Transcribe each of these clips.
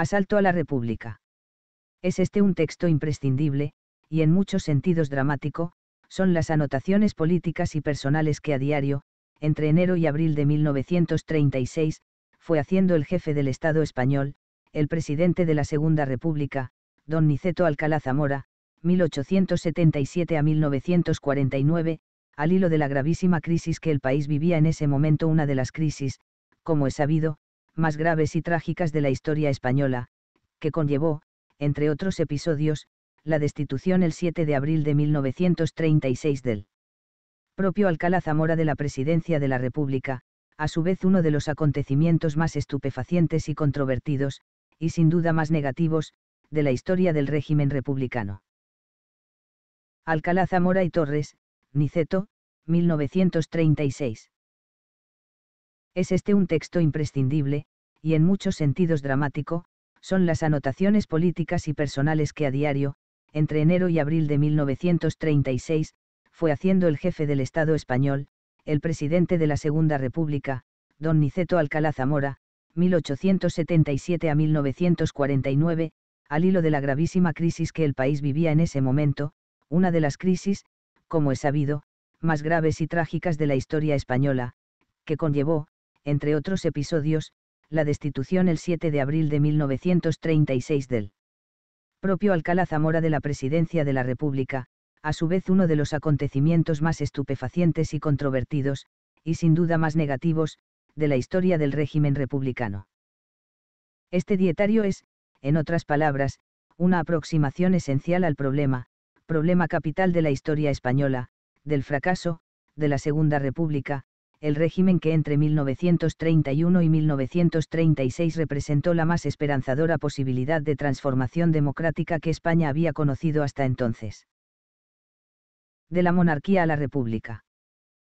Asalto a la República. Es este un texto imprescindible, y en muchos sentidos dramático, son las anotaciones políticas y personales que a diario, entre enero y abril de 1936, fue haciendo el jefe del Estado español, el presidente de la Segunda República, don Niceto Alcalá Zamora, 1877 a 1949, al hilo de la gravísima crisis que el país vivía en ese momento, una de las crisis, como es sabido, más graves y trágicas de la historia española, que conllevó, entre otros episodios, la destitución el 7 de abril de 1936 del propio Alcalá Zamora de la Presidencia de la República, a su vez uno de los acontecimientos más estupefacientes y controvertidos, y sin duda más negativos, de la historia del régimen republicano. Alcalá Zamora y Torres, Niceto, 1936. Es este un texto imprescindible, y en muchos sentidos dramático, son las anotaciones políticas y personales que a diario, entre enero y abril de 1936, fue haciendo el jefe del Estado español, el presidente de la Segunda República, don Niceto Alcalá Zamora, 1877 a 1949, al hilo de la gravísima crisis que el país vivía en ese momento, una de las crisis, como es sabido, más graves y trágicas de la historia española, que conllevó, entre otros episodios, la destitución el 7 de abril de 1936 del propio Alcalá Zamora de la Presidencia de la República, a su vez uno de los acontecimientos más estupefacientes y controvertidos, y sin duda más negativos, de la historia del régimen republicano. Este dietario es, en otras palabras, una aproximación esencial al problema, problema capital de la historia española, del fracaso, de la Segunda República, el régimen que entre 1931 y 1936 representó la más esperanzadora posibilidad de transformación democrática que España había conocido hasta entonces. De la monarquía a la república.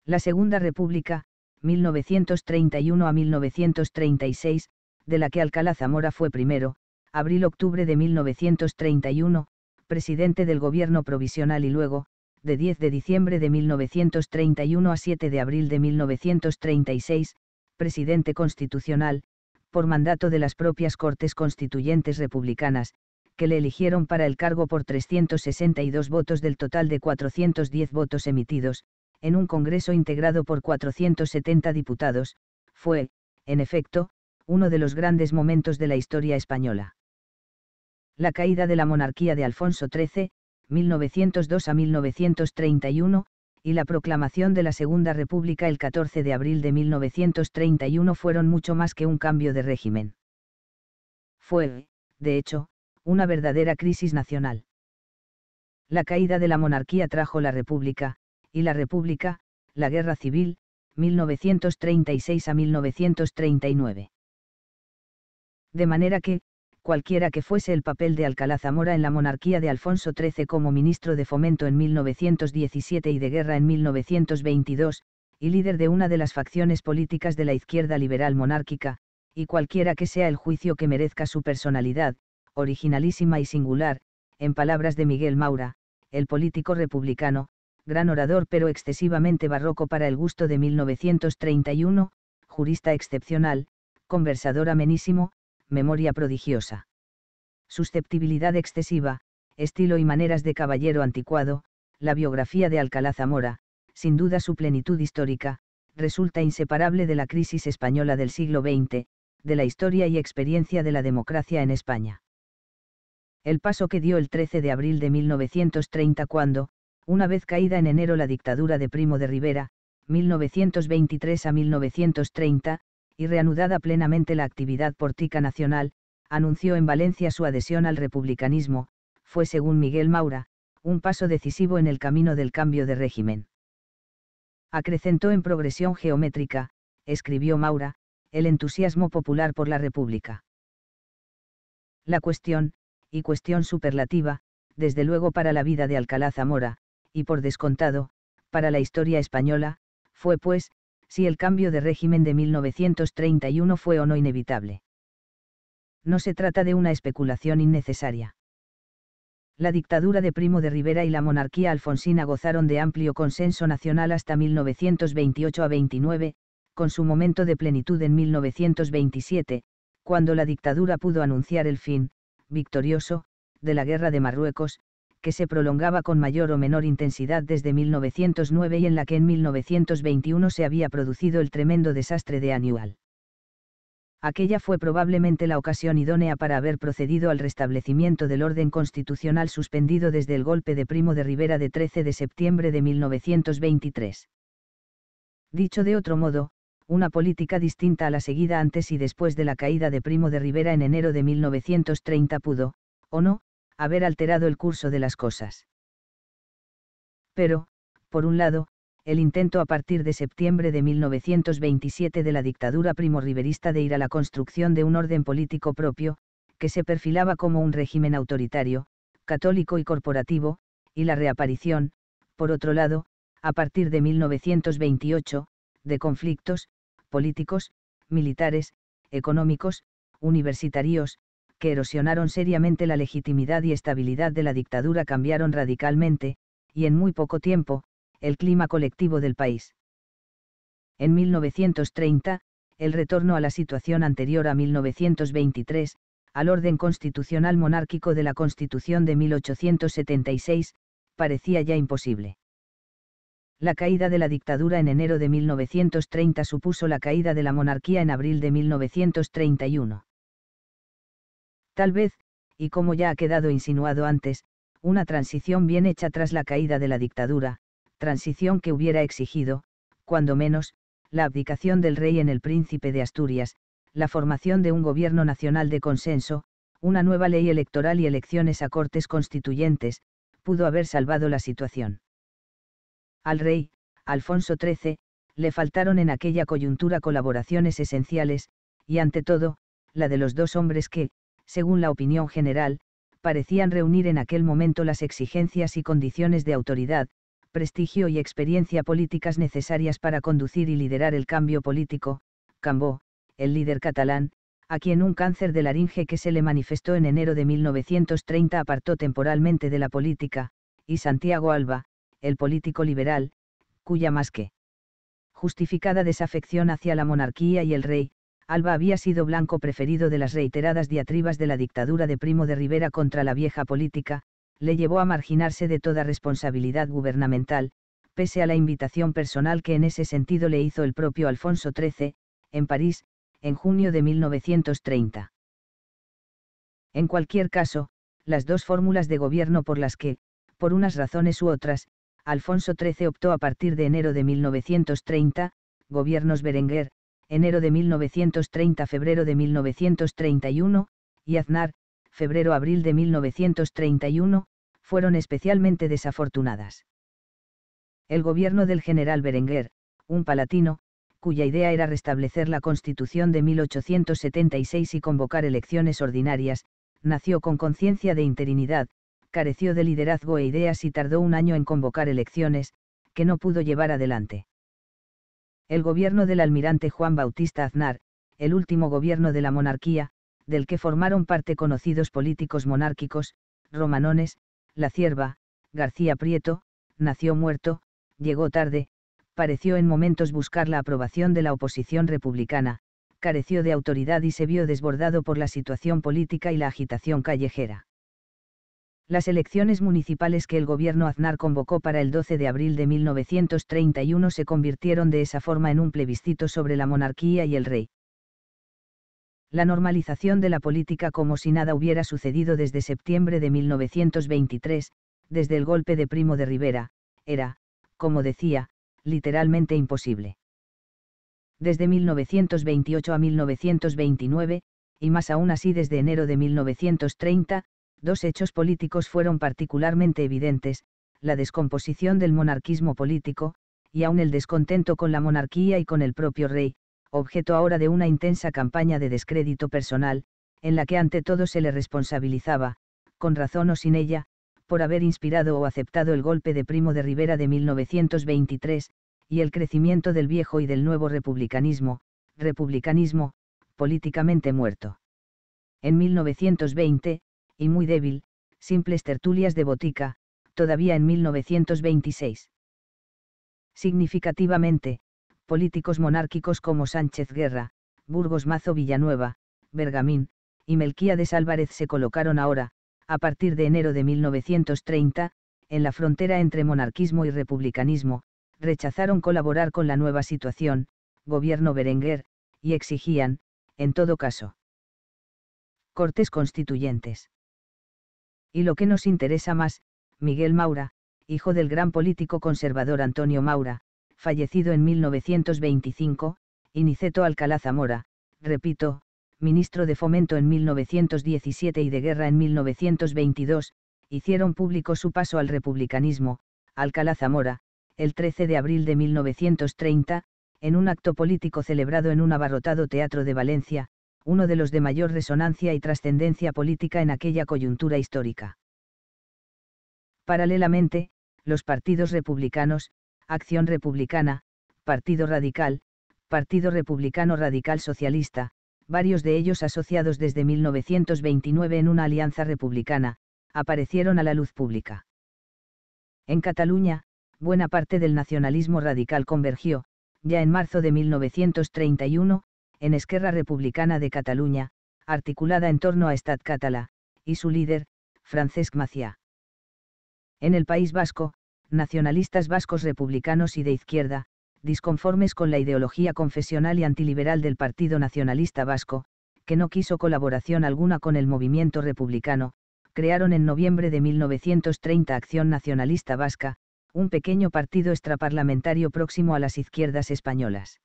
La Segunda República, 1931 a 1936, de la que Alcalá Zamora fue primero, abril-octubre de 1931, presidente del gobierno provisional y luego, de 10 de diciembre de 1931 a 7 de abril de 1936, presidente constitucional, por mandato de las propias Cortes Constituyentes Republicanas, que le eligieron para el cargo por 362 votos del total de 410 votos emitidos, en un Congreso integrado por 470 diputados, fue, en efecto, uno de los grandes momentos de la historia española. La caída de la monarquía de Alfonso XIII, 1902 a 1931, y la proclamación de la Segunda República el 14 de abril de 1931 fueron mucho más que un cambio de régimen. Fue, de hecho, una verdadera crisis nacional. La caída de la monarquía trajo la República, y la República, la Guerra Civil, 1936 a 1939. De manera que, cualquiera que fuese el papel de Alcalá Zamora en la monarquía de Alfonso XIII como ministro de Fomento en 1917 y de Guerra en 1922, y líder de una de las facciones políticas de la izquierda liberal monárquica, y cualquiera que sea el juicio que merezca su personalidad, originalísima y singular, en palabras de Miguel Maura, el político republicano, gran orador pero excesivamente barroco para el gusto de 1931, jurista excepcional, conversador amenísimo, memoria prodigiosa. Susceptibilidad excesiva, estilo y maneras de caballero anticuado, la biografía de Alcalá Zamora, sin duda su plenitud histórica, resulta inseparable de la crisis española del siglo XX, de la historia y experiencia de la democracia en España. El paso que dio el 13 de abril de 1930 cuando, una vez caída en enero la dictadura de Primo de Rivera, 1923 a 1930, y reanudada plenamente la actividad portica nacional, anunció en Valencia su adhesión al republicanismo, fue según Miguel Maura, un paso decisivo en el camino del cambio de régimen. Acrecentó en progresión geométrica, escribió Maura, el entusiasmo popular por la República. La cuestión, y cuestión superlativa, desde luego para la vida de Alcalá Zamora, y por descontado, para la historia española, fue pues, si el cambio de régimen de 1931 fue o no inevitable. No se trata de una especulación innecesaria. La dictadura de Primo de Rivera y la monarquía alfonsina gozaron de amplio consenso nacional hasta 1928 a 29, con su momento de plenitud en 1927, cuando la dictadura pudo anunciar el fin, victorioso, de la guerra de Marruecos, que se prolongaba con mayor o menor intensidad desde 1909 y en la que en 1921 se había producido el tremendo desastre de Anual. Aquella fue probablemente la ocasión idónea para haber procedido al restablecimiento del orden constitucional suspendido desde el golpe de Primo de Rivera de 13 de septiembre de 1923. Dicho de otro modo, una política distinta a la seguida antes y después de la caída de Primo de Rivera en enero de 1930 pudo, o no, haber alterado el curso de las cosas. Pero, por un lado, el intento a partir de septiembre de 1927 de la dictadura primorriverista de ir a la construcción de un orden político propio, que se perfilaba como un régimen autoritario, católico y corporativo, y la reaparición, por otro lado, a partir de 1928, de conflictos, políticos, militares, económicos, universitarios, que erosionaron seriamente la legitimidad y estabilidad de la dictadura cambiaron radicalmente, y en muy poco tiempo, el clima colectivo del país. En 1930, el retorno a la situación anterior a 1923, al orden constitucional monárquico de la Constitución de 1876, parecía ya imposible. La caída de la dictadura en enero de 1930 supuso la caída de la monarquía en abril de 1931. Tal vez, y como ya ha quedado insinuado antes, una transición bien hecha tras la caída de la dictadura, transición que hubiera exigido, cuando menos, la abdicación del rey en el príncipe de Asturias, la formación de un gobierno nacional de consenso, una nueva ley electoral y elecciones a cortes constituyentes, pudo haber salvado la situación. Al rey, Alfonso XIII, le faltaron en aquella coyuntura colaboraciones esenciales, y ante todo, la de los dos hombres que, según la opinión general, parecían reunir en aquel momento las exigencias y condiciones de autoridad, prestigio y experiencia políticas necesarias para conducir y liderar el cambio político, Cambó, el líder catalán, a quien un cáncer de laringe que se le manifestó en enero de 1930 apartó temporalmente de la política, y Santiago Alba, el político liberal, cuya más que justificada desafección hacia la monarquía y el rey, Alba había sido blanco preferido de las reiteradas diatribas de la dictadura de Primo de Rivera contra la vieja política, le llevó a marginarse de toda responsabilidad gubernamental, pese a la invitación personal que en ese sentido le hizo el propio Alfonso XIII, en París, en junio de 1930. En cualquier caso, las dos fórmulas de gobierno por las que, por unas razones u otras, Alfonso XIII optó a partir de enero de 1930, gobiernos Berenguer, enero de 1930-febrero de 1931, y Aznar, febrero-abril de 1931, fueron especialmente desafortunadas. El gobierno del general Berenguer, un palatino, cuya idea era restablecer la Constitución de 1876 y convocar elecciones ordinarias, nació con conciencia de interinidad, careció de liderazgo e ideas y tardó un año en convocar elecciones, que no pudo llevar adelante el gobierno del almirante Juan Bautista Aznar, el último gobierno de la monarquía, del que formaron parte conocidos políticos monárquicos, Romanones, La Cierva, García Prieto, nació muerto, llegó tarde, pareció en momentos buscar la aprobación de la oposición republicana, careció de autoridad y se vio desbordado por la situación política y la agitación callejera. Las elecciones municipales que el gobierno Aznar convocó para el 12 de abril de 1931 se convirtieron de esa forma en un plebiscito sobre la monarquía y el rey. La normalización de la política como si nada hubiera sucedido desde septiembre de 1923, desde el golpe de Primo de Rivera, era, como decía, literalmente imposible. Desde 1928 a 1929, y más aún así desde enero de 1930, dos hechos políticos fueron particularmente evidentes, la descomposición del monarquismo político, y aún el descontento con la monarquía y con el propio rey, objeto ahora de una intensa campaña de descrédito personal, en la que ante todo se le responsabilizaba, con razón o sin ella, por haber inspirado o aceptado el golpe de Primo de Rivera de 1923, y el crecimiento del viejo y del nuevo republicanismo, republicanismo, políticamente muerto. En 1920, y muy débil, simples tertulias de botica, todavía en 1926. Significativamente, políticos monárquicos como Sánchez Guerra, Burgos Mazo Villanueva, Bergamín, y Melquíades Álvarez se colocaron ahora, a partir de enero de 1930, en la frontera entre monarquismo y republicanismo, rechazaron colaborar con la nueva situación, gobierno Berenguer, y exigían, en todo caso, cortes constituyentes. Y lo que nos interesa más, Miguel Maura, hijo del gran político conservador Antonio Maura, fallecido en 1925, y Niceto Alcalá Zamora, repito, ministro de Fomento en 1917 y de Guerra en 1922, hicieron público su paso al republicanismo, Alcalá Zamora, el 13 de abril de 1930, en un acto político celebrado en un abarrotado teatro de Valencia, uno de los de mayor resonancia y trascendencia política en aquella coyuntura histórica. Paralelamente, los partidos republicanos, Acción Republicana, Partido Radical, Partido Republicano Radical Socialista, varios de ellos asociados desde 1929 en una alianza republicana, aparecieron a la luz pública. En Cataluña, buena parte del nacionalismo radical convergió, ya en marzo de 1931, en Esquerra Republicana de Cataluña, articulada en torno a Estat Català, y su líder, Francesc Maciá. En el País Vasco, nacionalistas vascos republicanos y de izquierda, disconformes con la ideología confesional y antiliberal del Partido Nacionalista Vasco, que no quiso colaboración alguna con el movimiento republicano, crearon en noviembre de 1930 Acción Nacionalista Vasca, un pequeño partido extraparlamentario próximo a las izquierdas españolas.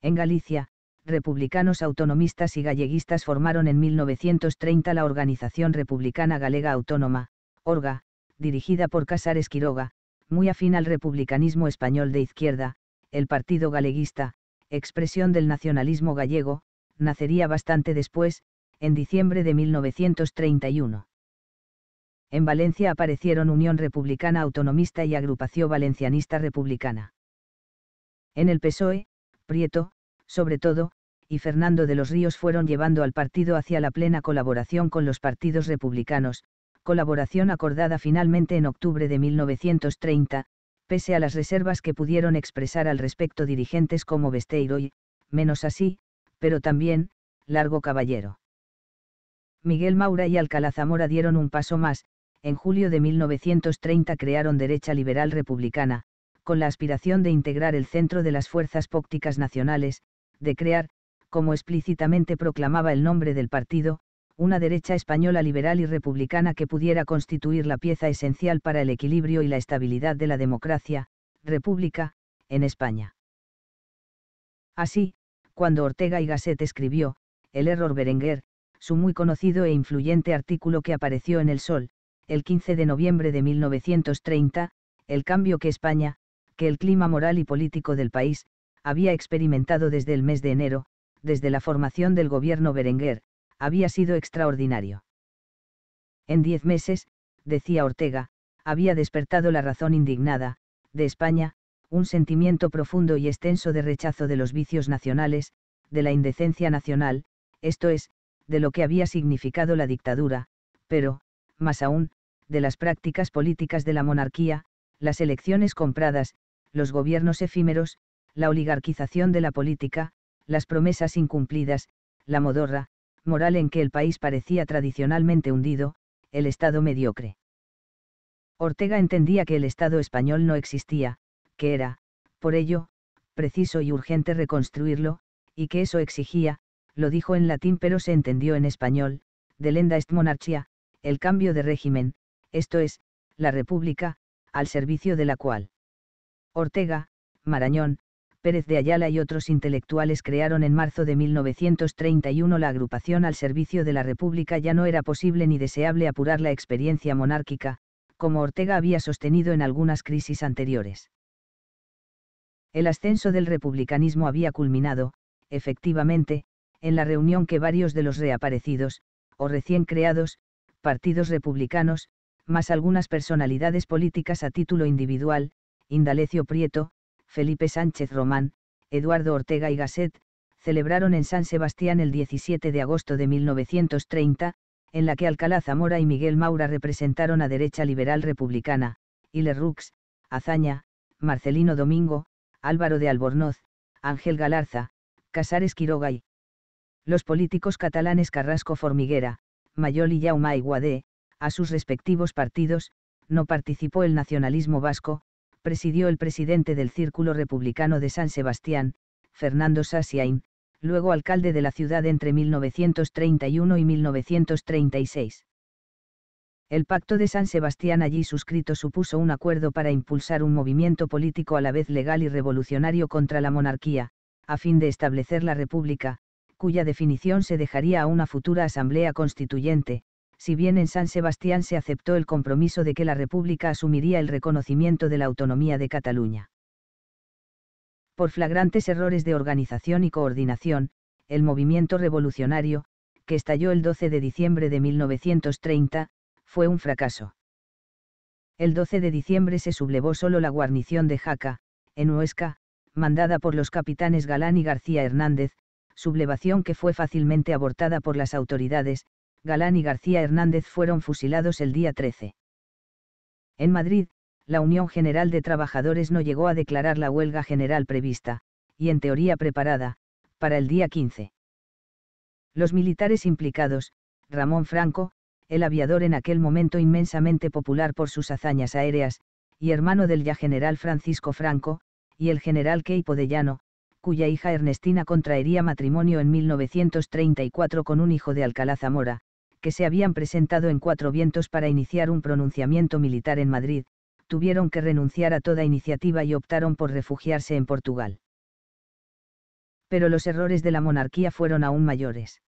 En Galicia, republicanos autonomistas y galleguistas formaron en 1930 la Organización Republicana Galega Autónoma, ORGA, dirigida por Casares Quiroga, muy afín al republicanismo español de izquierda, el Partido Galeguista, expresión del nacionalismo gallego, nacería bastante después, en diciembre de 1931. En Valencia aparecieron Unión Republicana Autonomista y Agrupación Valencianista Republicana. En el PSOE, Prieto, sobre todo, y Fernando de los Ríos fueron llevando al partido hacia la plena colaboración con los partidos republicanos, colaboración acordada finalmente en octubre de 1930, pese a las reservas que pudieron expresar al respecto dirigentes como Besteiro y, menos así, pero también, Largo Caballero. Miguel Maura y Alcalá Zamora dieron un paso más, en julio de 1930 crearon Derecha Liberal Republicana, con la aspiración de integrar el centro de las fuerzas pócticas nacionales, de crear, como explícitamente proclamaba el nombre del partido, una derecha española liberal y republicana que pudiera constituir la pieza esencial para el equilibrio y la estabilidad de la democracia, república, en España. Así, cuando Ortega y Gasset escribió, El error Berenguer, su muy conocido e influyente artículo que apareció en El Sol, el 15 de noviembre de 1930, el cambio que España, que el clima moral y político del país, había experimentado desde el mes de enero, desde la formación del gobierno Berenguer, había sido extraordinario. En diez meses, decía Ortega, había despertado la razón indignada, de España, un sentimiento profundo y extenso de rechazo de los vicios nacionales, de la indecencia nacional, esto es, de lo que había significado la dictadura, pero, más aún, de las prácticas políticas de la monarquía, las elecciones compradas, los gobiernos efímeros, la oligarquización de la política, las promesas incumplidas, la modorra, moral en que el país parecía tradicionalmente hundido, el Estado mediocre. Ortega entendía que el Estado español no existía, que era, por ello, preciso y urgente reconstruirlo, y que eso exigía, lo dijo en latín pero se entendió en español, delenda est monarchia, el cambio de régimen, esto es, la república, al servicio de la cual Ortega, Marañón, Pérez de Ayala y otros intelectuales crearon en marzo de 1931 la agrupación al servicio de la República ya no era posible ni deseable apurar la experiencia monárquica, como Ortega había sostenido en algunas crisis anteriores. El ascenso del republicanismo había culminado, efectivamente, en la reunión que varios de los reaparecidos, o recién creados, partidos republicanos, más algunas personalidades políticas a título individual, Indalecio Prieto, Felipe Sánchez Román, Eduardo Ortega y Gasset, celebraron en San Sebastián el 17 de agosto de 1930, en la que Alcalá Zamora y Miguel Maura representaron a derecha liberal republicana, y Rux, Azaña, Marcelino Domingo, Álvaro de Albornoz, Ángel Galarza, Casares Quiroga y los políticos catalanes Carrasco Formiguera, Mayol y Jaume Guadé. a sus respectivos partidos, no participó el nacionalismo vasco, presidió el presidente del Círculo Republicano de San Sebastián, Fernando Sassiain, luego alcalde de la ciudad entre 1931 y 1936. El Pacto de San Sebastián allí suscrito supuso un acuerdo para impulsar un movimiento político a la vez legal y revolucionario contra la monarquía, a fin de establecer la República, cuya definición se dejaría a una futura Asamblea Constituyente, si bien en San Sebastián se aceptó el compromiso de que la República asumiría el reconocimiento de la autonomía de Cataluña. Por flagrantes errores de organización y coordinación, el movimiento revolucionario, que estalló el 12 de diciembre de 1930, fue un fracaso. El 12 de diciembre se sublevó solo la guarnición de Jaca, en Huesca, mandada por los capitanes Galán y García Hernández, sublevación que fue fácilmente abortada por las autoridades, Galán y García Hernández fueron fusilados el día 13. En Madrid, la Unión General de Trabajadores no llegó a declarar la huelga general prevista, y en teoría preparada, para el día 15. Los militares implicados, Ramón Franco, el aviador en aquel momento inmensamente popular por sus hazañas aéreas, y hermano del ya general Francisco Franco, y el general Keipo de Llano, cuya hija Ernestina contraería matrimonio en 1934 con un hijo de Alcalá Zamora, que se habían presentado en cuatro vientos para iniciar un pronunciamiento militar en Madrid, tuvieron que renunciar a toda iniciativa y optaron por refugiarse en Portugal. Pero los errores de la monarquía fueron aún mayores.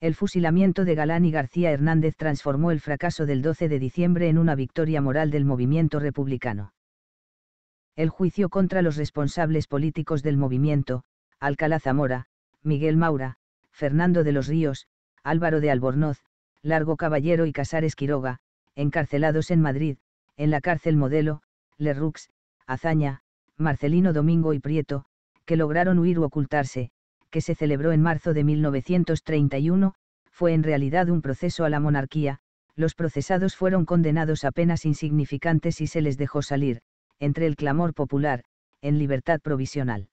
El fusilamiento de Galán y García Hernández transformó el fracaso del 12 de diciembre en una victoria moral del movimiento republicano. El juicio contra los responsables políticos del movimiento, Alcalá Zamora, Miguel Maura, Fernando de los Ríos, Álvaro de Albornoz, Largo Caballero y Casares Quiroga, encarcelados en Madrid, en la cárcel Modelo, Lerrux, Azaña, Marcelino Domingo y Prieto, que lograron huir u ocultarse, que se celebró en marzo de 1931, fue en realidad un proceso a la monarquía, los procesados fueron condenados a penas insignificantes y se les dejó salir, entre el clamor popular, en libertad provisional.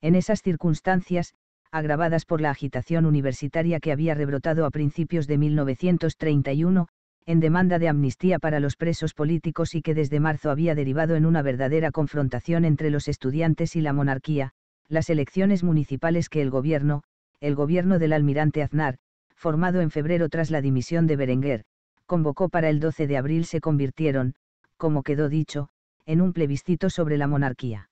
En esas circunstancias, agravadas por la agitación universitaria que había rebrotado a principios de 1931, en demanda de amnistía para los presos políticos y que desde marzo había derivado en una verdadera confrontación entre los estudiantes y la monarquía, las elecciones municipales que el gobierno, el gobierno del almirante Aznar, formado en febrero tras la dimisión de Berenguer, convocó para el 12 de abril se convirtieron, como quedó dicho, en un plebiscito sobre la monarquía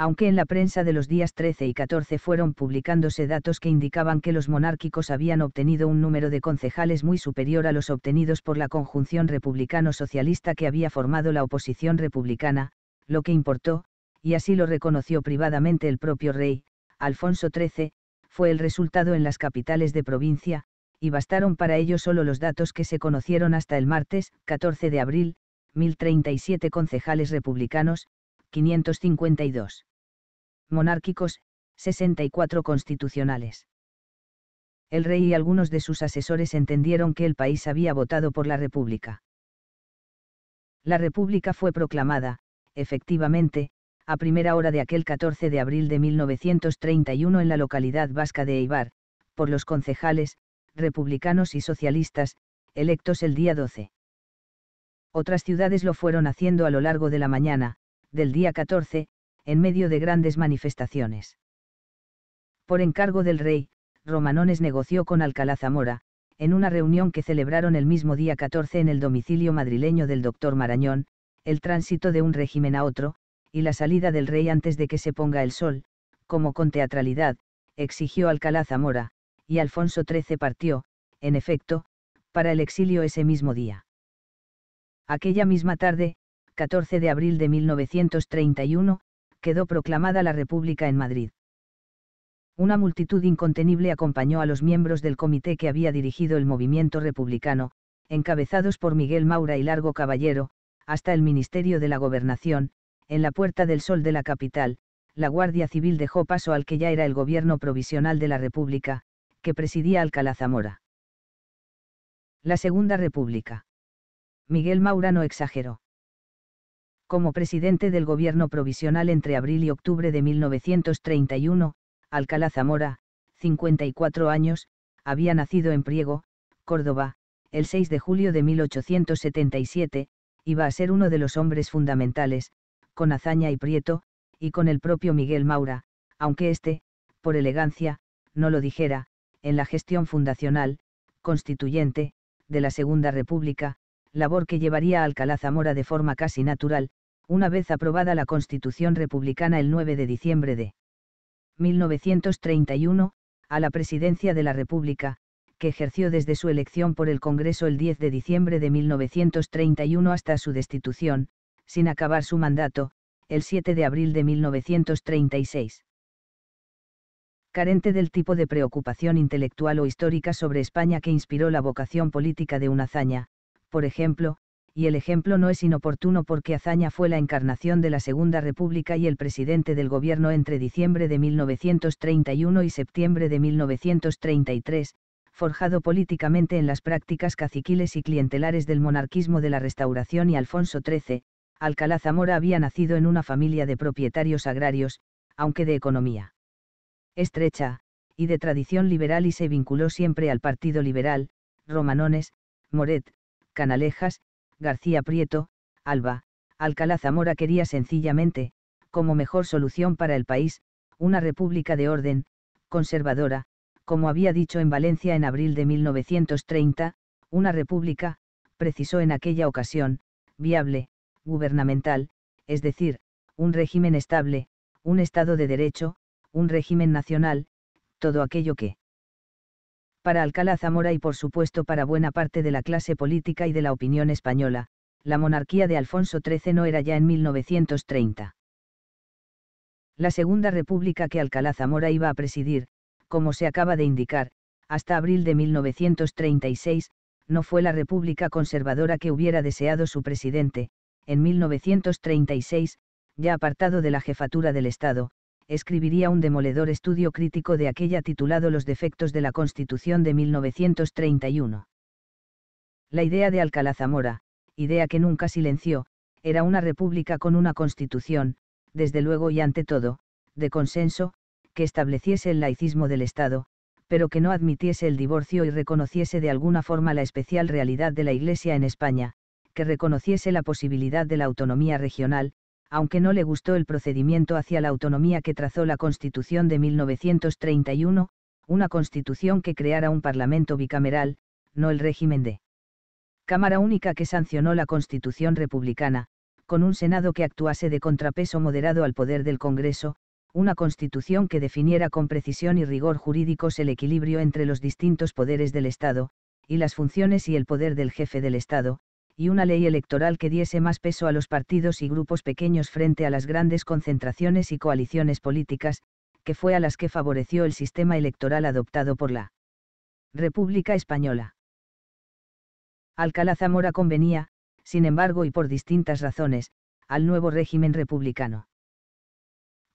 aunque en la prensa de los días 13 y 14 fueron publicándose datos que indicaban que los monárquicos habían obtenido un número de concejales muy superior a los obtenidos por la conjunción republicano-socialista que había formado la oposición republicana, lo que importó, y así lo reconoció privadamente el propio rey, Alfonso XIII, fue el resultado en las capitales de provincia, y bastaron para ello solo los datos que se conocieron hasta el martes, 14 de abril, 1037 concejales republicanos, 552. Monárquicos, 64 constitucionales. El rey y algunos de sus asesores entendieron que el país había votado por la República. La República fue proclamada, efectivamente, a primera hora de aquel 14 de abril de 1931 en la localidad vasca de Eibar, por los concejales, republicanos y socialistas, electos el día 12. Otras ciudades lo fueron haciendo a lo largo de la mañana, del día 14, en medio de grandes manifestaciones. Por encargo del rey, Romanones negoció con Alcalá Zamora, en una reunión que celebraron el mismo día 14 en el domicilio madrileño del doctor Marañón, el tránsito de un régimen a otro, y la salida del rey antes de que se ponga el sol, como con teatralidad, exigió Alcalá Zamora, y Alfonso XIII partió, en efecto, para el exilio ese mismo día. Aquella misma tarde, 14 de abril de 1931, quedó proclamada la República en Madrid. Una multitud incontenible acompañó a los miembros del comité que había dirigido el movimiento republicano, encabezados por Miguel Maura y Largo Caballero, hasta el Ministerio de la Gobernación, en la Puerta del Sol de la capital, la Guardia Civil dejó paso al que ya era el gobierno provisional de la República, que presidía Alcalá Zamora. La Segunda República. Miguel Maura no exageró como presidente del gobierno provisional entre abril y octubre de 1931, Alcalá Zamora, 54 años, había nacido en Priego, Córdoba, el 6 de julio de 1877, iba a ser uno de los hombres fundamentales, con hazaña y Prieto, y con el propio Miguel Maura, aunque éste, por elegancia, no lo dijera, en la gestión fundacional, constituyente, de la Segunda República, labor que llevaría Alcalá Zamora de forma casi natural, una vez aprobada la Constitución Republicana el 9 de diciembre de 1931, a la presidencia de la República, que ejerció desde su elección por el Congreso el 10 de diciembre de 1931 hasta su destitución, sin acabar su mandato, el 7 de abril de 1936. Carente del tipo de preocupación intelectual o histórica sobre España que inspiró la vocación política de una hazaña, por ejemplo, y el ejemplo no es inoportuno porque Azaña fue la encarnación de la Segunda República y el presidente del gobierno entre diciembre de 1931 y septiembre de 1933, forjado políticamente en las prácticas caciquiles y clientelares del monarquismo de la Restauración y Alfonso XIII, Alcalá Zamora había nacido en una familia de propietarios agrarios, aunque de economía estrecha, y de tradición liberal y se vinculó siempre al Partido Liberal, Romanones, Moret, Canalejas, García Prieto, Alba, Alcalá Zamora quería sencillamente, como mejor solución para el país, una república de orden, conservadora, como había dicho en Valencia en abril de 1930, una república, precisó en aquella ocasión, viable, gubernamental, es decir, un régimen estable, un Estado de Derecho, un régimen nacional, todo aquello que para Alcalá Zamora y por supuesto para buena parte de la clase política y de la opinión española, la monarquía de Alfonso XIII no era ya en 1930. La Segunda República que Alcalá Zamora iba a presidir, como se acaba de indicar, hasta abril de 1936, no fue la República conservadora que hubiera deseado su presidente, en 1936, ya apartado de la jefatura del Estado, escribiría un demoledor estudio crítico de aquella titulado Los defectos de la Constitución de 1931. La idea de Alcalá Zamora, idea que nunca silenció, era una república con una constitución, desde luego y ante todo, de consenso, que estableciese el laicismo del Estado, pero que no admitiese el divorcio y reconociese de alguna forma la especial realidad de la Iglesia en España, que reconociese la posibilidad de la autonomía regional, aunque no le gustó el procedimiento hacia la autonomía que trazó la Constitución de 1931, una constitución que creara un parlamento bicameral, no el régimen de Cámara Única que sancionó la Constitución Republicana, con un Senado que actuase de contrapeso moderado al poder del Congreso, una constitución que definiera con precisión y rigor jurídicos el equilibrio entre los distintos poderes del Estado, y las funciones y el poder del jefe del Estado, y una ley electoral que diese más peso a los partidos y grupos pequeños frente a las grandes concentraciones y coaliciones políticas, que fue a las que favoreció el sistema electoral adoptado por la República Española. Alcalá Zamora convenía, sin embargo y por distintas razones, al nuevo régimen republicano.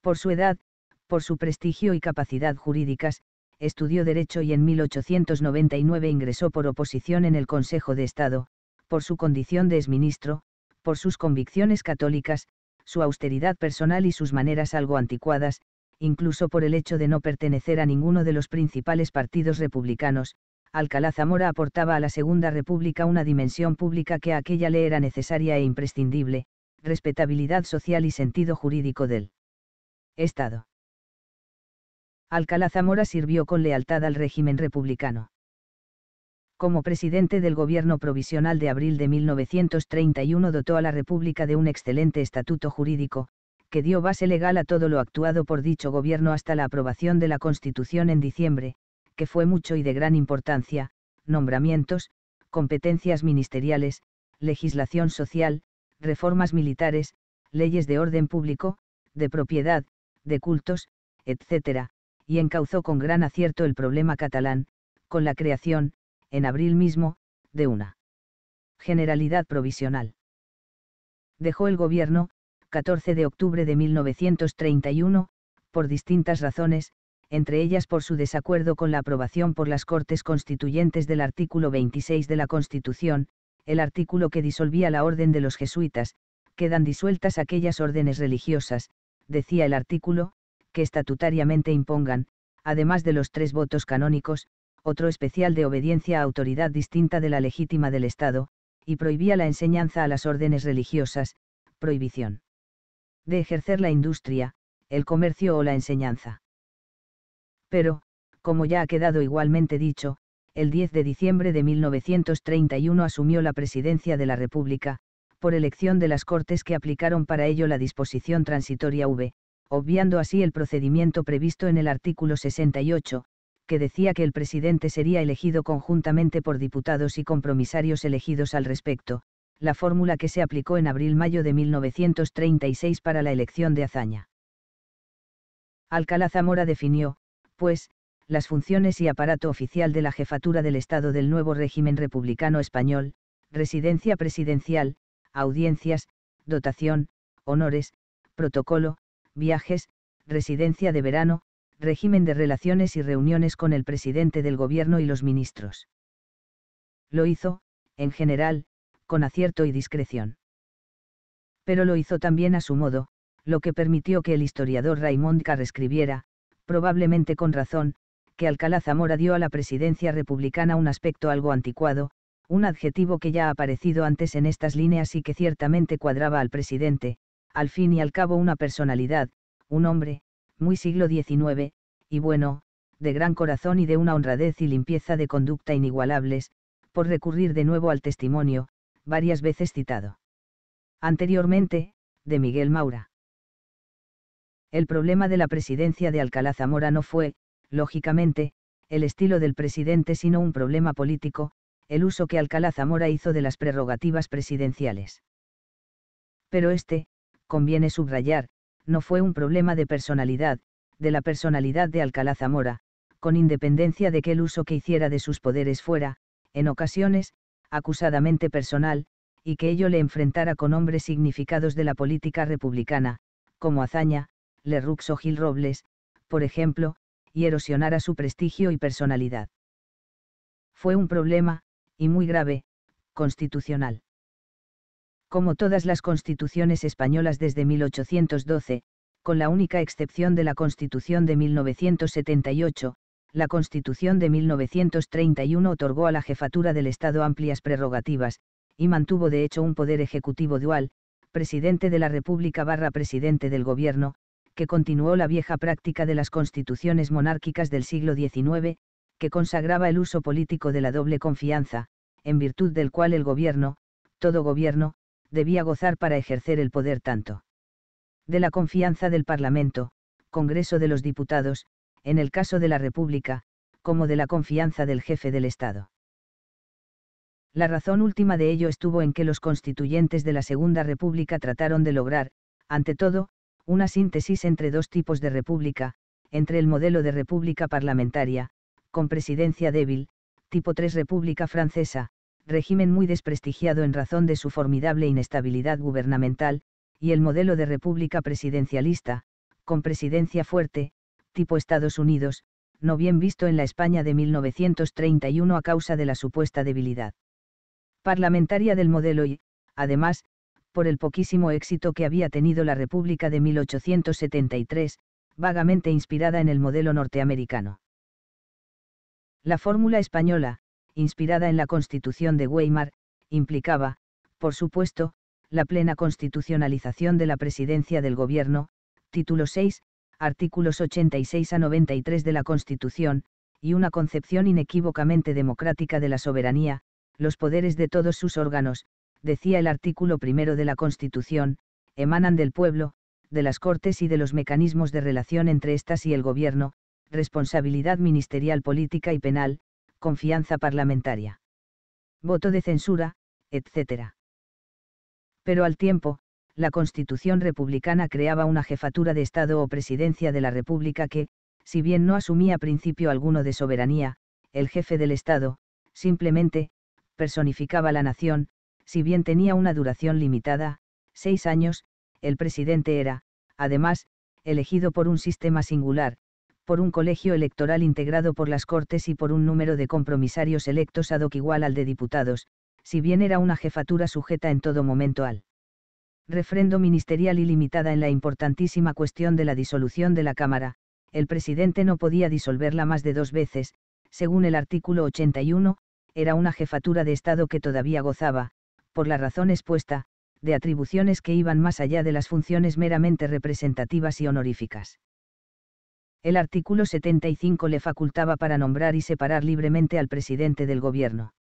Por su edad, por su prestigio y capacidad jurídicas, estudió Derecho y en 1899 ingresó por oposición en el Consejo de Estado, por su condición de exministro, por sus convicciones católicas, su austeridad personal y sus maneras algo anticuadas, incluso por el hecho de no pertenecer a ninguno de los principales partidos republicanos, Alcalá Zamora aportaba a la Segunda República una dimensión pública que a aquella le era necesaria e imprescindible, respetabilidad social y sentido jurídico del Estado. Alcalá Zamora sirvió con lealtad al régimen republicano como presidente del gobierno provisional de abril de 1931 dotó a la República de un excelente estatuto jurídico, que dio base legal a todo lo actuado por dicho gobierno hasta la aprobación de la Constitución en diciembre, que fue mucho y de gran importancia, nombramientos, competencias ministeriales, legislación social, reformas militares, leyes de orden público, de propiedad, de cultos, etc., y encauzó con gran acierto el problema catalán, con la creación, en abril mismo, de una generalidad provisional. Dejó el gobierno, 14 de octubre de 1931, por distintas razones, entre ellas por su desacuerdo con la aprobación por las Cortes Constituyentes del artículo 26 de la Constitución, el artículo que disolvía la orden de los jesuitas, quedan disueltas aquellas órdenes religiosas, decía el artículo, que estatutariamente impongan, además de los tres votos canónicos, otro especial de obediencia a autoridad distinta de la legítima del Estado, y prohibía la enseñanza a las órdenes religiosas, prohibición de ejercer la industria, el comercio o la enseñanza. Pero, como ya ha quedado igualmente dicho, el 10 de diciembre de 1931 asumió la presidencia de la República, por elección de las Cortes que aplicaron para ello la disposición transitoria V, obviando así el procedimiento previsto en el artículo 68, que decía que el presidente sería elegido conjuntamente por diputados y compromisarios elegidos al respecto, la fórmula que se aplicó en abril-mayo de 1936 para la elección de Azaña. Alcalá Zamora definió, pues, las funciones y aparato oficial de la jefatura del Estado del nuevo régimen republicano español, residencia presidencial, audiencias, dotación, honores, protocolo, viajes, residencia de verano, régimen de relaciones y reuniones con el presidente del gobierno y los ministros. Lo hizo, en general, con acierto y discreción. Pero lo hizo también a su modo, lo que permitió que el historiador Raymond Carr escribiera, probablemente con razón, que Alcalá Zamora dio a la presidencia republicana un aspecto algo anticuado, un adjetivo que ya ha aparecido antes en estas líneas y que ciertamente cuadraba al presidente, al fin y al cabo una personalidad, un hombre, muy siglo XIX, y bueno, de gran corazón y de una honradez y limpieza de conducta inigualables, por recurrir de nuevo al testimonio, varias veces citado. Anteriormente, de Miguel Maura. El problema de la presidencia de Alcalá Zamora no fue, lógicamente, el estilo del presidente sino un problema político, el uso que Alcalá Zamora hizo de las prerrogativas presidenciales. Pero este, conviene subrayar, no fue un problema de personalidad, de la personalidad de Alcalá Zamora, con independencia de que el uso que hiciera de sus poderes fuera, en ocasiones, acusadamente personal, y que ello le enfrentara con hombres significados de la política republicana, como Azaña, Lerrux o Gil Robles, por ejemplo, y erosionara su prestigio y personalidad. Fue un problema, y muy grave, constitucional como todas las constituciones españolas desde 1812, con la única excepción de la Constitución de 1978, la Constitución de 1931 otorgó a la jefatura del Estado amplias prerrogativas, y mantuvo de hecho un poder ejecutivo dual, presidente de la República barra presidente del Gobierno, que continuó la vieja práctica de las constituciones monárquicas del siglo XIX, que consagraba el uso político de la doble confianza, en virtud del cual el Gobierno, todo Gobierno, debía gozar para ejercer el poder tanto de la confianza del Parlamento, Congreso de los Diputados, en el caso de la República, como de la confianza del jefe del Estado. La razón última de ello estuvo en que los constituyentes de la Segunda República trataron de lograr, ante todo, una síntesis entre dos tipos de república, entre el modelo de república parlamentaria, con presidencia débil, tipo 3 república francesa, régimen muy desprestigiado en razón de su formidable inestabilidad gubernamental, y el modelo de república presidencialista, con presidencia fuerte, tipo Estados Unidos, no bien visto en la España de 1931 a causa de la supuesta debilidad parlamentaria del modelo y, además, por el poquísimo éxito que había tenido la República de 1873, vagamente inspirada en el modelo norteamericano. La fórmula española, inspirada en la Constitución de Weimar, implicaba, por supuesto, la plena constitucionalización de la presidencia del gobierno, título 6, artículos 86 a 93 de la Constitución, y una concepción inequívocamente democrática de la soberanía, los poderes de todos sus órganos, decía el artículo primero de la Constitución, emanan del pueblo, de las Cortes y de los mecanismos de relación entre éstas y el Gobierno, responsabilidad ministerial política y penal, confianza parlamentaria. Voto de censura, etc. Pero al tiempo, la Constitución republicana creaba una jefatura de Estado o presidencia de la República que, si bien no asumía principio alguno de soberanía, el jefe del Estado, simplemente, personificaba la nación, si bien tenía una duración limitada, seis años, el presidente era, además, elegido por un sistema singular, por un colegio electoral integrado por las Cortes y por un número de compromisarios electos ad hoc igual al de diputados, si bien era una jefatura sujeta en todo momento al refrendo ministerial ilimitada en la importantísima cuestión de la disolución de la Cámara, el presidente no podía disolverla más de dos veces, según el artículo 81, era una jefatura de Estado que todavía gozaba, por la razón expuesta, de atribuciones que iban más allá de las funciones meramente representativas y honoríficas el artículo 75 le facultaba para nombrar y separar libremente al presidente del gobierno.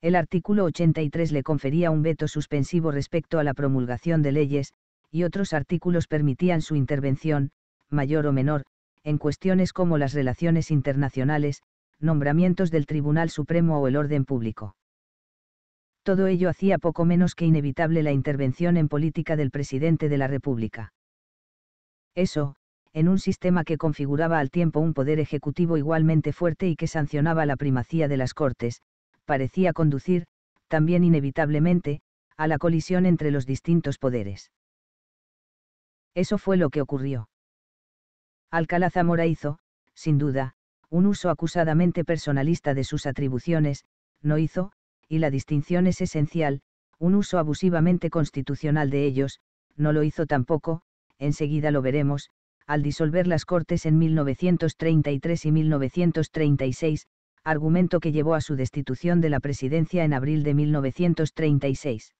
El artículo 83 le confería un veto suspensivo respecto a la promulgación de leyes, y otros artículos permitían su intervención, mayor o menor, en cuestiones como las relaciones internacionales, nombramientos del Tribunal Supremo o el orden público. Todo ello hacía poco menos que inevitable la intervención en política del presidente de la República. Eso, en un sistema que configuraba al tiempo un poder ejecutivo igualmente fuerte y que sancionaba la primacía de las Cortes, parecía conducir, también inevitablemente, a la colisión entre los distintos poderes. Eso fue lo que ocurrió. Alcalá Zamora hizo, sin duda, un uso acusadamente personalista de sus atribuciones, no hizo, y la distinción es esencial, un uso abusivamente constitucional de ellos, no lo hizo tampoco, enseguida lo veremos, al disolver las Cortes en 1933 y 1936, argumento que llevó a su destitución de la presidencia en abril de 1936.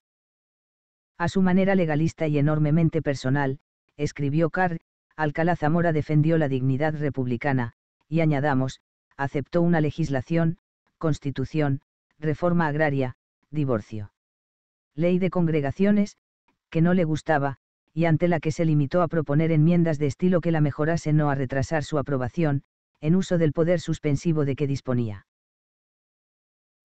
A su manera legalista y enormemente personal, escribió Carr, Alcalá Zamora defendió la dignidad republicana, y añadamos, aceptó una legislación, constitución, reforma agraria, divorcio. Ley de congregaciones, que no le gustaba, y ante la que se limitó a proponer enmiendas de estilo que la mejorasen no a retrasar su aprobación, en uso del poder suspensivo de que disponía.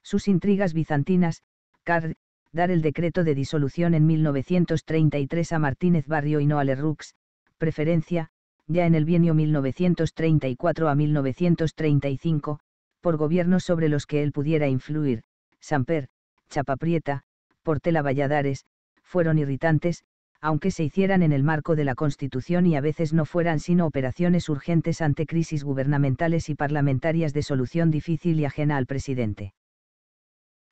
Sus intrigas bizantinas, Carr, dar el decreto de disolución en 1933 a Martínez Barrio y no a Lerrux, preferencia, ya en el bienio 1934 a 1935, por gobiernos sobre los que él pudiera influir, Samper, Chapaprieta, Portela Valladares, fueron irritantes, aunque se hicieran en el marco de la Constitución y a veces no fueran sino operaciones urgentes ante crisis gubernamentales y parlamentarias de solución difícil y ajena al presidente.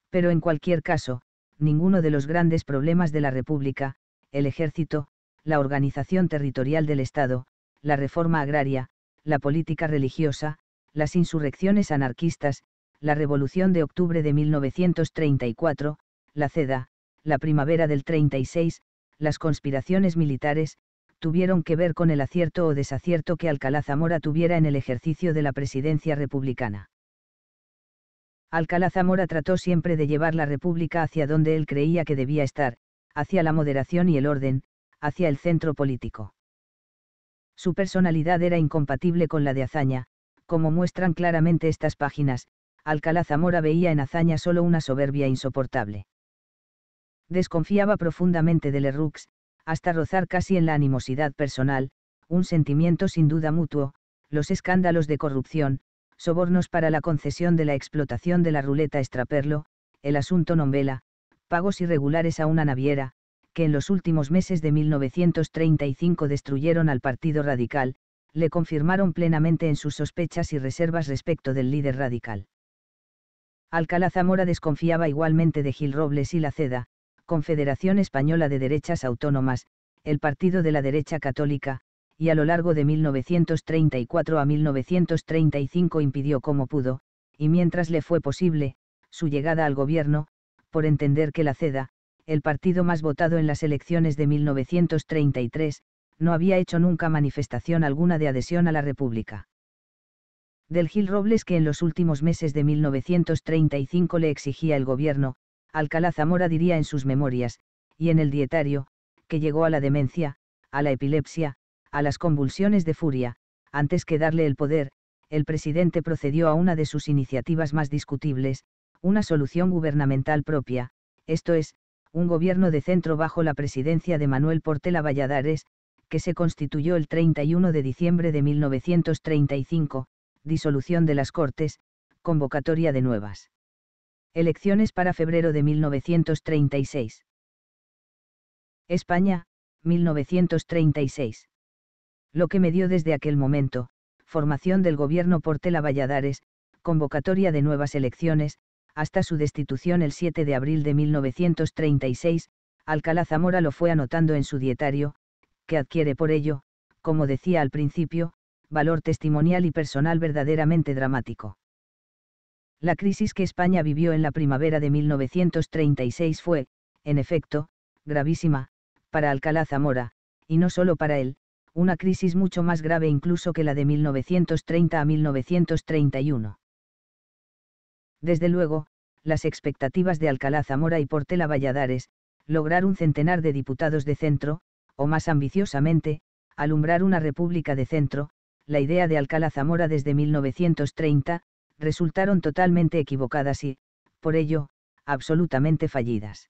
Pero en cualquier caso, ninguno de los grandes problemas de la República, el ejército, la organización territorial del Estado, la reforma agraria, la política religiosa, las insurrecciones anarquistas, la Revolución de Octubre de 1934, la CEDA, la Primavera del 36, las conspiraciones militares, tuvieron que ver con el acierto o desacierto que Alcalá Zamora tuviera en el ejercicio de la presidencia republicana. Alcalá Zamora trató siempre de llevar la República hacia donde él creía que debía estar, hacia la moderación y el orden, hacia el centro político. Su personalidad era incompatible con la de Azaña, como muestran claramente estas páginas, Alcalá Zamora veía en Azaña solo una soberbia insoportable desconfiaba profundamente de Lerux, hasta rozar casi en la animosidad personal, un sentimiento sin duda mutuo, los escándalos de corrupción, sobornos para la concesión de la explotación de la ruleta extraperlo, el asunto Nombela, pagos irregulares a una naviera, que en los últimos meses de 1935 destruyeron al Partido Radical, le confirmaron plenamente en sus sospechas y reservas respecto del líder radical. Alcalá Zamora desconfiaba igualmente de Gil Robles y la CEDA, Confederación Española de Derechas Autónomas, el Partido de la Derecha Católica, y a lo largo de 1934 a 1935 impidió como pudo, y mientras le fue posible, su llegada al gobierno, por entender que la CEDA, el partido más votado en las elecciones de 1933, no había hecho nunca manifestación alguna de adhesión a la República. Del Gil Robles que en los últimos meses de 1935 le exigía el gobierno, Alcalá Zamora diría en sus memorias, y en el dietario, que llegó a la demencia, a la epilepsia, a las convulsiones de furia, antes que darle el poder, el presidente procedió a una de sus iniciativas más discutibles, una solución gubernamental propia, esto es, un gobierno de centro bajo la presidencia de Manuel Portela Valladares, que se constituyó el 31 de diciembre de 1935, disolución de las Cortes, convocatoria de nuevas Elecciones para febrero de 1936. España, 1936. Lo que me dio desde aquel momento, formación del gobierno Portela Valladares, convocatoria de nuevas elecciones, hasta su destitución el 7 de abril de 1936, Alcalá Zamora lo fue anotando en su dietario, que adquiere por ello, como decía al principio, valor testimonial y personal verdaderamente dramático. La crisis que España vivió en la primavera de 1936 fue, en efecto, gravísima, para Alcalá Zamora, y no solo para él, una crisis mucho más grave incluso que la de 1930 a 1931. Desde luego, las expectativas de Alcalá Zamora y Portela Valladares, lograr un centenar de diputados de centro, o más ambiciosamente, alumbrar una república de centro, la idea de Alcalá Zamora desde 1930, resultaron totalmente equivocadas y, por ello, absolutamente fallidas.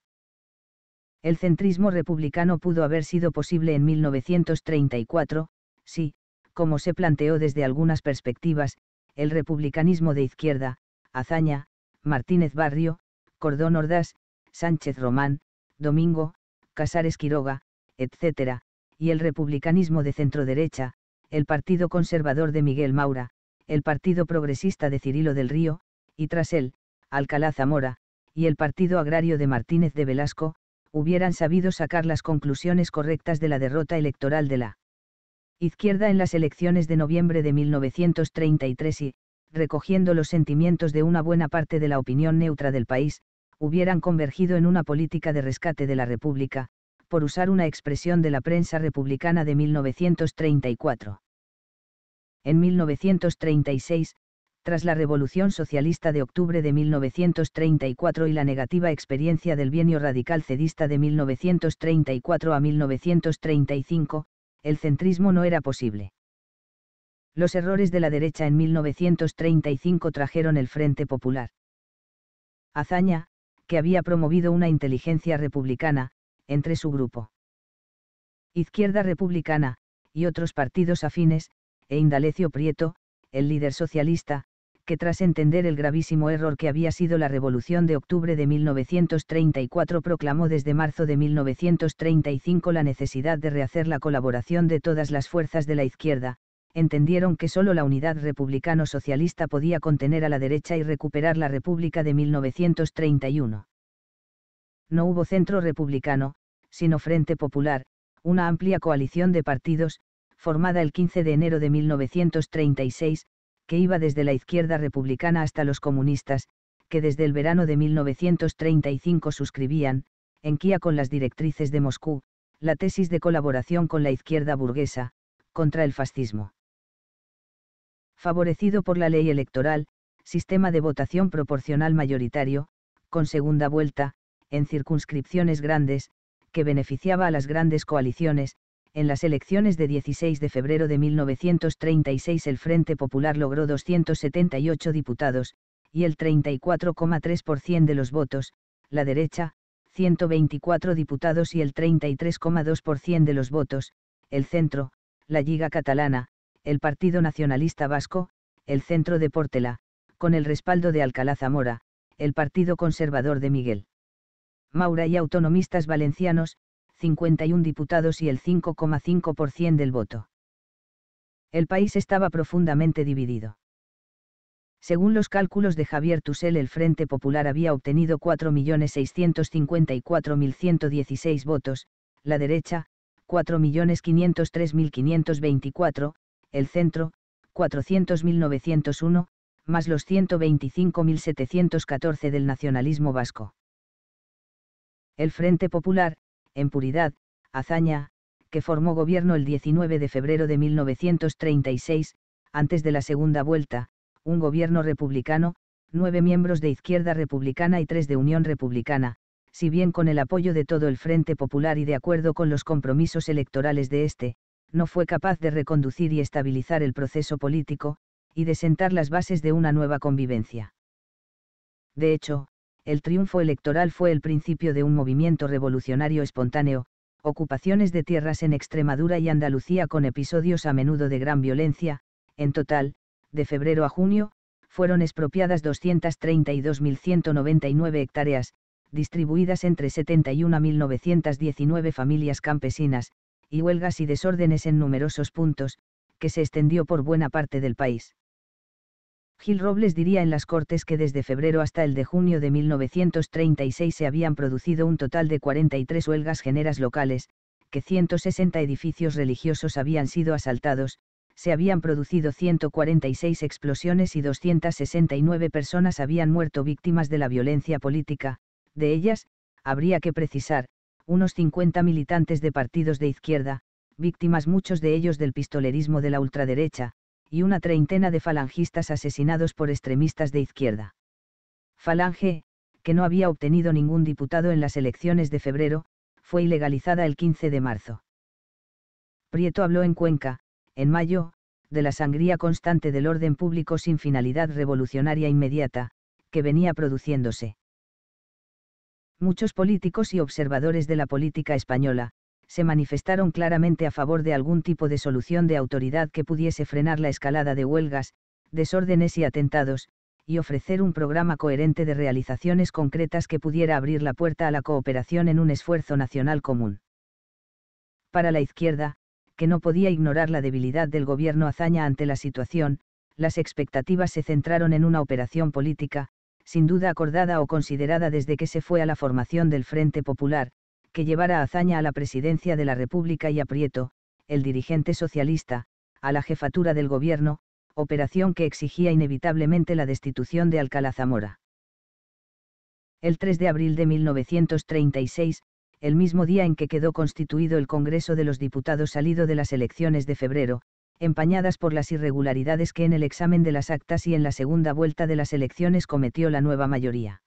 El centrismo republicano pudo haber sido posible en 1934, si, como se planteó desde algunas perspectivas, el republicanismo de izquierda, Azaña, Martínez Barrio, Cordón Ordaz, Sánchez Román, Domingo, Casares Quiroga, etc., y el republicanismo de centro derecha, el Partido Conservador de Miguel Maura, el Partido Progresista de Cirilo del Río, y tras él, Alcalá Zamora, y el Partido Agrario de Martínez de Velasco, hubieran sabido sacar las conclusiones correctas de la derrota electoral de la izquierda en las elecciones de noviembre de 1933 y, recogiendo los sentimientos de una buena parte de la opinión neutra del país, hubieran convergido en una política de rescate de la República, por usar una expresión de la prensa republicana de 1934 en 1936, tras la Revolución Socialista de octubre de 1934 y la negativa experiencia del bienio radical cedista de 1934 a 1935, el centrismo no era posible. Los errores de la derecha en 1935 trajeron el Frente Popular. Azaña, que había promovido una inteligencia republicana, entre su grupo. Izquierda Republicana, y otros partidos afines, e Indalecio Prieto, el líder socialista, que tras entender el gravísimo error que había sido la Revolución de Octubre de 1934 proclamó desde marzo de 1935 la necesidad de rehacer la colaboración de todas las fuerzas de la izquierda, entendieron que solo la unidad republicano-socialista podía contener a la derecha y recuperar la República de 1931. No hubo centro republicano, sino Frente Popular, una amplia coalición de partidos, formada el 15 de enero de 1936, que iba desde la izquierda republicana hasta los comunistas, que desde el verano de 1935 suscribían, en Kia con las directrices de Moscú, la tesis de colaboración con la izquierda burguesa, contra el fascismo. Favorecido por la ley electoral, sistema de votación proporcional mayoritario, con segunda vuelta, en circunscripciones grandes, que beneficiaba a las grandes coaliciones, en las elecciones de 16 de febrero de 1936 el Frente Popular logró 278 diputados, y el 34,3% de los votos, la derecha, 124 diputados y el 33,2% de los votos, el centro, la Liga Catalana, el Partido Nacionalista Vasco, el centro de Portela, con el respaldo de Alcalá Zamora, el Partido Conservador de Miguel. Maura y autonomistas valencianos, 51 diputados y el 5,5% del voto. El país estaba profundamente dividido. Según los cálculos de Javier Tusell, el Frente Popular había obtenido 4.654.116 votos, la derecha, 4.503.524, el centro, 400.901, más los 125.714 del nacionalismo vasco. El Frente Popular, en puridad, hazaña, que formó gobierno el 19 de febrero de 1936, antes de la segunda vuelta, un gobierno republicano, nueve miembros de izquierda republicana y tres de Unión Republicana, si bien con el apoyo de todo el Frente Popular y de acuerdo con los compromisos electorales de este, no fue capaz de reconducir y estabilizar el proceso político, y de sentar las bases de una nueva convivencia. De hecho, el triunfo electoral fue el principio de un movimiento revolucionario espontáneo, ocupaciones de tierras en Extremadura y Andalucía con episodios a menudo de gran violencia, en total, de febrero a junio, fueron expropiadas 232.199 hectáreas, distribuidas entre 71.919 familias campesinas, y huelgas y desórdenes en numerosos puntos, que se extendió por buena parte del país. Gil Robles diría en las Cortes que desde febrero hasta el de junio de 1936 se habían producido un total de 43 huelgas generas locales, que 160 edificios religiosos habían sido asaltados, se habían producido 146 explosiones y 269 personas habían muerto víctimas de la violencia política, de ellas, habría que precisar, unos 50 militantes de partidos de izquierda, víctimas muchos de ellos del pistolerismo de la ultraderecha, y una treintena de falangistas asesinados por extremistas de izquierda. Falange, que no había obtenido ningún diputado en las elecciones de febrero, fue ilegalizada el 15 de marzo. Prieto habló en Cuenca, en mayo, de la sangría constante del orden público sin finalidad revolucionaria inmediata, que venía produciéndose. Muchos políticos y observadores de la política española, se manifestaron claramente a favor de algún tipo de solución de autoridad que pudiese frenar la escalada de huelgas, desórdenes y atentados, y ofrecer un programa coherente de realizaciones concretas que pudiera abrir la puerta a la cooperación en un esfuerzo nacional común. Para la izquierda, que no podía ignorar la debilidad del gobierno hazaña ante la situación, las expectativas se centraron en una operación política, sin duda acordada o considerada desde que se fue a la formación del Frente Popular, que llevara a Azaña a la presidencia de la República y a Prieto, el dirigente socialista, a la jefatura del gobierno, operación que exigía inevitablemente la destitución de Alcalá Zamora. El 3 de abril de 1936, el mismo día en que quedó constituido el Congreso de los Diputados salido de las elecciones de febrero, empañadas por las irregularidades que en el examen de las actas y en la segunda vuelta de las elecciones cometió la nueva mayoría.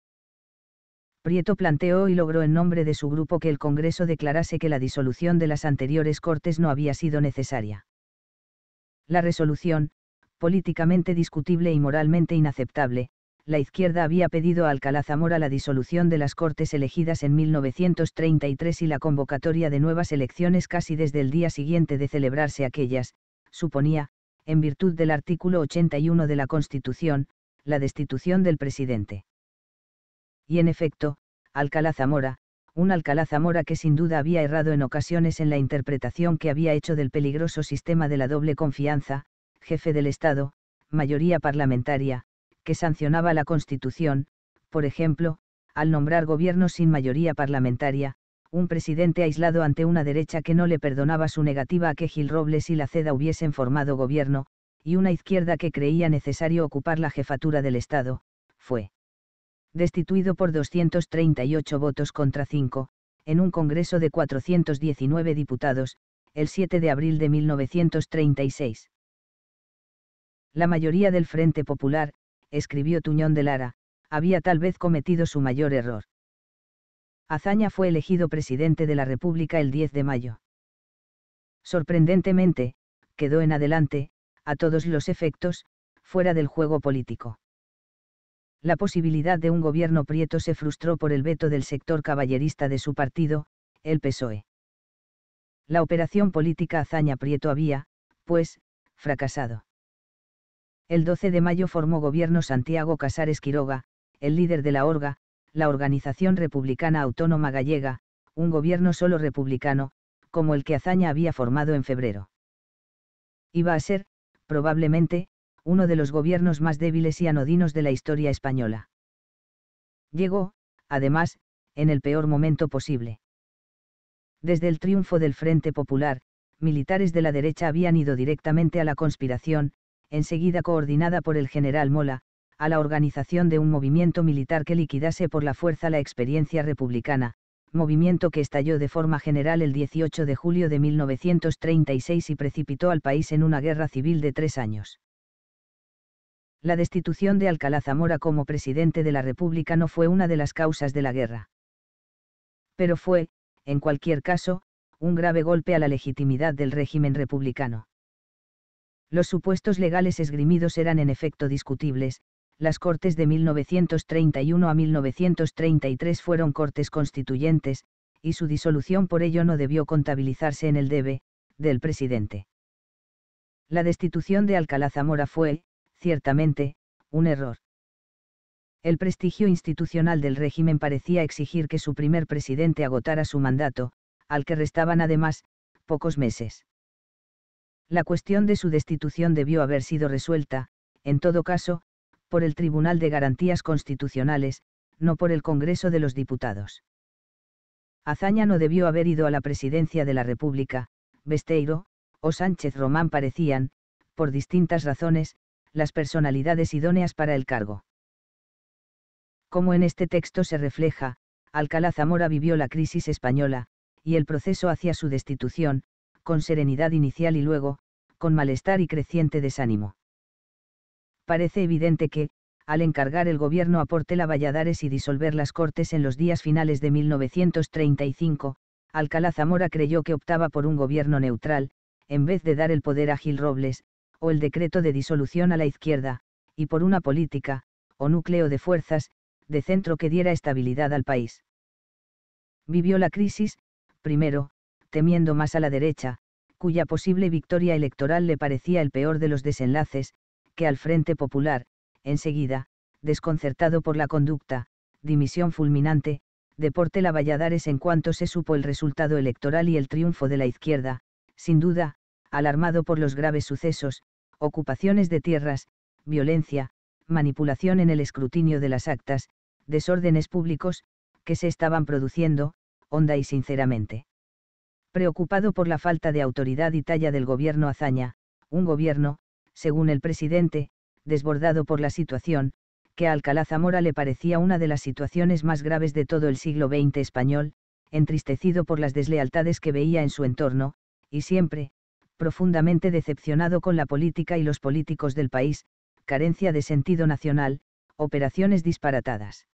Prieto planteó y logró en nombre de su grupo que el Congreso declarase que la disolución de las anteriores Cortes no había sido necesaria. La resolución, políticamente discutible y moralmente inaceptable, la izquierda había pedido a Alcalá Zamora la disolución de las Cortes elegidas en 1933 y la convocatoria de nuevas elecciones casi desde el día siguiente de celebrarse aquellas, suponía, en virtud del artículo 81 de la Constitución, la destitución del presidente y en efecto, Alcalá Zamora, un Alcalá Zamora que sin duda había errado en ocasiones en la interpretación que había hecho del peligroso sistema de la doble confianza, jefe del Estado, mayoría parlamentaria, que sancionaba la Constitución, por ejemplo, al nombrar gobierno sin mayoría parlamentaria, un presidente aislado ante una derecha que no le perdonaba su negativa a que Gil Robles y la CEDA hubiesen formado gobierno, y una izquierda que creía necesario ocupar la jefatura del Estado, fue destituido por 238 votos contra 5, en un Congreso de 419 diputados, el 7 de abril de 1936. La mayoría del Frente Popular, escribió Tuñón de Lara, había tal vez cometido su mayor error. Azaña fue elegido presidente de la República el 10 de mayo. Sorprendentemente, quedó en adelante, a todos los efectos, fuera del juego político la posibilidad de un gobierno prieto se frustró por el veto del sector caballerista de su partido, el PSOE. La operación política azaña prieto había, pues, fracasado. El 12 de mayo formó gobierno Santiago Casares Quiroga, el líder de la Orga, la Organización Republicana Autónoma Gallega, un gobierno solo republicano, como el que Azaña había formado en febrero. Iba a ser, probablemente, uno de los gobiernos más débiles y anodinos de la historia española. Llegó, además, en el peor momento posible. Desde el triunfo del Frente Popular, militares de la derecha habían ido directamente a la conspiración, enseguida coordinada por el general Mola, a la organización de un movimiento militar que liquidase por la fuerza la experiencia republicana, movimiento que estalló de forma general el 18 de julio de 1936 y precipitó al país en una guerra civil de tres años la destitución de Alcalá Zamora como presidente de la República no fue una de las causas de la guerra. Pero fue, en cualquier caso, un grave golpe a la legitimidad del régimen republicano. Los supuestos legales esgrimidos eran en efecto discutibles, las Cortes de 1931 a 1933 fueron Cortes constituyentes, y su disolución por ello no debió contabilizarse en el debe, del presidente. La destitución de Alcalá Zamora fue, ciertamente, un error. El prestigio institucional del régimen parecía exigir que su primer presidente agotara su mandato, al que restaban además, pocos meses. La cuestión de su destitución debió haber sido resuelta, en todo caso, por el Tribunal de Garantías Constitucionales, no por el Congreso de los Diputados. Azaña no debió haber ido a la presidencia de la República, Besteiro, o Sánchez Román parecían, por distintas razones, las personalidades idóneas para el cargo. Como en este texto se refleja, Alcalá Zamora vivió la crisis española, y el proceso hacia su destitución, con serenidad inicial y luego, con malestar y creciente desánimo. Parece evidente que, al encargar el gobierno a Portela Valladares y disolver las Cortes en los días finales de 1935, Alcalá Zamora creyó que optaba por un gobierno neutral, en vez de dar el poder a Gil Robles, el decreto de disolución a la izquierda, y por una política, o núcleo de fuerzas, de centro que diera estabilidad al país. Vivió la crisis, primero, temiendo más a la derecha, cuya posible victoria electoral le parecía el peor de los desenlaces, que al Frente Popular, enseguida, desconcertado por la conducta, dimisión fulminante, deporte la Valladares en cuanto se supo el resultado electoral y el triunfo de la izquierda, sin duda, alarmado por los graves sucesos, ocupaciones de tierras, violencia, manipulación en el escrutinio de las actas, desórdenes públicos, que se estaban produciendo, honda y sinceramente. Preocupado por la falta de autoridad y talla del gobierno Azaña, un gobierno, según el presidente, desbordado por la situación, que a Alcalá Zamora le parecía una de las situaciones más graves de todo el siglo XX español, entristecido por las deslealtades que veía en su entorno, y siempre, profundamente decepcionado con la política y los políticos del país, carencia de sentido nacional, operaciones disparatadas.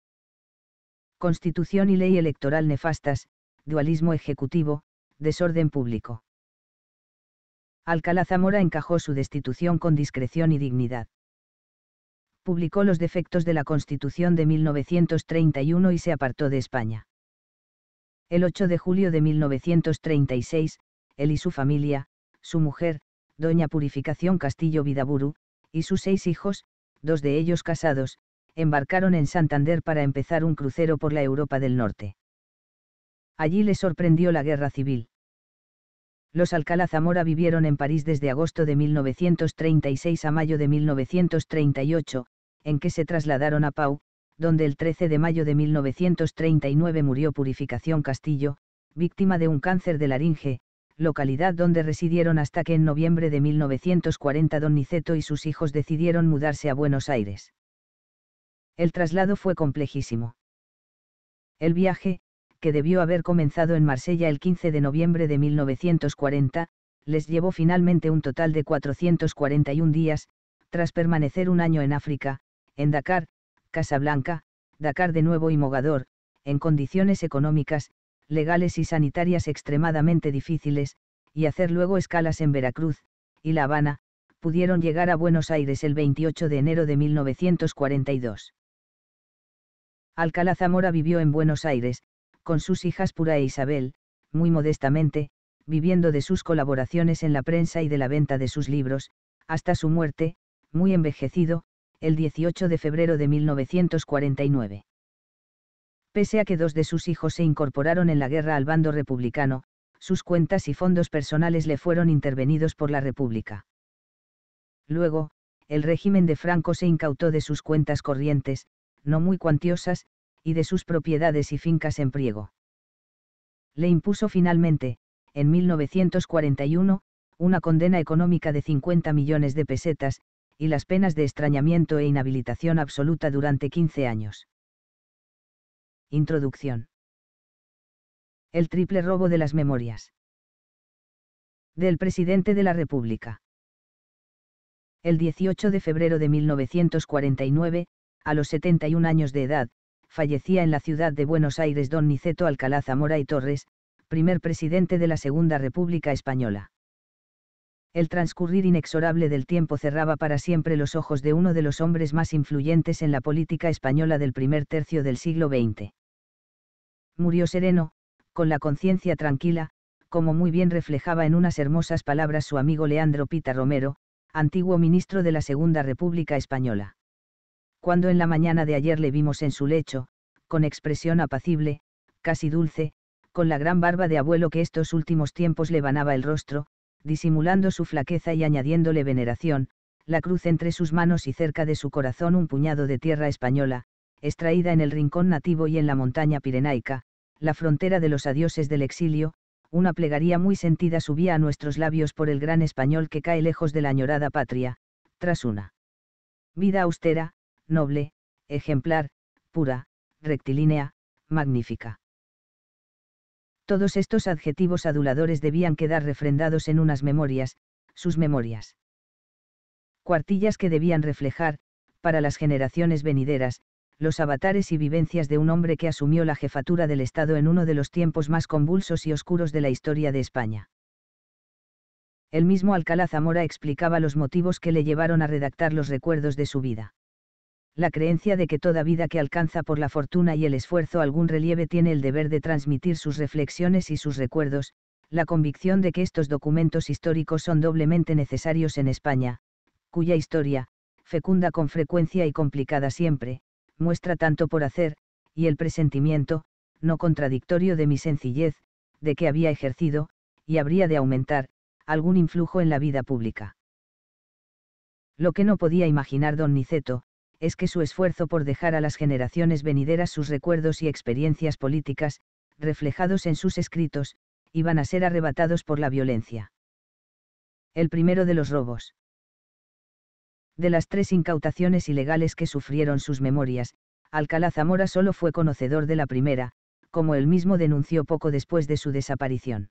Constitución y ley electoral nefastas, dualismo ejecutivo, desorden público. Alcalá Zamora encajó su destitución con discreción y dignidad. Publicó los defectos de la Constitución de 1931 y se apartó de España. El 8 de julio de 1936, él y su familia, su mujer, doña Purificación Castillo Vidaburu, y sus seis hijos, dos de ellos casados, embarcaron en Santander para empezar un crucero por la Europa del Norte. Allí les sorprendió la guerra civil. Los Alcalá Zamora vivieron en París desde agosto de 1936 a mayo de 1938, en que se trasladaron a Pau, donde el 13 de mayo de 1939 murió Purificación Castillo, víctima de un cáncer de laringe, localidad donde residieron hasta que en noviembre de 1940 don Niceto y sus hijos decidieron mudarse a Buenos Aires. El traslado fue complejísimo. El viaje, que debió haber comenzado en Marsella el 15 de noviembre de 1940, les llevó finalmente un total de 441 días, tras permanecer un año en África, en Dakar, Casablanca, Dakar de nuevo y Mogador, en condiciones económicas, legales y sanitarias extremadamente difíciles, y hacer luego escalas en Veracruz, y La Habana, pudieron llegar a Buenos Aires el 28 de enero de 1942. Alcalá Zamora vivió en Buenos Aires, con sus hijas Pura e Isabel, muy modestamente, viviendo de sus colaboraciones en la prensa y de la venta de sus libros, hasta su muerte, muy envejecido, el 18 de febrero de 1949 pese a que dos de sus hijos se incorporaron en la guerra al bando republicano, sus cuentas y fondos personales le fueron intervenidos por la República. Luego, el régimen de Franco se incautó de sus cuentas corrientes, no muy cuantiosas, y de sus propiedades y fincas en priego. Le impuso finalmente, en 1941, una condena económica de 50 millones de pesetas, y las penas de extrañamiento e inhabilitación absoluta durante 15 años. Introducción. El triple robo de las memorias. Del presidente de la República. El 18 de febrero de 1949, a los 71 años de edad, fallecía en la ciudad de Buenos Aires don Niceto Alcalá Zamora y Torres, primer presidente de la Segunda República Española. El transcurrir inexorable del tiempo cerraba para siempre los ojos de uno de los hombres más influyentes en la política española del primer tercio del siglo XX murió sereno, con la conciencia tranquila, como muy bien reflejaba en unas hermosas palabras su amigo Leandro Pita Romero, antiguo ministro de la Segunda República Española. Cuando en la mañana de ayer le vimos en su lecho, con expresión apacible, casi dulce, con la gran barba de abuelo que estos últimos tiempos le banaba el rostro, disimulando su flaqueza y añadiéndole veneración, la cruz entre sus manos y cerca de su corazón un puñado de tierra española, extraída en el rincón nativo y en la montaña pirenaica, la frontera de los adioses del exilio, una plegaría muy sentida subía a nuestros labios por el gran español que cae lejos de la añorada patria, tras una vida austera, noble, ejemplar, pura, rectilínea, magnífica. Todos estos adjetivos aduladores debían quedar refrendados en unas memorias, sus memorias. Cuartillas que debían reflejar, para las generaciones venideras, los avatares y vivencias de un hombre que asumió la jefatura del Estado en uno de los tiempos más convulsos y oscuros de la historia de España. El mismo Alcalá Zamora explicaba los motivos que le llevaron a redactar los recuerdos de su vida. La creencia de que toda vida que alcanza por la fortuna y el esfuerzo algún relieve tiene el deber de transmitir sus reflexiones y sus recuerdos, la convicción de que estos documentos históricos son doblemente necesarios en España, cuya historia, fecunda con frecuencia y complicada siempre, muestra tanto por hacer, y el presentimiento, no contradictorio de mi sencillez, de que había ejercido, y habría de aumentar, algún influjo en la vida pública. Lo que no podía imaginar don Niceto, es que su esfuerzo por dejar a las generaciones venideras sus recuerdos y experiencias políticas, reflejados en sus escritos, iban a ser arrebatados por la violencia. El primero de los robos. De las tres incautaciones ilegales que sufrieron sus memorias, Alcalá Zamora solo fue conocedor de la primera, como él mismo denunció poco después de su desaparición.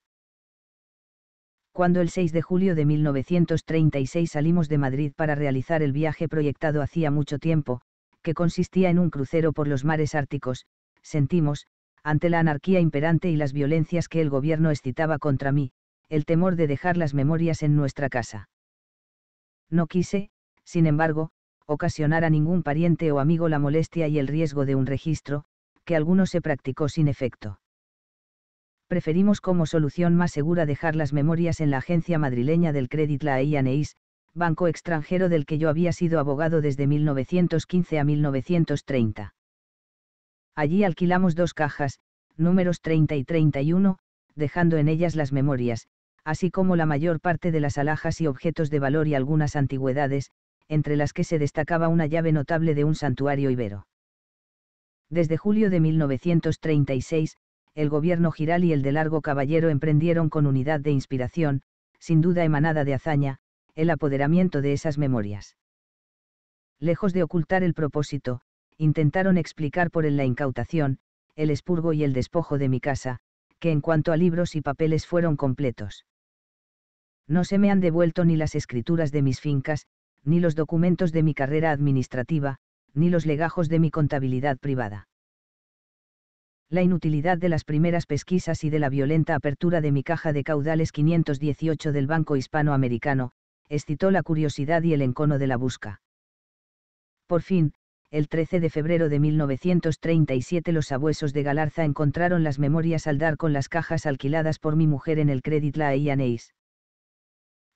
Cuando el 6 de julio de 1936 salimos de Madrid para realizar el viaje proyectado hacía mucho tiempo, que consistía en un crucero por los mares árticos, sentimos, ante la anarquía imperante y las violencias que el gobierno excitaba contra mí, el temor de dejar las memorias en nuestra casa. No quise, sin embargo, ocasionar a ningún pariente o amigo la molestia y el riesgo de un registro, que alguno se practicó sin efecto. Preferimos como solución más segura dejar las memorias en la agencia madrileña del Crédit La IANEIS, banco extranjero del que yo había sido abogado desde 1915 a 1930. Allí alquilamos dos cajas, números 30 y 31, dejando en ellas las memorias, así como la mayor parte de las alhajas y objetos de valor y algunas antigüedades, entre las que se destacaba una llave notable de un santuario ibero. Desde julio de 1936, el gobierno Giral y el de Largo Caballero emprendieron con unidad de inspiración, sin duda emanada de hazaña, el apoderamiento de esas memorias. Lejos de ocultar el propósito, intentaron explicar por él la incautación, el espurgo y el despojo de mi casa, que en cuanto a libros y papeles fueron completos. No se me han devuelto ni las escrituras de mis fincas, ni los documentos de mi carrera administrativa, ni los legajos de mi contabilidad privada. La inutilidad de las primeras pesquisas y de la violenta apertura de mi caja de caudales 518 del Banco Hispanoamericano, excitó la curiosidad y el encono de la busca. Por fin, el 13 de febrero de 1937 los sabuesos de Galarza encontraron las memorias al dar con las cajas alquiladas por mi mujer en el Credit La Aneis.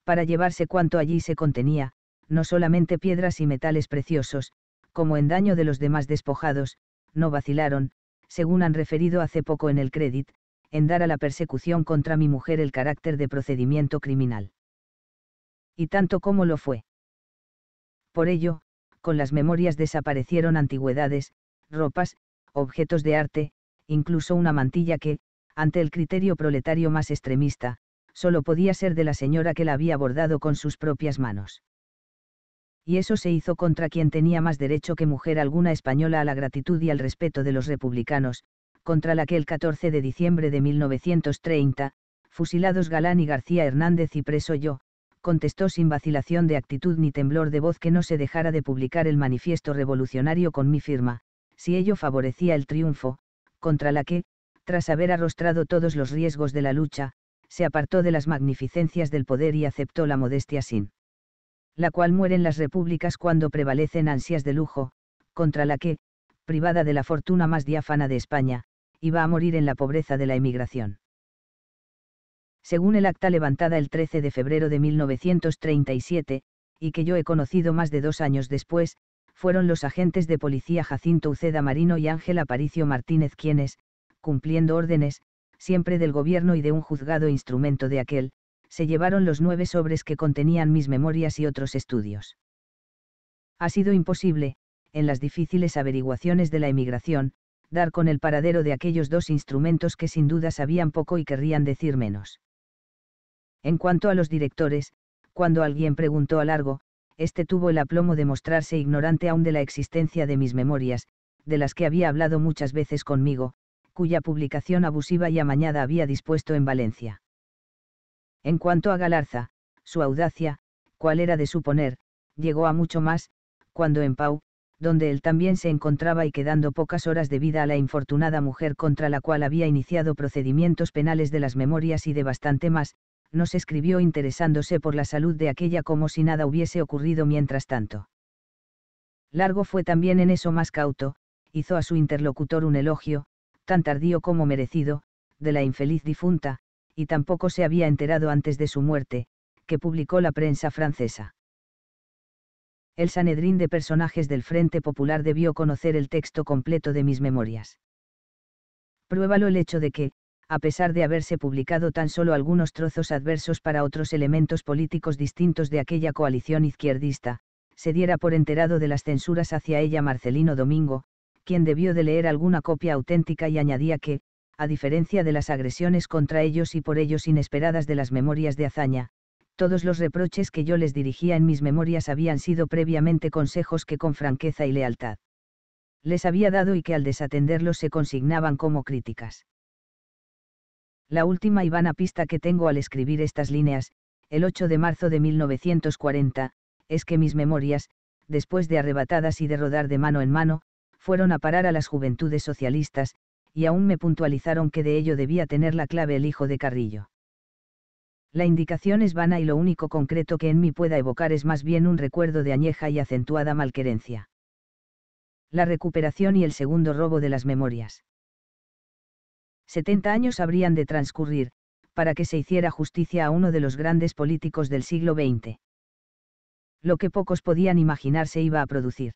Para llevarse cuanto allí se contenía, no solamente piedras y metales preciosos, como en daño de los demás despojados, no vacilaron, según han referido hace poco en el crédit, en dar a la persecución contra mi mujer el carácter de procedimiento criminal. Y tanto como lo fue. Por ello, con las memorias desaparecieron antigüedades, ropas, objetos de arte, incluso una mantilla que, ante el criterio proletario más extremista, solo podía ser de la señora que la había bordado con sus propias manos y eso se hizo contra quien tenía más derecho que mujer alguna española a la gratitud y al respeto de los republicanos, contra la que el 14 de diciembre de 1930, fusilados Galán y García Hernández y preso yo, contestó sin vacilación de actitud ni temblor de voz que no se dejara de publicar el manifiesto revolucionario con mi firma, si ello favorecía el triunfo, contra la que, tras haber arrostrado todos los riesgos de la lucha, se apartó de las magnificencias del poder y aceptó la modestia sin la cual mueren las repúblicas cuando prevalecen ansias de lujo, contra la que, privada de la fortuna más diáfana de España, iba a morir en la pobreza de la emigración. Según el acta levantada el 13 de febrero de 1937, y que yo he conocido más de dos años después, fueron los agentes de policía Jacinto Uceda Marino y Ángel Aparicio Martínez quienes, cumpliendo órdenes, siempre del gobierno y de un juzgado instrumento de aquel, se llevaron los nueve sobres que contenían mis memorias y otros estudios. Ha sido imposible, en las difíciles averiguaciones de la emigración, dar con el paradero de aquellos dos instrumentos que sin duda sabían poco y querrían decir menos. En cuanto a los directores, cuando alguien preguntó a Largo, este tuvo el aplomo de mostrarse ignorante aún de la existencia de mis memorias, de las que había hablado muchas veces conmigo, cuya publicación abusiva y amañada había dispuesto en Valencia. En cuanto a Galarza, su audacia, cual era de suponer, llegó a mucho más, cuando en Pau, donde él también se encontraba y quedando pocas horas de vida a la infortunada mujer contra la cual había iniciado procedimientos penales de las memorias y de bastante más, nos escribió interesándose por la salud de aquella como si nada hubiese ocurrido mientras tanto. Largo fue también en eso más cauto, hizo a su interlocutor un elogio, tan tardío como merecido, de la infeliz difunta, y tampoco se había enterado antes de su muerte, que publicó la prensa francesa. El Sanedrín de personajes del Frente Popular debió conocer el texto completo de mis memorias. Pruébalo el hecho de que, a pesar de haberse publicado tan solo algunos trozos adversos para otros elementos políticos distintos de aquella coalición izquierdista, se diera por enterado de las censuras hacia ella Marcelino Domingo, quien debió de leer alguna copia auténtica y añadía que, a diferencia de las agresiones contra ellos y por ellos inesperadas de las memorias de hazaña, todos los reproches que yo les dirigía en mis memorias habían sido previamente consejos que con franqueza y lealtad les había dado y que al desatenderlos se consignaban como críticas. La última y vana pista que tengo al escribir estas líneas, el 8 de marzo de 1940, es que mis memorias, después de arrebatadas y de rodar de mano en mano, fueron a parar a las juventudes socialistas, y aún me puntualizaron que de ello debía tener la clave el hijo de Carrillo. La indicación es vana y lo único concreto que en mí pueda evocar es más bien un recuerdo de añeja y acentuada malquerencia. La recuperación y el segundo robo de las memorias. 70 años habrían de transcurrir, para que se hiciera justicia a uno de los grandes políticos del siglo XX. Lo que pocos podían imaginarse iba a producir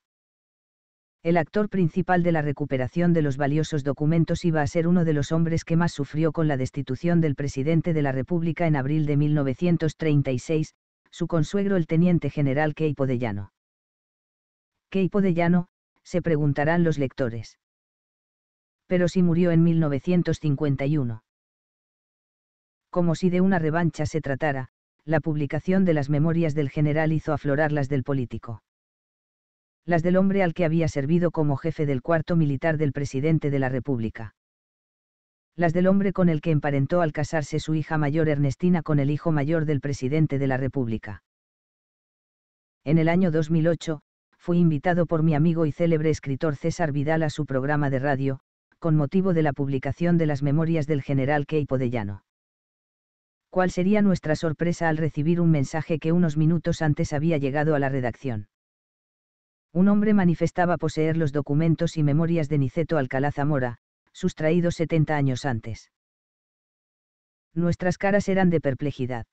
el actor principal de la recuperación de los valiosos documentos iba a ser uno de los hombres que más sufrió con la destitución del presidente de la República en abril de 1936, su consuegro el teniente general Keipo de Llano. Keipo de Llano, se preguntarán los lectores. Pero si murió en 1951. Como si de una revancha se tratara, la publicación de las memorias del general hizo aflorar las del político las del hombre al que había servido como jefe del cuarto militar del presidente de la República. Las del hombre con el que emparentó al casarse su hija mayor Ernestina con el hijo mayor del presidente de la República. En el año 2008, fui invitado por mi amigo y célebre escritor César Vidal a su programa de radio, con motivo de la publicación de las memorias del general de Podellano. ¿Cuál sería nuestra sorpresa al recibir un mensaje que unos minutos antes había llegado a la redacción? un hombre manifestaba poseer los documentos y memorias de Niceto Alcalá Zamora, sustraídos 70 años antes. Nuestras caras eran de perplejidad.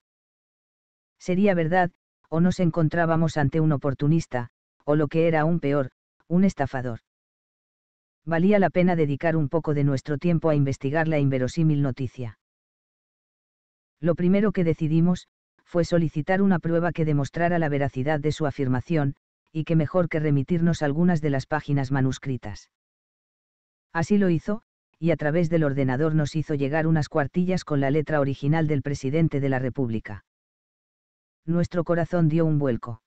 Sería verdad, o nos encontrábamos ante un oportunista, o lo que era aún peor, un estafador. Valía la pena dedicar un poco de nuestro tiempo a investigar la inverosímil noticia. Lo primero que decidimos, fue solicitar una prueba que demostrara la veracidad de su afirmación, y que mejor que remitirnos algunas de las páginas manuscritas. Así lo hizo, y a través del ordenador nos hizo llegar unas cuartillas con la letra original del presidente de la República. Nuestro corazón dio un vuelco.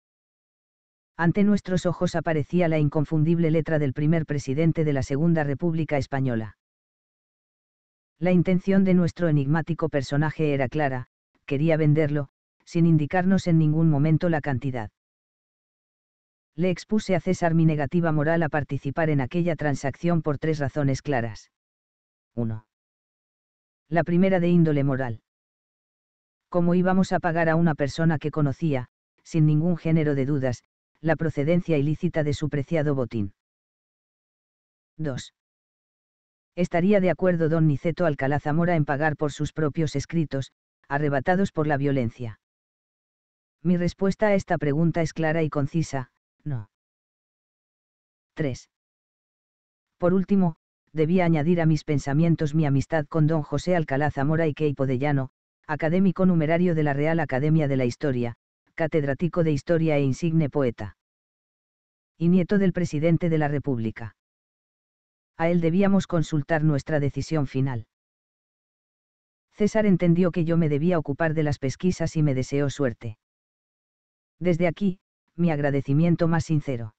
Ante nuestros ojos aparecía la inconfundible letra del primer presidente de la Segunda República Española. La intención de nuestro enigmático personaje era clara, quería venderlo, sin indicarnos en ningún momento la cantidad le expuse a César mi negativa moral a participar en aquella transacción por tres razones claras. 1. La primera de índole moral. Como íbamos a pagar a una persona que conocía, sin ningún género de dudas, la procedencia ilícita de su preciado botín? 2. ¿Estaría de acuerdo don Niceto Alcalá Zamora en pagar por sus propios escritos, arrebatados por la violencia? Mi respuesta a esta pregunta es clara y concisa, 3. Por último, debía añadir a mis pensamientos mi amistad con don José Alcalá Zamora y de Podellano, académico numerario de la Real Academia de la Historia, catedrático de Historia e insigne poeta. Y nieto del presidente de la República. A él debíamos consultar nuestra decisión final. César entendió que yo me debía ocupar de las pesquisas y me deseó suerte. Desde aquí, mi agradecimiento más sincero.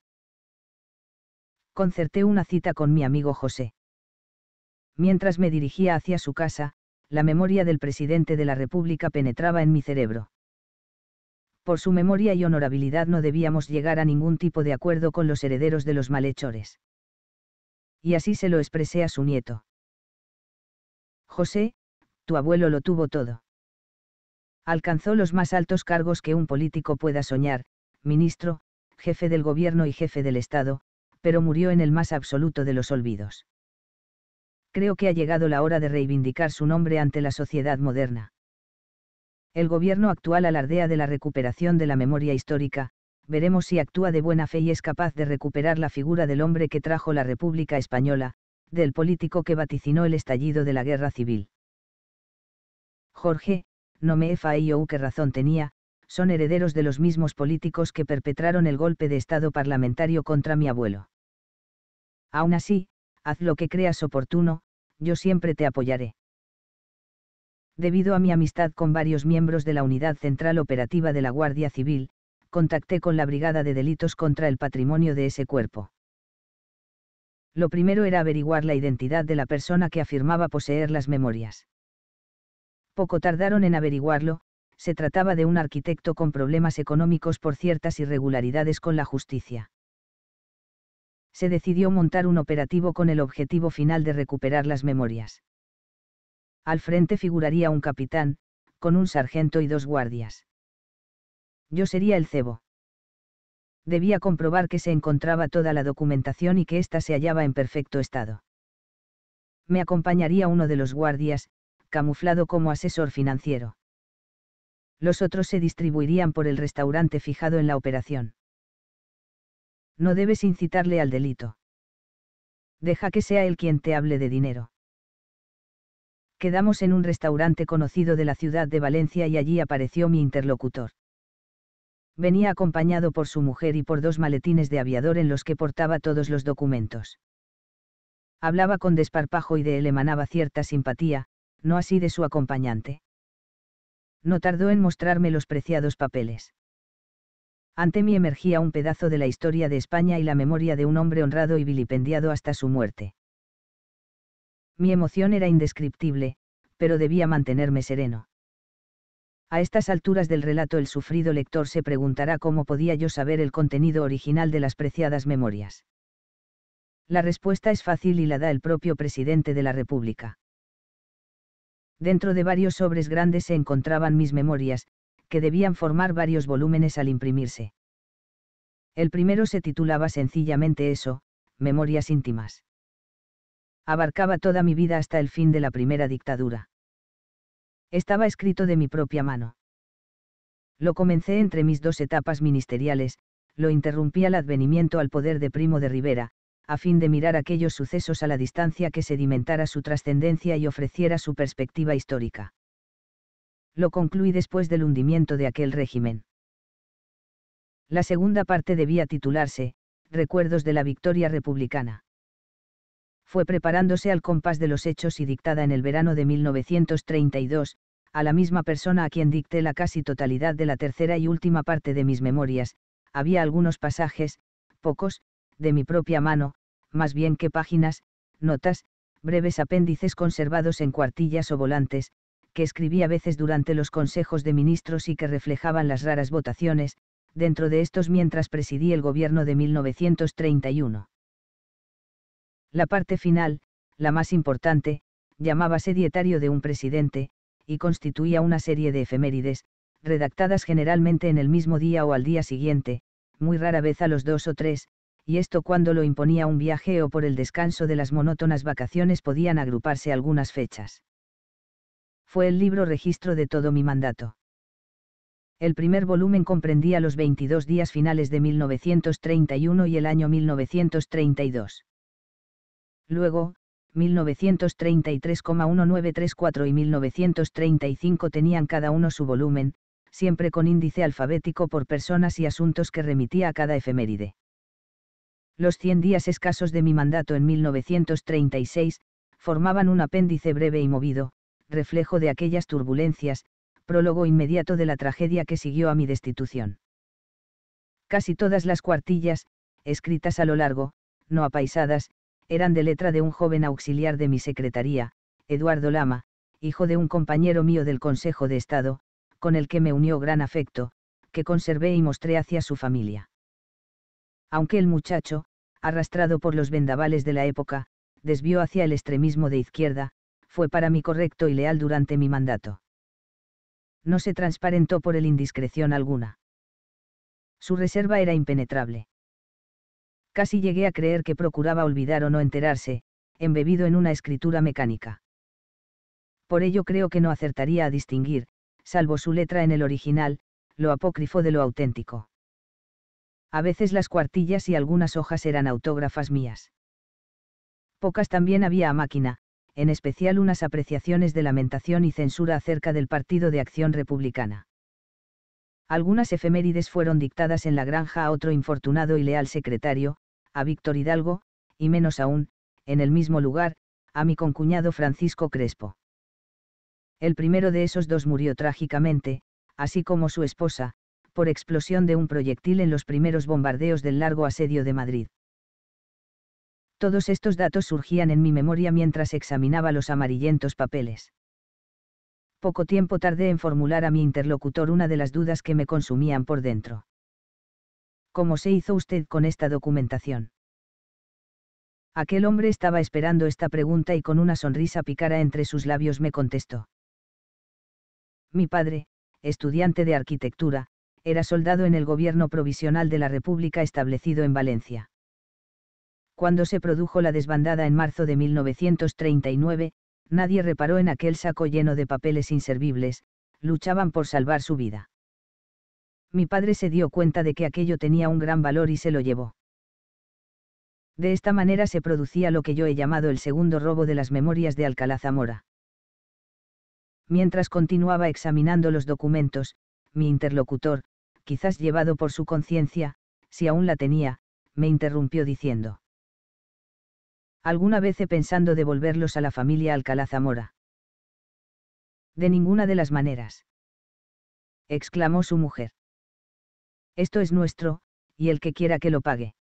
Concerté una cita con mi amigo José. Mientras me dirigía hacia su casa, la memoria del presidente de la República penetraba en mi cerebro. Por su memoria y honorabilidad no debíamos llegar a ningún tipo de acuerdo con los herederos de los malhechores. Y así se lo expresé a su nieto. José, tu abuelo lo tuvo todo. Alcanzó los más altos cargos que un político pueda soñar, ministro, jefe del gobierno y jefe del Estado, pero murió en el más absoluto de los olvidos. Creo que ha llegado la hora de reivindicar su nombre ante la sociedad moderna. El gobierno actual alardea de la recuperación de la memoria histórica, veremos si actúa de buena fe y es capaz de recuperar la figura del hombre que trajo la República Española, del político que vaticinó el estallido de la guerra civil. Jorge, no me faio qué razón tenía, son herederos de los mismos políticos que perpetraron el golpe de Estado parlamentario contra mi abuelo. Aún así, haz lo que creas oportuno, yo siempre te apoyaré. Debido a mi amistad con varios miembros de la Unidad Central Operativa de la Guardia Civil, contacté con la Brigada de Delitos contra el Patrimonio de ese cuerpo. Lo primero era averiguar la identidad de la persona que afirmaba poseer las memorias. Poco tardaron en averiguarlo, se trataba de un arquitecto con problemas económicos por ciertas irregularidades con la justicia. Se decidió montar un operativo con el objetivo final de recuperar las memorias. Al frente figuraría un capitán, con un sargento y dos guardias. Yo sería el cebo. Debía comprobar que se encontraba toda la documentación y que ésta se hallaba en perfecto estado. Me acompañaría uno de los guardias, camuflado como asesor financiero los otros se distribuirían por el restaurante fijado en la operación. No debes incitarle al delito. Deja que sea él quien te hable de dinero. Quedamos en un restaurante conocido de la ciudad de Valencia y allí apareció mi interlocutor. Venía acompañado por su mujer y por dos maletines de aviador en los que portaba todos los documentos. Hablaba con desparpajo y de él emanaba cierta simpatía, no así de su acompañante no tardó en mostrarme los preciados papeles. Ante mí emergía un pedazo de la historia de España y la memoria de un hombre honrado y vilipendiado hasta su muerte. Mi emoción era indescriptible, pero debía mantenerme sereno. A estas alturas del relato el sufrido lector se preguntará cómo podía yo saber el contenido original de las preciadas memorias. La respuesta es fácil y la da el propio presidente de la República. Dentro de varios sobres grandes se encontraban mis memorias, que debían formar varios volúmenes al imprimirse. El primero se titulaba sencillamente eso, Memorias íntimas. Abarcaba toda mi vida hasta el fin de la primera dictadura. Estaba escrito de mi propia mano. Lo comencé entre mis dos etapas ministeriales, lo interrumpí al advenimiento al poder de Primo de Rivera, a fin de mirar aquellos sucesos a la distancia que sedimentara su trascendencia y ofreciera su perspectiva histórica. Lo concluí después del hundimiento de aquel régimen. La segunda parte debía titularse, Recuerdos de la Victoria Republicana. Fue preparándose al compás de los hechos y dictada en el verano de 1932, a la misma persona a quien dicté la casi totalidad de la tercera y última parte de mis memorias, había algunos pasajes, pocos, de mi propia mano, más bien que páginas, notas, breves apéndices conservados en cuartillas o volantes, que escribí a veces durante los consejos de ministros y que reflejaban las raras votaciones, dentro de estos mientras presidí el gobierno de 1931. La parte final, la más importante, llamábase dietario de un presidente, y constituía una serie de efemérides, redactadas generalmente en el mismo día o al día siguiente, muy rara vez a los dos o tres, y esto cuando lo imponía un viaje o por el descanso de las monótonas vacaciones podían agruparse algunas fechas. Fue el libro registro de todo mi mandato. El primer volumen comprendía los 22 días finales de 1931 y el año 1932. Luego, 1933,1934 y 1935 tenían cada uno su volumen, siempre con índice alfabético por personas y asuntos que remitía a cada efeméride los 100 días escasos de mi mandato en 1936, formaban un apéndice breve y movido, reflejo de aquellas turbulencias, prólogo inmediato de la tragedia que siguió a mi destitución. Casi todas las cuartillas, escritas a lo largo, no apaisadas, eran de letra de un joven auxiliar de mi secretaría, Eduardo Lama, hijo de un compañero mío del Consejo de Estado, con el que me unió gran afecto, que conservé y mostré hacia su familia. Aunque el muchacho, arrastrado por los vendavales de la época, desvió hacia el extremismo de izquierda, fue para mí correcto y leal durante mi mandato. No se transparentó por el indiscreción alguna. Su reserva era impenetrable. Casi llegué a creer que procuraba olvidar o no enterarse, embebido en una escritura mecánica. Por ello creo que no acertaría a distinguir, salvo su letra en el original, lo apócrifo de lo auténtico a veces las cuartillas y algunas hojas eran autógrafas mías. Pocas también había a máquina, en especial unas apreciaciones de lamentación y censura acerca del Partido de Acción Republicana. Algunas efemérides fueron dictadas en la granja a otro infortunado y leal secretario, a Víctor Hidalgo, y menos aún, en el mismo lugar, a mi concuñado Francisco Crespo. El primero de esos dos murió trágicamente, así como su esposa, por explosión de un proyectil en los primeros bombardeos del largo asedio de Madrid. Todos estos datos surgían en mi memoria mientras examinaba los amarillentos papeles. Poco tiempo tardé en formular a mi interlocutor una de las dudas que me consumían por dentro. ¿Cómo se hizo usted con esta documentación? Aquel hombre estaba esperando esta pregunta y con una sonrisa picara entre sus labios me contestó. Mi padre, estudiante de arquitectura, era soldado en el gobierno provisional de la República establecido en Valencia. Cuando se produjo la desbandada en marzo de 1939, nadie reparó en aquel saco lleno de papeles inservibles, luchaban por salvar su vida. Mi padre se dio cuenta de que aquello tenía un gran valor y se lo llevó. De esta manera se producía lo que yo he llamado el segundo robo de las memorias de Alcalá Zamora. Mientras continuaba examinando los documentos, mi interlocutor, quizás llevado por su conciencia, si aún la tenía, me interrumpió diciendo. ¿Alguna vez he pensado devolverlos a la familia Alcalá Zamora? De ninguna de las maneras. Exclamó su mujer. Esto es nuestro, y el que quiera que lo pague.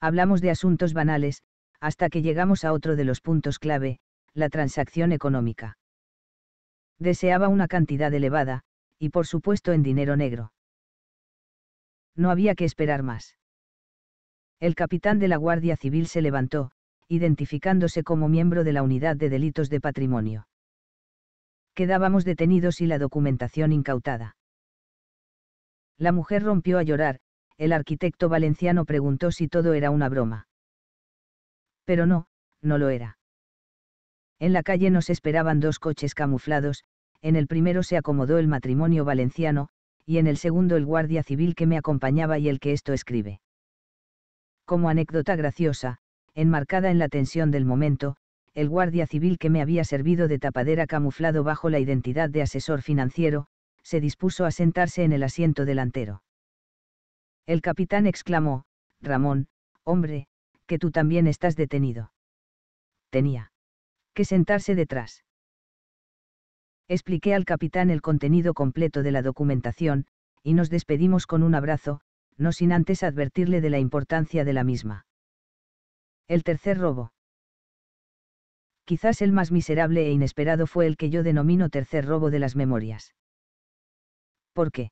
Hablamos de asuntos banales, hasta que llegamos a otro de los puntos clave, la transacción económica. Deseaba una cantidad elevada, y por supuesto en dinero negro. No había que esperar más. El capitán de la Guardia Civil se levantó, identificándose como miembro de la Unidad de Delitos de Patrimonio. Quedábamos detenidos y la documentación incautada. La mujer rompió a llorar, el arquitecto valenciano preguntó si todo era una broma. Pero no, no lo era. En la calle nos esperaban dos coches camuflados, en el primero se acomodó el matrimonio valenciano, y en el segundo el guardia civil que me acompañaba y el que esto escribe. Como anécdota graciosa, enmarcada en la tensión del momento, el guardia civil que me había servido de tapadera camuflado bajo la identidad de asesor financiero, se dispuso a sentarse en el asiento delantero. El capitán exclamó, Ramón, hombre, que tú también estás detenido. Tenía que sentarse detrás. Expliqué al capitán el contenido completo de la documentación, y nos despedimos con un abrazo, no sin antes advertirle de la importancia de la misma. El tercer robo. Quizás el más miserable e inesperado fue el que yo denomino tercer robo de las memorias. ¿Por qué?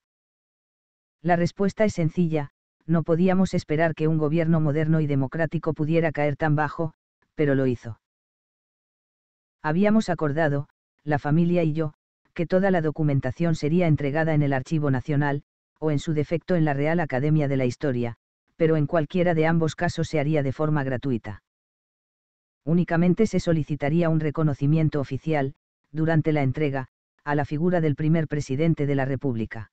La respuesta es sencilla, no podíamos esperar que un gobierno moderno y democrático pudiera caer tan bajo, pero lo hizo. Habíamos acordado, la familia y yo, que toda la documentación sería entregada en el Archivo Nacional, o en su defecto en la Real Academia de la Historia, pero en cualquiera de ambos casos se haría de forma gratuita. Únicamente se solicitaría un reconocimiento oficial, durante la entrega, a la figura del primer presidente de la República.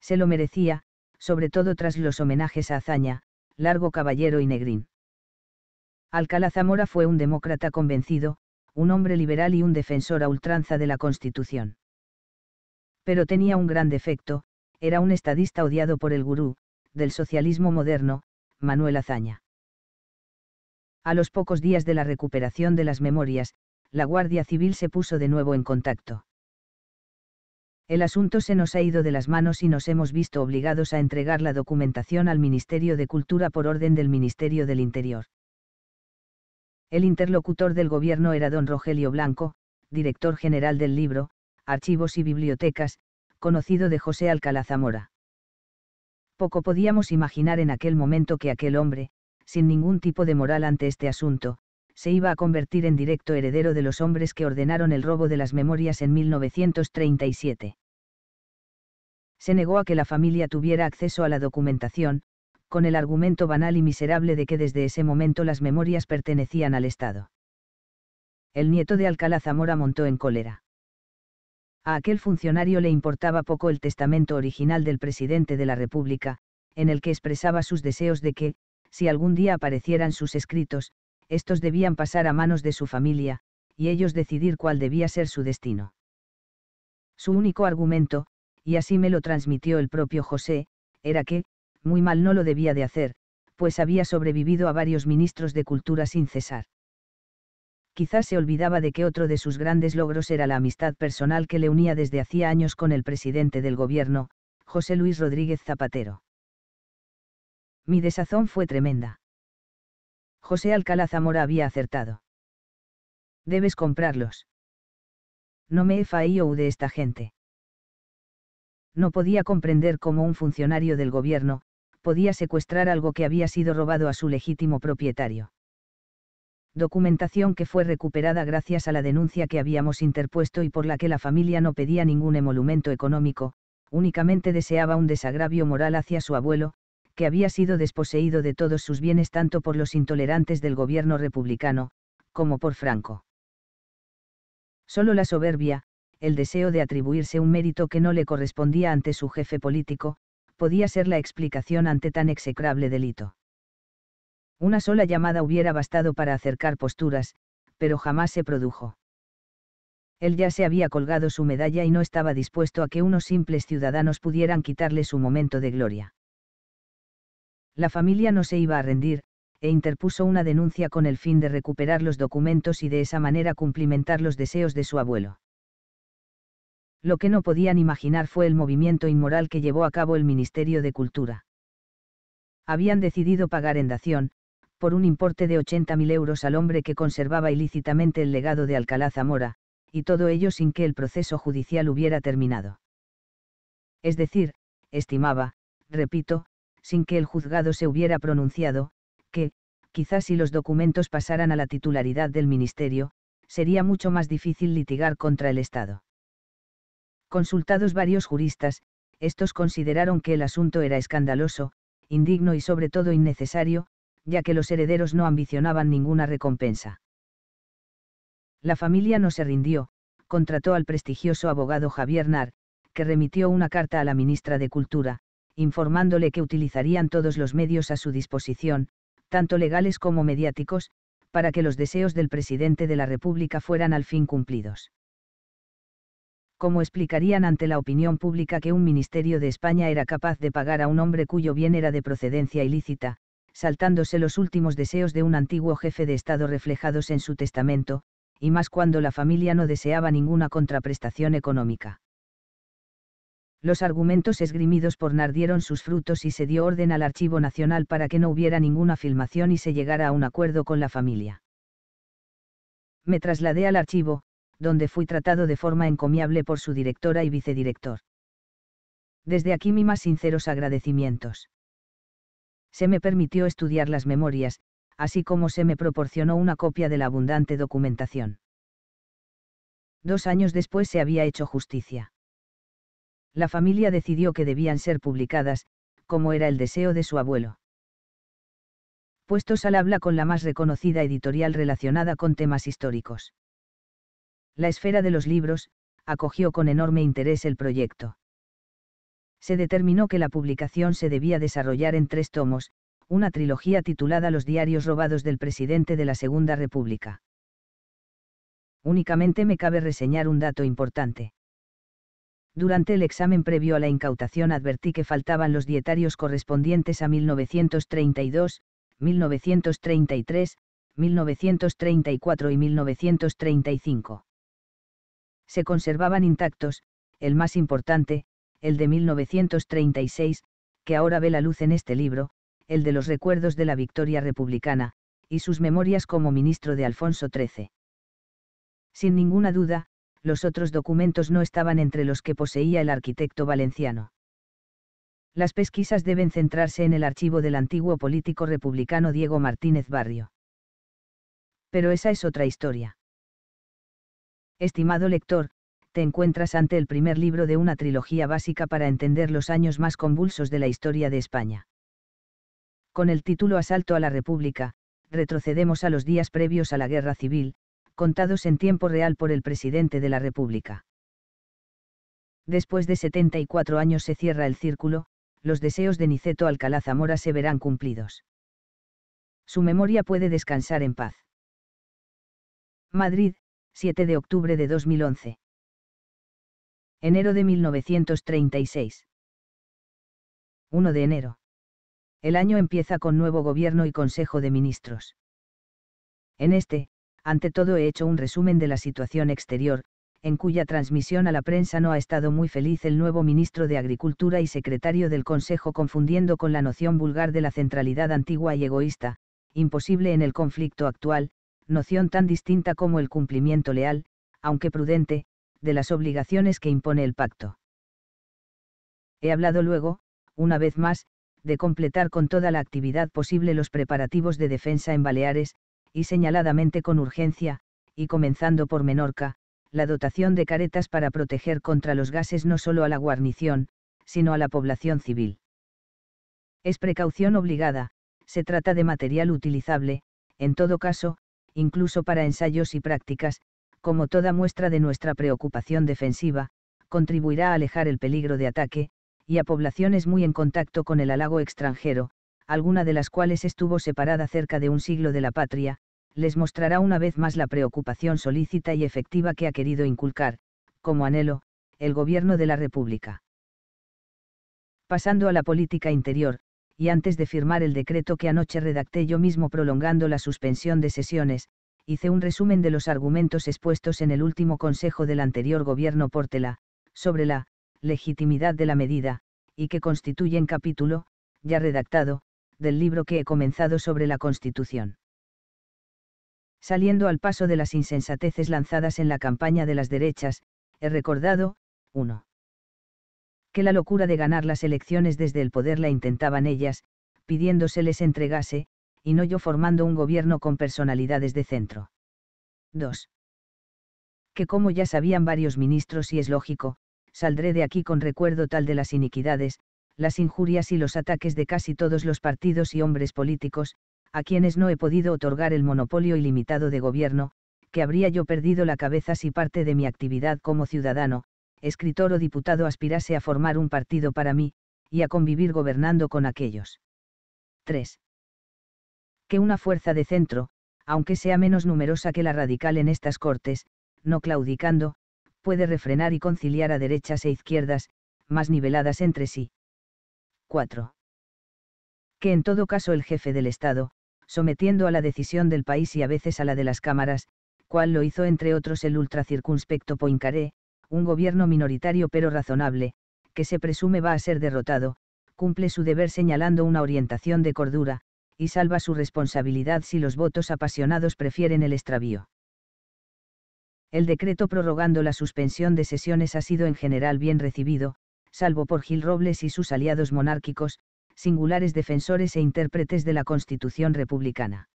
Se lo merecía, sobre todo tras los homenajes a Azaña, Largo Caballero y Negrín. Alcalá Zamora fue un demócrata convencido, un hombre liberal y un defensor a ultranza de la Constitución. Pero tenía un gran defecto, era un estadista odiado por el gurú, del socialismo moderno, Manuel Azaña. A los pocos días de la recuperación de las memorias, la Guardia Civil se puso de nuevo en contacto. El asunto se nos ha ido de las manos y nos hemos visto obligados a entregar la documentación al Ministerio de Cultura por orden del Ministerio del Interior. El interlocutor del gobierno era don Rogelio Blanco, director general del libro, Archivos y Bibliotecas, conocido de José Alcalá Zamora. Poco podíamos imaginar en aquel momento que aquel hombre, sin ningún tipo de moral ante este asunto, se iba a convertir en directo heredero de los hombres que ordenaron el robo de las memorias en 1937. Se negó a que la familia tuviera acceso a la documentación, con el argumento banal y miserable de que desde ese momento las memorias pertenecían al Estado. El nieto de Alcalá Zamora montó en cólera. A aquel funcionario le importaba poco el testamento original del presidente de la República, en el que expresaba sus deseos de que, si algún día aparecieran sus escritos, estos debían pasar a manos de su familia, y ellos decidir cuál debía ser su destino. Su único argumento, y así me lo transmitió el propio José, era que, muy mal no lo debía de hacer, pues había sobrevivido a varios ministros de cultura sin cesar. Quizás se olvidaba de que otro de sus grandes logros era la amistad personal que le unía desde hacía años con el presidente del gobierno, José Luis Rodríguez Zapatero. Mi desazón fue tremenda. José Alcalá Zamora había acertado. Debes comprarlos. No me he faío de esta gente. No podía comprender cómo un funcionario del gobierno, podía secuestrar algo que había sido robado a su legítimo propietario. Documentación que fue recuperada gracias a la denuncia que habíamos interpuesto y por la que la familia no pedía ningún emolumento económico, únicamente deseaba un desagravio moral hacia su abuelo, que había sido desposeído de todos sus bienes tanto por los intolerantes del gobierno republicano, como por Franco. Solo la soberbia, el deseo de atribuirse un mérito que no le correspondía ante su jefe político, podía ser la explicación ante tan execrable delito. Una sola llamada hubiera bastado para acercar posturas, pero jamás se produjo. Él ya se había colgado su medalla y no estaba dispuesto a que unos simples ciudadanos pudieran quitarle su momento de gloria. La familia no se iba a rendir, e interpuso una denuncia con el fin de recuperar los documentos y de esa manera cumplimentar los deseos de su abuelo. Lo que no podían imaginar fue el movimiento inmoral que llevó a cabo el Ministerio de Cultura. Habían decidido pagar en dación, por un importe de 80.000 euros al hombre que conservaba ilícitamente el legado de Alcalá Zamora, y todo ello sin que el proceso judicial hubiera terminado. Es decir, estimaba, repito, sin que el juzgado se hubiera pronunciado, que, quizás si los documentos pasaran a la titularidad del Ministerio, sería mucho más difícil litigar contra el Estado. Consultados varios juristas, estos consideraron que el asunto era escandaloso, indigno y sobre todo innecesario, ya que los herederos no ambicionaban ninguna recompensa. La familia no se rindió, contrató al prestigioso abogado Javier Nar, que remitió una carta a la ministra de Cultura, informándole que utilizarían todos los medios a su disposición, tanto legales como mediáticos, para que los deseos del presidente de la República fueran al fin cumplidos como explicarían ante la opinión pública que un ministerio de España era capaz de pagar a un hombre cuyo bien era de procedencia ilícita, saltándose los últimos deseos de un antiguo jefe de Estado reflejados en su testamento, y más cuando la familia no deseaba ninguna contraprestación económica? Los argumentos esgrimidos por Nardieron sus frutos y se dio orden al Archivo Nacional para que no hubiera ninguna filmación y se llegara a un acuerdo con la familia. Me trasladé al archivo, donde fui tratado de forma encomiable por su directora y vicedirector. Desde aquí mis más sinceros agradecimientos. Se me permitió estudiar las memorias, así como se me proporcionó una copia de la abundante documentación. Dos años después se había hecho justicia. La familia decidió que debían ser publicadas, como era el deseo de su abuelo. Puestos al habla con la más reconocida editorial relacionada con temas históricos la esfera de los libros, acogió con enorme interés el proyecto. Se determinó que la publicación se debía desarrollar en tres tomos, una trilogía titulada Los diarios robados del presidente de la Segunda República. Únicamente me cabe reseñar un dato importante. Durante el examen previo a la incautación advertí que faltaban los dietarios correspondientes a 1932, 1933, 1934 y 1935 se conservaban intactos, el más importante, el de 1936, que ahora ve la luz en este libro, el de los recuerdos de la victoria republicana, y sus memorias como ministro de Alfonso XIII. Sin ninguna duda, los otros documentos no estaban entre los que poseía el arquitecto valenciano. Las pesquisas deben centrarse en el archivo del antiguo político republicano Diego Martínez Barrio. Pero esa es otra historia. Estimado lector, te encuentras ante el primer libro de una trilogía básica para entender los años más convulsos de la historia de España. Con el título Asalto a la República, retrocedemos a los días previos a la Guerra Civil, contados en tiempo real por el presidente de la República. Después de 74 años se cierra el círculo, los deseos de Niceto Alcalá Zamora se verán cumplidos. Su memoria puede descansar en paz. Madrid, 7 de octubre de 2011. Enero de 1936. 1 de enero. El año empieza con nuevo gobierno y Consejo de Ministros. En este, ante todo he hecho un resumen de la situación exterior, en cuya transmisión a la prensa no ha estado muy feliz el nuevo ministro de Agricultura y secretario del Consejo confundiendo con la noción vulgar de la centralidad antigua y egoísta, imposible en el conflicto actual, noción tan distinta como el cumplimiento leal, aunque prudente, de las obligaciones que impone el pacto. He hablado luego, una vez más, de completar con toda la actividad posible los preparativos de defensa en Baleares, y señaladamente con urgencia, y comenzando por Menorca, la dotación de caretas para proteger contra los gases no solo a la guarnición, sino a la población civil. Es precaución obligada, se trata de material utilizable, en todo caso, incluso para ensayos y prácticas, como toda muestra de nuestra preocupación defensiva, contribuirá a alejar el peligro de ataque, y a poblaciones muy en contacto con el halago extranjero, alguna de las cuales estuvo separada cerca de un siglo de la patria, les mostrará una vez más la preocupación solícita y efectiva que ha querido inculcar, como anhelo, el gobierno de la República. Pasando a la política interior, y antes de firmar el decreto que anoche redacté yo mismo prolongando la suspensión de sesiones, hice un resumen de los argumentos expuestos en el último consejo del anterior gobierno Portela, sobre la legitimidad de la medida, y que constituyen capítulo, ya redactado, del libro que he comenzado sobre la Constitución. Saliendo al paso de las insensateces lanzadas en la campaña de las derechas, he recordado, 1 la locura de ganar las elecciones desde el poder la intentaban ellas, pidiéndose les entregase, y no yo formando un gobierno con personalidades de centro. 2. Que como ya sabían varios ministros y es lógico, saldré de aquí con recuerdo tal de las iniquidades, las injurias y los ataques de casi todos los partidos y hombres políticos, a quienes no he podido otorgar el monopolio ilimitado de gobierno, que habría yo perdido la cabeza si parte de mi actividad como ciudadano, escritor o diputado aspirase a formar un partido para mí, y a convivir gobernando con aquellos. 3. Que una fuerza de centro, aunque sea menos numerosa que la radical en estas Cortes, no claudicando, puede refrenar y conciliar a derechas e izquierdas, más niveladas entre sí. 4. Que en todo caso el jefe del Estado, sometiendo a la decisión del país y a veces a la de las cámaras, cual lo hizo entre otros el ultracircunspecto Poincaré, un gobierno minoritario pero razonable, que se presume va a ser derrotado, cumple su deber señalando una orientación de cordura, y salva su responsabilidad si los votos apasionados prefieren el extravío. El decreto prorrogando la suspensión de sesiones ha sido en general bien recibido, salvo por Gil Robles y sus aliados monárquicos, singulares defensores e intérpretes de la Constitución republicana.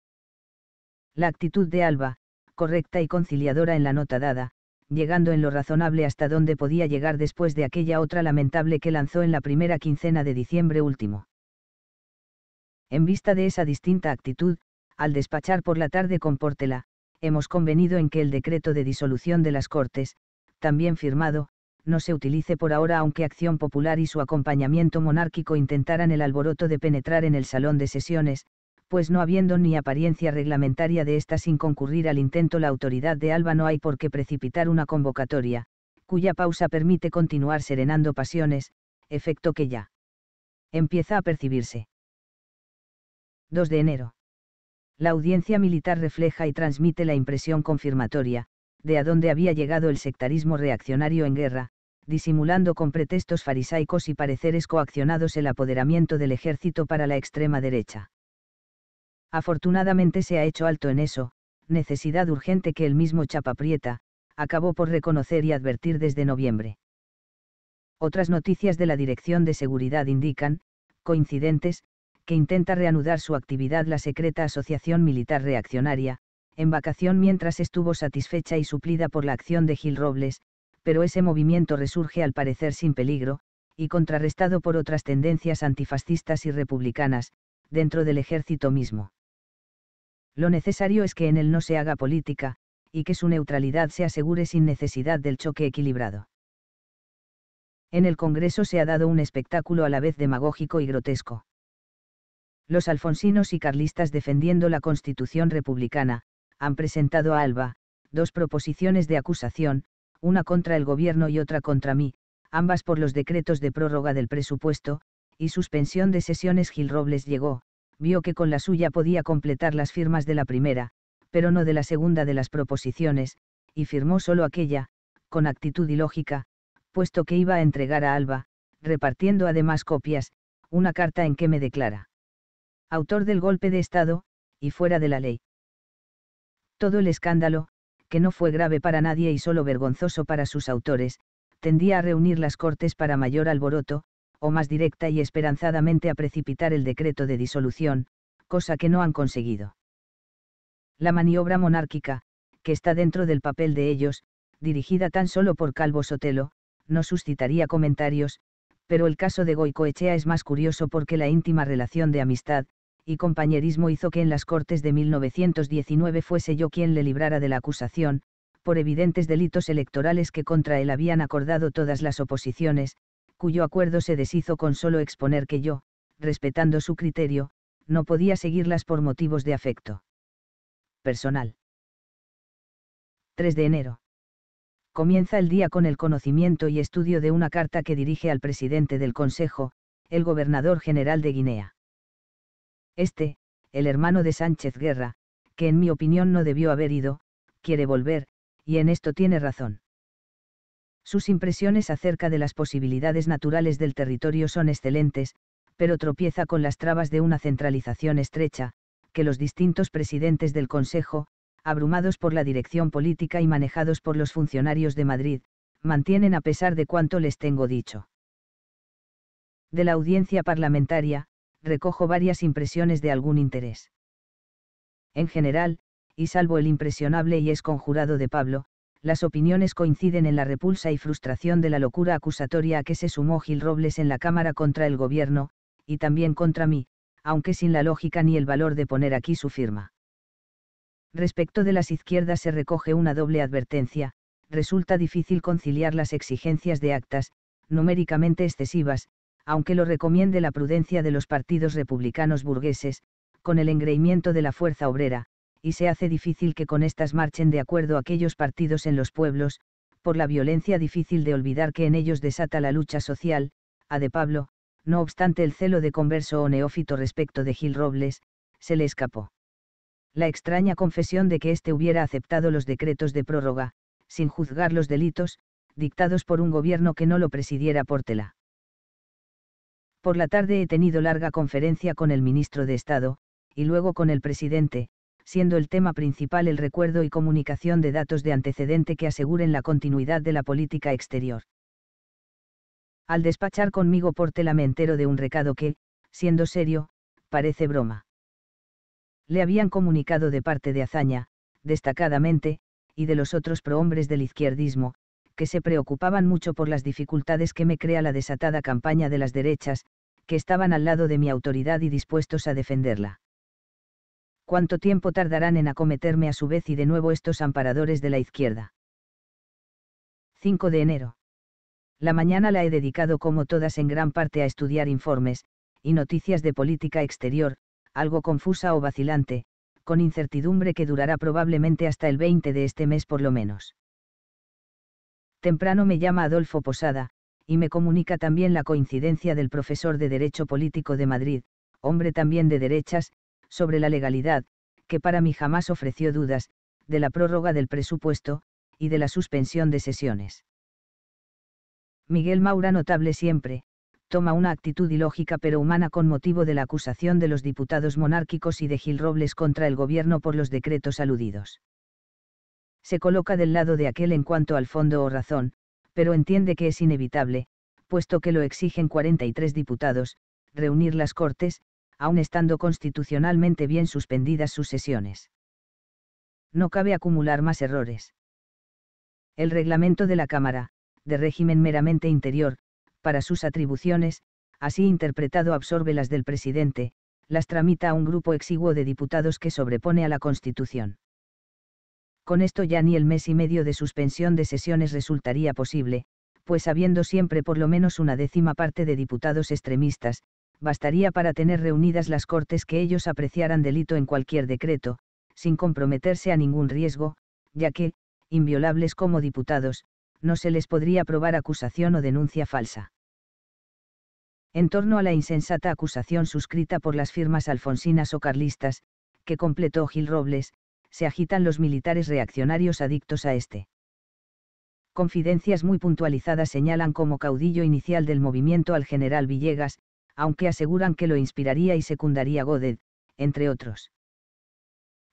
La actitud de Alba, correcta y conciliadora en la nota dada, llegando en lo razonable hasta donde podía llegar después de aquella otra lamentable que lanzó en la primera quincena de diciembre último. En vista de esa distinta actitud, al despachar por la tarde con Portela, hemos convenido en que el decreto de disolución de las Cortes, también firmado, no se utilice por ahora aunque Acción Popular y su acompañamiento monárquico intentaran el alboroto de penetrar en el salón de sesiones, pues no habiendo ni apariencia reglamentaria de esta sin concurrir al intento la autoridad de Alba no hay por qué precipitar una convocatoria, cuya pausa permite continuar serenando pasiones, efecto que ya empieza a percibirse. 2 de enero. La audiencia militar refleja y transmite la impresión confirmatoria, de a dónde había llegado el sectarismo reaccionario en guerra, disimulando con pretextos farisaicos y pareceres coaccionados el apoderamiento del ejército para la extrema derecha. Afortunadamente se ha hecho alto en eso, necesidad urgente que el mismo Chapaprieta, acabó por reconocer y advertir desde noviembre. Otras noticias de la Dirección de Seguridad indican, coincidentes, que intenta reanudar su actividad la secreta Asociación Militar Reaccionaria, en vacación mientras estuvo satisfecha y suplida por la acción de Gil Robles, pero ese movimiento resurge al parecer sin peligro, y contrarrestado por otras tendencias antifascistas y republicanas, dentro del ejército mismo. Lo necesario es que en él no se haga política, y que su neutralidad se asegure sin necesidad del choque equilibrado. En el Congreso se ha dado un espectáculo a la vez demagógico y grotesco. Los alfonsinos y carlistas defendiendo la Constitución republicana, han presentado a Alba, dos proposiciones de acusación, una contra el gobierno y otra contra mí, ambas por los decretos de prórroga del presupuesto, y suspensión de sesiones Gil Robles llegó, vio que con la suya podía completar las firmas de la primera, pero no de la segunda de las proposiciones, y firmó solo aquella, con actitud ilógica, puesto que iba a entregar a Alba, repartiendo además copias, una carta en que me declara. Autor del golpe de Estado, y fuera de la ley. Todo el escándalo, que no fue grave para nadie y solo vergonzoso para sus autores, tendía a reunir las cortes para mayor alboroto, o más directa y esperanzadamente a precipitar el decreto de disolución, cosa que no han conseguido. La maniobra monárquica, que está dentro del papel de ellos, dirigida tan solo por Calvo Sotelo, no suscitaría comentarios, pero el caso de Goicoechea es más curioso porque la íntima relación de amistad, y compañerismo hizo que en las Cortes de 1919 fuese yo quien le librara de la acusación, por evidentes delitos electorales que contra él habían acordado todas las oposiciones, cuyo acuerdo se deshizo con solo exponer que yo, respetando su criterio, no podía seguirlas por motivos de afecto. Personal. 3 de enero. Comienza el día con el conocimiento y estudio de una carta que dirige al presidente del Consejo, el gobernador general de Guinea. Este, el hermano de Sánchez Guerra, que en mi opinión no debió haber ido, quiere volver, y en esto tiene razón. Sus impresiones acerca de las posibilidades naturales del territorio son excelentes, pero tropieza con las trabas de una centralización estrecha, que los distintos presidentes del Consejo, abrumados por la dirección política y manejados por los funcionarios de Madrid, mantienen a pesar de cuanto les tengo dicho. De la audiencia parlamentaria, recojo varias impresiones de algún interés. En general, y salvo el impresionable y conjurado de Pablo, las opiniones coinciden en la repulsa y frustración de la locura acusatoria a que se sumó Gil Robles en la Cámara contra el Gobierno, y también contra mí, aunque sin la lógica ni el valor de poner aquí su firma. Respecto de las izquierdas se recoge una doble advertencia, resulta difícil conciliar las exigencias de actas, numéricamente excesivas, aunque lo recomiende la prudencia de los partidos republicanos burgueses, con el engreimiento de la fuerza obrera, y se hace difícil que con estas marchen de acuerdo aquellos partidos en los pueblos, por la violencia difícil de olvidar que en ellos desata la lucha social, a de Pablo, no obstante el celo de converso o neófito respecto de Gil Robles, se le escapó. La extraña confesión de que éste hubiera aceptado los decretos de prórroga, sin juzgar los delitos, dictados por un gobierno que no lo presidiera tela. Por la tarde he tenido larga conferencia con el ministro de Estado, y luego con el presidente, siendo el tema principal el recuerdo y comunicación de datos de antecedente que aseguren la continuidad de la política exterior. Al despachar conmigo por me entero de un recado que, siendo serio, parece broma. Le habían comunicado de parte de Azaña, destacadamente, y de los otros prohombres del izquierdismo, que se preocupaban mucho por las dificultades que me crea la desatada campaña de las derechas, que estaban al lado de mi autoridad y dispuestos a defenderla cuánto tiempo tardarán en acometerme a su vez y de nuevo estos amparadores de la izquierda. 5 de enero. La mañana la he dedicado como todas en gran parte a estudiar informes, y noticias de política exterior, algo confusa o vacilante, con incertidumbre que durará probablemente hasta el 20 de este mes por lo menos. Temprano me llama Adolfo Posada, y me comunica también la coincidencia del profesor de Derecho Político de Madrid, hombre también de derechas, sobre la legalidad, que para mí jamás ofreció dudas, de la prórroga del presupuesto, y de la suspensión de sesiones. Miguel Maura notable siempre, toma una actitud ilógica pero humana con motivo de la acusación de los diputados monárquicos y de Gil Robles contra el gobierno por los decretos aludidos. Se coloca del lado de aquel en cuanto al fondo o razón, pero entiende que es inevitable, puesto que lo exigen 43 diputados, reunir las Cortes, aun estando constitucionalmente bien suspendidas sus sesiones. No cabe acumular más errores. El reglamento de la Cámara, de régimen meramente interior, para sus atribuciones, así interpretado absorbe las del presidente, las tramita a un grupo exiguo de diputados que sobrepone a la Constitución. Con esto ya ni el mes y medio de suspensión de sesiones resultaría posible, pues habiendo siempre por lo menos una décima parte de diputados extremistas, bastaría para tener reunidas las cortes que ellos apreciaran delito en cualquier decreto, sin comprometerse a ningún riesgo, ya que, inviolables como diputados, no se les podría probar acusación o denuncia falsa. En torno a la insensata acusación suscrita por las firmas alfonsinas o carlistas, que completó Gil Robles, se agitan los militares reaccionarios adictos a este. Confidencias muy puntualizadas señalan como caudillo inicial del movimiento al general Villegas, aunque aseguran que lo inspiraría y secundaría Godet, entre otros.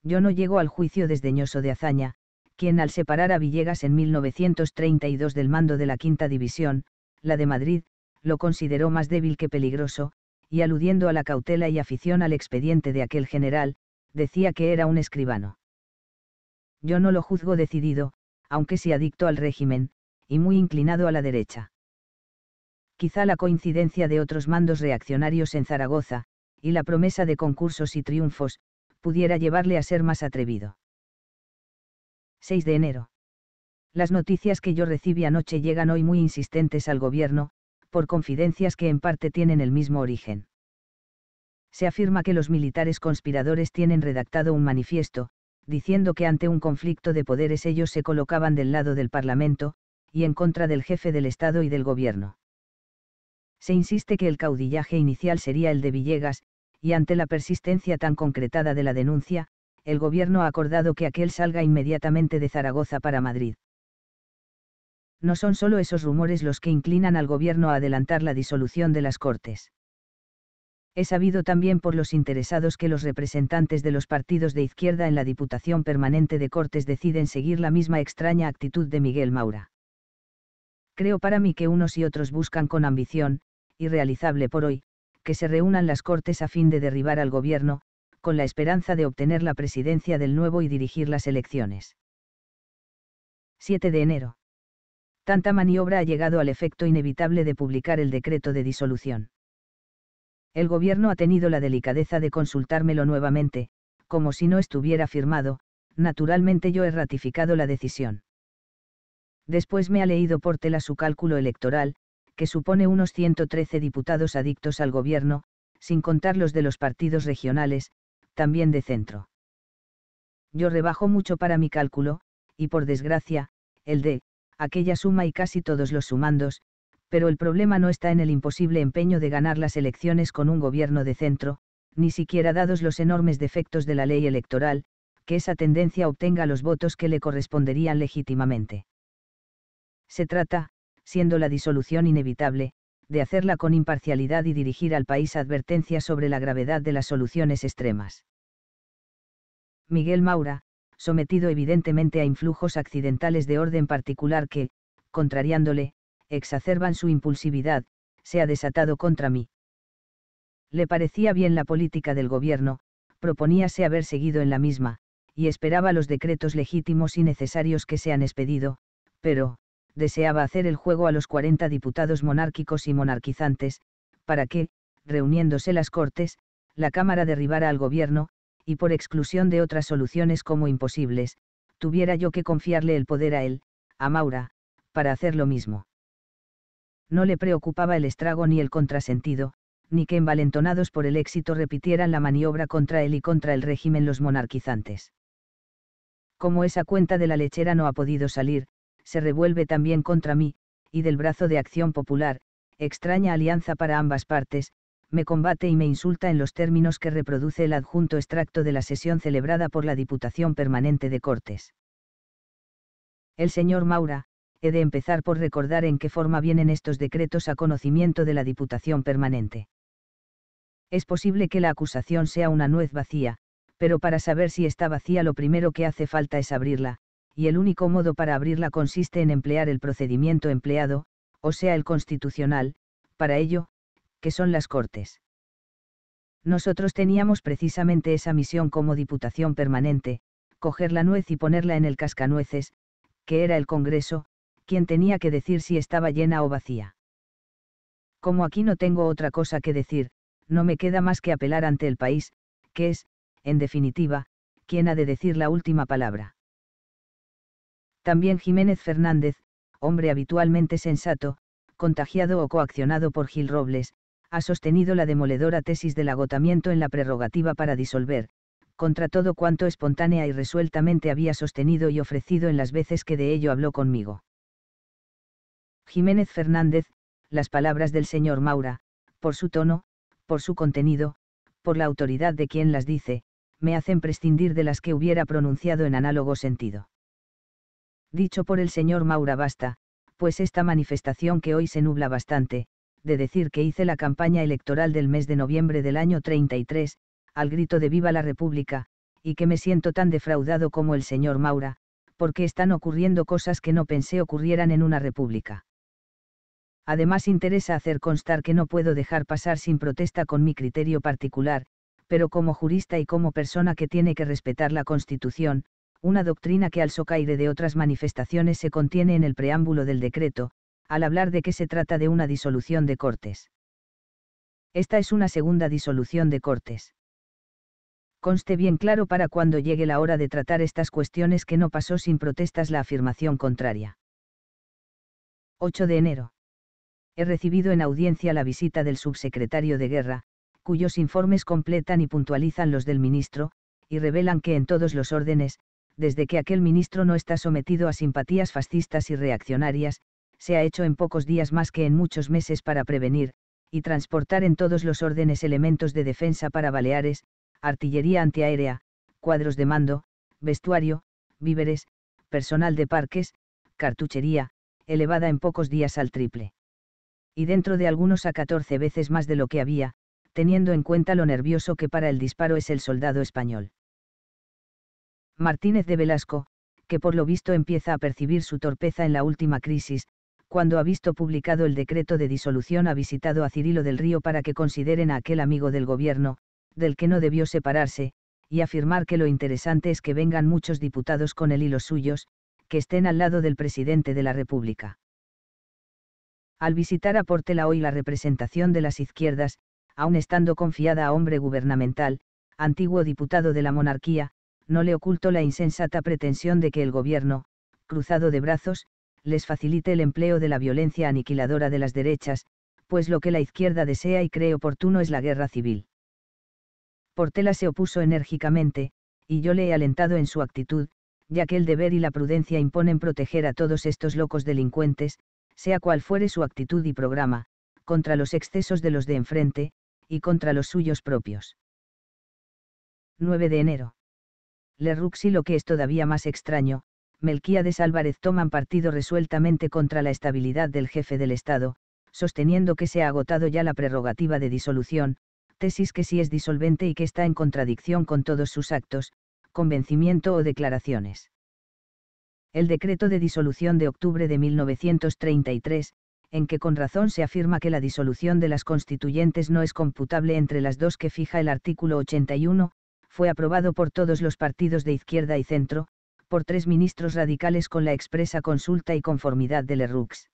Yo no llego al juicio desdeñoso de Azaña, quien al separar a Villegas en 1932 del mando de la Quinta División, la de Madrid, lo consideró más débil que peligroso, y aludiendo a la cautela y afición al expediente de aquel general, decía que era un escribano. Yo no lo juzgo decidido, aunque sí adicto al régimen, y muy inclinado a la derecha quizá la coincidencia de otros mandos reaccionarios en Zaragoza, y la promesa de concursos y triunfos, pudiera llevarle a ser más atrevido. 6 de enero. Las noticias que yo recibí anoche llegan hoy muy insistentes al gobierno, por confidencias que en parte tienen el mismo origen. Se afirma que los militares conspiradores tienen redactado un manifiesto, diciendo que ante un conflicto de poderes ellos se colocaban del lado del Parlamento, y en contra del jefe del Estado y del gobierno se insiste que el caudillaje inicial sería el de Villegas, y ante la persistencia tan concretada de la denuncia, el gobierno ha acordado que aquel salga inmediatamente de Zaragoza para Madrid. No son solo esos rumores los que inclinan al gobierno a adelantar la disolución de las Cortes. He sabido también por los interesados que los representantes de los partidos de izquierda en la Diputación Permanente de Cortes deciden seguir la misma extraña actitud de Miguel Maura. Creo para mí que unos y otros buscan con ambición, irrealizable por hoy, que se reúnan las Cortes a fin de derribar al gobierno, con la esperanza de obtener la presidencia del nuevo y dirigir las elecciones. 7 de enero. Tanta maniobra ha llegado al efecto inevitable de publicar el decreto de disolución. El gobierno ha tenido la delicadeza de consultármelo nuevamente, como si no estuviera firmado, naturalmente yo he ratificado la decisión. Después me ha leído por tela su cálculo electoral, que supone unos 113 diputados adictos al gobierno, sin contar los de los partidos regionales, también de centro. Yo rebajo mucho para mi cálculo, y por desgracia, el de, aquella suma y casi todos los sumandos, pero el problema no está en el imposible empeño de ganar las elecciones con un gobierno de centro, ni siquiera dados los enormes defectos de la ley electoral, que esa tendencia obtenga los votos que le corresponderían legítimamente. Se trata, siendo la disolución inevitable, de hacerla con imparcialidad y dirigir al país advertencias sobre la gravedad de las soluciones extremas. Miguel Maura, sometido evidentemente a influjos accidentales de orden particular que, contrariándole, exacerban su impulsividad, se ha desatado contra mí. Le parecía bien la política del gobierno, proponíase haber seguido en la misma, y esperaba los decretos legítimos y necesarios que se han expedido, pero, deseaba hacer el juego a los 40 diputados monárquicos y monarquizantes, para que, reuniéndose las Cortes, la Cámara derribara al gobierno, y por exclusión de otras soluciones como imposibles, tuviera yo que confiarle el poder a él, a Maura, para hacer lo mismo. No le preocupaba el estrago ni el contrasentido, ni que envalentonados por el éxito repitieran la maniobra contra él y contra el régimen los monarquizantes. Como esa cuenta de la lechera no ha podido salir, se revuelve también contra mí, y del brazo de acción popular, extraña alianza para ambas partes, me combate y me insulta en los términos que reproduce el adjunto extracto de la sesión celebrada por la Diputación Permanente de Cortes. El señor Maura, he de empezar por recordar en qué forma vienen estos decretos a conocimiento de la Diputación Permanente. Es posible que la acusación sea una nuez vacía, pero para saber si está vacía lo primero que hace falta es abrirla, y el único modo para abrirla consiste en emplear el procedimiento empleado, o sea el constitucional, para ello, que son las Cortes. Nosotros teníamos precisamente esa misión como Diputación Permanente, coger la nuez y ponerla en el cascanueces, que era el Congreso, quien tenía que decir si estaba llena o vacía. Como aquí no tengo otra cosa que decir, no me queda más que apelar ante el país, que es, en definitiva, quien ha de decir la última palabra. También Jiménez Fernández, hombre habitualmente sensato, contagiado o coaccionado por Gil Robles, ha sostenido la demoledora tesis del agotamiento en la prerrogativa para disolver, contra todo cuanto espontánea y resueltamente había sostenido y ofrecido en las veces que de ello habló conmigo. Jiménez Fernández, las palabras del señor Maura, por su tono, por su contenido, por la autoridad de quien las dice, me hacen prescindir de las que hubiera pronunciado en análogo sentido dicho por el señor Maura Basta, pues esta manifestación que hoy se nubla bastante, de decir que hice la campaña electoral del mes de noviembre del año 33, al grito de Viva la República, y que me siento tan defraudado como el señor Maura, porque están ocurriendo cosas que no pensé ocurrieran en una república. Además interesa hacer constar que no puedo dejar pasar sin protesta con mi criterio particular, pero como jurista y como persona que tiene que respetar la Constitución, una doctrina que al socaire de otras manifestaciones se contiene en el preámbulo del decreto, al hablar de que se trata de una disolución de cortes. Esta es una segunda disolución de cortes. Conste bien claro para cuando llegue la hora de tratar estas cuestiones que no pasó sin protestas la afirmación contraria. 8 de enero. He recibido en audiencia la visita del subsecretario de Guerra, cuyos informes completan y puntualizan los del ministro, y revelan que en todos los órdenes, desde que aquel ministro no está sometido a simpatías fascistas y reaccionarias, se ha hecho en pocos días más que en muchos meses para prevenir, y transportar en todos los órdenes elementos de defensa para Baleares, artillería antiaérea, cuadros de mando, vestuario, víveres, personal de parques, cartuchería, elevada en pocos días al triple. Y dentro de algunos a 14 veces más de lo que había, teniendo en cuenta lo nervioso que para el disparo es el soldado español. Martínez de Velasco, que por lo visto empieza a percibir su torpeza en la última crisis, cuando ha visto publicado el decreto de disolución ha visitado a Cirilo del Río para que consideren a aquel amigo del gobierno, del que no debió separarse, y afirmar que lo interesante es que vengan muchos diputados con él y los suyos, que estén al lado del presidente de la República. Al visitar a Portela hoy la representación de las izquierdas, aun estando confiada a hombre gubernamental, antiguo diputado de la monarquía, no le oculto la insensata pretensión de que el gobierno, cruzado de brazos, les facilite el empleo de la violencia aniquiladora de las derechas, pues lo que la izquierda desea y cree oportuno es la guerra civil. Portela se opuso enérgicamente, y yo le he alentado en su actitud, ya que el deber y la prudencia imponen proteger a todos estos locos delincuentes, sea cual fuere su actitud y programa, contra los excesos de los de enfrente, y contra los suyos propios. 9 de enero. Lerrux y lo que es todavía más extraño, Melquíades Álvarez toman partido resueltamente contra la estabilidad del jefe del Estado, sosteniendo que se ha agotado ya la prerrogativa de disolución, tesis que sí es disolvente y que está en contradicción con todos sus actos, convencimiento o declaraciones. El decreto de disolución de octubre de 1933, en que con razón se afirma que la disolución de las constituyentes no es computable entre las dos que fija el artículo 81, fue aprobado por todos los partidos de izquierda y centro, por tres ministros radicales con la expresa consulta y conformidad de Lerux.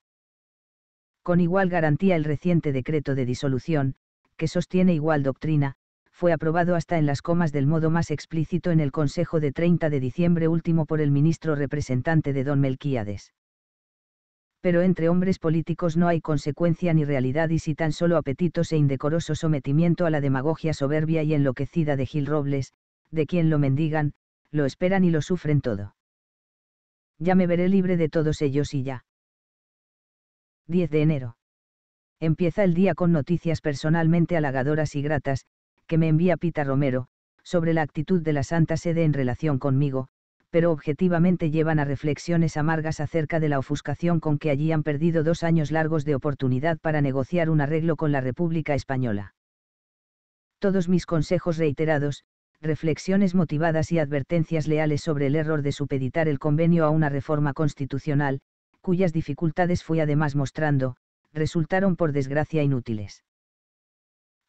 Con igual garantía el reciente decreto de disolución, que sostiene igual doctrina, fue aprobado hasta en las comas del modo más explícito en el Consejo de 30 de diciembre último por el ministro representante de Don Melquíades pero entre hombres políticos no hay consecuencia ni realidad y si tan solo apetitos e indecoroso sometimiento a la demagogia soberbia y enloquecida de Gil Robles, de quien lo mendigan, lo esperan y lo sufren todo. Ya me veré libre de todos ellos y ya. 10 de enero. Empieza el día con noticias personalmente halagadoras y gratas, que me envía Pita Romero, sobre la actitud de la Santa Sede en relación conmigo, pero objetivamente llevan a reflexiones amargas acerca de la ofuscación con que allí han perdido dos años largos de oportunidad para negociar un arreglo con la República Española. Todos mis consejos reiterados, reflexiones motivadas y advertencias leales sobre el error de supeditar el convenio a una reforma constitucional, cuyas dificultades fui además mostrando, resultaron por desgracia inútiles.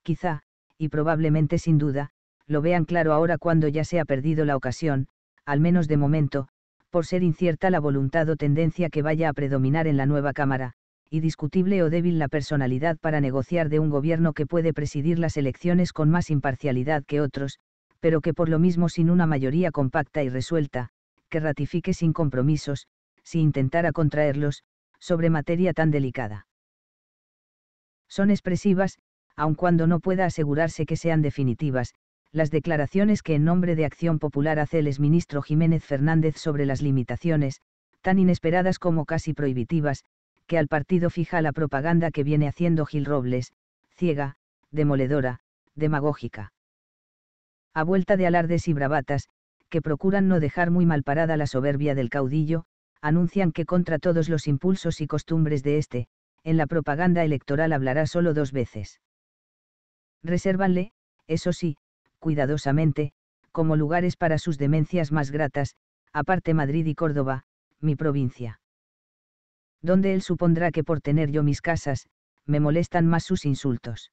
Quizá, y probablemente sin duda, lo vean claro ahora cuando ya se ha perdido la ocasión, al menos de momento, por ser incierta la voluntad o tendencia que vaya a predominar en la nueva Cámara, y discutible o débil la personalidad para negociar de un gobierno que puede presidir las elecciones con más imparcialidad que otros, pero que por lo mismo sin una mayoría compacta y resuelta, que ratifique sin compromisos, si intentara contraerlos, sobre materia tan delicada. Son expresivas, aun cuando no pueda asegurarse que sean definitivas, las declaraciones que en nombre de Acción Popular hace el exministro Jiménez Fernández sobre las limitaciones, tan inesperadas como casi prohibitivas, que al partido fija la propaganda que viene haciendo Gil Robles, ciega, demoledora, demagógica. A vuelta de alardes y bravatas, que procuran no dejar muy mal parada la soberbia del caudillo, anuncian que contra todos los impulsos y costumbres de éste, en la propaganda electoral hablará solo dos veces. Resérvanle, eso sí, cuidadosamente, como lugares para sus demencias más gratas, aparte Madrid y Córdoba, mi provincia. Donde él supondrá que por tener yo mis casas, me molestan más sus insultos.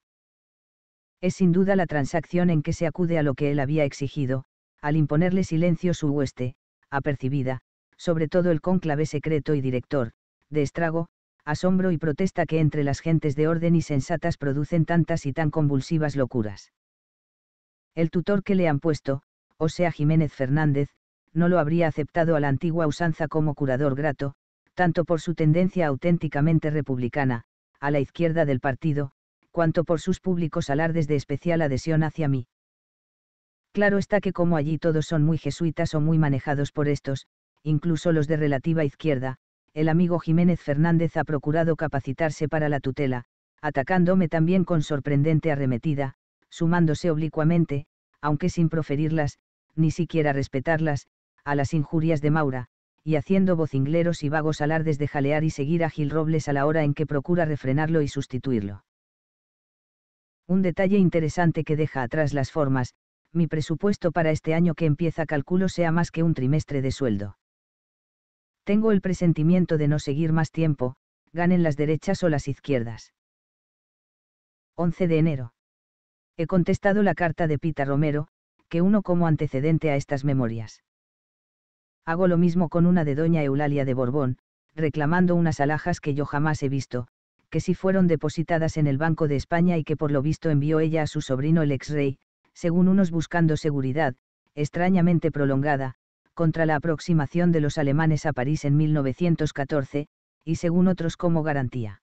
Es sin duda la transacción en que se acude a lo que él había exigido, al imponerle silencio su hueste, apercibida, sobre todo el cónclave secreto y director, de estrago, asombro y protesta que entre las gentes de orden y sensatas producen tantas y tan convulsivas locuras. El tutor que le han puesto, o sea Jiménez Fernández, no lo habría aceptado a la antigua usanza como curador grato, tanto por su tendencia auténticamente republicana, a la izquierda del partido, cuanto por sus públicos alardes de especial adhesión hacia mí. Claro está que como allí todos son muy jesuitas o muy manejados por estos, incluso los de relativa izquierda, el amigo Jiménez Fernández ha procurado capacitarse para la tutela, atacándome también con sorprendente arremetida, sumándose oblicuamente, aunque sin proferirlas, ni siquiera respetarlas, a las injurias de Maura, y haciendo vocingleros y vagos alardes de jalear y seguir a Gil Robles a la hora en que procura refrenarlo y sustituirlo. Un detalle interesante que deja atrás las formas, mi presupuesto para este año que empieza calculo sea más que un trimestre de sueldo. Tengo el presentimiento de no seguir más tiempo, ganen las derechas o las izquierdas. 11 de enero. He contestado la carta de Pita Romero, que uno como antecedente a estas memorias. Hago lo mismo con una de doña Eulalia de Borbón, reclamando unas alhajas que yo jamás he visto, que si fueron depositadas en el Banco de España y que por lo visto envió ella a su sobrino el ex rey, según unos buscando seguridad, extrañamente prolongada, contra la aproximación de los alemanes a París en 1914, y según otros como garantía.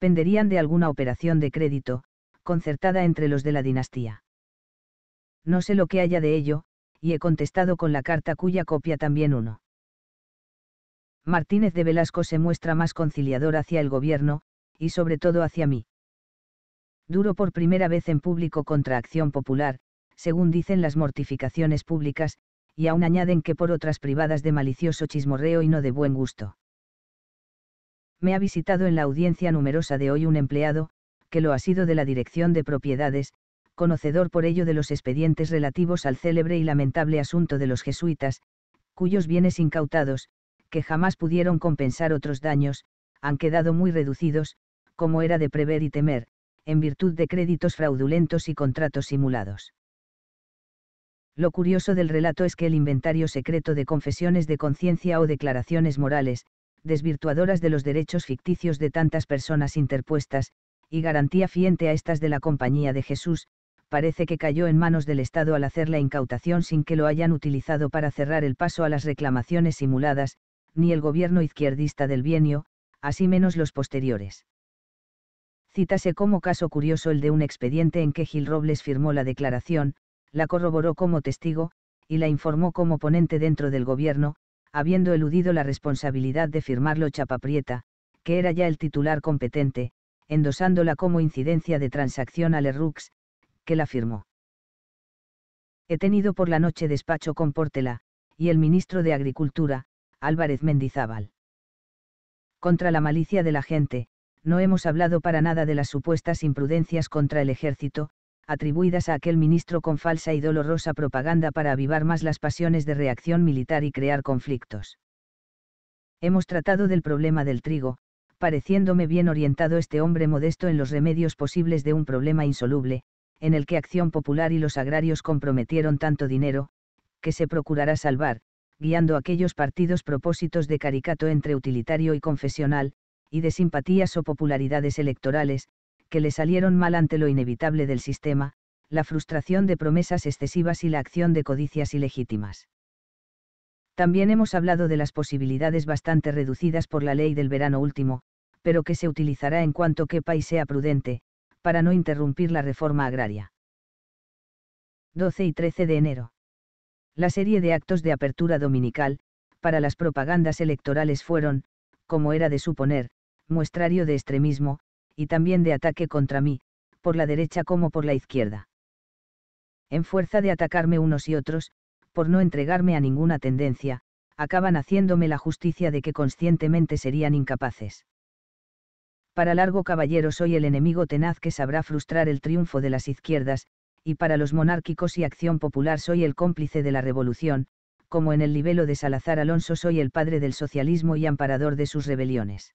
Penderían de alguna operación de crédito, concertada entre los de la dinastía. No sé lo que haya de ello, y he contestado con la carta cuya copia también uno. Martínez de Velasco se muestra más conciliador hacia el gobierno, y sobre todo hacia mí. Duro por primera vez en público contra Acción Popular, según dicen las mortificaciones públicas, y aún añaden que por otras privadas de malicioso chismorreo y no de buen gusto. Me ha visitado en la audiencia numerosa de hoy un empleado, que lo ha sido de la Dirección de Propiedades, conocedor por ello de los expedientes relativos al célebre y lamentable asunto de los jesuitas, cuyos bienes incautados, que jamás pudieron compensar otros daños, han quedado muy reducidos, como era de prever y temer, en virtud de créditos fraudulentos y contratos simulados. Lo curioso del relato es que el inventario secreto de confesiones de conciencia o declaraciones morales, desvirtuadoras de los derechos ficticios de tantas personas interpuestas, y garantía fiente a estas de la Compañía de Jesús, parece que cayó en manos del Estado al hacer la incautación sin que lo hayan utilizado para cerrar el paso a las reclamaciones simuladas, ni el gobierno izquierdista del bienio, así menos los posteriores. Cítase como caso curioso el de un expediente en que Gil Robles firmó la declaración, la corroboró como testigo, y la informó como ponente dentro del gobierno, habiendo eludido la responsabilidad de firmarlo Chapaprieta, que era ya el titular competente, endosándola como incidencia de transacción a LeRux, que la firmó. He tenido por la noche despacho con Portela, y el ministro de Agricultura, Álvarez Mendizábal. Contra la malicia de la gente, no hemos hablado para nada de las supuestas imprudencias contra el ejército, atribuidas a aquel ministro con falsa y dolorosa propaganda para avivar más las pasiones de reacción militar y crear conflictos. Hemos tratado del problema del trigo, pareciéndome bien orientado este hombre modesto en los remedios posibles de un problema insoluble, en el que Acción Popular y los agrarios comprometieron tanto dinero, que se procurará salvar, guiando aquellos partidos propósitos de caricato entre utilitario y confesional, y de simpatías o popularidades electorales, que le salieron mal ante lo inevitable del sistema, la frustración de promesas excesivas y la acción de codicias ilegítimas. También hemos hablado de las posibilidades bastante reducidas por la ley del verano último, pero que se utilizará en cuanto que y sea prudente, para no interrumpir la reforma agraria. 12 y 13 de enero. La serie de actos de apertura dominical, para las propagandas electorales fueron, como era de suponer, muestrario de extremismo, y también de ataque contra mí, por la derecha como por la izquierda. En fuerza de atacarme unos y otros, por no entregarme a ninguna tendencia, acaban haciéndome la justicia de que conscientemente serían incapaces. Para largo caballero soy el enemigo tenaz que sabrá frustrar el triunfo de las izquierdas, y para los monárquicos y acción popular soy el cómplice de la revolución, como en el libelo de Salazar Alonso soy el padre del socialismo y amparador de sus rebeliones.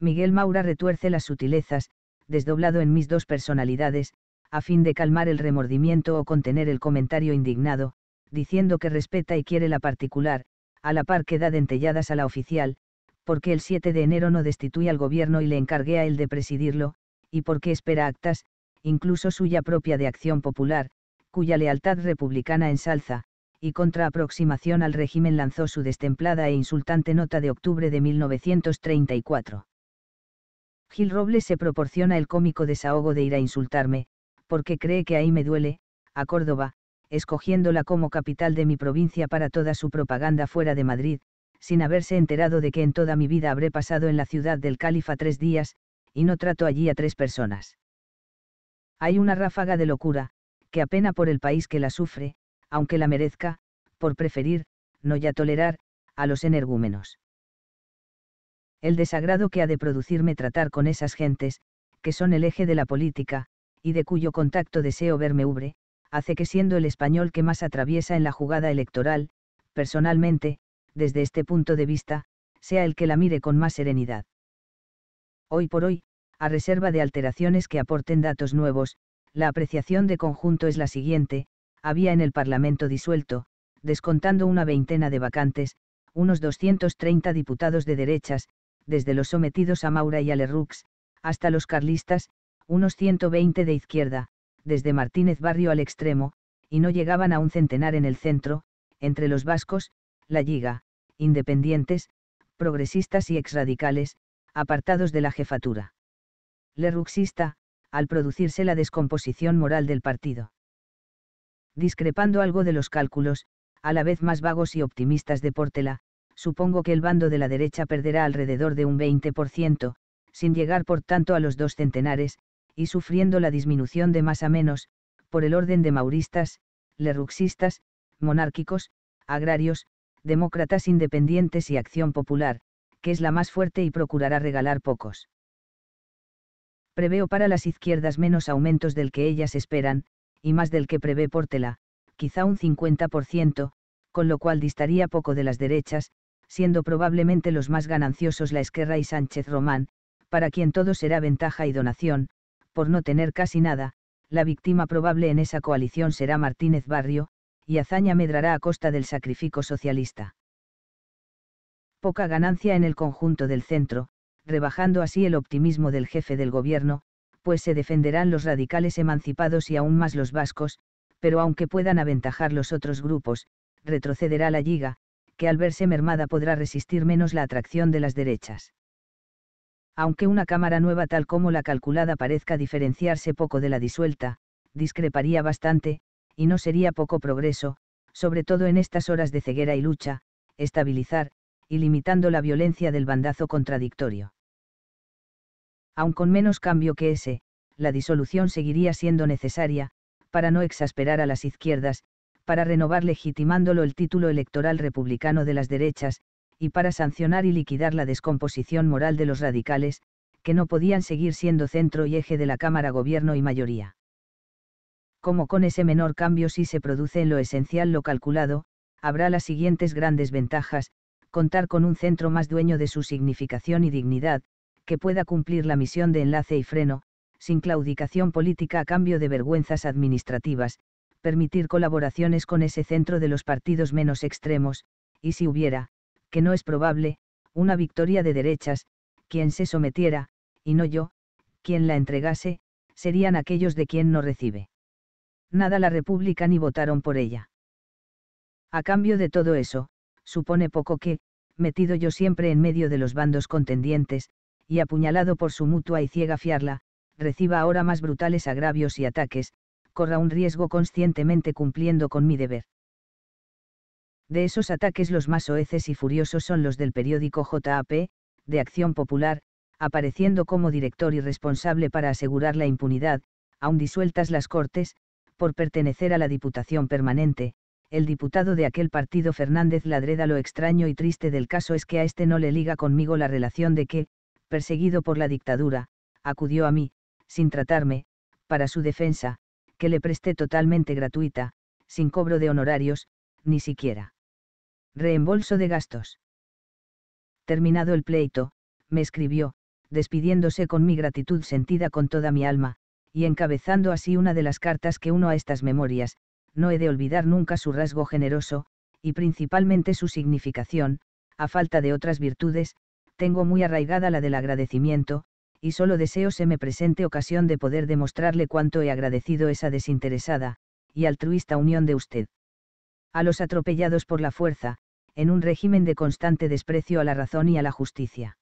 Miguel Maura retuerce las sutilezas, desdoblado en mis dos personalidades, a fin de calmar el remordimiento o contener el comentario indignado, diciendo que respeta y quiere la particular, a la par que da dentelladas a la oficial, porque el 7 de enero no destituye al gobierno y le encargué a él de presidirlo, y porque espera actas, incluso suya propia de acción popular, cuya lealtad republicana ensalza, y contra aproximación al régimen lanzó su destemplada e insultante nota de octubre de 1934. Gil Robles se proporciona el cómico desahogo de ir a insultarme, porque cree que ahí me duele, a Córdoba, escogiéndola como capital de mi provincia para toda su propaganda fuera de Madrid, sin haberse enterado de que en toda mi vida habré pasado en la ciudad del Califa tres días, y no trato allí a tres personas. Hay una ráfaga de locura, que apena por el país que la sufre, aunque la merezca, por preferir, no ya tolerar, a los energúmenos. El desagrado que ha de producirme tratar con esas gentes, que son el eje de la política, y de cuyo contacto deseo verme ubre, hace que siendo el español que más atraviesa en la jugada electoral, personalmente, desde este punto de vista, sea el que la mire con más serenidad. Hoy por hoy, a reserva de alteraciones que aporten datos nuevos, la apreciación de conjunto es la siguiente, había en el Parlamento disuelto, descontando una veintena de vacantes, unos 230 diputados de derechas, desde los sometidos a Maura y a Lerrux, hasta los carlistas, unos 120 de izquierda, desde Martínez Barrio al extremo, y no llegaban a un centenar en el centro, entre los vascos, la Liga, independientes, progresistas y exradicales, apartados de la jefatura. Lerruxista, al producirse la descomposición moral del partido. Discrepando algo de los cálculos, a la vez más vagos y optimistas de Portela, supongo que el bando de la derecha perderá alrededor de un 20%, sin llegar por tanto a los dos centenares, y sufriendo la disminución de más a menos, por el orden de mauristas, lerruxistas, monárquicos, agrarios, demócratas independientes y acción popular, que es la más fuerte y procurará regalar pocos. Preveo para las izquierdas menos aumentos del que ellas esperan, y más del que prevé Portela, quizá un 50%, con lo cual distaría poco de las derechas, siendo probablemente los más gananciosos la Esquerra y Sánchez Román, para quien todo será ventaja y donación, por no tener casi nada, la víctima probable en esa coalición será Martínez Barrio, y Azaña medrará a costa del sacrificio socialista. Poca ganancia en el conjunto del centro, rebajando así el optimismo del jefe del gobierno, pues se defenderán los radicales emancipados y aún más los vascos, pero aunque puedan aventajar los otros grupos, retrocederá la Liga, que al verse mermada podrá resistir menos la atracción de las derechas aunque una cámara nueva tal como la calculada parezca diferenciarse poco de la disuelta, discreparía bastante, y no sería poco progreso, sobre todo en estas horas de ceguera y lucha, estabilizar, y limitando la violencia del bandazo contradictorio. Aun con menos cambio que ese, la disolución seguiría siendo necesaria, para no exasperar a las izquierdas, para renovar legitimándolo el título electoral republicano de las derechas, y para sancionar y liquidar la descomposición moral de los radicales, que no podían seguir siendo centro y eje de la Cámara Gobierno y mayoría. Como con ese menor cambio si se produce en lo esencial lo calculado, habrá las siguientes grandes ventajas, contar con un centro más dueño de su significación y dignidad, que pueda cumplir la misión de enlace y freno, sin claudicación política a cambio de vergüenzas administrativas, permitir colaboraciones con ese centro de los partidos menos extremos, y si hubiera, que no es probable, una victoria de derechas, quien se sometiera, y no yo, quien la entregase, serían aquellos de quien no recibe. Nada la República ni votaron por ella. A cambio de todo eso, supone poco que, metido yo siempre en medio de los bandos contendientes, y apuñalado por su mutua y ciega fiarla, reciba ahora más brutales agravios y ataques, corra un riesgo conscientemente cumpliendo con mi deber. De esos ataques los más oeces y furiosos son los del periódico JAP, de Acción Popular, apareciendo como director y responsable para asegurar la impunidad, aun disueltas las Cortes, por pertenecer a la Diputación Permanente, el diputado de aquel partido Fernández Ladreda lo extraño y triste del caso es que a este no le liga conmigo la relación de que, perseguido por la dictadura, acudió a mí, sin tratarme, para su defensa, que le presté totalmente gratuita, sin cobro de honorarios, ni siquiera Reembolso de gastos. Terminado el pleito, me escribió, despidiéndose con mi gratitud sentida con toda mi alma, y encabezando así una de las cartas que uno a estas memorias, no he de olvidar nunca su rasgo generoso, y principalmente su significación, a falta de otras virtudes, tengo muy arraigada la del agradecimiento, y solo deseo se me presente ocasión de poder demostrarle cuánto he agradecido esa desinteresada, y altruista unión de usted. A los atropellados por la fuerza, en un régimen de constante desprecio a la razón y a la justicia.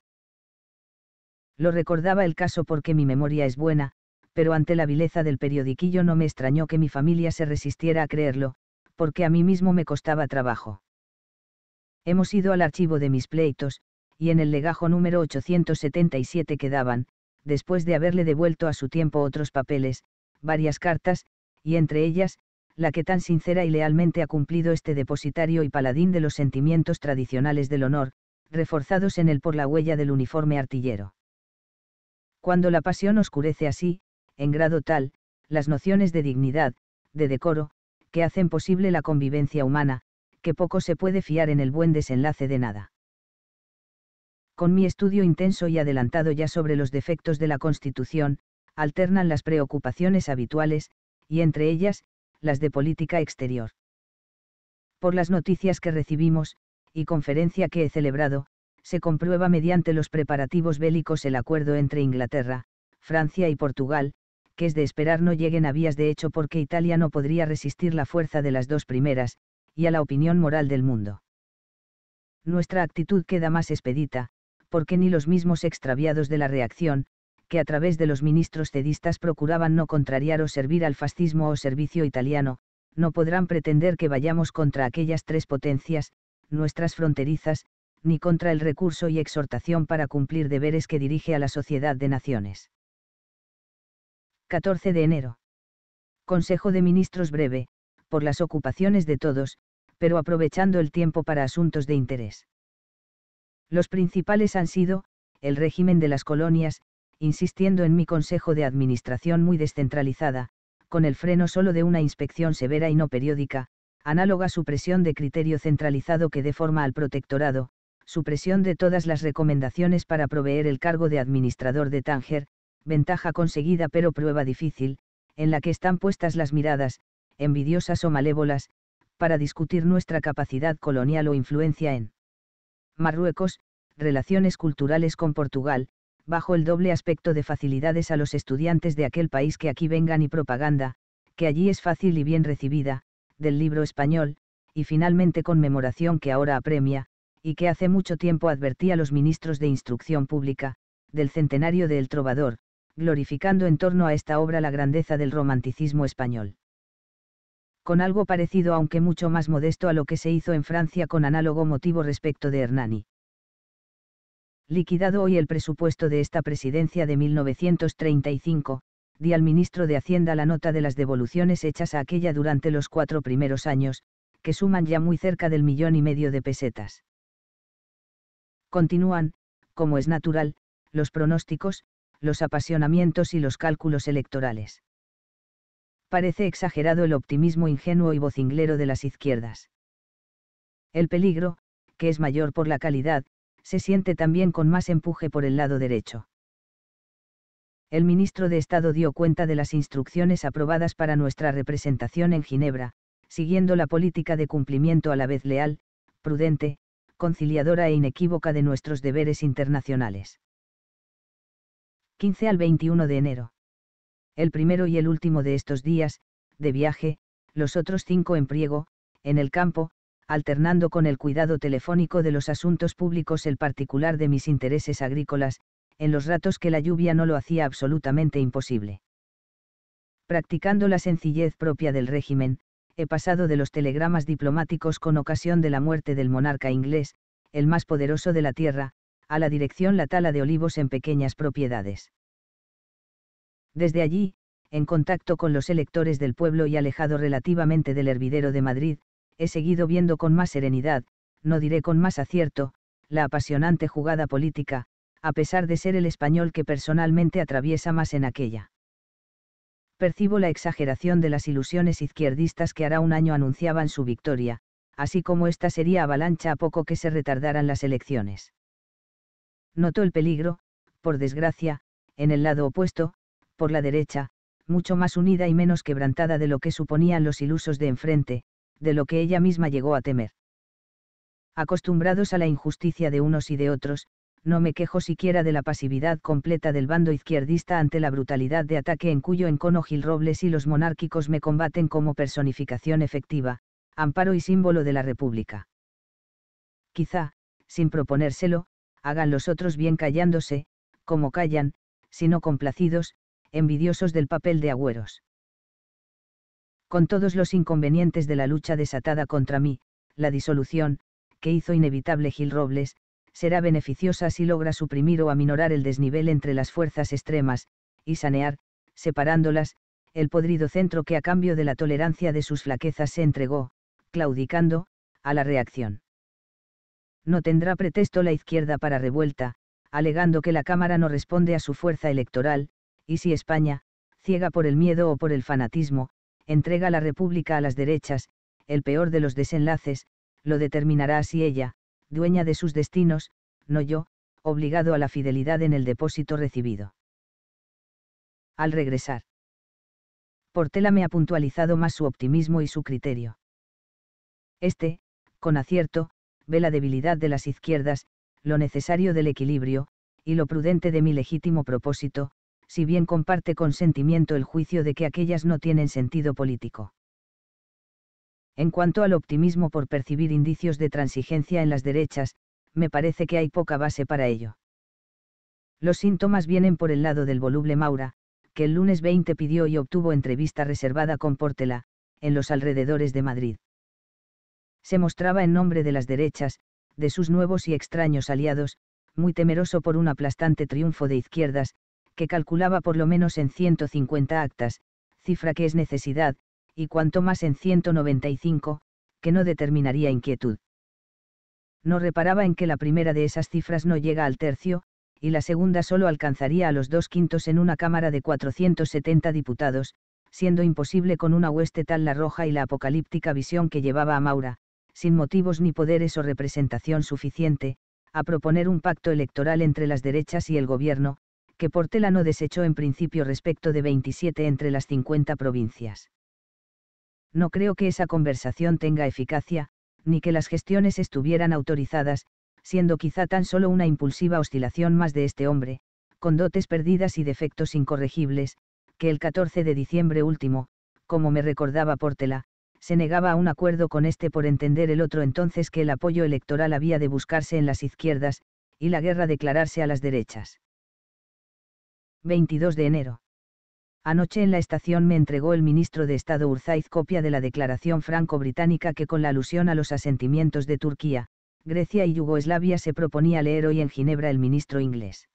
Lo recordaba el caso porque mi memoria es buena, pero ante la vileza del periodiquillo no me extrañó que mi familia se resistiera a creerlo, porque a mí mismo me costaba trabajo. Hemos ido al archivo de mis pleitos, y en el legajo número 877 quedaban, después de haberle devuelto a su tiempo otros papeles, varias cartas, y entre ellas, la que tan sincera y lealmente ha cumplido este depositario y paladín de los sentimientos tradicionales del honor, reforzados en él por la huella del uniforme artillero. Cuando la pasión oscurece así, en grado tal, las nociones de dignidad, de decoro, que hacen posible la convivencia humana, que poco se puede fiar en el buen desenlace de nada. Con mi estudio intenso y adelantado ya sobre los defectos de la Constitución, alternan las preocupaciones habituales, y entre ellas, las de política exterior. Por las noticias que recibimos, y conferencia que he celebrado, se comprueba mediante los preparativos bélicos el acuerdo entre Inglaterra, Francia y Portugal, que es de esperar no lleguen a vías de hecho porque Italia no podría resistir la fuerza de las dos primeras, y a la opinión moral del mundo. Nuestra actitud queda más expedita, porque ni los mismos extraviados de la reacción, que a través de los ministros cedistas procuraban no contrariar o servir al fascismo o servicio italiano, no podrán pretender que vayamos contra aquellas tres potencias, nuestras fronterizas, ni contra el recurso y exhortación para cumplir deberes que dirige a la sociedad de naciones. 14 de enero. Consejo de Ministros breve, por las ocupaciones de todos, pero aprovechando el tiempo para asuntos de interés. Los principales han sido, el régimen de las colonias, insistiendo en mi consejo de administración muy descentralizada, con el freno solo de una inspección severa y no periódica, análoga supresión de criterio centralizado que deforma al protectorado, supresión de todas las recomendaciones para proveer el cargo de administrador de Tánger, ventaja conseguida pero prueba difícil, en la que están puestas las miradas, envidiosas o malévolas, para discutir nuestra capacidad colonial o influencia en Marruecos, relaciones culturales con Portugal, bajo el doble aspecto de facilidades a los estudiantes de aquel país que aquí vengan y propaganda, que allí es fácil y bien recibida, del libro español, y finalmente conmemoración que ahora apremia, y que hace mucho tiempo advertía a los ministros de Instrucción Pública, del centenario de El Trovador, glorificando en torno a esta obra la grandeza del romanticismo español. Con algo parecido aunque mucho más modesto a lo que se hizo en Francia con análogo motivo respecto de Hernani liquidado hoy el presupuesto de esta presidencia de 1935, di al ministro de Hacienda la nota de las devoluciones hechas a aquella durante los cuatro primeros años, que suman ya muy cerca del millón y medio de pesetas. Continúan, como es natural, los pronósticos, los apasionamientos y los cálculos electorales. Parece exagerado el optimismo ingenuo y vocinglero de las izquierdas. El peligro, que es mayor por la calidad, se siente también con más empuje por el lado derecho. El ministro de Estado dio cuenta de las instrucciones aprobadas para nuestra representación en Ginebra, siguiendo la política de cumplimiento a la vez leal, prudente, conciliadora e inequívoca de nuestros deberes internacionales. 15 al 21 de enero. El primero y el último de estos días, de viaje, los otros cinco en priego, en el campo, alternando con el cuidado telefónico de los asuntos públicos el particular de mis intereses agrícolas, en los ratos que la lluvia no lo hacía absolutamente imposible. Practicando la sencillez propia del régimen, he pasado de los telegramas diplomáticos con ocasión de la muerte del monarca inglés, el más poderoso de la tierra, a la dirección la tala de olivos en pequeñas propiedades. Desde allí, en contacto con los electores del pueblo y alejado relativamente del hervidero de Madrid, he seguido viendo con más serenidad, no diré con más acierto, la apasionante jugada política, a pesar de ser el español que personalmente atraviesa más en aquella. Percibo la exageración de las ilusiones izquierdistas que hará un año anunciaban su victoria, así como esta sería avalancha a poco que se retardaran las elecciones. Notó el peligro, por desgracia, en el lado opuesto, por la derecha, mucho más unida y menos quebrantada de lo que suponían los ilusos de enfrente, de lo que ella misma llegó a temer. Acostumbrados a la injusticia de unos y de otros, no me quejo siquiera de la pasividad completa del bando izquierdista ante la brutalidad de ataque en cuyo encono Gil Robles y los monárquicos me combaten como personificación efectiva, amparo y símbolo de la República. Quizá, sin proponérselo, hagan los otros bien callándose, como callan, sino complacidos, envidiosos del papel de agüeros con todos los inconvenientes de la lucha desatada contra mí, la disolución, que hizo inevitable Gil Robles, será beneficiosa si logra suprimir o aminorar el desnivel entre las fuerzas extremas, y sanear, separándolas, el podrido centro que a cambio de la tolerancia de sus flaquezas se entregó, claudicando, a la reacción. No tendrá pretexto la izquierda para revuelta, alegando que la Cámara no responde a su fuerza electoral, y si España, ciega por el miedo o por el fanatismo, entrega la República a las derechas, el peor de los desenlaces, lo determinará así ella, dueña de sus destinos, no yo, obligado a la fidelidad en el depósito recibido. Al regresar. Portela me ha puntualizado más su optimismo y su criterio. Este, con acierto, ve la debilidad de las izquierdas, lo necesario del equilibrio, y lo prudente de mi legítimo propósito, si bien comparte con sentimiento el juicio de que aquellas no tienen sentido político. En cuanto al optimismo por percibir indicios de transigencia en las derechas, me parece que hay poca base para ello. Los síntomas vienen por el lado del voluble Maura, que el lunes 20 pidió y obtuvo entrevista reservada con Portela, en los alrededores de Madrid. Se mostraba en nombre de las derechas, de sus nuevos y extraños aliados, muy temeroso por un aplastante triunfo de izquierdas, que calculaba por lo menos en 150 actas, cifra que es necesidad, y cuanto más en 195, que no determinaría inquietud. No reparaba en que la primera de esas cifras no llega al tercio, y la segunda solo alcanzaría a los dos quintos en una Cámara de 470 diputados, siendo imposible con una hueste tal la roja y la apocalíptica visión que llevaba a Maura, sin motivos ni poderes o representación suficiente, a proponer un pacto electoral entre las derechas y el gobierno, que Portela no desechó en principio respecto de 27 entre las 50 provincias. No creo que esa conversación tenga eficacia, ni que las gestiones estuvieran autorizadas, siendo quizá tan solo una impulsiva oscilación más de este hombre, con dotes perdidas y defectos incorregibles, que el 14 de diciembre último, como me recordaba Portela, se negaba a un acuerdo con este por entender el otro entonces que el apoyo electoral había de buscarse en las izquierdas, y la guerra declararse a las derechas. 22 de enero. Anoche en la estación me entregó el ministro de Estado Urzaiz copia de la declaración franco-británica que con la alusión a los asentimientos de Turquía, Grecia y Yugoslavia se proponía leer hoy en Ginebra el ministro inglés.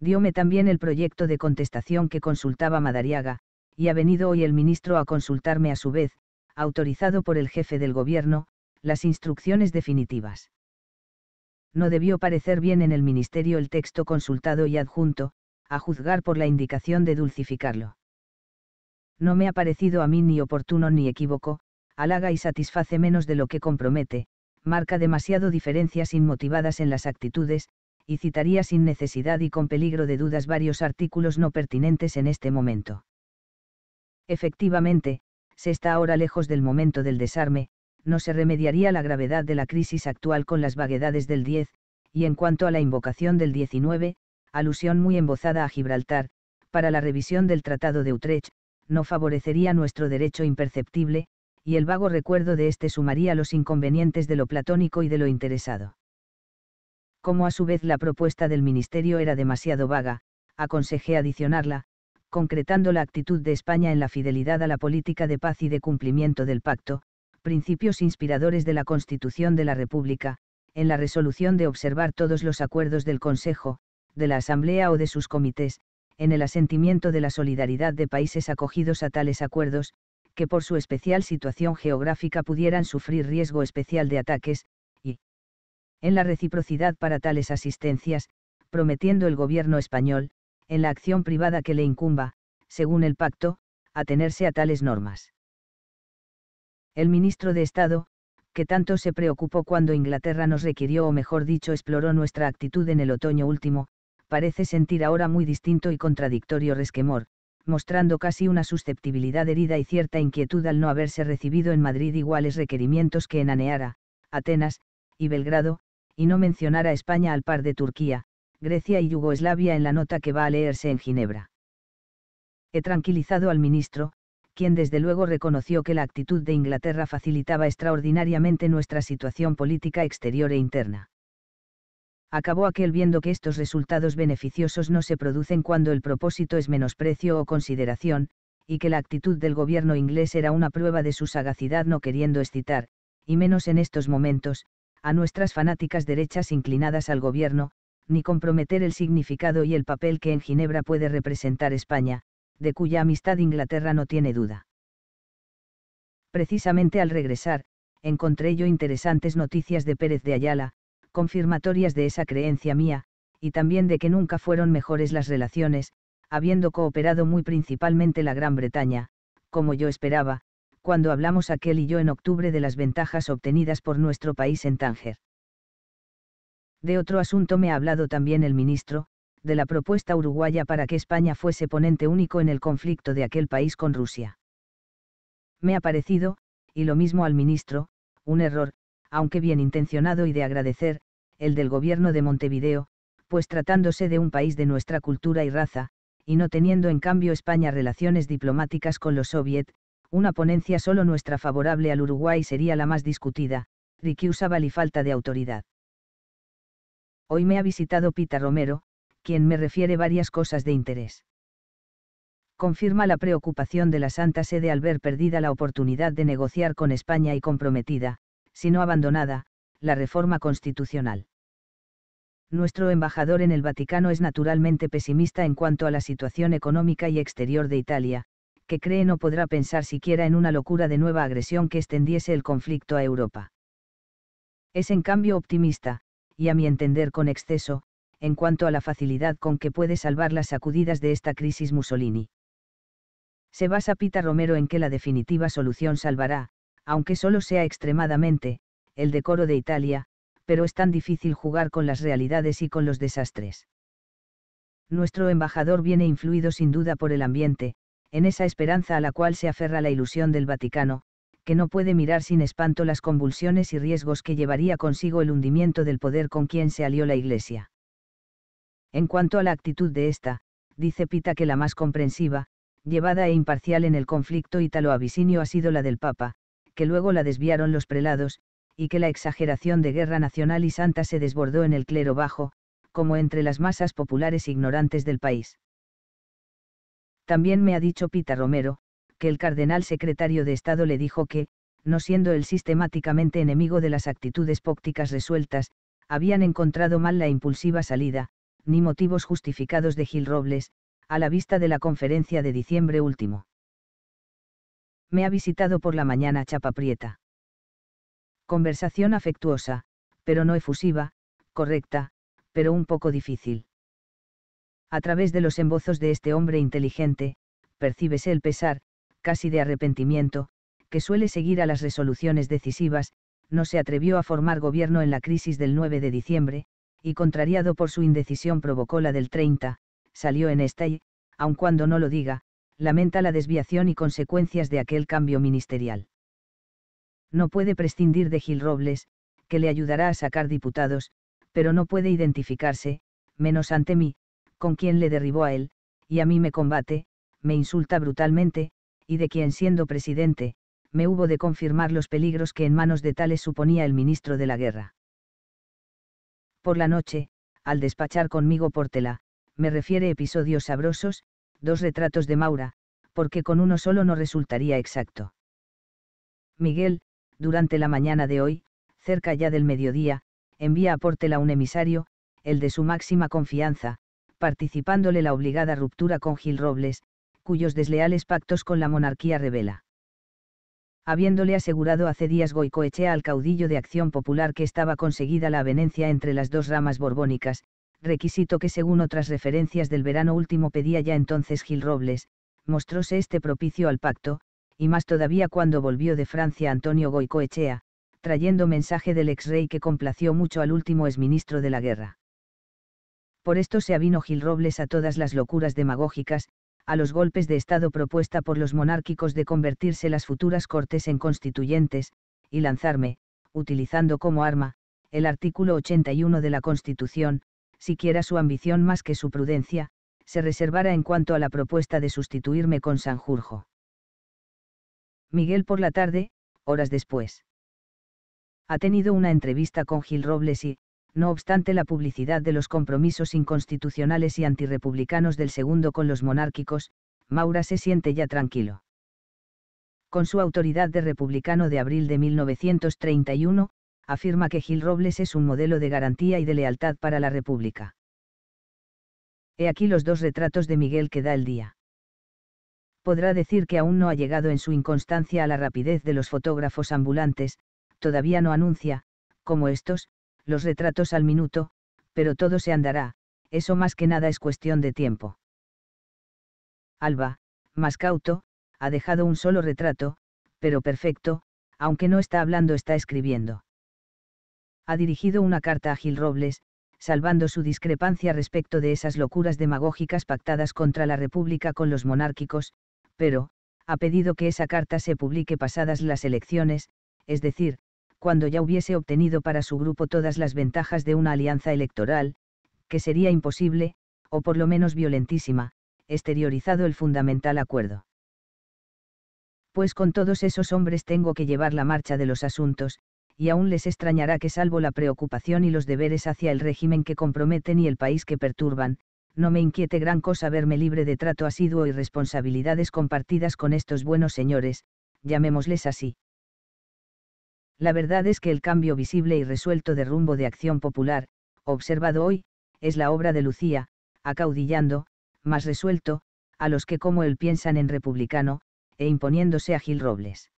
Diome también el proyecto de contestación que consultaba Madariaga, y ha venido hoy el ministro a consultarme a su vez, autorizado por el jefe del gobierno, las instrucciones definitivas. No debió parecer bien en el ministerio el texto consultado y adjunto, a juzgar por la indicación de dulcificarlo. No me ha parecido a mí ni oportuno ni equívoco, halaga y satisface menos de lo que compromete, marca demasiado diferencias inmotivadas en las actitudes, y citaría sin necesidad y con peligro de dudas varios artículos no pertinentes en este momento. Efectivamente, se está ahora lejos del momento del desarme, no se remediaría la gravedad de la crisis actual con las vaguedades del 10, y en cuanto a la invocación del 19, alusión muy embozada a Gibraltar, para la revisión del Tratado de Utrecht, no favorecería nuestro derecho imperceptible, y el vago recuerdo de este sumaría los inconvenientes de lo platónico y de lo interesado. Como a su vez la propuesta del Ministerio era demasiado vaga, aconsejé adicionarla, concretando la actitud de España en la fidelidad a la política de paz y de cumplimiento del pacto, principios inspiradores de la Constitución de la República, en la resolución de observar todos los acuerdos del Consejo, de la Asamblea o de sus comités, en el asentimiento de la solidaridad de países acogidos a tales acuerdos, que por su especial situación geográfica pudieran sufrir riesgo especial de ataques, y en la reciprocidad para tales asistencias, prometiendo el gobierno español, en la acción privada que le incumba, según el pacto, atenerse a tales normas. El ministro de Estado, que tanto se preocupó cuando Inglaterra nos requirió o mejor dicho exploró nuestra actitud en el otoño último, parece sentir ahora muy distinto y contradictorio resquemor, mostrando casi una susceptibilidad herida y cierta inquietud al no haberse recibido en Madrid iguales requerimientos que en Aneara, Atenas, y Belgrado, y no mencionar a España al par de Turquía, Grecia y Yugoslavia en la nota que va a leerse en Ginebra. He tranquilizado al ministro, quien desde luego reconoció que la actitud de Inglaterra facilitaba extraordinariamente nuestra situación política exterior e interna acabó aquel viendo que estos resultados beneficiosos no se producen cuando el propósito es menosprecio o consideración, y que la actitud del gobierno inglés era una prueba de su sagacidad no queriendo excitar, y menos en estos momentos, a nuestras fanáticas derechas inclinadas al gobierno, ni comprometer el significado y el papel que en Ginebra puede representar España, de cuya amistad Inglaterra no tiene duda. Precisamente al regresar, encontré yo interesantes noticias de Pérez de Ayala, confirmatorias de esa creencia mía, y también de que nunca fueron mejores las relaciones, habiendo cooperado muy principalmente la Gran Bretaña, como yo esperaba, cuando hablamos aquel y yo en octubre de las ventajas obtenidas por nuestro país en Tánger. De otro asunto me ha hablado también el ministro, de la propuesta uruguaya para que España fuese ponente único en el conflicto de aquel país con Rusia. Me ha parecido, y lo mismo al ministro, un error, aunque bien intencionado y de agradecer, el del gobierno de Montevideo, pues tratándose de un país de nuestra cultura y raza, y no teniendo en cambio España relaciones diplomáticas con los soviet, una ponencia solo nuestra favorable al Uruguay sería la más discutida, riquiusabal y falta de autoridad. Hoy me ha visitado Pita Romero, quien me refiere varias cosas de interés. Confirma la preocupación de la Santa Sede al ver perdida la oportunidad de negociar con España y comprometida, si no abandonada, la reforma constitucional. Nuestro embajador en el Vaticano es naturalmente pesimista en cuanto a la situación económica y exterior de Italia, que cree no podrá pensar siquiera en una locura de nueva agresión que extendiese el conflicto a Europa. Es en cambio optimista, y a mi entender con exceso, en cuanto a la facilidad con que puede salvar las sacudidas de esta crisis Mussolini. Se basa Pita Romero en que la definitiva solución salvará, aunque solo sea extremadamente, el decoro de Italia, pero es tan difícil jugar con las realidades y con los desastres. Nuestro embajador viene influido sin duda por el ambiente, en esa esperanza a la cual se aferra la ilusión del Vaticano, que no puede mirar sin espanto las convulsiones y riesgos que llevaría consigo el hundimiento del poder con quien se alió la Iglesia. En cuanto a la actitud de esta, dice Pita que la más comprensiva, llevada e imparcial en el conflicto italo-abisinio ha sido la del Papa, que luego la desviaron los prelados, y que la exageración de guerra nacional y santa se desbordó en el clero bajo, como entre las masas populares ignorantes del país. También me ha dicho Pita Romero, que el cardenal secretario de Estado le dijo que, no siendo él sistemáticamente enemigo de las actitudes pócticas resueltas, habían encontrado mal la impulsiva salida, ni motivos justificados de Gil Robles, a la vista de la conferencia de diciembre último. Me ha visitado por la mañana Chapa Conversación afectuosa, pero no efusiva, correcta, pero un poco difícil. A través de los embozos de este hombre inteligente, percíbese el pesar, casi de arrepentimiento, que suele seguir a las resoluciones decisivas, no se atrevió a formar gobierno en la crisis del 9 de diciembre, y contrariado por su indecisión provocó la del 30, salió en esta y, aun cuando no lo diga, lamenta la desviación y consecuencias de aquel cambio ministerial. No puede prescindir de Gil Robles, que le ayudará a sacar diputados, pero no puede identificarse, menos ante mí, con quien le derribó a él, y a mí me combate, me insulta brutalmente, y de quien siendo presidente, me hubo de confirmar los peligros que en manos de tales suponía el ministro de la guerra. Por la noche, al despachar conmigo Portela, me refiere episodios sabrosos, dos retratos de Maura, porque con uno solo no resultaría exacto. Miguel, durante la mañana de hoy, cerca ya del mediodía, envía a Portela un emisario, el de su máxima confianza, participándole la obligada ruptura con Gil Robles, cuyos desleales pactos con la monarquía revela. Habiéndole asegurado hace días Goicoechea al caudillo de Acción Popular que estaba conseguida la avenencia entre las dos ramas borbónicas, requisito que según otras referencias del verano último pedía ya entonces Gil Robles, mostróse este propicio al pacto, y más todavía cuando volvió de Francia Antonio Goicoechea, trayendo mensaje del ex rey que complació mucho al último exministro de la guerra. Por esto se avino Gil Robles a todas las locuras demagógicas, a los golpes de Estado propuesta por los monárquicos de convertirse las futuras cortes en constituyentes, y lanzarme, utilizando como arma, el artículo 81 de la Constitución, siquiera su ambición más que su prudencia, se reservara en cuanto a la propuesta de sustituirme con Sanjurjo. Miguel por la tarde, horas después. Ha tenido una entrevista con Gil Robles y, no obstante la publicidad de los compromisos inconstitucionales y antirepublicanos del segundo con los monárquicos, Maura se siente ya tranquilo. Con su autoridad de republicano de abril de 1931, afirma que Gil Robles es un modelo de garantía y de lealtad para la República. He aquí los dos retratos de Miguel que da el día podrá decir que aún no ha llegado en su inconstancia a la rapidez de los fotógrafos ambulantes, todavía no anuncia, como estos, los retratos al minuto, pero todo se andará, eso más que nada es cuestión de tiempo. Alba, más cauto, ha dejado un solo retrato, pero perfecto, aunque no está hablando está escribiendo. Ha dirigido una carta a Gil Robles, salvando su discrepancia respecto de esas locuras demagógicas pactadas contra la República con los monárquicos, pero, ha pedido que esa carta se publique pasadas las elecciones, es decir, cuando ya hubiese obtenido para su grupo todas las ventajas de una alianza electoral, que sería imposible, o por lo menos violentísima, exteriorizado el fundamental acuerdo. Pues con todos esos hombres tengo que llevar la marcha de los asuntos, y aún les extrañará que salvo la preocupación y los deberes hacia el régimen que comprometen y el país que perturban, no me inquiete gran cosa verme libre de trato asiduo y responsabilidades compartidas con estos buenos señores, llamémosles así. La verdad es que el cambio visible y resuelto de rumbo de acción popular, observado hoy, es la obra de Lucía, acaudillando, más resuelto, a los que como él piensan en republicano, e imponiéndose a Gil Robles.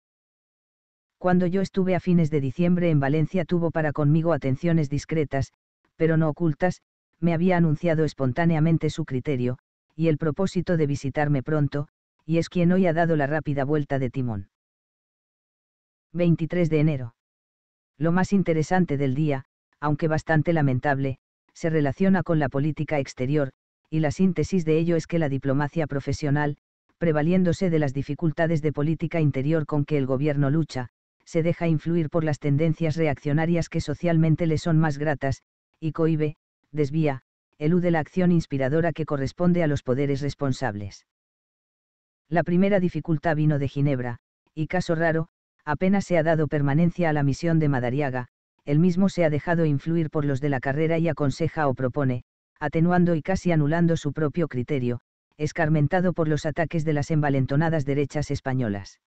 Cuando yo estuve a fines de diciembre en Valencia tuvo para conmigo atenciones discretas, pero no ocultas, me había anunciado espontáneamente su criterio, y el propósito de visitarme pronto, y es quien hoy ha dado la rápida vuelta de timón. 23 de enero. Lo más interesante del día, aunque bastante lamentable, se relaciona con la política exterior, y la síntesis de ello es que la diplomacia profesional, prevaliéndose de las dificultades de política interior con que el gobierno lucha, se deja influir por las tendencias reaccionarias que socialmente le son más gratas, y cohibe, desvía, elude la acción inspiradora que corresponde a los poderes responsables. La primera dificultad vino de Ginebra, y caso raro, apenas se ha dado permanencia a la misión de Madariaga, el mismo se ha dejado influir por los de la carrera y aconseja o propone, atenuando y casi anulando su propio criterio, escarmentado por los ataques de las envalentonadas derechas españolas.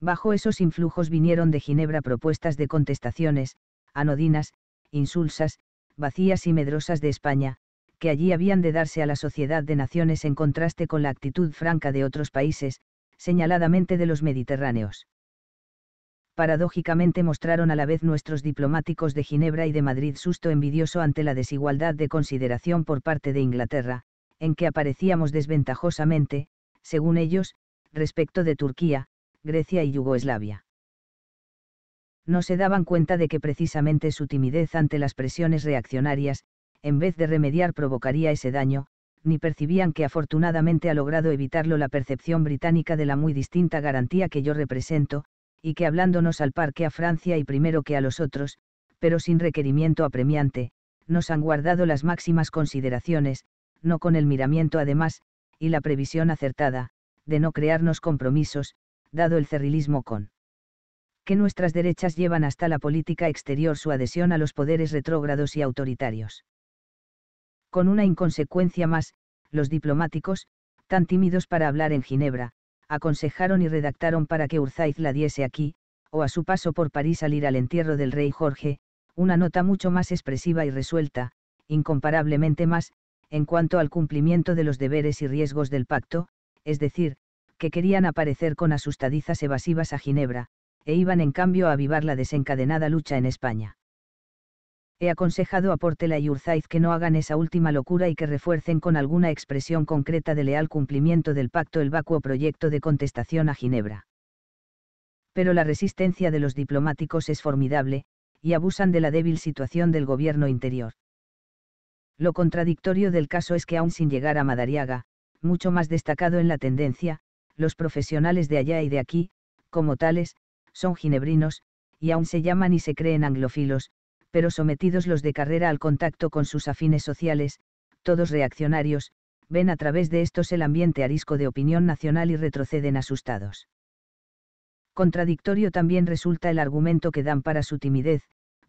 Bajo esos influjos vinieron de Ginebra propuestas de contestaciones, anodinas, insulsas, vacías y medrosas de España, que allí habían de darse a la sociedad de naciones en contraste con la actitud franca de otros países, señaladamente de los mediterráneos. Paradójicamente mostraron a la vez nuestros diplomáticos de Ginebra y de Madrid susto envidioso ante la desigualdad de consideración por parte de Inglaterra, en que aparecíamos desventajosamente, según ellos, respecto de Turquía, Grecia y Yugoslavia no se daban cuenta de que precisamente su timidez ante las presiones reaccionarias, en vez de remediar provocaría ese daño, ni percibían que afortunadamente ha logrado evitarlo la percepción británica de la muy distinta garantía que yo represento, y que hablándonos al par que a Francia y primero que a los otros, pero sin requerimiento apremiante, nos han guardado las máximas consideraciones, no con el miramiento además, y la previsión acertada, de no crearnos compromisos, dado el cerrilismo con que nuestras derechas llevan hasta la política exterior su adhesión a los poderes retrógrados y autoritarios. Con una inconsecuencia más, los diplomáticos, tan tímidos para hablar en Ginebra, aconsejaron y redactaron para que Urzaiz la diese aquí, o a su paso por París al ir al entierro del rey Jorge, una nota mucho más expresiva y resuelta, incomparablemente más, en cuanto al cumplimiento de los deberes y riesgos del pacto, es decir, que querían aparecer con asustadizas evasivas a Ginebra, e iban en cambio a avivar la desencadenada lucha en España. He aconsejado a Portela y Urzaiz que no hagan esa última locura y que refuercen con alguna expresión concreta de leal cumplimiento del pacto el vacuo proyecto de contestación a Ginebra. Pero la resistencia de los diplomáticos es formidable, y abusan de la débil situación del gobierno interior. Lo contradictorio del caso es que aún sin llegar a Madariaga, mucho más destacado en la tendencia, los profesionales de allá y de aquí, como tales, son ginebrinos, y aún se llaman y se creen anglofilos, pero sometidos los de carrera al contacto con sus afines sociales, todos reaccionarios, ven a través de estos el ambiente arisco de opinión nacional y retroceden asustados. Contradictorio también resulta el argumento que dan para su timidez,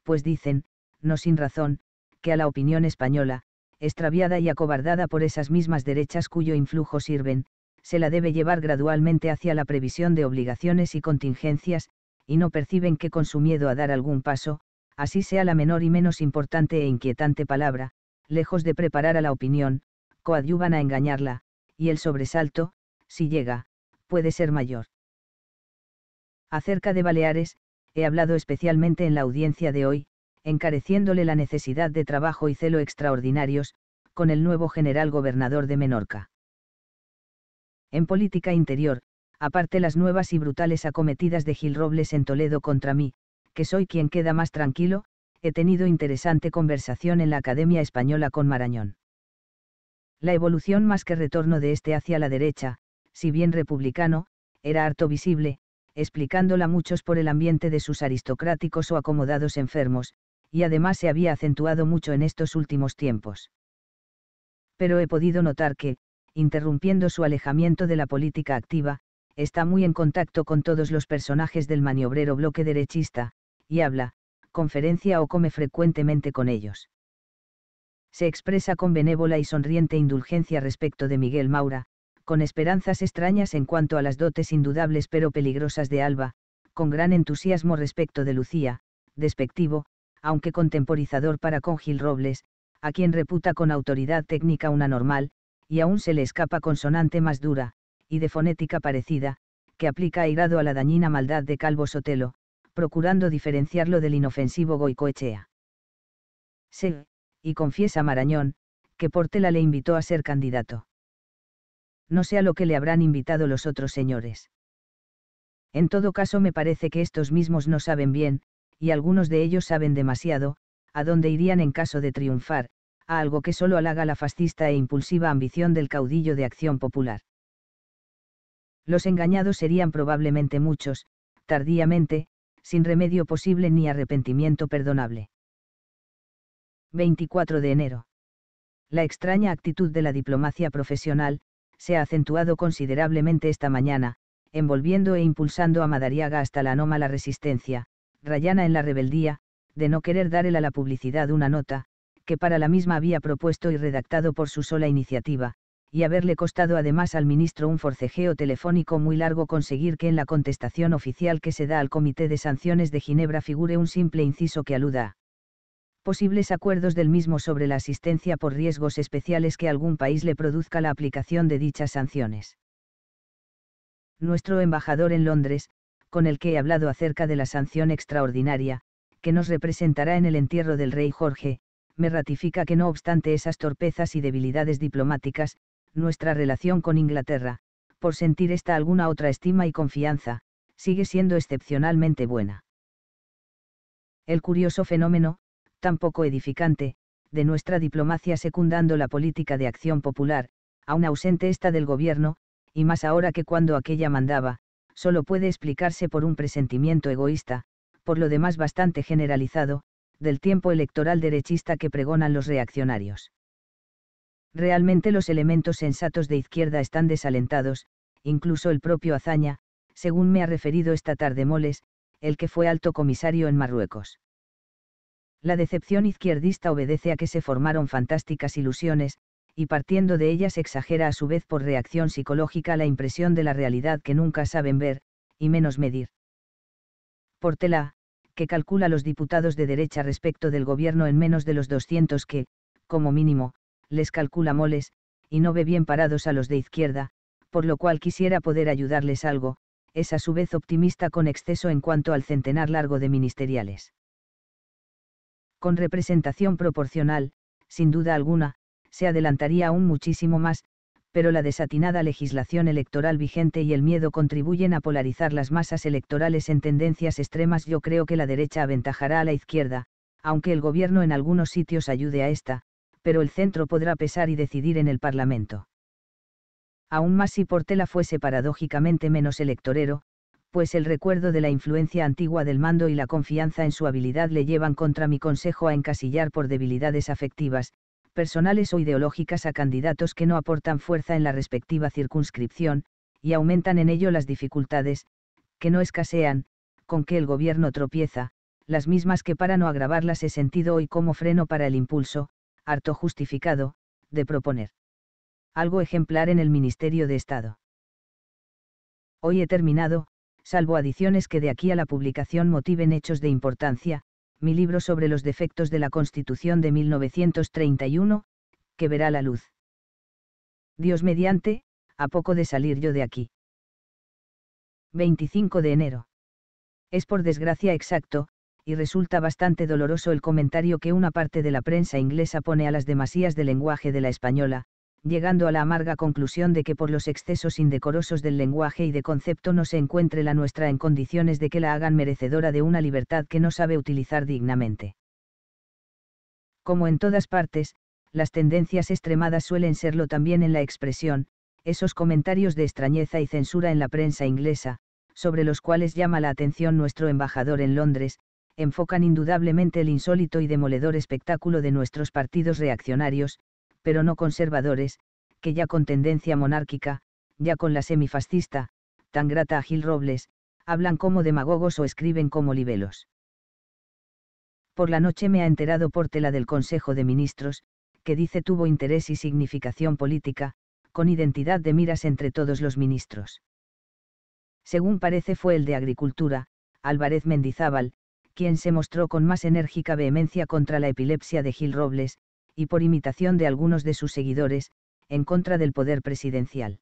pues dicen, no sin razón, que a la opinión española, extraviada y acobardada por esas mismas derechas cuyo influjo sirven, se la debe llevar gradualmente hacia la previsión de obligaciones y contingencias, y no perciben que con su miedo a dar algún paso, así sea la menor y menos importante e inquietante palabra, lejos de preparar a la opinión, coadyuvan a engañarla, y el sobresalto, si llega, puede ser mayor. Acerca de Baleares, he hablado especialmente en la audiencia de hoy, encareciéndole la necesidad de trabajo y celo extraordinarios, con el nuevo general gobernador de Menorca. En política interior, aparte las nuevas y brutales acometidas de Gil Robles en Toledo contra mí, que soy quien queda más tranquilo, he tenido interesante conversación en la Academia Española con Marañón. La evolución más que retorno de este hacia la derecha, si bien republicano, era harto visible, explicándola muchos por el ambiente de sus aristocráticos o acomodados enfermos, y además se había acentuado mucho en estos últimos tiempos. Pero he podido notar que, interrumpiendo su alejamiento de la política activa, está muy en contacto con todos los personajes del maniobrero bloque derechista, y habla, conferencia o come frecuentemente con ellos. Se expresa con benévola y sonriente indulgencia respecto de Miguel Maura, con esperanzas extrañas en cuanto a las dotes indudables pero peligrosas de Alba, con gran entusiasmo respecto de Lucía, despectivo, aunque contemporizador para con Gil Robles, a quien reputa con autoridad técnica una normal, y aún se le escapa consonante más dura, y de fonética parecida, que aplica airado a la dañina maldad de Calvo Sotelo, procurando diferenciarlo del inofensivo Goicoechea. Se, y confiesa Marañón, que Portela le invitó a ser candidato. No sé a lo que le habrán invitado los otros señores. En todo caso me parece que estos mismos no saben bien, y algunos de ellos saben demasiado, a dónde irían en caso de triunfar, a algo que solo halaga la fascista e impulsiva ambición del caudillo de acción popular. Los engañados serían probablemente muchos, tardíamente, sin remedio posible ni arrepentimiento perdonable. 24 de enero. La extraña actitud de la diplomacia profesional, se ha acentuado considerablemente esta mañana, envolviendo e impulsando a Madariaga hasta la anómala resistencia, rayana en la rebeldía, de no querer dar él a la publicidad una nota, que para la misma había propuesto y redactado por su sola iniciativa, y haberle costado además al ministro un forcejeo telefónico muy largo conseguir que en la contestación oficial que se da al Comité de Sanciones de Ginebra figure un simple inciso que aluda a posibles acuerdos del mismo sobre la asistencia por riesgos especiales que algún país le produzca la aplicación de dichas sanciones. Nuestro embajador en Londres, con el que he hablado acerca de la sanción extraordinaria, que nos representará en el entierro del rey Jorge, me ratifica que no obstante esas torpezas y debilidades diplomáticas, nuestra relación con Inglaterra, por sentir esta alguna otra estima y confianza, sigue siendo excepcionalmente buena. El curioso fenómeno, tan poco edificante, de nuestra diplomacia secundando la política de acción popular, aún ausente esta del gobierno, y más ahora que cuando aquella mandaba, solo puede explicarse por un presentimiento egoísta, por lo demás bastante generalizado, del tiempo electoral derechista que pregonan los reaccionarios. Realmente los elementos sensatos de izquierda están desalentados, incluso el propio Azaña, según me ha referido esta tarde Moles, el que fue alto comisario en Marruecos. La decepción izquierdista obedece a que se formaron fantásticas ilusiones, y partiendo de ellas exagera a su vez por reacción psicológica la impresión de la realidad que nunca saben ver, y menos medir. Portela, que calcula los diputados de derecha respecto del gobierno en menos de los 200 que, como mínimo, les calcula moles, y no ve bien parados a los de izquierda, por lo cual quisiera poder ayudarles algo, es a su vez optimista con exceso en cuanto al centenar largo de ministeriales. Con representación proporcional, sin duda alguna, se adelantaría aún muchísimo más, pero la desatinada legislación electoral vigente y el miedo contribuyen a polarizar las masas electorales en tendencias extremas. Yo creo que la derecha aventajará a la izquierda, aunque el gobierno en algunos sitios ayude a esta, pero el centro podrá pesar y decidir en el Parlamento. Aún más si Portela fuese paradójicamente menos electorero, pues el recuerdo de la influencia antigua del mando y la confianza en su habilidad le llevan contra mi consejo a encasillar por debilidades afectivas, personales o ideológicas a candidatos que no aportan fuerza en la respectiva circunscripción, y aumentan en ello las dificultades, que no escasean, con que el gobierno tropieza, las mismas que para no agravarlas he sentido hoy como freno para el impulso, harto justificado, de proponer. Algo ejemplar en el Ministerio de Estado. Hoy he terminado, salvo adiciones que de aquí a la publicación motiven hechos de importancia, mi libro sobre los defectos de la Constitución de 1931, que verá la luz. Dios mediante, a poco de salir yo de aquí. 25 de enero. Es por desgracia exacto, y resulta bastante doloroso el comentario que una parte de la prensa inglesa pone a las demasías del lenguaje de la española, llegando a la amarga conclusión de que por los excesos indecorosos del lenguaje y de concepto no se encuentre la nuestra en condiciones de que la hagan merecedora de una libertad que no sabe utilizar dignamente. Como en todas partes, las tendencias extremadas suelen serlo también en la expresión, esos comentarios de extrañeza y censura en la prensa inglesa, sobre los cuales llama la atención nuestro embajador en Londres, enfocan indudablemente el insólito y demoledor espectáculo de nuestros partidos reaccionarios, pero no conservadores, que ya con tendencia monárquica, ya con la semifascista, tan grata a Gil Robles, hablan como demagogos o escriben como libelos. Por la noche me ha enterado por tela del Consejo de Ministros, que dice tuvo interés y significación política, con identidad de miras entre todos los ministros. Según parece fue el de Agricultura, Álvarez Mendizábal, quien se mostró con más enérgica vehemencia contra la epilepsia de Gil Robles, y por imitación de algunos de sus seguidores, en contra del poder presidencial.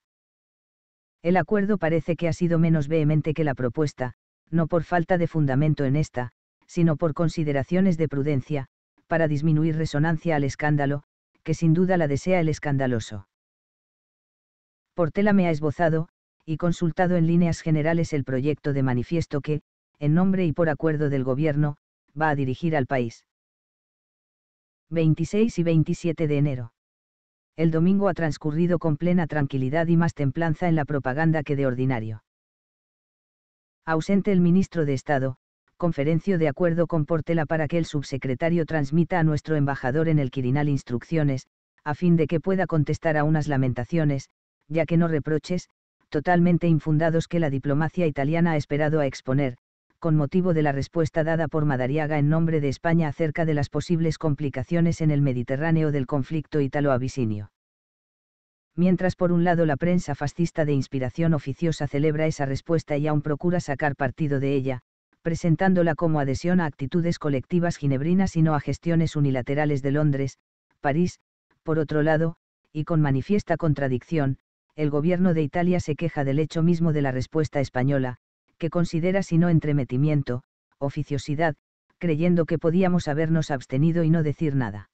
El acuerdo parece que ha sido menos vehemente que la propuesta, no por falta de fundamento en esta, sino por consideraciones de prudencia, para disminuir resonancia al escándalo, que sin duda la desea el escandaloso. Portela me ha esbozado, y consultado en líneas generales el proyecto de manifiesto que, en nombre y por acuerdo del Gobierno, va a dirigir al país. 26 y 27 de enero. El domingo ha transcurrido con plena tranquilidad y más templanza en la propaganda que de ordinario. Ausente el ministro de Estado, conferencio de acuerdo con Portela para que el subsecretario transmita a nuestro embajador en el Quirinal instrucciones, a fin de que pueda contestar a unas lamentaciones, ya que no reproches, totalmente infundados que la diplomacia italiana ha esperado a exponer, con motivo de la respuesta dada por Madariaga en nombre de España acerca de las posibles complicaciones en el Mediterráneo del conflicto italo-abisinio. Mientras por un lado la prensa fascista de inspiración oficiosa celebra esa respuesta y aún procura sacar partido de ella, presentándola como adhesión a actitudes colectivas ginebrinas y no a gestiones unilaterales de Londres, París, por otro lado, y con manifiesta contradicción, el gobierno de Italia se queja del hecho mismo de la respuesta española, que considera sino entremetimiento, oficiosidad, creyendo que podíamos habernos abstenido y no decir nada.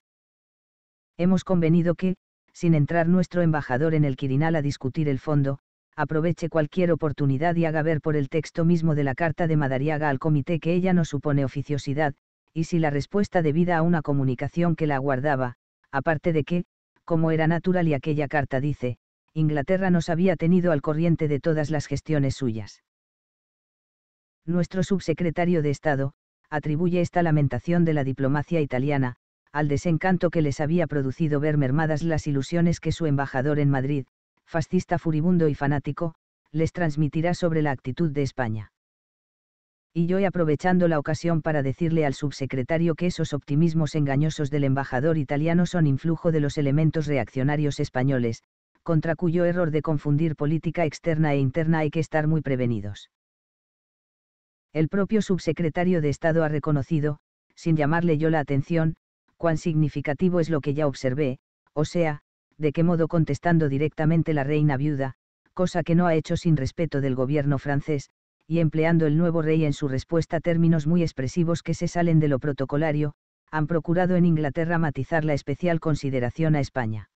Hemos convenido que, sin entrar nuestro embajador en el Quirinal a discutir el fondo, aproveche cualquier oportunidad y haga ver por el texto mismo de la carta de Madariaga al comité que ella no supone oficiosidad, y si la respuesta debida a una comunicación que la aguardaba, aparte de que, como era natural y aquella carta dice, Inglaterra nos había tenido al corriente de todas las gestiones suyas. Nuestro subsecretario de Estado, atribuye esta lamentación de la diplomacia italiana, al desencanto que les había producido ver mermadas las ilusiones que su embajador en Madrid, fascista furibundo y fanático, les transmitirá sobre la actitud de España. Y yo aprovechando la ocasión para decirle al subsecretario que esos optimismos engañosos del embajador italiano son influjo de los elementos reaccionarios españoles, contra cuyo error de confundir política externa e interna hay que estar muy prevenidos. El propio subsecretario de Estado ha reconocido, sin llamarle yo la atención, cuán significativo es lo que ya observé, o sea, de qué modo contestando directamente la reina viuda, cosa que no ha hecho sin respeto del gobierno francés, y empleando el nuevo rey en su respuesta términos muy expresivos que se salen de lo protocolario, han procurado en Inglaterra matizar la especial consideración a España.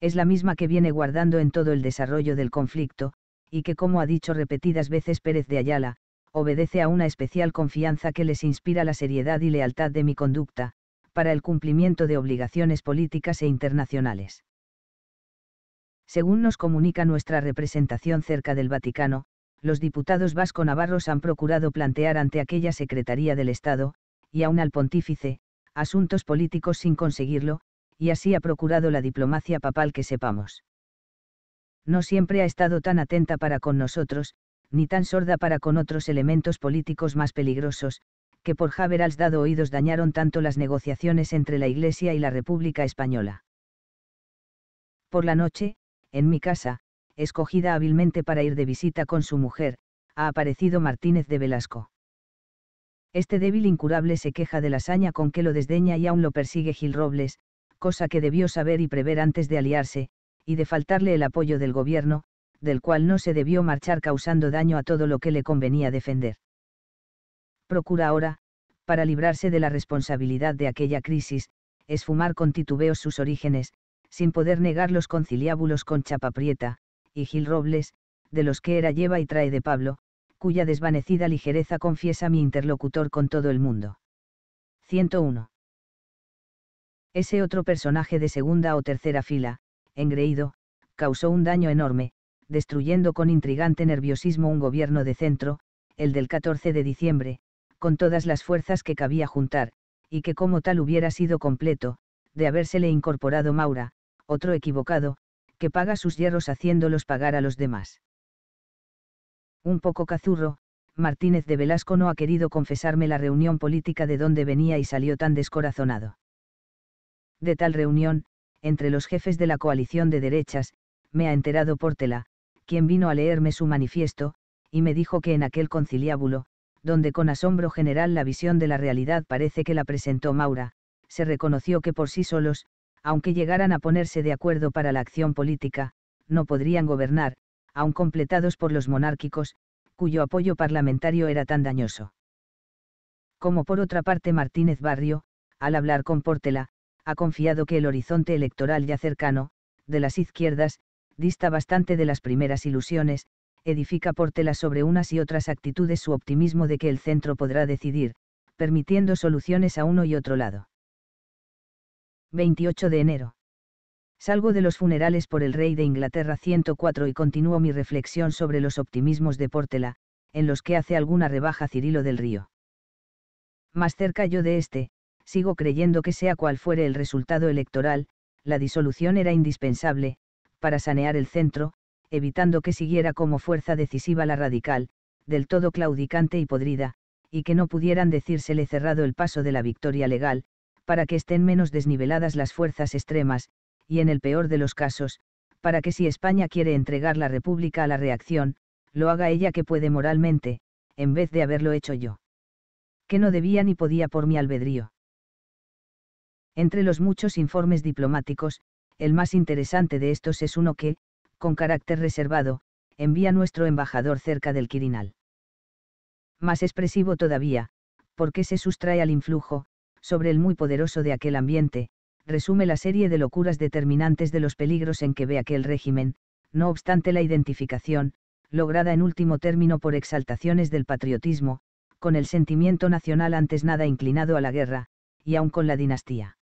Es la misma que viene guardando en todo el desarrollo del conflicto, y que como ha dicho repetidas veces Pérez de Ayala, obedece a una especial confianza que les inspira la seriedad y lealtad de mi conducta, para el cumplimiento de obligaciones políticas e internacionales. Según nos comunica nuestra representación cerca del Vaticano, los diputados vasco-navarros han procurado plantear ante aquella Secretaría del Estado, y aun al pontífice, asuntos políticos sin conseguirlo, y así ha procurado la diplomacia papal que sepamos. No siempre ha estado tan atenta para con nosotros, ni tan sorda para con otros elementos políticos más peligrosos, que por haberles dado oídos dañaron tanto las negociaciones entre la Iglesia y la República Española. Por la noche, en mi casa, escogida hábilmente para ir de visita con su mujer, ha aparecido Martínez de Velasco. Este débil incurable se queja de la hazaña con que lo desdeña y aún lo persigue Gil Robles, cosa que debió saber y prever antes de aliarse, y de faltarle el apoyo del gobierno, del cual no se debió marchar causando daño a todo lo que le convenía defender. Procura ahora, para librarse de la responsabilidad de aquella crisis, esfumar con titubeos sus orígenes, sin poder negar los conciliábulos con Chapaprieta, y Gil Robles, de los que era lleva y trae de Pablo, cuya desvanecida ligereza confiesa mi interlocutor con todo el mundo. 101. Ese otro personaje de segunda o tercera fila, engreído, causó un daño enorme, destruyendo con intrigante nerviosismo un gobierno de centro, el del 14 de diciembre, con todas las fuerzas que cabía juntar, y que como tal hubiera sido completo, de habérsele incorporado Maura, otro equivocado, que paga sus hierros haciéndolos pagar a los demás. Un poco cazurro, Martínez de Velasco no ha querido confesarme la reunión política de donde venía y salió tan descorazonado. De tal reunión, entre los jefes de la coalición de derechas, me ha enterado Portela, quien vino a leerme su manifiesto, y me dijo que en aquel conciliábulo, donde con asombro general la visión de la realidad parece que la presentó Maura, se reconoció que por sí solos, aunque llegaran a ponerse de acuerdo para la acción política, no podrían gobernar, aun completados por los monárquicos, cuyo apoyo parlamentario era tan dañoso. Como por otra parte Martínez Barrio, al hablar con Portela, ha confiado que el horizonte electoral ya cercano, de las izquierdas, dista bastante de las primeras ilusiones, edifica Portela sobre unas y otras actitudes su optimismo de que el centro podrá decidir, permitiendo soluciones a uno y otro lado. 28 de enero. Salgo de los funerales por el rey de Inglaterra 104 y continúo mi reflexión sobre los optimismos de Portela, en los que hace alguna rebaja Cirilo del Río. Más cerca yo de este, sigo creyendo que sea cual fuere el resultado electoral, la disolución era indispensable, para sanear el centro, evitando que siguiera como fuerza decisiva la radical, del todo claudicante y podrida, y que no pudieran decírsele cerrado el paso de la victoria legal, para que estén menos desniveladas las fuerzas extremas, y en el peor de los casos, para que si España quiere entregar la República a la reacción, lo haga ella que puede moralmente, en vez de haberlo hecho yo. Que no debía ni podía por mi albedrío. Entre los muchos informes diplomáticos, el más interesante de estos es uno que, con carácter reservado, envía nuestro embajador cerca del Quirinal. Más expresivo todavía, porque se sustrae al influjo, sobre el muy poderoso de aquel ambiente, resume la serie de locuras determinantes de los peligros en que ve aquel régimen, no obstante la identificación, lograda en último término por exaltaciones del patriotismo, con el sentimiento nacional antes nada inclinado a la guerra, y aun con la dinastía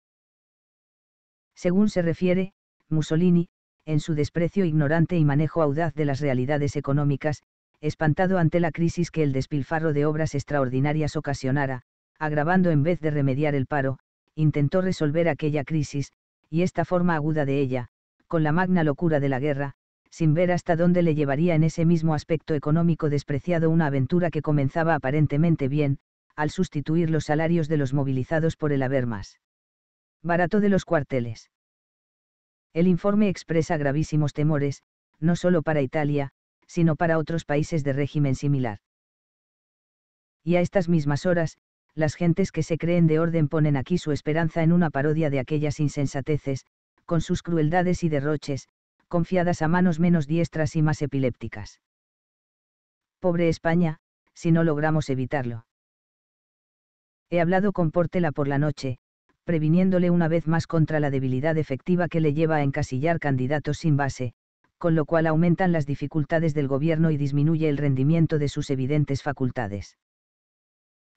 según se refiere, Mussolini, en su desprecio ignorante y manejo audaz de las realidades económicas, espantado ante la crisis que el despilfarro de obras extraordinarias ocasionara, agravando en vez de remediar el paro, intentó resolver aquella crisis, y esta forma aguda de ella, con la magna locura de la guerra, sin ver hasta dónde le llevaría en ese mismo aspecto económico despreciado una aventura que comenzaba aparentemente bien, al sustituir los salarios de los movilizados por el haber más. Barato de los cuarteles. El informe expresa gravísimos temores, no solo para Italia, sino para otros países de régimen similar. Y a estas mismas horas, las gentes que se creen de orden ponen aquí su esperanza en una parodia de aquellas insensateces, con sus crueldades y derroches, confiadas a manos menos diestras y más epilépticas. Pobre España, si no logramos evitarlo. He hablado con Portela por la noche, previniéndole una vez más contra la debilidad efectiva que le lleva a encasillar candidatos sin base, con lo cual aumentan las dificultades del gobierno y disminuye el rendimiento de sus evidentes facultades.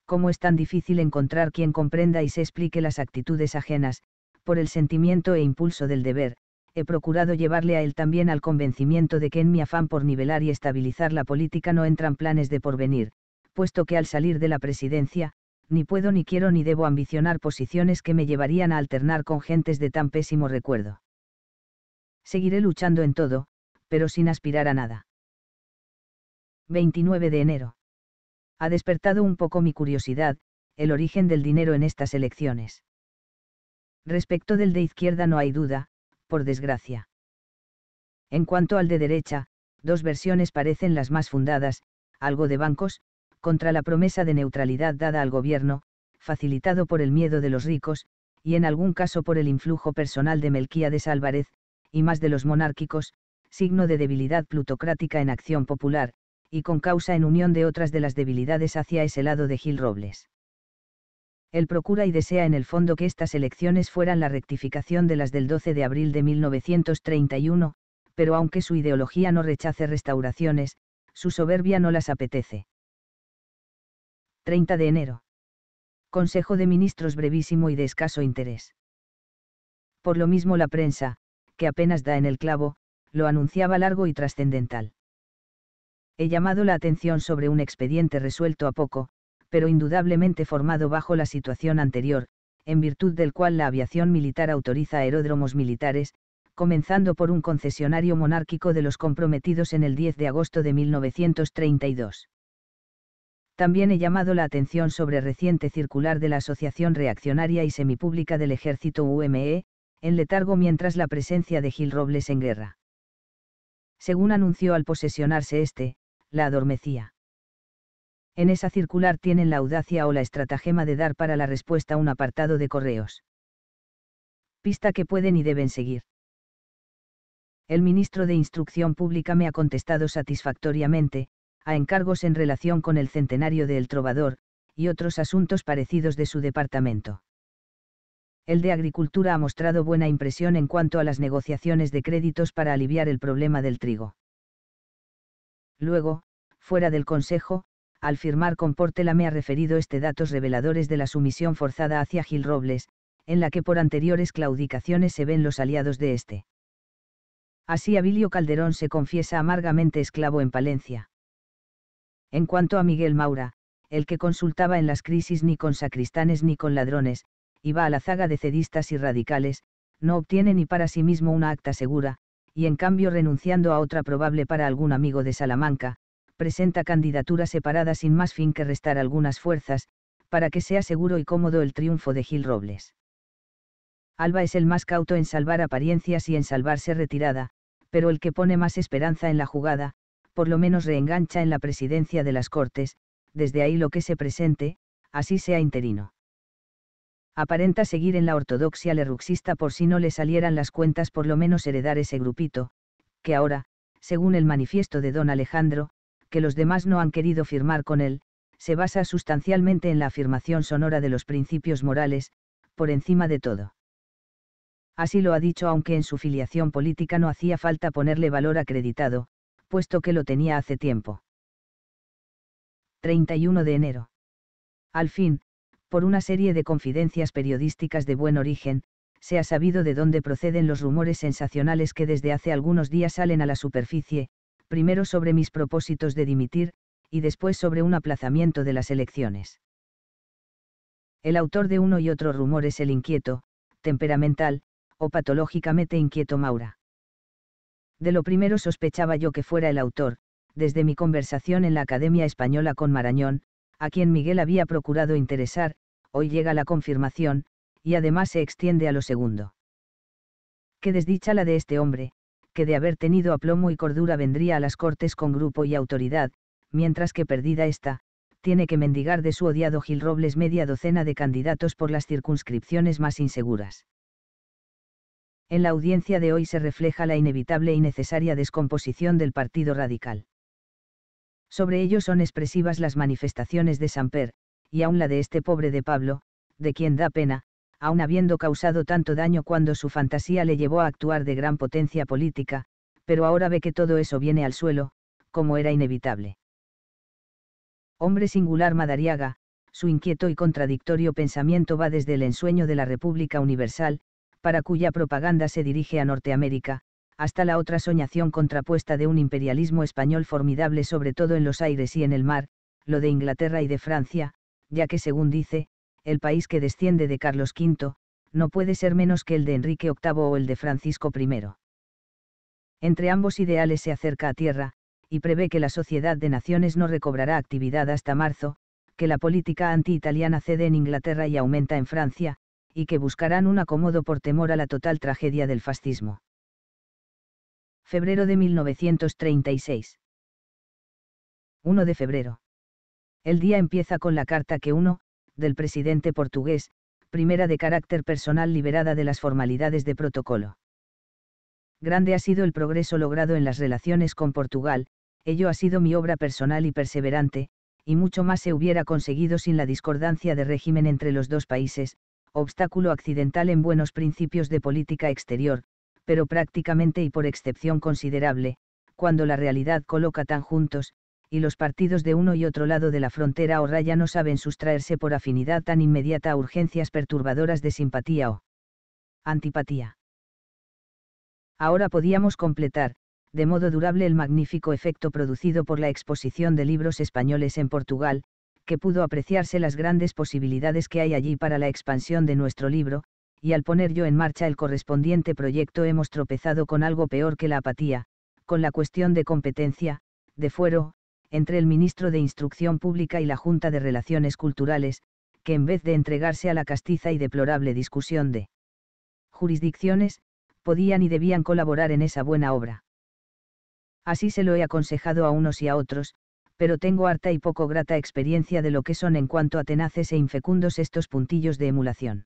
Como es tan difícil encontrar quien comprenda y se explique las actitudes ajenas, por el sentimiento e impulso del deber? He procurado llevarle a él también al convencimiento de que en mi afán por nivelar y estabilizar la política no entran planes de porvenir, puesto que al salir de la presidencia, ni puedo ni quiero ni debo ambicionar posiciones que me llevarían a alternar con gentes de tan pésimo recuerdo. Seguiré luchando en todo, pero sin aspirar a nada. 29 de enero. Ha despertado un poco mi curiosidad, el origen del dinero en estas elecciones. Respecto del de izquierda no hay duda, por desgracia. En cuanto al de derecha, dos versiones parecen las más fundadas, algo de bancos, contra la promesa de neutralidad dada al gobierno, facilitado por el miedo de los ricos, y en algún caso por el influjo personal de Melquíades Álvarez, y más de los monárquicos, signo de debilidad plutocrática en acción popular, y con causa en unión de otras de las debilidades hacia ese lado de Gil Robles. Él procura y desea en el fondo que estas elecciones fueran la rectificación de las del 12 de abril de 1931, pero aunque su ideología no rechace restauraciones, su soberbia no las apetece. 30 de enero. Consejo de Ministros brevísimo y de escaso interés. Por lo mismo la prensa, que apenas da en el clavo, lo anunciaba largo y trascendental. He llamado la atención sobre un expediente resuelto a poco, pero indudablemente formado bajo la situación anterior, en virtud del cual la aviación militar autoriza aeródromos militares, comenzando por un concesionario monárquico de los comprometidos en el 10 de agosto de 1932 también he llamado la atención sobre reciente circular de la Asociación Reaccionaria y Semipública del Ejército UME, en letargo mientras la presencia de Gil Robles en guerra. Según anunció al posesionarse este, la adormecía. En esa circular tienen la audacia o la estratagema de dar para la respuesta un apartado de correos. Pista que pueden y deben seguir. El ministro de Instrucción Pública me ha contestado satisfactoriamente, a encargos en relación con el centenario de El Trovador, y otros asuntos parecidos de su departamento. El de Agricultura ha mostrado buena impresión en cuanto a las negociaciones de créditos para aliviar el problema del trigo. Luego, fuera del Consejo, al firmar con Portela me ha referido este datos reveladores de la sumisión forzada hacia Gil Robles, en la que por anteriores claudicaciones se ven los aliados de este. Así Abilio Calderón se confiesa amargamente esclavo en Palencia. En cuanto a Miguel Maura, el que consultaba en las crisis ni con sacristanes ni con ladrones, y va a la zaga de cedistas y radicales, no obtiene ni para sí mismo una acta segura, y en cambio renunciando a otra probable para algún amigo de Salamanca, presenta candidatura separada sin más fin que restar algunas fuerzas, para que sea seguro y cómodo el triunfo de Gil Robles. Alba es el más cauto en salvar apariencias y en salvarse retirada, pero el que pone más esperanza en la jugada, por lo menos reengancha en la presidencia de las Cortes, desde ahí lo que se presente, así sea interino. Aparenta seguir en la ortodoxia lerruxista por si no le salieran las cuentas por lo menos heredar ese grupito, que ahora, según el manifiesto de don Alejandro, que los demás no han querido firmar con él, se basa sustancialmente en la afirmación sonora de los principios morales, por encima de todo. Así lo ha dicho aunque en su filiación política no hacía falta ponerle valor acreditado, puesto que lo tenía hace tiempo. 31 de enero. Al fin, por una serie de confidencias periodísticas de buen origen, se ha sabido de dónde proceden los rumores sensacionales que desde hace algunos días salen a la superficie, primero sobre mis propósitos de dimitir, y después sobre un aplazamiento de las elecciones. El autor de uno y otro rumor es el inquieto, temperamental, o patológicamente inquieto Maura. De lo primero sospechaba yo que fuera el autor, desde mi conversación en la Academia Española con Marañón, a quien Miguel había procurado interesar, hoy llega la confirmación, y además se extiende a lo segundo. Qué desdicha la de este hombre, que de haber tenido aplomo y cordura vendría a las cortes con grupo y autoridad, mientras que perdida esta, tiene que mendigar de su odiado Gil Robles media docena de candidatos por las circunscripciones más inseguras. En la audiencia de hoy se refleja la inevitable y necesaria descomposición del Partido Radical. Sobre ello son expresivas las manifestaciones de Samper, y aún la de este pobre de Pablo, de quien da pena, aun habiendo causado tanto daño cuando su fantasía le llevó a actuar de gran potencia política, pero ahora ve que todo eso viene al suelo, como era inevitable. Hombre singular Madariaga, su inquieto y contradictorio pensamiento va desde el ensueño de la República Universal, para cuya propaganda se dirige a Norteamérica, hasta la otra soñación contrapuesta de un imperialismo español formidable sobre todo en los aires y en el mar, lo de Inglaterra y de Francia, ya que según dice, el país que desciende de Carlos V, no puede ser menos que el de Enrique VIII o el de Francisco I. Entre ambos ideales se acerca a tierra, y prevé que la sociedad de naciones no recobrará actividad hasta marzo, que la política anti-italiana cede en Inglaterra y aumenta en Francia, y que buscarán un acomodo por temor a la total tragedia del fascismo. Febrero de 1936. 1 de febrero. El día empieza con la carta que uno, del presidente portugués, primera de carácter personal liberada de las formalidades de protocolo. Grande ha sido el progreso logrado en las relaciones con Portugal, ello ha sido mi obra personal y perseverante, y mucho más se hubiera conseguido sin la discordancia de régimen entre los dos países, obstáculo accidental en buenos principios de política exterior, pero prácticamente y por excepción considerable, cuando la realidad coloca tan juntos, y los partidos de uno y otro lado de la frontera o raya no saben sustraerse por afinidad tan inmediata a urgencias perturbadoras de simpatía o antipatía. Ahora podíamos completar, de modo durable, el magnífico efecto producido por la exposición de libros españoles en Portugal, que pudo apreciarse las grandes posibilidades que hay allí para la expansión de nuestro libro, y al poner yo en marcha el correspondiente proyecto hemos tropezado con algo peor que la apatía, con la cuestión de competencia, de fuero, entre el ministro de Instrucción Pública y la Junta de Relaciones Culturales, que en vez de entregarse a la castiza y deplorable discusión de jurisdicciones, podían y debían colaborar en esa buena obra. Así se lo he aconsejado a unos y a otros, pero tengo harta y poco grata experiencia de lo que son en cuanto a tenaces e infecundos estos puntillos de emulación.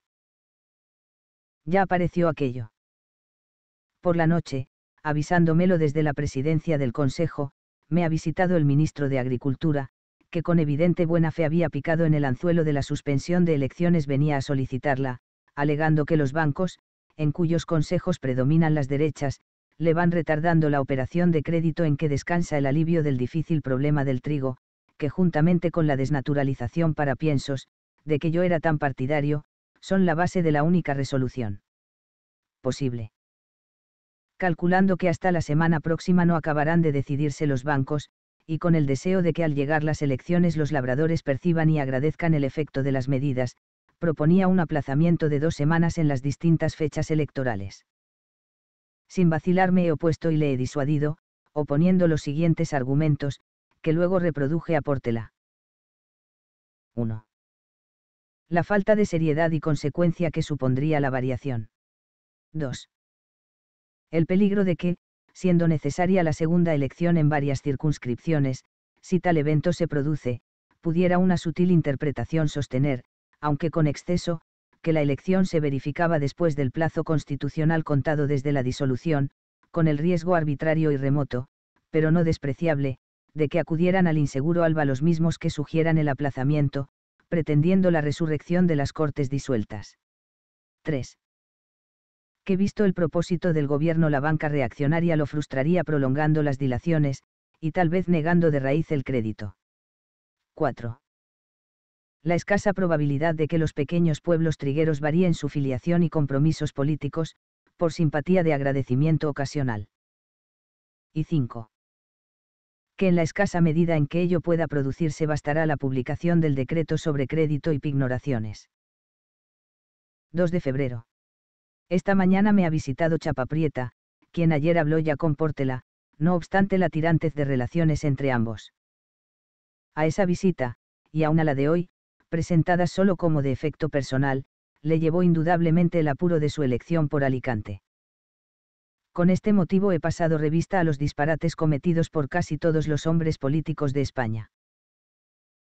Ya apareció aquello. Por la noche, avisándomelo desde la presidencia del Consejo, me ha visitado el ministro de Agricultura, que con evidente buena fe había picado en el anzuelo de la suspensión de elecciones venía a solicitarla, alegando que los bancos, en cuyos consejos predominan las derechas, le van retardando la operación de crédito en que descansa el alivio del difícil problema del trigo, que juntamente con la desnaturalización para piensos, de que yo era tan partidario, son la base de la única resolución. Posible. Calculando que hasta la semana próxima no acabarán de decidirse los bancos, y con el deseo de que al llegar las elecciones los labradores perciban y agradezcan el efecto de las medidas, proponía un aplazamiento de dos semanas en las distintas fechas electorales. Sin vacilar me he opuesto y le he disuadido, oponiendo los siguientes argumentos, que luego reproduje a Portela. 1. La falta de seriedad y consecuencia que supondría la variación. 2. El peligro de que, siendo necesaria la segunda elección en varias circunscripciones, si tal evento se produce, pudiera una sutil interpretación sostener, aunque con exceso, que la elección se verificaba después del plazo constitucional contado desde la disolución, con el riesgo arbitrario y remoto, pero no despreciable, de que acudieran al inseguro alba los mismos que sugieran el aplazamiento, pretendiendo la resurrección de las Cortes disueltas. 3. Que visto el propósito del gobierno la banca reaccionaria lo frustraría prolongando las dilaciones, y tal vez negando de raíz el crédito. 4 la escasa probabilidad de que los pequeños pueblos trigueros varíen su filiación y compromisos políticos, por simpatía de agradecimiento ocasional. Y 5. Que en la escasa medida en que ello pueda producirse bastará la publicación del decreto sobre crédito y pignoraciones. 2 de febrero. Esta mañana me ha visitado Chapaprieta, quien ayer habló ya con Portela, no obstante la tirantez de relaciones entre ambos. A esa visita, y aún a la de hoy, Presentada solo como de efecto personal, le llevó indudablemente el apuro de su elección por Alicante. Con este motivo he pasado revista a los disparates cometidos por casi todos los hombres políticos de España.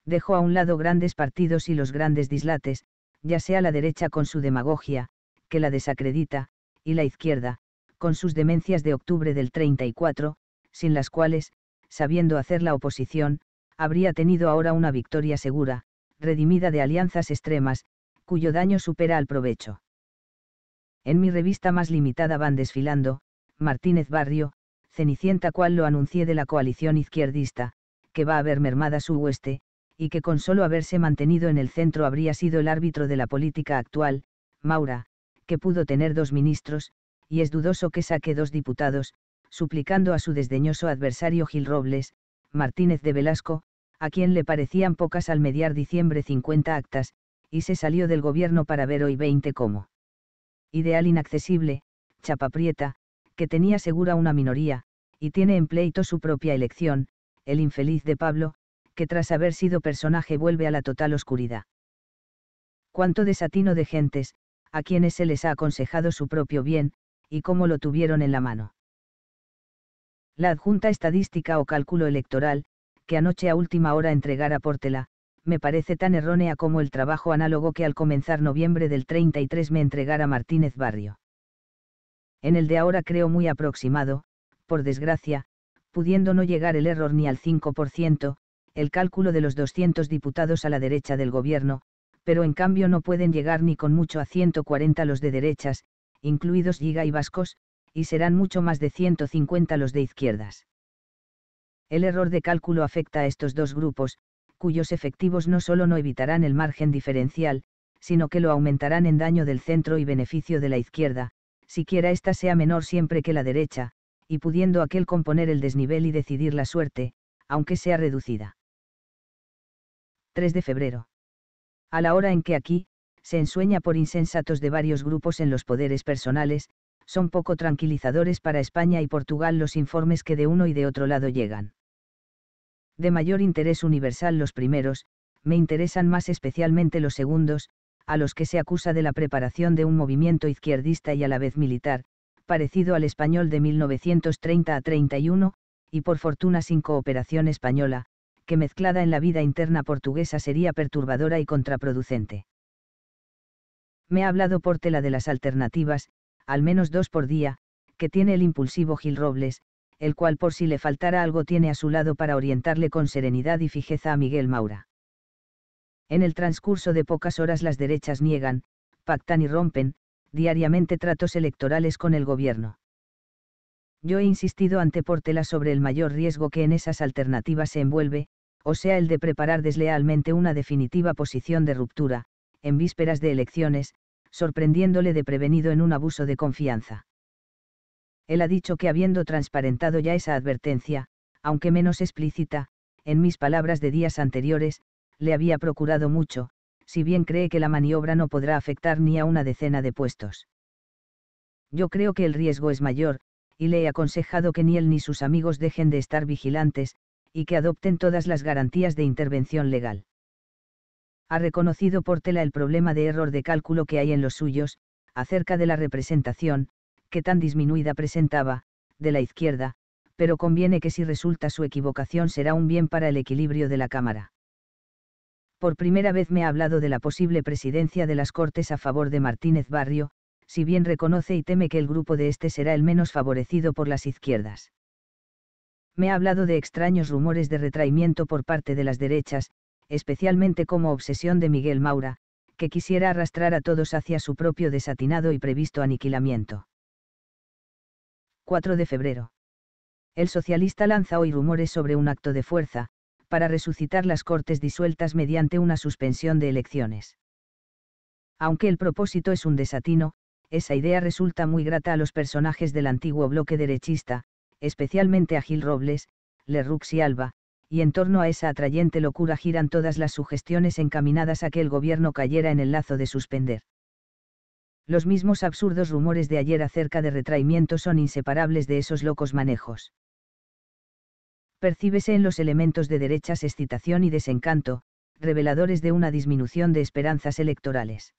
Dejó a un lado grandes partidos y los grandes dislates, ya sea la derecha con su demagogia, que la desacredita, y la izquierda, con sus demencias de octubre del 34, sin las cuales, sabiendo hacer la oposición, habría tenido ahora una victoria segura, redimida de alianzas extremas, cuyo daño supera al provecho. En mi revista más limitada van desfilando, Martínez Barrio, Cenicienta cual lo anuncié de la coalición izquierdista, que va a haber mermada su hueste, y que con solo haberse mantenido en el centro habría sido el árbitro de la política actual, Maura, que pudo tener dos ministros, y es dudoso que saque dos diputados, suplicando a su desdeñoso adversario Gil Robles, Martínez de Velasco, a quien le parecían pocas al mediar diciembre 50 actas, y se salió del gobierno para ver hoy 20 como. Ideal inaccesible, chapaprieta, que tenía segura una minoría, y tiene en pleito su propia elección, el infeliz de Pablo, que tras haber sido personaje vuelve a la total oscuridad. Cuánto desatino de gentes, a quienes se les ha aconsejado su propio bien, y cómo lo tuvieron en la mano. La adjunta estadística o cálculo electoral, que anoche a última hora entregara Portela, me parece tan errónea como el trabajo análogo que al comenzar noviembre del 33 me entregara Martínez Barrio. En el de ahora creo muy aproximado, por desgracia, pudiendo no llegar el error ni al 5%, el cálculo de los 200 diputados a la derecha del gobierno, pero en cambio no pueden llegar ni con mucho a 140 los de derechas, incluidos Giga y Vascos, y serán mucho más de 150 los de izquierdas. El error de cálculo afecta a estos dos grupos, cuyos efectivos no solo no evitarán el margen diferencial, sino que lo aumentarán en daño del centro y beneficio de la izquierda, siquiera ésta sea menor siempre que la derecha, y pudiendo aquel componer el desnivel y decidir la suerte, aunque sea reducida. 3 de febrero. A la hora en que aquí, se ensueña por insensatos de varios grupos en los poderes personales, son poco tranquilizadores para España y Portugal los informes que de uno y de otro lado llegan de mayor interés universal los primeros, me interesan más especialmente los segundos, a los que se acusa de la preparación de un movimiento izquierdista y a la vez militar, parecido al español de 1930 a 31, y por fortuna sin cooperación española, que mezclada en la vida interna portuguesa sería perturbadora y contraproducente. Me ha hablado por tela de las alternativas, al menos dos por día, que tiene el impulsivo Gil Robles, el cual por si le faltara algo tiene a su lado para orientarle con serenidad y fijeza a Miguel Maura. En el transcurso de pocas horas las derechas niegan, pactan y rompen, diariamente tratos electorales con el gobierno. Yo he insistido ante Portela sobre el mayor riesgo que en esas alternativas se envuelve, o sea el de preparar deslealmente una definitiva posición de ruptura, en vísperas de elecciones, sorprendiéndole de prevenido en un abuso de confianza. Él ha dicho que habiendo transparentado ya esa advertencia, aunque menos explícita, en mis palabras de días anteriores, le había procurado mucho, si bien cree que la maniobra no podrá afectar ni a una decena de puestos. Yo creo que el riesgo es mayor, y le he aconsejado que ni él ni sus amigos dejen de estar vigilantes, y que adopten todas las garantías de intervención legal. Ha reconocido por tela el problema de error de cálculo que hay en los suyos, acerca de la representación, que tan disminuida presentaba, de la izquierda, pero conviene que si resulta su equivocación será un bien para el equilibrio de la Cámara. Por primera vez me ha hablado de la posible presidencia de las Cortes a favor de Martínez Barrio, si bien reconoce y teme que el grupo de este será el menos favorecido por las izquierdas. Me ha hablado de extraños rumores de retraimiento por parte de las derechas, especialmente como obsesión de Miguel Maura, que quisiera arrastrar a todos hacia su propio desatinado y previsto aniquilamiento. 4 de febrero. El socialista lanza hoy rumores sobre un acto de fuerza, para resucitar las Cortes disueltas mediante una suspensión de elecciones. Aunque el propósito es un desatino, esa idea resulta muy grata a los personajes del antiguo bloque derechista, especialmente a Gil Robles, lerux y Alba, y en torno a esa atrayente locura giran todas las sugestiones encaminadas a que el gobierno cayera en el lazo de suspender los mismos absurdos rumores de ayer acerca de retraimiento son inseparables de esos locos manejos. Percíbese en los elementos de derechas excitación y desencanto, reveladores de una disminución de esperanzas electorales.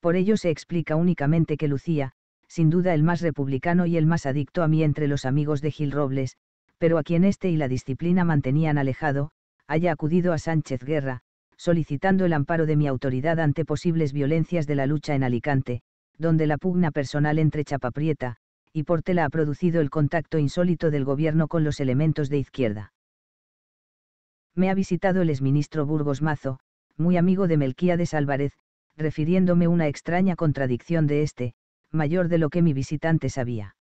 Por ello se explica únicamente que Lucía, sin duda el más republicano y el más adicto a mí entre los amigos de Gil Robles, pero a quien éste y la disciplina mantenían alejado, haya acudido a Sánchez Guerra, solicitando el amparo de mi autoridad ante posibles violencias de la lucha en Alicante, donde la pugna personal entre Chapaprieta y Portela ha producido el contacto insólito del gobierno con los elementos de izquierda. Me ha visitado el exministro Burgos Mazo, muy amigo de Melquíades Álvarez, refiriéndome una extraña contradicción de este, mayor de lo que mi visitante sabía.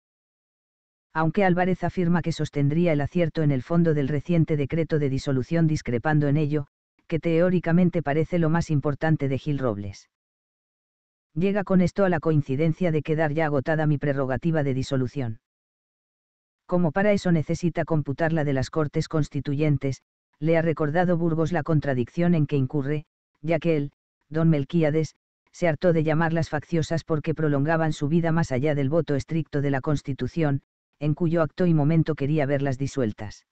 Aunque Álvarez afirma que sostendría el acierto en el fondo del reciente decreto de disolución discrepando en ello, que teóricamente parece lo más importante de Gil Robles. Llega con esto a la coincidencia de quedar ya agotada mi prerrogativa de disolución. Como para eso necesita computar la de las Cortes Constituyentes, le ha recordado Burgos la contradicción en que incurre, ya que él, don Melquíades, se hartó de llamarlas facciosas porque prolongaban su vida más allá del voto estricto de la Constitución, en cuyo acto y momento quería verlas disueltas.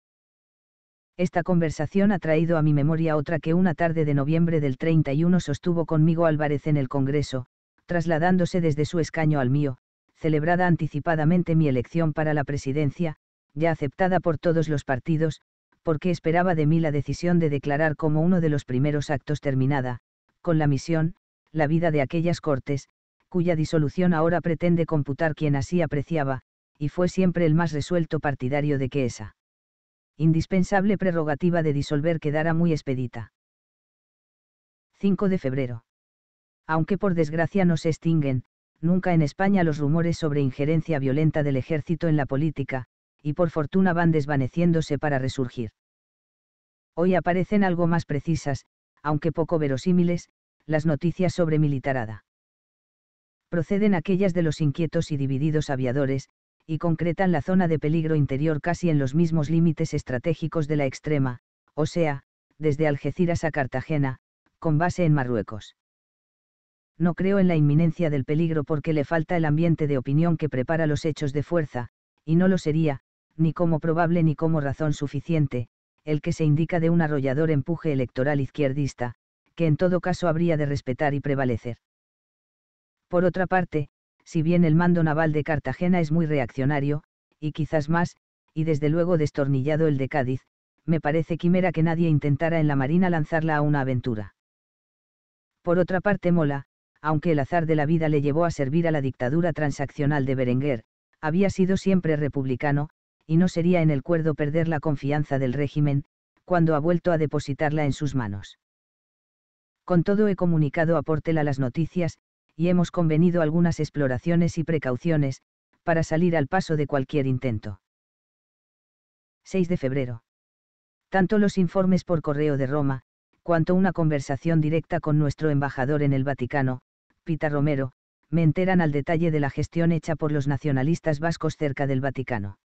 Esta conversación ha traído a mi memoria otra que una tarde de noviembre del 31 sostuvo conmigo Álvarez en el Congreso, trasladándose desde su escaño al mío, celebrada anticipadamente mi elección para la presidencia, ya aceptada por todos los partidos, porque esperaba de mí la decisión de declarar como uno de los primeros actos terminada, con la misión, la vida de aquellas cortes, cuya disolución ahora pretende computar quien así apreciaba, y fue siempre el más resuelto partidario de que esa indispensable prerrogativa de disolver quedara muy expedita. 5 de febrero. Aunque por desgracia no se extinguen, nunca en España los rumores sobre injerencia violenta del ejército en la política, y por fortuna van desvaneciéndose para resurgir. Hoy aparecen algo más precisas, aunque poco verosímiles, las noticias sobre militarada. Proceden aquellas de los inquietos y divididos aviadores, y concretan la zona de peligro interior casi en los mismos límites estratégicos de la extrema, o sea, desde Algeciras a Cartagena, con base en Marruecos. No creo en la inminencia del peligro porque le falta el ambiente de opinión que prepara los hechos de fuerza, y no lo sería, ni como probable ni como razón suficiente, el que se indica de un arrollador empuje electoral izquierdista, que en todo caso habría de respetar y prevalecer. Por otra parte, si bien el mando naval de Cartagena es muy reaccionario, y quizás más, y desde luego destornillado el de Cádiz, me parece quimera que nadie intentara en la Marina lanzarla a una aventura. Por otra parte, Mola, aunque el azar de la vida le llevó a servir a la dictadura transaccional de Berenguer, había sido siempre republicano, y no sería en el cuerdo perder la confianza del régimen, cuando ha vuelto a depositarla en sus manos. Con todo he comunicado a Portela las noticias, y hemos convenido algunas exploraciones y precauciones, para salir al paso de cualquier intento. 6 de febrero. Tanto los informes por correo de Roma, cuanto una conversación directa con nuestro embajador en el Vaticano, Pita Romero, me enteran al detalle de la gestión hecha por los nacionalistas vascos cerca del Vaticano.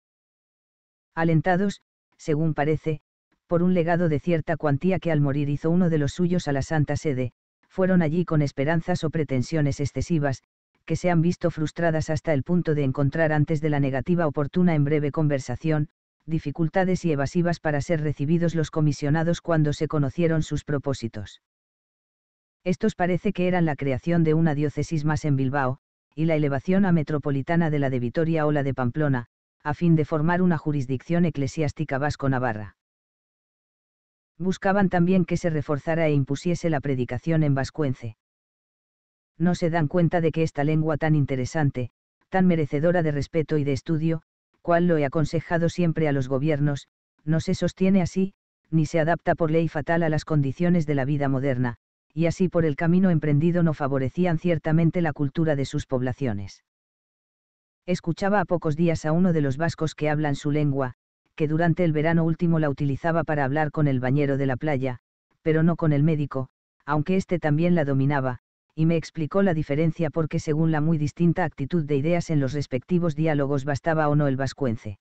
Alentados, según parece, por un legado de cierta cuantía que al morir hizo uno de los suyos a la Santa Sede, fueron allí con esperanzas o pretensiones excesivas, que se han visto frustradas hasta el punto de encontrar antes de la negativa oportuna en breve conversación, dificultades y evasivas para ser recibidos los comisionados cuando se conocieron sus propósitos. Estos parece que eran la creación de una diócesis más en Bilbao, y la elevación a metropolitana de la de Vitoria o la de Pamplona, a fin de formar una jurisdicción eclesiástica vasco-navarra buscaban también que se reforzara e impusiese la predicación en vascuence. No se dan cuenta de que esta lengua tan interesante, tan merecedora de respeto y de estudio, cual lo he aconsejado siempre a los gobiernos, no se sostiene así, ni se adapta por ley fatal a las condiciones de la vida moderna, y así por el camino emprendido no favorecían ciertamente la cultura de sus poblaciones. Escuchaba a pocos días a uno de los vascos que hablan su lengua, que durante el verano último la utilizaba para hablar con el bañero de la playa, pero no con el médico, aunque éste también la dominaba, y me explicó la diferencia porque según la muy distinta actitud de ideas en los respectivos diálogos bastaba o no el vascuence.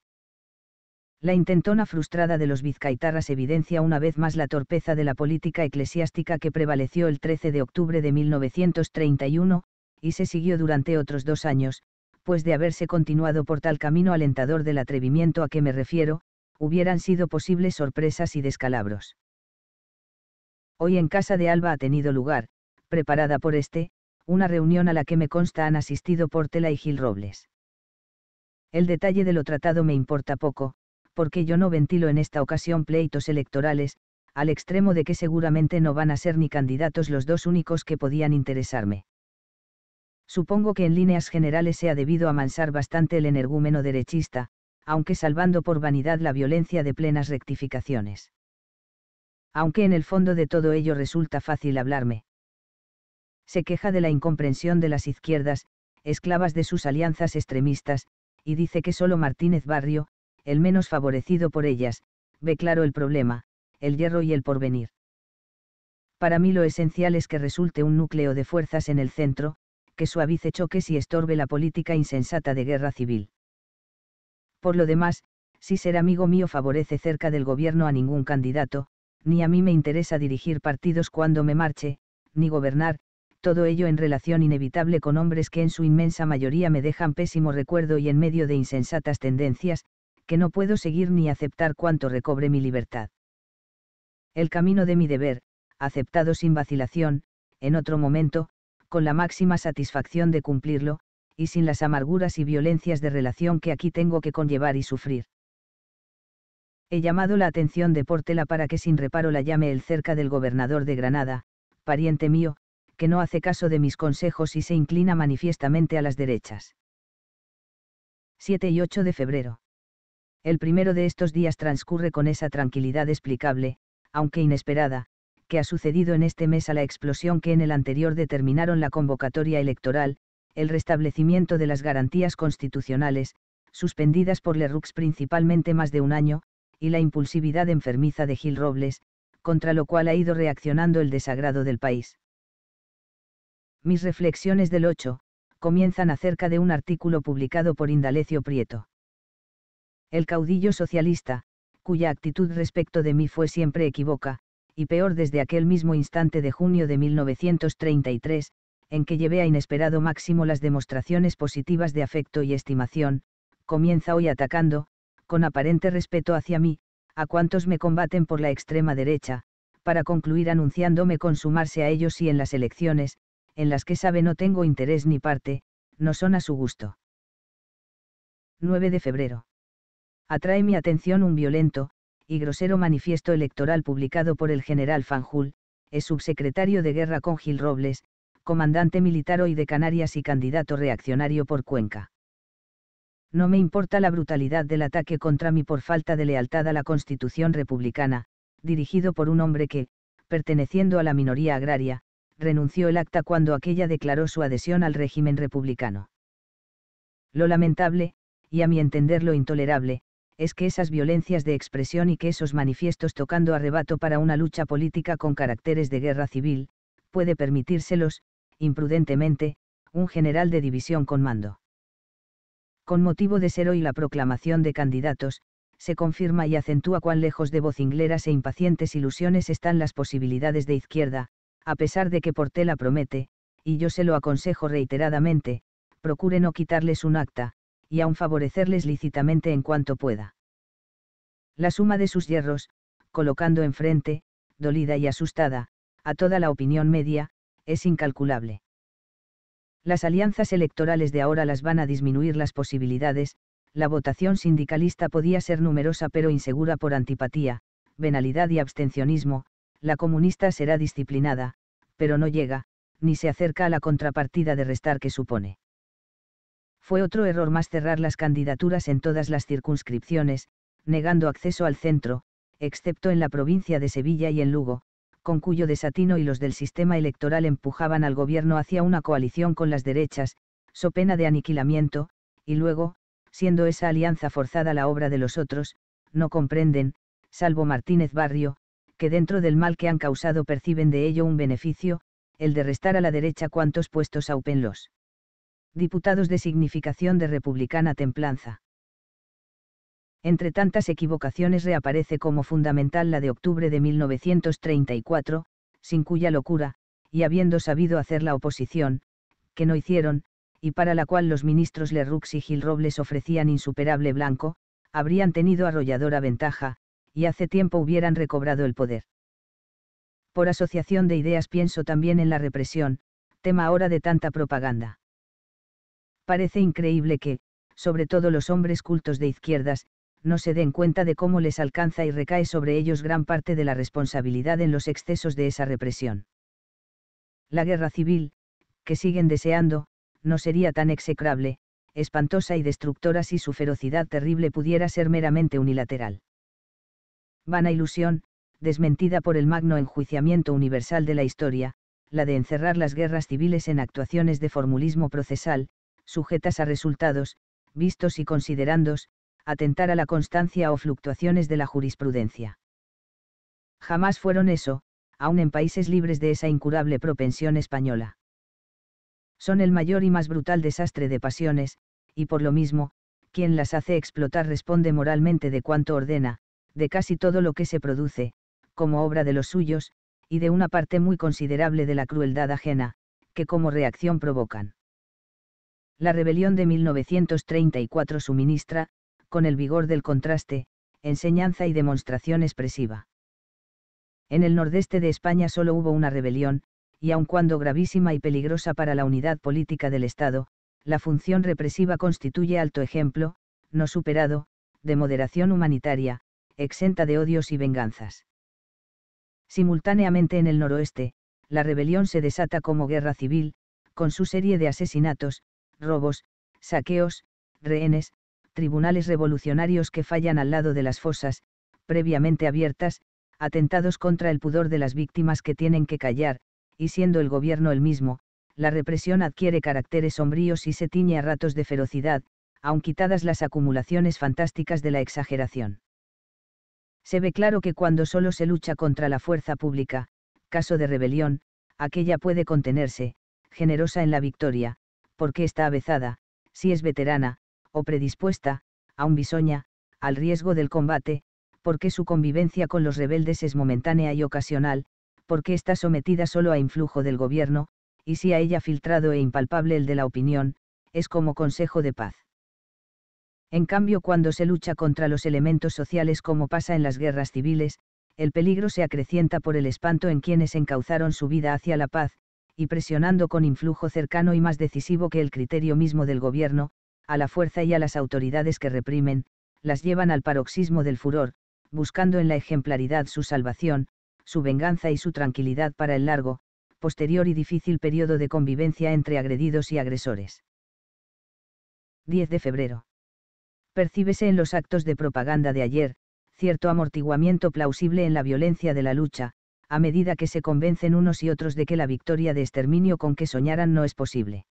La intentona frustrada de los vizcaitarras evidencia una vez más la torpeza de la política eclesiástica que prevaleció el 13 de octubre de 1931, y se siguió durante otros dos años, pues de haberse continuado por tal camino alentador del atrevimiento a que me refiero, hubieran sido posibles sorpresas y descalabros. Hoy en casa de Alba ha tenido lugar, preparada por este, una reunión a la que me consta han asistido Portela y Gil Robles. El detalle de lo tratado me importa poco, porque yo no ventilo en esta ocasión pleitos electorales, al extremo de que seguramente no van a ser ni candidatos los dos únicos que podían interesarme. Supongo que en líneas generales se ha debido amansar bastante el energúmeno derechista, aunque salvando por vanidad la violencia de plenas rectificaciones. Aunque en el fondo de todo ello resulta fácil hablarme. Se queja de la incomprensión de las izquierdas, esclavas de sus alianzas extremistas, y dice que solo Martínez Barrio, el menos favorecido por ellas, ve claro el problema, el hierro y el porvenir. Para mí lo esencial es que resulte un núcleo de fuerzas en el centro, que suavice choques y estorbe la política insensata de guerra civil. Por lo demás, si ser amigo mío favorece cerca del gobierno a ningún candidato, ni a mí me interesa dirigir partidos cuando me marche, ni gobernar, todo ello en relación inevitable con hombres que en su inmensa mayoría me dejan pésimo recuerdo y en medio de insensatas tendencias, que no puedo seguir ni aceptar cuanto recobre mi libertad. El camino de mi deber, aceptado sin vacilación, en otro momento, con la máxima satisfacción de cumplirlo, y sin las amarguras y violencias de relación que aquí tengo que conllevar y sufrir. He llamado la atención de Portela para que sin reparo la llame el cerca del gobernador de Granada, pariente mío, que no hace caso de mis consejos y se inclina manifiestamente a las derechas. 7 y 8 de febrero. El primero de estos días transcurre con esa tranquilidad explicable, aunque inesperada, que ha sucedido en este mes a la explosión que en el anterior determinaron la convocatoria electoral, el restablecimiento de las garantías constitucionales, suspendidas por Lerux principalmente más de un año, y la impulsividad enfermiza de Gil Robles, contra lo cual ha ido reaccionando el desagrado del país. Mis reflexiones del 8, comienzan acerca de un artículo publicado por Indalecio Prieto. El caudillo socialista, cuya actitud respecto de mí fue siempre equivoca, y peor desde aquel mismo instante de junio de 1933, en que llevé a inesperado máximo las demostraciones positivas de afecto y estimación, comienza hoy atacando, con aparente respeto hacia mí, a cuantos me combaten por la extrema derecha, para concluir anunciándome consumarse a ellos y en las elecciones, en las que sabe no tengo interés ni parte, no son a su gusto. 9 de febrero. Atrae mi atención un violento, y grosero manifiesto electoral publicado por el general Fanjul, es subsecretario de guerra con Gil Robles, comandante militar hoy de Canarias y candidato reaccionario por Cuenca. No me importa la brutalidad del ataque contra mí por falta de lealtad a la Constitución republicana, dirigido por un hombre que, perteneciendo a la minoría agraria, renunció el acta cuando aquella declaró su adhesión al régimen republicano. Lo lamentable, y a mi entender lo intolerable, es que esas violencias de expresión y que esos manifiestos tocando arrebato para una lucha política con caracteres de guerra civil, puede permitírselos, imprudentemente, un general de división con mando. Con motivo de ser hoy la proclamación de candidatos, se confirma y acentúa cuán lejos de vocingleras e impacientes ilusiones están las posibilidades de izquierda, a pesar de que Portela promete, y yo se lo aconsejo reiteradamente, procure no quitarles un acta, y aun favorecerles lícitamente en cuanto pueda. La suma de sus hierros, colocando enfrente, dolida y asustada, a toda la opinión media, es incalculable. Las alianzas electorales de ahora las van a disminuir las posibilidades, la votación sindicalista podía ser numerosa pero insegura por antipatía, venalidad y abstencionismo, la comunista será disciplinada, pero no llega, ni se acerca a la contrapartida de restar que supone. Fue otro error más cerrar las candidaturas en todas las circunscripciones, negando acceso al centro, excepto en la provincia de Sevilla y en Lugo, con cuyo desatino y los del sistema electoral empujaban al gobierno hacia una coalición con las derechas, so pena de aniquilamiento, y luego, siendo esa alianza forzada la obra de los otros, no comprenden, salvo Martínez Barrio, que dentro del mal que han causado perciben de ello un beneficio, el de restar a la derecha cuantos puestos aupenlos diputados de significación de republicana templanza. Entre tantas equivocaciones reaparece como fundamental la de octubre de 1934, sin cuya locura, y habiendo sabido hacer la oposición, que no hicieron, y para la cual los ministros Lerux y Gil Robles ofrecían insuperable blanco, habrían tenido arrolladora ventaja, y hace tiempo hubieran recobrado el poder. Por asociación de ideas pienso también en la represión, tema ahora de tanta propaganda. Parece increíble que, sobre todo los hombres cultos de izquierdas, no se den cuenta de cómo les alcanza y recae sobre ellos gran parte de la responsabilidad en los excesos de esa represión. La guerra civil, que siguen deseando, no sería tan execrable, espantosa y destructora si su ferocidad terrible pudiera ser meramente unilateral. Vana ilusión, desmentida por el magno enjuiciamiento universal de la historia, la de encerrar las guerras civiles en actuaciones de formulismo procesal, sujetas a resultados, vistos y considerandos, atentar a la constancia o fluctuaciones de la jurisprudencia. Jamás fueron eso, aun en países libres de esa incurable propensión española. Son el mayor y más brutal desastre de pasiones, y por lo mismo, quien las hace explotar responde moralmente de cuanto ordena, de casi todo lo que se produce, como obra de los suyos, y de una parte muy considerable de la crueldad ajena, que como reacción provocan. La rebelión de 1934 suministra, con el vigor del contraste, enseñanza y demostración expresiva. En el nordeste de España solo hubo una rebelión, y aun cuando gravísima y peligrosa para la unidad política del Estado, la función represiva constituye alto ejemplo, no superado, de moderación humanitaria, exenta de odios y venganzas. Simultáneamente en el noroeste, la rebelión se desata como guerra civil, con su serie de asesinatos, robos, saqueos, rehenes, tribunales revolucionarios que fallan al lado de las fosas, previamente abiertas, atentados contra el pudor de las víctimas que tienen que callar, y siendo el gobierno el mismo, la represión adquiere caracteres sombríos y se tiñe a ratos de ferocidad, aun quitadas las acumulaciones fantásticas de la exageración. Se ve claro que cuando solo se lucha contra la fuerza pública, caso de rebelión, aquella puede contenerse, generosa en la victoria, porque está avezada, si es veterana, o predispuesta, un bisoña, al riesgo del combate, porque su convivencia con los rebeldes es momentánea y ocasional, porque está sometida solo a influjo del gobierno, y si a ella filtrado e impalpable el de la opinión, es como consejo de paz. En cambio, cuando se lucha contra los elementos sociales como pasa en las guerras civiles, el peligro se acrecienta por el espanto en quienes encauzaron su vida hacia la paz, y presionando con influjo cercano y más decisivo que el criterio mismo del gobierno, a la fuerza y a las autoridades que reprimen, las llevan al paroxismo del furor, buscando en la ejemplaridad su salvación, su venganza y su tranquilidad para el largo, posterior y difícil periodo de convivencia entre agredidos y agresores. 10 de febrero. Percíbese en los actos de propaganda de ayer, cierto amortiguamiento plausible en la violencia de la lucha, a medida que se convencen unos y otros de que la victoria de exterminio con que soñaran no es posible.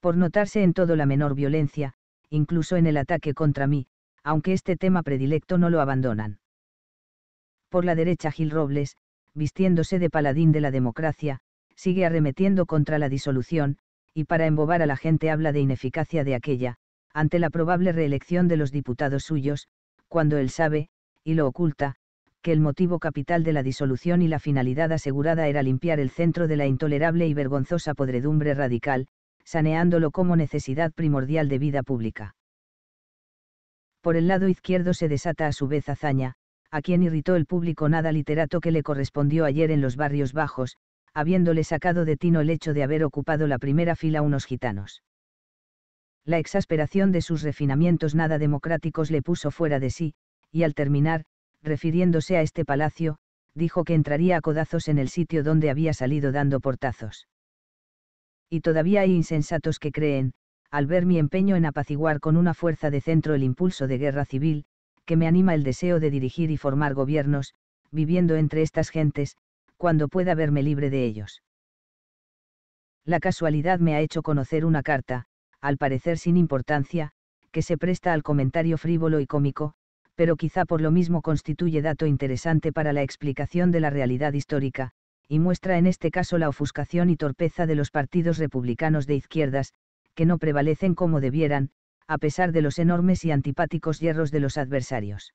Por notarse en todo la menor violencia, incluso en el ataque contra mí, aunque este tema predilecto no lo abandonan. Por la derecha Gil Robles, vistiéndose de paladín de la democracia, sigue arremetiendo contra la disolución, y para embobar a la gente habla de ineficacia de aquella, ante la probable reelección de los diputados suyos, cuando él sabe, y lo oculta, que el motivo capital de la disolución y la finalidad asegurada era limpiar el centro de la intolerable y vergonzosa podredumbre radical, saneándolo como necesidad primordial de vida pública. Por el lado izquierdo se desata a su vez hazaña, a quien irritó el público nada literato que le correspondió ayer en los barrios bajos, habiéndole sacado de tino el hecho de haber ocupado la primera fila unos gitanos. La exasperación de sus refinamientos nada democráticos le puso fuera de sí, y al terminar, refiriéndose a este palacio, dijo que entraría a codazos en el sitio donde había salido dando portazos. Y todavía hay insensatos que creen, al ver mi empeño en apaciguar con una fuerza de centro el impulso de guerra civil, que me anima el deseo de dirigir y formar gobiernos, viviendo entre estas gentes, cuando pueda verme libre de ellos. La casualidad me ha hecho conocer una carta, al parecer sin importancia, que se presta al comentario frívolo y cómico, pero quizá por lo mismo constituye dato interesante para la explicación de la realidad histórica, y muestra en este caso la ofuscación y torpeza de los partidos republicanos de izquierdas, que no prevalecen como debieran, a pesar de los enormes y antipáticos hierros de los adversarios.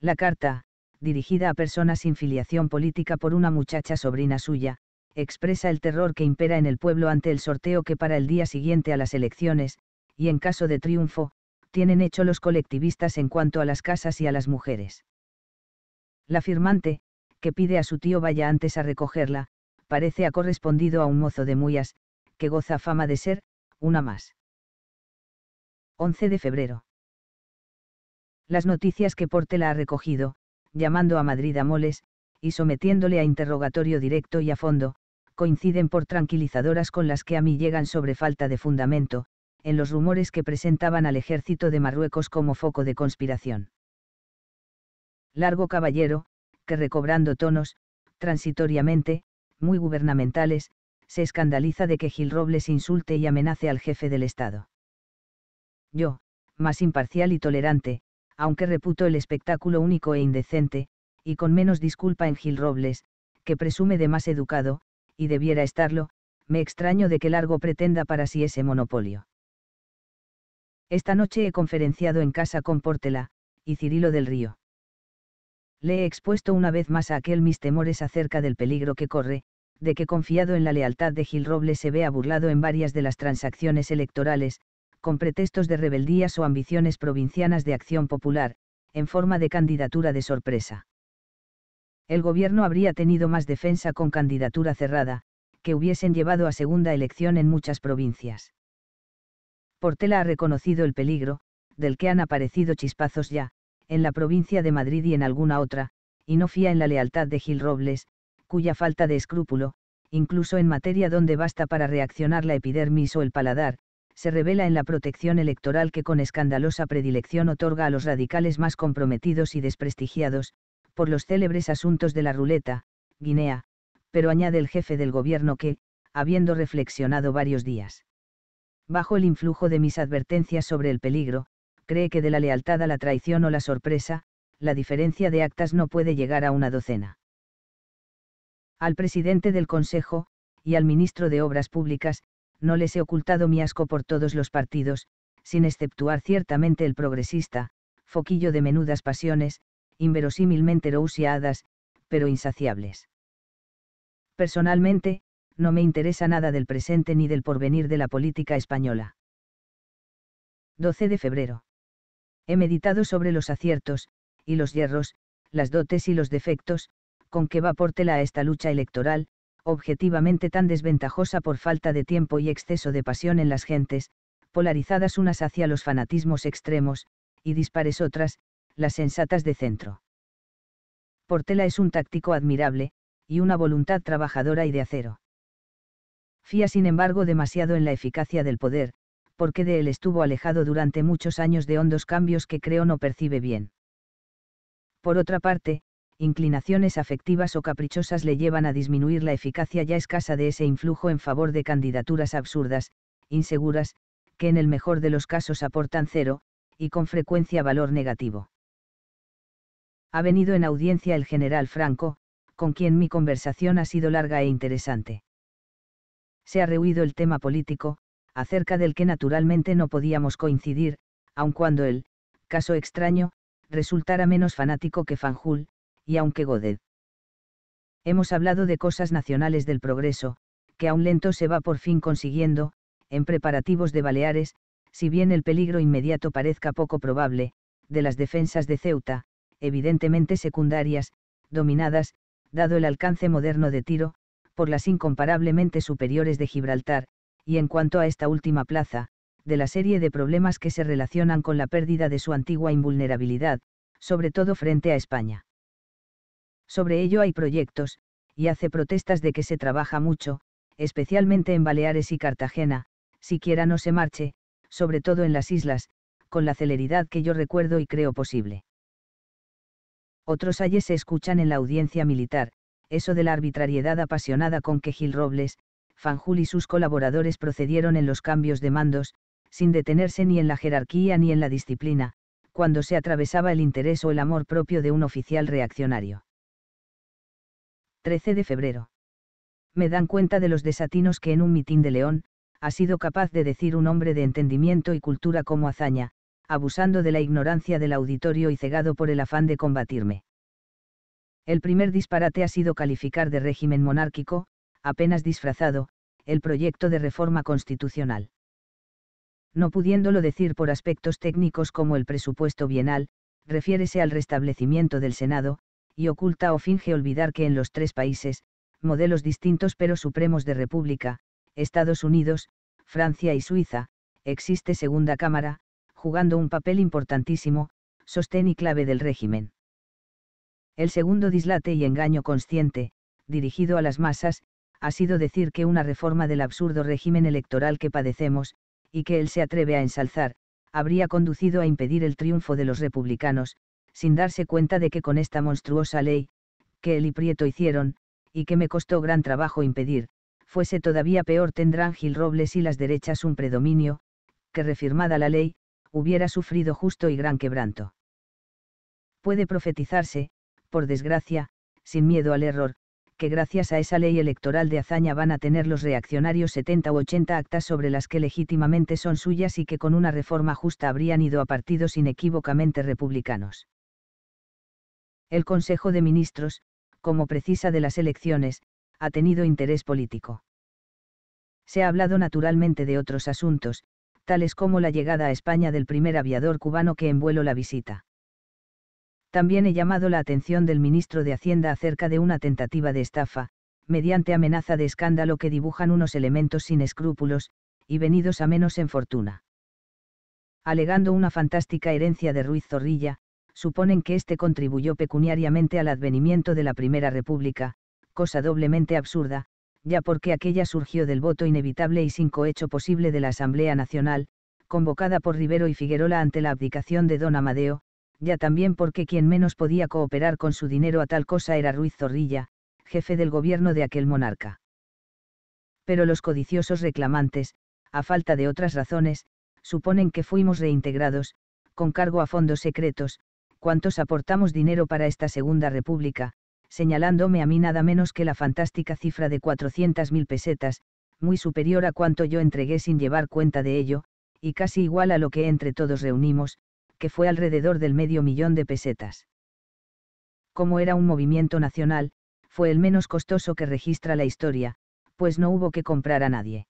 La carta, dirigida a personas sin filiación política por una muchacha sobrina suya, expresa el terror que impera en el pueblo ante el sorteo que para el día siguiente a las elecciones, y en caso de triunfo, tienen hecho los colectivistas en cuanto a las casas y a las mujeres. La firmante, que pide a su tío vaya antes a recogerla, parece ha correspondido a un mozo de Muyas, que goza fama de ser, una más. 11 de febrero. Las noticias que Portela ha recogido, llamando a Madrid a Moles, y sometiéndole a interrogatorio directo y a fondo, coinciden por tranquilizadoras con las que a mí llegan sobre falta de fundamento, en los rumores que presentaban al ejército de Marruecos como foco de conspiración. Largo caballero, que recobrando tonos, transitoriamente, muy gubernamentales, se escandaliza de que Gil Robles insulte y amenace al jefe del Estado. Yo, más imparcial y tolerante, aunque reputo el espectáculo único e indecente, y con menos disculpa en Gil Robles, que presume de más educado, y debiera estarlo, me extraño de que Largo pretenda para sí ese monopolio. Esta noche he conferenciado en casa con Portela, y Cirilo del Río. Le he expuesto una vez más a aquel mis temores acerca del peligro que corre, de que confiado en la lealtad de Gil Robles se vea burlado en varias de las transacciones electorales, con pretextos de rebeldías o ambiciones provincianas de acción popular, en forma de candidatura de sorpresa. El gobierno habría tenido más defensa con candidatura cerrada, que hubiesen llevado a segunda elección en muchas provincias Portela ha reconocido el peligro, del que han aparecido chispazos ya, en la provincia de Madrid y en alguna otra, y no fía en la lealtad de Gil Robles, cuya falta de escrúpulo, incluso en materia donde basta para reaccionar la epidermis o el paladar, se revela en la protección electoral que con escandalosa predilección otorga a los radicales más comprometidos y desprestigiados, por los célebres asuntos de la ruleta, Guinea, pero añade el jefe del gobierno que, habiendo reflexionado varios días, bajo el influjo de mis advertencias sobre el peligro, cree que de la lealtad a la traición o la sorpresa, la diferencia de actas no puede llegar a una docena. Al presidente del Consejo, y al ministro de Obras Públicas, no les he ocultado mi asco por todos los partidos, sin exceptuar ciertamente el progresista, foquillo de menudas pasiones, inverosímilmente rousiadas, pero insaciables. Personalmente, no me interesa nada del presente ni del porvenir de la política española. 12 de febrero. He meditado sobre los aciertos, y los hierros, las dotes y los defectos, con que va Portela a esta lucha electoral, objetivamente tan desventajosa por falta de tiempo y exceso de pasión en las gentes, polarizadas unas hacia los fanatismos extremos, y dispares otras, las sensatas de centro. Portela es un táctico admirable, y una voluntad trabajadora y de acero. Fía sin embargo demasiado en la eficacia del poder, porque de él estuvo alejado durante muchos años de hondos cambios que creo no percibe bien. Por otra parte, inclinaciones afectivas o caprichosas le llevan a disminuir la eficacia ya escasa de ese influjo en favor de candidaturas absurdas, inseguras, que en el mejor de los casos aportan cero, y con frecuencia valor negativo. Ha venido en audiencia el general Franco, con quien mi conversación ha sido larga e interesante se ha rehuido el tema político, acerca del que naturalmente no podíamos coincidir, aun cuando él, caso extraño, resultara menos fanático que Fanjul, y aunque Godet. Hemos hablado de cosas nacionales del progreso, que aún lento se va por fin consiguiendo, en preparativos de Baleares, si bien el peligro inmediato parezca poco probable, de las defensas de Ceuta, evidentemente secundarias, dominadas, dado el alcance moderno de tiro, por las incomparablemente superiores de Gibraltar, y en cuanto a esta última plaza, de la serie de problemas que se relacionan con la pérdida de su antigua invulnerabilidad, sobre todo frente a España. Sobre ello hay proyectos, y hace protestas de que se trabaja mucho, especialmente en Baleares y Cartagena, siquiera no se marche, sobre todo en las islas, con la celeridad que yo recuerdo y creo posible. Otros ayes se escuchan en la audiencia militar, eso de la arbitrariedad apasionada con que Gil Robles, Fanjul y sus colaboradores procedieron en los cambios de mandos, sin detenerse ni en la jerarquía ni en la disciplina, cuando se atravesaba el interés o el amor propio de un oficial reaccionario. 13 de febrero. Me dan cuenta de los desatinos que en un mitin de León, ha sido capaz de decir un hombre de entendimiento y cultura como hazaña, abusando de la ignorancia del auditorio y cegado por el afán de combatirme. El primer disparate ha sido calificar de régimen monárquico, apenas disfrazado, el proyecto de reforma constitucional. No pudiéndolo decir por aspectos técnicos como el presupuesto bienal, refiérese al restablecimiento del Senado, y oculta o finge olvidar que en los tres países, modelos distintos pero supremos de República, Estados Unidos, Francia y Suiza, existe segunda cámara, jugando un papel importantísimo, sostén y clave del régimen. El segundo dislate y engaño consciente, dirigido a las masas, ha sido decir que una reforma del absurdo régimen electoral que padecemos, y que él se atreve a ensalzar, habría conducido a impedir el triunfo de los republicanos, sin darse cuenta de que con esta monstruosa ley, que él y Prieto hicieron, y que me costó gran trabajo impedir, fuese todavía peor tendrán Gil Robles y las derechas un predominio, que refirmada la ley, hubiera sufrido justo y gran quebranto. Puede profetizarse, por desgracia, sin miedo al error, que gracias a esa ley electoral de hazaña van a tener los reaccionarios 70 u 80 actas sobre las que legítimamente son suyas y que con una reforma justa habrían ido a partidos inequívocamente republicanos. El Consejo de Ministros, como precisa de las elecciones, ha tenido interés político. Se ha hablado naturalmente de otros asuntos, tales como la llegada a España del primer aviador cubano que en la visita también he llamado la atención del ministro de Hacienda acerca de una tentativa de estafa, mediante amenaza de escándalo que dibujan unos elementos sin escrúpulos, y venidos a menos en fortuna. Alegando una fantástica herencia de Ruiz Zorrilla, suponen que éste contribuyó pecuniariamente al advenimiento de la Primera República, cosa doblemente absurda, ya porque aquella surgió del voto inevitable y sin cohecho posible de la Asamblea Nacional, convocada por Rivero y Figuerola ante la abdicación de don Amadeo, ya también porque quien menos podía cooperar con su dinero a tal cosa era Ruiz Zorrilla, jefe del gobierno de aquel monarca. Pero los codiciosos reclamantes, a falta de otras razones, suponen que fuimos reintegrados, con cargo a fondos secretos, cuantos aportamos dinero para esta Segunda República, señalándome a mí nada menos que la fantástica cifra de 400.000 pesetas, muy superior a cuanto yo entregué sin llevar cuenta de ello, y casi igual a lo que entre todos reunimos, que fue alrededor del medio millón de pesetas. Como era un movimiento nacional, fue el menos costoso que registra la historia, pues no hubo que comprar a nadie.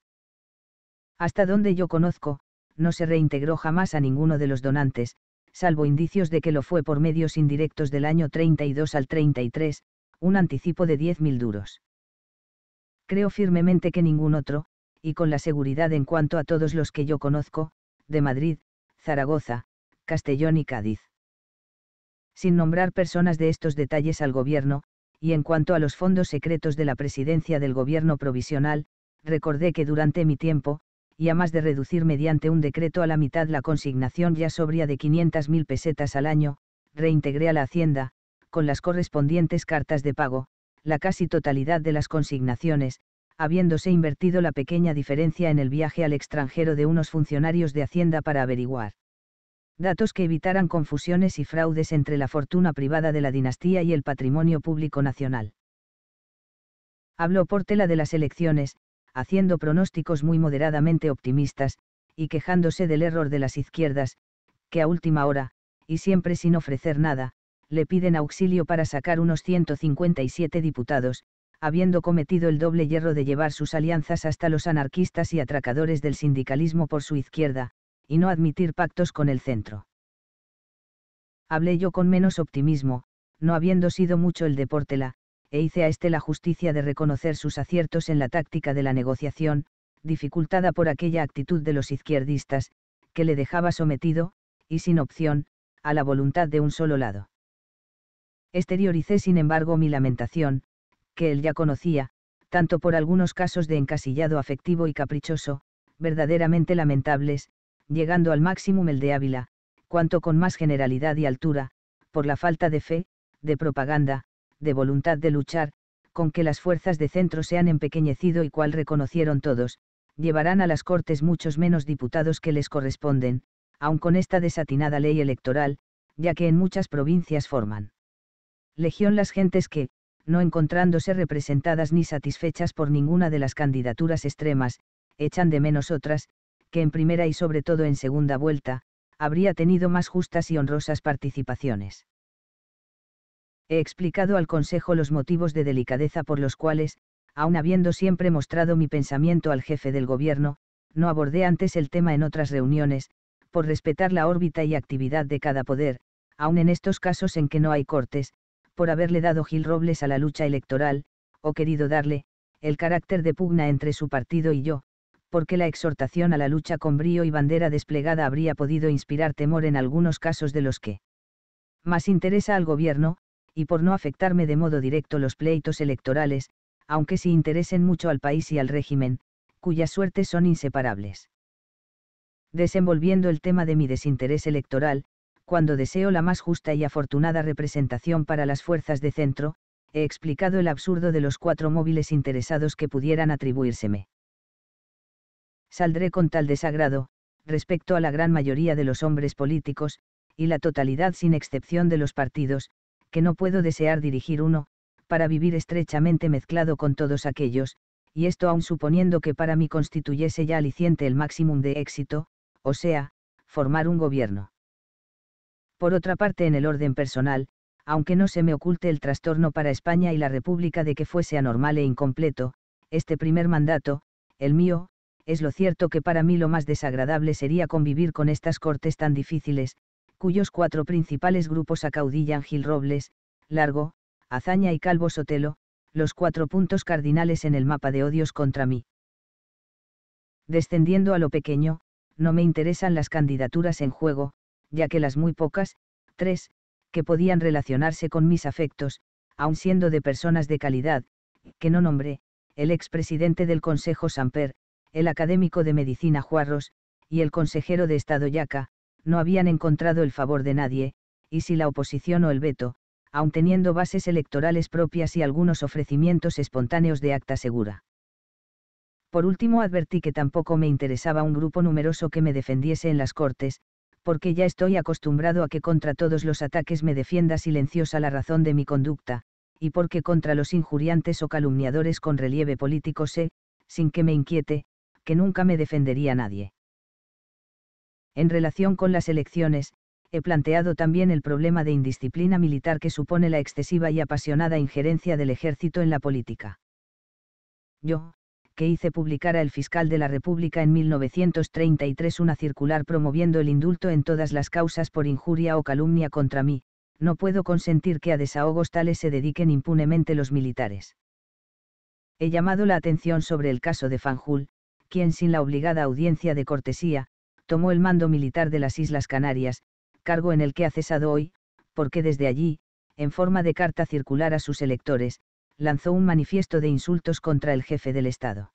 Hasta donde yo conozco, no se reintegró jamás a ninguno de los donantes, salvo indicios de que lo fue por medios indirectos del año 32 al 33, un anticipo de 10.000 duros. Creo firmemente que ningún otro, y con la seguridad en cuanto a todos los que yo conozco, de Madrid, Zaragoza, Castellón y Cádiz. Sin nombrar personas de estos detalles al gobierno, y en cuanto a los fondos secretos de la presidencia del gobierno provisional, recordé que durante mi tiempo, y a más de reducir mediante un decreto a la mitad la consignación ya sobria de 500.000 pesetas al año, reintegré a la Hacienda, con las correspondientes cartas de pago, la casi totalidad de las consignaciones, habiéndose invertido la pequeña diferencia en el viaje al extranjero de unos funcionarios de Hacienda para averiguar datos que evitaran confusiones y fraudes entre la fortuna privada de la dinastía y el patrimonio público nacional. Habló por tela de las elecciones, haciendo pronósticos muy moderadamente optimistas, y quejándose del error de las izquierdas, que a última hora, y siempre sin ofrecer nada, le piden auxilio para sacar unos 157 diputados, habiendo cometido el doble hierro de llevar sus alianzas hasta los anarquistas y atracadores del sindicalismo por su izquierda, y no admitir pactos con el centro. Hablé yo con menos optimismo, no habiendo sido mucho el de la, e hice a este la justicia de reconocer sus aciertos en la táctica de la negociación, dificultada por aquella actitud de los izquierdistas, que le dejaba sometido, y sin opción, a la voluntad de un solo lado. Exterioricé sin embargo mi lamentación, que él ya conocía, tanto por algunos casos de encasillado afectivo y caprichoso, verdaderamente lamentables, llegando al máximo el de Ávila, cuanto con más generalidad y altura, por la falta de fe, de propaganda, de voluntad de luchar, con que las fuerzas de centro se han empequeñecido y cual reconocieron todos, llevarán a las Cortes muchos menos diputados que les corresponden, aun con esta desatinada ley electoral, ya que en muchas provincias forman. Legión las gentes que, no encontrándose representadas ni satisfechas por ninguna de las candidaturas extremas, echan de menos otras, que en primera y sobre todo en segunda vuelta, habría tenido más justas y honrosas participaciones. He explicado al Consejo los motivos de delicadeza por los cuales, aun habiendo siempre mostrado mi pensamiento al jefe del Gobierno, no abordé antes el tema en otras reuniones, por respetar la órbita y actividad de cada poder, aun en estos casos en que no hay cortes, por haberle dado Gil Robles a la lucha electoral, o querido darle, el carácter de pugna entre su partido y yo, porque la exhortación a la lucha con brío y bandera desplegada habría podido inspirar temor en algunos casos de los que más interesa al gobierno, y por no afectarme de modo directo los pleitos electorales, aunque sí interesen mucho al país y al régimen, cuyas suertes son inseparables. Desenvolviendo el tema de mi desinterés electoral, cuando deseo la más justa y afortunada representación para las fuerzas de centro, he explicado el absurdo de los cuatro móviles interesados que pudieran atribuírseme saldré con tal desagrado, respecto a la gran mayoría de los hombres políticos, y la totalidad sin excepción de los partidos, que no puedo desear dirigir uno, para vivir estrechamente mezclado con todos aquellos, y esto aun suponiendo que para mí constituyese ya aliciente el máximo de éxito, o sea, formar un gobierno. Por otra parte, en el orden personal, aunque no se me oculte el trastorno para España y la República de que fuese anormal e incompleto, este primer mandato, el mío, es lo cierto que para mí lo más desagradable sería convivir con estas cortes tan difíciles, cuyos cuatro principales grupos acaudillan Gil Robles, Largo, Azaña y Calvo Sotelo, los cuatro puntos cardinales en el mapa de odios contra mí. Descendiendo a lo pequeño, no me interesan las candidaturas en juego, ya que las muy pocas, tres, que podían relacionarse con mis afectos, aun siendo de personas de calidad, que no nombré, el expresidente del Consejo Samper, el académico de medicina Juarros, y el consejero de Estado Yaca, no habían encontrado el favor de nadie, y si la oposición o el veto, aun teniendo bases electorales propias y algunos ofrecimientos espontáneos de acta segura. Por último advertí que tampoco me interesaba un grupo numeroso que me defendiese en las Cortes, porque ya estoy acostumbrado a que contra todos los ataques me defienda silenciosa la razón de mi conducta, y porque contra los injuriantes o calumniadores con relieve político sé, sin que me inquiete, que nunca me defendería nadie. En relación con las elecciones, he planteado también el problema de indisciplina militar que supone la excesiva y apasionada injerencia del ejército en la política. Yo, que hice publicar al fiscal de la República en 1933 una circular promoviendo el indulto en todas las causas por injuria o calumnia contra mí, no puedo consentir que a desahogos tales se dediquen impunemente los militares. He llamado la atención sobre el caso de Fanjul, quien sin la obligada audiencia de cortesía, tomó el mando militar de las Islas Canarias, cargo en el que ha cesado hoy, porque desde allí, en forma de carta circular a sus electores, lanzó un manifiesto de insultos contra el jefe del Estado.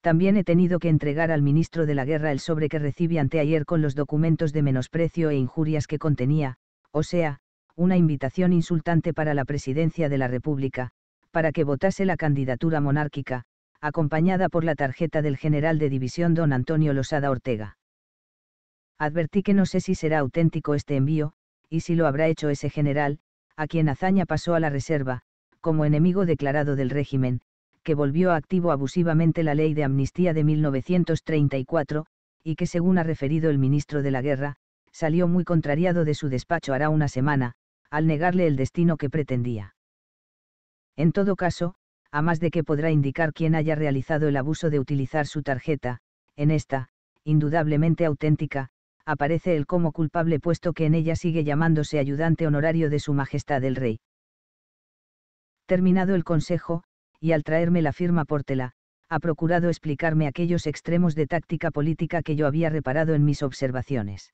También he tenido que entregar al ministro de la Guerra el sobre que recibí anteayer con los documentos de menosprecio e injurias que contenía, o sea, una invitación insultante para la presidencia de la República, para que votase la candidatura monárquica, acompañada por la tarjeta del general de división don Antonio Losada Ortega. Advertí que no sé si será auténtico este envío, y si lo habrá hecho ese general, a quien hazaña pasó a la reserva, como enemigo declarado del régimen, que volvió activo abusivamente la ley de amnistía de 1934, y que según ha referido el ministro de la Guerra, salió muy contrariado de su despacho hará una semana, al negarle el destino que pretendía. En todo caso, a más de que podrá indicar quién haya realizado el abuso de utilizar su tarjeta, en esta, indudablemente auténtica, aparece él como culpable puesto que en ella sigue llamándose ayudante honorario de su Majestad el Rey. Terminado el consejo, y al traerme la firma pórtela, ha procurado explicarme aquellos extremos de táctica política que yo había reparado en mis observaciones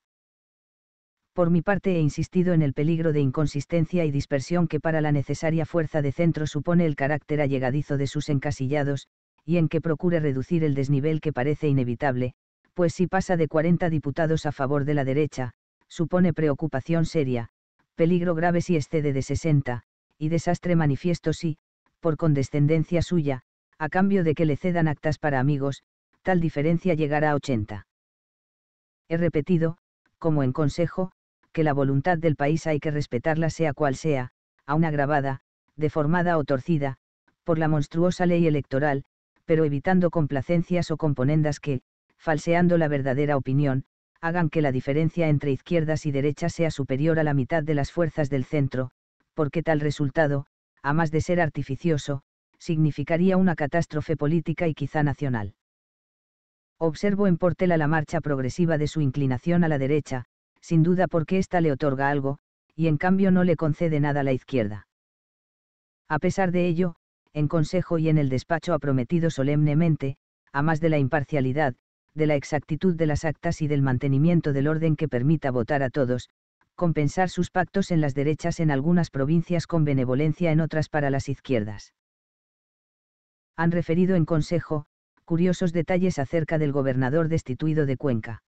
por mi parte he insistido en el peligro de inconsistencia y dispersión que para la necesaria fuerza de centro supone el carácter allegadizo de sus encasillados, y en que procure reducir el desnivel que parece inevitable, pues si pasa de 40 diputados a favor de la derecha, supone preocupación seria, peligro grave si excede de 60, y desastre manifiesto si, por condescendencia suya, a cambio de que le cedan actas para amigos, tal diferencia llegará a 80. He repetido, como en consejo, que la voluntad del país hay que respetarla sea cual sea, aún agravada, deformada o torcida, por la monstruosa ley electoral, pero evitando complacencias o componendas que, falseando la verdadera opinión, hagan que la diferencia entre izquierdas y derechas sea superior a la mitad de las fuerzas del centro, porque tal resultado, a más de ser artificioso, significaría una catástrofe política y quizá nacional. Observo en Portela la marcha progresiva de su inclinación a la derecha, sin duda porque ésta le otorga algo, y en cambio no le concede nada a la izquierda. A pesar de ello, en consejo y en el despacho ha prometido solemnemente, a más de la imparcialidad, de la exactitud de las actas y del mantenimiento del orden que permita votar a todos, compensar sus pactos en las derechas en algunas provincias con benevolencia en otras para las izquierdas. Han referido en consejo, curiosos detalles acerca del gobernador destituido de Cuenca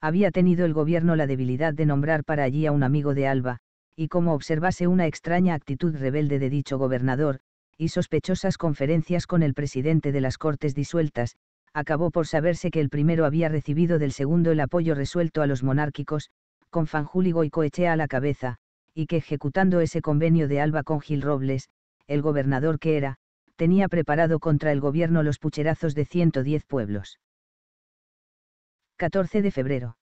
había tenido el gobierno la debilidad de nombrar para allí a un amigo de Alba, y como observase una extraña actitud rebelde de dicho gobernador, y sospechosas conferencias con el presidente de las Cortes disueltas, acabó por saberse que el primero había recibido del segundo el apoyo resuelto a los monárquicos, con Fanjúligo y Coechea a la cabeza, y que ejecutando ese convenio de Alba con Gil Robles, el gobernador que era, tenía preparado contra el gobierno los pucherazos de 110 pueblos. 14 de febrero.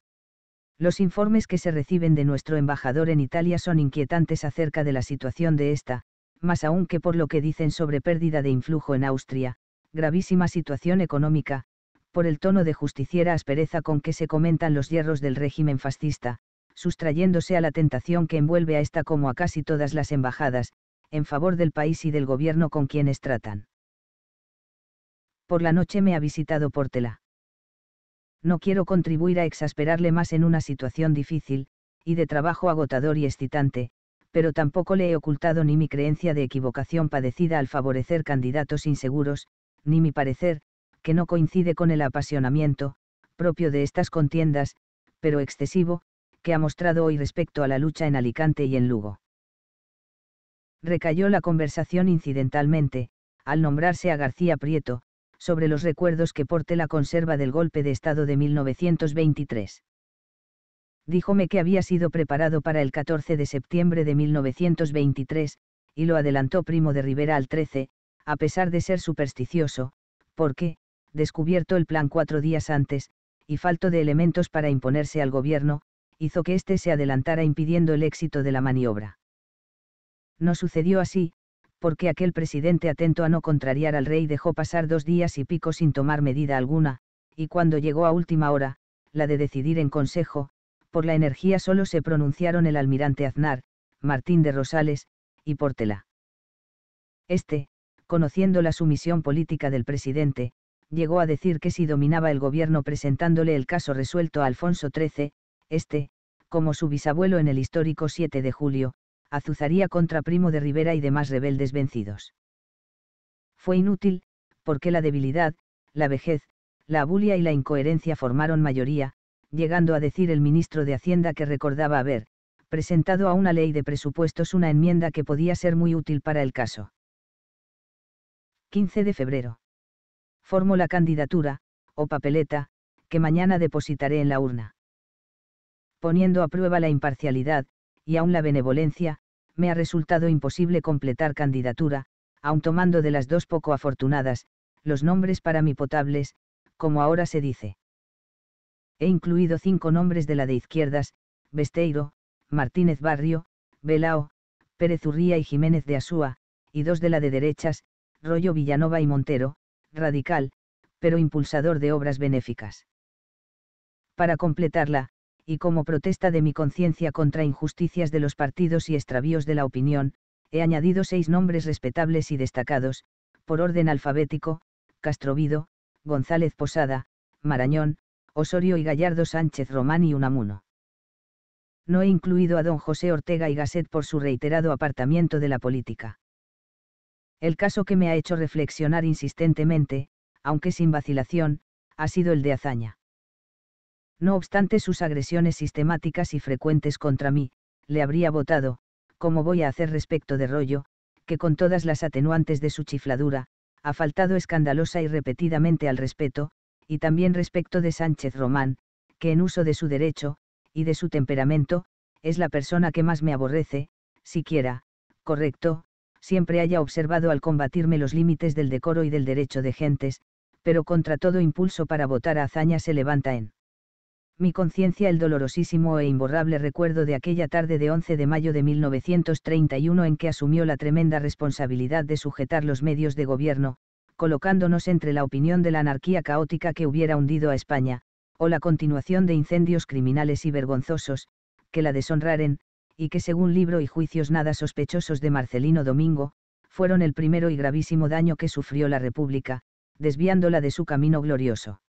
Los informes que se reciben de nuestro embajador en Italia son inquietantes acerca de la situación de esta, más aún que por lo que dicen sobre pérdida de influjo en Austria, gravísima situación económica, por el tono de justiciera aspereza con que se comentan los hierros del régimen fascista, sustrayéndose a la tentación que envuelve a esta como a casi todas las embajadas, en favor del país y del gobierno con quienes tratan. Por la noche me ha visitado Portela no quiero contribuir a exasperarle más en una situación difícil, y de trabajo agotador y excitante, pero tampoco le he ocultado ni mi creencia de equivocación padecida al favorecer candidatos inseguros, ni mi parecer, que no coincide con el apasionamiento, propio de estas contiendas, pero excesivo, que ha mostrado hoy respecto a la lucha en Alicante y en Lugo. Recayó la conversación incidentalmente, al nombrarse a García Prieto, sobre los recuerdos que porte la conserva del golpe de Estado de 1923. Díjome que había sido preparado para el 14 de septiembre de 1923, y lo adelantó Primo de Rivera al 13, a pesar de ser supersticioso, porque, descubierto el plan cuatro días antes, y falto de elementos para imponerse al gobierno, hizo que éste se adelantara impidiendo el éxito de la maniobra. No sucedió así, porque aquel presidente atento a no contrariar al rey dejó pasar dos días y pico sin tomar medida alguna, y cuando llegó a última hora, la de decidir en consejo, por la energía solo se pronunciaron el almirante Aznar, Martín de Rosales, y Portela. Este, conociendo la sumisión política del presidente, llegó a decir que si dominaba el gobierno presentándole el caso resuelto a Alfonso XIII, este, como su bisabuelo en el histórico 7 de julio, azuzaría contra Primo de Rivera y demás rebeldes vencidos. Fue inútil, porque la debilidad, la vejez, la abulia y la incoherencia formaron mayoría, llegando a decir el ministro de Hacienda que recordaba haber, presentado a una ley de presupuestos una enmienda que podía ser muy útil para el caso. 15 de febrero. Formo la candidatura, o papeleta, que mañana depositaré en la urna. Poniendo a prueba la imparcialidad, y aun la benevolencia, me ha resultado imposible completar candidatura, aun tomando de las dos poco afortunadas, los nombres para mi potables, como ahora se dice. He incluido cinco nombres de la de izquierdas, Besteiro, Martínez Barrio, Velao, Pérez Urría y Jiménez de Asúa, y dos de la de derechas, Rollo Villanova y Montero, radical, pero impulsador de obras benéficas. Para completarla, y como protesta de mi conciencia contra injusticias de los partidos y extravíos de la opinión, he añadido seis nombres respetables y destacados, por orden alfabético, Castrovido, González Posada, Marañón, Osorio y Gallardo Sánchez Román y Unamuno. No he incluido a don José Ortega y Gasset por su reiterado apartamiento de la política. El caso que me ha hecho reflexionar insistentemente, aunque sin vacilación, ha sido el de Azaña. No obstante sus agresiones sistemáticas y frecuentes contra mí, le habría votado, como voy a hacer respecto de Rollo, que con todas las atenuantes de su chifladura, ha faltado escandalosa y repetidamente al respeto, y también respecto de Sánchez Román, que en uso de su derecho, y de su temperamento, es la persona que más me aborrece, siquiera, correcto, siempre haya observado al combatirme los límites del decoro y del derecho de gentes, pero contra todo impulso para votar a hazaña se levanta en mi conciencia el dolorosísimo e imborrable recuerdo de aquella tarde de 11 de mayo de 1931 en que asumió la tremenda responsabilidad de sujetar los medios de gobierno, colocándonos entre la opinión de la anarquía caótica que hubiera hundido a España, o la continuación de incendios criminales y vergonzosos, que la deshonraren, y que según libro y juicios nada sospechosos de Marcelino Domingo, fueron el primero y gravísimo daño que sufrió la República, desviándola de su camino glorioso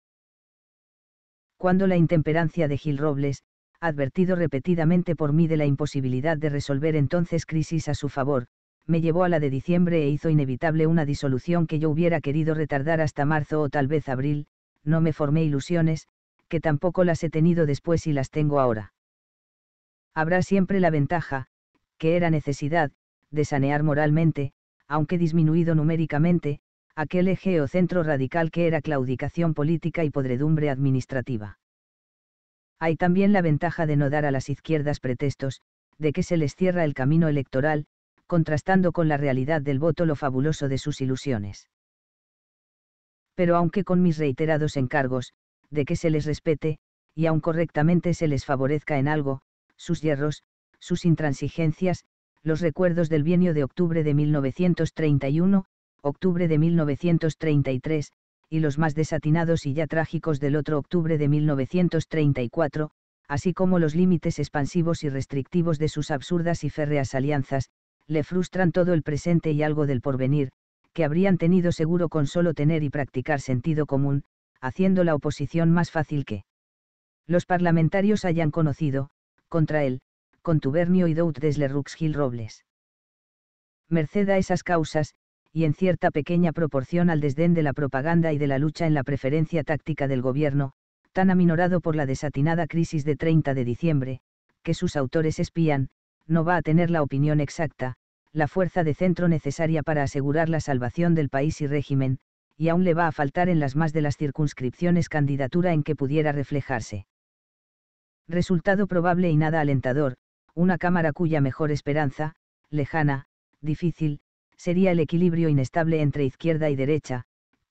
cuando la intemperancia de Gil Robles, advertido repetidamente por mí de la imposibilidad de resolver entonces crisis a su favor, me llevó a la de diciembre e hizo inevitable una disolución que yo hubiera querido retardar hasta marzo o tal vez abril, no me formé ilusiones, que tampoco las he tenido después y las tengo ahora. Habrá siempre la ventaja, que era necesidad, de sanear moralmente, aunque disminuido numéricamente, aquel eje o centro radical que era claudicación política y podredumbre administrativa. Hay también la ventaja de no dar a las izquierdas pretextos, de que se les cierra el camino electoral, contrastando con la realidad del voto lo fabuloso de sus ilusiones. Pero aunque con mis reiterados encargos, de que se les respete, y aun correctamente se les favorezca en algo, sus hierros, sus intransigencias, los recuerdos del bienio de octubre de 1931, octubre de 1933, y los más desatinados y ya trágicos del otro octubre de 1934, así como los límites expansivos y restrictivos de sus absurdas y férreas alianzas, le frustran todo el presente y algo del porvenir, que habrían tenido seguro con solo tener y practicar sentido común, haciendo la oposición más fácil que los parlamentarios hayan conocido, contra él, con tubernio y le desle Gil Robles. Merced a esas causas, y en cierta pequeña proporción al desdén de la propaganda y de la lucha en la preferencia táctica del gobierno, tan aminorado por la desatinada crisis de 30 de diciembre, que sus autores espían, no va a tener la opinión exacta, la fuerza de centro necesaria para asegurar la salvación del país y régimen, y aún le va a faltar en las más de las circunscripciones candidatura en que pudiera reflejarse. Resultado probable y nada alentador, una Cámara cuya mejor esperanza, lejana, difícil, sería el equilibrio inestable entre izquierda y derecha,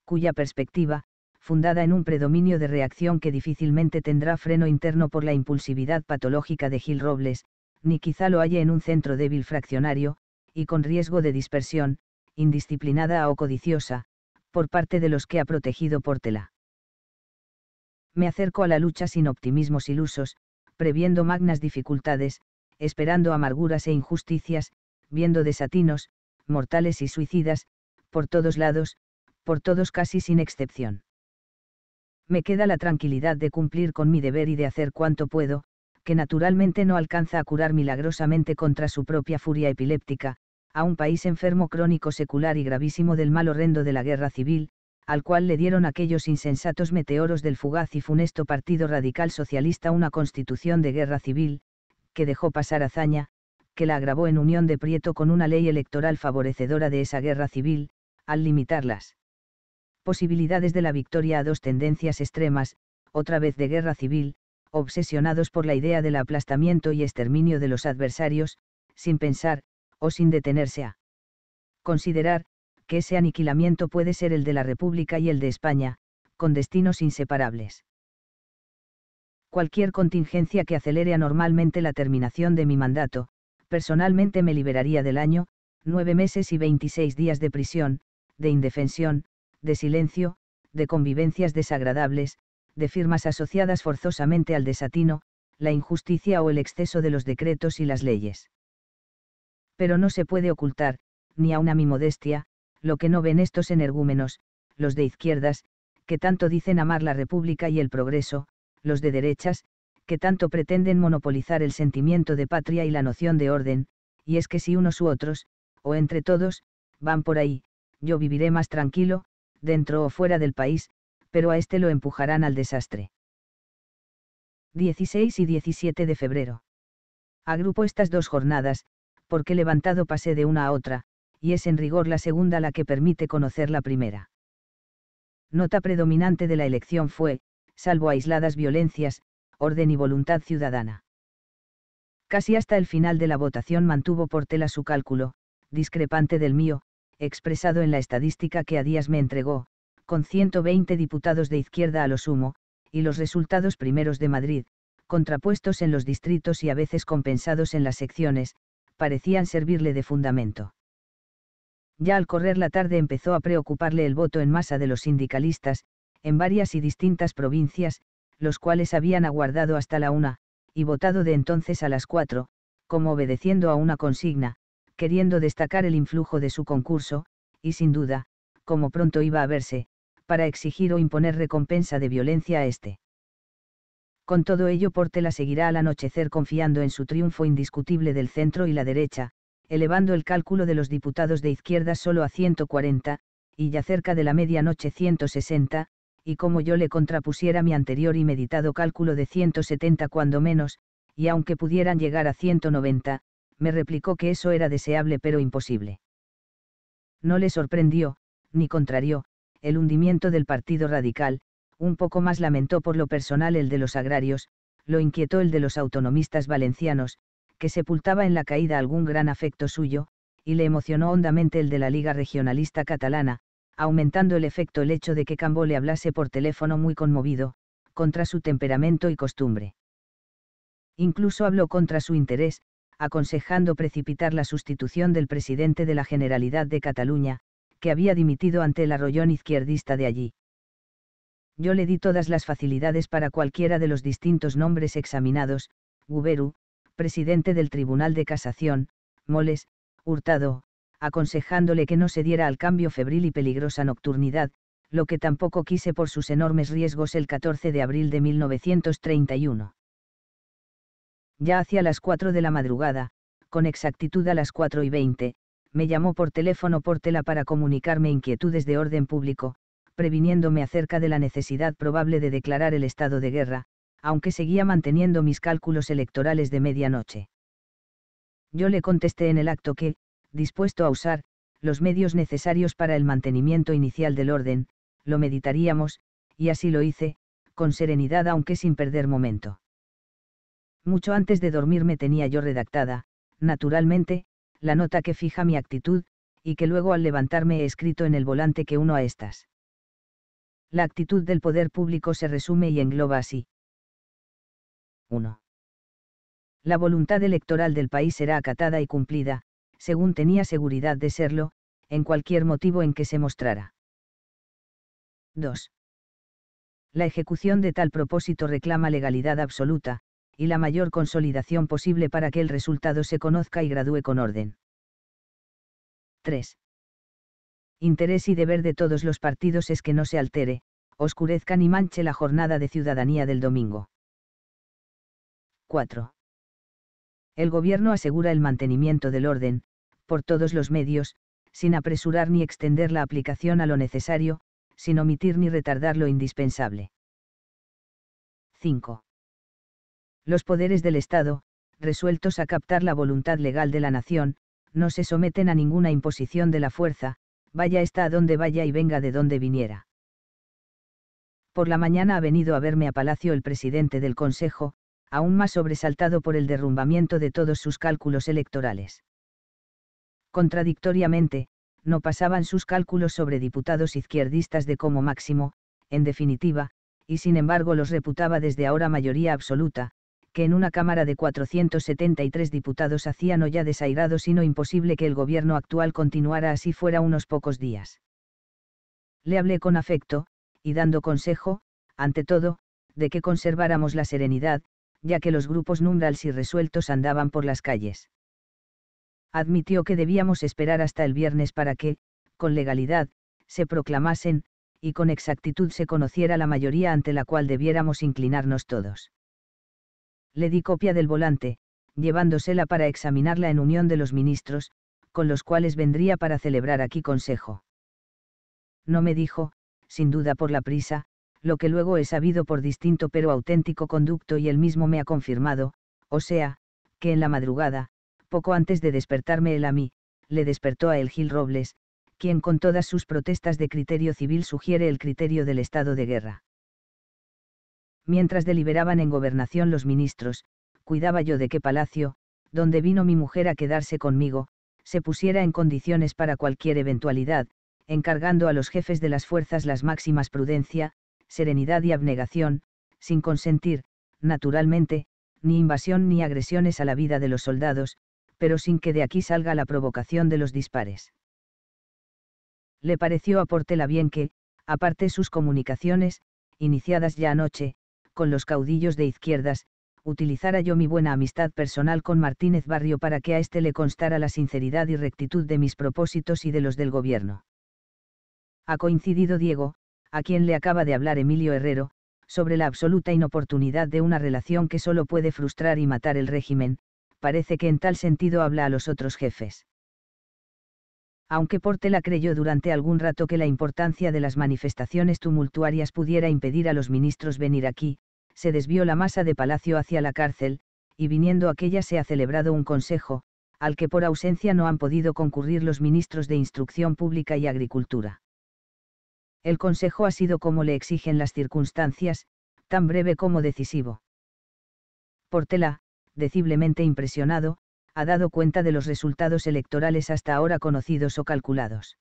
cuya perspectiva, fundada en un predominio de reacción que difícilmente tendrá freno interno por la impulsividad patológica de Gil Robles, ni quizá lo halle en un centro débil fraccionario, y con riesgo de dispersión, indisciplinada o codiciosa, por parte de los que ha protegido Portela. Me acerco a la lucha sin optimismos ilusos, previendo magnas dificultades, esperando amarguras e injusticias, viendo desatinos, mortales y suicidas, por todos lados, por todos casi sin excepción. Me queda la tranquilidad de cumplir con mi deber y de hacer cuanto puedo, que naturalmente no alcanza a curar milagrosamente contra su propia furia epiléptica, a un país enfermo crónico secular y gravísimo del mal horrendo de la guerra civil, al cual le dieron aquellos insensatos meteoros del fugaz y funesto Partido Radical Socialista una constitución de guerra civil, que dejó pasar hazaña, que la agravó en unión de Prieto con una ley electoral favorecedora de esa guerra civil, al limitarlas. posibilidades de la victoria a dos tendencias extremas, otra vez de guerra civil, obsesionados por la idea del aplastamiento y exterminio de los adversarios, sin pensar, o sin detenerse a considerar, que ese aniquilamiento puede ser el de la República y el de España, con destinos inseparables. Cualquier contingencia que acelere anormalmente la terminación de mi mandato, personalmente me liberaría del año, nueve meses y veintiséis días de prisión, de indefensión, de silencio, de convivencias desagradables, de firmas asociadas forzosamente al desatino, la injusticia o el exceso de los decretos y las leyes. Pero no se puede ocultar, ni aun a mi modestia, lo que no ven estos energúmenos, los de izquierdas, que tanto dicen amar la república y el progreso, los de derechas, que tanto pretenden monopolizar el sentimiento de patria y la noción de orden, y es que si unos u otros, o entre todos, van por ahí, yo viviré más tranquilo, dentro o fuera del país, pero a este lo empujarán al desastre. 16 y 17 de febrero. Agrupo estas dos jornadas, porque levantado pasé de una a otra, y es en rigor la segunda la que permite conocer la primera. Nota predominante de la elección fue, salvo aisladas violencias, orden y voluntad ciudadana. Casi hasta el final de la votación mantuvo por tela su cálculo, discrepante del mío, expresado en la estadística que a días me entregó, con 120 diputados de izquierda a lo sumo, y los resultados primeros de Madrid, contrapuestos en los distritos y a veces compensados en las secciones, parecían servirle de fundamento. Ya al correr la tarde empezó a preocuparle el voto en masa de los sindicalistas, en varias y distintas provincias, los cuales habían aguardado hasta la una, y votado de entonces a las cuatro, como obedeciendo a una consigna, queriendo destacar el influjo de su concurso, y sin duda, como pronto iba a verse, para exigir o imponer recompensa de violencia a éste. Con todo ello Portela seguirá al anochecer confiando en su triunfo indiscutible del centro y la derecha, elevando el cálculo de los diputados de izquierda solo a 140, y ya cerca de la medianoche 160, y como yo le contrapusiera mi anterior y meditado cálculo de 170 cuando menos, y aunque pudieran llegar a 190, me replicó que eso era deseable pero imposible. No le sorprendió, ni contrarió, el hundimiento del Partido Radical, un poco más lamentó por lo personal el de los agrarios, lo inquietó el de los autonomistas valencianos, que sepultaba en la caída algún gran afecto suyo, y le emocionó hondamente el de la Liga Regionalista Catalana, aumentando el efecto el hecho de que Cambó le hablase por teléfono muy conmovido, contra su temperamento y costumbre. Incluso habló contra su interés, aconsejando precipitar la sustitución del presidente de la Generalidad de Cataluña, que había dimitido ante el arrollón izquierdista de allí. Yo le di todas las facilidades para cualquiera de los distintos nombres examinados, Guberu, presidente del Tribunal de Casación, Moles, Hurtado, aconsejándole que no se diera al cambio febril y peligrosa nocturnidad, lo que tampoco quise por sus enormes riesgos el 14 de abril de 1931. Ya hacia las 4 de la madrugada, con exactitud a las 4 y 20, me llamó por teléfono Portela para comunicarme inquietudes de orden público, previniéndome acerca de la necesidad probable de declarar el estado de guerra, aunque seguía manteniendo mis cálculos electorales de medianoche. Yo le contesté en el acto que, dispuesto a usar, los medios necesarios para el mantenimiento inicial del orden, lo meditaríamos, y así lo hice, con serenidad aunque sin perder momento. Mucho antes de dormirme tenía yo redactada, naturalmente, la nota que fija mi actitud, y que luego al levantarme he escrito en el volante que uno a estas. La actitud del poder público se resume y engloba así. 1. La voluntad electoral del país será acatada y cumplida, según tenía seguridad de serlo, en cualquier motivo en que se mostrara. 2. La ejecución de tal propósito reclama legalidad absoluta, y la mayor consolidación posible para que el resultado se conozca y gradúe con orden. 3. Interés y deber de todos los partidos es que no se altere, oscurezca ni manche la jornada de ciudadanía del domingo. 4 el gobierno asegura el mantenimiento del orden, por todos los medios, sin apresurar ni extender la aplicación a lo necesario, sin omitir ni retardar lo indispensable. 5. Los poderes del Estado, resueltos a captar la voluntad legal de la nación, no se someten a ninguna imposición de la fuerza, vaya está a donde vaya y venga de donde viniera. Por la mañana ha venido a verme a Palacio el presidente del Consejo, aún más sobresaltado por el derrumbamiento de todos sus cálculos electorales. Contradictoriamente, no pasaban sus cálculos sobre diputados izquierdistas de como máximo, en definitiva, y sin embargo los reputaba desde ahora mayoría absoluta, que en una Cámara de 473 diputados hacían no ya desairado sino imposible que el gobierno actual continuara así fuera unos pocos días. Le hablé con afecto, y dando consejo, ante todo, de que conserváramos la serenidad, ya que los grupos y resueltos andaban por las calles. Admitió que debíamos esperar hasta el viernes para que, con legalidad, se proclamasen, y con exactitud se conociera la mayoría ante la cual debiéramos inclinarnos todos. Le di copia del volante, llevándosela para examinarla en unión de los ministros, con los cuales vendría para celebrar aquí consejo. No me dijo, sin duda por la prisa, lo que luego he sabido por distinto pero auténtico conducto y él mismo me ha confirmado, o sea, que en la madrugada, poco antes de despertarme él a mí, le despertó a el Gil Robles, quien con todas sus protestas de criterio civil sugiere el criterio del estado de guerra. Mientras deliberaban en gobernación los ministros, cuidaba yo de que Palacio, donde vino mi mujer a quedarse conmigo, se pusiera en condiciones para cualquier eventualidad, encargando a los jefes de las fuerzas las máximas prudencia, serenidad y abnegación, sin consentir, naturalmente, ni invasión ni agresiones a la vida de los soldados, pero sin que de aquí salga la provocación de los dispares. Le pareció a Portela bien que, aparte sus comunicaciones, iniciadas ya anoche, con los caudillos de izquierdas, utilizara yo mi buena amistad personal con Martínez Barrio para que a éste le constara la sinceridad y rectitud de mis propósitos y de los del gobierno. Ha coincidido Diego, a quien le acaba de hablar Emilio Herrero, sobre la absoluta inoportunidad de una relación que solo puede frustrar y matar el régimen, parece que en tal sentido habla a los otros jefes. Aunque Portela creyó durante algún rato que la importancia de las manifestaciones tumultuarias pudiera impedir a los ministros venir aquí, se desvió la masa de palacio hacia la cárcel, y viniendo aquella se ha celebrado un consejo, al que por ausencia no han podido concurrir los ministros de Instrucción Pública y Agricultura. El consejo ha sido como le exigen las circunstancias, tan breve como decisivo. Portela, deciblemente impresionado, ha dado cuenta de los resultados electorales hasta ahora conocidos o calculados.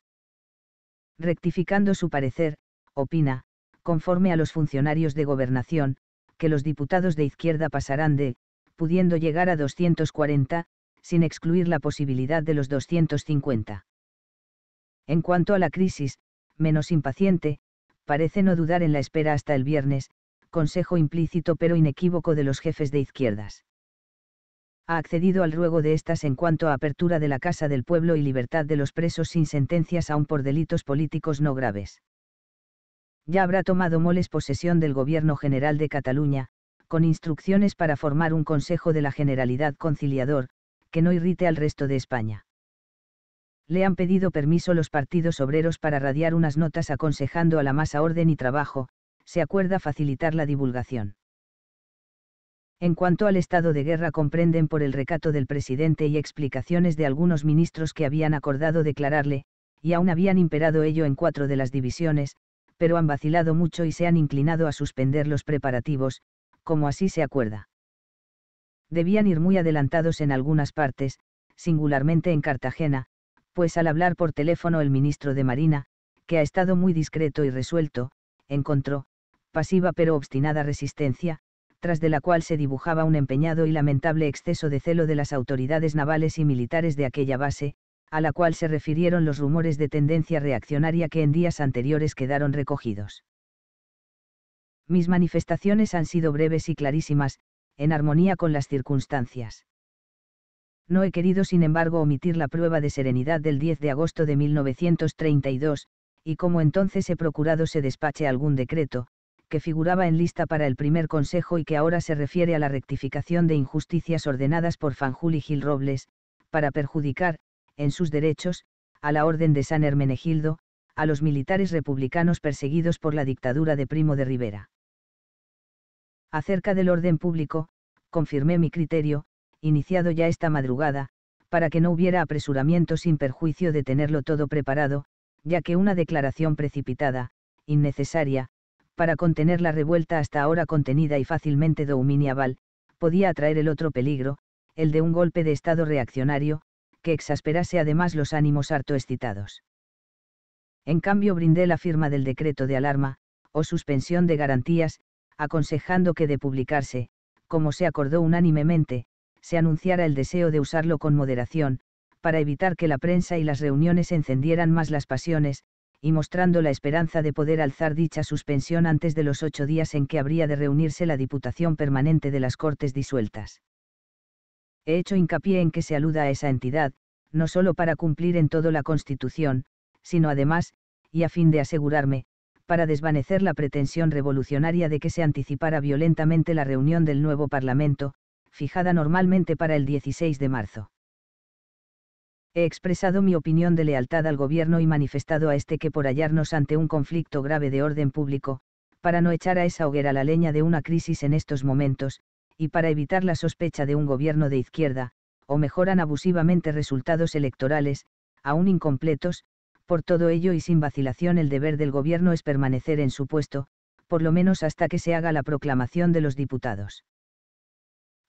Rectificando su parecer, opina, conforme a los funcionarios de gobernación, que los diputados de izquierda pasarán de, pudiendo llegar a 240, sin excluir la posibilidad de los 250. En cuanto a la crisis, menos impaciente, parece no dudar en la espera hasta el viernes, consejo implícito pero inequívoco de los jefes de izquierdas. Ha accedido al ruego de estas en cuanto a apertura de la Casa del Pueblo y libertad de los presos sin sentencias aún por delitos políticos no graves. Ya habrá tomado Moles posesión del Gobierno General de Cataluña, con instrucciones para formar un Consejo de la Generalidad conciliador, que no irrite al resto de España le han pedido permiso los partidos obreros para radiar unas notas aconsejando a la masa orden y trabajo, se acuerda facilitar la divulgación. En cuanto al estado de guerra comprenden por el recato del presidente y explicaciones de algunos ministros que habían acordado declararle, y aún habían imperado ello en cuatro de las divisiones, pero han vacilado mucho y se han inclinado a suspender los preparativos, como así se acuerda. Debían ir muy adelantados en algunas partes, singularmente en Cartagena, pues al hablar por teléfono el ministro de Marina, que ha estado muy discreto y resuelto, encontró, pasiva pero obstinada resistencia, tras de la cual se dibujaba un empeñado y lamentable exceso de celo de las autoridades navales y militares de aquella base, a la cual se refirieron los rumores de tendencia reaccionaria que en días anteriores quedaron recogidos. Mis manifestaciones han sido breves y clarísimas, en armonía con las circunstancias no he querido sin embargo omitir la prueba de serenidad del 10 de agosto de 1932, y como entonces he procurado se despache algún decreto, que figuraba en lista para el primer consejo y que ahora se refiere a la rectificación de injusticias ordenadas por Fanjul y Gil Robles, para perjudicar, en sus derechos, a la Orden de San Hermenegildo, a los militares republicanos perseguidos por la dictadura de Primo de Rivera. Acerca del orden público, confirmé mi criterio, iniciado ya esta madrugada, para que no hubiera apresuramiento sin perjuicio de tenerlo todo preparado, ya que una declaración precipitada, innecesaria, para contener la revuelta hasta ahora contenida y fácilmente dominiabal, podía atraer el otro peligro, el de un golpe de estado reaccionario, que exasperase además los ánimos harto excitados. En cambio brindé la firma del decreto de alarma, o suspensión de garantías, aconsejando que de publicarse, como se acordó unánimemente, se anunciara el deseo de usarlo con moderación, para evitar que la prensa y las reuniones encendieran más las pasiones, y mostrando la esperanza de poder alzar dicha suspensión antes de los ocho días en que habría de reunirse la Diputación Permanente de las Cortes disueltas. He hecho hincapié en que se aluda a esa entidad, no solo para cumplir en todo la Constitución, sino además, y a fin de asegurarme, para desvanecer la pretensión revolucionaria de que se anticipara violentamente la reunión del nuevo Parlamento, fijada normalmente para el 16 de marzo. He expresado mi opinión de lealtad al gobierno y manifestado a este que por hallarnos ante un conflicto grave de orden público, para no echar a esa hoguera la leña de una crisis en estos momentos, y para evitar la sospecha de un gobierno de izquierda, o mejoran abusivamente resultados electorales, aún incompletos, por todo ello y sin vacilación el deber del gobierno es permanecer en su puesto, por lo menos hasta que se haga la proclamación de los diputados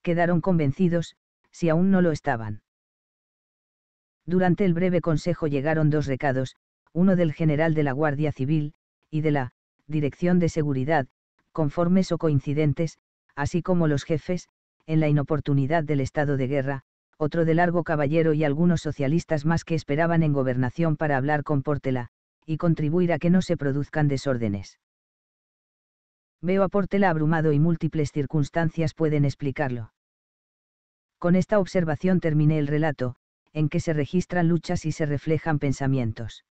quedaron convencidos, si aún no lo estaban. Durante el breve consejo llegaron dos recados, uno del general de la Guardia Civil, y de la Dirección de Seguridad, conformes o coincidentes, así como los jefes, en la inoportunidad del estado de guerra, otro de largo caballero y algunos socialistas más que esperaban en gobernación para hablar con Portela, y contribuir a que no se produzcan desórdenes. Veo a Portela abrumado y múltiples circunstancias pueden explicarlo. Con esta observación terminé el relato, en que se registran luchas y se reflejan pensamientos.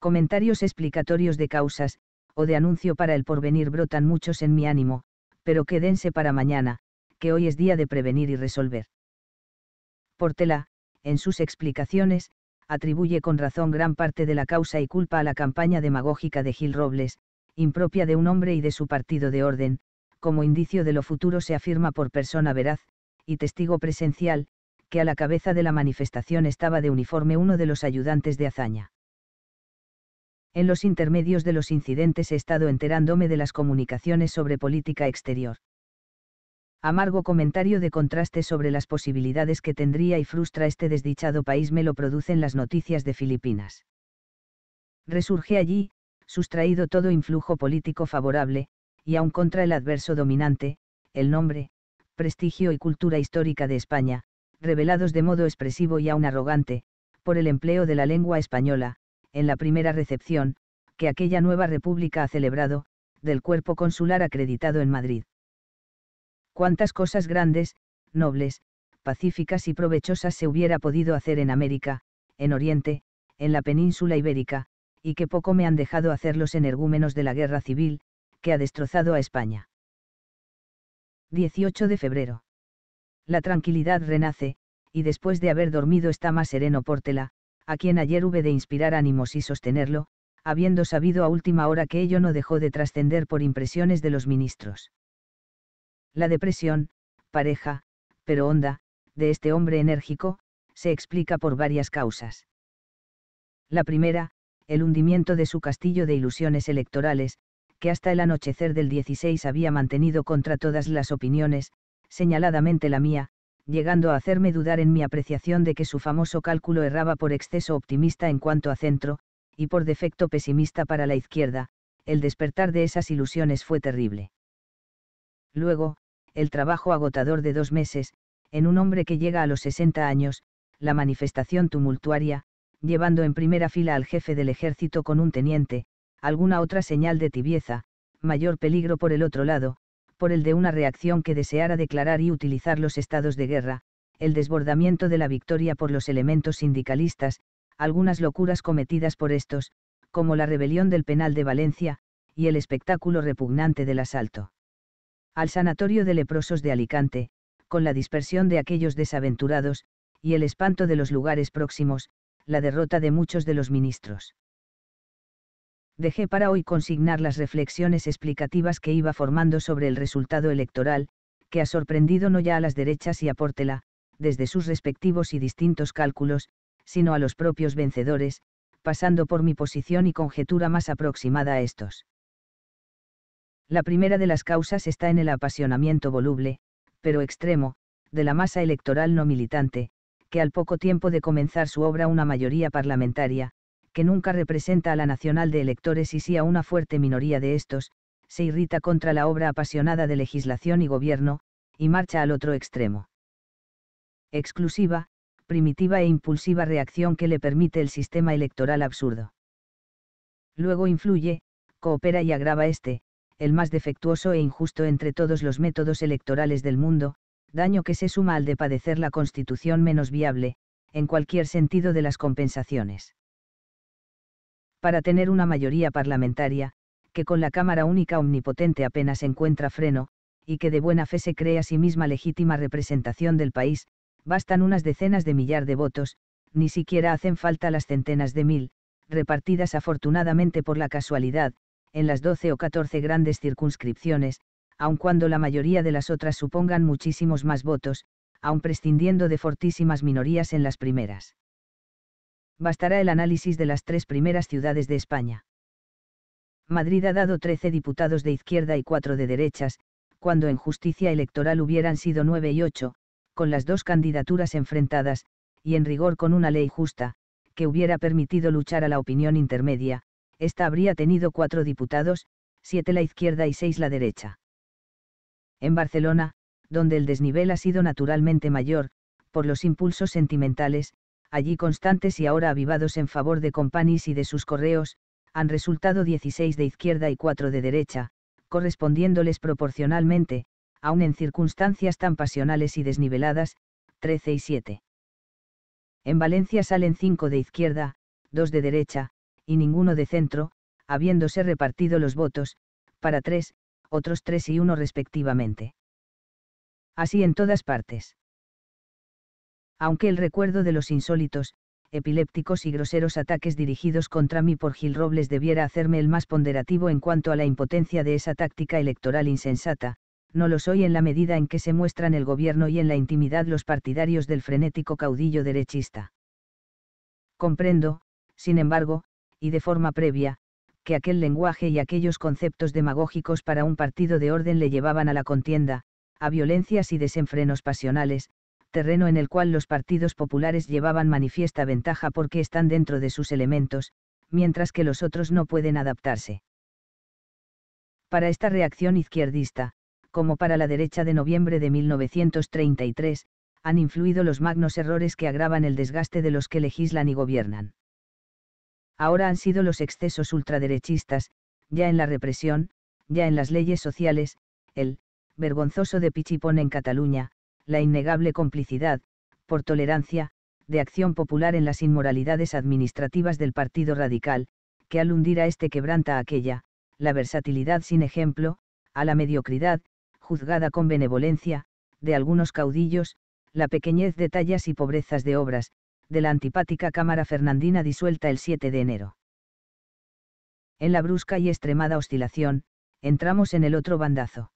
Comentarios explicatorios de causas, o de anuncio para el porvenir brotan muchos en mi ánimo, pero quédense para mañana, que hoy es día de prevenir y resolver. Portela, en sus explicaciones, atribuye con razón gran parte de la causa y culpa a la campaña demagógica de Gil Robles, impropia de un hombre y de su partido de orden, como indicio de lo futuro se afirma por persona veraz, y testigo presencial, que a la cabeza de la manifestación estaba de uniforme uno de los ayudantes de hazaña. En los intermedios de los incidentes he estado enterándome de las comunicaciones sobre política exterior. Amargo comentario de contraste sobre las posibilidades que tendría y frustra este desdichado país me lo producen las noticias de Filipinas. Resurge allí, sustraído todo influjo político favorable, y aun contra el adverso dominante, el nombre, prestigio y cultura histórica de España, revelados de modo expresivo y aún arrogante, por el empleo de la lengua española, en la primera recepción, que aquella nueva república ha celebrado, del cuerpo consular acreditado en Madrid. Cuántas cosas grandes, nobles, pacíficas y provechosas se hubiera podido hacer en América, en Oriente, en la península ibérica, y que poco me han dejado hacer los energúmenos de la guerra civil, que ha destrozado a España. 18 de febrero. La tranquilidad renace, y después de haber dormido está más sereno Pórtela, a quien ayer hube de inspirar ánimos y sostenerlo, habiendo sabido a última hora que ello no dejó de trascender por impresiones de los ministros. La depresión, pareja, pero honda, de este hombre enérgico, se explica por varias causas. La primera, el hundimiento de su castillo de ilusiones electorales, que hasta el anochecer del 16 había mantenido contra todas las opiniones, señaladamente la mía, llegando a hacerme dudar en mi apreciación de que su famoso cálculo erraba por exceso optimista en cuanto a centro, y por defecto pesimista para la izquierda, el despertar de esas ilusiones fue terrible. Luego, el trabajo agotador de dos meses, en un hombre que llega a los 60 años, la manifestación tumultuaria, llevando en primera fila al jefe del ejército con un teniente, alguna otra señal de tibieza, mayor peligro por el otro lado, por el de una reacción que deseara declarar y utilizar los estados de guerra, el desbordamiento de la victoria por los elementos sindicalistas, algunas locuras cometidas por estos, como la rebelión del penal de Valencia, y el espectáculo repugnante del asalto. Al sanatorio de leprosos de Alicante, con la dispersión de aquellos desaventurados, y el espanto de los lugares próximos, la derrota de muchos de los ministros dejé para hoy consignar las reflexiones explicativas que iba formando sobre el resultado electoral, que ha sorprendido no ya a las derechas y a Portela, desde sus respectivos y distintos cálculos, sino a los propios vencedores, pasando por mi posición y conjetura más aproximada a estos. La primera de las causas está en el apasionamiento voluble, pero extremo, de la masa electoral no militante, que al poco tiempo de comenzar su obra una mayoría parlamentaria, que nunca representa a la nacional de electores y si a una fuerte minoría de estos, se irrita contra la obra apasionada de legislación y gobierno, y marcha al otro extremo. Exclusiva, primitiva e impulsiva reacción que le permite el sistema electoral absurdo. Luego influye, coopera y agrava este, el más defectuoso e injusto entre todos los métodos electorales del mundo, daño que se suma al de padecer la constitución menos viable, en cualquier sentido de las compensaciones para tener una mayoría parlamentaria, que con la Cámara Única Omnipotente apenas encuentra freno, y que de buena fe se cree a sí misma legítima representación del país, bastan unas decenas de millar de votos, ni siquiera hacen falta las centenas de mil, repartidas afortunadamente por la casualidad, en las doce o catorce grandes circunscripciones, aun cuando la mayoría de las otras supongan muchísimos más votos, aun prescindiendo de fortísimas minorías en las primeras bastará el análisis de las tres primeras ciudades de España. Madrid ha dado 13 diputados de izquierda y 4 de derechas, cuando en justicia electoral hubieran sido 9 y 8, con las dos candidaturas enfrentadas, y en rigor con una ley justa, que hubiera permitido luchar a la opinión intermedia, esta habría tenido 4 diputados, 7 la izquierda y 6 la derecha. En Barcelona, donde el desnivel ha sido naturalmente mayor, por los impulsos sentimentales, allí constantes y ahora avivados en favor de Companis y de sus correos, han resultado 16 de izquierda y 4 de derecha, correspondiéndoles proporcionalmente, aun en circunstancias tan pasionales y desniveladas, 13 y 7. En Valencia salen 5 de izquierda, 2 de derecha, y ninguno de centro, habiéndose repartido los votos, para 3, otros 3 y 1 respectivamente. Así en todas partes aunque el recuerdo de los insólitos, epilépticos y groseros ataques dirigidos contra mí por Gil Robles debiera hacerme el más ponderativo en cuanto a la impotencia de esa táctica electoral insensata, no lo soy en la medida en que se muestran el gobierno y en la intimidad los partidarios del frenético caudillo derechista. Comprendo, sin embargo, y de forma previa, que aquel lenguaje y aquellos conceptos demagógicos para un partido de orden le llevaban a la contienda, a violencias y desenfrenos pasionales, terreno en el cual los partidos populares llevaban manifiesta ventaja porque están dentro de sus elementos, mientras que los otros no pueden adaptarse. Para esta reacción izquierdista, como para la derecha de noviembre de 1933, han influido los magnos errores que agravan el desgaste de los que legislan y gobiernan. Ahora han sido los excesos ultraderechistas, ya en la represión, ya en las leyes sociales, el vergonzoso de Pichipón en Cataluña, la innegable complicidad, por tolerancia, de acción popular en las inmoralidades administrativas del Partido Radical, que al hundir a este quebranta aquella, la versatilidad sin ejemplo, a la mediocridad, juzgada con benevolencia, de algunos caudillos, la pequeñez de tallas y pobrezas de obras, de la antipática Cámara Fernandina disuelta el 7 de enero. En la brusca y extremada oscilación, entramos en el otro bandazo.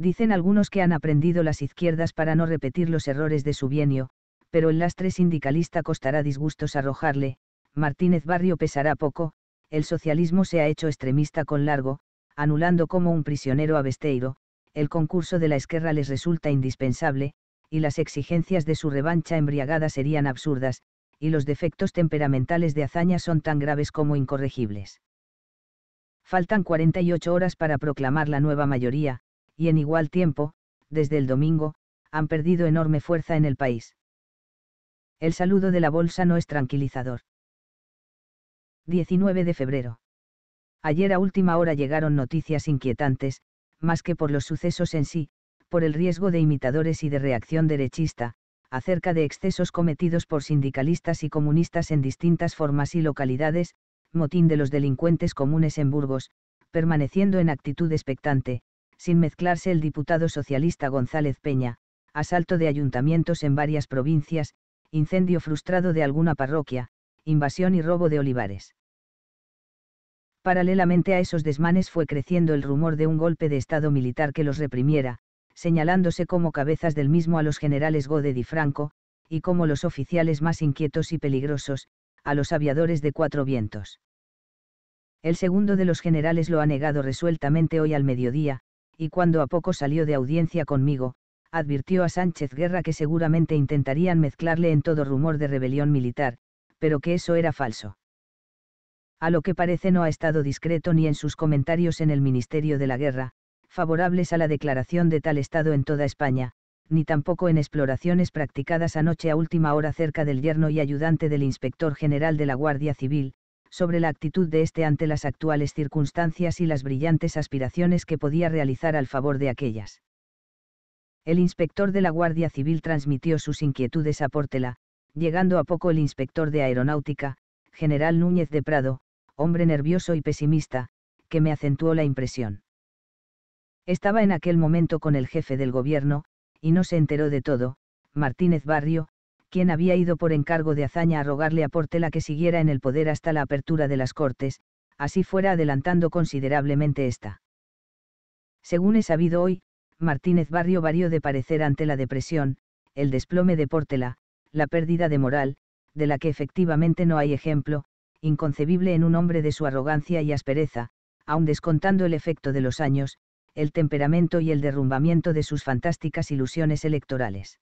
Dicen algunos que han aprendido las izquierdas para no repetir los errores de su bienio, pero el lastre sindicalista costará disgustos arrojarle, Martínez Barrio pesará poco, el socialismo se ha hecho extremista con largo, anulando como un prisionero a Besteiro, el concurso de la Esquerra les resulta indispensable, y las exigencias de su revancha embriagada serían absurdas, y los defectos temperamentales de Hazaña son tan graves como incorregibles. Faltan 48 horas para proclamar la nueva mayoría, y en igual tiempo, desde el domingo, han perdido enorme fuerza en el país. El saludo de la bolsa no es tranquilizador. 19 de febrero. Ayer a última hora llegaron noticias inquietantes, más que por los sucesos en sí, por el riesgo de imitadores y de reacción derechista, acerca de excesos cometidos por sindicalistas y comunistas en distintas formas y localidades, motín de los delincuentes comunes en Burgos, permaneciendo en actitud expectante, sin mezclarse el diputado socialista González Peña, asalto de ayuntamientos en varias provincias, incendio frustrado de alguna parroquia, invasión y robo de olivares. Paralelamente a esos desmanes fue creciendo el rumor de un golpe de Estado militar que los reprimiera, señalándose como cabezas del mismo a los generales Godet y Franco, y como los oficiales más inquietos y peligrosos, a los aviadores de cuatro vientos. El segundo de los generales lo ha negado resueltamente hoy al mediodía, y cuando a poco salió de audiencia conmigo, advirtió a Sánchez Guerra que seguramente intentarían mezclarle en todo rumor de rebelión militar, pero que eso era falso. A lo que parece no ha estado discreto ni en sus comentarios en el Ministerio de la Guerra, favorables a la declaración de tal estado en toda España, ni tampoco en exploraciones practicadas anoche a última hora cerca del yerno y ayudante del inspector general de la Guardia Civil, sobre la actitud de este ante las actuales circunstancias y las brillantes aspiraciones que podía realizar al favor de aquellas. El inspector de la Guardia Civil transmitió sus inquietudes a Portela, llegando a poco el inspector de Aeronáutica, general Núñez de Prado, hombre nervioso y pesimista, que me acentuó la impresión. Estaba en aquel momento con el jefe del gobierno, y no se enteró de todo, Martínez Barrio, quien había ido por encargo de hazaña a rogarle a Portela que siguiera en el poder hasta la apertura de las Cortes, así fuera adelantando considerablemente esta. Según he sabido hoy, Martínez Barrio varió de parecer ante la depresión, el desplome de Portela, la pérdida de moral, de la que efectivamente no hay ejemplo, inconcebible en un hombre de su arrogancia y aspereza, aun descontando el efecto de los años, el temperamento y el derrumbamiento de sus fantásticas ilusiones electorales.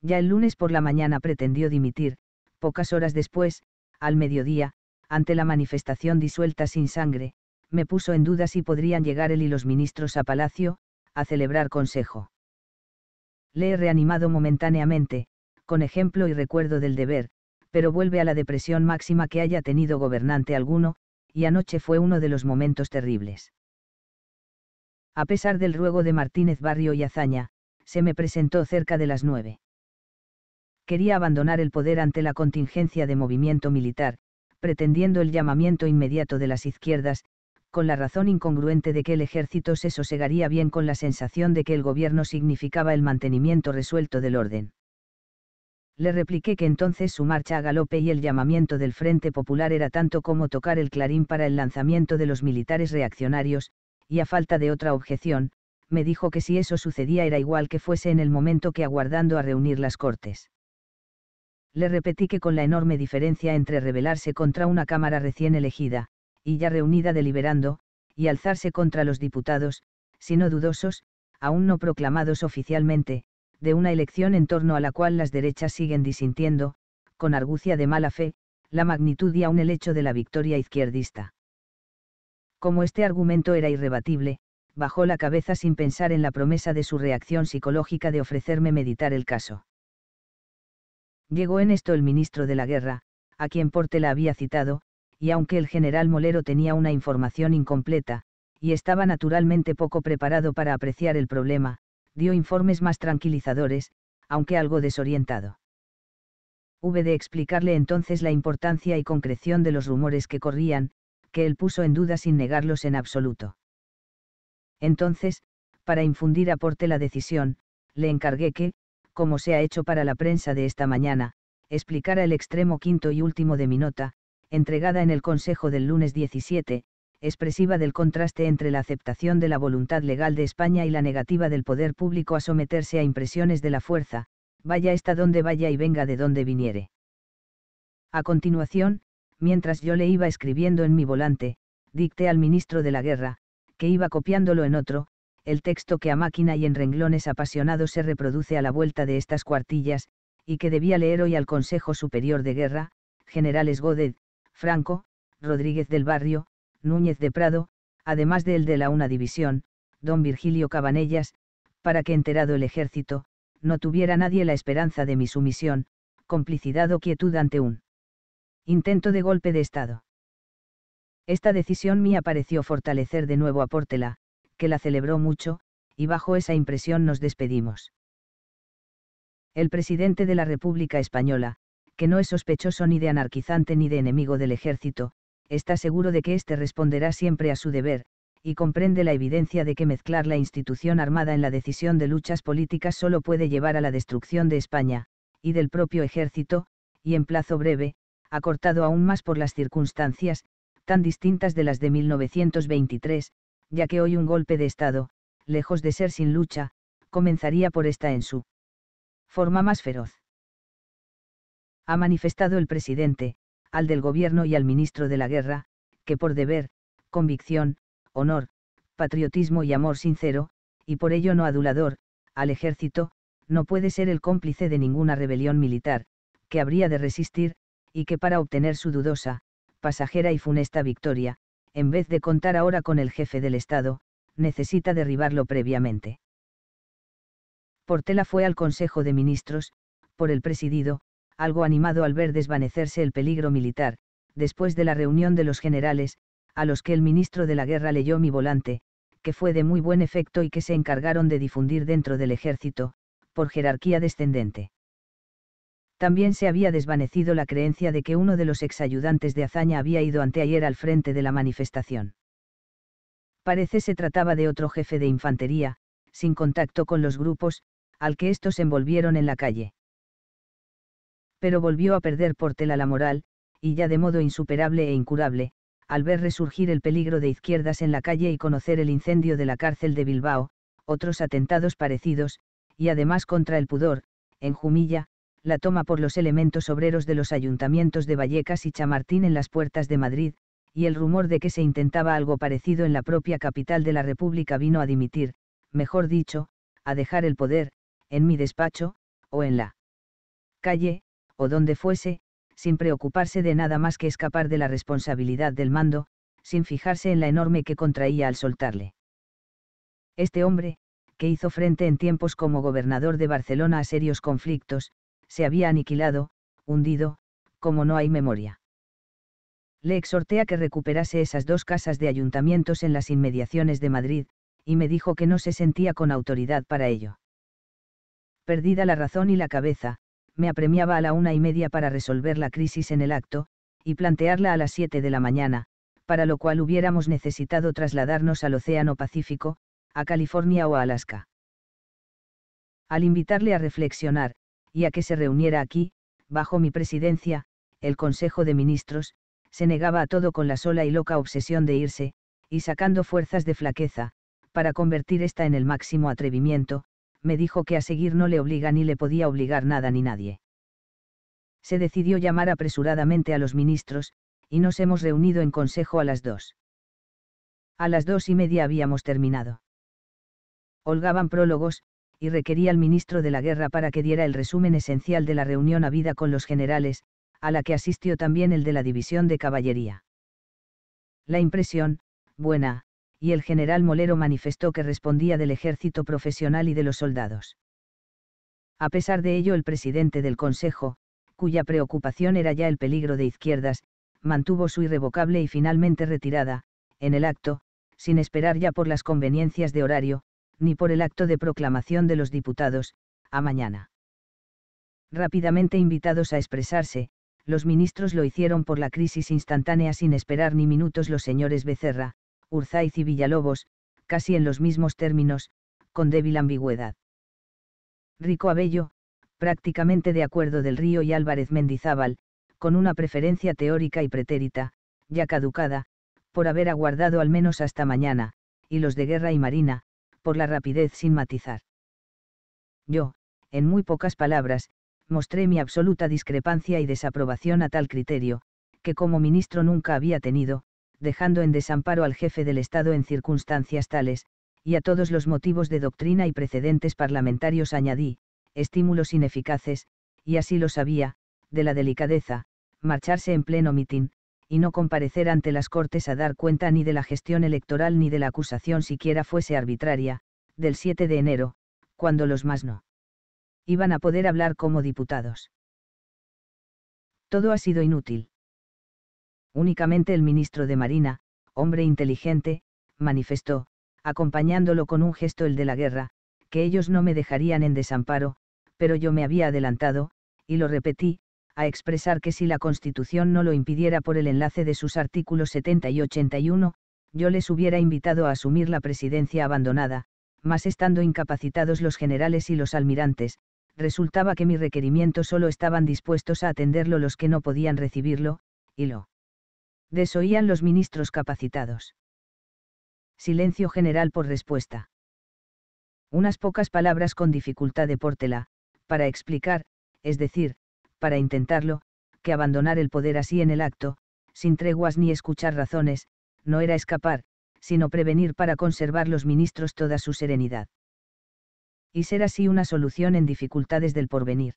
Ya el lunes por la mañana pretendió dimitir, pocas horas después, al mediodía, ante la manifestación disuelta sin sangre, me puso en duda si podrían llegar él y los ministros a Palacio, a celebrar consejo. Le he reanimado momentáneamente, con ejemplo y recuerdo del deber, pero vuelve a la depresión máxima que haya tenido gobernante alguno, y anoche fue uno de los momentos terribles. A pesar del ruego de Martínez Barrio y Azaña, se me presentó cerca de las nueve quería abandonar el poder ante la contingencia de movimiento militar, pretendiendo el llamamiento inmediato de las izquierdas, con la razón incongruente de que el ejército se sosegaría bien con la sensación de que el gobierno significaba el mantenimiento resuelto del orden. Le repliqué que entonces su marcha a galope y el llamamiento del Frente Popular era tanto como tocar el clarín para el lanzamiento de los militares reaccionarios, y a falta de otra objeción, me dijo que si eso sucedía era igual que fuese en el momento que aguardando a reunir las Cortes le repetí que con la enorme diferencia entre rebelarse contra una Cámara recién elegida, y ya reunida deliberando, y alzarse contra los diputados, si no dudosos, aún no proclamados oficialmente, de una elección en torno a la cual las derechas siguen disintiendo, con argucia de mala fe, la magnitud y aún el hecho de la victoria izquierdista. Como este argumento era irrebatible, bajó la cabeza sin pensar en la promesa de su reacción psicológica de ofrecerme meditar el caso. Llegó en esto el ministro de la Guerra, a quien Porte la había citado, y aunque el general Molero tenía una información incompleta, y estaba naturalmente poco preparado para apreciar el problema, dio informes más tranquilizadores, aunque algo desorientado. Hube de explicarle entonces la importancia y concreción de los rumores que corrían, que él puso en duda sin negarlos en absoluto. Entonces, para infundir a Porte la decisión, le encargué que, como se ha hecho para la prensa de esta mañana, explicará el extremo quinto y último de mi nota, entregada en el Consejo del lunes 17, expresiva del contraste entre la aceptación de la voluntad legal de España y la negativa del poder público a someterse a impresiones de la fuerza, vaya esta donde vaya y venga de donde viniere. A continuación, mientras yo le iba escribiendo en mi volante, dicté al ministro de la guerra, que iba copiándolo en otro, el texto que a máquina y en renglones apasionados se reproduce a la vuelta de estas cuartillas, y que debía leer hoy al Consejo Superior de Guerra, generales Goded, Franco, Rodríguez del Barrio, Núñez de Prado, además del de la una división, don Virgilio Cabanellas, para que enterado el ejército, no tuviera nadie la esperanza de mi sumisión, complicidad o quietud ante un intento de golpe de Estado. Esta decisión mía pareció fortalecer de nuevo a Portela, que la celebró mucho, y bajo esa impresión nos despedimos. El presidente de la República Española, que no es sospechoso ni de anarquizante ni de enemigo del ejército, está seguro de que éste responderá siempre a su deber, y comprende la evidencia de que mezclar la institución armada en la decisión de luchas políticas solo puede llevar a la destrucción de España, y del propio ejército, y en plazo breve, acortado aún más por las circunstancias, tan distintas de las de 1923, ya que hoy un golpe de Estado, lejos de ser sin lucha, comenzaría por esta en su forma más feroz. Ha manifestado el presidente, al del gobierno y al ministro de la guerra, que por deber, convicción, honor, patriotismo y amor sincero, y por ello no adulador, al ejército, no puede ser el cómplice de ninguna rebelión militar, que habría de resistir, y que para obtener su dudosa, pasajera y funesta victoria, en vez de contar ahora con el jefe del Estado, necesita derribarlo previamente. Portela fue al Consejo de Ministros, por el presidido, algo animado al ver desvanecerse el peligro militar, después de la reunión de los generales, a los que el ministro de la Guerra leyó mi volante, que fue de muy buen efecto y que se encargaron de difundir dentro del ejército, por jerarquía descendente también se había desvanecido la creencia de que uno de los exayudantes de hazaña había ido anteayer al frente de la manifestación. Parece se trataba de otro jefe de infantería, sin contacto con los grupos, al que estos envolvieron en la calle. Pero volvió a perder por tela la moral, y ya de modo insuperable e incurable, al ver resurgir el peligro de izquierdas en la calle y conocer el incendio de la cárcel de Bilbao, otros atentados parecidos, y además contra el pudor, en Jumilla, la toma por los elementos obreros de los ayuntamientos de Vallecas y Chamartín en las puertas de Madrid, y el rumor de que se intentaba algo parecido en la propia capital de la República vino a dimitir, mejor dicho, a dejar el poder, en mi despacho, o en la calle, o donde fuese, sin preocuparse de nada más que escapar de la responsabilidad del mando, sin fijarse en la enorme que contraía al soltarle. Este hombre, que hizo frente en tiempos como gobernador de Barcelona a serios conflictos, se había aniquilado, hundido, como no hay memoria. Le exhorté a que recuperase esas dos casas de ayuntamientos en las inmediaciones de Madrid, y me dijo que no se sentía con autoridad para ello. Perdida la razón y la cabeza, me apremiaba a la una y media para resolver la crisis en el acto, y plantearla a las siete de la mañana, para lo cual hubiéramos necesitado trasladarnos al Océano Pacífico, a California o a Alaska. Al invitarle a reflexionar, y a que se reuniera aquí, bajo mi presidencia, el Consejo de Ministros, se negaba a todo con la sola y loca obsesión de irse, y sacando fuerzas de flaqueza, para convertir esta en el máximo atrevimiento, me dijo que a seguir no le obliga ni le podía obligar nada ni nadie. Se decidió llamar apresuradamente a los ministros, y nos hemos reunido en consejo a las dos. A las dos y media habíamos terminado. Holgaban prólogos, y requería al ministro de la Guerra para que diera el resumen esencial de la reunión habida con los generales, a la que asistió también el de la División de Caballería. La impresión, buena, y el general Molero manifestó que respondía del ejército profesional y de los soldados. A pesar de ello, el presidente del Consejo, cuya preocupación era ya el peligro de izquierdas, mantuvo su irrevocable y finalmente retirada, en el acto, sin esperar ya por las conveniencias de horario, ni por el acto de proclamación de los diputados, a mañana. Rápidamente invitados a expresarse, los ministros lo hicieron por la crisis instantánea sin esperar ni minutos los señores Becerra, Urzaiz y Villalobos, casi en los mismos términos, con débil ambigüedad. Rico Abello, prácticamente de acuerdo del Río y Álvarez Mendizábal, con una preferencia teórica y pretérita, ya caducada, por haber aguardado al menos hasta mañana, y los de Guerra y Marina, por la rapidez sin matizar. Yo, en muy pocas palabras, mostré mi absoluta discrepancia y desaprobación a tal criterio, que como ministro nunca había tenido, dejando en desamparo al jefe del Estado en circunstancias tales, y a todos los motivos de doctrina y precedentes parlamentarios añadí, estímulos ineficaces, y así lo sabía, de la delicadeza, marcharse en pleno mitin, y no comparecer ante las Cortes a dar cuenta ni de la gestión electoral ni de la acusación siquiera fuese arbitraria, del 7 de enero, cuando los más no iban a poder hablar como diputados. Todo ha sido inútil. Únicamente el ministro de Marina, hombre inteligente, manifestó, acompañándolo con un gesto el de la guerra, que ellos no me dejarían en desamparo, pero yo me había adelantado, y lo repetí, a expresar que si la Constitución no lo impidiera por el enlace de sus artículos 70 y 81, yo les hubiera invitado a asumir la presidencia abandonada, mas estando incapacitados los generales y los almirantes, resultaba que mi requerimiento solo estaban dispuestos a atenderlo los que no podían recibirlo, y lo desoían los ministros capacitados. Silencio general por respuesta. Unas pocas palabras con dificultad de pórtela, para explicar, es decir, para intentarlo, que abandonar el poder así en el acto, sin treguas ni escuchar razones, no era escapar, sino prevenir para conservar los ministros toda su serenidad. Y ser así una solución en dificultades del porvenir.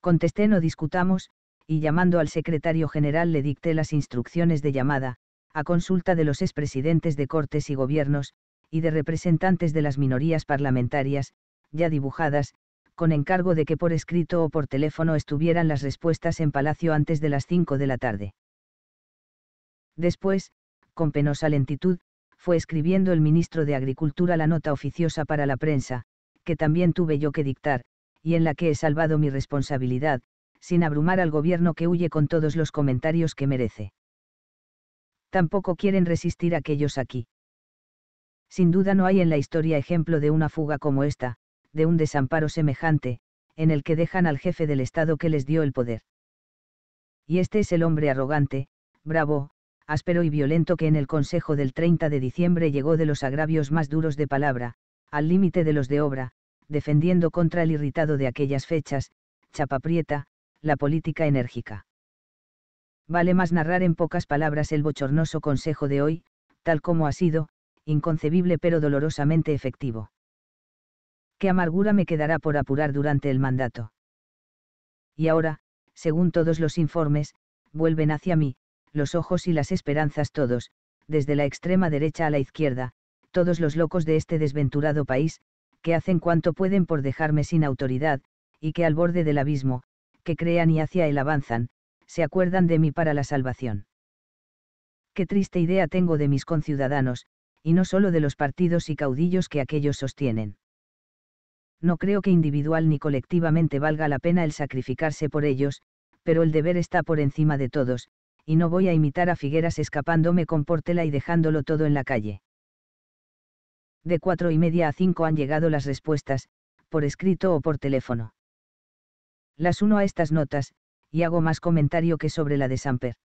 Contesté no discutamos, y llamando al secretario general le dicté las instrucciones de llamada, a consulta de los expresidentes de cortes y gobiernos, y de representantes de las minorías parlamentarias, ya dibujadas, con encargo de que por escrito o por teléfono estuvieran las respuestas en Palacio antes de las 5 de la tarde. Después, con penosa lentitud, fue escribiendo el ministro de Agricultura la nota oficiosa para la prensa, que también tuve yo que dictar, y en la que he salvado mi responsabilidad, sin abrumar al gobierno que huye con todos los comentarios que merece. Tampoco quieren resistir aquellos aquí. Sin duda no hay en la historia ejemplo de una fuga como esta, de un desamparo semejante, en el que dejan al jefe del Estado que les dio el poder. Y este es el hombre arrogante, bravo, áspero y violento que en el Consejo del 30 de diciembre llegó de los agravios más duros de palabra, al límite de los de obra, defendiendo contra el irritado de aquellas fechas, Chapaprieta, la política enérgica. Vale más narrar en pocas palabras el bochornoso consejo de hoy, tal como ha sido, inconcebible pero dolorosamente efectivo qué amargura me quedará por apurar durante el mandato. Y ahora, según todos los informes, vuelven hacia mí, los ojos y las esperanzas todos, desde la extrema derecha a la izquierda, todos los locos de este desventurado país, que hacen cuanto pueden por dejarme sin autoridad, y que al borde del abismo, que crean y hacia él avanzan, se acuerdan de mí para la salvación. Qué triste idea tengo de mis conciudadanos, y no solo de los partidos y caudillos que aquellos sostienen no creo que individual ni colectivamente valga la pena el sacrificarse por ellos, pero el deber está por encima de todos, y no voy a imitar a Figueras escapándome con Portela y dejándolo todo en la calle. De cuatro y media a cinco han llegado las respuestas, por escrito o por teléfono. Las uno a estas notas, y hago más comentario que sobre la de Samper.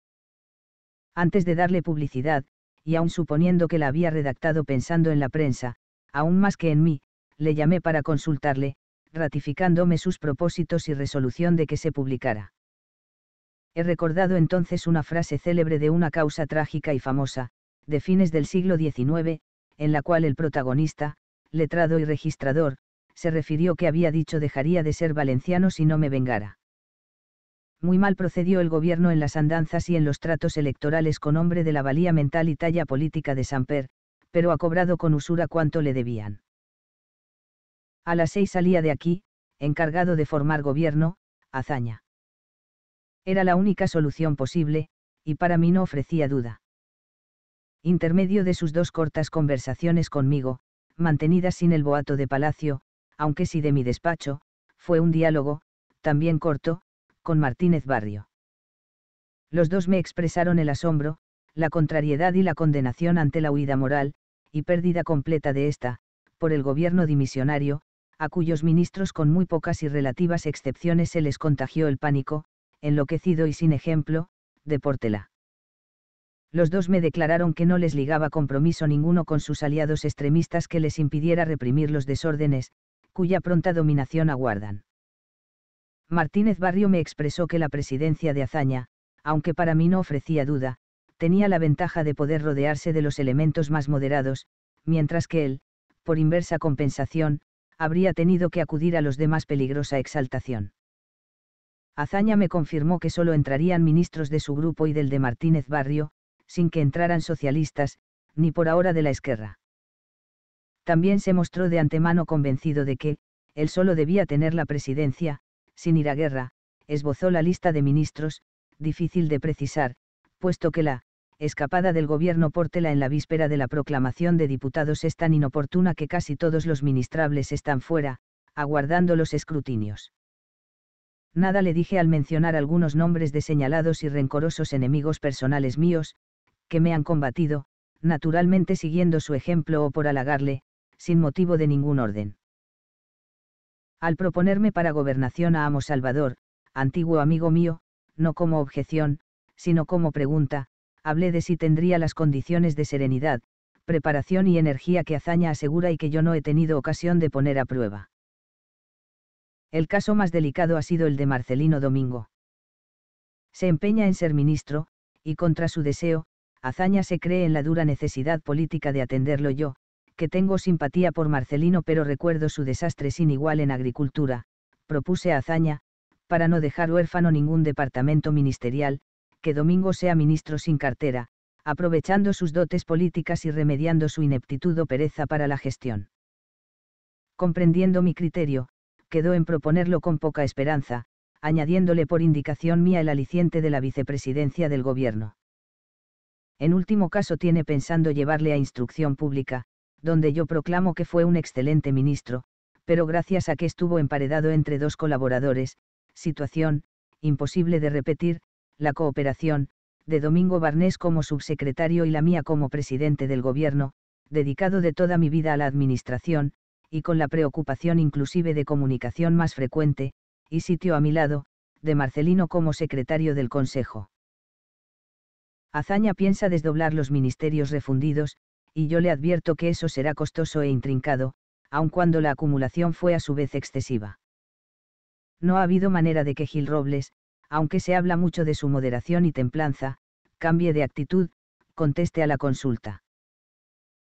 Antes de darle publicidad, y aun suponiendo que la había redactado pensando en la prensa, aún más que en mí, le llamé para consultarle, ratificándome sus propósitos y resolución de que se publicara. He recordado entonces una frase célebre de una causa trágica y famosa, de fines del siglo XIX, en la cual el protagonista, letrado y registrador, se refirió que había dicho dejaría de ser valenciano si no me vengara. Muy mal procedió el gobierno en las andanzas y en los tratos electorales con hombre de la valía mental y talla política de Samper, pero ha cobrado con usura cuanto le debían. A las seis salía de aquí, encargado de formar gobierno, hazaña. Era la única solución posible, y para mí no ofrecía duda. Intermedio de sus dos cortas conversaciones conmigo, mantenidas sin el boato de palacio, aunque sí de mi despacho, fue un diálogo, también corto, con Martínez Barrio. Los dos me expresaron el asombro, la contrariedad y la condenación ante la huida moral, y pérdida completa de esta, por el gobierno dimisionario, a cuyos ministros con muy pocas y relativas excepciones se les contagió el pánico, enloquecido y sin ejemplo, de Portela. Los dos me declararon que no les ligaba compromiso ninguno con sus aliados extremistas que les impidiera reprimir los desórdenes, cuya pronta dominación aguardan. Martínez Barrio me expresó que la presidencia de Azaña, aunque para mí no ofrecía duda, tenía la ventaja de poder rodearse de los elementos más moderados, mientras que él, por inversa compensación, habría tenido que acudir a los de más peligrosa exaltación. Azaña me confirmó que solo entrarían ministros de su grupo y del de Martínez Barrio, sin que entraran socialistas, ni por ahora de la Esquerra. También se mostró de antemano convencido de que, él solo debía tener la presidencia, sin ir a guerra, esbozó la lista de ministros, difícil de precisar, puesto que la escapada del gobierno Portela en la víspera de la proclamación de diputados es tan inoportuna que casi todos los ministrables están fuera, aguardando los escrutinios. Nada le dije al mencionar algunos nombres de señalados y rencorosos enemigos personales míos, que me han combatido, naturalmente siguiendo su ejemplo o por halagarle, sin motivo de ningún orden. Al proponerme para gobernación a Amo Salvador, antiguo amigo mío, no como objeción, sino como pregunta, hablé de si tendría las condiciones de serenidad, preparación y energía que Hazaña asegura y que yo no he tenido ocasión de poner a prueba. El caso más delicado ha sido el de Marcelino Domingo. Se empeña en ser ministro, y contra su deseo, Hazaña se cree en la dura necesidad política de atenderlo yo, que tengo simpatía por Marcelino pero recuerdo su desastre sin igual en agricultura, propuse a Hazaña, para no dejar huérfano ningún departamento ministerial, que Domingo sea ministro sin cartera, aprovechando sus dotes políticas y remediando su ineptitud o pereza para la gestión. Comprendiendo mi criterio, quedó en proponerlo con poca esperanza, añadiéndole por indicación mía el aliciente de la vicepresidencia del gobierno. En último caso tiene pensando llevarle a instrucción pública, donde yo proclamo que fue un excelente ministro, pero gracias a que estuvo emparedado entre dos colaboradores, situación, imposible de repetir, la cooperación, de Domingo Barnés como subsecretario y la mía como presidente del gobierno, dedicado de toda mi vida a la administración, y con la preocupación inclusive de comunicación más frecuente, y sitio a mi lado, de Marcelino como secretario del Consejo. Azaña piensa desdoblar los ministerios refundidos, y yo le advierto que eso será costoso e intrincado, aun cuando la acumulación fue a su vez excesiva. No ha habido manera de que Gil Robles, aunque se habla mucho de su moderación y templanza, cambie de actitud, conteste a la consulta.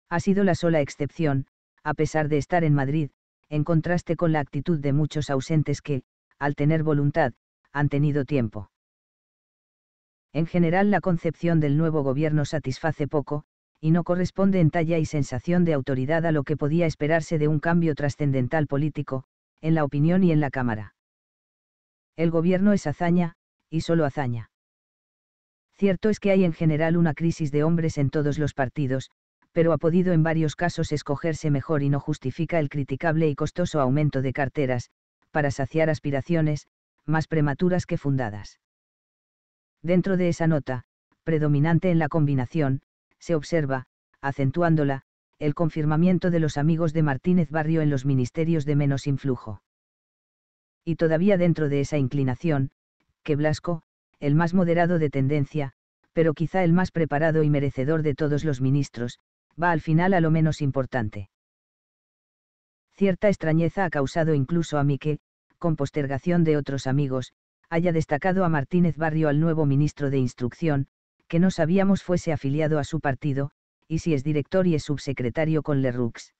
Ha sido la sola excepción, a pesar de estar en Madrid, en contraste con la actitud de muchos ausentes que, al tener voluntad, han tenido tiempo. En general la concepción del nuevo gobierno satisface poco, y no corresponde en talla y sensación de autoridad a lo que podía esperarse de un cambio trascendental político, en la opinión y en la Cámara. El gobierno es hazaña, y solo hazaña. Cierto es que hay en general una crisis de hombres en todos los partidos, pero ha podido en varios casos escogerse mejor y no justifica el criticable y costoso aumento de carteras, para saciar aspiraciones, más prematuras que fundadas. Dentro de esa nota, predominante en la combinación, se observa, acentuándola, el confirmamiento de los amigos de Martínez Barrio en los ministerios de menos influjo y todavía dentro de esa inclinación, que Blasco, el más moderado de tendencia, pero quizá el más preparado y merecedor de todos los ministros, va al final a lo menos importante. Cierta extrañeza ha causado incluso a mí que, con postergación de otros amigos, haya destacado a Martínez Barrio al nuevo ministro de Instrucción, que no sabíamos fuese afiliado a su partido, y si es director y es subsecretario con Lerux.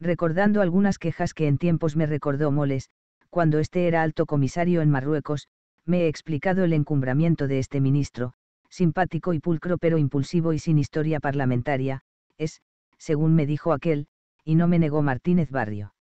Recordando algunas quejas que en tiempos me recordó Moles, cuando este era alto comisario en Marruecos, me he explicado el encumbramiento de este ministro, simpático y pulcro pero impulsivo y sin historia parlamentaria, es, según me dijo aquel, y no me negó Martínez Barrio.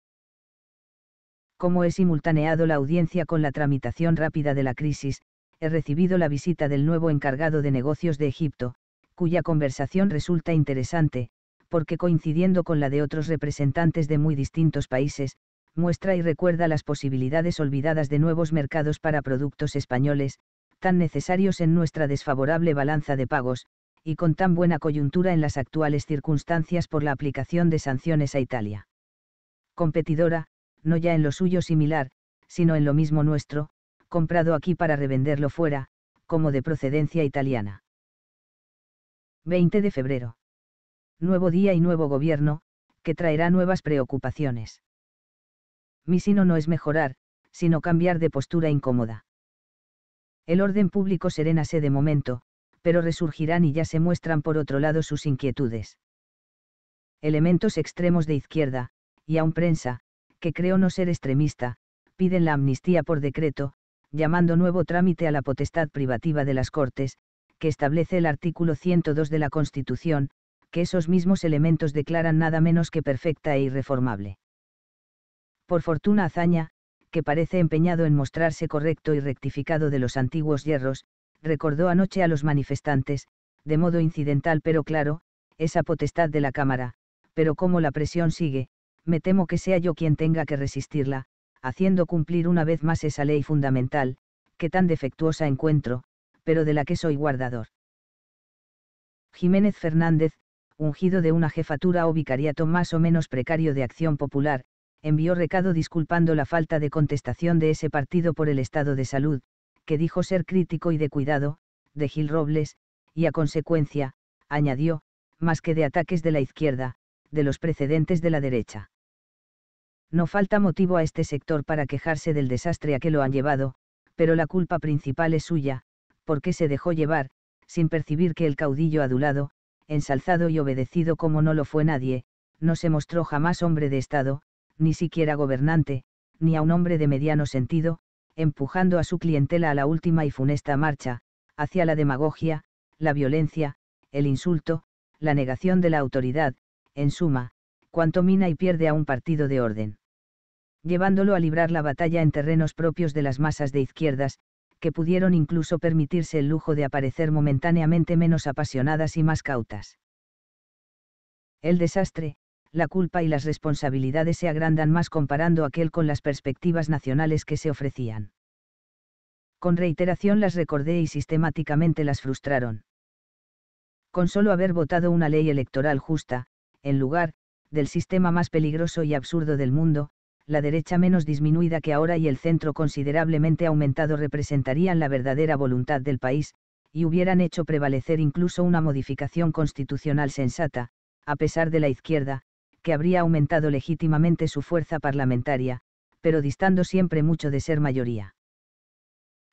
Como he simultaneado la audiencia con la tramitación rápida de la crisis, he recibido la visita del nuevo encargado de negocios de Egipto, cuya conversación resulta interesante, porque coincidiendo con la de otros representantes de muy distintos países, muestra y recuerda las posibilidades olvidadas de nuevos mercados para productos españoles, tan necesarios en nuestra desfavorable balanza de pagos, y con tan buena coyuntura en las actuales circunstancias por la aplicación de sanciones a Italia. Competidora, no ya en lo suyo similar, sino en lo mismo nuestro, comprado aquí para revenderlo fuera, como de procedencia italiana. 20 de febrero. Nuevo día y nuevo gobierno, que traerá nuevas preocupaciones. Mi sino no es mejorar, sino cambiar de postura incómoda. El orden público serénase de momento, pero resurgirán y ya se muestran por otro lado sus inquietudes. Elementos extremos de izquierda, y aún prensa, que creo no ser extremista, piden la amnistía por decreto, llamando nuevo trámite a la potestad privativa de las Cortes, que establece el artículo 102 de la Constitución, que esos mismos elementos declaran nada menos que perfecta e irreformable por fortuna Azaña, que parece empeñado en mostrarse correcto y rectificado de los antiguos hierros, recordó anoche a los manifestantes, de modo incidental pero claro, esa potestad de la Cámara, pero como la presión sigue, me temo que sea yo quien tenga que resistirla, haciendo cumplir una vez más esa ley fundamental, que tan defectuosa encuentro, pero de la que soy guardador. Jiménez Fernández, ungido de una jefatura o vicariato más o menos precario de acción popular, envió recado disculpando la falta de contestación de ese partido por el estado de salud, que dijo ser crítico y de cuidado, de Gil Robles, y a consecuencia, añadió, más que de ataques de la izquierda, de los precedentes de la derecha. No falta motivo a este sector para quejarse del desastre a que lo han llevado, pero la culpa principal es suya, porque se dejó llevar, sin percibir que el caudillo adulado, ensalzado y obedecido como no lo fue nadie, no se mostró jamás hombre de Estado, ni siquiera gobernante, ni a un hombre de mediano sentido, empujando a su clientela a la última y funesta marcha, hacia la demagogia, la violencia, el insulto, la negación de la autoridad, en suma, cuanto mina y pierde a un partido de orden. Llevándolo a librar la batalla en terrenos propios de las masas de izquierdas, que pudieron incluso permitirse el lujo de aparecer momentáneamente menos apasionadas y más cautas. El desastre, la culpa y las responsabilidades se agrandan más comparando aquel con las perspectivas nacionales que se ofrecían. Con reiteración las recordé y sistemáticamente las frustraron. Con solo haber votado una ley electoral justa, en lugar, del sistema más peligroso y absurdo del mundo, la derecha menos disminuida que ahora y el centro considerablemente aumentado representarían la verdadera voluntad del país, y hubieran hecho prevalecer incluso una modificación constitucional sensata, a pesar de la izquierda, que habría aumentado legítimamente su fuerza parlamentaria, pero distando siempre mucho de ser mayoría.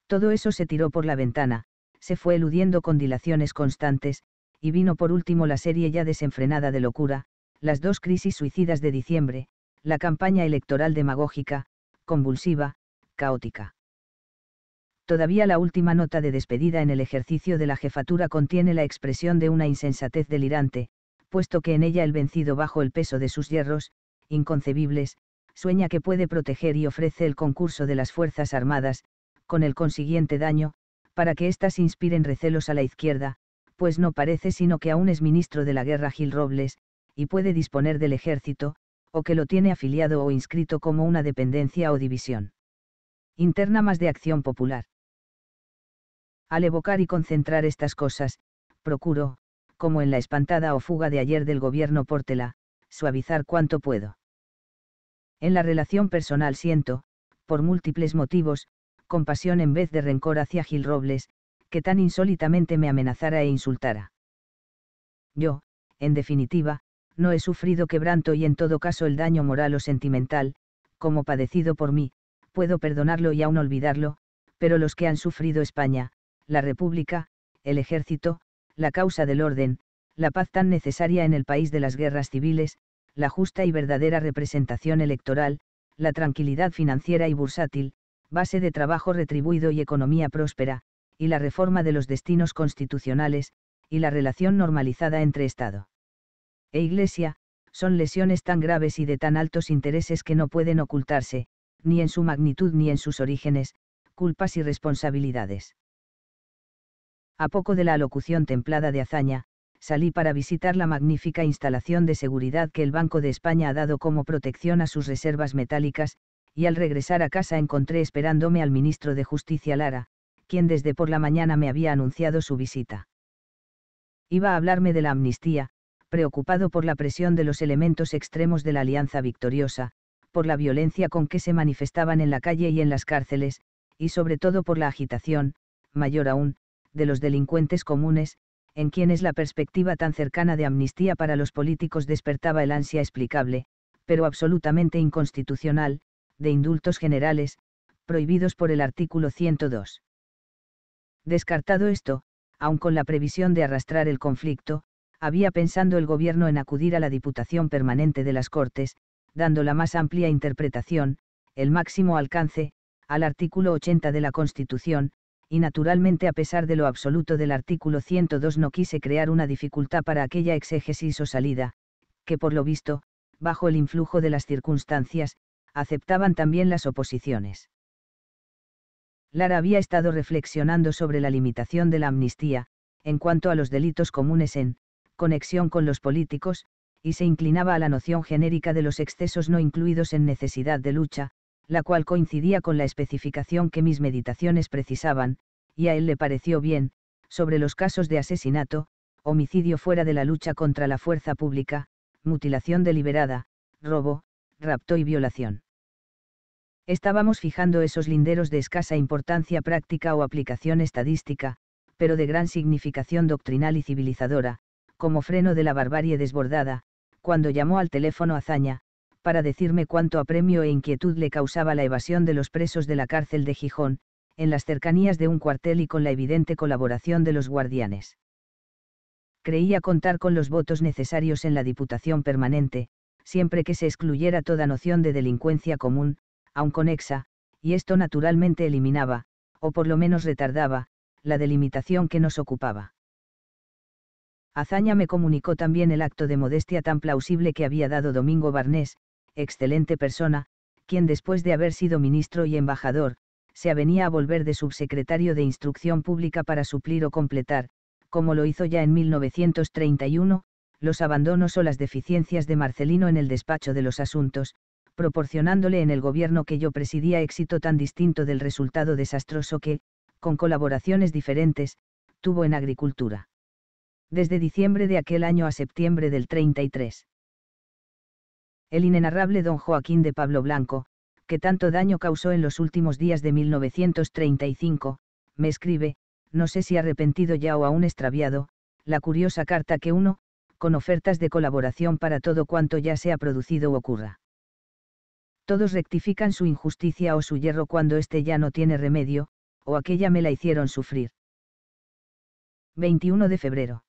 Todo eso se tiró por la ventana, se fue eludiendo con dilaciones constantes, y vino por último la serie ya desenfrenada de locura, las dos crisis suicidas de diciembre, la campaña electoral demagógica, convulsiva, caótica. Todavía la última nota de despedida en el ejercicio de la jefatura contiene la expresión de una insensatez delirante, puesto que en ella el vencido bajo el peso de sus hierros, inconcebibles, sueña que puede proteger y ofrece el concurso de las Fuerzas Armadas, con el consiguiente daño, para que éstas inspiren recelos a la izquierda, pues no parece sino que aún es ministro de la guerra Gil Robles, y puede disponer del ejército, o que lo tiene afiliado o inscrito como una dependencia o división. Interna más de acción popular. Al evocar y concentrar estas cosas, procuro, como en la espantada o fuga de ayer del gobierno Portela, suavizar cuanto puedo. En la relación personal siento, por múltiples motivos, compasión en vez de rencor hacia Gil Robles, que tan insólitamente me amenazara e insultara. Yo, en definitiva, no he sufrido quebranto y en todo caso el daño moral o sentimental, como padecido por mí, puedo perdonarlo y aún olvidarlo, pero los que han sufrido España, la República, el Ejército, la causa del orden, la paz tan necesaria en el país de las guerras civiles, la justa y verdadera representación electoral, la tranquilidad financiera y bursátil, base de trabajo retribuido y economía próspera, y la reforma de los destinos constitucionales, y la relación normalizada entre Estado e Iglesia, son lesiones tan graves y de tan altos intereses que no pueden ocultarse, ni en su magnitud ni en sus orígenes, culpas y responsabilidades. A poco de la alocución templada de hazaña, salí para visitar la magnífica instalación de seguridad que el Banco de España ha dado como protección a sus reservas metálicas, y al regresar a casa encontré esperándome al ministro de Justicia Lara, quien desde por la mañana me había anunciado su visita. Iba a hablarme de la amnistía, preocupado por la presión de los elementos extremos de la Alianza Victoriosa, por la violencia con que se manifestaban en la calle y en las cárceles, y sobre todo por la agitación, mayor aún, de los delincuentes comunes, en quienes la perspectiva tan cercana de amnistía para los políticos despertaba el ansia explicable, pero absolutamente inconstitucional, de indultos generales, prohibidos por el artículo 102. Descartado esto, aun con la previsión de arrastrar el conflicto, había pensando el gobierno en acudir a la Diputación Permanente de las Cortes, dando la más amplia interpretación, el máximo alcance, al artículo 80 de la Constitución, y naturalmente a pesar de lo absoluto del artículo 102 no quise crear una dificultad para aquella exégesis o salida, que por lo visto, bajo el influjo de las circunstancias, aceptaban también las oposiciones. Lara había estado reflexionando sobre la limitación de la amnistía, en cuanto a los delitos comunes en conexión con los políticos, y se inclinaba a la noción genérica de los excesos no incluidos en necesidad de lucha, la cual coincidía con la especificación que mis meditaciones precisaban, y a él le pareció bien, sobre los casos de asesinato, homicidio fuera de la lucha contra la fuerza pública, mutilación deliberada, robo, rapto y violación. Estábamos fijando esos linderos de escasa importancia práctica o aplicación estadística, pero de gran significación doctrinal y civilizadora, como freno de la barbarie desbordada, cuando llamó al teléfono Azaña, para decirme cuánto apremio e inquietud le causaba la evasión de los presos de la cárcel de Gijón, en las cercanías de un cuartel y con la evidente colaboración de los guardianes. Creía contar con los votos necesarios en la Diputación Permanente, siempre que se excluyera toda noción de delincuencia común, aun conexa, y esto naturalmente eliminaba, o por lo menos retardaba, la delimitación que nos ocupaba. Azaña me comunicó también el acto de modestia tan plausible que había dado Domingo Barnés, excelente persona, quien después de haber sido ministro y embajador, se avenía a volver de subsecretario de Instrucción Pública para suplir o completar, como lo hizo ya en 1931, los abandonos o las deficiencias de Marcelino en el despacho de los asuntos, proporcionándole en el gobierno que yo presidía éxito tan distinto del resultado desastroso que, con colaboraciones diferentes, tuvo en agricultura. Desde diciembre de aquel año a septiembre del 33 el inenarrable don Joaquín de Pablo Blanco, que tanto daño causó en los últimos días de 1935, me escribe, no sé si arrepentido ya o aún extraviado, la curiosa carta que uno, con ofertas de colaboración para todo cuanto ya se ha producido o ocurra. Todos rectifican su injusticia o su hierro cuando éste ya no tiene remedio, o aquella me la hicieron sufrir. 21 de febrero.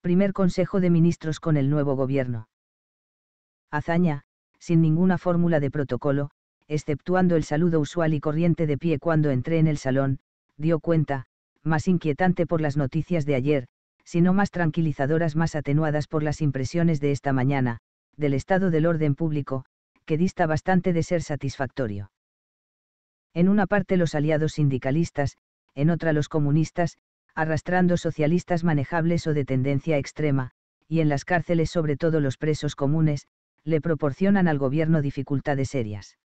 Primer Consejo de Ministros con el nuevo Gobierno hazaña, sin ninguna fórmula de protocolo, exceptuando el saludo usual y corriente de pie cuando entré en el salón, dio cuenta, más inquietante por las noticias de ayer, sino más tranquilizadoras más atenuadas por las impresiones de esta mañana, del estado del orden público, que dista bastante de ser satisfactorio. En una parte los aliados sindicalistas, en otra los comunistas, arrastrando socialistas manejables o de tendencia extrema, y en las cárceles sobre todo los presos comunes, le proporcionan al gobierno dificultades serias.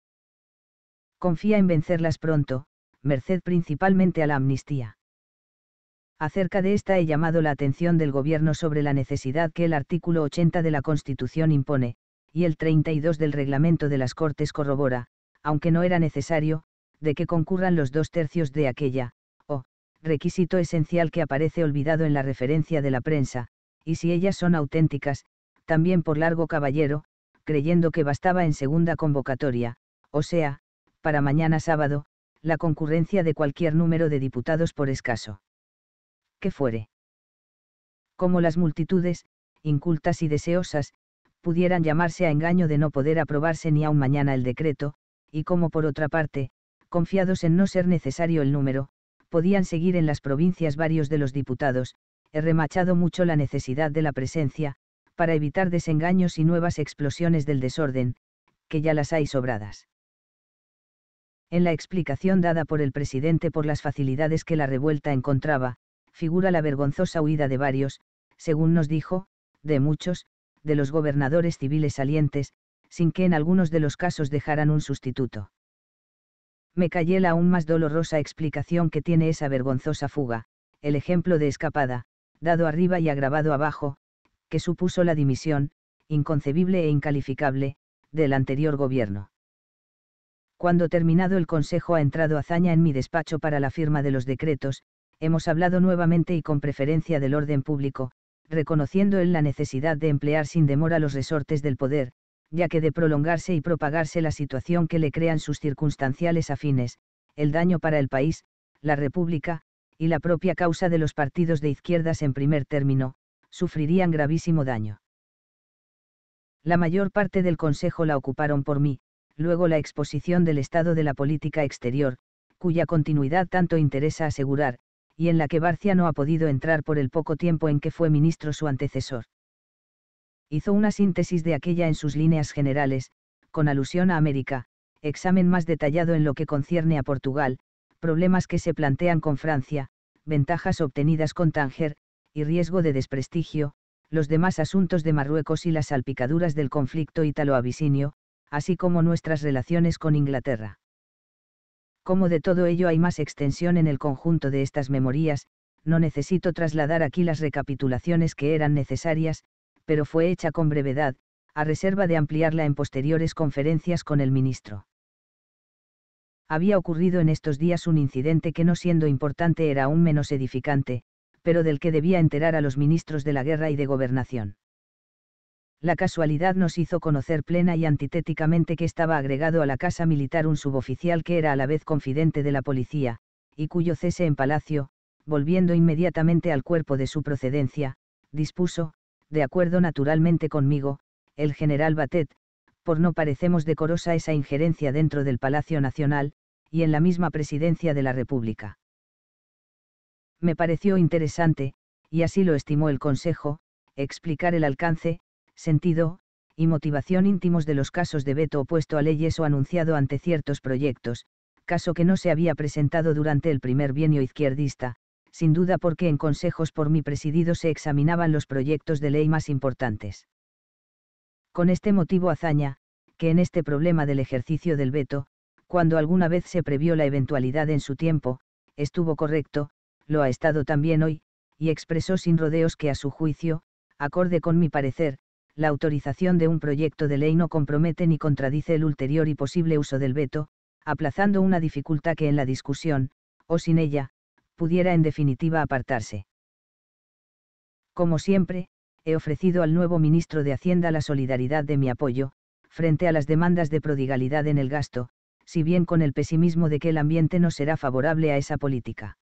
Confía en vencerlas pronto, merced principalmente a la amnistía. Acerca de esta he llamado la atención del Gobierno sobre la necesidad que el artículo 80 de la Constitución impone, y el 32 del Reglamento de las Cortes corrobora, aunque no era necesario, de que concurran los dos tercios de aquella, o, requisito esencial que aparece olvidado en la referencia de la prensa, y si ellas son auténticas, también por largo caballero, creyendo que bastaba en segunda convocatoria, o sea, para mañana sábado, la concurrencia de cualquier número de diputados por escaso. ¿Qué fuere. Como las multitudes, incultas y deseosas, pudieran llamarse a engaño de no poder aprobarse ni aún mañana el decreto, y como por otra parte, confiados en no ser necesario el número, podían seguir en las provincias varios de los diputados, he remachado mucho la necesidad de la presencia, para evitar desengaños y nuevas explosiones del desorden, que ya las hay sobradas. En la explicación dada por el presidente por las facilidades que la revuelta encontraba, figura la vergonzosa huida de varios, según nos dijo, de muchos, de los gobernadores civiles salientes, sin que en algunos de los casos dejaran un sustituto. Me callé la aún más dolorosa explicación que tiene esa vergonzosa fuga, el ejemplo de escapada, dado arriba y agravado abajo, que supuso la dimisión, inconcebible e incalificable, del anterior gobierno. Cuando terminado el Consejo ha entrado hazaña en mi despacho para la firma de los decretos, hemos hablado nuevamente y con preferencia del orden público, reconociendo él la necesidad de emplear sin demora los resortes del poder, ya que de prolongarse y propagarse la situación que le crean sus circunstanciales afines, el daño para el país, la República, y la propia causa de los partidos de izquierdas en primer término, sufrirían gravísimo daño. La mayor parte del Consejo la ocuparon por mí, luego la exposición del estado de la política exterior, cuya continuidad tanto interesa asegurar, y en la que Barcia no ha podido entrar por el poco tiempo en que fue ministro su antecesor. Hizo una síntesis de aquella en sus líneas generales, con alusión a América, examen más detallado en lo que concierne a Portugal, problemas que se plantean con Francia, ventajas obtenidas con Tánger, y riesgo de desprestigio, los demás asuntos de Marruecos y las salpicaduras del conflicto ítalo-abisinio, así como nuestras relaciones con Inglaterra. Como de todo ello hay más extensión en el conjunto de estas memorias, no necesito trasladar aquí las recapitulaciones que eran necesarias, pero fue hecha con brevedad, a reserva de ampliarla en posteriores conferencias con el ministro. Había ocurrido en estos días un incidente que no siendo importante era aún menos edificante, pero del que debía enterar a los ministros de la guerra y de gobernación. La casualidad nos hizo conocer plena y antitéticamente que estaba agregado a la casa militar un suboficial que era a la vez confidente de la policía, y cuyo cese en palacio, volviendo inmediatamente al cuerpo de su procedencia, dispuso, de acuerdo naturalmente conmigo, el general Batet, por no parecemos decorosa esa injerencia dentro del Palacio Nacional, y en la misma presidencia de la República me pareció interesante, y así lo estimó el Consejo, explicar el alcance, sentido, y motivación íntimos de los casos de veto opuesto a leyes o anunciado ante ciertos proyectos, caso que no se había presentado durante el primer bienio izquierdista, sin duda porque en consejos por mí presidido se examinaban los proyectos de ley más importantes. Con este motivo hazaña, que en este problema del ejercicio del veto, cuando alguna vez se previó la eventualidad en su tiempo, estuvo correcto, lo ha estado también hoy, y expresó sin rodeos que a su juicio, acorde con mi parecer, la autorización de un proyecto de ley no compromete ni contradice el ulterior y posible uso del veto, aplazando una dificultad que en la discusión, o sin ella, pudiera en definitiva apartarse. Como siempre, he ofrecido al nuevo ministro de Hacienda la solidaridad de mi apoyo, frente a las demandas de prodigalidad en el gasto, si bien con el pesimismo de que el ambiente no será favorable a esa política.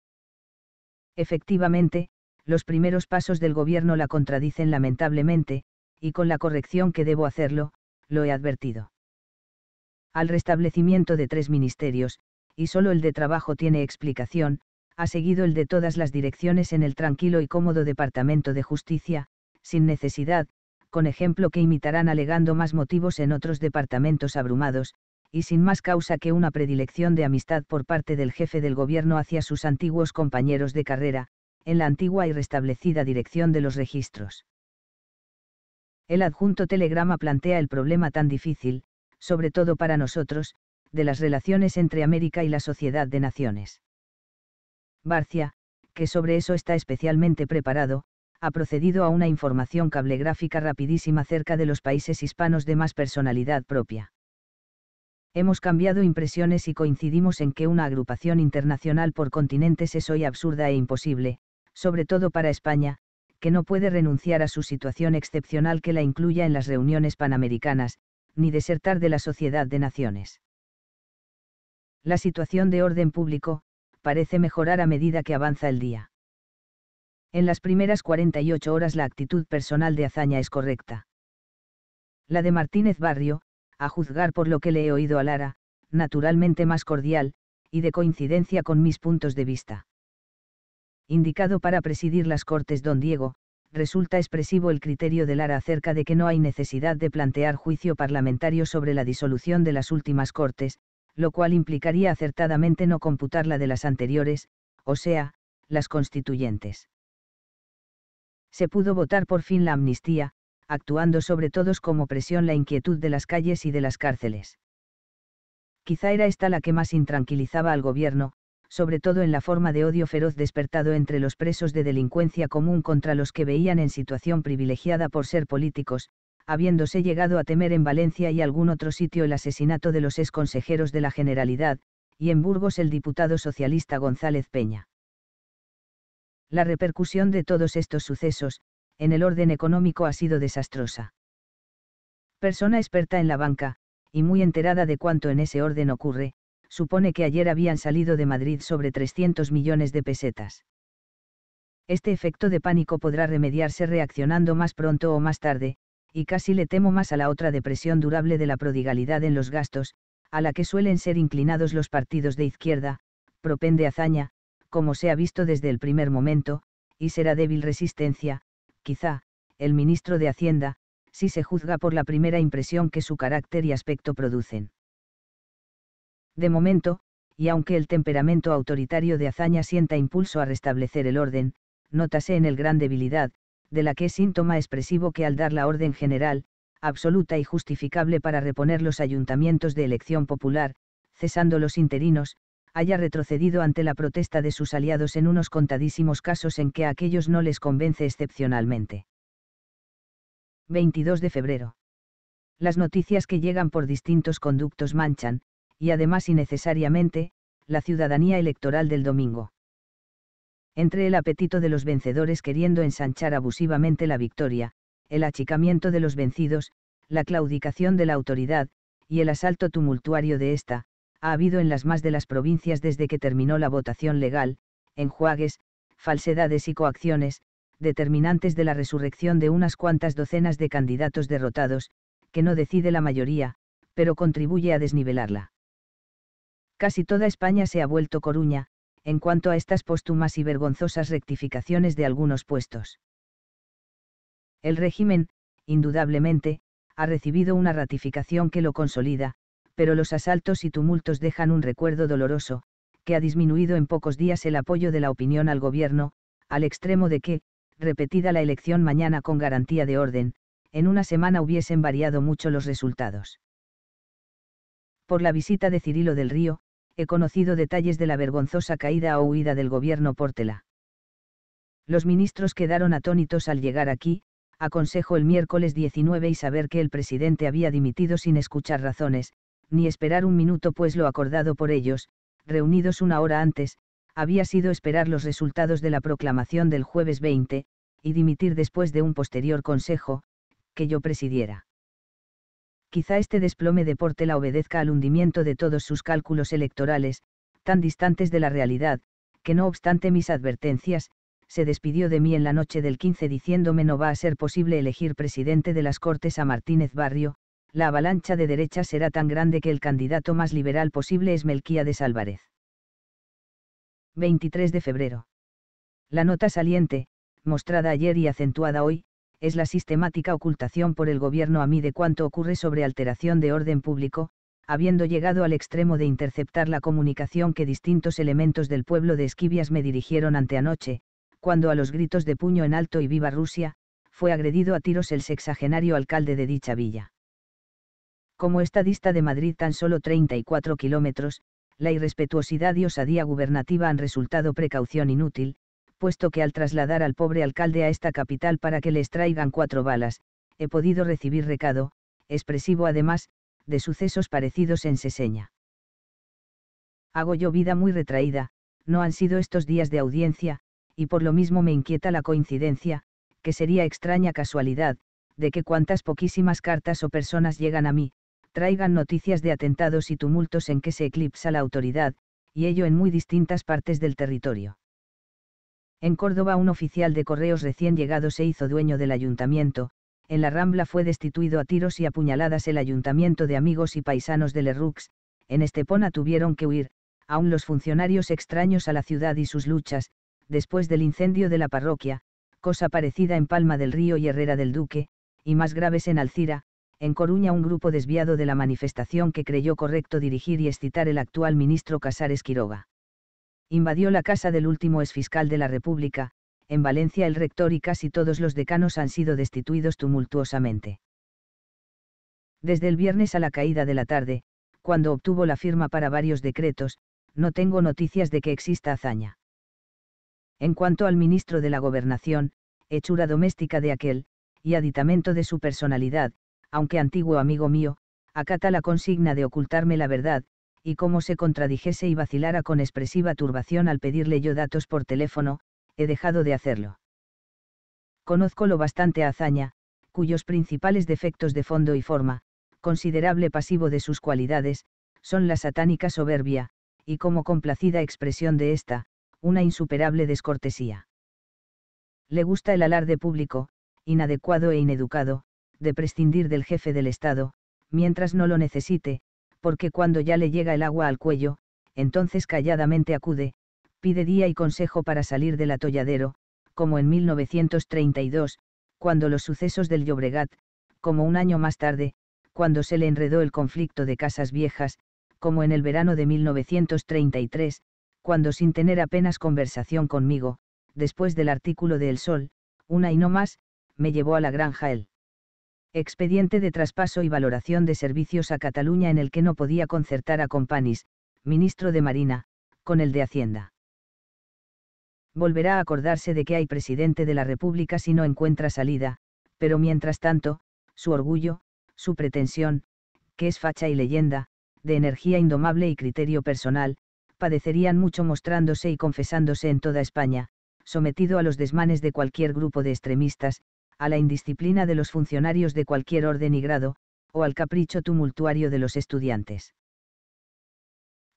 Efectivamente, los primeros pasos del gobierno la contradicen lamentablemente, y con la corrección que debo hacerlo, lo he advertido. Al restablecimiento de tres ministerios, y solo el de trabajo tiene explicación, ha seguido el de todas las direcciones en el tranquilo y cómodo Departamento de Justicia, sin necesidad, con ejemplo que imitarán alegando más motivos en otros departamentos abrumados, y sin más causa que una predilección de amistad por parte del jefe del gobierno hacia sus antiguos compañeros de carrera, en la antigua y restablecida dirección de los registros. El adjunto telegrama plantea el problema tan difícil, sobre todo para nosotros, de las relaciones entre América y la Sociedad de Naciones. Barcia, que sobre eso está especialmente preparado, ha procedido a una información cablegráfica rapidísima acerca de los países hispanos de más personalidad propia hemos cambiado impresiones y coincidimos en que una agrupación internacional por continentes es hoy absurda e imposible, sobre todo para España, que no puede renunciar a su situación excepcional que la incluya en las reuniones panamericanas, ni desertar de la Sociedad de Naciones. La situación de orden público, parece mejorar a medida que avanza el día. En las primeras 48 horas la actitud personal de Azaña es correcta. La de Martínez Barrio, a juzgar por lo que le he oído a Lara, naturalmente más cordial, y de coincidencia con mis puntos de vista. Indicado para presidir las Cortes don Diego, resulta expresivo el criterio de Lara acerca de que no hay necesidad de plantear juicio parlamentario sobre la disolución de las últimas Cortes, lo cual implicaría acertadamente no computar la de las anteriores, o sea, las constituyentes. Se pudo votar por fin la amnistía, actuando sobre todos como presión la inquietud de las calles y de las cárceles. Quizá era esta la que más intranquilizaba al gobierno, sobre todo en la forma de odio feroz despertado entre los presos de delincuencia común contra los que veían en situación privilegiada por ser políticos, habiéndose llegado a temer en Valencia y algún otro sitio el asesinato de los ex consejeros de la Generalidad, y en Burgos el diputado socialista González Peña. La repercusión de todos estos sucesos, en el orden económico ha sido desastrosa. Persona experta en la banca, y muy enterada de cuánto en ese orden ocurre, supone que ayer habían salido de Madrid sobre 300 millones de pesetas. Este efecto de pánico podrá remediarse reaccionando más pronto o más tarde, y casi le temo más a la otra depresión durable de la prodigalidad en los gastos, a la que suelen ser inclinados los partidos de izquierda, propende hazaña, como se ha visto desde el primer momento, y será débil resistencia, quizá, el ministro de Hacienda, si se juzga por la primera impresión que su carácter y aspecto producen. De momento, y aunque el temperamento autoritario de Azaña sienta impulso a restablecer el orden, nótase en el gran debilidad, de la que es síntoma expresivo que al dar la orden general, absoluta y justificable para reponer los ayuntamientos de elección popular, cesando los interinos, haya retrocedido ante la protesta de sus aliados en unos contadísimos casos en que a aquellos no les convence excepcionalmente. 22 de febrero. Las noticias que llegan por distintos conductos manchan, y además innecesariamente, la ciudadanía electoral del domingo. Entre el apetito de los vencedores queriendo ensanchar abusivamente la victoria, el achicamiento de los vencidos, la claudicación de la autoridad, y el asalto tumultuario de esta ha habido en las más de las provincias desde que terminó la votación legal, enjuagues, falsedades y coacciones, determinantes de la resurrección de unas cuantas docenas de candidatos derrotados, que no decide la mayoría, pero contribuye a desnivelarla. Casi toda España se ha vuelto Coruña, en cuanto a estas póstumas y vergonzosas rectificaciones de algunos puestos. El régimen, indudablemente, ha recibido una ratificación que lo consolida, pero los asaltos y tumultos dejan un recuerdo doloroso, que ha disminuido en pocos días el apoyo de la opinión al gobierno, al extremo de que, repetida la elección mañana con garantía de orden, en una semana hubiesen variado mucho los resultados. Por la visita de Cirilo del Río, he conocido detalles de la vergonzosa caída o huida del gobierno Portela. Los ministros quedaron atónitos al llegar aquí, aconsejo el miércoles 19 y saber que el presidente había dimitido sin escuchar razones, ni esperar un minuto pues lo acordado por ellos, reunidos una hora antes, había sido esperar los resultados de la proclamación del jueves 20, y dimitir después de un posterior consejo, que yo presidiera. Quizá este desplome de la obedezca al hundimiento de todos sus cálculos electorales, tan distantes de la realidad, que no obstante mis advertencias, se despidió de mí en la noche del 15 diciéndome no va a ser posible elegir presidente de las Cortes a Martínez Barrio, la avalancha de derecha será tan grande que el candidato más liberal posible es Melquíades Álvarez. 23 de febrero. La nota saliente, mostrada ayer y acentuada hoy, es la sistemática ocultación por el gobierno a mí de cuanto ocurre sobre alteración de orden público, habiendo llegado al extremo de interceptar la comunicación que distintos elementos del pueblo de Esquivias me dirigieron anteanoche, cuando a los gritos de puño en alto y viva Rusia, fue agredido a tiros el sexagenario alcalde de dicha villa como estadista de Madrid tan solo 34 kilómetros, la irrespetuosidad y osadía gubernativa han resultado precaución inútil, puesto que al trasladar al pobre alcalde a esta capital para que les traigan cuatro balas, he podido recibir recado, expresivo además, de sucesos parecidos en Seseña. Hago yo vida muy retraída, no han sido estos días de audiencia, y por lo mismo me inquieta la coincidencia, que sería extraña casualidad, de que cuantas poquísimas cartas o personas llegan a mí, traigan noticias de atentados y tumultos en que se eclipsa la autoridad, y ello en muy distintas partes del territorio. En Córdoba un oficial de correos recién llegado se hizo dueño del ayuntamiento, en la Rambla fue destituido a tiros y apuñaladas el ayuntamiento de amigos y paisanos de Lerux, en Estepona tuvieron que huir, aun los funcionarios extraños a la ciudad y sus luchas, después del incendio de la parroquia, cosa parecida en Palma del Río y Herrera del Duque, y más graves en Alcira, en Coruña un grupo desviado de la manifestación que creyó correcto dirigir y excitar el actual ministro Casares Quiroga. Invadió la casa del último exfiscal de la República, en Valencia el rector y casi todos los decanos han sido destituidos tumultuosamente. Desde el viernes a la caída de la tarde, cuando obtuvo la firma para varios decretos, no tengo noticias de que exista hazaña. En cuanto al ministro de la Gobernación, hechura doméstica de aquel, y aditamento de su personalidad, aunque antiguo amigo mío, acata la consigna de ocultarme la verdad, y como se contradijese y vacilara con expresiva turbación al pedirle yo datos por teléfono, he dejado de hacerlo. Conozco lo bastante a Hazaña, cuyos principales defectos de fondo y forma, considerable pasivo de sus cualidades, son la satánica soberbia, y como complacida expresión de esta, una insuperable descortesía. Le gusta el alarde público, inadecuado e ineducado, de prescindir del jefe del Estado, mientras no lo necesite, porque cuando ya le llega el agua al cuello, entonces calladamente acude, pide día y consejo para salir del atolladero, como en 1932, cuando los sucesos del Llobregat, como un año más tarde, cuando se le enredó el conflicto de casas viejas, como en el verano de 1933, cuando sin tener apenas conversación conmigo, después del artículo de El Sol, una y no más, me llevó a la granja él expediente de traspaso y valoración de servicios a Cataluña en el que no podía concertar a Companis, ministro de Marina, con el de Hacienda. Volverá a acordarse de que hay presidente de la República si no encuentra salida, pero mientras tanto, su orgullo, su pretensión, que es facha y leyenda, de energía indomable y criterio personal, padecerían mucho mostrándose y confesándose en toda España, sometido a los desmanes de cualquier grupo de extremistas, a la indisciplina de los funcionarios de cualquier orden y grado, o al capricho tumultuario de los estudiantes.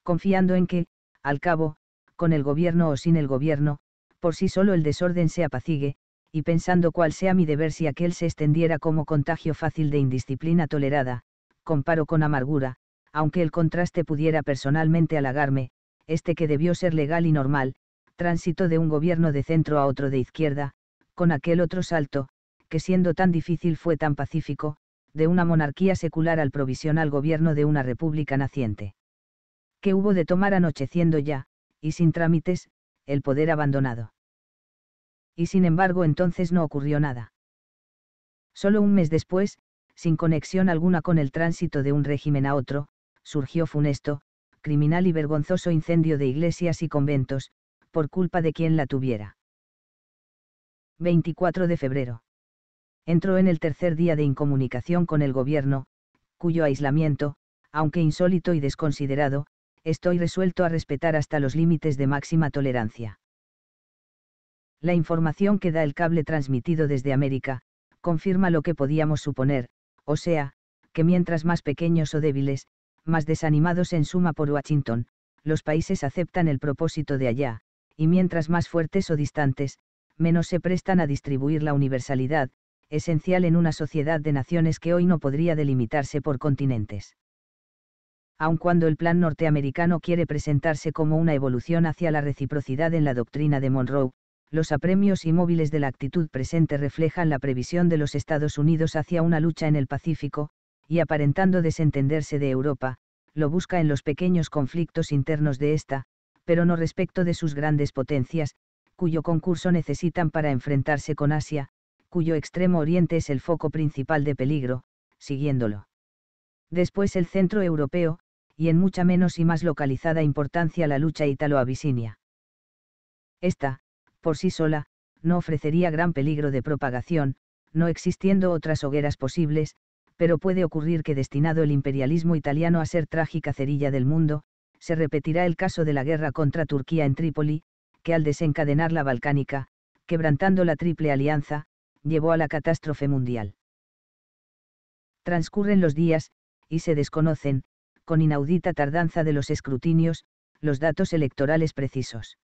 Confiando en que, al cabo, con el gobierno o sin el gobierno, por sí solo el desorden se apacigue, y pensando cuál sea mi deber si aquel se extendiera como contagio fácil de indisciplina tolerada, comparo con amargura, aunque el contraste pudiera personalmente halagarme, este que debió ser legal y normal, tránsito de un gobierno de centro a otro de izquierda, con aquel otro salto, que siendo tan difícil fue tan pacífico, de una monarquía secular al provisional gobierno de una república naciente. Que hubo de tomar anocheciendo ya, y sin trámites, el poder abandonado. Y sin embargo entonces no ocurrió nada. Solo un mes después, sin conexión alguna con el tránsito de un régimen a otro, surgió funesto, criminal y vergonzoso incendio de iglesias y conventos, por culpa de quien la tuviera. 24 de febrero entró en el tercer día de incomunicación con el gobierno, cuyo aislamiento, aunque insólito y desconsiderado, estoy resuelto a respetar hasta los límites de máxima tolerancia. La información que da el cable transmitido desde América, confirma lo que podíamos suponer, o sea, que mientras más pequeños o débiles, más desanimados en suma por Washington, los países aceptan el propósito de allá, y mientras más fuertes o distantes, menos se prestan a distribuir la universalidad, esencial en una sociedad de naciones que hoy no podría delimitarse por continentes. Aun cuando el plan norteamericano quiere presentarse como una evolución hacia la reciprocidad en la doctrina de Monroe, los apremios y móviles de la actitud presente reflejan la previsión de los Estados Unidos hacia una lucha en el Pacífico, y aparentando desentenderse de Europa, lo busca en los pequeños conflictos internos de esta, pero no respecto de sus grandes potencias, cuyo concurso necesitan para enfrentarse con Asia, cuyo extremo oriente es el foco principal de peligro, siguiéndolo. Después el centro europeo, y en mucha menos y más localizada importancia la lucha italo-abisinia. Esta, por sí sola, no ofrecería gran peligro de propagación, no existiendo otras hogueras posibles, pero puede ocurrir que destinado el imperialismo italiano a ser trágica cerilla del mundo, se repetirá el caso de la guerra contra Turquía en Trípoli, que al desencadenar la balcánica, quebrantando la triple alianza, llevó a la catástrofe mundial. Transcurren los días, y se desconocen, con inaudita tardanza de los escrutinios, los datos electorales precisos.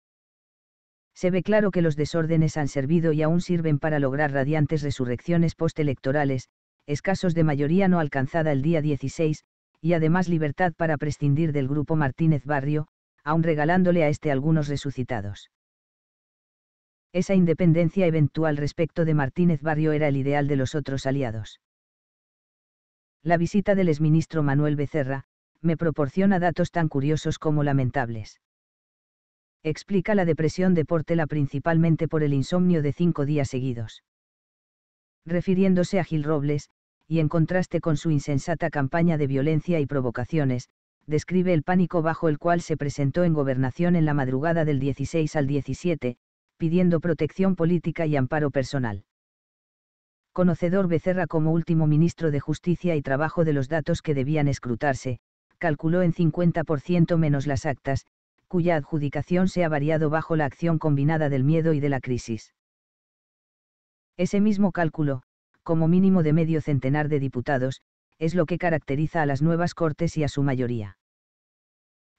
Se ve claro que los desórdenes han servido y aún sirven para lograr radiantes resurrecciones postelectorales, escasos de mayoría no alcanzada el día 16, y además libertad para prescindir del grupo Martínez Barrio, aún regalándole a este algunos resucitados. Esa independencia eventual respecto de Martínez Barrio era el ideal de los otros aliados. La visita del exministro Manuel Becerra, me proporciona datos tan curiosos como lamentables. Explica la depresión de Portela principalmente por el insomnio de cinco días seguidos. Refiriéndose a Gil Robles, y en contraste con su insensata campaña de violencia y provocaciones, describe el pánico bajo el cual se presentó en gobernación en la madrugada del 16 al 17, pidiendo protección política y amparo personal. Conocedor Becerra como último ministro de Justicia y Trabajo de los datos que debían escrutarse, calculó en 50% menos las actas, cuya adjudicación se ha variado bajo la acción combinada del miedo y de la crisis. Ese mismo cálculo, como mínimo de medio centenar de diputados, es lo que caracteriza a las nuevas Cortes y a su mayoría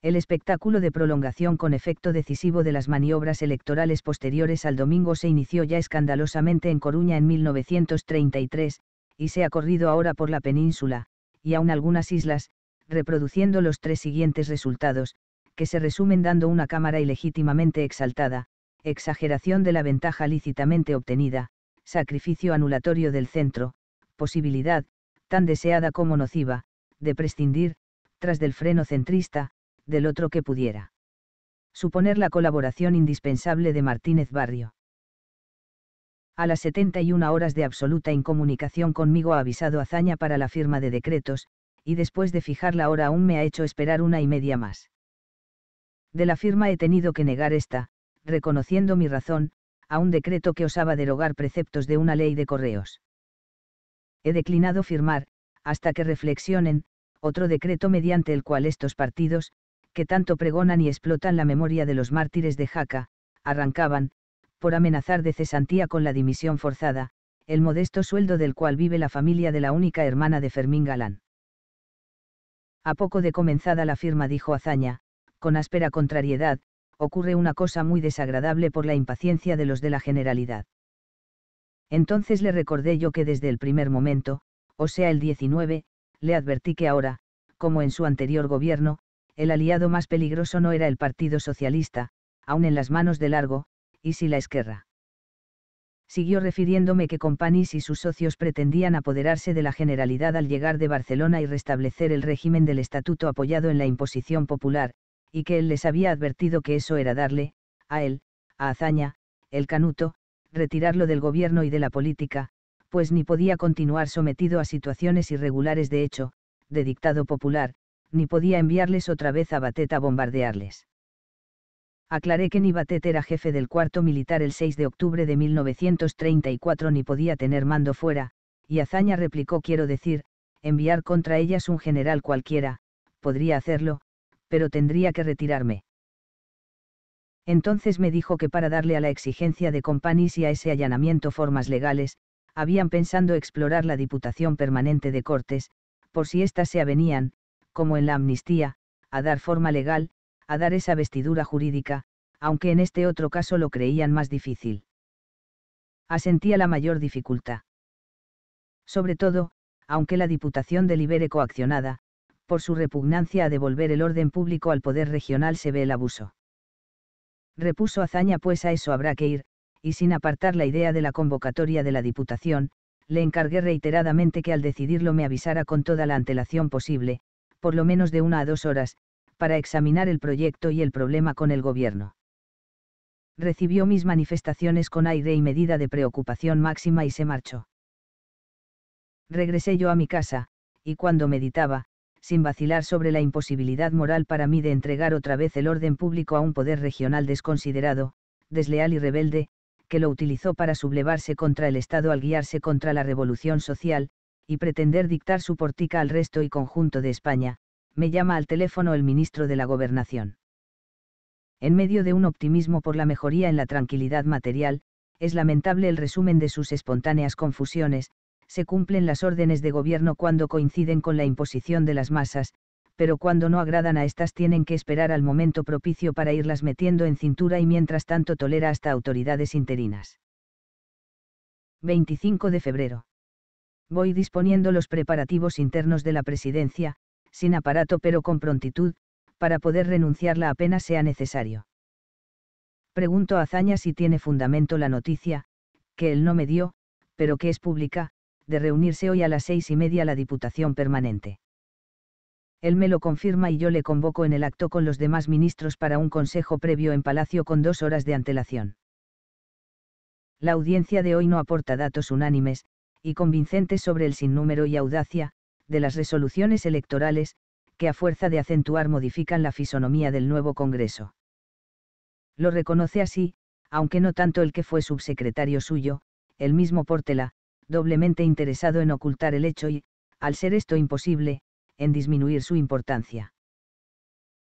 el espectáculo de prolongación con efecto decisivo de las maniobras electorales posteriores al domingo se inició ya escandalosamente en Coruña en 1933, y se ha corrido ahora por la península, y aún algunas islas, reproduciendo los tres siguientes resultados, que se resumen dando una cámara ilegítimamente exaltada, exageración de la ventaja lícitamente obtenida, sacrificio anulatorio del centro, posibilidad, tan deseada como nociva, de prescindir, tras del freno centrista, del otro que pudiera. Suponer la colaboración indispensable de Martínez Barrio. A las 71 horas de absoluta incomunicación conmigo ha avisado hazaña para la firma de decretos, y después de fijar la hora aún me ha hecho esperar una y media más. De la firma he tenido que negar esta, reconociendo mi razón, a un decreto que osaba derogar preceptos de una ley de correos. He declinado firmar, hasta que reflexionen, otro decreto mediante el cual estos partidos, que tanto pregonan y explotan la memoria de los mártires de Jaca, arrancaban, por amenazar de cesantía con la dimisión forzada, el modesto sueldo del cual vive la familia de la única hermana de Fermín Galán. A poco de comenzada la firma dijo Azaña, con áspera contrariedad, ocurre una cosa muy desagradable por la impaciencia de los de la generalidad. Entonces le recordé yo que desde el primer momento, o sea el 19, le advertí que ahora, como en su anterior gobierno, el aliado más peligroso no era el Partido Socialista, aún en las manos de Largo, y si la Esquerra. Siguió refiriéndome que Companys y sus socios pretendían apoderarse de la generalidad al llegar de Barcelona y restablecer el régimen del estatuto apoyado en la imposición popular, y que él les había advertido que eso era darle, a él, a Azaña, el canuto, retirarlo del gobierno y de la política, pues ni podía continuar sometido a situaciones irregulares de hecho, de dictado popular, ni podía enviarles otra vez a Batet a bombardearles. Aclaré que ni Batet era jefe del cuarto militar el 6 de octubre de 1934 ni podía tener mando fuera, y Azaña replicó quiero decir, enviar contra ellas un general cualquiera, podría hacerlo, pero tendría que retirarme. Entonces me dijo que para darle a la exigencia de Companis y a ese allanamiento formas legales, habían pensado explorar la Diputación Permanente de Cortes, por si éstas se avenían, como en la amnistía, a dar forma legal, a dar esa vestidura jurídica, aunque en este otro caso lo creían más difícil. Asentía la mayor dificultad. Sobre todo, aunque la Diputación delibere coaccionada, por su repugnancia a devolver el orden público al poder regional se ve el abuso. Repuso Azaña pues a eso habrá que ir, y sin apartar la idea de la convocatoria de la Diputación, le encargué reiteradamente que al decidirlo me avisara con toda la antelación posible, por lo menos de una a dos horas, para examinar el proyecto y el problema con el gobierno. Recibió mis manifestaciones con aire y medida de preocupación máxima y se marchó. Regresé yo a mi casa, y cuando meditaba, sin vacilar sobre la imposibilidad moral para mí de entregar otra vez el orden público a un poder regional desconsiderado, desleal y rebelde, que lo utilizó para sublevarse contra el Estado al guiarse contra la revolución social, y pretender dictar su portica al resto y conjunto de España, me llama al teléfono el ministro de la Gobernación. En medio de un optimismo por la mejoría en la tranquilidad material, es lamentable el resumen de sus espontáneas confusiones, se cumplen las órdenes de gobierno cuando coinciden con la imposición de las masas, pero cuando no agradan a estas tienen que esperar al momento propicio para irlas metiendo en cintura y mientras tanto tolera hasta autoridades interinas. 25 de febrero voy disponiendo los preparativos internos de la presidencia, sin aparato pero con prontitud, para poder renunciarla apenas sea necesario. Pregunto a Azaña si tiene fundamento la noticia, que él no me dio, pero que es pública, de reunirse hoy a las seis y media la Diputación Permanente. Él me lo confirma y yo le convoco en el acto con los demás ministros para un consejo previo en Palacio con dos horas de antelación. La audiencia de hoy no aporta datos unánimes, y convincentes sobre el sinnúmero y audacia, de las resoluciones electorales, que a fuerza de acentuar modifican la fisonomía del nuevo Congreso. Lo reconoce así, aunque no tanto el que fue subsecretario suyo, el mismo Portela, doblemente interesado en ocultar el hecho y, al ser esto imposible, en disminuir su importancia.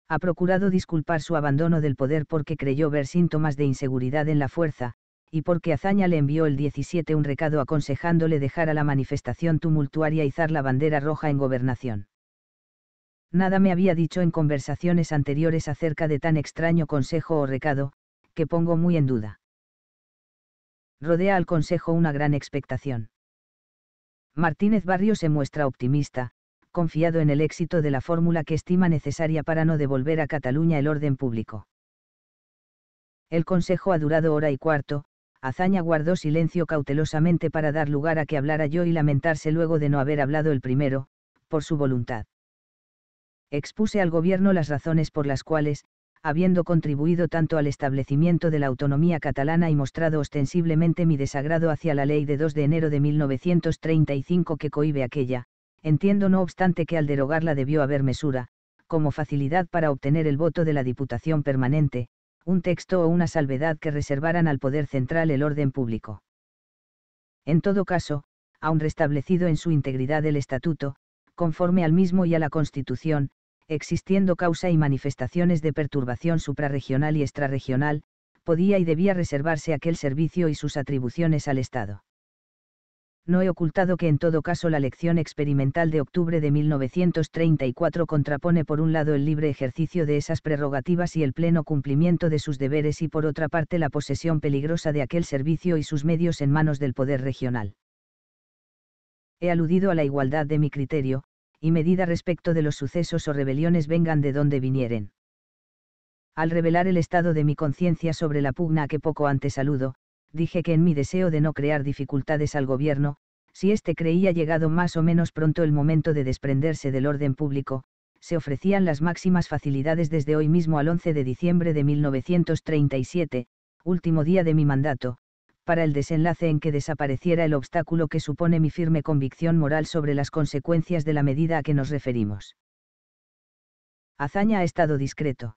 Ha procurado disculpar su abandono del poder porque creyó ver síntomas de inseguridad en la fuerza, y porque Azaña le envió el 17 un recado aconsejándole dejar a la manifestación tumultuaria izar la bandera roja en gobernación. Nada me había dicho en conversaciones anteriores acerca de tan extraño consejo o recado, que pongo muy en duda. Rodea al consejo una gran expectación. Martínez Barrio se muestra optimista, confiado en el éxito de la fórmula que estima necesaria para no devolver a Cataluña el orden público. El consejo ha durado hora y cuarto, Azaña guardó silencio cautelosamente para dar lugar a que hablara yo y lamentarse luego de no haber hablado el primero, por su voluntad. Expuse al gobierno las razones por las cuales, habiendo contribuido tanto al establecimiento de la autonomía catalana y mostrado ostensiblemente mi desagrado hacia la ley de 2 de enero de 1935 que cohibe aquella, entiendo no obstante que al derogarla debió haber mesura, como facilidad para obtener el voto de la Diputación Permanente, un texto o una salvedad que reservaran al poder central el orden público. En todo caso, aun restablecido en su integridad el estatuto, conforme al mismo y a la Constitución, existiendo causa y manifestaciones de perturbación suprarregional y extrarregional, podía y debía reservarse aquel servicio y sus atribuciones al Estado no he ocultado que en todo caso la lección experimental de octubre de 1934 contrapone por un lado el libre ejercicio de esas prerrogativas y el pleno cumplimiento de sus deberes y por otra parte la posesión peligrosa de aquel servicio y sus medios en manos del poder regional. He aludido a la igualdad de mi criterio, y medida respecto de los sucesos o rebeliones vengan de donde vinieren. Al revelar el estado de mi conciencia sobre la pugna que poco antes aludo, dije que en mi deseo de no crear dificultades al gobierno, si éste creía llegado más o menos pronto el momento de desprenderse del orden público, se ofrecían las máximas facilidades desde hoy mismo al 11 de diciembre de 1937, último día de mi mandato, para el desenlace en que desapareciera el obstáculo que supone mi firme convicción moral sobre las consecuencias de la medida a que nos referimos. Azaña ha estado discreto.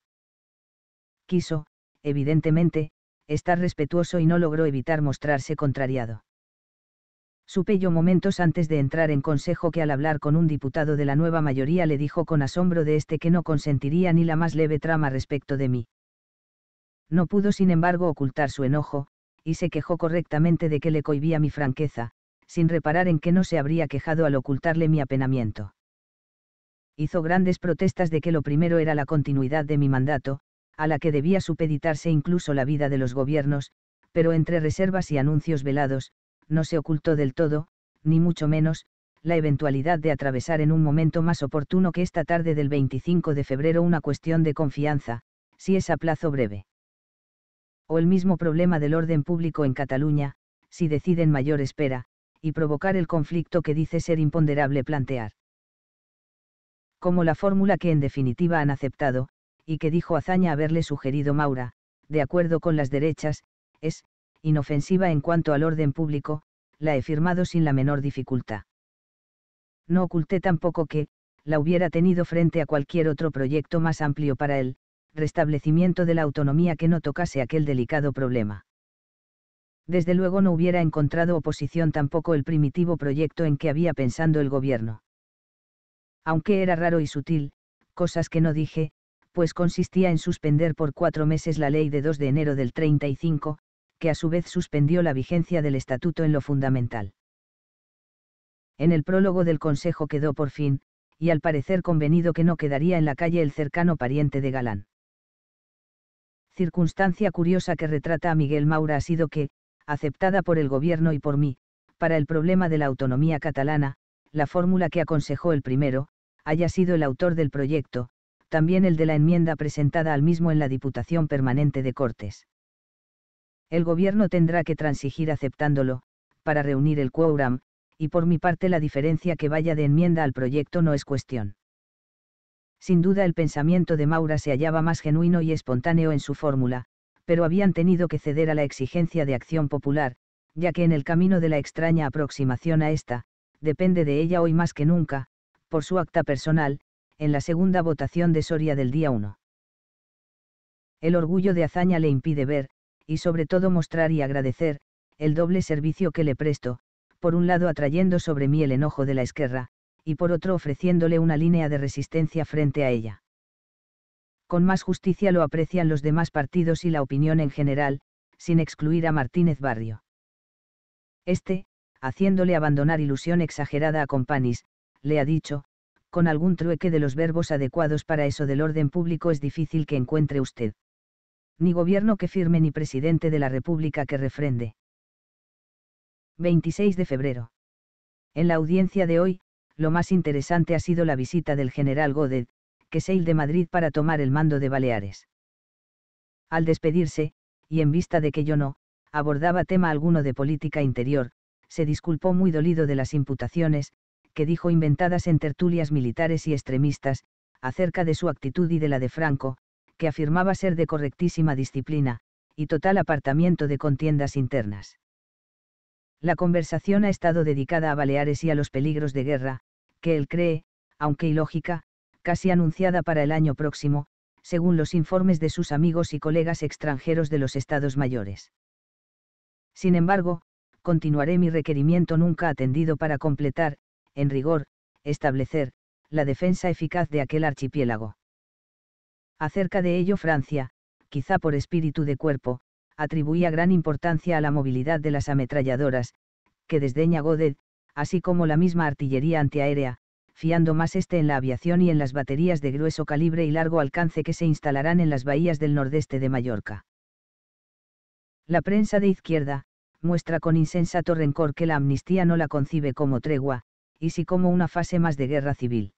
Quiso, evidentemente, estar respetuoso y no logró evitar mostrarse contrariado. Supe yo momentos antes de entrar en consejo que al hablar con un diputado de la nueva mayoría le dijo con asombro de este que no consentiría ni la más leve trama respecto de mí. No pudo sin embargo ocultar su enojo, y se quejó correctamente de que le cohibía mi franqueza, sin reparar en que no se habría quejado al ocultarle mi apenamiento. Hizo grandes protestas de que lo primero era la continuidad de mi mandato, a la que debía supeditarse incluso la vida de los gobiernos, pero entre reservas y anuncios velados, no se ocultó del todo, ni mucho menos, la eventualidad de atravesar en un momento más oportuno que esta tarde del 25 de febrero una cuestión de confianza, si es a plazo breve. O el mismo problema del orden público en Cataluña, si deciden mayor espera, y provocar el conflicto que dice ser imponderable plantear. Como la fórmula que en definitiva han aceptado, y que dijo hazaña haberle sugerido Maura, de acuerdo con las derechas, es, inofensiva en cuanto al orden público, la he firmado sin la menor dificultad. No oculté tampoco que, la hubiera tenido frente a cualquier otro proyecto más amplio para él, restablecimiento de la autonomía que no tocase aquel delicado problema. Desde luego no hubiera encontrado oposición tampoco el primitivo proyecto en que había pensando el gobierno. Aunque era raro y sutil, cosas que no dije, pues consistía en suspender por cuatro meses la ley de 2 de enero del 35, que a su vez suspendió la vigencia del estatuto en lo fundamental. En el prólogo del Consejo quedó por fin, y al parecer convenido que no quedaría en la calle el cercano pariente de Galán. Circunstancia curiosa que retrata a Miguel Maura ha sido que, aceptada por el Gobierno y por mí, para el problema de la autonomía catalana, la fórmula que aconsejó el primero, haya sido el autor del proyecto, también el de la enmienda presentada al mismo en la Diputación Permanente de Cortes. El Gobierno tendrá que transigir aceptándolo, para reunir el quórum, y por mi parte la diferencia que vaya de enmienda al proyecto no es cuestión. Sin duda el pensamiento de Maura se hallaba más genuino y espontáneo en su fórmula, pero habían tenido que ceder a la exigencia de acción popular, ya que en el camino de la extraña aproximación a esta, depende de ella hoy más que nunca, por su acta personal, en la segunda votación de Soria del día 1. El orgullo de hazaña le impide ver, y sobre todo mostrar y agradecer, el doble servicio que le presto, por un lado atrayendo sobre mí el enojo de la esquerra, y por otro ofreciéndole una línea de resistencia frente a ella. Con más justicia lo aprecian los demás partidos y la opinión en general, sin excluir a Martínez Barrio. Este, haciéndole abandonar ilusión exagerada a Companis, le ha dicho, con algún trueque de los verbos adecuados para eso del orden público es difícil que encuentre usted. Ni gobierno que firme ni presidente de la República que refrende. 26 de febrero. En la audiencia de hoy, lo más interesante ha sido la visita del general Godet, que se de Madrid para tomar el mando de Baleares. Al despedirse, y en vista de que yo no, abordaba tema alguno de política interior, se disculpó muy dolido de las imputaciones, que dijo inventadas en tertulias militares y extremistas, acerca de su actitud y de la de Franco, que afirmaba ser de correctísima disciplina, y total apartamiento de contiendas internas. La conversación ha estado dedicada a Baleares y a los peligros de guerra, que él cree, aunque ilógica, casi anunciada para el año próximo, según los informes de sus amigos y colegas extranjeros de los estados mayores. Sin embargo, continuaré mi requerimiento nunca atendido para completar, en rigor, establecer, la defensa eficaz de aquel archipiélago. Acerca de ello Francia, quizá por espíritu de cuerpo, atribuía gran importancia a la movilidad de las ametralladoras, que desdeña Godet, así como la misma artillería antiaérea, fiando más este en la aviación y en las baterías de grueso calibre y largo alcance que se instalarán en las bahías del nordeste de Mallorca. La prensa de izquierda, muestra con insensato rencor que la amnistía no la concibe como tregua, y si como una fase más de guerra civil.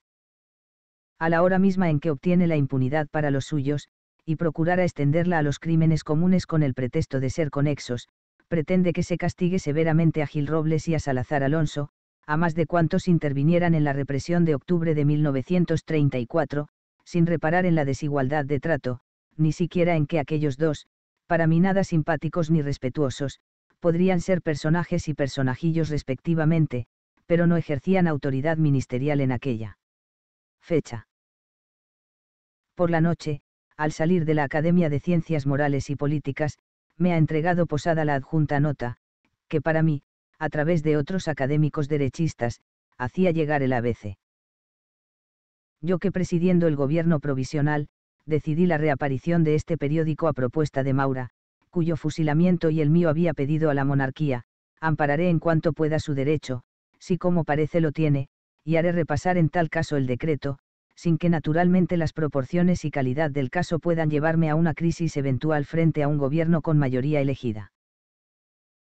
A la hora misma en que obtiene la impunidad para los suyos, y procurara extenderla a los crímenes comunes con el pretexto de ser conexos, pretende que se castigue severamente a Gil Robles y a Salazar Alonso, a más de cuantos intervinieran en la represión de octubre de 1934, sin reparar en la desigualdad de trato, ni siquiera en que aquellos dos, para mí nada simpáticos ni respetuosos, podrían ser personajes y personajillos respectivamente, pero no ejercían autoridad ministerial en aquella fecha. Por la noche, al salir de la Academia de Ciencias Morales y Políticas, me ha entregado posada la adjunta nota, que para mí, a través de otros académicos derechistas, hacía llegar el ABC. Yo que presidiendo el gobierno provisional, decidí la reaparición de este periódico a propuesta de Maura, cuyo fusilamiento y el mío había pedido a la monarquía, ampararé en cuanto pueda su derecho, si como parece lo tiene, y haré repasar en tal caso el decreto, sin que naturalmente las proporciones y calidad del caso puedan llevarme a una crisis eventual frente a un gobierno con mayoría elegida.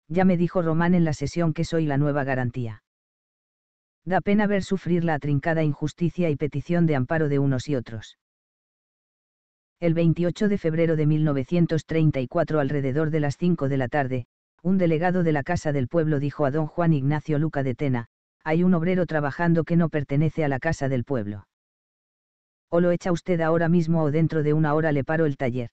Ya me dijo Román en la sesión que soy la nueva garantía. Da pena ver sufrir la atrincada injusticia y petición de amparo de unos y otros. El 28 de febrero de 1934 alrededor de las 5 de la tarde, un delegado de la Casa del Pueblo dijo a don Juan Ignacio Luca de Tena, hay un obrero trabajando que no pertenece a la Casa del Pueblo. O lo echa usted ahora mismo o dentro de una hora le paro el taller.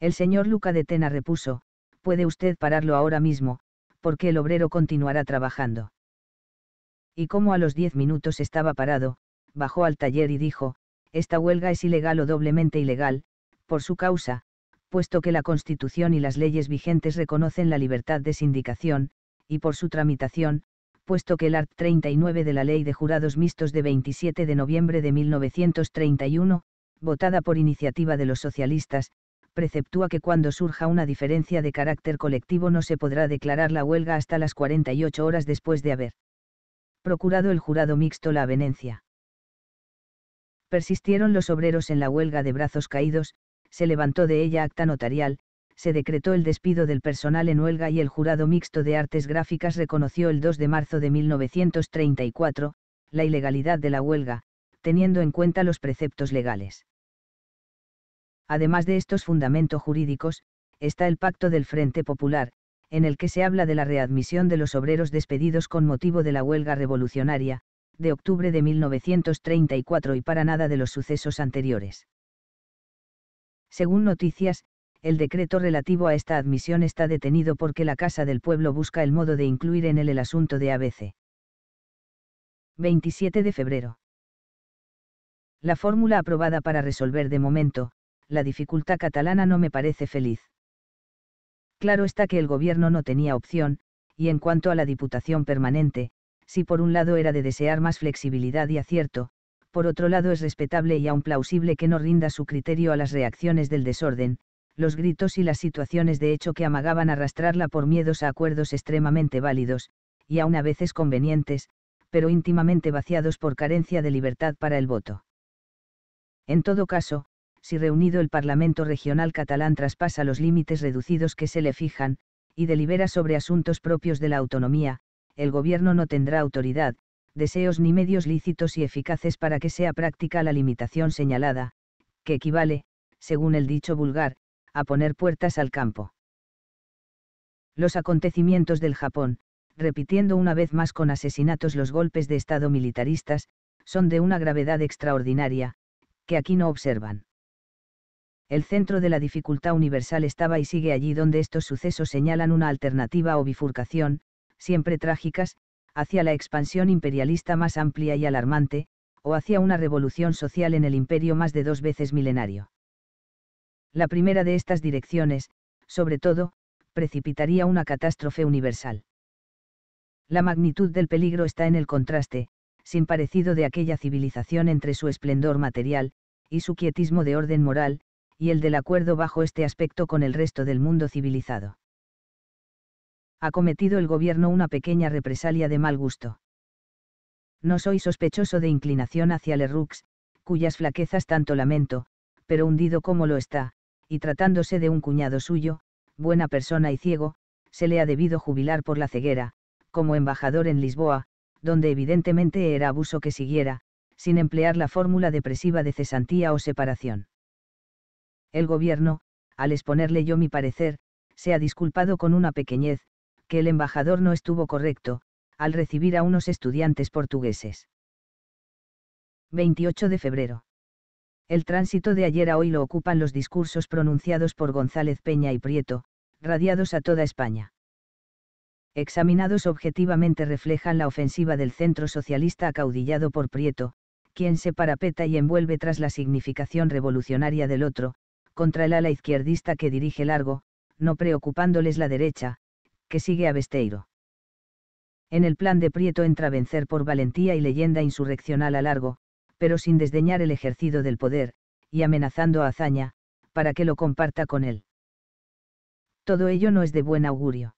El señor Luca de Tena repuso, puede usted pararlo ahora mismo, porque el obrero continuará trabajando. Y como a los diez minutos estaba parado, bajó al taller y dijo, esta huelga es ilegal o doblemente ilegal, por su causa, puesto que la Constitución y las leyes vigentes reconocen la libertad de sindicación, y por su tramitación, puesto que el Art. 39 de la Ley de Jurados Mixtos de 27 de noviembre de 1931, votada por iniciativa de los socialistas, preceptúa que cuando surja una diferencia de carácter colectivo no se podrá declarar la huelga hasta las 48 horas después de haber procurado el jurado mixto la avenencia. Persistieron los obreros en la huelga de brazos caídos, se levantó de ella acta notarial, se decretó el despido del personal en huelga y el jurado mixto de artes gráficas reconoció el 2 de marzo de 1934, la ilegalidad de la huelga, teniendo en cuenta los preceptos legales. Además de estos fundamentos jurídicos, está el Pacto del Frente Popular, en el que se habla de la readmisión de los obreros despedidos con motivo de la huelga revolucionaria, de octubre de 1934 y para nada de los sucesos anteriores. Según noticias, el decreto relativo a esta admisión está detenido porque la Casa del Pueblo busca el modo de incluir en él el asunto de ABC. 27 de febrero. La fórmula aprobada para resolver de momento, la dificultad catalana no me parece feliz. Claro está que el gobierno no tenía opción, y en cuanto a la Diputación Permanente, si por un lado era de desear más flexibilidad y acierto, por otro lado es respetable y aún plausible que no rinda su criterio a las reacciones del desorden, los gritos y las situaciones de hecho que amagaban arrastrarla por miedos a acuerdos extremadamente válidos, y aún a veces convenientes, pero íntimamente vaciados por carencia de libertad para el voto. En todo caso, si reunido el Parlamento Regional catalán traspasa los límites reducidos que se le fijan, y delibera sobre asuntos propios de la autonomía, el gobierno no tendrá autoridad, deseos ni medios lícitos y eficaces para que sea práctica la limitación señalada, que equivale, según el dicho vulgar, a poner puertas al campo. Los acontecimientos del Japón, repitiendo una vez más con asesinatos los golpes de Estado militaristas, son de una gravedad extraordinaria, que aquí no observan. El centro de la dificultad universal estaba y sigue allí donde estos sucesos señalan una alternativa o bifurcación, siempre trágicas, hacia la expansión imperialista más amplia y alarmante, o hacia una revolución social en el imperio más de dos veces milenario. La primera de estas direcciones, sobre todo, precipitaría una catástrofe universal. La magnitud del peligro está en el contraste, sin parecido de aquella civilización entre su esplendor material, y su quietismo de orden moral, y el del acuerdo bajo este aspecto con el resto del mundo civilizado ha cometido el gobierno una pequeña represalia de mal gusto. No soy sospechoso de inclinación hacia Lerux, cuyas flaquezas tanto lamento, pero hundido como lo está, y tratándose de un cuñado suyo, buena persona y ciego, se le ha debido jubilar por la ceguera, como embajador en Lisboa, donde evidentemente era abuso que siguiera, sin emplear la fórmula depresiva de cesantía o separación. El gobierno, al exponerle yo mi parecer, se ha disculpado con una pequeñez, el embajador no estuvo correcto, al recibir a unos estudiantes portugueses. 28 de febrero. El tránsito de ayer a hoy lo ocupan los discursos pronunciados por González Peña y Prieto, radiados a toda España. Examinados objetivamente reflejan la ofensiva del centro socialista acaudillado por Prieto, quien se parapeta y envuelve tras la significación revolucionaria del otro, contra el ala izquierdista que dirige largo, no preocupándoles la derecha, que sigue a Besteiro. En el plan de Prieto entra vencer por valentía y leyenda insurreccional a largo, pero sin desdeñar el ejercido del poder, y amenazando a Azaña, para que lo comparta con él. Todo ello no es de buen augurio.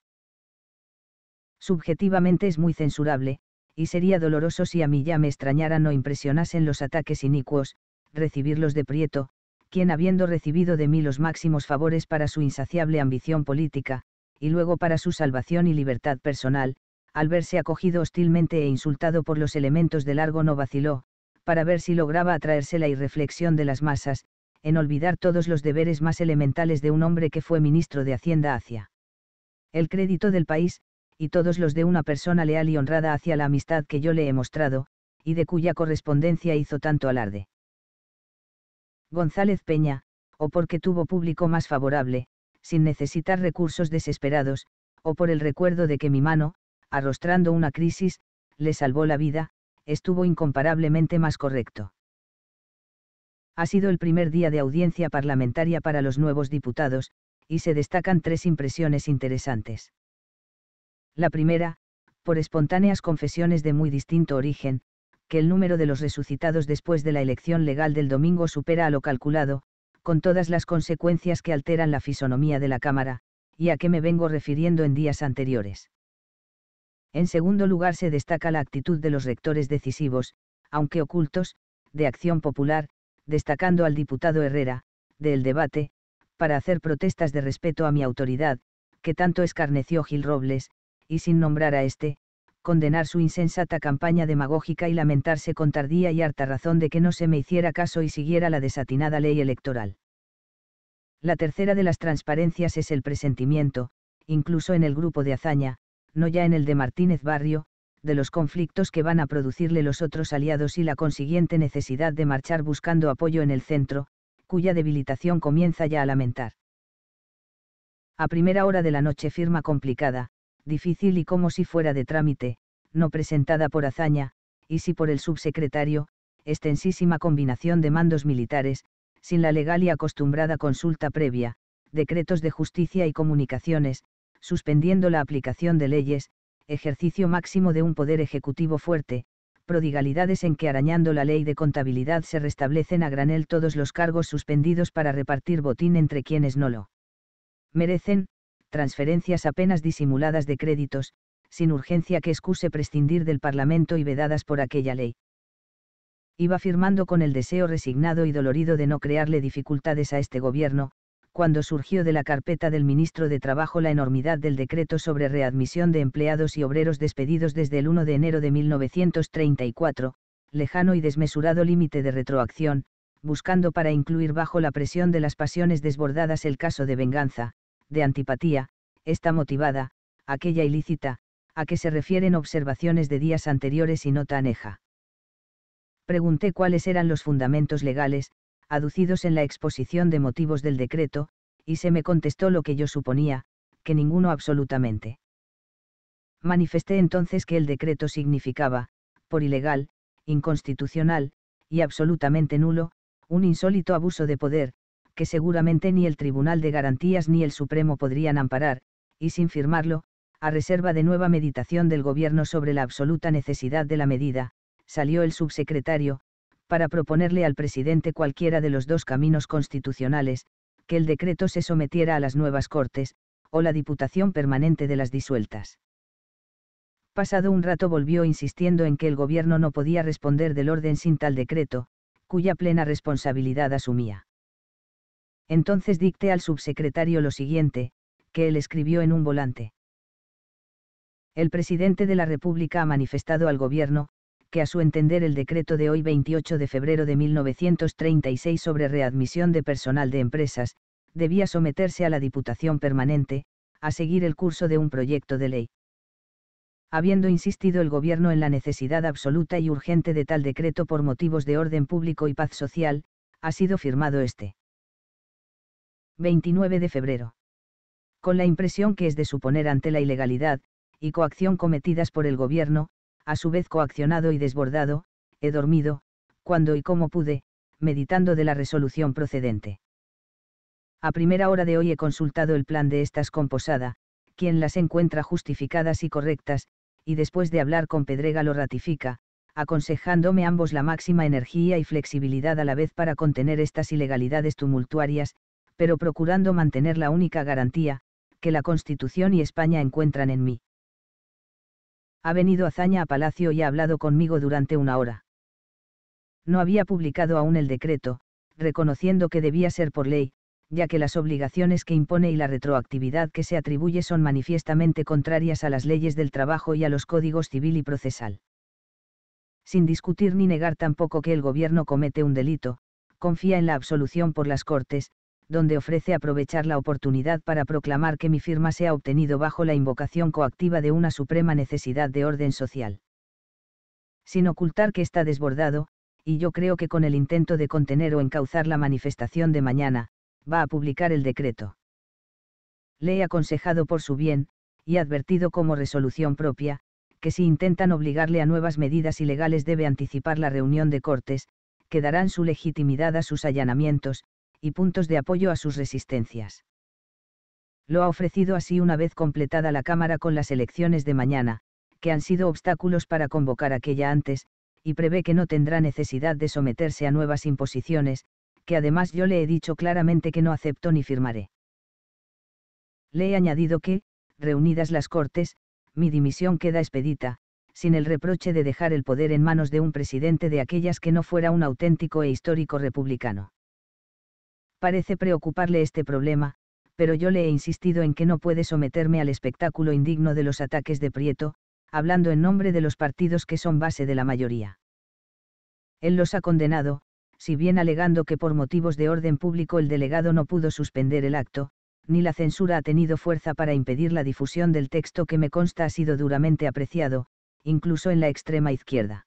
Subjetivamente es muy censurable, y sería doloroso si a mí ya me extrañaran o impresionasen los ataques inicuos, recibirlos de Prieto, quien habiendo recibido de mí los máximos favores para su insaciable ambición política, y luego para su salvación y libertad personal, al verse acogido hostilmente e insultado por los elementos de largo no vaciló, para ver si lograba atraerse la irreflexión de las masas, en olvidar todos los deberes más elementales de un hombre que fue ministro de Hacienda hacia el crédito del país, y todos los de una persona leal y honrada hacia la amistad que yo le he mostrado, y de cuya correspondencia hizo tanto alarde. González Peña, o porque tuvo público más favorable, sin necesitar recursos desesperados, o por el recuerdo de que mi mano, arrostrando una crisis, le salvó la vida, estuvo incomparablemente más correcto. Ha sido el primer día de audiencia parlamentaria para los nuevos diputados, y se destacan tres impresiones interesantes. La primera, por espontáneas confesiones de muy distinto origen, que el número de los resucitados después de la elección legal del domingo supera a lo calculado, con todas las consecuencias que alteran la fisonomía de la cámara, y a qué me vengo refiriendo en días anteriores. En segundo lugar se destaca la actitud de los rectores decisivos, aunque ocultos, de acción popular, destacando al diputado Herrera, del debate, para hacer protestas de respeto a mi autoridad, que tanto escarneció Gil Robles, y sin nombrar a este, condenar su insensata campaña demagógica y lamentarse con tardía y harta razón de que no se me hiciera caso y siguiera la desatinada ley electoral. La tercera de las transparencias es el presentimiento, incluso en el grupo de hazaña, no ya en el de Martínez Barrio, de los conflictos que van a producirle los otros aliados y la consiguiente necesidad de marchar buscando apoyo en el centro, cuya debilitación comienza ya a lamentar. A primera hora de la noche firma complicada, difícil y como si fuera de trámite, no presentada por hazaña, y si por el subsecretario, extensísima combinación de mandos militares, sin la legal y acostumbrada consulta previa, decretos de justicia y comunicaciones, suspendiendo la aplicación de leyes, ejercicio máximo de un poder ejecutivo fuerte, prodigalidades en que arañando la ley de contabilidad se restablecen a granel todos los cargos suspendidos para repartir botín entre quienes no lo merecen, transferencias apenas disimuladas de créditos, sin urgencia que excuse prescindir del Parlamento y vedadas por aquella ley. Iba firmando con el deseo resignado y dolorido de no crearle dificultades a este gobierno, cuando surgió de la carpeta del ministro de Trabajo la enormidad del decreto sobre readmisión de empleados y obreros despedidos desde el 1 de enero de 1934, lejano y desmesurado límite de retroacción, buscando para incluir bajo la presión de las pasiones desbordadas el caso de venganza, de antipatía, esta motivada, aquella ilícita, a que se refieren observaciones de días anteriores y nota aneja. Pregunté cuáles eran los fundamentos legales, aducidos en la exposición de motivos del decreto, y se me contestó lo que yo suponía, que ninguno absolutamente. Manifesté entonces que el decreto significaba, por ilegal, inconstitucional, y absolutamente nulo, un insólito abuso de poder, que seguramente ni el Tribunal de Garantías ni el Supremo podrían amparar, y sin firmarlo, a reserva de nueva meditación del Gobierno sobre la absoluta necesidad de la medida, salió el subsecretario, para proponerle al presidente cualquiera de los dos caminos constitucionales, que el decreto se sometiera a las nuevas Cortes, o la Diputación Permanente de las disueltas. Pasado un rato volvió insistiendo en que el Gobierno no podía responder del orden sin tal decreto, cuya plena responsabilidad asumía. Entonces dicté al subsecretario lo siguiente, que él escribió en un volante. El presidente de la República ha manifestado al Gobierno, que a su entender el decreto de hoy 28 de febrero de 1936 sobre readmisión de personal de empresas, debía someterse a la Diputación Permanente, a seguir el curso de un proyecto de ley. Habiendo insistido el Gobierno en la necesidad absoluta y urgente de tal decreto por motivos de orden público y paz social, ha sido firmado este. 29 de febrero. Con la impresión que es de suponer ante la ilegalidad, y coacción cometidas por el gobierno, a su vez coaccionado y desbordado, he dormido, cuando y como pude, meditando de la resolución procedente. A primera hora de hoy he consultado el plan de estas con Posada, quien las encuentra justificadas y correctas, y después de hablar con Pedrega lo ratifica, aconsejándome ambos la máxima energía y flexibilidad a la vez para contener estas ilegalidades tumultuarias, pero procurando mantener la única garantía, que la Constitución y España encuentran en mí. Ha venido Azaña a Palacio y ha hablado conmigo durante una hora. No había publicado aún el decreto, reconociendo que debía ser por ley, ya que las obligaciones que impone y la retroactividad que se atribuye son manifiestamente contrarias a las leyes del trabajo y a los códigos civil y procesal. Sin discutir ni negar tampoco que el gobierno comete un delito, confía en la absolución por las Cortes, donde ofrece aprovechar la oportunidad para proclamar que mi firma se ha obtenido bajo la invocación coactiva de una suprema necesidad de orden social. Sin ocultar que está desbordado, y yo creo que con el intento de contener o encauzar la manifestación de mañana, va a publicar el decreto. Le he aconsejado por su bien, y advertido como resolución propia, que si intentan obligarle a nuevas medidas ilegales debe anticipar la reunión de cortes, que darán su legitimidad a sus allanamientos, y puntos de apoyo a sus resistencias. Lo ha ofrecido así una vez completada la Cámara con las elecciones de mañana, que han sido obstáculos para convocar aquella antes, y prevé que no tendrá necesidad de someterse a nuevas imposiciones, que además yo le he dicho claramente que no acepto ni firmaré. Le he añadido que, reunidas las Cortes, mi dimisión queda expedita, sin el reproche de dejar el poder en manos de un presidente de aquellas que no fuera un auténtico e histórico republicano. Parece preocuparle este problema, pero yo le he insistido en que no puede someterme al espectáculo indigno de los ataques de Prieto, hablando en nombre de los partidos que son base de la mayoría. Él los ha condenado, si bien alegando que por motivos de orden público el delegado no pudo suspender el acto, ni la censura ha tenido fuerza para impedir la difusión del texto que me consta ha sido duramente apreciado, incluso en la extrema izquierda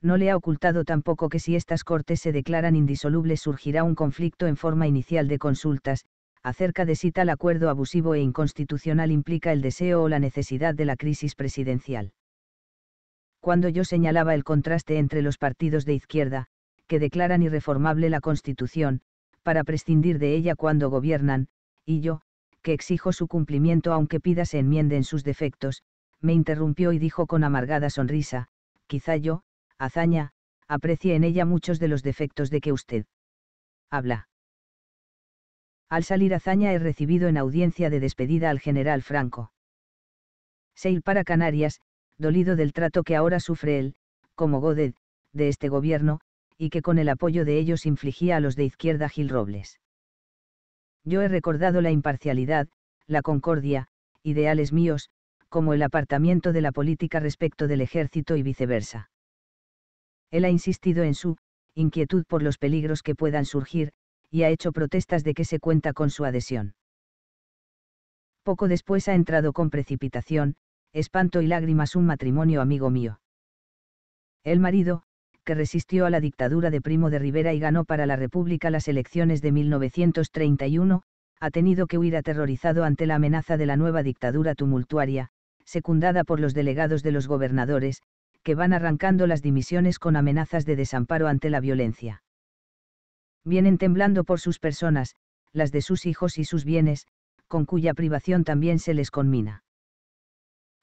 no le ha ocultado tampoco que si estas cortes se declaran indisolubles surgirá un conflicto en forma inicial de consultas, acerca de si tal acuerdo abusivo e inconstitucional implica el deseo o la necesidad de la crisis presidencial. Cuando yo señalaba el contraste entre los partidos de izquierda, que declaran irreformable la Constitución, para prescindir de ella cuando gobiernan, y yo, que exijo su cumplimiento aunque pida se enmienden sus defectos, me interrumpió y dijo con amargada sonrisa, quizá yo, Azaña, aprecie en ella muchos de los defectos de que usted habla. Al salir hazaña he recibido en audiencia de despedida al general Franco. Seil para Canarias, dolido del trato que ahora sufre él, como Goded, de este gobierno, y que con el apoyo de ellos infligía a los de izquierda Gil Robles. Yo he recordado la imparcialidad, la concordia, ideales míos, como el apartamiento de la política respecto del ejército y viceversa. Él ha insistido en su inquietud por los peligros que puedan surgir, y ha hecho protestas de que se cuenta con su adhesión. Poco después ha entrado con precipitación, espanto y lágrimas un matrimonio amigo mío. El marido, que resistió a la dictadura de Primo de Rivera y ganó para la República las elecciones de 1931, ha tenido que huir aterrorizado ante la amenaza de la nueva dictadura tumultuaria, secundada por los delegados de los gobernadores, que van arrancando las dimisiones con amenazas de desamparo ante la violencia. Vienen temblando por sus personas, las de sus hijos y sus bienes, con cuya privación también se les conmina.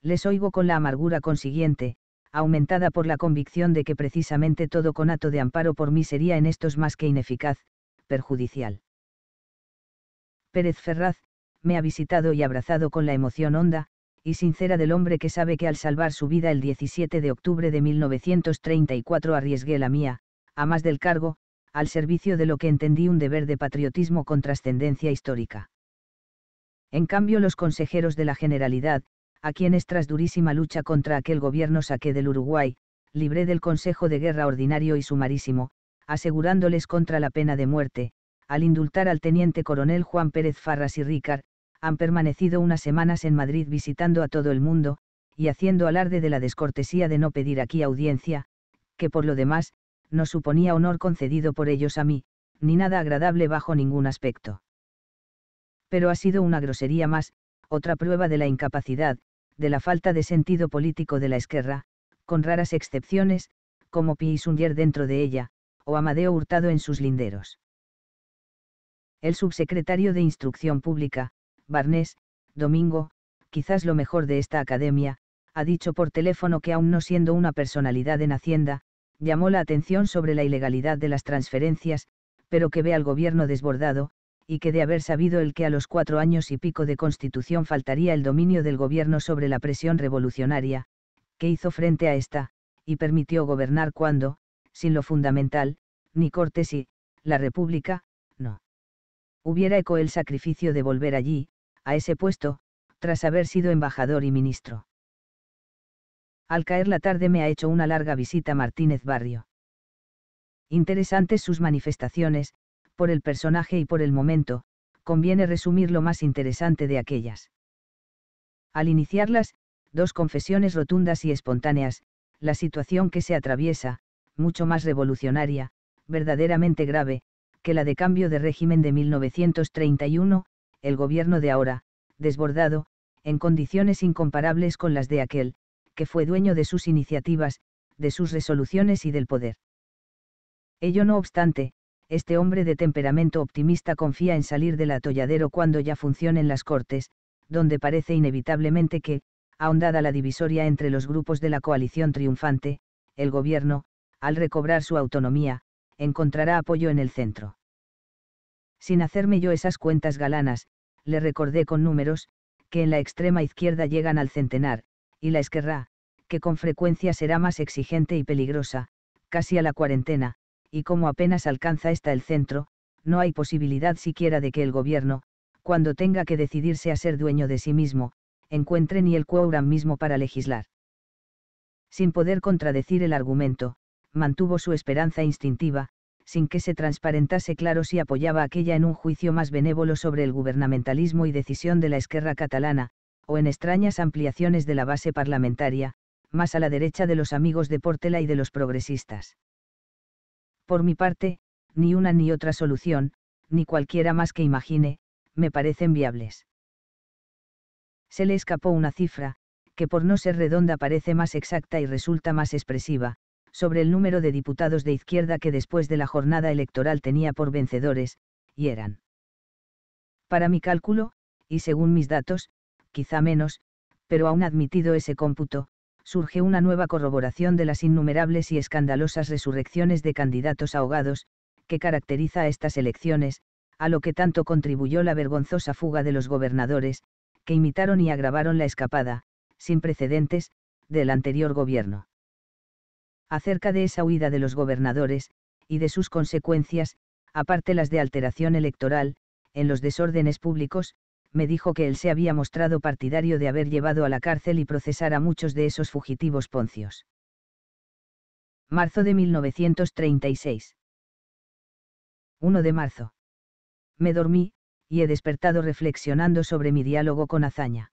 Les oigo con la amargura consiguiente, aumentada por la convicción de que precisamente todo conato de amparo por mí sería en estos más que ineficaz, perjudicial. Pérez Ferraz, me ha visitado y abrazado con la emoción honda, y sincera del hombre que sabe que al salvar su vida el 17 de octubre de 1934 arriesgué la mía, a más del cargo, al servicio de lo que entendí un deber de patriotismo con trascendencia histórica. En cambio los consejeros de la Generalidad, a quienes tras durísima lucha contra aquel gobierno saqué del Uruguay, libré del Consejo de Guerra Ordinario y Sumarísimo, asegurándoles contra la pena de muerte, al indultar al teniente coronel Juan Pérez Farras y Ricard, han permanecido unas semanas en Madrid visitando a todo el mundo, y haciendo alarde de la descortesía de no pedir aquí audiencia, que por lo demás, no suponía honor concedido por ellos a mí, ni nada agradable bajo ningún aspecto. Pero ha sido una grosería más, otra prueba de la incapacidad, de la falta de sentido político de la Esquerra, con raras excepciones, como Pi dentro de ella, o Amadeo Hurtado en sus linderos. El subsecretario de Instrucción Pública, Barnés, Domingo, quizás lo mejor de esta academia, ha dicho por teléfono que aún no siendo una personalidad en Hacienda, llamó la atención sobre la ilegalidad de las transferencias, pero que ve al gobierno desbordado, y que de haber sabido el que a los cuatro años y pico de constitución faltaría el dominio del gobierno sobre la presión revolucionaria, que hizo frente a esta, y permitió gobernar cuando, sin lo fundamental, ni cortes y, la República, no. Hubiera eco el sacrificio de volver allí, a ese puesto, tras haber sido embajador y ministro. Al caer la tarde me ha hecho una larga visita Martínez Barrio. Interesantes sus manifestaciones, por el personaje y por el momento, conviene resumir lo más interesante de aquellas. Al iniciarlas, dos confesiones rotundas y espontáneas, la situación que se atraviesa, mucho más revolucionaria, verdaderamente grave, que la de cambio de régimen de 1931, el gobierno de ahora, desbordado, en condiciones incomparables con las de aquel, que fue dueño de sus iniciativas, de sus resoluciones y del poder. Ello no obstante, este hombre de temperamento optimista confía en salir del atolladero cuando ya funcionen las cortes, donde parece inevitablemente que, ahondada la divisoria entre los grupos de la coalición triunfante, el gobierno, al recobrar su autonomía, encontrará apoyo en el centro. Sin hacerme yo esas cuentas galanas, le recordé con números, que en la extrema izquierda llegan al centenar, y la esquerra, que con frecuencia será más exigente y peligrosa, casi a la cuarentena, y como apenas alcanza esta el centro, no hay posibilidad siquiera de que el gobierno, cuando tenga que decidirse a ser dueño de sí mismo, encuentre ni el quórum mismo para legislar. Sin poder contradecir el argumento, mantuvo su esperanza instintiva, sin que se transparentase claro si apoyaba aquella en un juicio más benévolo sobre el gubernamentalismo y decisión de la esquerra catalana, o en extrañas ampliaciones de la base parlamentaria, más a la derecha de los amigos de Portela y de los progresistas. Por mi parte, ni una ni otra solución, ni cualquiera más que imagine, me parecen viables. Se le escapó una cifra, que por no ser redonda parece más exacta y resulta más expresiva, sobre el número de diputados de izquierda que después de la jornada electoral tenía por vencedores, y eran. Para mi cálculo, y según mis datos, quizá menos, pero aún admitido ese cómputo, surge una nueva corroboración de las innumerables y escandalosas resurrecciones de candidatos ahogados, que caracteriza a estas elecciones, a lo que tanto contribuyó la vergonzosa fuga de los gobernadores, que imitaron y agravaron la escapada, sin precedentes, del anterior gobierno acerca de esa huida de los gobernadores, y de sus consecuencias, aparte las de alteración electoral, en los desórdenes públicos, me dijo que él se había mostrado partidario de haber llevado a la cárcel y procesar a muchos de esos fugitivos poncios. Marzo de 1936. 1 de marzo. Me dormí, y he despertado reflexionando sobre mi diálogo con Azaña.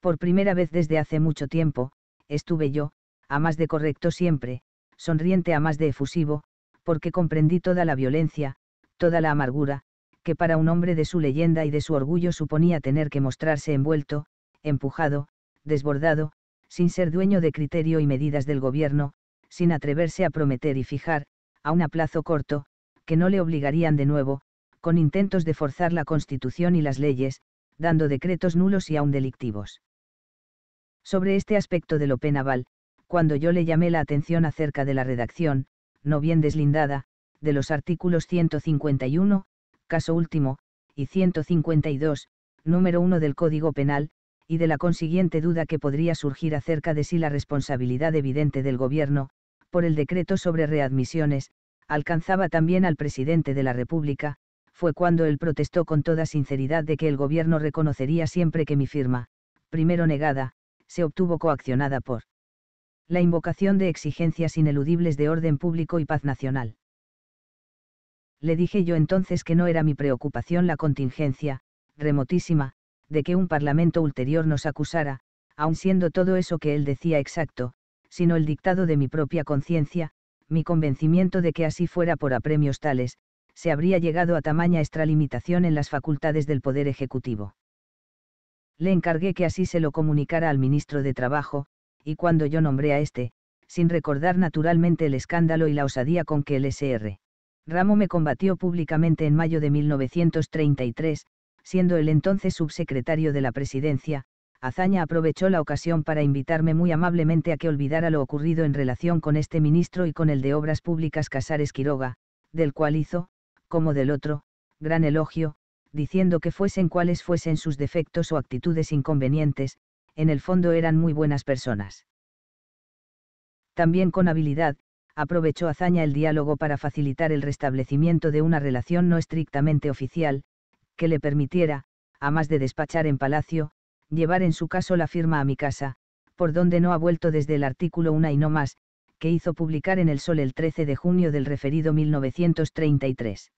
Por primera vez desde hace mucho tiempo, estuve yo, a más de correcto siempre, sonriente a más de efusivo, porque comprendí toda la violencia, toda la amargura, que para un hombre de su leyenda y de su orgullo suponía tener que mostrarse envuelto, empujado, desbordado, sin ser dueño de criterio y medidas del gobierno, sin atreverse a prometer y fijar, a un plazo corto, que no le obligarían de nuevo, con intentos de forzar la Constitución y las leyes, dando decretos nulos y aún delictivos. Sobre este aspecto de lo penaval, cuando yo le llamé la atención acerca de la redacción, no bien deslindada, de los artículos 151, caso último, y 152, número 1 del Código Penal, y de la consiguiente duda que podría surgir acerca de si la responsabilidad evidente del Gobierno, por el decreto sobre readmisiones, alcanzaba también al presidente de la República, fue cuando él protestó con toda sinceridad de que el Gobierno reconocería siempre que mi firma, primero negada, se obtuvo coaccionada por la invocación de exigencias ineludibles de orden público y paz nacional. Le dije yo entonces que no era mi preocupación la contingencia, remotísima, de que un parlamento ulterior nos acusara, aun siendo todo eso que él decía exacto, sino el dictado de mi propia conciencia, mi convencimiento de que así fuera por apremios tales, se habría llegado a tamaña extralimitación en las facultades del Poder Ejecutivo. Le encargué que así se lo comunicara al ministro de Trabajo, y cuando yo nombré a este, sin recordar naturalmente el escándalo y la osadía con que el SR. Ramo me combatió públicamente en mayo de 1933, siendo el entonces subsecretario de la Presidencia, Azaña aprovechó la ocasión para invitarme muy amablemente a que olvidara lo ocurrido en relación con este ministro y con el de Obras Públicas Casares Quiroga, del cual hizo, como del otro, gran elogio, diciendo que fuesen cuáles fuesen sus defectos o actitudes inconvenientes, en el fondo eran muy buenas personas. También con habilidad, aprovechó hazaña el diálogo para facilitar el restablecimiento de una relación no estrictamente oficial, que le permitiera, a más de despachar en palacio, llevar en su caso la firma a mi casa, por donde no ha vuelto desde el artículo 1 y no más, que hizo publicar en El Sol el 13 de junio del referido 1933.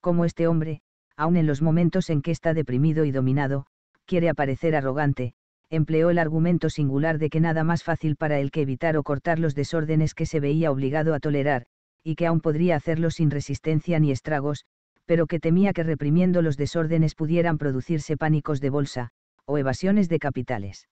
Como este hombre, aun en los momentos en que está deprimido y dominado, quiere aparecer arrogante, empleó el argumento singular de que nada más fácil para él que evitar o cortar los desórdenes que se veía obligado a tolerar, y que aún podría hacerlo sin resistencia ni estragos, pero que temía que reprimiendo los desórdenes pudieran producirse pánicos de bolsa, o evasiones de capitales.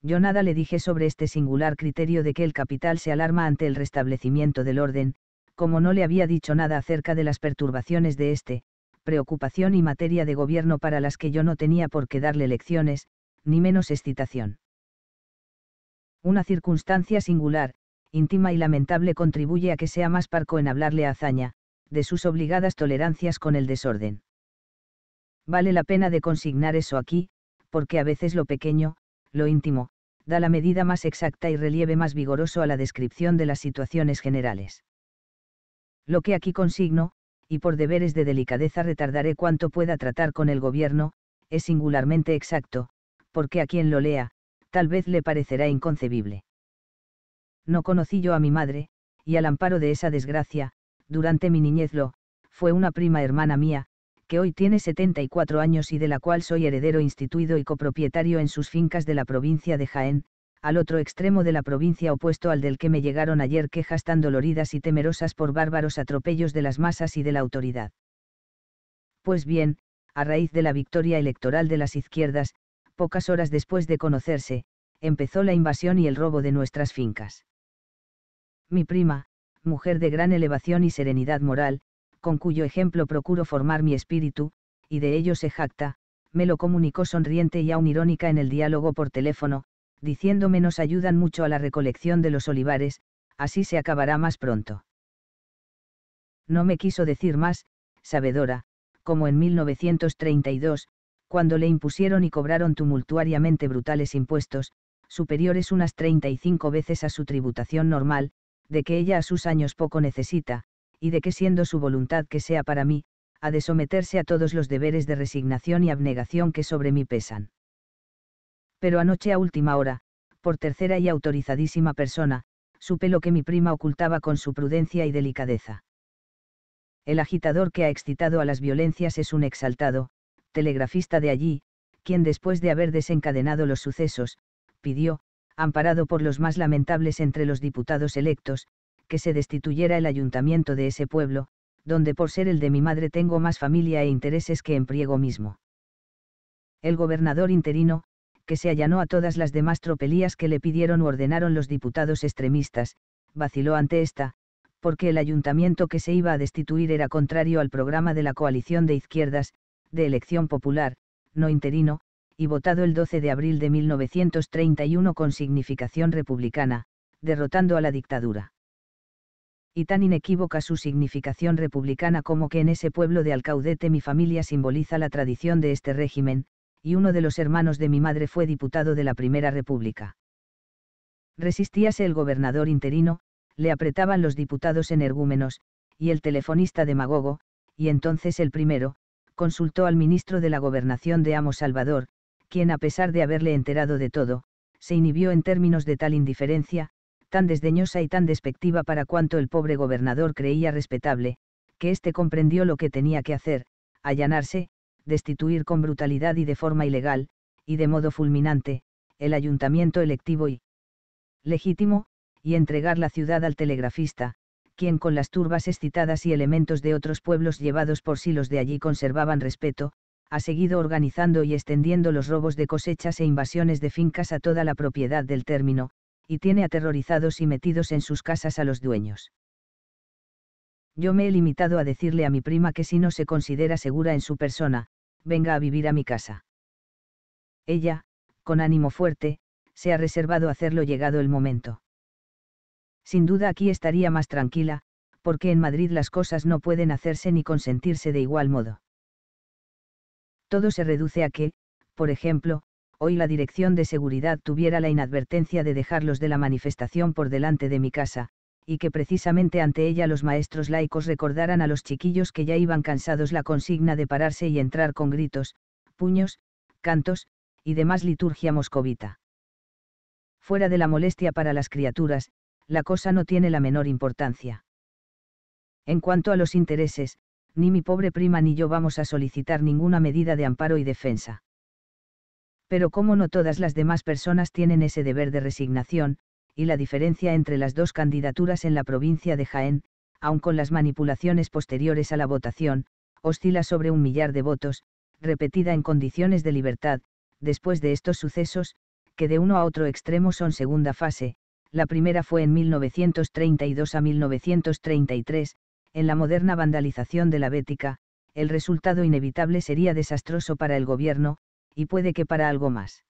Yo nada le dije sobre este singular criterio de que el capital se alarma ante el restablecimiento del orden, como no le había dicho nada acerca de las perturbaciones de éste, preocupación y materia de gobierno para las que yo no tenía por qué darle lecciones, ni menos excitación. Una circunstancia singular, íntima y lamentable contribuye a que sea más parco en hablarle a Azaña, de sus obligadas tolerancias con el desorden. Vale la pena de consignar eso aquí, porque a veces lo pequeño, lo íntimo, da la medida más exacta y relieve más vigoroso a la descripción de las situaciones generales. Lo que aquí consigno, y por deberes de delicadeza retardaré cuanto pueda tratar con el gobierno, es singularmente exacto, porque a quien lo lea, tal vez le parecerá inconcebible. No conocí yo a mi madre, y al amparo de esa desgracia, durante mi niñez lo, fue una prima hermana mía, que hoy tiene 74 años y de la cual soy heredero instituido y copropietario en sus fincas de la provincia de Jaén, al otro extremo de la provincia opuesto al del que me llegaron ayer quejas tan doloridas y temerosas por bárbaros atropellos de las masas y de la autoridad. Pues bien, a raíz de la victoria electoral de las izquierdas, pocas horas después de conocerse, empezó la invasión y el robo de nuestras fincas. Mi prima, mujer de gran elevación y serenidad moral, con cuyo ejemplo procuro formar mi espíritu, y de ello se jacta, me lo comunicó sonriente y aún irónica en el diálogo por teléfono, diciéndome nos ayudan mucho a la recolección de los olivares, así se acabará más pronto. No me quiso decir más, sabedora, como en 1932, cuando le impusieron y cobraron tumultuariamente brutales impuestos, superiores unas 35 veces a su tributación normal, de que ella a sus años poco necesita, y de que siendo su voluntad que sea para mí, ha de someterse a todos los deberes de resignación y abnegación que sobre mí pesan pero anoche a última hora, por tercera y autorizadísima persona, supe lo que mi prima ocultaba con su prudencia y delicadeza. El agitador que ha excitado a las violencias es un exaltado, telegrafista de allí, quien después de haber desencadenado los sucesos, pidió, amparado por los más lamentables entre los diputados electos, que se destituyera el ayuntamiento de ese pueblo, donde por ser el de mi madre tengo más familia e intereses que en Priego mismo. El gobernador interino, que se allanó a todas las demás tropelías que le pidieron u ordenaron los diputados extremistas, vaciló ante esta, porque el ayuntamiento que se iba a destituir era contrario al programa de la coalición de izquierdas, de elección popular, no interino, y votado el 12 de abril de 1931 con significación republicana, derrotando a la dictadura. Y tan inequívoca su significación republicana como que en ese pueblo de Alcaudete mi familia simboliza la tradición de este régimen, y uno de los hermanos de mi madre fue diputado de la Primera República. Resistíase el gobernador interino, le apretaban los diputados energúmenos, y el telefonista demagogo, y entonces el primero, consultó al ministro de la Gobernación de Amo Salvador, quien a pesar de haberle enterado de todo, se inhibió en términos de tal indiferencia, tan desdeñosa y tan despectiva para cuanto el pobre gobernador creía respetable, que éste comprendió lo que tenía que hacer, allanarse, destituir con brutalidad y de forma ilegal, y de modo fulminante, el ayuntamiento electivo y legítimo, y entregar la ciudad al telegrafista, quien con las turbas excitadas y elementos de otros pueblos llevados por sí los de allí conservaban respeto, ha seguido organizando y extendiendo los robos de cosechas e invasiones de fincas a toda la propiedad del término, y tiene aterrorizados y metidos en sus casas a los dueños. Yo me he limitado a decirle a mi prima que si no se considera segura en su persona, venga a vivir a mi casa. Ella, con ánimo fuerte, se ha reservado hacerlo llegado el momento. Sin duda aquí estaría más tranquila, porque en Madrid las cosas no pueden hacerse ni consentirse de igual modo. Todo se reduce a que, por ejemplo, hoy la Dirección de Seguridad tuviera la inadvertencia de dejarlos de la manifestación por delante de mi casa, y que precisamente ante ella los maestros laicos recordaran a los chiquillos que ya iban cansados la consigna de pararse y entrar con gritos, puños, cantos, y demás liturgia moscovita. Fuera de la molestia para las criaturas, la cosa no tiene la menor importancia. En cuanto a los intereses, ni mi pobre prima ni yo vamos a solicitar ninguna medida de amparo y defensa. Pero como no todas las demás personas tienen ese deber de resignación, y la diferencia entre las dos candidaturas en la provincia de Jaén, aun con las manipulaciones posteriores a la votación, oscila sobre un millar de votos, repetida en condiciones de libertad, después de estos sucesos, que de uno a otro extremo son segunda fase, la primera fue en 1932 a 1933, en la moderna vandalización de la Bética, el resultado inevitable sería desastroso para el gobierno, y puede que para algo más.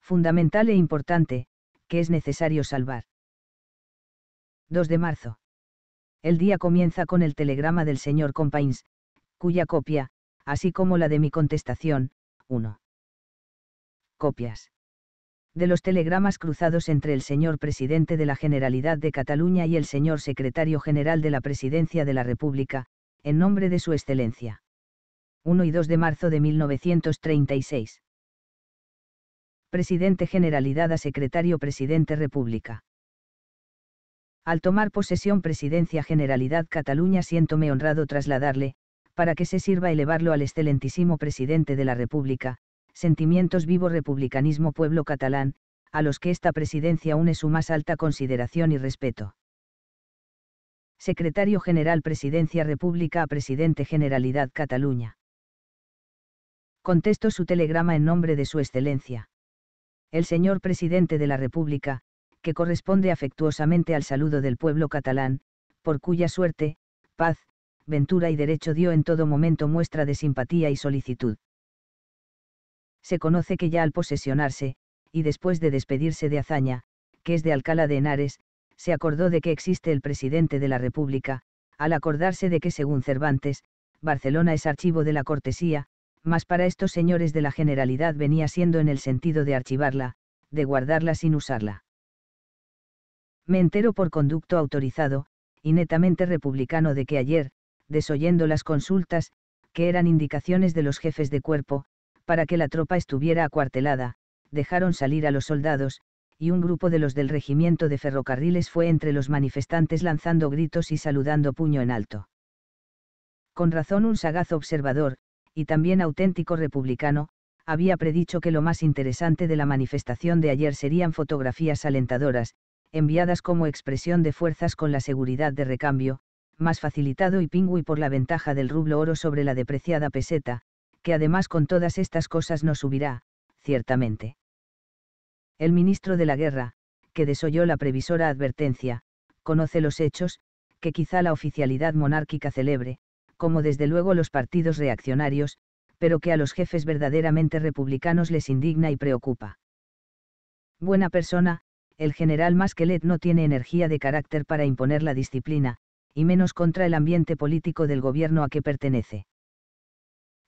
Fundamental e importante, que es necesario salvar. 2 de marzo. El día comienza con el telegrama del señor Compains, cuya copia, así como la de mi contestación, 1. Copias. De los telegramas cruzados entre el señor presidente de la Generalidad de Cataluña y el señor secretario general de la Presidencia de la República, en nombre de su excelencia. 1 y 2 de marzo de 1936 presidente generalidad a secretario presidente república. Al tomar posesión presidencia generalidad Cataluña siéntome honrado trasladarle, para que se sirva elevarlo al excelentísimo presidente de la república, sentimientos vivo republicanismo pueblo catalán, a los que esta presidencia une su más alta consideración y respeto. Secretario General Presidencia República a Presidente Generalidad Cataluña. Contesto su telegrama en nombre de Su Excelencia el señor presidente de la República, que corresponde afectuosamente al saludo del pueblo catalán, por cuya suerte, paz, ventura y derecho dio en todo momento muestra de simpatía y solicitud. Se conoce que ya al posesionarse, y después de despedirse de Azaña, que es de Alcalá de Henares, se acordó de que existe el presidente de la República, al acordarse de que según Cervantes, Barcelona es archivo de la cortesía, mas para estos señores de la generalidad venía siendo en el sentido de archivarla, de guardarla sin usarla. Me entero por conducto autorizado, y netamente republicano de que ayer, desoyendo las consultas, que eran indicaciones de los jefes de cuerpo, para que la tropa estuviera acuartelada, dejaron salir a los soldados, y un grupo de los del regimiento de ferrocarriles fue entre los manifestantes lanzando gritos y saludando puño en alto. Con razón un sagaz observador, y también auténtico republicano, había predicho que lo más interesante de la manifestación de ayer serían fotografías alentadoras, enviadas como expresión de fuerzas con la seguridad de recambio, más facilitado y pingüe por la ventaja del rublo oro sobre la depreciada peseta, que además con todas estas cosas no subirá, ciertamente. El ministro de la Guerra, que desoyó la previsora advertencia, conoce los hechos, que quizá la oficialidad monárquica celebre, como desde luego los partidos reaccionarios, pero que a los jefes verdaderamente republicanos les indigna y preocupa. Buena persona, el general Masquelet no tiene energía de carácter para imponer la disciplina, y menos contra el ambiente político del gobierno a que pertenece.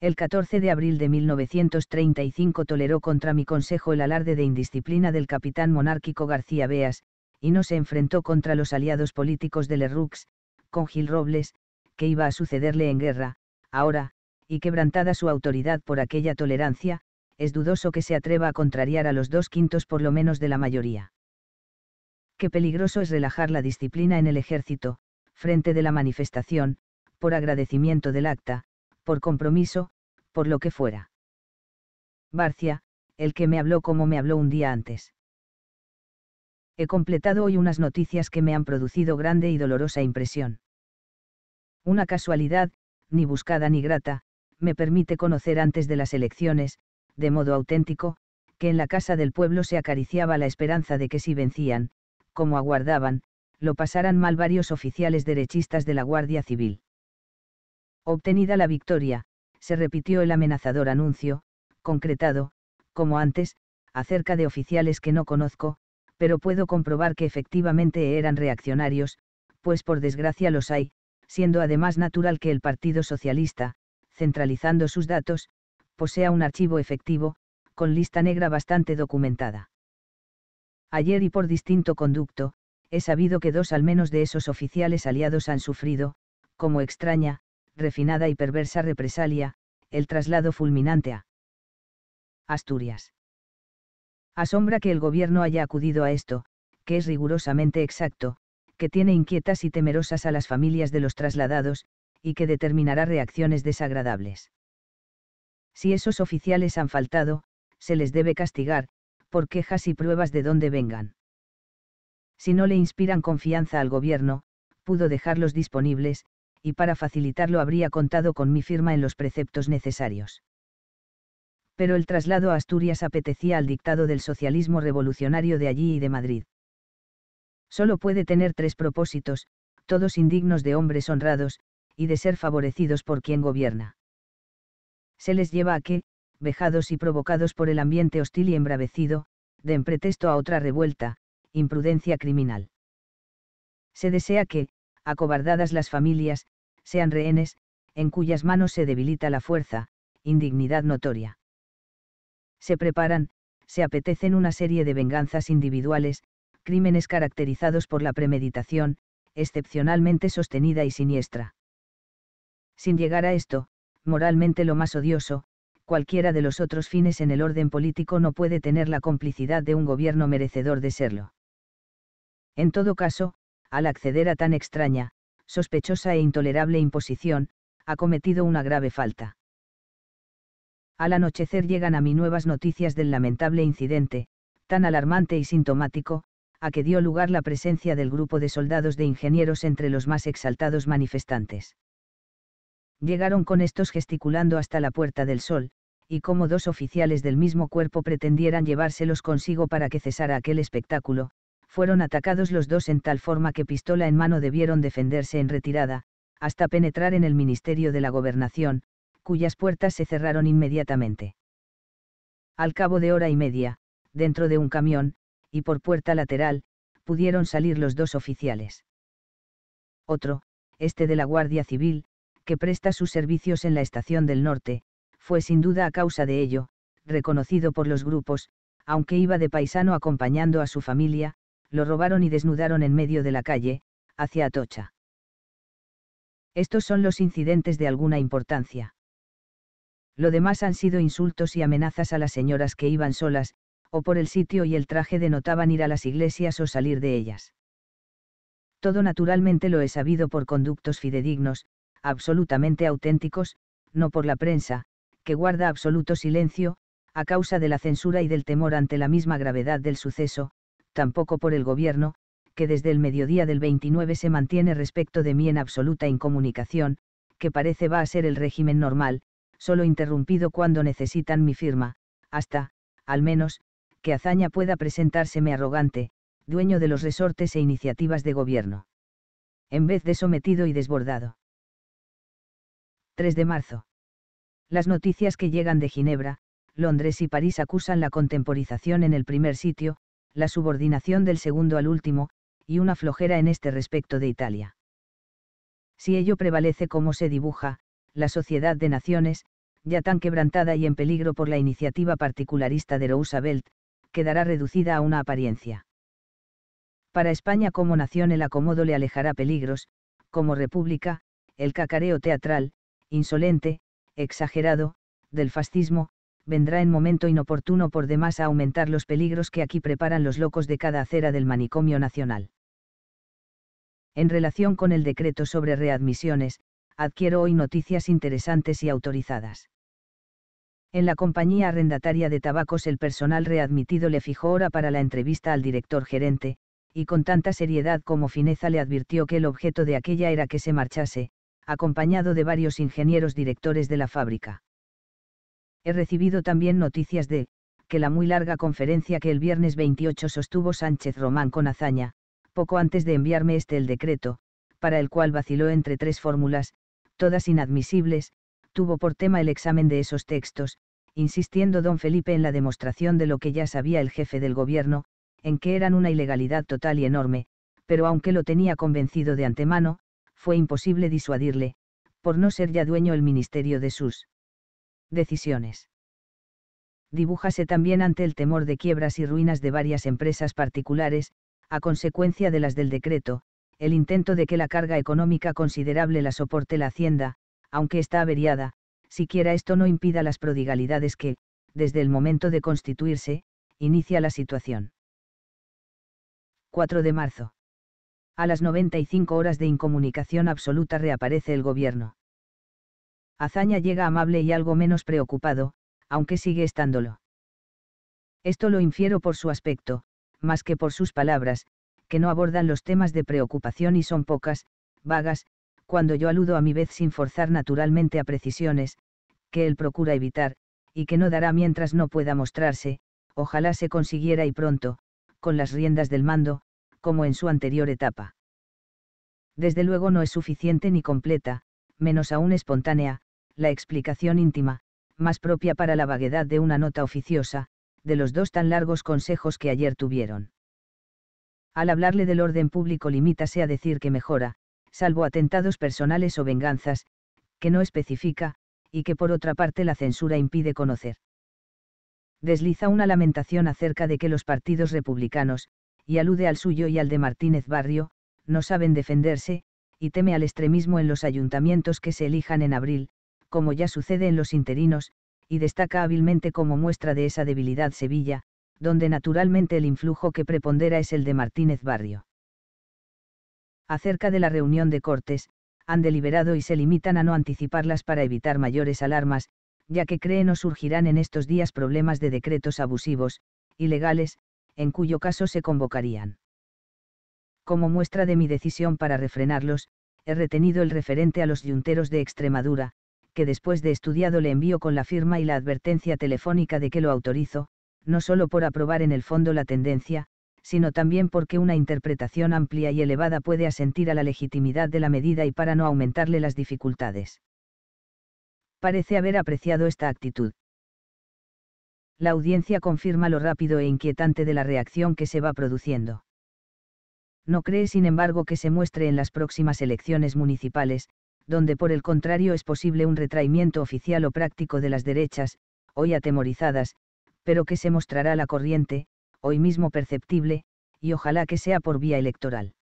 El 14 de abril de 1935 toleró contra mi consejo el alarde de indisciplina del capitán monárquico García Beas, y no se enfrentó contra los aliados políticos de Lerux, con Gil Robles, que iba a sucederle en guerra, ahora, y quebrantada su autoridad por aquella tolerancia, es dudoso que se atreva a contrariar a los dos quintos por lo menos de la mayoría. Qué peligroso es relajar la disciplina en el ejército, frente de la manifestación, por agradecimiento del acta, por compromiso, por lo que fuera. Barcia, el que me habló como me habló un día antes. He completado hoy unas noticias que me han producido grande y dolorosa impresión. Una casualidad, ni buscada ni grata, me permite conocer antes de las elecciones, de modo auténtico, que en la casa del pueblo se acariciaba la esperanza de que si vencían, como aguardaban, lo pasaran mal varios oficiales derechistas de la Guardia Civil. Obtenida la victoria, se repitió el amenazador anuncio, concretado, como antes, acerca de oficiales que no conozco, pero puedo comprobar que efectivamente eran reaccionarios, pues por desgracia los hay, siendo además natural que el Partido Socialista, centralizando sus datos, posea un archivo efectivo, con lista negra bastante documentada. Ayer y por distinto conducto, he sabido que dos al menos de esos oficiales aliados han sufrido, como extraña, refinada y perversa represalia, el traslado fulminante a Asturias. Asombra que el gobierno haya acudido a esto, que es rigurosamente exacto, que tiene inquietas y temerosas a las familias de los trasladados, y que determinará reacciones desagradables. Si esos oficiales han faltado, se les debe castigar, por quejas y pruebas de dónde vengan. Si no le inspiran confianza al gobierno, pudo dejarlos disponibles, y para facilitarlo habría contado con mi firma en los preceptos necesarios. Pero el traslado a Asturias apetecía al dictado del socialismo revolucionario de allí y de Madrid. Solo puede tener tres propósitos, todos indignos de hombres honrados, y de ser favorecidos por quien gobierna. Se les lleva a que, vejados y provocados por el ambiente hostil y embravecido, den pretexto a otra revuelta, imprudencia criminal. Se desea que, acobardadas las familias, sean rehenes, en cuyas manos se debilita la fuerza, indignidad notoria. Se preparan, se apetecen una serie de venganzas individuales, crímenes caracterizados por la premeditación, excepcionalmente sostenida y siniestra. Sin llegar a esto, moralmente lo más odioso, cualquiera de los otros fines en el orden político no puede tener la complicidad de un gobierno merecedor de serlo. En todo caso, al acceder a tan extraña, sospechosa e intolerable imposición, ha cometido una grave falta. Al anochecer llegan a mí nuevas noticias del lamentable incidente, tan alarmante y sintomático, a que dio lugar la presencia del grupo de soldados de ingenieros entre los más exaltados manifestantes. Llegaron con estos gesticulando hasta la Puerta del Sol, y como dos oficiales del mismo cuerpo pretendieran llevárselos consigo para que cesara aquel espectáculo, fueron atacados los dos en tal forma que pistola en mano debieron defenderse en retirada, hasta penetrar en el Ministerio de la Gobernación, cuyas puertas se cerraron inmediatamente. Al cabo de hora y media, dentro de un camión, y por puerta lateral, pudieron salir los dos oficiales. Otro, este de la Guardia Civil, que presta sus servicios en la Estación del Norte, fue sin duda a causa de ello, reconocido por los grupos, aunque iba de paisano acompañando a su familia, lo robaron y desnudaron en medio de la calle, hacia Atocha. Estos son los incidentes de alguna importancia. Lo demás han sido insultos y amenazas a las señoras que iban solas, o por el sitio y el traje denotaban ir a las iglesias o salir de ellas. Todo naturalmente lo he sabido por conductos fidedignos, absolutamente auténticos, no por la prensa, que guarda absoluto silencio, a causa de la censura y del temor ante la misma gravedad del suceso, tampoco por el gobierno, que desde el mediodía del 29 se mantiene respecto de mí en absoluta incomunicación, que parece va a ser el régimen normal, solo interrumpido cuando necesitan mi firma, hasta, al menos, que hazaña pueda presentárseme arrogante, dueño de los resortes e iniciativas de gobierno. En vez de sometido y desbordado. 3 de marzo. Las noticias que llegan de Ginebra, Londres y París acusan la contemporización en el primer sitio, la subordinación del segundo al último, y una flojera en este respecto de Italia. Si ello prevalece como se dibuja, la sociedad de naciones, ya tan quebrantada y en peligro por la iniciativa particularista de Roosevelt, quedará reducida a una apariencia. Para España como nación el acomodo le alejará peligros, como república, el cacareo teatral, insolente, exagerado, del fascismo, vendrá en momento inoportuno por demás a aumentar los peligros que aquí preparan los locos de cada acera del manicomio nacional. En relación con el decreto sobre readmisiones, adquiero hoy noticias interesantes y autorizadas. En la compañía arrendataria de tabacos el personal readmitido le fijó hora para la entrevista al director gerente, y con tanta seriedad como fineza le advirtió que el objeto de aquella era que se marchase, acompañado de varios ingenieros directores de la fábrica. He recibido también noticias de, que la muy larga conferencia que el viernes 28 sostuvo Sánchez Román con hazaña, poco antes de enviarme este el decreto, para el cual vaciló entre tres fórmulas, todas inadmisibles, tuvo por tema el examen de esos textos, insistiendo don Felipe en la demostración de lo que ya sabía el jefe del gobierno, en que eran una ilegalidad total y enorme, pero aunque lo tenía convencido de antemano, fue imposible disuadirle, por no ser ya dueño el ministerio de sus decisiones. Dibújase también ante el temor de quiebras y ruinas de varias empresas particulares, a consecuencia de las del decreto, el intento de que la carga económica considerable la soporte la Hacienda, aunque está averiada, siquiera esto no impida las prodigalidades que, desde el momento de constituirse, inicia la situación. 4 de marzo. A las 95 horas de incomunicación absoluta reaparece el gobierno. Azaña llega amable y algo menos preocupado, aunque sigue estándolo. Esto lo infiero por su aspecto, más que por sus palabras, que no abordan los temas de preocupación y son pocas, vagas, cuando yo aludo a mi vez sin forzar naturalmente a precisiones, que él procura evitar, y que no dará mientras no pueda mostrarse, ojalá se consiguiera y pronto, con las riendas del mando, como en su anterior etapa. Desde luego no es suficiente ni completa, menos aún espontánea, la explicación íntima, más propia para la vaguedad de una nota oficiosa, de los dos tan largos consejos que ayer tuvieron. Al hablarle del orden público limítase a decir que mejora, salvo atentados personales o venganzas, que no especifica, y que por otra parte la censura impide conocer. Desliza una lamentación acerca de que los partidos republicanos, y alude al suyo y al de Martínez Barrio, no saben defenderse, y teme al extremismo en los ayuntamientos que se elijan en abril, como ya sucede en los interinos, y destaca hábilmente como muestra de esa debilidad Sevilla, donde naturalmente el influjo que prepondera es el de Martínez Barrio. Acerca de la reunión de Cortes, han deliberado y se limitan a no anticiparlas para evitar mayores alarmas, ya que creen o surgirán en estos días problemas de decretos abusivos, ilegales, en cuyo caso se convocarían. Como muestra de mi decisión para refrenarlos, he retenido el referente a los yunteros de Extremadura, que después de estudiado le envío con la firma y la advertencia telefónica de que lo autorizo, no solo por aprobar en el fondo la tendencia, sino también porque una interpretación amplia y elevada puede asentir a la legitimidad de la medida y para no aumentarle las dificultades. Parece haber apreciado esta actitud. La audiencia confirma lo rápido e inquietante de la reacción que se va produciendo. No cree, sin embargo, que se muestre en las próximas elecciones municipales, donde por el contrario es posible un retraimiento oficial o práctico de las derechas, hoy atemorizadas, pero que se mostrará la corriente, hoy mismo perceptible, y ojalá que sea por vía electoral.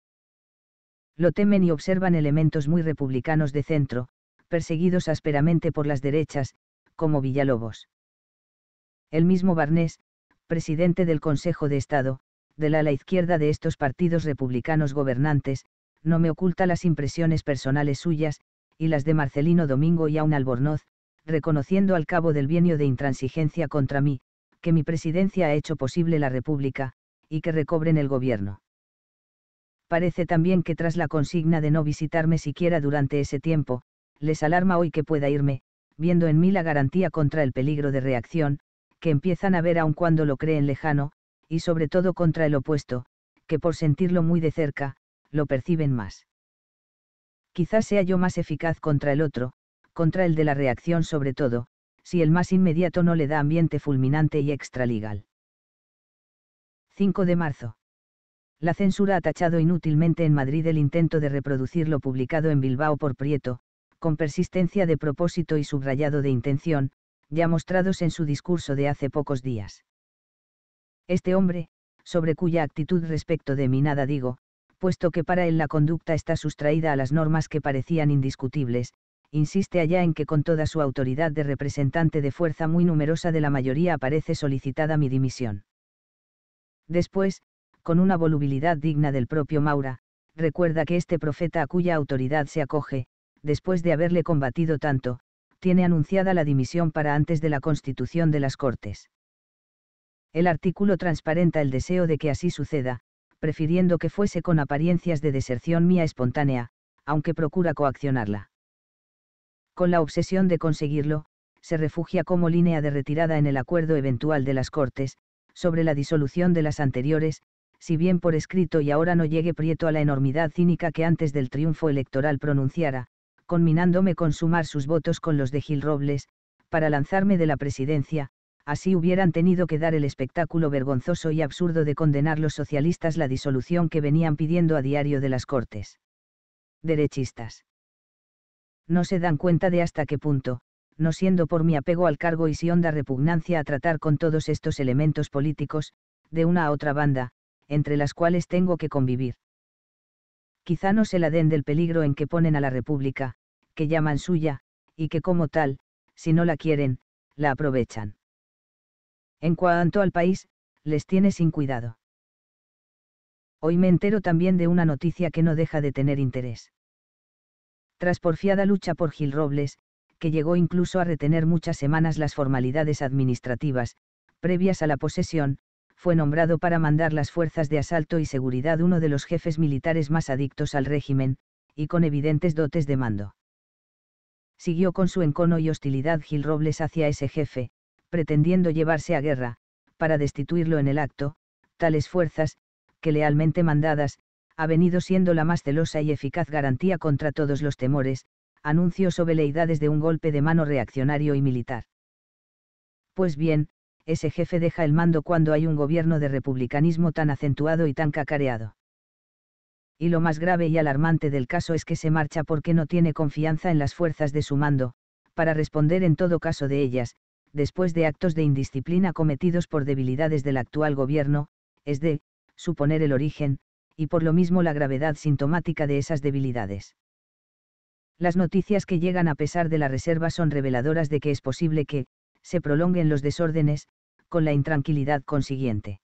Lo temen y observan elementos muy republicanos de centro, perseguidos ásperamente por las derechas, como Villalobos. El mismo Barnés, presidente del Consejo de Estado, de la ala izquierda de estos partidos republicanos gobernantes, no me oculta las impresiones personales suyas, y las de Marcelino Domingo y Aun Albornoz, reconociendo al cabo del bienio de intransigencia contra mí, que mi presidencia ha hecho posible la República, y que recobren el gobierno. Parece también que tras la consigna de no visitarme siquiera durante ese tiempo, les alarma hoy que pueda irme, viendo en mí la garantía contra el peligro de reacción, que empiezan a ver aun cuando lo creen lejano, y sobre todo contra el opuesto, que por sentirlo muy de cerca, lo perciben más. Quizás sea yo más eficaz contra el otro, contra el de la reacción sobre todo, si el más inmediato no le da ambiente fulminante y extralegal. 5 de marzo. La censura ha tachado inútilmente en Madrid el intento de reproducir lo publicado en Bilbao por Prieto, con persistencia de propósito y subrayado de intención, ya mostrados en su discurso de hace pocos días. Este hombre, sobre cuya actitud respecto de mí nada digo, puesto que para él la conducta está sustraída a las normas que parecían indiscutibles, insiste allá en que con toda su autoridad de representante de fuerza muy numerosa de la mayoría aparece solicitada mi dimisión. Después, con una volubilidad digna del propio Maura, recuerda que este profeta a cuya autoridad se acoge, después de haberle combatido tanto, tiene anunciada la dimisión para antes de la constitución de las Cortes. El artículo transparenta el deseo de que así suceda, prefiriendo que fuese con apariencias de deserción mía espontánea, aunque procura coaccionarla con la obsesión de conseguirlo, se refugia como línea de retirada en el acuerdo eventual de las Cortes, sobre la disolución de las anteriores, si bien por escrito y ahora no llegue Prieto a la enormidad cínica que antes del triunfo electoral pronunciara, conminándome con sumar sus votos con los de Gil Robles, para lanzarme de la presidencia, así hubieran tenido que dar el espectáculo vergonzoso y absurdo de condenar los socialistas la disolución que venían pidiendo a diario de las Cortes. Derechistas no se dan cuenta de hasta qué punto, no siendo por mi apego al cargo y si honda repugnancia a tratar con todos estos elementos políticos, de una a otra banda, entre las cuales tengo que convivir. Quizá no se la den del peligro en que ponen a la República, que llaman suya, y que como tal, si no la quieren, la aprovechan. En cuanto al país, les tiene sin cuidado. Hoy me entero también de una noticia que no deja de tener interés tras porfiada lucha por Gil Robles, que llegó incluso a retener muchas semanas las formalidades administrativas, previas a la posesión, fue nombrado para mandar las fuerzas de asalto y seguridad uno de los jefes militares más adictos al régimen, y con evidentes dotes de mando. Siguió con su encono y hostilidad Gil Robles hacia ese jefe, pretendiendo llevarse a guerra, para destituirlo en el acto, tales fuerzas, que lealmente mandadas, ha venido siendo la más celosa y eficaz garantía contra todos los temores, anuncios o veleidades de un golpe de mano reaccionario y militar. Pues bien, ese jefe deja el mando cuando hay un gobierno de republicanismo tan acentuado y tan cacareado. Y lo más grave y alarmante del caso es que se marcha porque no tiene confianza en las fuerzas de su mando, para responder en todo caso de ellas, después de actos de indisciplina cometidos por debilidades del actual gobierno, es de, suponer el origen, y por lo mismo la gravedad sintomática de esas debilidades. Las noticias que llegan a pesar de la reserva son reveladoras de que es posible que, se prolonguen los desórdenes, con la intranquilidad consiguiente.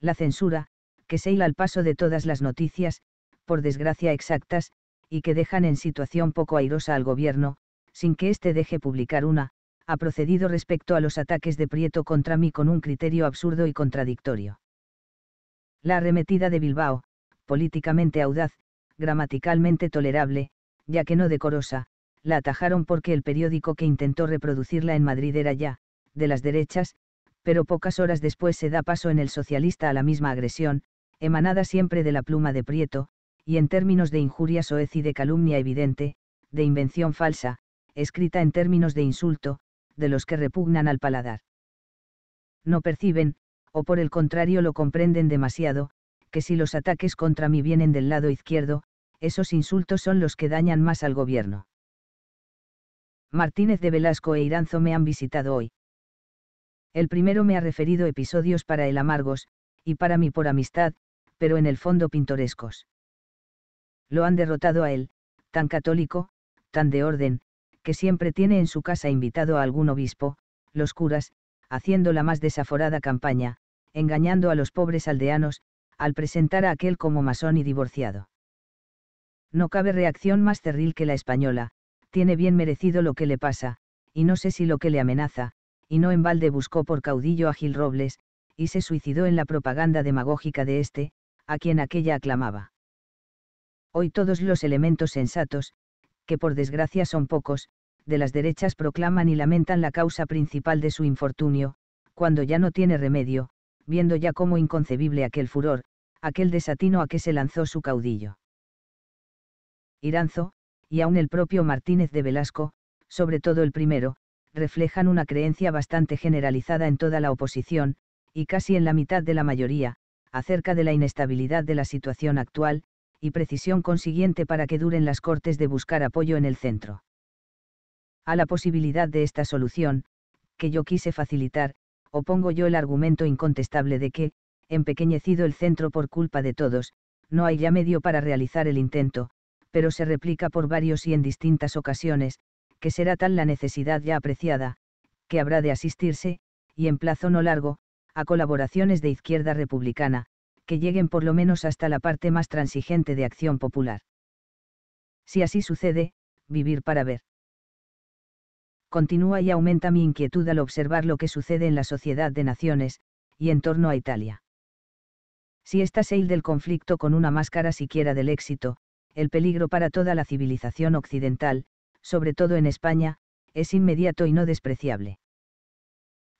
La censura, que se hila al paso de todas las noticias, por desgracia exactas, y que dejan en situación poco airosa al gobierno, sin que éste deje publicar una, ha procedido respecto a los ataques de Prieto contra mí con un criterio absurdo y contradictorio. La arremetida de Bilbao, políticamente audaz, gramaticalmente tolerable, ya que no decorosa, la atajaron porque el periódico que intentó reproducirla en Madrid era ya, de las derechas, pero pocas horas después se da paso en el socialista a la misma agresión, emanada siempre de la pluma de Prieto, y en términos de injuria soez y de calumnia evidente, de invención falsa, escrita en términos de insulto, de los que repugnan al paladar. No perciben, o por el contrario lo comprenden demasiado, que si los ataques contra mí vienen del lado izquierdo, esos insultos son los que dañan más al gobierno. Martínez de Velasco e Iranzo me han visitado hoy. El primero me ha referido episodios para el amargos, y para mí por amistad, pero en el fondo pintorescos. Lo han derrotado a él, tan católico, tan de orden, que siempre tiene en su casa invitado a algún obispo, los curas, haciendo la más desaforada campaña, engañando a los pobres aldeanos, al presentar a aquel como masón y divorciado. No cabe reacción más terril que la española, tiene bien merecido lo que le pasa, y no sé si lo que le amenaza, y no en balde buscó por caudillo a Gil Robles, y se suicidó en la propaganda demagógica de este, a quien aquella aclamaba. Hoy todos los elementos sensatos, que por desgracia son pocos, de las derechas proclaman y lamentan la causa principal de su infortunio, cuando ya no tiene remedio, viendo ya como inconcebible aquel furor, aquel desatino a que se lanzó su caudillo. Iranzo, y aún el propio Martínez de Velasco, sobre todo el primero, reflejan una creencia bastante generalizada en toda la oposición, y casi en la mitad de la mayoría, acerca de la inestabilidad de la situación actual, y precisión consiguiente para que duren las Cortes de buscar apoyo en el centro. A la posibilidad de esta solución, que yo quise facilitar, opongo yo el argumento incontestable de que, empequeñecido el centro por culpa de todos, no hay ya medio para realizar el intento, pero se replica por varios y en distintas ocasiones, que será tal la necesidad ya apreciada, que habrá de asistirse, y en plazo no largo, a colaboraciones de izquierda republicana, que lleguen por lo menos hasta la parte más transigente de acción popular. Si así sucede, vivir para ver continúa y aumenta mi inquietud al observar lo que sucede en la sociedad de naciones, y en torno a Italia. Si esta seil del conflicto con una máscara siquiera del éxito, el peligro para toda la civilización occidental, sobre todo en España, es inmediato y no despreciable.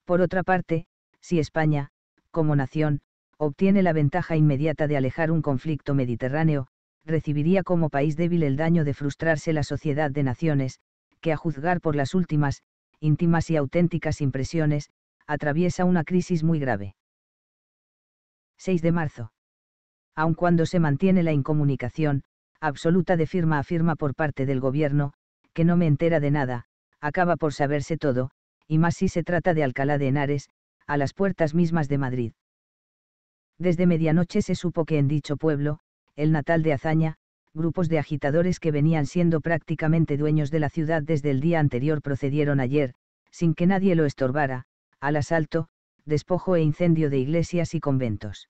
Por otra parte, si España, como nación, obtiene la ventaja inmediata de alejar un conflicto mediterráneo, recibiría como país débil el daño de frustrarse la sociedad de naciones, que a juzgar por las últimas, íntimas y auténticas impresiones, atraviesa una crisis muy grave. 6 de marzo. Aun cuando se mantiene la incomunicación, absoluta de firma a firma por parte del gobierno, que no me entera de nada, acaba por saberse todo, y más si se trata de Alcalá de Henares, a las puertas mismas de Madrid. Desde medianoche se supo que en dicho pueblo, el natal de Azaña, grupos de agitadores que venían siendo prácticamente dueños de la ciudad desde el día anterior procedieron ayer, sin que nadie lo estorbara, al asalto, despojo e incendio de iglesias y conventos.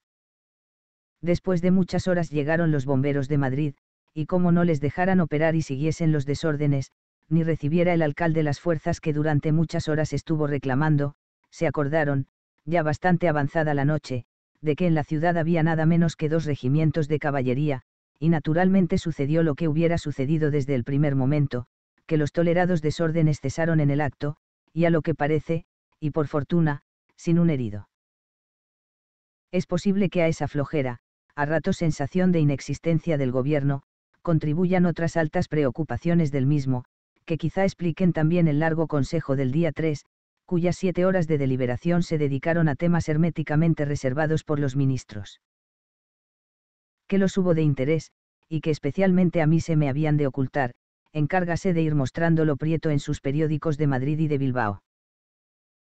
Después de muchas horas llegaron los bomberos de Madrid, y como no les dejaran operar y siguiesen los desórdenes, ni recibiera el alcalde las fuerzas que durante muchas horas estuvo reclamando, se acordaron, ya bastante avanzada la noche, de que en la ciudad había nada menos que dos regimientos de caballería, y naturalmente sucedió lo que hubiera sucedido desde el primer momento, que los tolerados desórdenes cesaron en el acto, y a lo que parece, y por fortuna, sin un herido. Es posible que a esa flojera, a rato sensación de inexistencia del gobierno, contribuyan otras altas preocupaciones del mismo, que quizá expliquen también el largo consejo del día 3, cuyas siete horas de deliberación se dedicaron a temas herméticamente reservados por los ministros que los hubo de interés, y que especialmente a mí se me habían de ocultar, encárgase de ir mostrándolo Prieto en sus periódicos de Madrid y de Bilbao.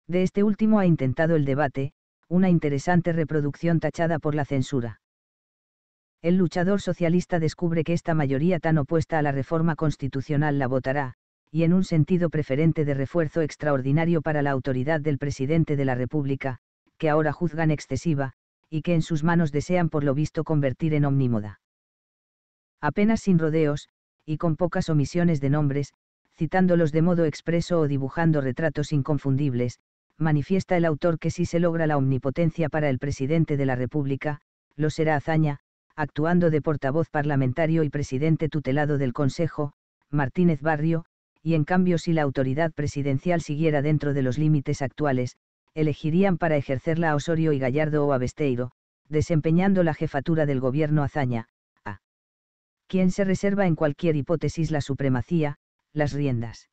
De este último ha intentado el debate, una interesante reproducción tachada por la censura. El luchador socialista descubre que esta mayoría tan opuesta a la reforma constitucional la votará, y en un sentido preferente de refuerzo extraordinario para la autoridad del presidente de la República, que ahora juzgan excesiva, y que en sus manos desean por lo visto convertir en omnímoda. Apenas sin rodeos, y con pocas omisiones de nombres, citándolos de modo expreso o dibujando retratos inconfundibles, manifiesta el autor que si se logra la omnipotencia para el presidente de la República, lo será hazaña, actuando de portavoz parlamentario y presidente tutelado del Consejo, Martínez Barrio, y en cambio si la autoridad presidencial siguiera dentro de los límites actuales, elegirían para ejercerla a Osorio y Gallardo o a Besteiro, desempeñando la jefatura del gobierno Azaña, a quien se reserva en cualquier hipótesis la supremacía, las riendas.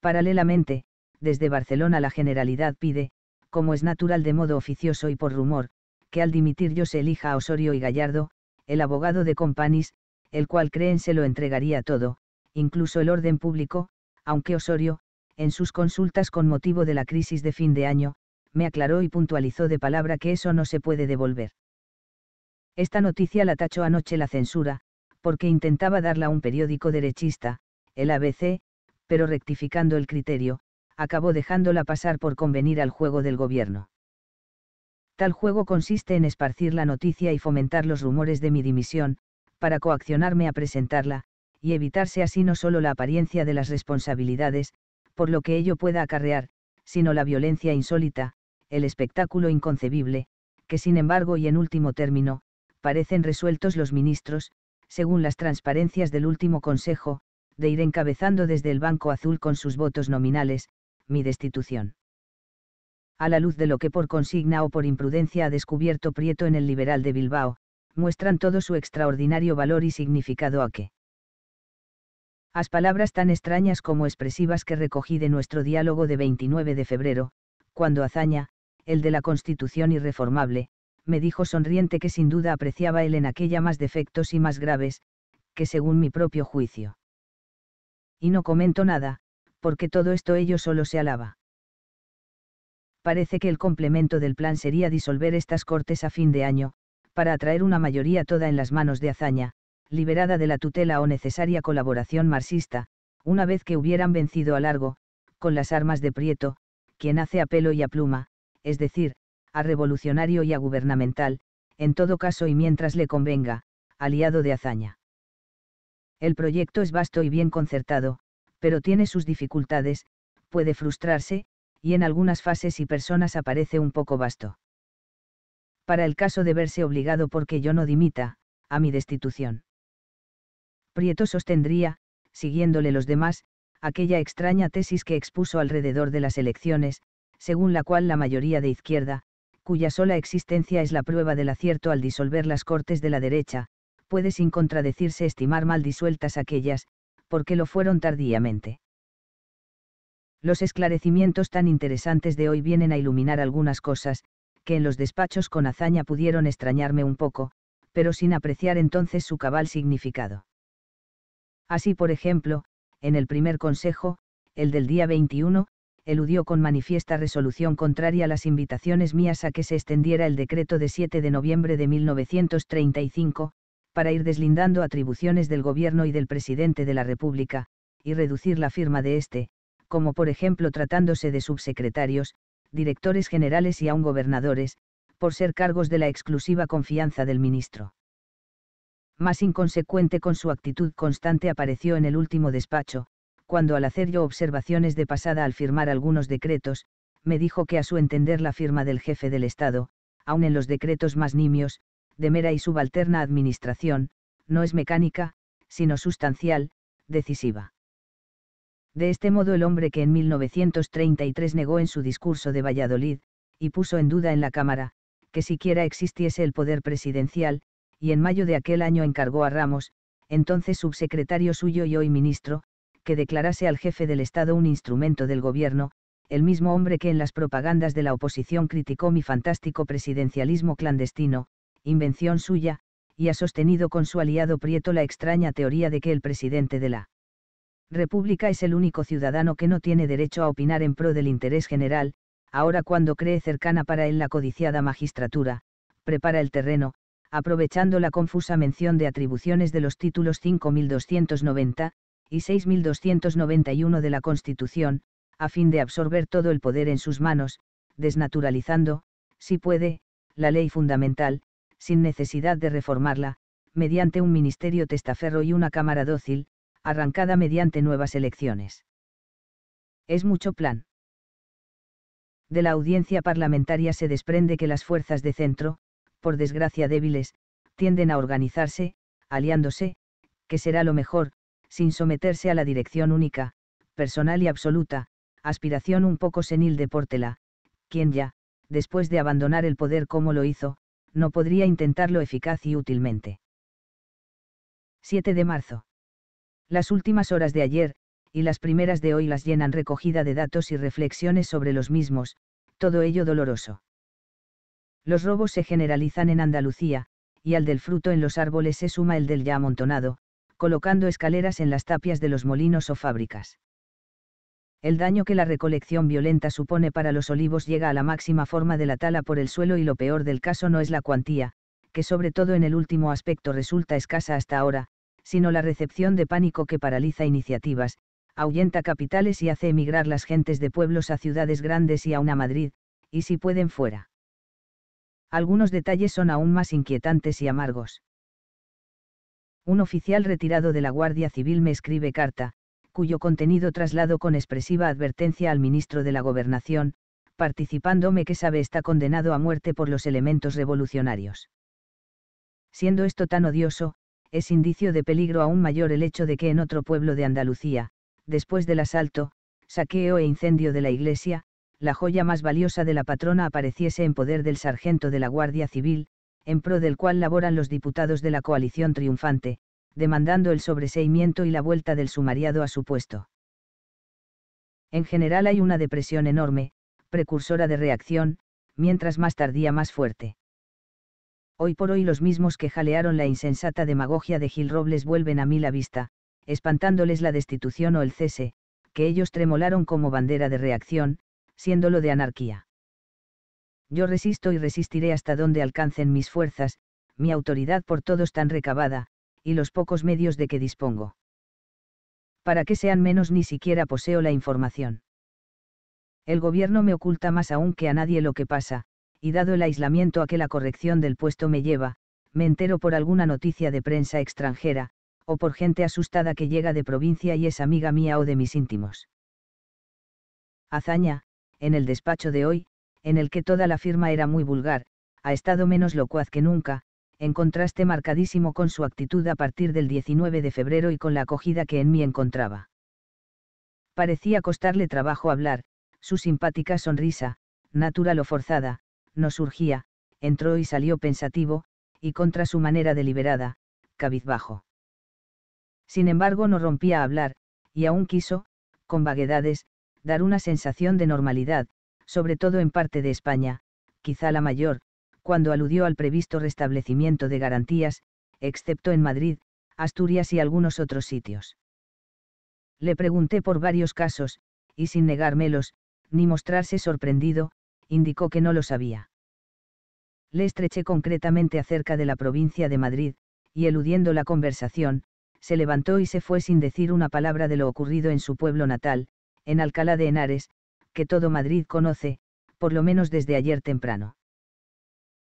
Paralelamente, desde Barcelona la Generalidad pide, como es natural de modo oficioso y por rumor, que al dimitir yo se elija a Osorio y Gallardo, el abogado de Companis, el cual creen se lo entregaría todo, incluso el orden público, aunque Osorio, en sus consultas con motivo de la crisis de fin de año, me aclaró y puntualizó de palabra que eso no se puede devolver. Esta noticia la tachó anoche la censura, porque intentaba darla a un periódico derechista, el ABC, pero rectificando el criterio, acabó dejándola pasar por convenir al juego del gobierno. Tal juego consiste en esparcir la noticia y fomentar los rumores de mi dimisión, para coaccionarme a presentarla, y evitarse así no solo la apariencia de las responsabilidades, por lo que ello pueda acarrear, sino la violencia insólita, el espectáculo inconcebible, que sin embargo y en último término, parecen resueltos los ministros, según las transparencias del último Consejo, de ir encabezando desde el Banco Azul con sus votos nominales, mi destitución. A la luz de lo que por consigna o por imprudencia ha descubierto Prieto en el Liberal de Bilbao, muestran todo su extraordinario valor y significado a que las palabras tan extrañas como expresivas que recogí de nuestro diálogo de 29 de febrero, cuando Azaña, el de la Constitución irreformable, me dijo sonriente que sin duda apreciaba él en aquella más defectos y más graves, que según mi propio juicio. Y no comento nada, porque todo esto ello solo se alaba. Parece que el complemento del plan sería disolver estas cortes a fin de año, para atraer una mayoría toda en las manos de Azaña, liberada de la tutela o necesaria colaboración marxista, una vez que hubieran vencido a largo, con las armas de Prieto, quien hace a pelo y a pluma, es decir, a revolucionario y a gubernamental, en todo caso y mientras le convenga, aliado de hazaña. El proyecto es vasto y bien concertado, pero tiene sus dificultades, puede frustrarse, y en algunas fases y personas aparece un poco vasto. Para el caso de verse obligado porque yo no dimita, a mi destitución. Prieto sostendría, siguiéndole los demás, aquella extraña tesis que expuso alrededor de las elecciones, según la cual la mayoría de izquierda, cuya sola existencia es la prueba del acierto al disolver las cortes de la derecha, puede sin contradecirse estimar mal disueltas aquellas, porque lo fueron tardíamente. Los esclarecimientos tan interesantes de hoy vienen a iluminar algunas cosas, que en los despachos con hazaña pudieron extrañarme un poco, pero sin apreciar entonces su cabal significado. Así, por ejemplo, en el primer consejo, el del día 21, eludió con manifiesta resolución contraria las invitaciones mías a que se extendiera el decreto de 7 de noviembre de 1935, para ir deslindando atribuciones del Gobierno y del Presidente de la República, y reducir la firma de éste, como por ejemplo tratándose de subsecretarios, directores generales y aún gobernadores, por ser cargos de la exclusiva confianza del ministro más inconsecuente con su actitud constante apareció en el último despacho, cuando al hacer yo observaciones de pasada al firmar algunos decretos, me dijo que a su entender la firma del jefe del Estado, aun en los decretos más nimios, de mera y subalterna administración, no es mecánica, sino sustancial, decisiva. De este modo el hombre que en 1933 negó en su discurso de Valladolid, y puso en duda en la Cámara, que siquiera existiese el poder presidencial, y en mayo de aquel año encargó a Ramos, entonces subsecretario suyo y hoy ministro, que declarase al jefe del Estado un instrumento del gobierno, el mismo hombre que en las propagandas de la oposición criticó mi fantástico presidencialismo clandestino, invención suya, y ha sostenido con su aliado Prieto la extraña teoría de que el presidente de la República es el único ciudadano que no tiene derecho a opinar en pro del interés general, ahora cuando cree cercana para él la codiciada magistratura, prepara el terreno, aprovechando la confusa mención de atribuciones de los títulos 5290 y 6291 de la Constitución, a fin de absorber todo el poder en sus manos, desnaturalizando, si puede, la ley fundamental, sin necesidad de reformarla, mediante un ministerio testaferro y una Cámara dócil, arrancada mediante nuevas elecciones. Es mucho plan. De la audiencia parlamentaria se desprende que las fuerzas de centro, por desgracia débiles, tienden a organizarse, aliándose, que será lo mejor, sin someterse a la dirección única, personal y absoluta, aspiración un poco senil de Portela, quien ya, después de abandonar el poder como lo hizo, no podría intentarlo eficaz y útilmente. 7 de marzo. Las últimas horas de ayer, y las primeras de hoy las llenan recogida de datos y reflexiones sobre los mismos, todo ello doloroso. Los robos se generalizan en Andalucía, y al del fruto en los árboles se suma el del ya amontonado, colocando escaleras en las tapias de los molinos o fábricas. El daño que la recolección violenta supone para los olivos llega a la máxima forma de la tala por el suelo y lo peor del caso no es la cuantía, que sobre todo en el último aspecto resulta escasa hasta ahora, sino la recepción de pánico que paraliza iniciativas, ahuyenta capitales y hace emigrar las gentes de pueblos a ciudades grandes y aún a Madrid, y si pueden fuera. Algunos detalles son aún más inquietantes y amargos. Un oficial retirado de la Guardia Civil me escribe carta, cuyo contenido traslado con expresiva advertencia al ministro de la Gobernación, participándome que sabe está condenado a muerte por los elementos revolucionarios. Siendo esto tan odioso, es indicio de peligro aún mayor el hecho de que en otro pueblo de Andalucía, después del asalto, saqueo e incendio de la iglesia, la joya más valiosa de la patrona apareciese en poder del sargento de la Guardia Civil, en pro del cual laboran los diputados de la coalición triunfante, demandando el sobreseimiento y la vuelta del sumariado a su puesto. En general hay una depresión enorme, precursora de reacción, mientras más tardía más fuerte. Hoy por hoy los mismos que jalearon la insensata demagogia de Gil Robles vuelven a mí la vista, espantándoles la destitución o el cese, que ellos tremolaron como bandera de reacción, siéndolo de anarquía. Yo resisto y resistiré hasta donde alcancen mis fuerzas, mi autoridad por todos tan recabada, y los pocos medios de que dispongo. Para que sean menos ni siquiera poseo la información. El gobierno me oculta más aún que a nadie lo que pasa, y dado el aislamiento a que la corrección del puesto me lleva, me entero por alguna noticia de prensa extranjera, o por gente asustada que llega de provincia y es amiga mía o de mis íntimos. Hazaña, en el despacho de hoy, en el que toda la firma era muy vulgar, ha estado menos locuaz que nunca, en contraste marcadísimo con su actitud a partir del 19 de febrero y con la acogida que en mí encontraba. Parecía costarle trabajo hablar, su simpática sonrisa, natural o forzada, no surgía, entró y salió pensativo, y contra su manera deliberada, cabizbajo. Sin embargo no rompía a hablar, y aún quiso, con vaguedades, dar una sensación de normalidad, sobre todo en parte de España, quizá la mayor, cuando aludió al previsto restablecimiento de garantías, excepto en Madrid, Asturias y algunos otros sitios. Le pregunté por varios casos, y sin negármelos, ni mostrarse sorprendido, indicó que no lo sabía. Le estreché concretamente acerca de la provincia de Madrid, y eludiendo la conversación, se levantó y se fue sin decir una palabra de lo ocurrido en su pueblo natal, en Alcalá de Henares, que todo Madrid conoce, por lo menos desde ayer temprano.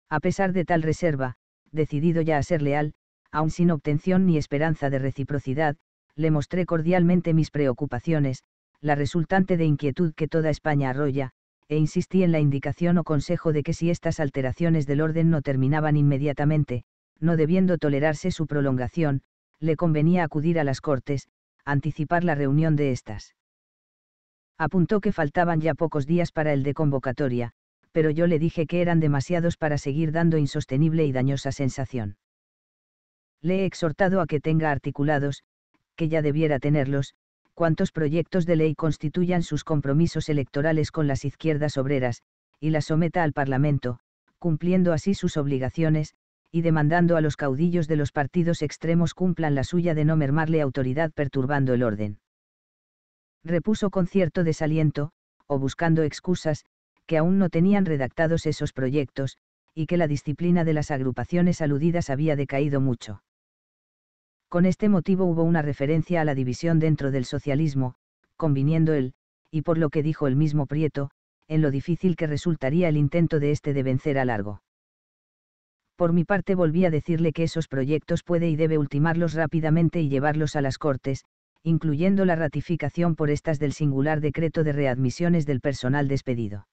A pesar de tal reserva, decidido ya a ser leal, aun sin obtención ni esperanza de reciprocidad, le mostré cordialmente mis preocupaciones, la resultante de inquietud que toda España arrolla, e insistí en la indicación o consejo de que si estas alteraciones del orden no terminaban inmediatamente, no debiendo tolerarse su prolongación, le convenía acudir a las Cortes, anticipar la reunión de estas. Apuntó que faltaban ya pocos días para el de convocatoria, pero yo le dije que eran demasiados para seguir dando insostenible y dañosa sensación. Le he exhortado a que tenga articulados, que ya debiera tenerlos, cuantos proyectos de ley constituyan sus compromisos electorales con las izquierdas obreras, y las someta al Parlamento, cumpliendo así sus obligaciones, y demandando a los caudillos de los partidos extremos cumplan la suya de no mermarle autoridad perturbando el orden repuso con cierto desaliento, o buscando excusas, que aún no tenían redactados esos proyectos, y que la disciplina de las agrupaciones aludidas había decaído mucho. Con este motivo hubo una referencia a la división dentro del socialismo, conviniendo él, y por lo que dijo el mismo Prieto, en lo difícil que resultaría el intento de este de vencer a largo. Por mi parte volví a decirle que esos proyectos puede y debe ultimarlos rápidamente y llevarlos a las Cortes, incluyendo la ratificación por estas del singular decreto de readmisiones del personal despedido.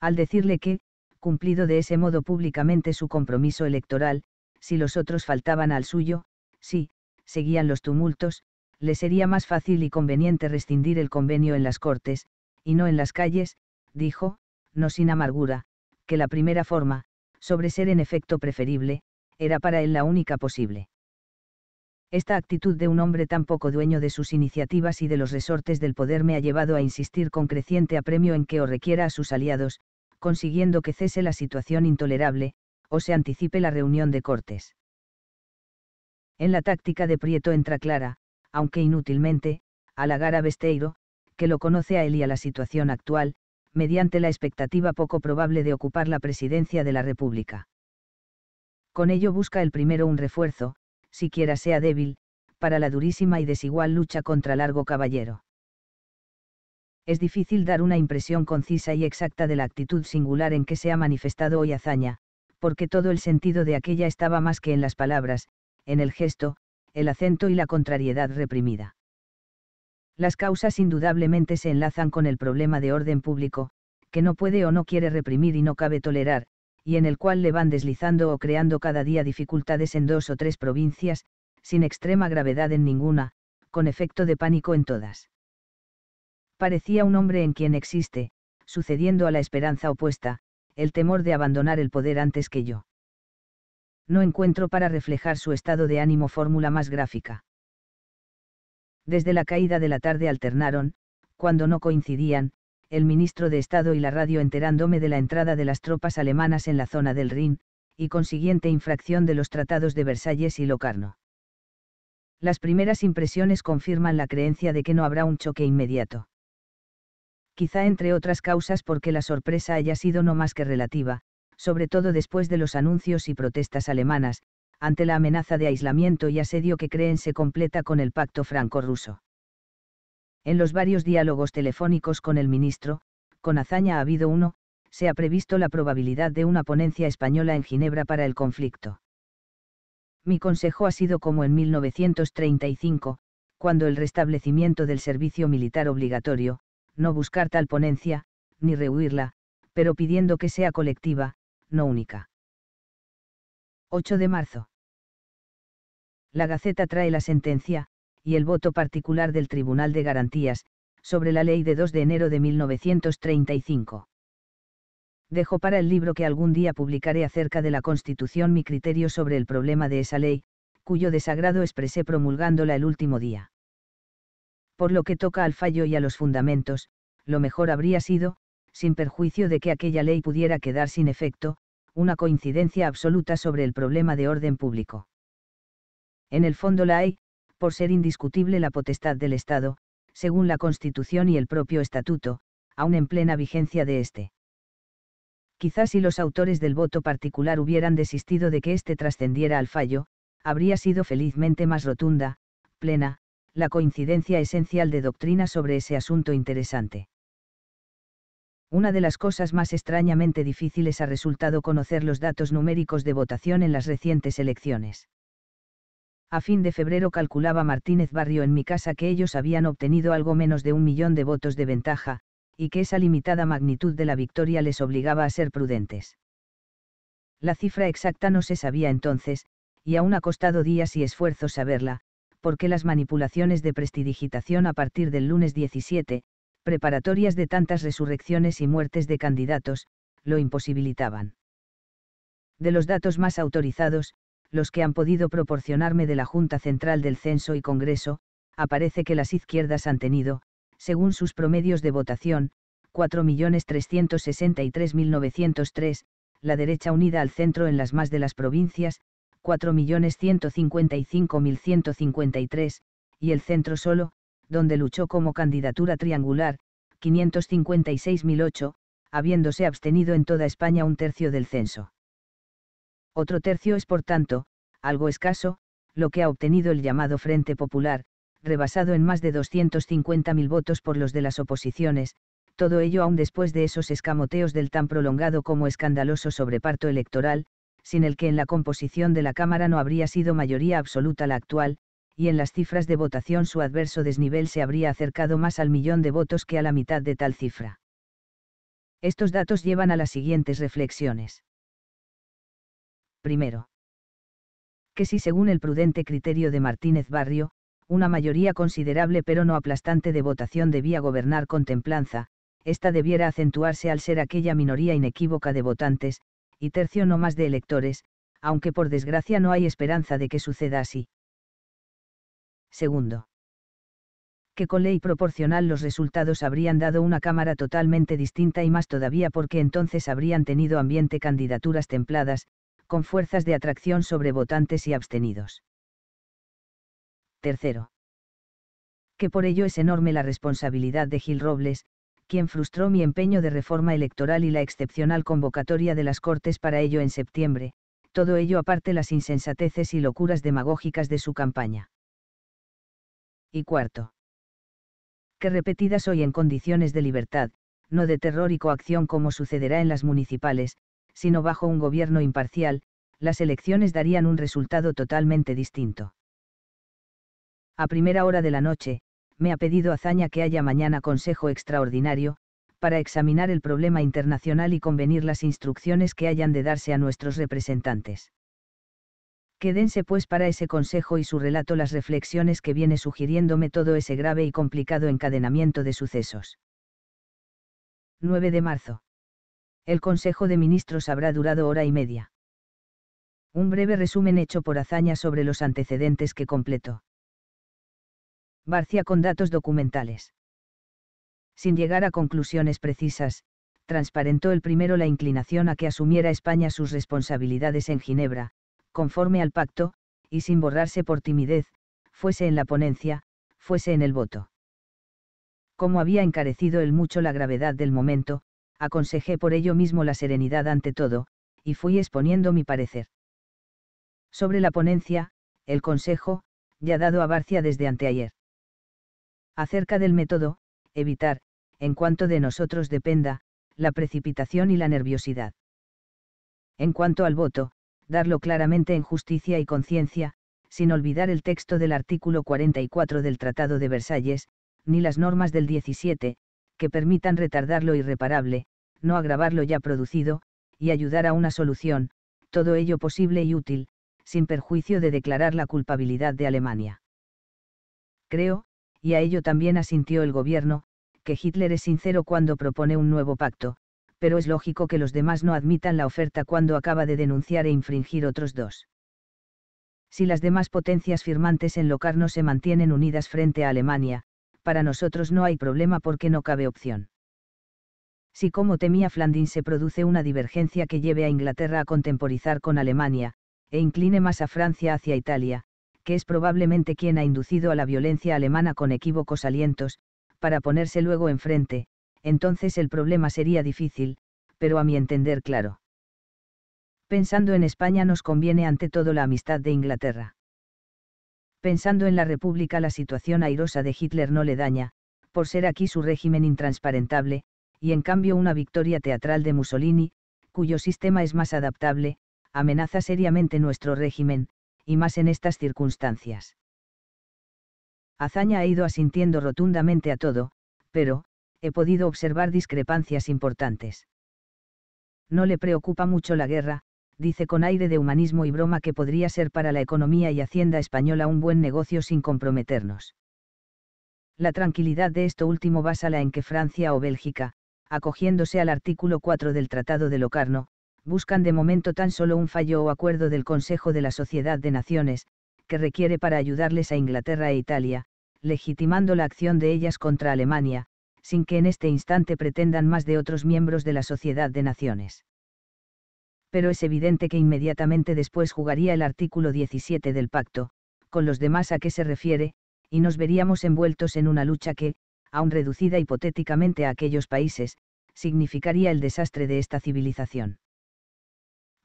Al decirle que, cumplido de ese modo públicamente su compromiso electoral, si los otros faltaban al suyo, si, seguían los tumultos, le sería más fácil y conveniente rescindir el convenio en las Cortes, y no en las calles, dijo, no sin amargura, que la primera forma, sobre ser en efecto preferible, era para él la única posible. Esta actitud de un hombre tan poco dueño de sus iniciativas y de los resortes del poder me ha llevado a insistir con creciente apremio en que o requiera a sus aliados, consiguiendo que cese la situación intolerable, o se anticipe la reunión de cortes. En la táctica de Prieto entra Clara, aunque inútilmente, halagar a Besteiro, que lo conoce a él y a la situación actual, mediante la expectativa poco probable de ocupar la presidencia de la República. Con ello busca el primero un refuerzo, siquiera sea débil, para la durísima y desigual lucha contra Largo Caballero. Es difícil dar una impresión concisa y exacta de la actitud singular en que se ha manifestado hoy hazaña, porque todo el sentido de aquella estaba más que en las palabras, en el gesto, el acento y la contrariedad reprimida. Las causas indudablemente se enlazan con el problema de orden público, que no puede o no quiere reprimir y no cabe tolerar, y en el cual le van deslizando o creando cada día dificultades en dos o tres provincias, sin extrema gravedad en ninguna, con efecto de pánico en todas. Parecía un hombre en quien existe, sucediendo a la esperanza opuesta, el temor de abandonar el poder antes que yo. No encuentro para reflejar su estado de ánimo fórmula más gráfica. Desde la caída de la tarde alternaron, cuando no coincidían, el ministro de Estado y la radio enterándome de la entrada de las tropas alemanas en la zona del Rin, y consiguiente infracción de los tratados de Versalles y Locarno. Las primeras impresiones confirman la creencia de que no habrá un choque inmediato. Quizá entre otras causas porque la sorpresa haya sido no más que relativa, sobre todo después de los anuncios y protestas alemanas, ante la amenaza de aislamiento y asedio que creen se completa con el pacto franco-ruso. En los varios diálogos telefónicos con el ministro, con hazaña ha habido uno, se ha previsto la probabilidad de una ponencia española en Ginebra para el conflicto. Mi consejo ha sido como en 1935, cuando el restablecimiento del servicio militar obligatorio, no buscar tal ponencia, ni rehuirla, pero pidiendo que sea colectiva, no única. 8 de marzo. La Gaceta trae la sentencia, y el voto particular del Tribunal de Garantías, sobre la ley de 2 de enero de 1935. Dejo para el libro que algún día publicaré acerca de la Constitución mi criterio sobre el problema de esa ley, cuyo desagrado expresé promulgándola el último día. Por lo que toca al fallo y a los fundamentos, lo mejor habría sido, sin perjuicio de que aquella ley pudiera quedar sin efecto, una coincidencia absoluta sobre el problema de orden público. En el fondo la hay, por ser indiscutible la potestad del Estado, según la Constitución y el propio Estatuto, aún en plena vigencia de éste. Quizás si los autores del voto particular hubieran desistido de que éste trascendiera al fallo, habría sido felizmente más rotunda, plena, la coincidencia esencial de doctrina sobre ese asunto interesante. Una de las cosas más extrañamente difíciles ha resultado conocer los datos numéricos de votación en las recientes elecciones. A fin de febrero calculaba Martínez Barrio en mi casa que ellos habían obtenido algo menos de un millón de votos de ventaja, y que esa limitada magnitud de la victoria les obligaba a ser prudentes. La cifra exacta no se sabía entonces, y aún ha costado días y esfuerzos saberla, porque las manipulaciones de prestidigitación a partir del lunes 17, preparatorias de tantas resurrecciones y muertes de candidatos, lo imposibilitaban. De los datos más autorizados, los que han podido proporcionarme de la Junta Central del Censo y Congreso, aparece que las izquierdas han tenido, según sus promedios de votación, 4.363.903, la derecha unida al centro en las más de las provincias, 4.155.153, y el centro solo, donde luchó como candidatura triangular, 556.008, habiéndose abstenido en toda España un tercio del censo. Otro tercio es, por tanto, algo escaso, lo que ha obtenido el llamado Frente Popular, rebasado en más de 250.000 votos por los de las oposiciones, todo ello aún después de esos escamoteos del tan prolongado como escandaloso sobreparto electoral, sin el que en la composición de la Cámara no habría sido mayoría absoluta la actual, y en las cifras de votación su adverso desnivel se habría acercado más al millón de votos que a la mitad de tal cifra. Estos datos llevan a las siguientes reflexiones primero. Que si según el prudente criterio de Martínez Barrio, una mayoría considerable pero no aplastante de votación debía gobernar con templanza, esta debiera acentuarse al ser aquella minoría inequívoca de votantes, y tercio no más de electores, aunque por desgracia no hay esperanza de que suceda así. Segundo. Que con ley proporcional los resultados habrían dado una Cámara totalmente distinta y más todavía porque entonces habrían tenido ambiente candidaturas templadas, con fuerzas de atracción sobre votantes y abstenidos. Tercero. Que por ello es enorme la responsabilidad de Gil Robles, quien frustró mi empeño de reforma electoral y la excepcional convocatoria de las Cortes para ello en septiembre, todo ello aparte las insensateces y locuras demagógicas de su campaña. Y cuarto. Que repetidas hoy en condiciones de libertad, no de terror y coacción como sucederá en las municipales, sino bajo un gobierno imparcial, las elecciones darían un resultado totalmente distinto. A primera hora de la noche, me ha pedido Azaña que haya mañana consejo extraordinario, para examinar el problema internacional y convenir las instrucciones que hayan de darse a nuestros representantes. Quédense pues para ese consejo y su relato las reflexiones que viene sugiriéndome todo ese grave y complicado encadenamiento de sucesos. 9 de marzo. El Consejo de Ministros habrá durado hora y media. Un breve resumen hecho por hazaña sobre los antecedentes que completó. Barcia con datos documentales. Sin llegar a conclusiones precisas, transparentó el primero la inclinación a que asumiera España sus responsabilidades en Ginebra, conforme al pacto, y sin borrarse por timidez, fuese en la ponencia, fuese en el voto. Como había encarecido el mucho la gravedad del momento, aconsejé por ello mismo la serenidad ante todo, y fui exponiendo mi parecer. Sobre la ponencia, el consejo, ya dado a Barcia desde anteayer. Acerca del método, evitar, en cuanto de nosotros dependa, la precipitación y la nerviosidad. En cuanto al voto, darlo claramente en justicia y conciencia, sin olvidar el texto del artículo 44 del Tratado de Versalles, ni las normas del 17, que permitan retardar lo irreparable, no agravar lo ya producido, y ayudar a una solución, todo ello posible y útil, sin perjuicio de declarar la culpabilidad de Alemania. Creo, y a ello también asintió el gobierno, que Hitler es sincero cuando propone un nuevo pacto, pero es lógico que los demás no admitan la oferta cuando acaba de denunciar e infringir otros dos. Si las demás potencias firmantes en Locarno se mantienen unidas frente a Alemania, para nosotros no hay problema porque no cabe opción. Si como temía Flandin se produce una divergencia que lleve a Inglaterra a contemporizar con Alemania, e incline más a Francia hacia Italia, que es probablemente quien ha inducido a la violencia alemana con equívocos alientos, para ponerse luego enfrente, entonces el problema sería difícil, pero a mi entender claro. Pensando en España nos conviene ante todo la amistad de Inglaterra pensando en la República la situación airosa de Hitler no le daña, por ser aquí su régimen intransparentable, y en cambio una victoria teatral de Mussolini, cuyo sistema es más adaptable, amenaza seriamente nuestro régimen, y más en estas circunstancias. Azaña ha ido asintiendo rotundamente a todo, pero, he podido observar discrepancias importantes. No le preocupa mucho la guerra, dice con aire de humanismo y broma que podría ser para la economía y hacienda española un buen negocio sin comprometernos. La tranquilidad de esto último la en que Francia o Bélgica, acogiéndose al artículo 4 del Tratado de Locarno, buscan de momento tan solo un fallo o acuerdo del Consejo de la Sociedad de Naciones, que requiere para ayudarles a Inglaterra e Italia, legitimando la acción de ellas contra Alemania, sin que en este instante pretendan más de otros miembros de la Sociedad de Naciones pero es evidente que inmediatamente después jugaría el artículo 17 del pacto, con los demás a qué se refiere, y nos veríamos envueltos en una lucha que, aun reducida hipotéticamente a aquellos países, significaría el desastre de esta civilización.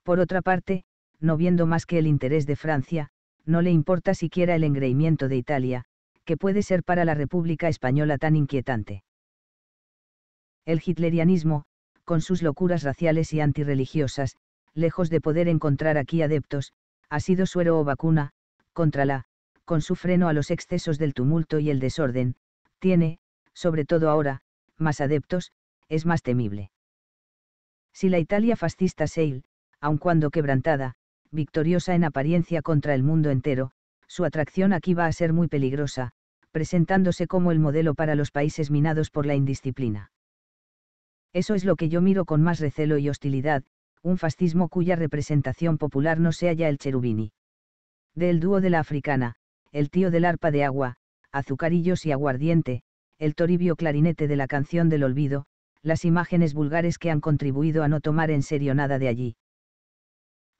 Por otra parte, no viendo más que el interés de Francia, no le importa siquiera el engreimiento de Italia, que puede ser para la República Española tan inquietante. El hitlerianismo, con sus locuras raciales y antirreligiosas, lejos de poder encontrar aquí adeptos, ha sido suero o vacuna, contra la, con su freno a los excesos del tumulto y el desorden, tiene, sobre todo ahora, más adeptos, es más temible. Si la Italia fascista Seil, aun cuando quebrantada, victoriosa en apariencia contra el mundo entero, su atracción aquí va a ser muy peligrosa, presentándose como el modelo para los países minados por la indisciplina. Eso es lo que yo miro con más recelo y hostilidad, un fascismo cuya representación popular no sea ya el cherubini. Del dúo de la africana, el tío del arpa de agua, azucarillos y aguardiente, el toribio clarinete de la canción del olvido, las imágenes vulgares que han contribuido a no tomar en serio nada de allí.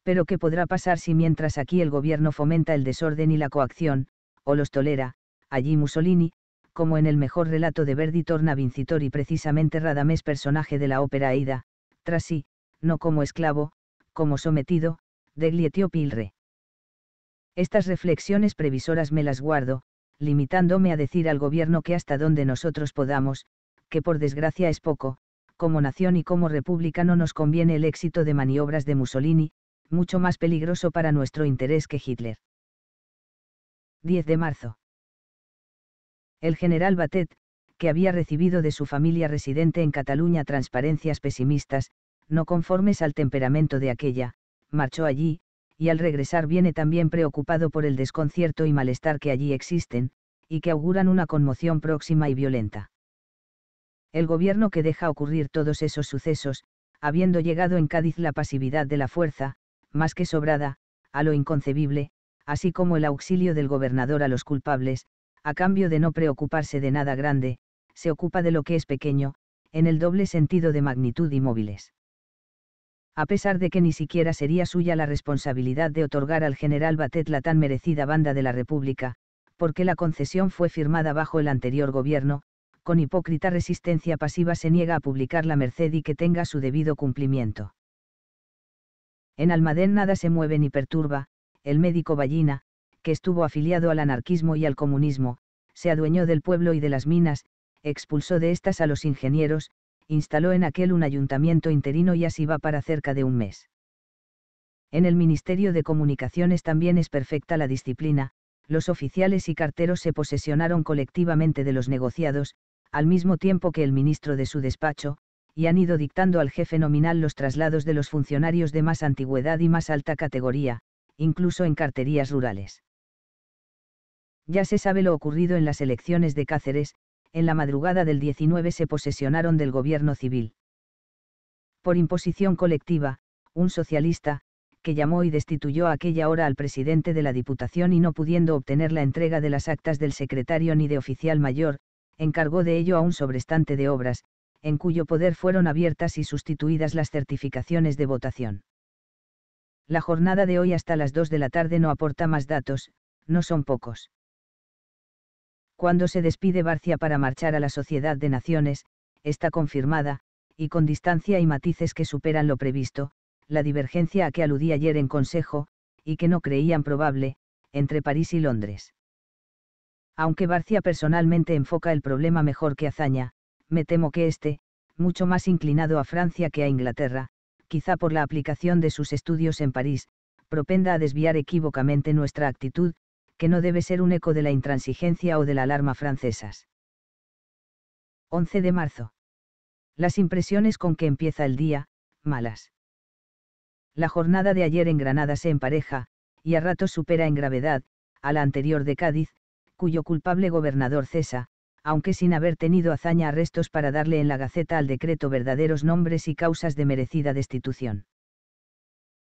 Pero ¿qué podrá pasar si mientras aquí el gobierno fomenta el desorden y la coacción, o los tolera, allí Mussolini, como en el mejor relato de Verdi torna vincitor y precisamente Radamés personaje de la ópera Aida, tras sí, no como esclavo, como sometido, de pilre. Pilre. Estas reflexiones previsoras me las guardo, limitándome a decir al gobierno que hasta donde nosotros podamos, que por desgracia es poco, como nación y como república no nos conviene el éxito de maniobras de Mussolini, mucho más peligroso para nuestro interés que Hitler. 10 de marzo. El general Batet, que había recibido de su familia residente en Cataluña transparencias pesimistas, no conformes al temperamento de aquella, marchó allí, y al regresar viene también preocupado por el desconcierto y malestar que allí existen, y que auguran una conmoción próxima y violenta. El gobierno que deja ocurrir todos esos sucesos, habiendo llegado en Cádiz la pasividad de la fuerza, más que sobrada, a lo inconcebible, así como el auxilio del gobernador a los culpables, a cambio de no preocuparse de nada grande, se ocupa de lo que es pequeño, en el doble sentido de magnitud y móviles a pesar de que ni siquiera sería suya la responsabilidad de otorgar al general Batet la tan merecida banda de la República, porque la concesión fue firmada bajo el anterior gobierno, con hipócrita resistencia pasiva se niega a publicar la merced y que tenga su debido cumplimiento. En Almadén nada se mueve ni perturba, el médico Ballina, que estuvo afiliado al anarquismo y al comunismo, se adueñó del pueblo y de las minas, expulsó de estas a los ingenieros, instaló en aquel un ayuntamiento interino y así va para cerca de un mes. En el Ministerio de Comunicaciones también es perfecta la disciplina, los oficiales y carteros se posesionaron colectivamente de los negociados, al mismo tiempo que el ministro de su despacho, y han ido dictando al jefe nominal los traslados de los funcionarios de más antigüedad y más alta categoría, incluso en carterías rurales. Ya se sabe lo ocurrido en las elecciones de Cáceres, en la madrugada del 19 se posesionaron del gobierno civil. Por imposición colectiva, un socialista, que llamó y destituyó a aquella hora al presidente de la Diputación y no pudiendo obtener la entrega de las actas del secretario ni de oficial mayor, encargó de ello a un sobrestante de obras, en cuyo poder fueron abiertas y sustituidas las certificaciones de votación. La jornada de hoy hasta las 2 de la tarde no aporta más datos, no son pocos. Cuando se despide Barcia para marchar a la Sociedad de Naciones, está confirmada, y con distancia y matices que superan lo previsto, la divergencia a que aludí ayer en Consejo, y que no creían probable, entre París y Londres. Aunque Barcia personalmente enfoca el problema mejor que Azaña, me temo que este, mucho más inclinado a Francia que a Inglaterra, quizá por la aplicación de sus estudios en París, propenda a desviar equívocamente nuestra actitud, que no debe ser un eco de la intransigencia o de la alarma francesas. 11 de marzo. Las impresiones con que empieza el día, malas. La jornada de ayer en Granada se empareja, y a ratos supera en gravedad, a la anterior de Cádiz, cuyo culpable gobernador cesa, aunque sin haber tenido hazaña arrestos para darle en la Gaceta al decreto verdaderos nombres y causas de merecida destitución.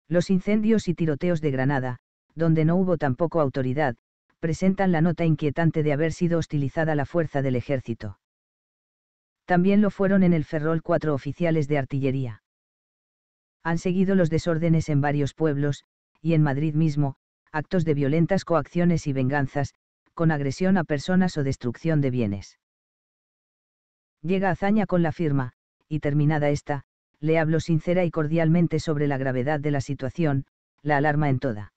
Los incendios y tiroteos de Granada, donde no hubo tampoco autoridad, presentan la nota inquietante de haber sido hostilizada la fuerza del ejército. También lo fueron en el Ferrol cuatro oficiales de artillería. Han seguido los desórdenes en varios pueblos, y en Madrid mismo, actos de violentas coacciones y venganzas, con agresión a personas o destrucción de bienes. Llega Azaña con la firma, y terminada esta, le hablo sincera y cordialmente sobre la gravedad de la situación, la alarma en toda.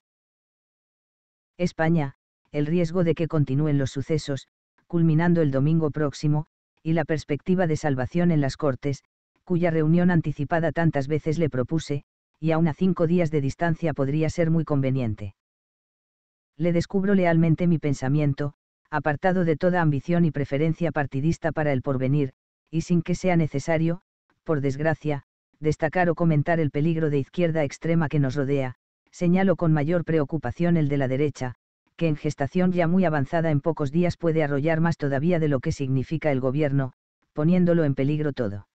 España, el riesgo de que continúen los sucesos, culminando el domingo próximo, y la perspectiva de salvación en las Cortes, cuya reunión anticipada tantas veces le propuse, y aún a cinco días de distancia podría ser muy conveniente. Le descubro lealmente mi pensamiento, apartado de toda ambición y preferencia partidista para el porvenir, y sin que sea necesario, por desgracia, destacar o comentar el peligro de izquierda extrema que nos rodea, señalo con mayor preocupación el de la derecha, en gestación ya muy avanzada en pocos días puede arrollar más todavía de lo que significa el gobierno, poniéndolo en peligro todo.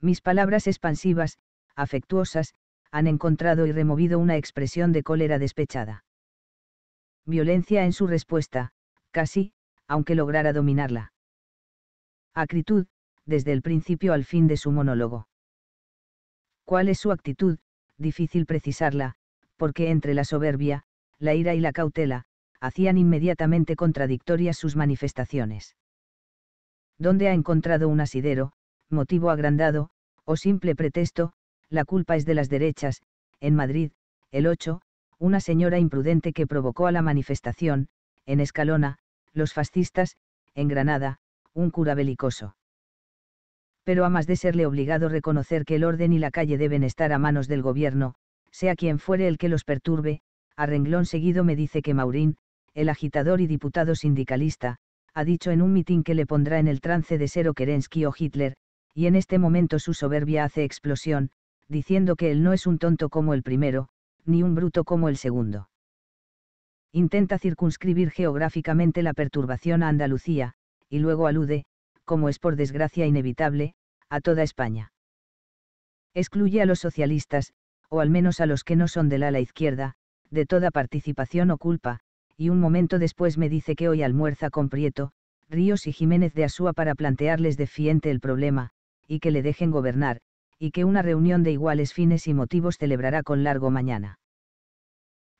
Mis palabras expansivas, afectuosas, han encontrado y removido una expresión de cólera despechada. Violencia en su respuesta, casi, aunque lograra dominarla. Acritud, desde el principio al fin de su monólogo. ¿Cuál es su actitud? Difícil precisarla, porque entre la soberbia, la ira y la cautela, hacían inmediatamente contradictorias sus manifestaciones. ¿Dónde ha encontrado un asidero, motivo agrandado, o simple pretexto, la culpa es de las derechas, en Madrid, el 8, una señora imprudente que provocó a la manifestación, en Escalona, los fascistas, en Granada, un cura belicoso. Pero a más de serle obligado reconocer que el orden y la calle deben estar a manos del gobierno, sea quien fuere el que los perturbe, a renglón seguido me dice que Maurín, el agitador y diputado sindicalista, ha dicho en un mitin que le pondrá en el trance de ser o Kerensky o Hitler, y en este momento su soberbia hace explosión, diciendo que él no es un tonto como el primero, ni un bruto como el segundo. Intenta circunscribir geográficamente la perturbación a Andalucía, y luego alude, como es por desgracia inevitable, a toda España. Excluye a los socialistas, o al menos a los que no son del ala izquierda, de toda participación o culpa, y un momento después me dice que hoy almuerza con Prieto, Ríos y Jiménez de Asúa para plantearles defiente el problema, y que le dejen gobernar, y que una reunión de iguales fines y motivos celebrará con largo mañana.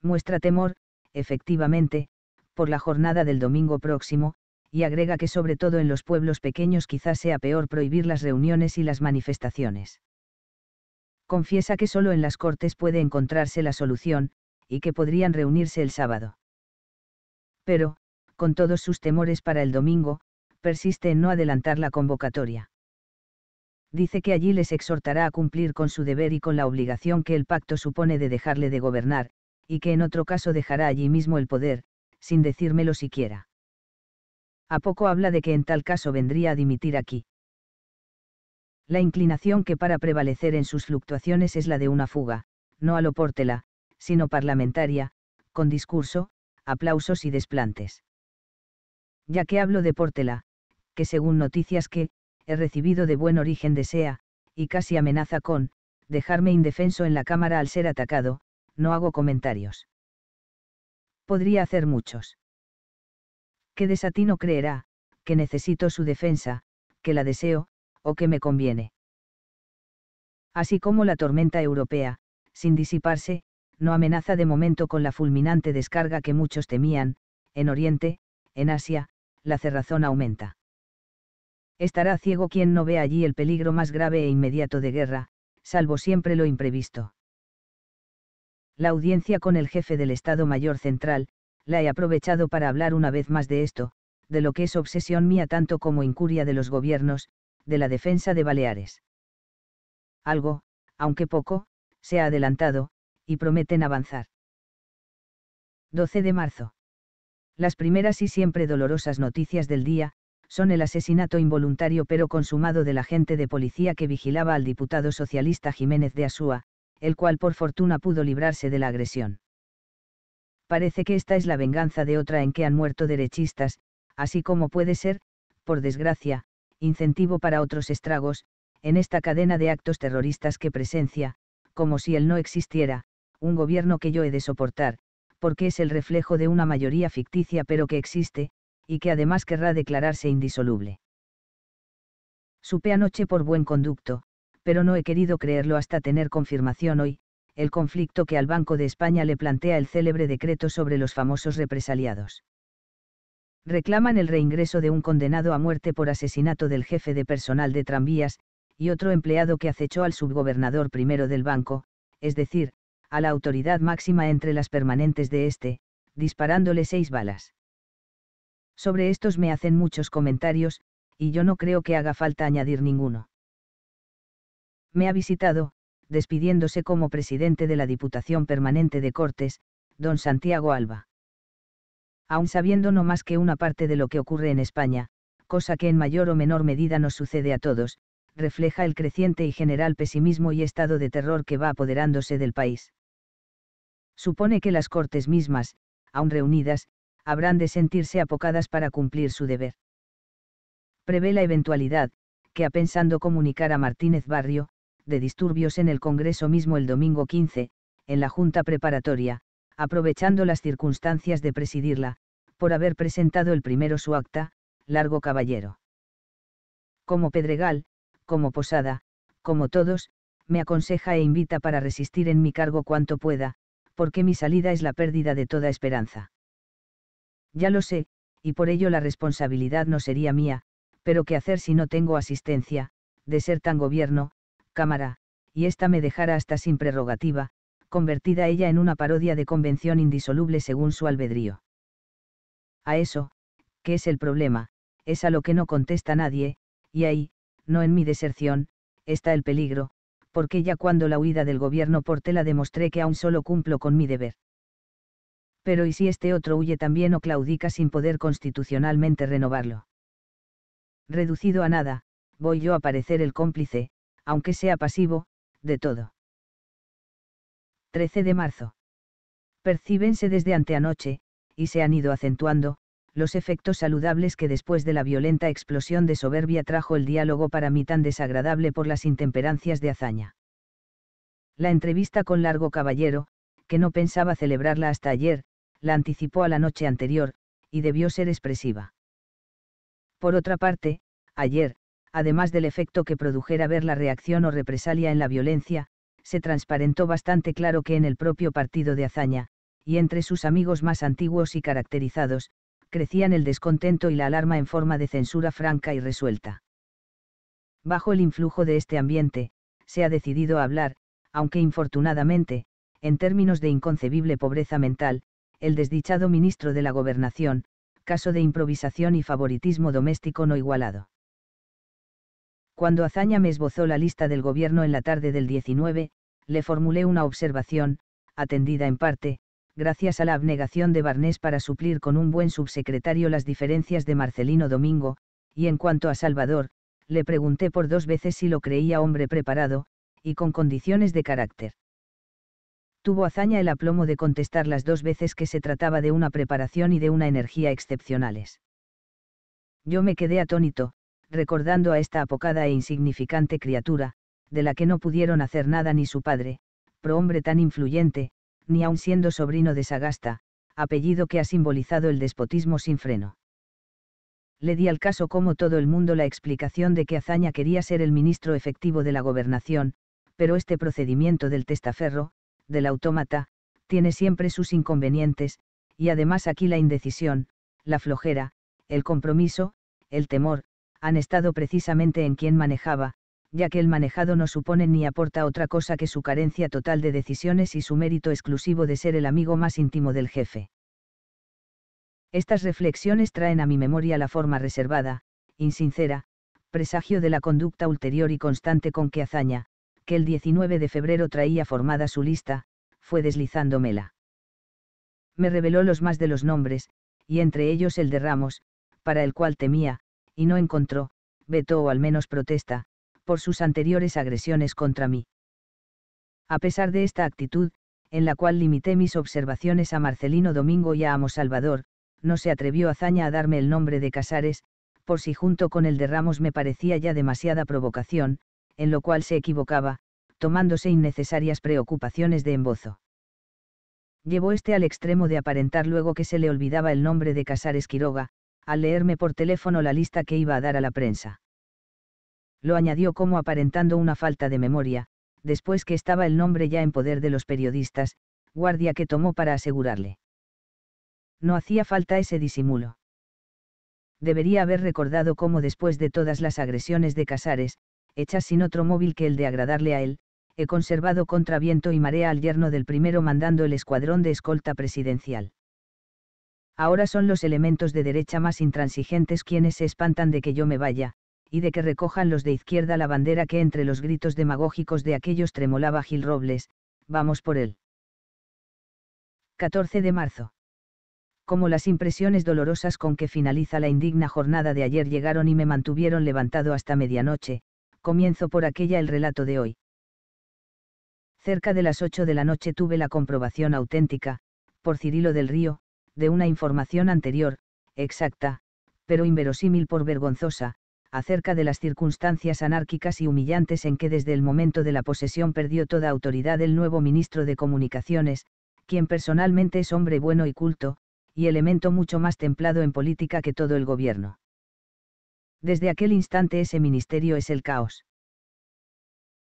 Muestra temor, efectivamente, por la jornada del domingo próximo, y agrega que sobre todo en los pueblos pequeños quizás sea peor prohibir las reuniones y las manifestaciones. Confiesa que solo en las Cortes puede encontrarse la solución, y que podrían reunirse el sábado. Pero, con todos sus temores para el domingo, persiste en no adelantar la convocatoria. Dice que allí les exhortará a cumplir con su deber y con la obligación que el pacto supone de dejarle de gobernar, y que en otro caso dejará allí mismo el poder, sin decírmelo siquiera. ¿A poco habla de que en tal caso vendría a dimitir aquí? La inclinación que para prevalecer en sus fluctuaciones es la de una fuga, no a lo pórtela, sino parlamentaria, con discurso, aplausos y desplantes. Ya que hablo de Portela, que según noticias que, he recibido de buen origen desea, y casi amenaza con, dejarme indefenso en la cámara al ser atacado, no hago comentarios. Podría hacer muchos. ¿Qué desatino creerá, que necesito su defensa, que la deseo, o que me conviene. Así como la tormenta europea, sin disiparse, no amenaza de momento con la fulminante descarga que muchos temían, en Oriente, en Asia, la cerrazón aumenta. Estará ciego quien no ve allí el peligro más grave e inmediato de guerra, salvo siempre lo imprevisto. La audiencia con el jefe del Estado Mayor Central, la he aprovechado para hablar una vez más de esto, de lo que es obsesión mía tanto como incuria de los gobiernos, de la defensa de Baleares. Algo, aunque poco, se ha adelantado, y prometen avanzar. 12 de marzo. Las primeras y siempre dolorosas noticias del día, son el asesinato involuntario pero consumado del agente de policía que vigilaba al diputado socialista Jiménez de Asúa, el cual por fortuna pudo librarse de la agresión. Parece que esta es la venganza de otra en que han muerto derechistas, así como puede ser, por desgracia, incentivo para otros estragos, en esta cadena de actos terroristas que presencia, como si él no existiera, un gobierno que yo he de soportar, porque es el reflejo de una mayoría ficticia pero que existe, y que además querrá declararse indisoluble. Supe anoche por buen conducto, pero no he querido creerlo hasta tener confirmación hoy, el conflicto que al Banco de España le plantea el célebre decreto sobre los famosos represaliados. Reclaman el reingreso de un condenado a muerte por asesinato del jefe de personal de tranvías, y otro empleado que acechó al subgobernador primero del banco, es decir, a la autoridad máxima entre las permanentes de este, disparándole seis balas. Sobre estos me hacen muchos comentarios, y yo no creo que haga falta añadir ninguno. Me ha visitado, despidiéndose como presidente de la Diputación Permanente de Cortes, don Santiago Alba. Aun sabiendo no más que una parte de lo que ocurre en España, cosa que en mayor o menor medida nos sucede a todos, refleja el creciente y general pesimismo y estado de terror que va apoderándose del país. Supone que las Cortes mismas, aun reunidas, habrán de sentirse apocadas para cumplir su deber. Prevé la eventualidad, que a pensando comunicar a Martínez Barrio, de disturbios en el Congreso mismo el domingo 15, en la Junta Preparatoria, aprovechando las circunstancias de presidirla, por haber presentado el primero su acta, Largo Caballero. Como Pedregal, como Posada, como todos, me aconseja e invita para resistir en mi cargo cuanto pueda, porque mi salida es la pérdida de toda esperanza. Ya lo sé, y por ello la responsabilidad no sería mía, pero ¿qué hacer si no tengo asistencia, de ser tan gobierno, cámara, y ésta me dejara hasta sin prerrogativa, convertida ella en una parodia de convención indisoluble según su albedrío? A eso, que es el problema, es a lo que no contesta nadie, y ahí, no en mi deserción, está el peligro, porque ya cuando la huida del gobierno Portela demostré que aún solo cumplo con mi deber. Pero ¿y si este otro huye también o claudica sin poder constitucionalmente renovarlo? Reducido a nada, voy yo a parecer el cómplice, aunque sea pasivo, de todo. 13 de marzo. Percíbense desde anteanoche, y se han ido acentuando, los efectos saludables que después de la violenta explosión de soberbia trajo el diálogo para mí tan desagradable por las intemperancias de hazaña. La entrevista con Largo Caballero, que no pensaba celebrarla hasta ayer, la anticipó a la noche anterior, y debió ser expresiva. Por otra parte, ayer, además del efecto que produjera ver la reacción o represalia en la violencia, se transparentó bastante claro que en el propio partido de Hazaña, y entre sus amigos más antiguos y caracterizados, crecían el descontento y la alarma en forma de censura franca y resuelta. Bajo el influjo de este ambiente, se ha decidido hablar, aunque infortunadamente, en términos de inconcebible pobreza mental, el desdichado ministro de la Gobernación, caso de improvisación y favoritismo doméstico no igualado. Cuando Azaña me esbozó la lista del gobierno en la tarde del 19, le formulé una observación, atendida en parte, gracias a la abnegación de Barnés para suplir con un buen subsecretario las diferencias de Marcelino Domingo, y en cuanto a Salvador, le pregunté por dos veces si lo creía hombre preparado, y con condiciones de carácter. Tuvo hazaña el aplomo de contestar las dos veces que se trataba de una preparación y de una energía excepcionales. Yo me quedé atónito, recordando a esta apocada e insignificante criatura, de la que no pudieron hacer nada ni su padre, prohombre tan influyente, ni aun siendo sobrino de Sagasta, apellido que ha simbolizado el despotismo sin freno. Le di al caso como todo el mundo la explicación de que Azaña quería ser el ministro efectivo de la gobernación, pero este procedimiento del testaferro, del autómata, tiene siempre sus inconvenientes, y además aquí la indecisión, la flojera, el compromiso, el temor, han estado precisamente en quien manejaba, ya que el manejado no supone ni aporta otra cosa que su carencia total de decisiones y su mérito exclusivo de ser el amigo más íntimo del jefe. Estas reflexiones traen a mi memoria la forma reservada, insincera, presagio de la conducta ulterior y constante con que hazaña, que el 19 de febrero traía formada su lista, fue deslizándomela. Me reveló los más de los nombres, y entre ellos el de Ramos, para el cual temía, y no encontró, veto o al menos protesta, por sus anteriores agresiones contra mí. A pesar de esta actitud, en la cual limité mis observaciones a Marcelino Domingo y a Amo Salvador, no se atrevió Azaña a darme el nombre de Casares, por si junto con el de Ramos me parecía ya demasiada provocación, en lo cual se equivocaba, tomándose innecesarias preocupaciones de embozo. Llevó este al extremo de aparentar luego que se le olvidaba el nombre de Casares Quiroga, al leerme por teléfono la lista que iba a dar a la prensa lo añadió como aparentando una falta de memoria, después que estaba el nombre ya en poder de los periodistas, guardia que tomó para asegurarle. No hacía falta ese disimulo. Debería haber recordado cómo después de todas las agresiones de Casares, hechas sin otro móvil que el de agradarle a él, he conservado contra viento y marea al yerno del primero mandando el escuadrón de escolta presidencial. Ahora son los elementos de derecha más intransigentes quienes se espantan de que yo me vaya, y de que recojan los de izquierda la bandera que entre los gritos demagógicos de aquellos tremolaba Gil Robles, vamos por él. 14 de marzo. Como las impresiones dolorosas con que finaliza la indigna jornada de ayer llegaron y me mantuvieron levantado hasta medianoche, comienzo por aquella el relato de hoy. Cerca de las 8 de la noche tuve la comprobación auténtica, por Cirilo del Río, de una información anterior, exacta, pero inverosímil por vergonzosa, acerca de las circunstancias anárquicas y humillantes en que desde el momento de la posesión perdió toda autoridad el nuevo ministro de Comunicaciones, quien personalmente es hombre bueno y culto, y elemento mucho más templado en política que todo el gobierno. Desde aquel instante ese ministerio es el caos.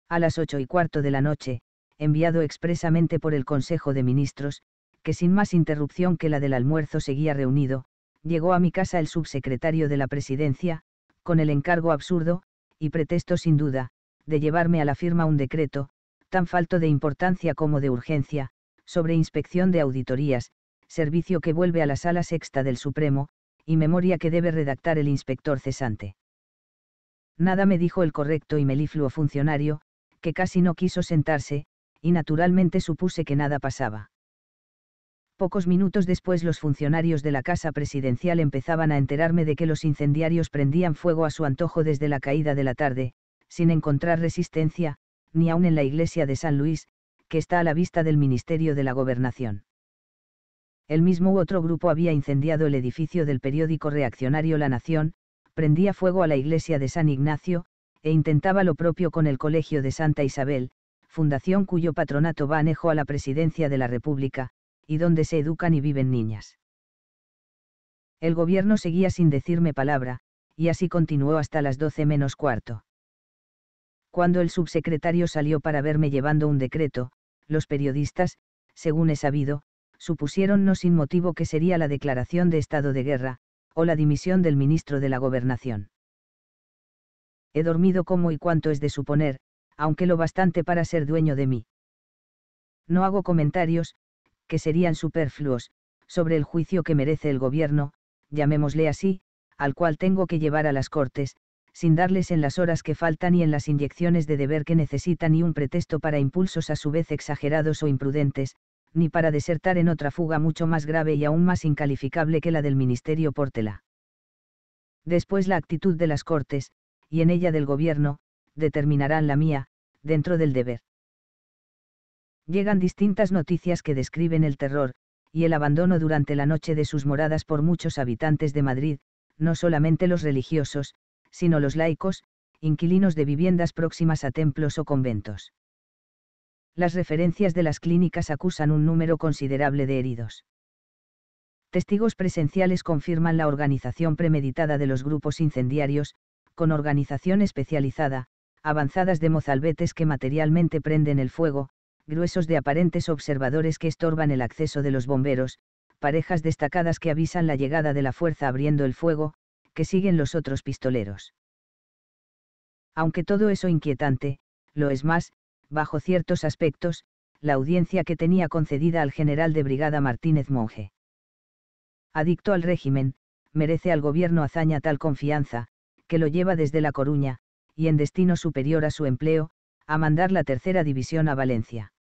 A las ocho y cuarto de la noche, enviado expresamente por el Consejo de Ministros, que sin más interrupción que la del almuerzo seguía reunido, llegó a mi casa el subsecretario de la Presidencia, con el encargo absurdo, y pretexto sin duda, de llevarme a la firma un decreto, tan falto de importancia como de urgencia, sobre inspección de auditorías, servicio que vuelve a la sala sexta del Supremo, y memoria que debe redactar el inspector cesante. Nada me dijo el correcto y melifluo funcionario, que casi no quiso sentarse, y naturalmente supuse que nada pasaba. Pocos minutos después los funcionarios de la Casa Presidencial empezaban a enterarme de que los incendiarios prendían fuego a su antojo desde la caída de la tarde, sin encontrar resistencia, ni aun en la iglesia de San Luis, que está a la vista del Ministerio de la Gobernación. El mismo u otro grupo había incendiado el edificio del periódico reaccionario La Nación, prendía fuego a la iglesia de San Ignacio, e intentaba lo propio con el Colegio de Santa Isabel, fundación cuyo patronato va anejo a la Presidencia de la República, y donde se educan y viven niñas. El gobierno seguía sin decirme palabra, y así continuó hasta las 12 menos cuarto. Cuando el subsecretario salió para verme llevando un decreto, los periodistas, según he sabido, supusieron no sin motivo que sería la declaración de estado de guerra, o la dimisión del ministro de la Gobernación. He dormido como y cuanto es de suponer, aunque lo bastante para ser dueño de mí. No hago comentarios, que serían superfluos, sobre el juicio que merece el gobierno, llamémosle así, al cual tengo que llevar a las Cortes, sin darles en las horas que faltan y en las inyecciones de deber que necesitan ni un pretexto para impulsos a su vez exagerados o imprudentes, ni para desertar en otra fuga mucho más grave y aún más incalificable que la del Ministerio Pórtela. Después la actitud de las Cortes, y en ella del Gobierno, determinarán la mía, dentro del deber llegan distintas noticias que describen el terror, y el abandono durante la noche de sus moradas por muchos habitantes de Madrid, no solamente los religiosos, sino los laicos, inquilinos de viviendas próximas a templos o conventos. Las referencias de las clínicas acusan un número considerable de heridos. Testigos presenciales confirman la organización premeditada de los grupos incendiarios, con organización especializada, avanzadas de mozalbetes que materialmente prenden el fuego, gruesos de aparentes observadores que estorban el acceso de los bomberos, parejas destacadas que avisan la llegada de la fuerza abriendo el fuego, que siguen los otros pistoleros. Aunque todo eso inquietante, lo es más, bajo ciertos aspectos, la audiencia que tenía concedida al general de brigada Martínez Monge. Adicto al régimen, merece al gobierno hazaña tal confianza, que lo lleva desde La Coruña, y en destino superior a su empleo, a mandar la tercera división a Valencia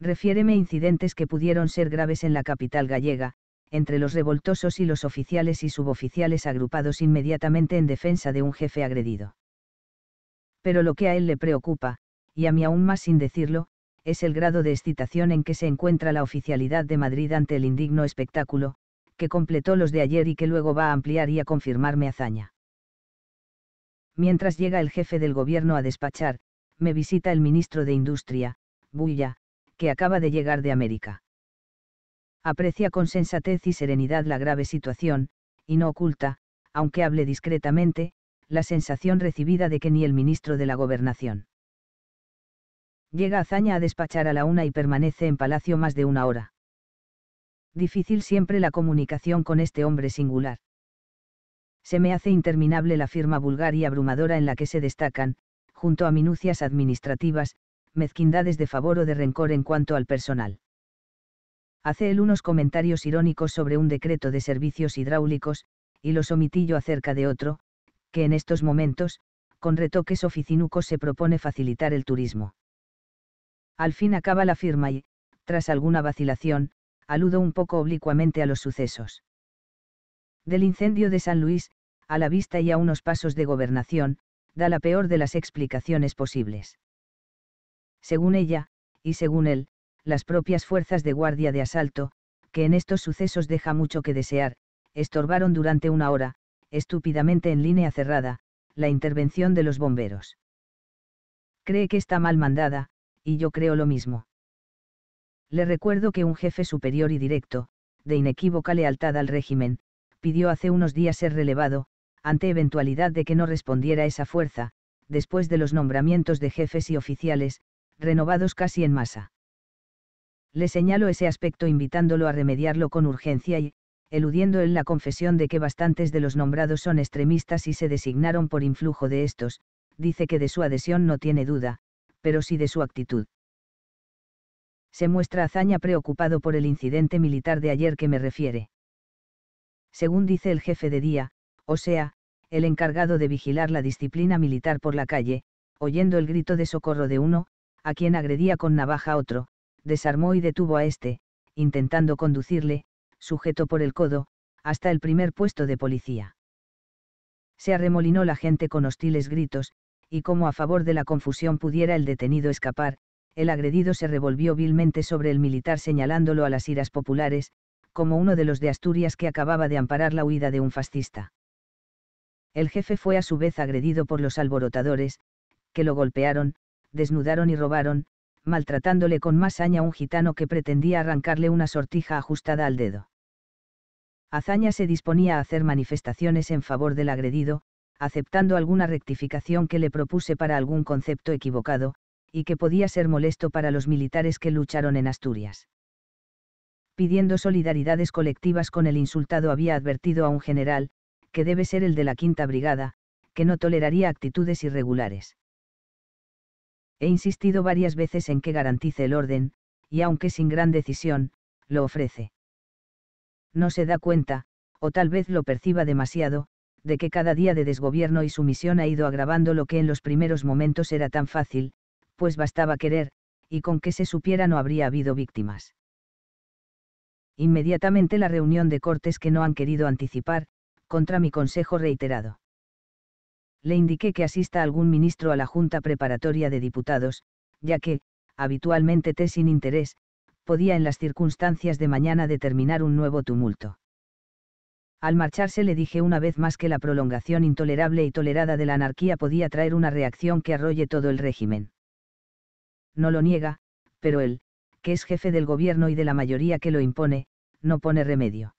refiéreme incidentes que pudieron ser graves en la capital gallega, entre los revoltosos y los oficiales y suboficiales agrupados inmediatamente en defensa de un jefe agredido. Pero lo que a él le preocupa, y a mí aún más sin decirlo, es el grado de excitación en que se encuentra la oficialidad de Madrid ante el indigno espectáculo, que completó los de ayer y que luego va a ampliar y a confirmar mi hazaña. Mientras llega el jefe del gobierno a despachar, me visita el ministro de Industria, Bulla, que acaba de llegar de América. Aprecia con sensatez y serenidad la grave situación, y no oculta, aunque hable discretamente, la sensación recibida de que ni el ministro de la Gobernación. Llega Azaña a despachar a la una y permanece en palacio más de una hora. Difícil siempre la comunicación con este hombre singular. Se me hace interminable la firma vulgar y abrumadora en la que se destacan, junto a minucias administrativas, mezquindades de favor o de rencor en cuanto al personal. Hace él unos comentarios irónicos sobre un decreto de servicios hidráulicos, y los omití acerca de otro, que en estos momentos, con retoques oficinucos se propone facilitar el turismo. Al fin acaba la firma y, tras alguna vacilación, aludo un poco oblicuamente a los sucesos. Del incendio de San Luis, a la vista y a unos pasos de gobernación, da la peor de las explicaciones posibles según ella, y según él, las propias fuerzas de guardia de asalto, que en estos sucesos deja mucho que desear, estorbaron durante una hora, estúpidamente en línea cerrada, la intervención de los bomberos. Cree que está mal mandada, y yo creo lo mismo. Le recuerdo que un jefe superior y directo, de inequívoca lealtad al régimen, pidió hace unos días ser relevado, ante eventualidad de que no respondiera esa fuerza, después de los nombramientos de jefes y oficiales, renovados casi en masa. Le señalo ese aspecto invitándolo a remediarlo con urgencia y, eludiendo él la confesión de que bastantes de los nombrados son extremistas y se designaron por influjo de estos, dice que de su adhesión no tiene duda, pero sí de su actitud. Se muestra hazaña preocupado por el incidente militar de ayer que me refiere. Según dice el jefe de día, o sea, el encargado de vigilar la disciplina militar por la calle, oyendo el grito de socorro de uno, a quien agredía con navaja otro, desarmó y detuvo a este, intentando conducirle, sujeto por el codo, hasta el primer puesto de policía. Se arremolinó la gente con hostiles gritos, y como a favor de la confusión pudiera el detenido escapar, el agredido se revolvió vilmente sobre el militar señalándolo a las iras populares, como uno de los de Asturias que acababa de amparar la huida de un fascista. El jefe fue a su vez agredido por los alborotadores, que lo golpearon, desnudaron y robaron, maltratándole con más saña un gitano que pretendía arrancarle una sortija ajustada al dedo. Azaña se disponía a hacer manifestaciones en favor del agredido, aceptando alguna rectificación que le propuse para algún concepto equivocado, y que podía ser molesto para los militares que lucharon en Asturias. Pidiendo solidaridades colectivas con el insultado había advertido a un general, que debe ser el de la Quinta Brigada, que no toleraría actitudes irregulares. He insistido varias veces en que garantice el orden, y aunque sin gran decisión, lo ofrece. No se da cuenta, o tal vez lo perciba demasiado, de que cada día de desgobierno y sumisión ha ido agravando lo que en los primeros momentos era tan fácil, pues bastaba querer, y con que se supiera no habría habido víctimas. Inmediatamente la reunión de cortes que no han querido anticipar, contra mi consejo reiterado le indiqué que asista algún ministro a la Junta Preparatoria de Diputados, ya que, habitualmente té sin interés, podía en las circunstancias de mañana determinar un nuevo tumulto. Al marcharse le dije una vez más que la prolongación intolerable y tolerada de la anarquía podía traer una reacción que arrolle todo el régimen. No lo niega, pero él, que es jefe del gobierno y de la mayoría que lo impone, no pone remedio.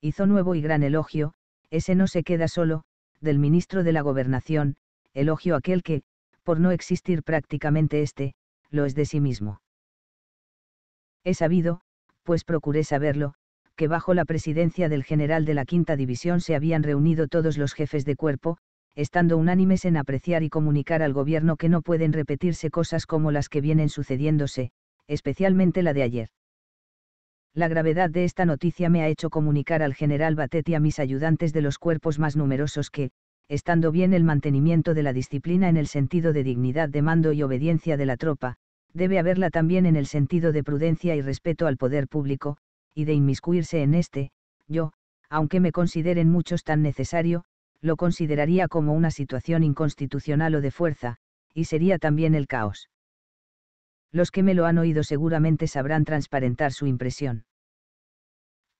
Hizo nuevo y gran elogio, ese no se queda solo, del ministro de la Gobernación, elogio aquel que, por no existir prácticamente este, lo es de sí mismo. He sabido, pues procuré saberlo, que bajo la presidencia del general de la Quinta División se habían reunido todos los jefes de cuerpo, estando unánimes en apreciar y comunicar al gobierno que no pueden repetirse cosas como las que vienen sucediéndose, especialmente la de ayer. La gravedad de esta noticia me ha hecho comunicar al general Batet y a mis ayudantes de los cuerpos más numerosos que, estando bien el mantenimiento de la disciplina en el sentido de dignidad de mando y obediencia de la tropa, debe haberla también en el sentido de prudencia y respeto al poder público, y de inmiscuirse en este, yo, aunque me consideren muchos tan necesario, lo consideraría como una situación inconstitucional o de fuerza, y sería también el caos los que me lo han oído seguramente sabrán transparentar su impresión.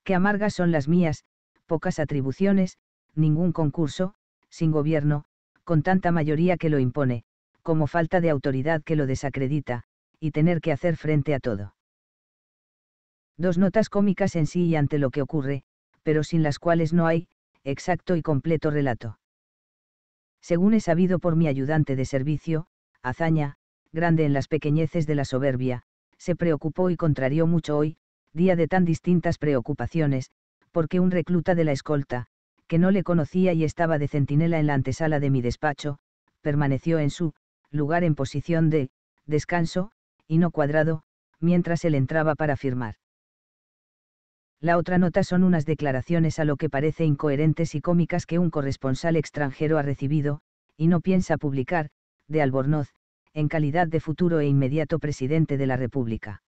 Qué amargas son las mías, pocas atribuciones, ningún concurso, sin gobierno, con tanta mayoría que lo impone, como falta de autoridad que lo desacredita, y tener que hacer frente a todo. Dos notas cómicas en sí y ante lo que ocurre, pero sin las cuales no hay, exacto y completo relato. Según he sabido por mi ayudante de servicio, Hazaña, grande en las pequeñeces de la soberbia, se preocupó y contrarió mucho hoy, día de tan distintas preocupaciones, porque un recluta de la escolta, que no le conocía y estaba de centinela en la antesala de mi despacho, permaneció en su lugar en posición de descanso, y no cuadrado, mientras él entraba para firmar. La otra nota son unas declaraciones a lo que parece incoherentes y cómicas que un corresponsal extranjero ha recibido, y no piensa publicar, de Albornoz, en calidad de futuro e inmediato presidente de la República.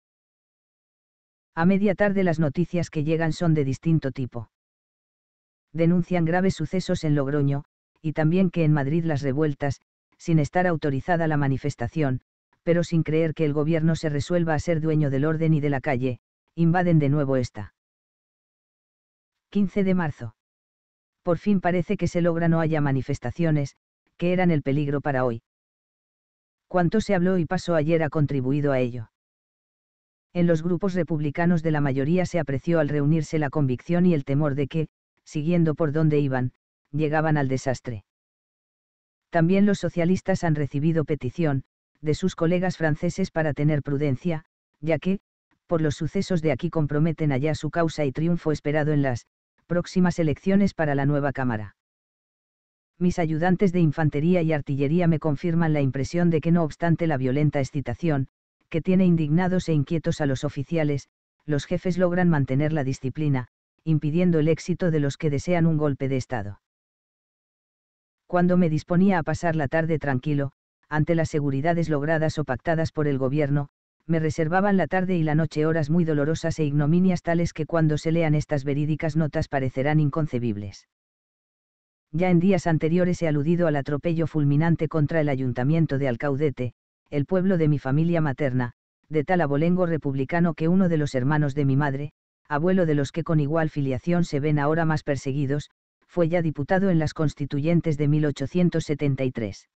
A media tarde las noticias que llegan son de distinto tipo. Denuncian graves sucesos en Logroño, y también que en Madrid las revueltas, sin estar autorizada la manifestación, pero sin creer que el gobierno se resuelva a ser dueño del orden y de la calle, invaden de nuevo esta. 15 de marzo. Por fin parece que se logra no haya manifestaciones, que eran el peligro para hoy cuanto se habló y pasó ayer ha contribuido a ello. En los grupos republicanos de la mayoría se apreció al reunirse la convicción y el temor de que, siguiendo por donde iban, llegaban al desastre. También los socialistas han recibido petición, de sus colegas franceses para tener prudencia, ya que, por los sucesos de aquí comprometen allá su causa y triunfo esperado en las próximas elecciones para la nueva Cámara mis ayudantes de infantería y artillería me confirman la impresión de que no obstante la violenta excitación, que tiene indignados e inquietos a los oficiales, los jefes logran mantener la disciplina, impidiendo el éxito de los que desean un golpe de Estado. Cuando me disponía a pasar la tarde tranquilo, ante las seguridades logradas o pactadas por el gobierno, me reservaban la tarde y la noche horas muy dolorosas e ignominias tales que cuando se lean estas verídicas notas parecerán inconcebibles. Ya en días anteriores he aludido al atropello fulminante contra el ayuntamiento de Alcaudete, el pueblo de mi familia materna, de tal abolengo republicano que uno de los hermanos de mi madre, abuelo de los que con igual filiación se ven ahora más perseguidos, fue ya diputado en las constituyentes de 1873.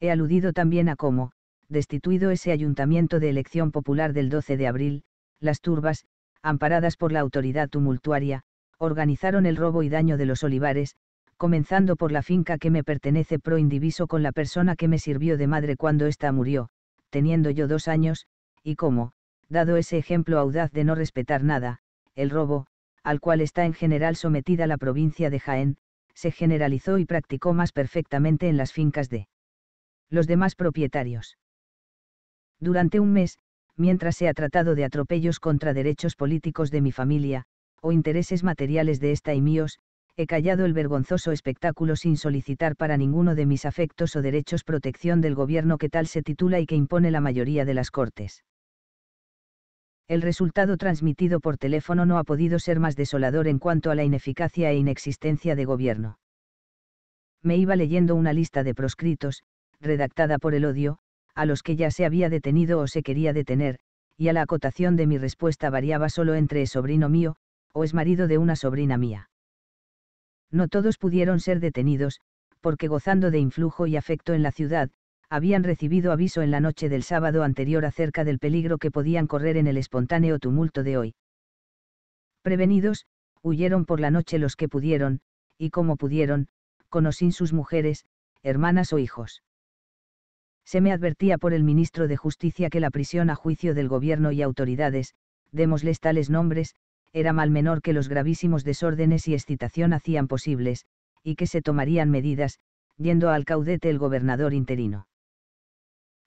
He aludido también a cómo, destituido ese ayuntamiento de elección popular del 12 de abril, las turbas, amparadas por la autoridad tumultuaria, organizaron el robo y daño de los olivares, comenzando por la finca que me pertenece pro indiviso con la persona que me sirvió de madre cuando ésta murió, teniendo yo dos años, y cómo, dado ese ejemplo audaz de no respetar nada, el robo, al cual está en general sometida la provincia de Jaén, se generalizó y practicó más perfectamente en las fincas de los demás propietarios. Durante un mes, mientras se ha tratado de atropellos contra derechos políticos de mi familia, o intereses materiales de esta y míos, he callado el vergonzoso espectáculo sin solicitar para ninguno de mis afectos o derechos protección del gobierno que tal se titula y que impone la mayoría de las Cortes. El resultado transmitido por teléfono no ha podido ser más desolador en cuanto a la ineficacia e inexistencia de gobierno. Me iba leyendo una lista de proscritos, redactada por el odio, a los que ya se había detenido o se quería detener, y a la acotación de mi respuesta variaba solo entre es sobrino mío, o es marido de una sobrina mía. No todos pudieron ser detenidos, porque gozando de influjo y afecto en la ciudad, habían recibido aviso en la noche del sábado anterior acerca del peligro que podían correr en el espontáneo tumulto de hoy. Prevenidos, huyeron por la noche los que pudieron, y como pudieron, con o sin sus mujeres, hermanas o hijos. Se me advertía por el ministro de Justicia que la prisión a juicio del gobierno y autoridades, démosles tales nombres, era mal menor que los gravísimos desórdenes y excitación hacían posibles, y que se tomarían medidas, yendo al caudete el gobernador interino.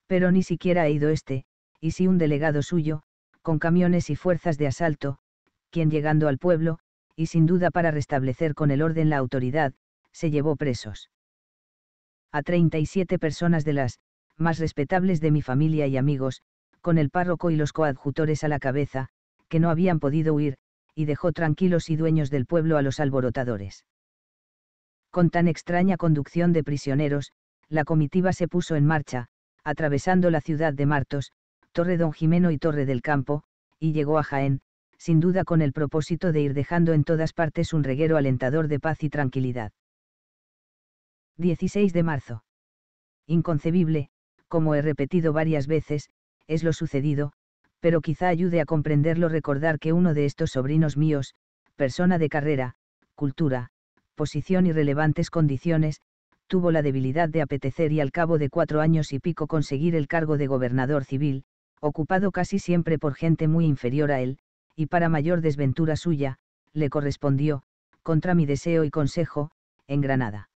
Pero ni siquiera ha ido este, y si un delegado suyo, con camiones y fuerzas de asalto, quien llegando al pueblo, y sin duda para restablecer con el orden la autoridad, se llevó presos. A 37 personas de las, más respetables de mi familia y amigos, con el párroco y los coadjutores a la cabeza, que no habían podido huir, y dejó tranquilos y dueños del pueblo a los alborotadores. Con tan extraña conducción de prisioneros, la comitiva se puso en marcha, atravesando la ciudad de Martos, Torre Don Jimeno y Torre del Campo, y llegó a Jaén, sin duda con el propósito de ir dejando en todas partes un reguero alentador de paz y tranquilidad. 16 de marzo. Inconcebible, como he repetido varias veces, es lo sucedido, pero quizá ayude a comprenderlo recordar que uno de estos sobrinos míos, persona de carrera, cultura, posición y relevantes condiciones, tuvo la debilidad de apetecer y al cabo de cuatro años y pico conseguir el cargo de gobernador civil, ocupado casi siempre por gente muy inferior a él, y para mayor desventura suya, le correspondió, contra mi deseo y consejo, en Granada.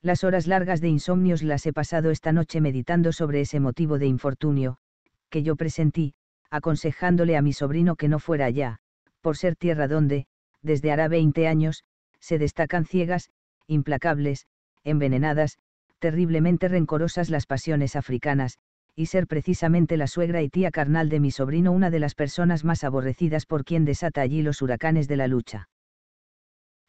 Las horas largas de insomnios las he pasado esta noche meditando sobre ese motivo de infortunio, que yo presentí, aconsejándole a mi sobrino que no fuera allá, por ser tierra donde, desde hará veinte años, se destacan ciegas, implacables, envenenadas, terriblemente rencorosas las pasiones africanas, y ser precisamente la suegra y tía carnal de mi sobrino una de las personas más aborrecidas por quien desata allí los huracanes de la lucha.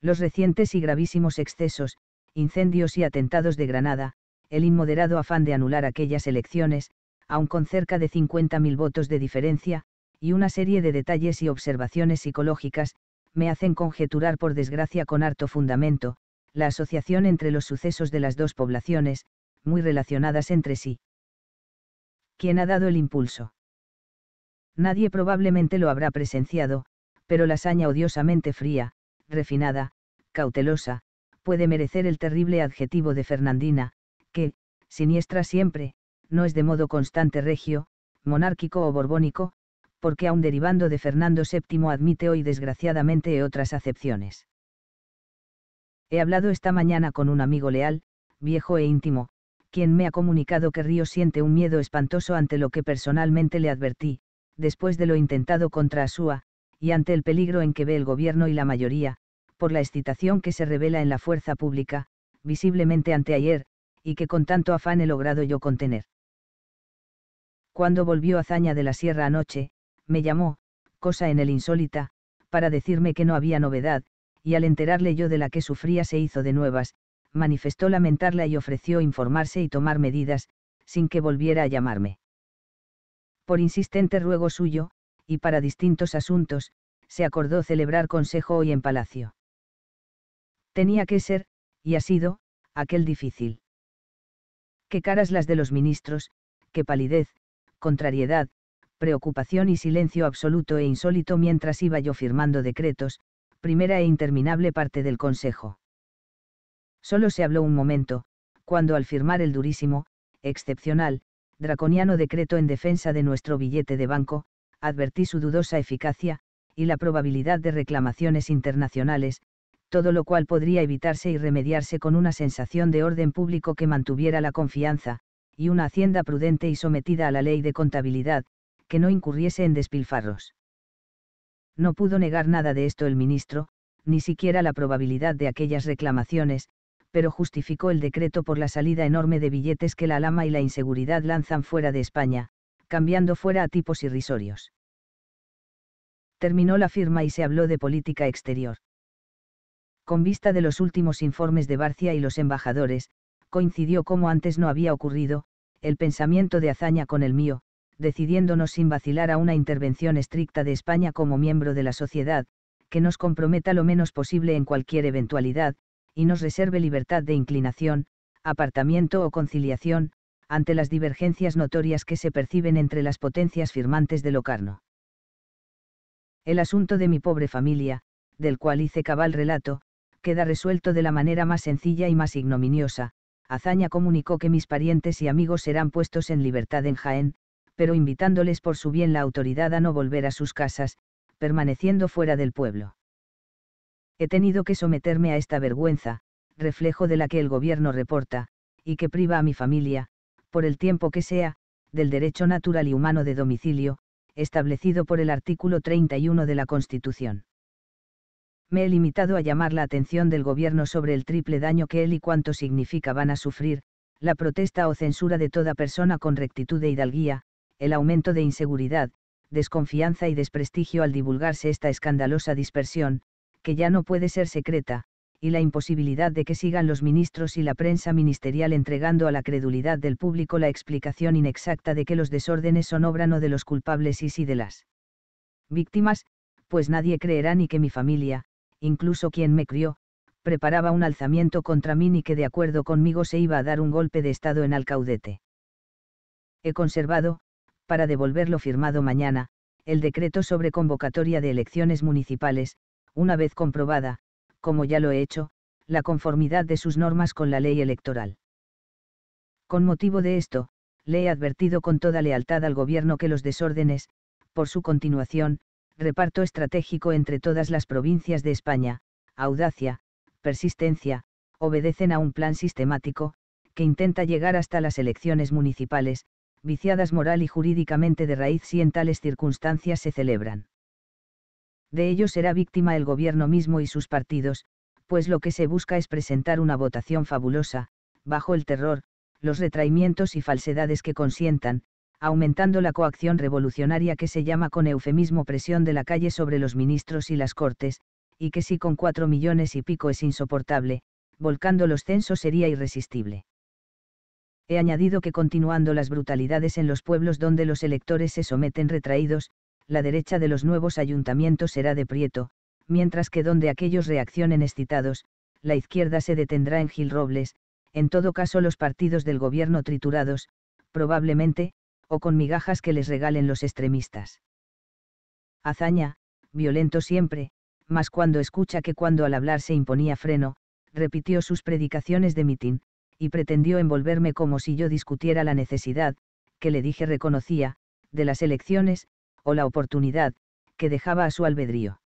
Los recientes y gravísimos excesos, incendios y atentados de Granada, el inmoderado afán de anular aquellas elecciones, aun con cerca de 50.000 votos de diferencia, y una serie de detalles y observaciones psicológicas, me hacen conjeturar por desgracia con harto fundamento, la asociación entre los sucesos de las dos poblaciones, muy relacionadas entre sí. ¿Quién ha dado el impulso? Nadie probablemente lo habrá presenciado, pero la saña odiosamente fría, refinada, cautelosa, puede merecer el terrible adjetivo de Fernandina, que, siniestra siempre, no es de modo constante regio, monárquico o borbónico, porque aun derivando de Fernando VII admite hoy desgraciadamente otras acepciones. He hablado esta mañana con un amigo leal, viejo e íntimo, quien me ha comunicado que Río siente un miedo espantoso ante lo que personalmente le advertí, después de lo intentado contra Asúa, y ante el peligro en que ve el gobierno y la mayoría, por la excitación que se revela en la fuerza pública, visiblemente anteayer, y que con tanto afán he logrado yo contener. Cuando volvió a de la Sierra anoche, me llamó, cosa en el insólita, para decirme que no había novedad, y al enterarle yo de la que sufría se hizo de nuevas, manifestó lamentarla y ofreció informarse y tomar medidas, sin que volviera a llamarme. Por insistente ruego suyo, y para distintos asuntos, se acordó celebrar consejo hoy en palacio. Tenía que ser, y ha sido, aquel difícil. Qué caras las de los ministros, qué palidez, contrariedad, preocupación y silencio absoluto e insólito mientras iba yo firmando decretos, primera e interminable parte del Consejo. Solo se habló un momento, cuando al firmar el durísimo, excepcional, draconiano decreto en defensa de nuestro billete de banco, advertí su dudosa eficacia, y la probabilidad de reclamaciones internacionales, todo lo cual podría evitarse y remediarse con una sensación de orden público que mantuviera la confianza, y una hacienda prudente y sometida a la ley de contabilidad, que no incurriese en despilfarros. No pudo negar nada de esto el ministro, ni siquiera la probabilidad de aquellas reclamaciones, pero justificó el decreto por la salida enorme de billetes que la Lama y la inseguridad lanzan fuera de España, cambiando fuera a tipos irrisorios. Terminó la firma y se habló de política exterior. Con vista de los últimos informes de Barcia y los embajadores, coincidió como antes no había ocurrido, el pensamiento de hazaña con el mío, decidiéndonos sin vacilar a una intervención estricta de España como miembro de la sociedad, que nos comprometa lo menos posible en cualquier eventualidad, y nos reserve libertad de inclinación, apartamiento o conciliación, ante las divergencias notorias que se perciben entre las potencias firmantes de Locarno. El asunto de mi pobre familia, del cual hice cabal relato, queda resuelto de la manera más sencilla y más ignominiosa, Azaña comunicó que mis parientes y amigos serán puestos en libertad en Jaén, pero invitándoles por su bien la autoridad a no volver a sus casas, permaneciendo fuera del pueblo. He tenido que someterme a esta vergüenza, reflejo de la que el gobierno reporta, y que priva a mi familia, por el tiempo que sea, del derecho natural y humano de domicilio, establecido por el artículo 31 de la Constitución me he limitado a llamar la atención del gobierno sobre el triple daño que él y cuánto significa van a sufrir, la protesta o censura de toda persona con rectitud e hidalguía, el aumento de inseguridad, desconfianza y desprestigio al divulgarse esta escandalosa dispersión, que ya no puede ser secreta, y la imposibilidad de que sigan los ministros y la prensa ministerial entregando a la credulidad del público la explicación inexacta de que los desórdenes son obra no de los culpables y sí de las víctimas, pues nadie creerá ni que mi familia, incluso quien me crió, preparaba un alzamiento contra mí ni que de acuerdo conmigo se iba a dar un golpe de estado en Alcaudete. He conservado, para devolverlo firmado mañana, el decreto sobre convocatoria de elecciones municipales, una vez comprobada, como ya lo he hecho, la conformidad de sus normas con la ley electoral. Con motivo de esto, le he advertido con toda lealtad al Gobierno que los desórdenes, por su continuación, reparto estratégico entre todas las provincias de España, audacia, persistencia, obedecen a un plan sistemático, que intenta llegar hasta las elecciones municipales, viciadas moral y jurídicamente de raíz si en tales circunstancias se celebran. De ello será víctima el gobierno mismo y sus partidos, pues lo que se busca es presentar una votación fabulosa, bajo el terror, los retraimientos y falsedades que consientan, aumentando la coacción revolucionaria que se llama con eufemismo presión de la calle sobre los ministros y las cortes, y que si con cuatro millones y pico es insoportable, volcando los censos sería irresistible. He añadido que continuando las brutalidades en los pueblos donde los electores se someten retraídos, la derecha de los nuevos ayuntamientos será de prieto, mientras que donde aquellos reaccionen excitados, la izquierda se detendrá en Gil Robles, en todo caso los partidos del gobierno triturados, probablemente, o con migajas que les regalen los extremistas. Hazaña, violento siempre, más cuando escucha que cuando al hablar se imponía freno, repitió sus predicaciones de mitin, y pretendió envolverme como si yo discutiera la necesidad, que le dije reconocía, de las elecciones, o la oportunidad, que dejaba a su albedrío.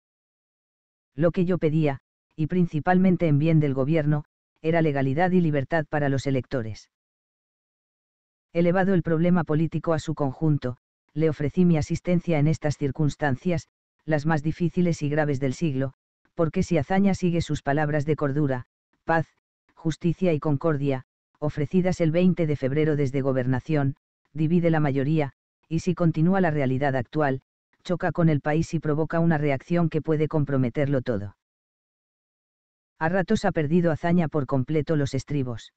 Lo que yo pedía, y principalmente en bien del gobierno, era legalidad y libertad para los electores. Elevado el problema político a su conjunto, le ofrecí mi asistencia en estas circunstancias, las más difíciles y graves del siglo, porque si Hazaña sigue sus palabras de cordura, paz, justicia y concordia, ofrecidas el 20 de febrero desde Gobernación, divide la mayoría, y si continúa la realidad actual, choca con el país y provoca una reacción que puede comprometerlo todo. A ratos ha perdido Hazaña por completo los estribos.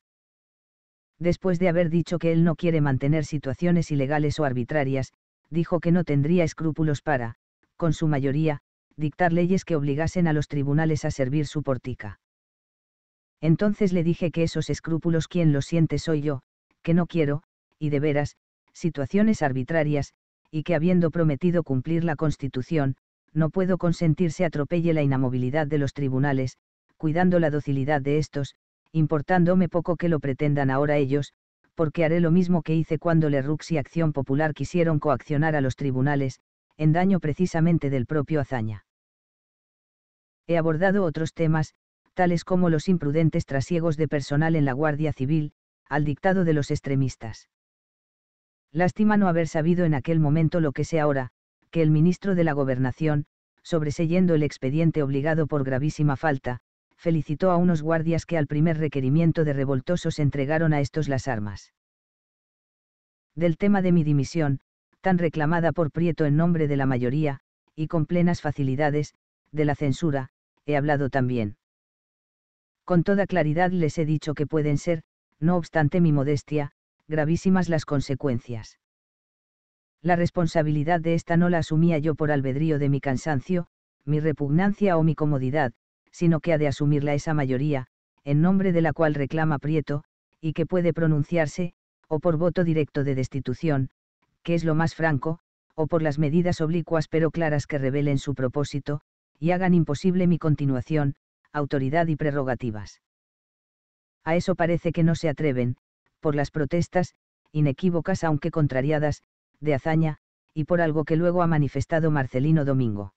Después de haber dicho que él no quiere mantener situaciones ilegales o arbitrarias, dijo que no tendría escrúpulos para, con su mayoría, dictar leyes que obligasen a los tribunales a servir su portica. Entonces le dije que esos escrúpulos quien los siente soy yo, que no quiero, y de veras, situaciones arbitrarias, y que habiendo prometido cumplir la Constitución, no puedo consentir se atropelle la inamovilidad de los tribunales, cuidando la docilidad de estos, importándome poco que lo pretendan ahora ellos, porque haré lo mismo que hice cuando Lerux y Acción Popular quisieron coaccionar a los tribunales, en daño precisamente del propio hazaña. He abordado otros temas, tales como los imprudentes trasiegos de personal en la Guardia Civil, al dictado de los extremistas. Lástima no haber sabido en aquel momento lo que sé ahora, que el ministro de la Gobernación, sobreseyendo el expediente obligado por gravísima falta, felicitó a unos guardias que al primer requerimiento de revoltosos entregaron a estos las armas. Del tema de mi dimisión, tan reclamada por Prieto en nombre de la mayoría, y con plenas facilidades, de la censura, he hablado también. Con toda claridad les he dicho que pueden ser, no obstante mi modestia, gravísimas las consecuencias. La responsabilidad de esta no la asumía yo por albedrío de mi cansancio, mi repugnancia o mi comodidad, sino que ha de asumirla esa mayoría, en nombre de la cual reclama Prieto, y que puede pronunciarse, o por voto directo de destitución, que es lo más franco, o por las medidas oblicuas pero claras que revelen su propósito, y hagan imposible mi continuación, autoridad y prerrogativas. A eso parece que no se atreven, por las protestas, inequívocas aunque contrariadas, de hazaña, y por algo que luego ha manifestado Marcelino Domingo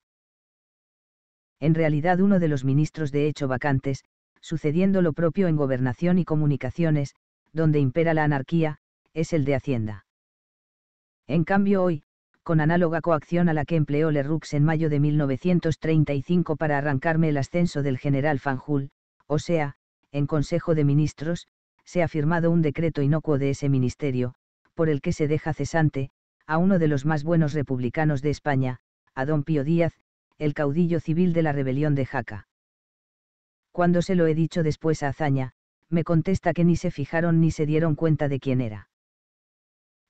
en realidad uno de los ministros de hecho vacantes, sucediendo lo propio en Gobernación y Comunicaciones, donde impera la anarquía, es el de Hacienda. En cambio hoy, con análoga coacción a la que empleó Lerroux en mayo de 1935 para arrancarme el ascenso del general Fanjul, o sea, en Consejo de Ministros, se ha firmado un decreto inocuo de ese ministerio, por el que se deja cesante, a uno de los más buenos republicanos de España, a don Pío Díaz, el caudillo civil de la rebelión de Jaca. Cuando se lo he dicho después a Azaña, me contesta que ni se fijaron ni se dieron cuenta de quién era.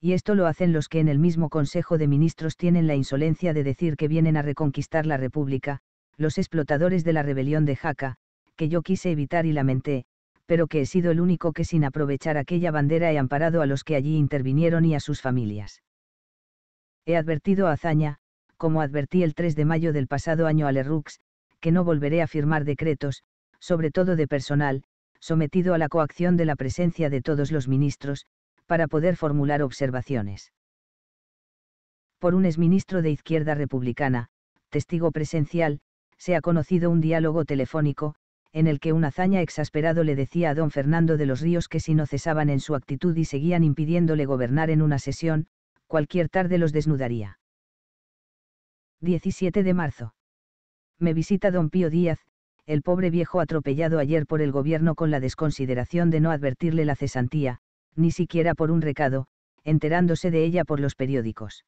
Y esto lo hacen los que en el mismo Consejo de Ministros tienen la insolencia de decir que vienen a reconquistar la República, los explotadores de la rebelión de Jaca, que yo quise evitar y lamenté, pero que he sido el único que sin aprovechar aquella bandera he amparado a los que allí intervinieron y a sus familias. He advertido a Azaña, como advertí el 3 de mayo del pasado año a Lerux, que no volveré a firmar decretos, sobre todo de personal, sometido a la coacción de la presencia de todos los ministros, para poder formular observaciones. Por un exministro de izquierda republicana, testigo presencial, se ha conocido un diálogo telefónico, en el que un hazaña exasperado le decía a don Fernando de los Ríos que si no cesaban en su actitud y seguían impidiéndole gobernar en una sesión, cualquier tarde los desnudaría. 17 de marzo. Me visita don Pío Díaz, el pobre viejo atropellado ayer por el gobierno con la desconsideración de no advertirle la cesantía, ni siquiera por un recado, enterándose de ella por los periódicos.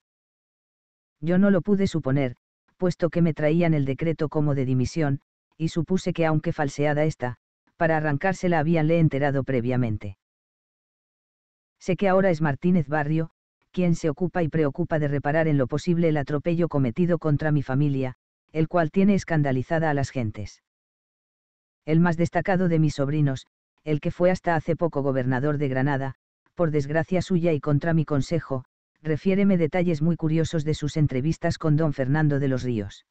Yo no lo pude suponer, puesto que me traían el decreto como de dimisión, y supuse que aunque falseada esta, para arrancársela habíanle enterado previamente. Sé que ahora es Martínez Barrio, quien se ocupa y preocupa de reparar en lo posible el atropello cometido contra mi familia, el cual tiene escandalizada a las gentes. El más destacado de mis sobrinos, el que fue hasta hace poco gobernador de Granada, por desgracia suya y contra mi consejo, refiéreme detalles muy curiosos de sus entrevistas con don Fernando de los Ríos.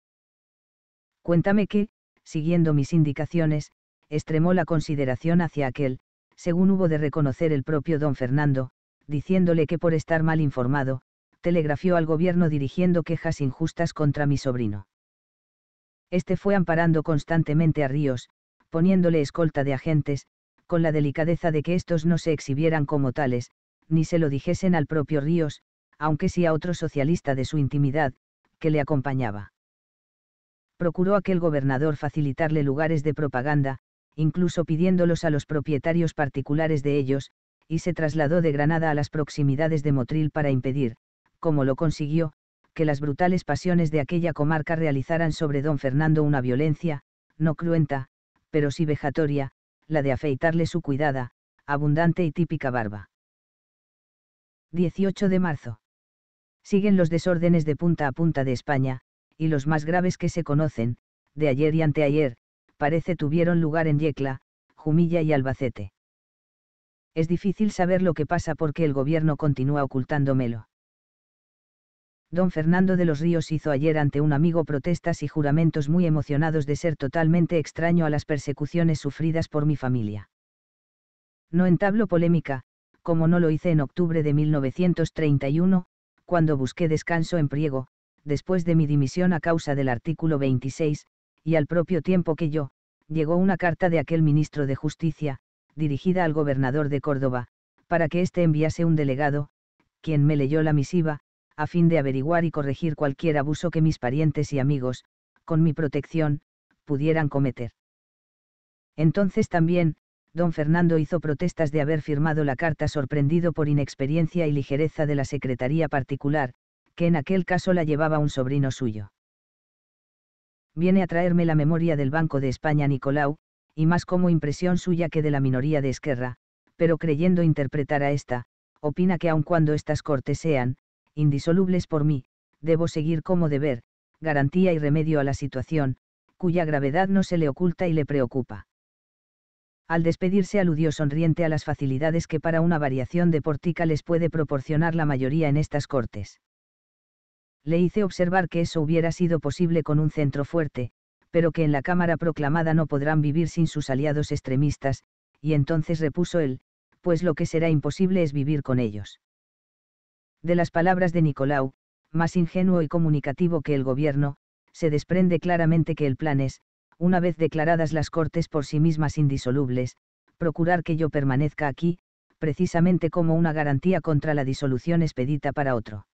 Cuéntame que, siguiendo mis indicaciones, extremó la consideración hacia aquel, según hubo de reconocer el propio don Fernando, diciéndole que por estar mal informado, telegrafió al gobierno dirigiendo quejas injustas contra mi sobrino. Este fue amparando constantemente a Ríos, poniéndole escolta de agentes, con la delicadeza de que estos no se exhibieran como tales, ni se lo dijesen al propio Ríos, aunque sí a otro socialista de su intimidad, que le acompañaba. Procuró aquel gobernador facilitarle lugares de propaganda, incluso pidiéndolos a los propietarios particulares de ellos, y se trasladó de Granada a las proximidades de Motril para impedir, como lo consiguió, que las brutales pasiones de aquella comarca realizaran sobre don Fernando una violencia, no cruenta, pero sí vejatoria, la de afeitarle su cuidada, abundante y típica barba. 18 de marzo. Siguen los desórdenes de punta a punta de España, y los más graves que se conocen, de ayer y anteayer, parece tuvieron lugar en Yecla, Jumilla y Albacete es difícil saber lo que pasa porque el gobierno continúa ocultándomelo. Don Fernando de los Ríos hizo ayer ante un amigo protestas y juramentos muy emocionados de ser totalmente extraño a las persecuciones sufridas por mi familia. No entablo polémica, como no lo hice en octubre de 1931, cuando busqué descanso en Priego, después de mi dimisión a causa del artículo 26, y al propio tiempo que yo, llegó una carta de aquel ministro de Justicia, dirigida al gobernador de Córdoba, para que éste enviase un delegado, quien me leyó la misiva, a fin de averiguar y corregir cualquier abuso que mis parientes y amigos, con mi protección, pudieran cometer. Entonces también, don Fernando hizo protestas de haber firmado la carta sorprendido por inexperiencia y ligereza de la Secretaría Particular, que en aquel caso la llevaba un sobrino suyo. Viene a traerme la memoria del Banco de España Nicolau, y más como impresión suya que de la minoría de Esquerra, pero creyendo interpretar a esta, opina que aun cuando estas cortes sean, indisolubles por mí, debo seguir como deber, garantía y remedio a la situación, cuya gravedad no se le oculta y le preocupa. Al despedirse aludió sonriente a las facilidades que para una variación deportica les puede proporcionar la mayoría en estas cortes. Le hice observar que eso hubiera sido posible con un centro fuerte, pero que en la Cámara proclamada no podrán vivir sin sus aliados extremistas, y entonces repuso él, pues lo que será imposible es vivir con ellos. De las palabras de Nicolau, más ingenuo y comunicativo que el gobierno, se desprende claramente que el plan es, una vez declaradas las Cortes por sí mismas indisolubles, procurar que yo permanezca aquí, precisamente como una garantía contra la disolución expedita para otro.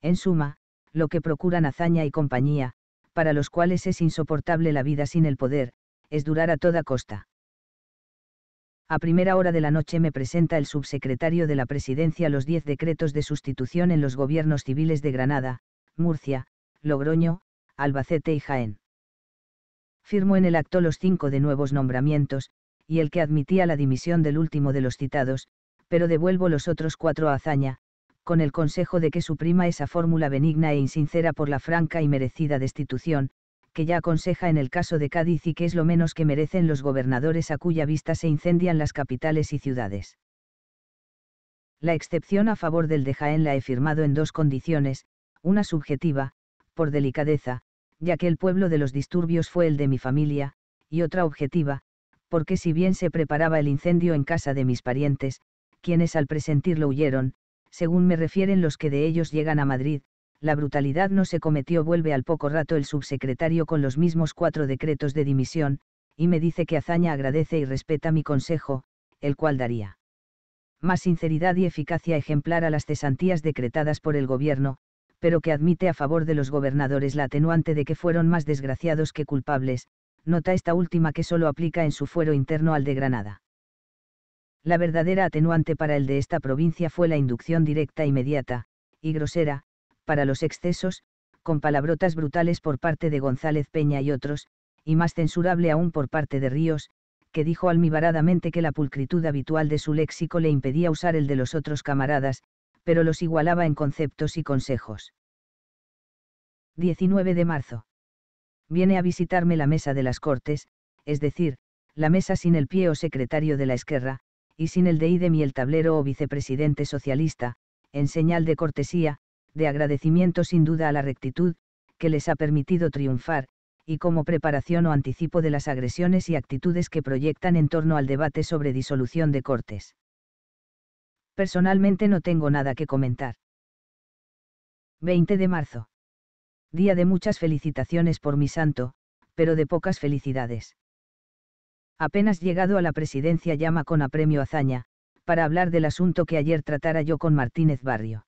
En suma, lo que procuran Azaña y compañía, para los cuales es insoportable la vida sin el poder, es durar a toda costa. A primera hora de la noche me presenta el subsecretario de la Presidencia los diez decretos de sustitución en los gobiernos civiles de Granada, Murcia, Logroño, Albacete y Jaén. Firmo en el acto los cinco de nuevos nombramientos, y el que admitía la dimisión del último de los citados, pero devuelvo los otros cuatro a Azaña, con el consejo de que suprima esa fórmula benigna e insincera por la franca y merecida destitución, que ya aconseja en el caso de Cádiz y que es lo menos que merecen los gobernadores a cuya vista se incendian las capitales y ciudades. La excepción a favor del de Jaén la he firmado en dos condiciones, una subjetiva, por delicadeza, ya que el pueblo de los disturbios fue el de mi familia, y otra objetiva, porque si bien se preparaba el incendio en casa de mis parientes, quienes al presentirlo huyeron, según me refieren los que de ellos llegan a Madrid, la brutalidad no se cometió. Vuelve al poco rato el subsecretario con los mismos cuatro decretos de dimisión, y me dice que Azaña agradece y respeta mi consejo, el cual daría más sinceridad y eficacia ejemplar a las cesantías decretadas por el gobierno, pero que admite a favor de los gobernadores la atenuante de que fueron más desgraciados que culpables, nota esta última que solo aplica en su fuero interno al de Granada. La verdadera atenuante para el de esta provincia fue la inducción directa inmediata, y grosera, para los excesos, con palabrotas brutales por parte de González Peña y otros, y más censurable aún por parte de Ríos, que dijo almibaradamente que la pulcritud habitual de su léxico le impedía usar el de los otros camaradas, pero los igualaba en conceptos y consejos. 19 de marzo. Viene a visitarme la mesa de las Cortes, es decir, la mesa sin el pie o secretario de la Esquerra, y sin el de mi el tablero o vicepresidente socialista, en señal de cortesía, de agradecimiento sin duda a la rectitud, que les ha permitido triunfar, y como preparación o anticipo de las agresiones y actitudes que proyectan en torno al debate sobre disolución de cortes. Personalmente no tengo nada que comentar. 20 de marzo. Día de muchas felicitaciones por mi santo, pero de pocas felicidades apenas llegado a la presidencia llama con apremio hazaña, para hablar del asunto que ayer tratara yo con Martínez Barrio.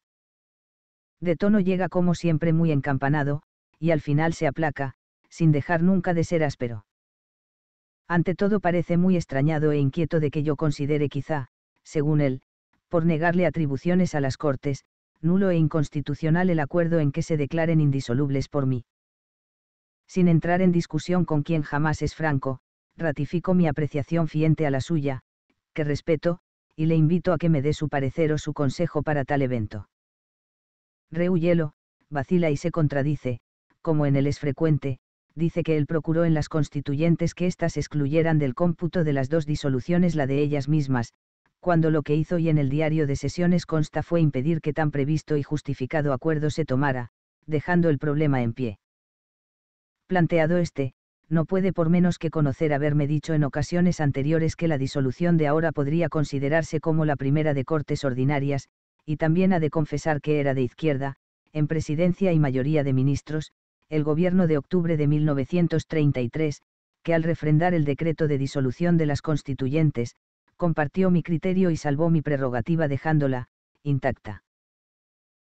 De tono llega como siempre muy encampanado, y al final se aplaca, sin dejar nunca de ser áspero. Ante todo parece muy extrañado e inquieto de que yo considere quizá, según él, por negarle atribuciones a las Cortes, nulo e inconstitucional el acuerdo en que se declaren indisolubles por mí. Sin entrar en discusión con quien jamás es franco, ratifico mi apreciación fiente a la suya, que respeto, y le invito a que me dé su parecer o su consejo para tal evento. Reúyelo, vacila y se contradice, como en él es frecuente, dice que él procuró en las constituyentes que éstas excluyeran del cómputo de las dos disoluciones la de ellas mismas, cuando lo que hizo y en el diario de sesiones consta fue impedir que tan previsto y justificado acuerdo se tomara, dejando el problema en pie. Planteado este, no puede por menos que conocer haberme dicho en ocasiones anteriores que la disolución de ahora podría considerarse como la primera de cortes ordinarias, y también ha de confesar que era de izquierda, en presidencia y mayoría de ministros, el gobierno de octubre de 1933, que al refrendar el decreto de disolución de las constituyentes, compartió mi criterio y salvó mi prerrogativa dejándola, intacta.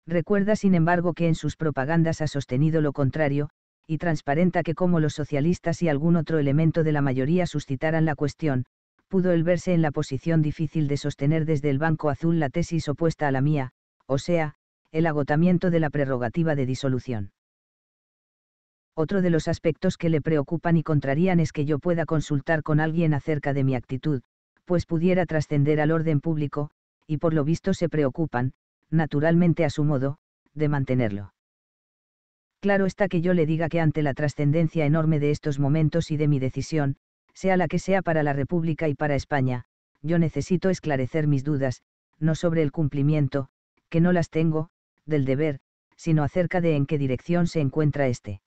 Recuerda sin embargo que en sus propagandas ha sostenido lo contrario, y transparenta que como los socialistas y algún otro elemento de la mayoría suscitaran la cuestión, pudo el verse en la posición difícil de sostener desde el Banco Azul la tesis opuesta a la mía, o sea, el agotamiento de la prerrogativa de disolución. Otro de los aspectos que le preocupan y contrarían es que yo pueda consultar con alguien acerca de mi actitud, pues pudiera trascender al orden público, y por lo visto se preocupan, naturalmente a su modo, de mantenerlo. Claro está que yo le diga que ante la trascendencia enorme de estos momentos y de mi decisión, sea la que sea para la República y para España, yo necesito esclarecer mis dudas, no sobre el cumplimiento, que no las tengo, del deber, sino acerca de en qué dirección se encuentra este.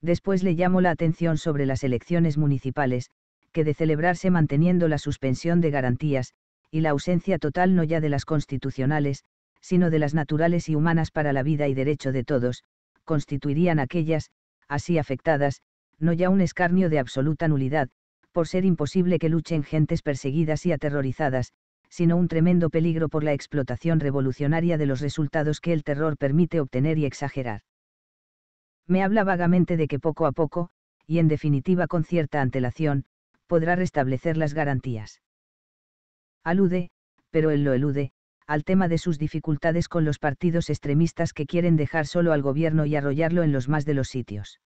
Después le llamo la atención sobre las elecciones municipales, que de celebrarse manteniendo la suspensión de garantías, y la ausencia total no ya de las constitucionales, sino de las naturales y humanas para la vida y derecho de todos, constituirían aquellas, así afectadas, no ya un escarnio de absoluta nulidad, por ser imposible que luchen gentes perseguidas y aterrorizadas, sino un tremendo peligro por la explotación revolucionaria de los resultados que el terror permite obtener y exagerar. Me habla vagamente de que poco a poco, y en definitiva con cierta antelación, podrá restablecer las garantías. Alude, pero él lo elude, al tema de sus dificultades con los partidos extremistas que quieren dejar solo al gobierno y arrollarlo en los más de los sitios.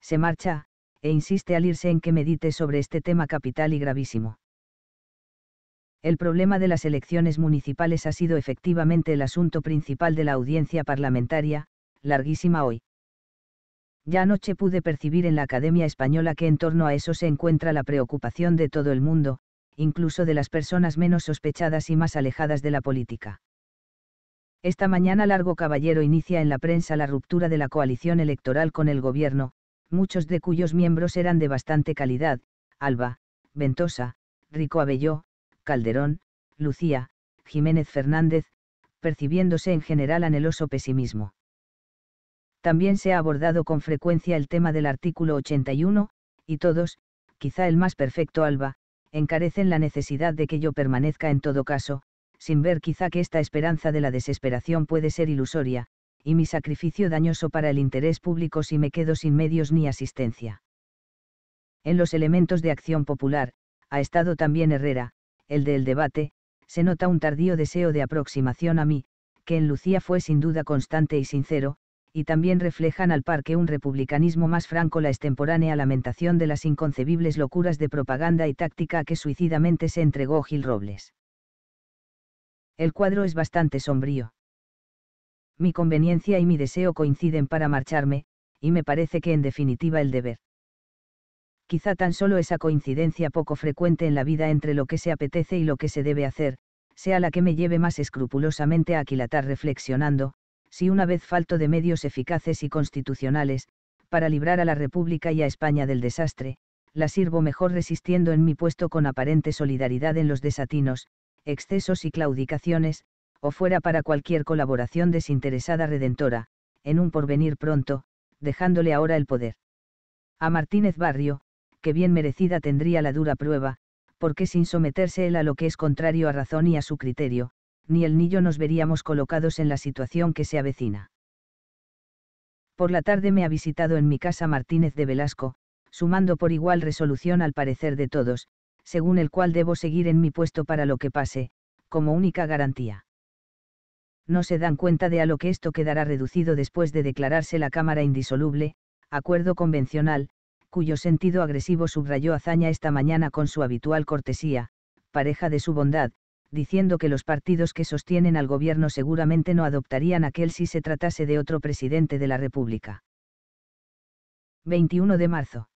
Se marcha, e insiste al irse en que medite sobre este tema capital y gravísimo. El problema de las elecciones municipales ha sido efectivamente el asunto principal de la audiencia parlamentaria, larguísima hoy. Ya anoche pude percibir en la Academia Española que en torno a eso se encuentra la preocupación de todo el mundo, incluso de las personas menos sospechadas y más alejadas de la política. Esta mañana Largo Caballero inicia en la prensa la ruptura de la coalición electoral con el gobierno, muchos de cuyos miembros eran de bastante calidad, Alba, Ventosa, Rico Abelló, Calderón, Lucía, Jiménez Fernández, percibiéndose en general anheloso pesimismo. También se ha abordado con frecuencia el tema del artículo 81, y todos, quizá el más perfecto Alba, encarecen la necesidad de que yo permanezca en todo caso, sin ver quizá que esta esperanza de la desesperación puede ser ilusoria, y mi sacrificio dañoso para el interés público si me quedo sin medios ni asistencia. En los elementos de acción popular, ha estado también Herrera, el del debate, se nota un tardío deseo de aproximación a mí, que en Lucía fue sin duda constante y sincero, y también reflejan al par que un republicanismo más franco la extemporánea lamentación de las inconcebibles locuras de propaganda y táctica a que suicidamente se entregó Gil Robles. El cuadro es bastante sombrío. Mi conveniencia y mi deseo coinciden para marcharme, y me parece que en definitiva el deber. Quizá tan solo esa coincidencia poco frecuente en la vida entre lo que se apetece y lo que se debe hacer, sea la que me lleve más escrupulosamente a aquilatar reflexionando, si una vez falto de medios eficaces y constitucionales, para librar a la República y a España del desastre, la sirvo mejor resistiendo en mi puesto con aparente solidaridad en los desatinos, excesos y claudicaciones, o fuera para cualquier colaboración desinteresada redentora, en un porvenir pronto, dejándole ahora el poder. A Martínez Barrio, que bien merecida tendría la dura prueba, porque sin someterse él a lo que es contrario a razón y a su criterio, ni el niño nos veríamos colocados en la situación que se avecina. Por la tarde me ha visitado en mi casa Martínez de Velasco, sumando por igual resolución al parecer de todos, según el cual debo seguir en mi puesto para lo que pase, como única garantía. No se dan cuenta de a lo que esto quedará reducido después de declararse la Cámara indisoluble, acuerdo convencional, cuyo sentido agresivo subrayó hazaña esta mañana con su habitual cortesía, pareja de su bondad, diciendo que los partidos que sostienen al gobierno seguramente no adoptarían aquel si se tratase de otro presidente de la República. 21 de marzo.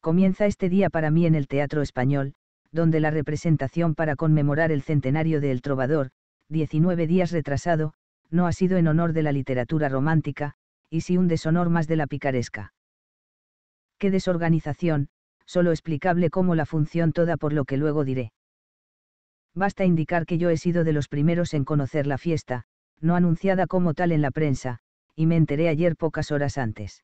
Comienza este día para mí en el Teatro Español, donde la representación para conmemorar el centenario de El Trovador, 19 días retrasado, no ha sido en honor de la literatura romántica, y sí un deshonor más de la picaresca. Qué desorganización, solo explicable como la función toda por lo que luego diré basta indicar que yo he sido de los primeros en conocer la fiesta, no anunciada como tal en la prensa, y me enteré ayer pocas horas antes.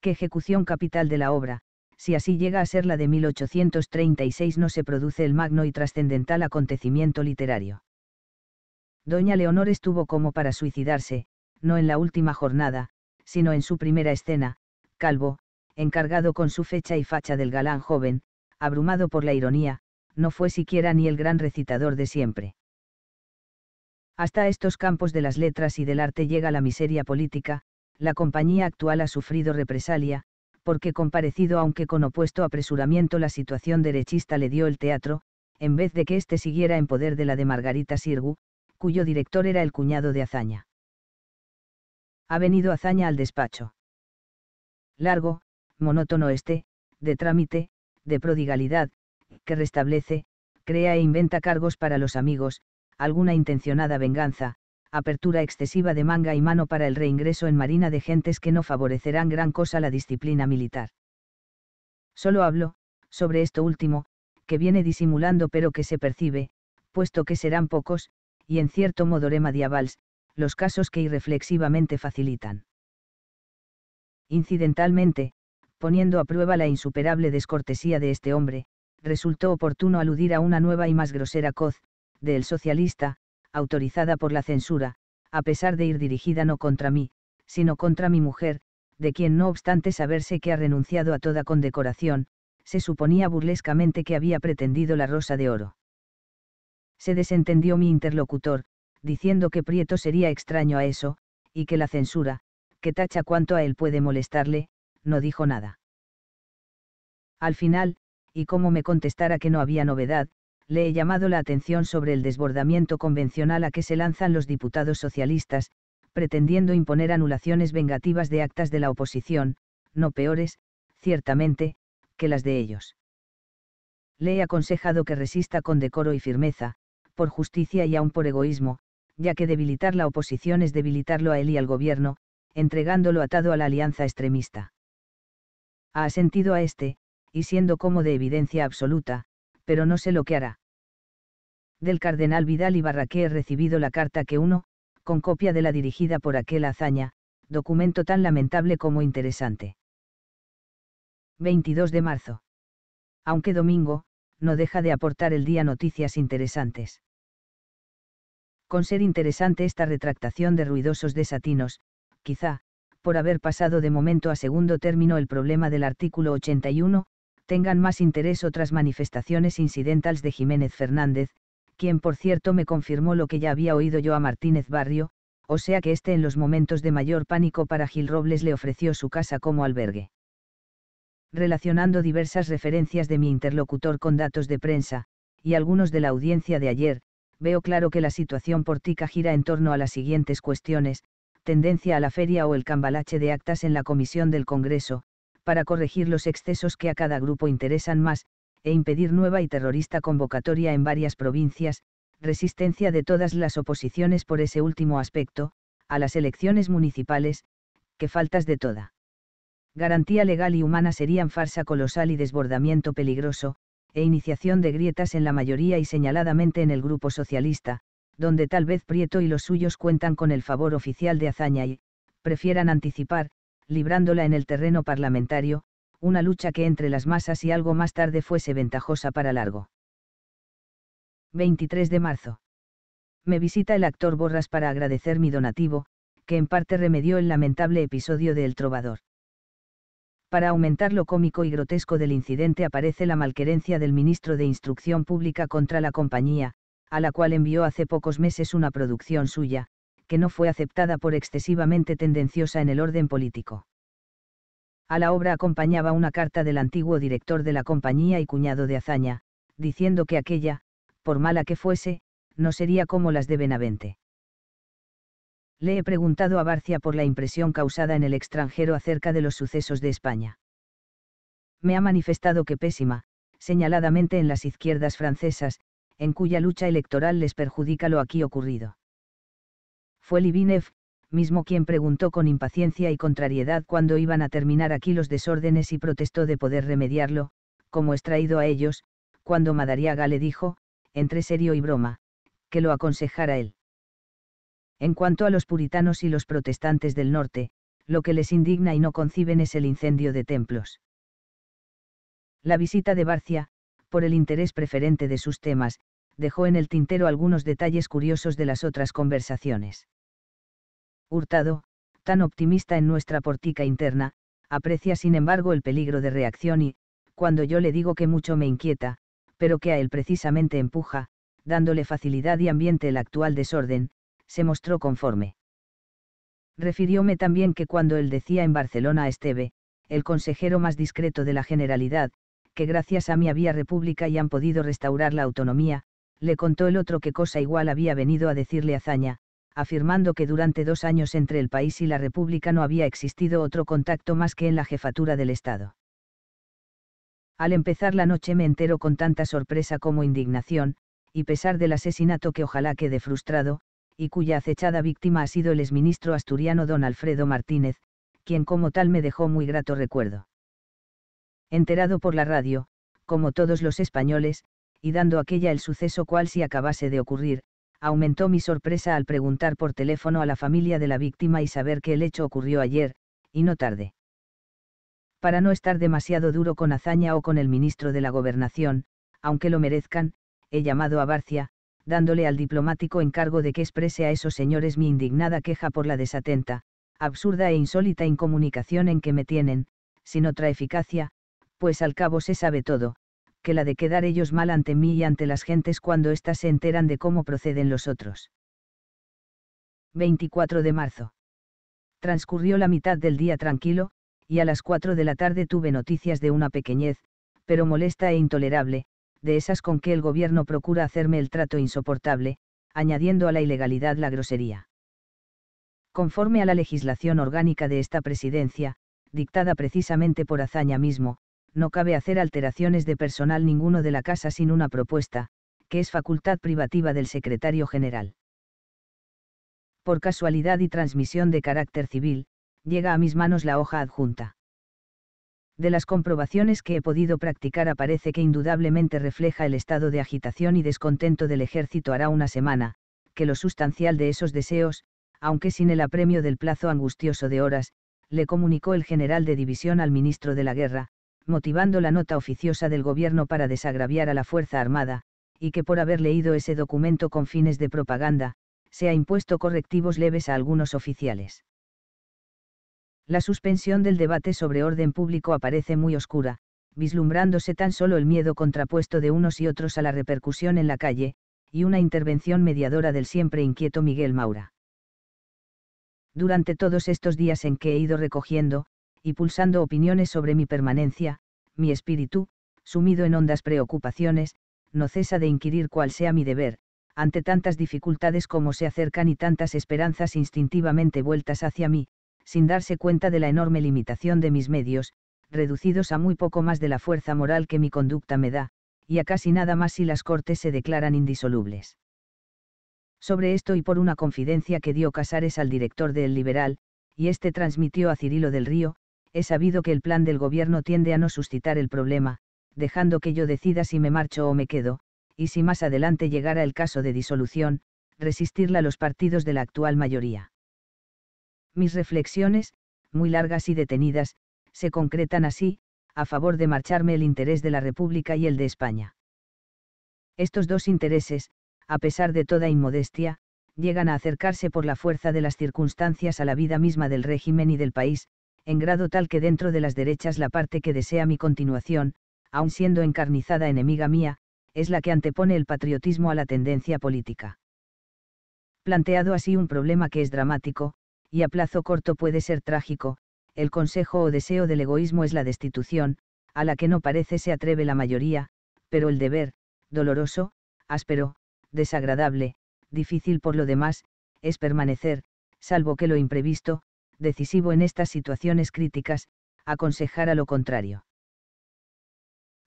¿Qué ejecución capital de la obra, si así llega a ser la de 1836 no se produce el magno y trascendental acontecimiento literario? Doña Leonor estuvo como para suicidarse, no en la última jornada, sino en su primera escena, calvo, encargado con su fecha y facha del galán joven, abrumado por la ironía, no fue siquiera ni el gran recitador de siempre. Hasta estos campos de las letras y del arte llega la miseria política, la compañía actual ha sufrido represalia, porque comparecido aunque con opuesto apresuramiento la situación derechista le dio el teatro, en vez de que éste siguiera en poder de la de Margarita Sirgu, cuyo director era el cuñado de Azaña. Ha venido Azaña al despacho. Largo, monótono este, de trámite, de prodigalidad, que restablece, crea e inventa cargos para los amigos, alguna intencionada venganza, apertura excesiva de manga y mano para el reingreso en marina de gentes que no favorecerán gran cosa la disciplina militar. Solo hablo, sobre esto último, que viene disimulando pero que se percibe, puesto que serán pocos, y en cierto modo rema diabals, los casos que irreflexivamente facilitan. Incidentalmente, poniendo a prueba la insuperable descortesía de este hombre, resultó oportuno aludir a una nueva y más grosera coz, de El Socialista, autorizada por la censura, a pesar de ir dirigida no contra mí, sino contra mi mujer, de quien no obstante saberse que ha renunciado a toda condecoración, se suponía burlescamente que había pretendido la rosa de oro. Se desentendió mi interlocutor, diciendo que Prieto sería extraño a eso, y que la censura, que tacha cuanto a él puede molestarle, no dijo nada. Al final, y como me contestara que no había novedad, le he llamado la atención sobre el desbordamiento convencional a que se lanzan los diputados socialistas, pretendiendo imponer anulaciones vengativas de actas de la oposición, no peores, ciertamente, que las de ellos. Le he aconsejado que resista con decoro y firmeza, por justicia y aun por egoísmo, ya que debilitar la oposición es debilitarlo a él y al gobierno, entregándolo atado a la alianza extremista. Ha asentido a este, y siendo como de evidencia absoluta, pero no sé lo que hará. Del cardenal Vidal y Barraqué he recibido la carta que uno, con copia de la dirigida por aquel hazaña, documento tan lamentable como interesante. 22 de marzo. Aunque domingo, no deja de aportar el día noticias interesantes. Con ser interesante esta retractación de ruidosos desatinos, quizá, por haber pasado de momento a segundo término el problema del artículo 81, tengan más interés otras manifestaciones incidentales de Jiménez Fernández, quien por cierto me confirmó lo que ya había oído yo a Martínez Barrio, o sea que este en los momentos de mayor pánico para Gil Robles le ofreció su casa como albergue. Relacionando diversas referencias de mi interlocutor con datos de prensa, y algunos de la audiencia de ayer, veo claro que la situación portica gira en torno a las siguientes cuestiones, tendencia a la feria o el cambalache de actas en la comisión del Congreso, para corregir los excesos que a cada grupo interesan más, e impedir nueva y terrorista convocatoria en varias provincias, resistencia de todas las oposiciones por ese último aspecto, a las elecciones municipales, que faltas de toda. Garantía legal y humana serían farsa colosal y desbordamiento peligroso, e iniciación de grietas en la mayoría y señaladamente en el grupo socialista, donde tal vez Prieto y los suyos cuentan con el favor oficial de Azaña y, prefieran anticipar, librándola en el terreno parlamentario, una lucha que entre las masas y algo más tarde fuese ventajosa para Largo. 23 de marzo. Me visita el actor Borras para agradecer mi donativo, que en parte remedió el lamentable episodio de El Trovador. Para aumentar lo cómico y grotesco del incidente aparece la malquerencia del ministro de Instrucción Pública contra la compañía, a la cual envió hace pocos meses una producción suya, que no fue aceptada por excesivamente tendenciosa en el orden político. A la obra acompañaba una carta del antiguo director de la compañía y cuñado de Azaña, diciendo que aquella, por mala que fuese, no sería como las de Benavente. Le he preguntado a Barcia por la impresión causada en el extranjero acerca de los sucesos de España. Me ha manifestado que pésima, señaladamente en las izquierdas francesas, en cuya lucha electoral les perjudica lo aquí ocurrido. Fue Libinev, mismo quien preguntó con impaciencia y contrariedad cuándo iban a terminar aquí los desórdenes y protestó de poder remediarlo, como extraído a ellos, cuando Madariaga le dijo, entre serio y broma, que lo aconsejara él. En cuanto a los puritanos y los protestantes del norte, lo que les indigna y no conciben es el incendio de templos. La visita de Barcia, por el interés preferente de sus temas, dejó en el tintero algunos detalles curiosos de las otras conversaciones. Hurtado, tan optimista en nuestra portica interna, aprecia sin embargo el peligro de reacción y, cuando yo le digo que mucho me inquieta, pero que a él precisamente empuja, dándole facilidad y ambiente el actual desorden, se mostró conforme. Refirióme también que cuando él decía en Barcelona a Esteve, el consejero más discreto de la Generalidad, que gracias a mí había república y han podido restaurar la autonomía, le contó el otro que cosa igual había venido a decirle a Zaña, afirmando que durante dos años entre el país y la República no había existido otro contacto más que en la jefatura del Estado. Al empezar la noche me entero con tanta sorpresa como indignación, y pesar del asesinato que ojalá quede frustrado, y cuya acechada víctima ha sido el exministro asturiano don Alfredo Martínez, quien como tal me dejó muy grato recuerdo. Enterado por la radio, como todos los españoles, y dando aquella el suceso cual si acabase de ocurrir, aumentó mi sorpresa al preguntar por teléfono a la familia de la víctima y saber que el hecho ocurrió ayer, y no tarde. Para no estar demasiado duro con Azaña o con el ministro de la Gobernación, aunque lo merezcan, he llamado a Barcia, dándole al diplomático encargo de que exprese a esos señores mi indignada queja por la desatenta, absurda e insólita incomunicación en que me tienen, sin otra eficacia, pues al cabo se sabe todo, que la de quedar ellos mal ante mí y ante las gentes cuando éstas se enteran de cómo proceden los otros. 24 de marzo. Transcurrió la mitad del día tranquilo, y a las 4 de la tarde tuve noticias de una pequeñez, pero molesta e intolerable, de esas con que el gobierno procura hacerme el trato insoportable, añadiendo a la ilegalidad la grosería. Conforme a la legislación orgánica de esta presidencia, dictada precisamente por hazaña mismo, no cabe hacer alteraciones de personal ninguno de la casa sin una propuesta, que es facultad privativa del secretario general. Por casualidad y transmisión de carácter civil, llega a mis manos la hoja adjunta. De las comprobaciones que he podido practicar aparece que indudablemente refleja el estado de agitación y descontento del ejército hará una semana, que lo sustancial de esos deseos, aunque sin el apremio del plazo angustioso de horas, le comunicó el general de división al ministro de la guerra, motivando la nota oficiosa del gobierno para desagraviar a la Fuerza Armada, y que por haber leído ese documento con fines de propaganda, se ha impuesto correctivos leves a algunos oficiales. La suspensión del debate sobre orden público aparece muy oscura, vislumbrándose tan solo el miedo contrapuesto de unos y otros a la repercusión en la calle, y una intervención mediadora del siempre inquieto Miguel Maura. Durante todos estos días en que he ido recogiendo, y pulsando opiniones sobre mi permanencia, mi espíritu, sumido en hondas preocupaciones, no cesa de inquirir cuál sea mi deber, ante tantas dificultades como se acercan y tantas esperanzas instintivamente vueltas hacia mí, sin darse cuenta de la enorme limitación de mis medios, reducidos a muy poco más de la fuerza moral que mi conducta me da, y a casi nada más si las cortes se declaran indisolubles. Sobre esto y por una confidencia que dio Casares al director del Liberal, y este transmitió a Cirilo del Río, he sabido que el plan del gobierno tiende a no suscitar el problema, dejando que yo decida si me marcho o me quedo, y si más adelante llegara el caso de disolución, resistirla a los partidos de la actual mayoría. Mis reflexiones, muy largas y detenidas, se concretan así, a favor de marcharme el interés de la República y el de España. Estos dos intereses, a pesar de toda inmodestia, llegan a acercarse por la fuerza de las circunstancias a la vida misma del régimen y del país, en grado tal que dentro de las derechas la parte que desea mi continuación, aun siendo encarnizada enemiga mía, es la que antepone el patriotismo a la tendencia política. Planteado así un problema que es dramático, y a plazo corto puede ser trágico, el consejo o deseo del egoísmo es la destitución, a la que no parece se atreve la mayoría, pero el deber, doloroso, áspero, desagradable, difícil por lo demás, es permanecer, salvo que lo imprevisto, decisivo en estas situaciones críticas, aconsejar a lo contrario.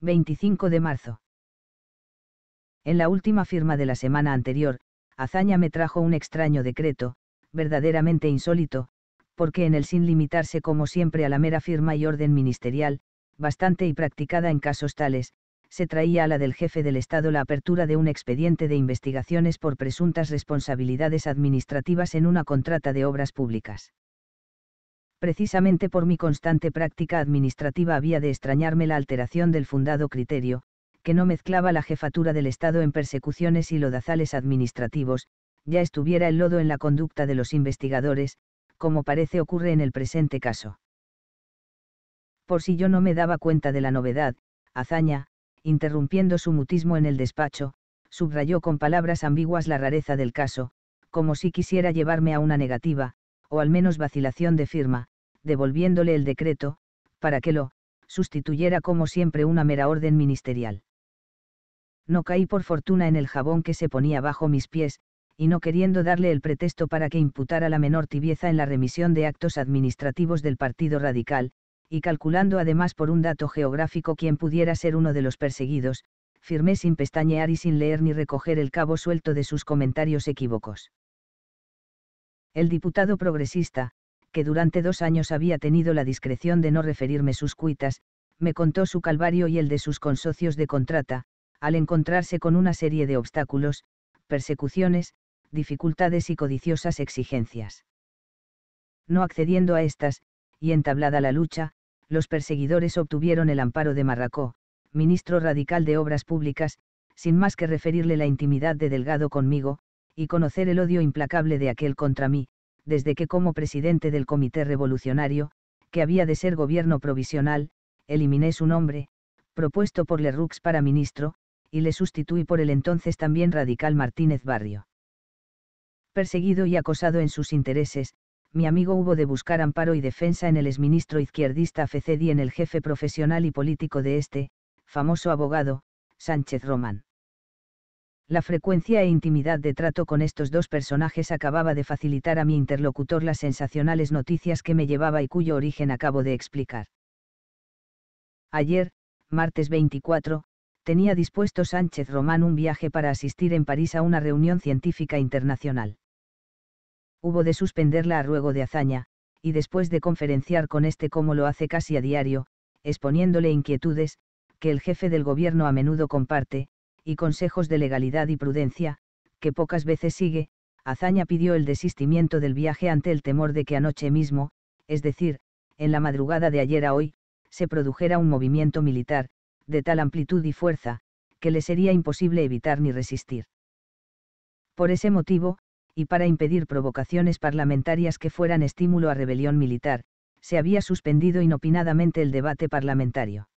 25 de marzo. En la última firma de la semana anterior, Azaña me trajo un extraño decreto, verdaderamente insólito, porque en el sin limitarse como siempre a la mera firma y orden ministerial, bastante y practicada en casos tales, se traía a la del jefe del Estado la apertura de un expediente de investigaciones por presuntas responsabilidades administrativas en una contrata de obras públicas precisamente por mi constante práctica administrativa había de extrañarme la alteración del fundado criterio, que no mezclaba la jefatura del Estado en persecuciones y lodazales administrativos, ya estuviera el lodo en la conducta de los investigadores, como parece ocurre en el presente caso. Por si yo no me daba cuenta de la novedad, hazaña, interrumpiendo su mutismo en el despacho, subrayó con palabras ambiguas la rareza del caso, como si quisiera llevarme a una negativa, o al menos vacilación de firma, devolviéndole el decreto, para que lo, sustituyera como siempre una mera orden ministerial. No caí por fortuna en el jabón que se ponía bajo mis pies, y no queriendo darle el pretexto para que imputara la menor tibieza en la remisión de actos administrativos del Partido Radical, y calculando además por un dato geográfico quién pudiera ser uno de los perseguidos, firmé sin pestañear y sin leer ni recoger el cabo suelto de sus comentarios equívocos. El diputado progresista, que durante dos años había tenido la discreción de no referirme sus cuitas, me contó su calvario y el de sus consocios de contrata, al encontrarse con una serie de obstáculos, persecuciones, dificultades y codiciosas exigencias. No accediendo a estas, y entablada la lucha, los perseguidores obtuvieron el amparo de Marracó, ministro radical de Obras Públicas, sin más que referirle la intimidad de Delgado conmigo, y conocer el odio implacable de aquel contra mí, desde que como presidente del Comité Revolucionario, que había de ser gobierno provisional, eliminé su nombre, propuesto por Rux para ministro, y le sustituí por el entonces también radical Martínez Barrio. Perseguido y acosado en sus intereses, mi amigo hubo de buscar amparo y defensa en el exministro izquierdista Fecedi en el jefe profesional y político de este, famoso abogado, Sánchez Román. La frecuencia e intimidad de trato con estos dos personajes acababa de facilitar a mi interlocutor las sensacionales noticias que me llevaba y cuyo origen acabo de explicar. Ayer, martes 24, tenía dispuesto Sánchez Román un viaje para asistir en París a una reunión científica internacional. Hubo de suspenderla a ruego de hazaña, y después de conferenciar con este como lo hace casi a diario, exponiéndole inquietudes, que el jefe del gobierno a menudo comparte, y consejos de legalidad y prudencia, que pocas veces sigue, Azaña pidió el desistimiento del viaje ante el temor de que anoche mismo, es decir, en la madrugada de ayer a hoy, se produjera un movimiento militar, de tal amplitud y fuerza, que le sería imposible evitar ni resistir. Por ese motivo, y para impedir provocaciones parlamentarias que fueran estímulo a rebelión militar, se había suspendido inopinadamente el debate parlamentario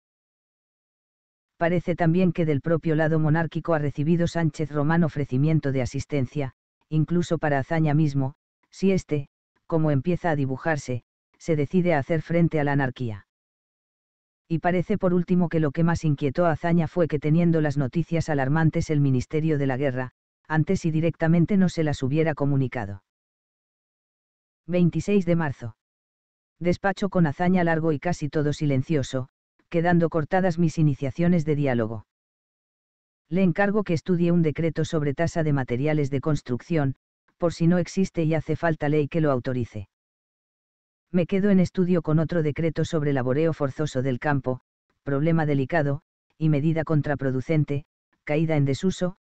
parece también que del propio lado monárquico ha recibido Sánchez Román ofrecimiento de asistencia, incluso para Azaña mismo, si éste, como empieza a dibujarse, se decide a hacer frente a la anarquía. Y parece por último que lo que más inquietó a Azaña fue que teniendo las noticias alarmantes el Ministerio de la Guerra, antes y directamente no se las hubiera comunicado. 26 de marzo. Despacho con hazaña largo y casi todo silencioso, quedando cortadas mis iniciaciones de diálogo. Le encargo que estudie un decreto sobre tasa de materiales de construcción, por si no existe y hace falta ley que lo autorice. Me quedo en estudio con otro decreto sobre laboreo forzoso del campo, problema delicado, y medida contraproducente, caída en desuso,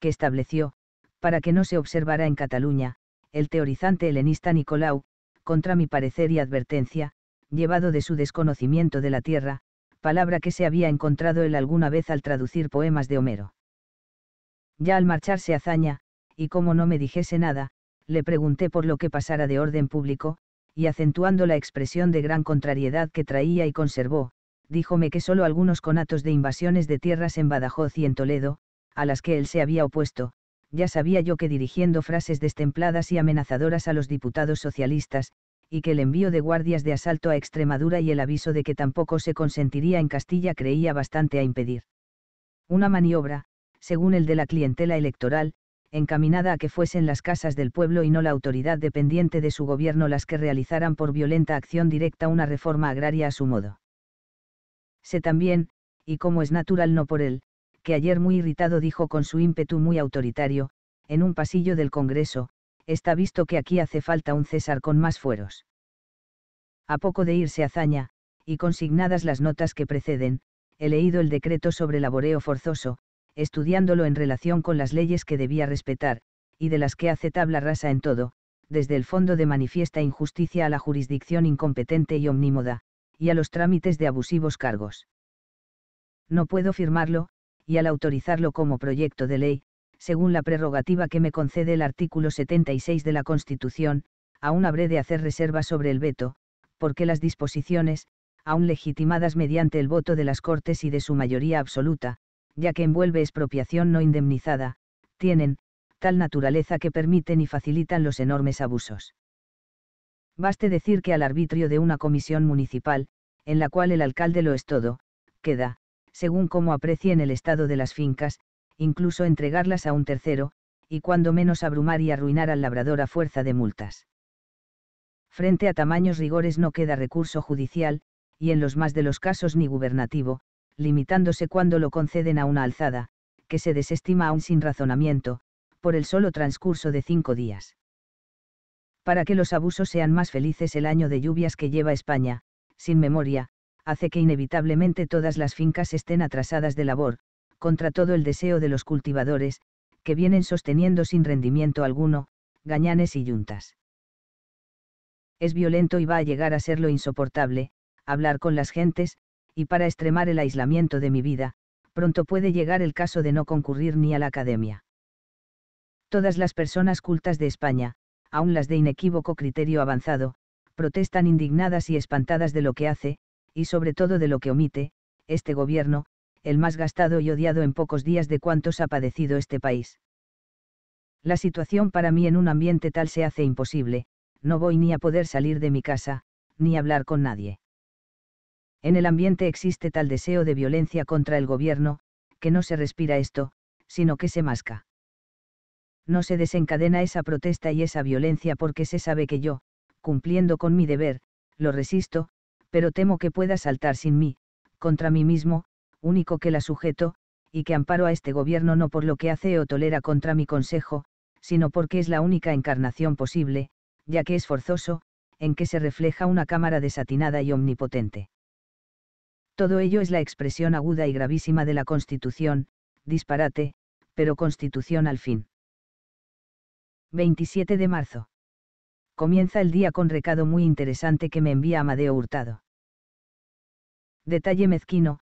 que estableció, para que no se observara en Cataluña, el teorizante helenista Nicolau, contra mi parecer y advertencia, llevado de su desconocimiento de la tierra, palabra que se había encontrado él alguna vez al traducir poemas de Homero. Ya al marcharse Zaña, y como no me dijese nada, le pregunté por lo que pasara de orden público, y acentuando la expresión de gran contrariedad que traía y conservó, díjome que solo algunos conatos de invasiones de tierras en Badajoz y en Toledo, a las que él se había opuesto, ya sabía yo que dirigiendo frases destempladas y amenazadoras a los diputados socialistas, y que el envío de guardias de asalto a Extremadura y el aviso de que tampoco se consentiría en Castilla creía bastante a impedir. Una maniobra, según el de la clientela electoral, encaminada a que fuesen las casas del pueblo y no la autoridad dependiente de su gobierno las que realizaran por violenta acción directa una reforma agraria a su modo. Sé también, y como es natural no por él, que ayer muy irritado dijo con su ímpetu muy autoritario, en un pasillo del Congreso, está visto que aquí hace falta un César con más fueros. A poco de irse a y consignadas las notas que preceden, he leído el decreto sobre laboreo forzoso, estudiándolo en relación con las leyes que debía respetar, y de las que hace tabla rasa en todo, desde el fondo de manifiesta injusticia a la jurisdicción incompetente y omnímoda, y a los trámites de abusivos cargos. No puedo firmarlo, y al autorizarlo como proyecto de ley, según la prerrogativa que me concede el artículo 76 de la Constitución, aún habré de hacer reservas sobre el veto, porque las disposiciones, aún legitimadas mediante el voto de las Cortes y de su mayoría absoluta, ya que envuelve expropiación no indemnizada, tienen, tal naturaleza que permiten y facilitan los enormes abusos. Baste decir que al arbitrio de una comisión municipal, en la cual el alcalde lo es todo, queda, según como aprecien el estado de las fincas, incluso entregarlas a un tercero, y cuando menos abrumar y arruinar al labrador a fuerza de multas. Frente a tamaños rigores no queda recurso judicial, y en los más de los casos ni gubernativo, limitándose cuando lo conceden a una alzada, que se desestima aún sin razonamiento, por el solo transcurso de cinco días. Para que los abusos sean más felices el año de lluvias que lleva España, sin memoria, hace que inevitablemente todas las fincas estén atrasadas de labor, contra todo el deseo de los cultivadores, que vienen sosteniendo sin rendimiento alguno, gañanes y yuntas. Es violento y va a llegar a ser lo insoportable, hablar con las gentes, y para extremar el aislamiento de mi vida, pronto puede llegar el caso de no concurrir ni a la academia. Todas las personas cultas de España, aun las de inequívoco criterio avanzado, protestan indignadas y espantadas de lo que hace, y sobre todo de lo que omite, este gobierno, el más gastado y odiado en pocos días de cuantos ha padecido este país. La situación para mí en un ambiente tal se hace imposible, no voy ni a poder salir de mi casa, ni hablar con nadie. En el ambiente existe tal deseo de violencia contra el gobierno, que no se respira esto, sino que se masca. No se desencadena esa protesta y esa violencia porque se sabe que yo, cumpliendo con mi deber, lo resisto, pero temo que pueda saltar sin mí, contra mí mismo, único que la sujeto, y que amparo a este gobierno no por lo que hace o tolera contra mi consejo, sino porque es la única encarnación posible, ya que es forzoso, en que se refleja una cámara desatinada y omnipotente. Todo ello es la expresión aguda y gravísima de la Constitución, disparate, pero Constitución al fin. 27 de marzo. Comienza el día con recado muy interesante que me envía Amadeo Hurtado. Detalle mezquino,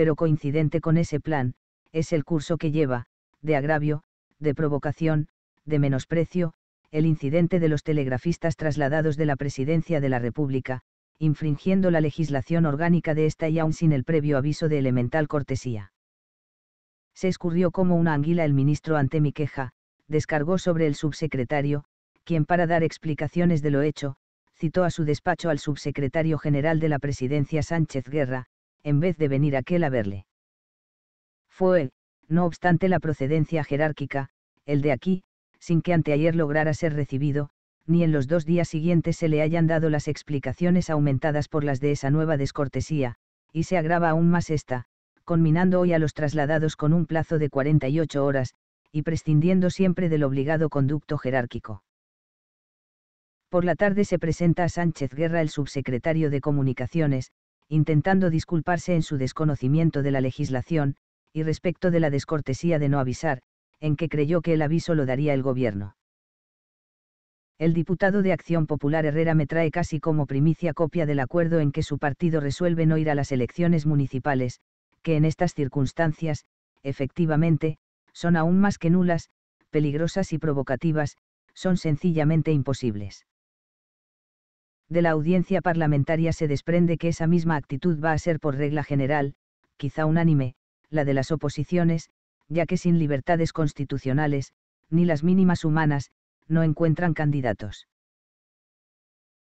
pero coincidente con ese plan, es el curso que lleva, de agravio, de provocación, de menosprecio, el incidente de los telegrafistas trasladados de la Presidencia de la República, infringiendo la legislación orgánica de esta y aún sin el previo aviso de elemental cortesía. Se escurrió como una anguila el ministro ante mi queja, descargó sobre el subsecretario, quien para dar explicaciones de lo hecho, citó a su despacho al subsecretario general de la Presidencia Sánchez Guerra, en vez de venir aquel a verle. Fue, no obstante la procedencia jerárquica, el de aquí, sin que anteayer lograra ser recibido, ni en los dos días siguientes se le hayan dado las explicaciones aumentadas por las de esa nueva descortesía, y se agrava aún más esta, conminando hoy a los trasladados con un plazo de 48 horas, y prescindiendo siempre del obligado conducto jerárquico. Por la tarde se presenta a Sánchez Guerra el subsecretario de Comunicaciones, intentando disculparse en su desconocimiento de la legislación, y respecto de la descortesía de no avisar, en que creyó que el aviso lo daría el gobierno. El diputado de Acción Popular Herrera me trae casi como primicia copia del acuerdo en que su partido resuelve no ir a las elecciones municipales, que en estas circunstancias, efectivamente, son aún más que nulas, peligrosas y provocativas, son sencillamente imposibles de la audiencia parlamentaria se desprende que esa misma actitud va a ser por regla general, quizá unánime, la de las oposiciones, ya que sin libertades constitucionales, ni las mínimas humanas, no encuentran candidatos.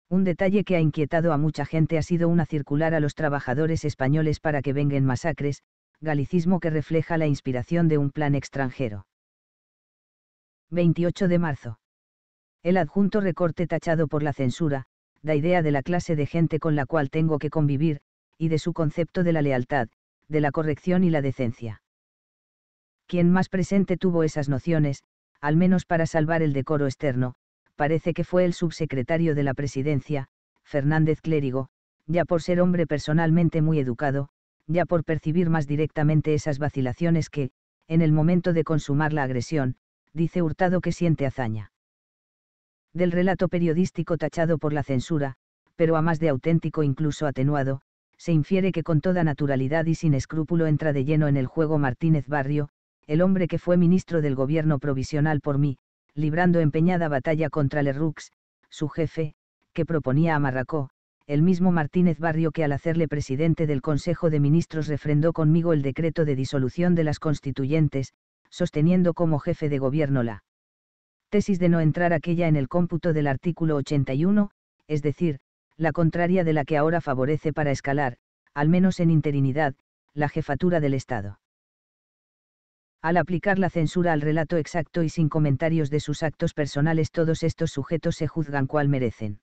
Un detalle que ha inquietado a mucha gente ha sido una circular a los trabajadores españoles para que vengan masacres, galicismo que refleja la inspiración de un plan extranjero. 28 de marzo. El adjunto recorte tachado por la censura, da idea de la clase de gente con la cual tengo que convivir, y de su concepto de la lealtad, de la corrección y la decencia. Quien más presente tuvo esas nociones, al menos para salvar el decoro externo, parece que fue el subsecretario de la Presidencia, Fernández Clérigo, ya por ser hombre personalmente muy educado, ya por percibir más directamente esas vacilaciones que, en el momento de consumar la agresión, dice Hurtado que siente hazaña del relato periodístico tachado por la censura, pero a más de auténtico incluso atenuado, se infiere que con toda naturalidad y sin escrúpulo entra de lleno en el juego Martínez Barrio, el hombre que fue ministro del gobierno provisional por mí, librando empeñada batalla contra Rux, su jefe, que proponía a Marracó, el mismo Martínez Barrio que al hacerle presidente del Consejo de Ministros refrendó conmigo el decreto de disolución de las constituyentes, sosteniendo como jefe de gobierno la tesis de no entrar aquella en el cómputo del artículo 81, es decir, la contraria de la que ahora favorece para escalar, al menos en interinidad, la jefatura del Estado. Al aplicar la censura al relato exacto y sin comentarios de sus actos personales, todos estos sujetos se juzgan cual merecen.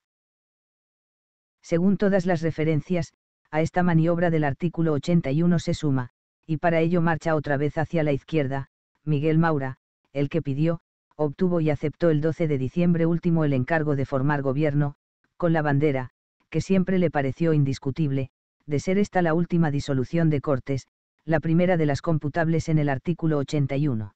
Según todas las referencias, a esta maniobra del artículo 81 se suma, y para ello marcha otra vez hacia la izquierda, Miguel Maura, el que pidió, obtuvo y aceptó el 12 de diciembre último el encargo de formar gobierno, con la bandera, que siempre le pareció indiscutible, de ser esta la última disolución de Cortes, la primera de las computables en el artículo 81.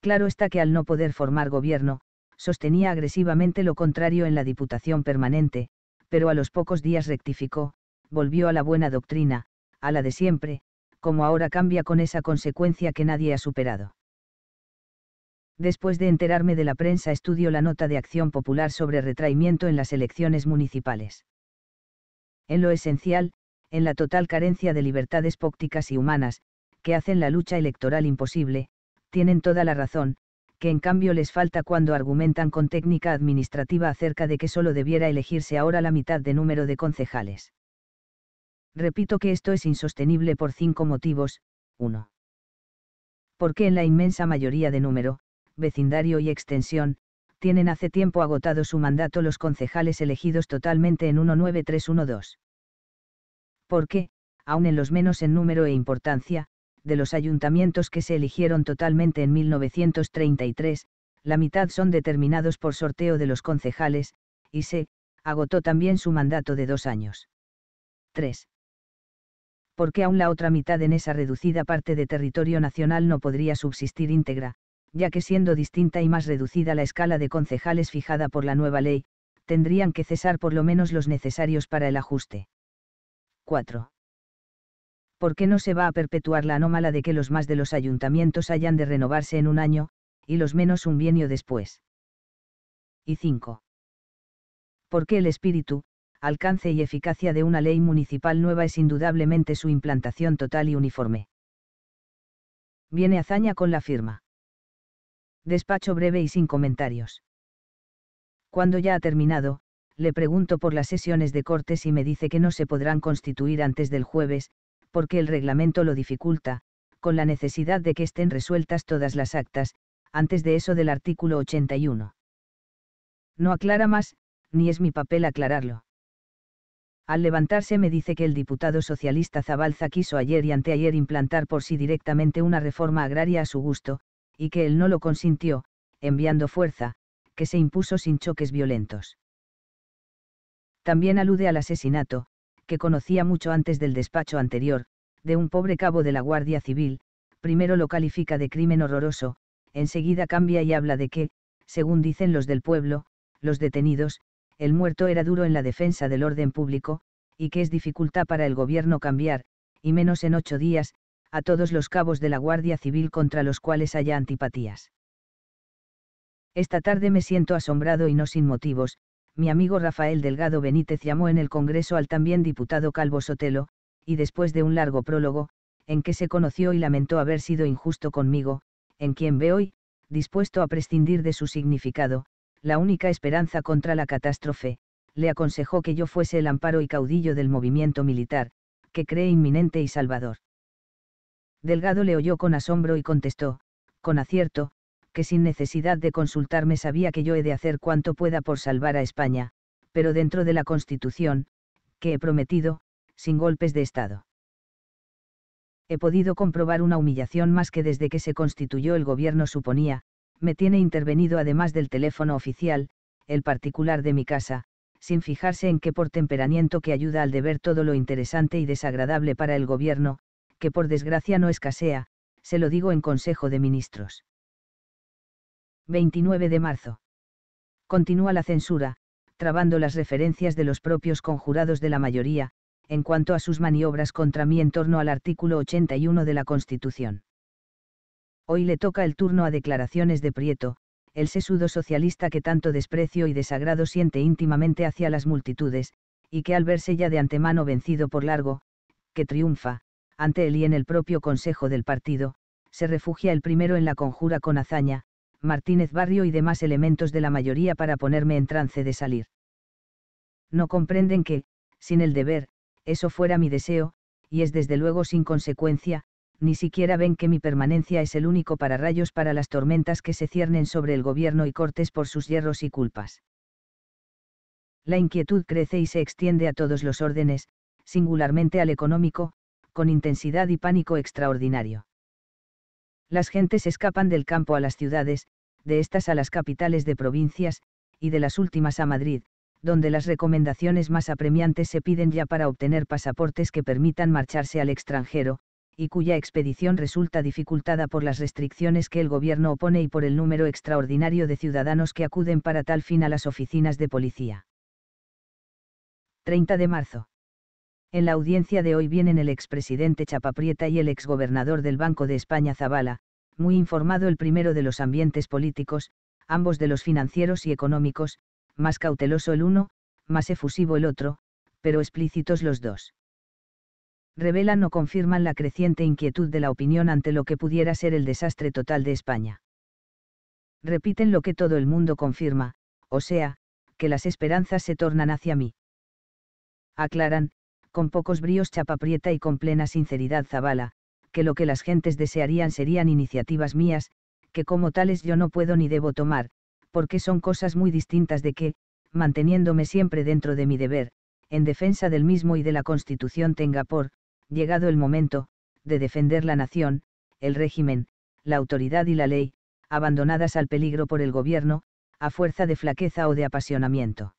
Claro está que al no poder formar gobierno, sostenía agresivamente lo contrario en la Diputación Permanente, pero a los pocos días rectificó, volvió a la buena doctrina, a la de siempre, como ahora cambia con esa consecuencia que nadie ha superado después de enterarme de la prensa estudio la nota de acción popular sobre retraimiento en las elecciones municipales. En lo esencial, en la total carencia de libertades pócticas y humanas, que hacen la lucha electoral imposible, tienen toda la razón, que en cambio les falta cuando argumentan con técnica administrativa acerca de que solo debiera elegirse ahora la mitad de número de concejales. Repito que esto es insostenible por cinco motivos. 1. Porque en la inmensa mayoría de número, vecindario y extensión, tienen hace tiempo agotado su mandato los concejales elegidos totalmente en 19312. qué, aun en los menos en número e importancia, de los ayuntamientos que se eligieron totalmente en 1933, la mitad son determinados por sorteo de los concejales, y se, agotó también su mandato de dos años. 3. qué aún la otra mitad en esa reducida parte de territorio nacional no podría subsistir íntegra, ya que siendo distinta y más reducida la escala de concejales fijada por la nueva ley, tendrían que cesar por lo menos los necesarios para el ajuste. 4. ¿Por qué no se va a perpetuar la anómala de que los más de los ayuntamientos hayan de renovarse en un año, y los menos un bienio después? Y 5. ¿Por qué el espíritu, alcance y eficacia de una ley municipal nueva es indudablemente su implantación total y uniforme? Viene hazaña con la firma despacho breve y sin comentarios. Cuando ya ha terminado, le pregunto por las sesiones de cortes y me dice que no se podrán constituir antes del jueves, porque el reglamento lo dificulta, con la necesidad de que estén resueltas todas las actas, antes de eso del artículo 81. No aclara más, ni es mi papel aclararlo. Al levantarse me dice que el diputado socialista Zabalza quiso ayer y anteayer implantar por sí directamente una reforma agraria a su gusto, y que él no lo consintió, enviando fuerza, que se impuso sin choques violentos. También alude al asesinato, que conocía mucho antes del despacho anterior, de un pobre cabo de la Guardia Civil, primero lo califica de crimen horroroso, enseguida cambia y habla de que, según dicen los del pueblo, los detenidos, el muerto era duro en la defensa del orden público, y que es dificultad para el gobierno cambiar, y menos en ocho días, a todos los cabos de la Guardia Civil contra los cuales haya antipatías. Esta tarde me siento asombrado y no sin motivos, mi amigo Rafael Delgado Benítez llamó en el Congreso al también diputado Calvo Sotelo, y después de un largo prólogo, en que se conoció y lamentó haber sido injusto conmigo, en quien ve hoy, dispuesto a prescindir de su significado, la única esperanza contra la catástrofe, le aconsejó que yo fuese el amparo y caudillo del movimiento militar, que cree inminente y salvador. Delgado le oyó con asombro y contestó, con acierto, que sin necesidad de consultarme sabía que yo he de hacer cuanto pueda por salvar a España, pero dentro de la Constitución, que he prometido, sin golpes de Estado. He podido comprobar una humillación más que desde que se constituyó el gobierno suponía, me tiene intervenido además del teléfono oficial, el particular de mi casa, sin fijarse en que por temperamiento que ayuda al deber todo lo interesante y desagradable para el gobierno, que por desgracia no escasea, se lo digo en Consejo de Ministros. 29 de marzo. Continúa la censura, trabando las referencias de los propios conjurados de la mayoría, en cuanto a sus maniobras contra mí en torno al artículo 81 de la Constitución. Hoy le toca el turno a declaraciones de Prieto, el sesudo socialista que tanto desprecio y desagrado siente íntimamente hacia las multitudes, y que al verse ya de antemano vencido por largo, que triunfa, ante él y en el propio Consejo del Partido, se refugia el primero en la conjura con Azaña, Martínez Barrio y demás elementos de la mayoría para ponerme en trance de salir. No comprenden que, sin el deber, eso fuera mi deseo, y es desde luego sin consecuencia, ni siquiera ven que mi permanencia es el único para rayos para las tormentas que se ciernen sobre el gobierno y cortes por sus hierros y culpas. La inquietud crece y se extiende a todos los órdenes, singularmente al económico, con intensidad y pánico extraordinario. Las gentes escapan del campo a las ciudades, de estas a las capitales de provincias, y de las últimas a Madrid, donde las recomendaciones más apremiantes se piden ya para obtener pasaportes que permitan marcharse al extranjero, y cuya expedición resulta dificultada por las restricciones que el gobierno opone y por el número extraordinario de ciudadanos que acuden para tal fin a las oficinas de policía. 30 de marzo. En la audiencia de hoy vienen el expresidente Chapaprieta y el exgobernador del Banco de España Zavala, muy informado el primero de los ambientes políticos, ambos de los financieros y económicos, más cauteloso el uno, más efusivo el otro, pero explícitos los dos. Revelan o confirman la creciente inquietud de la opinión ante lo que pudiera ser el desastre total de España. Repiten lo que todo el mundo confirma, o sea, que las esperanzas se tornan hacia mí. Aclaran, con pocos bríos Chapaprieta y con plena sinceridad Zabala, que lo que las gentes desearían serían iniciativas mías, que como tales yo no puedo ni debo tomar, porque son cosas muy distintas de que, manteniéndome siempre dentro de mi deber, en defensa del mismo y de la Constitución tenga por, llegado el momento, de defender la nación, el régimen, la autoridad y la ley, abandonadas al peligro por el gobierno, a fuerza de flaqueza o de apasionamiento.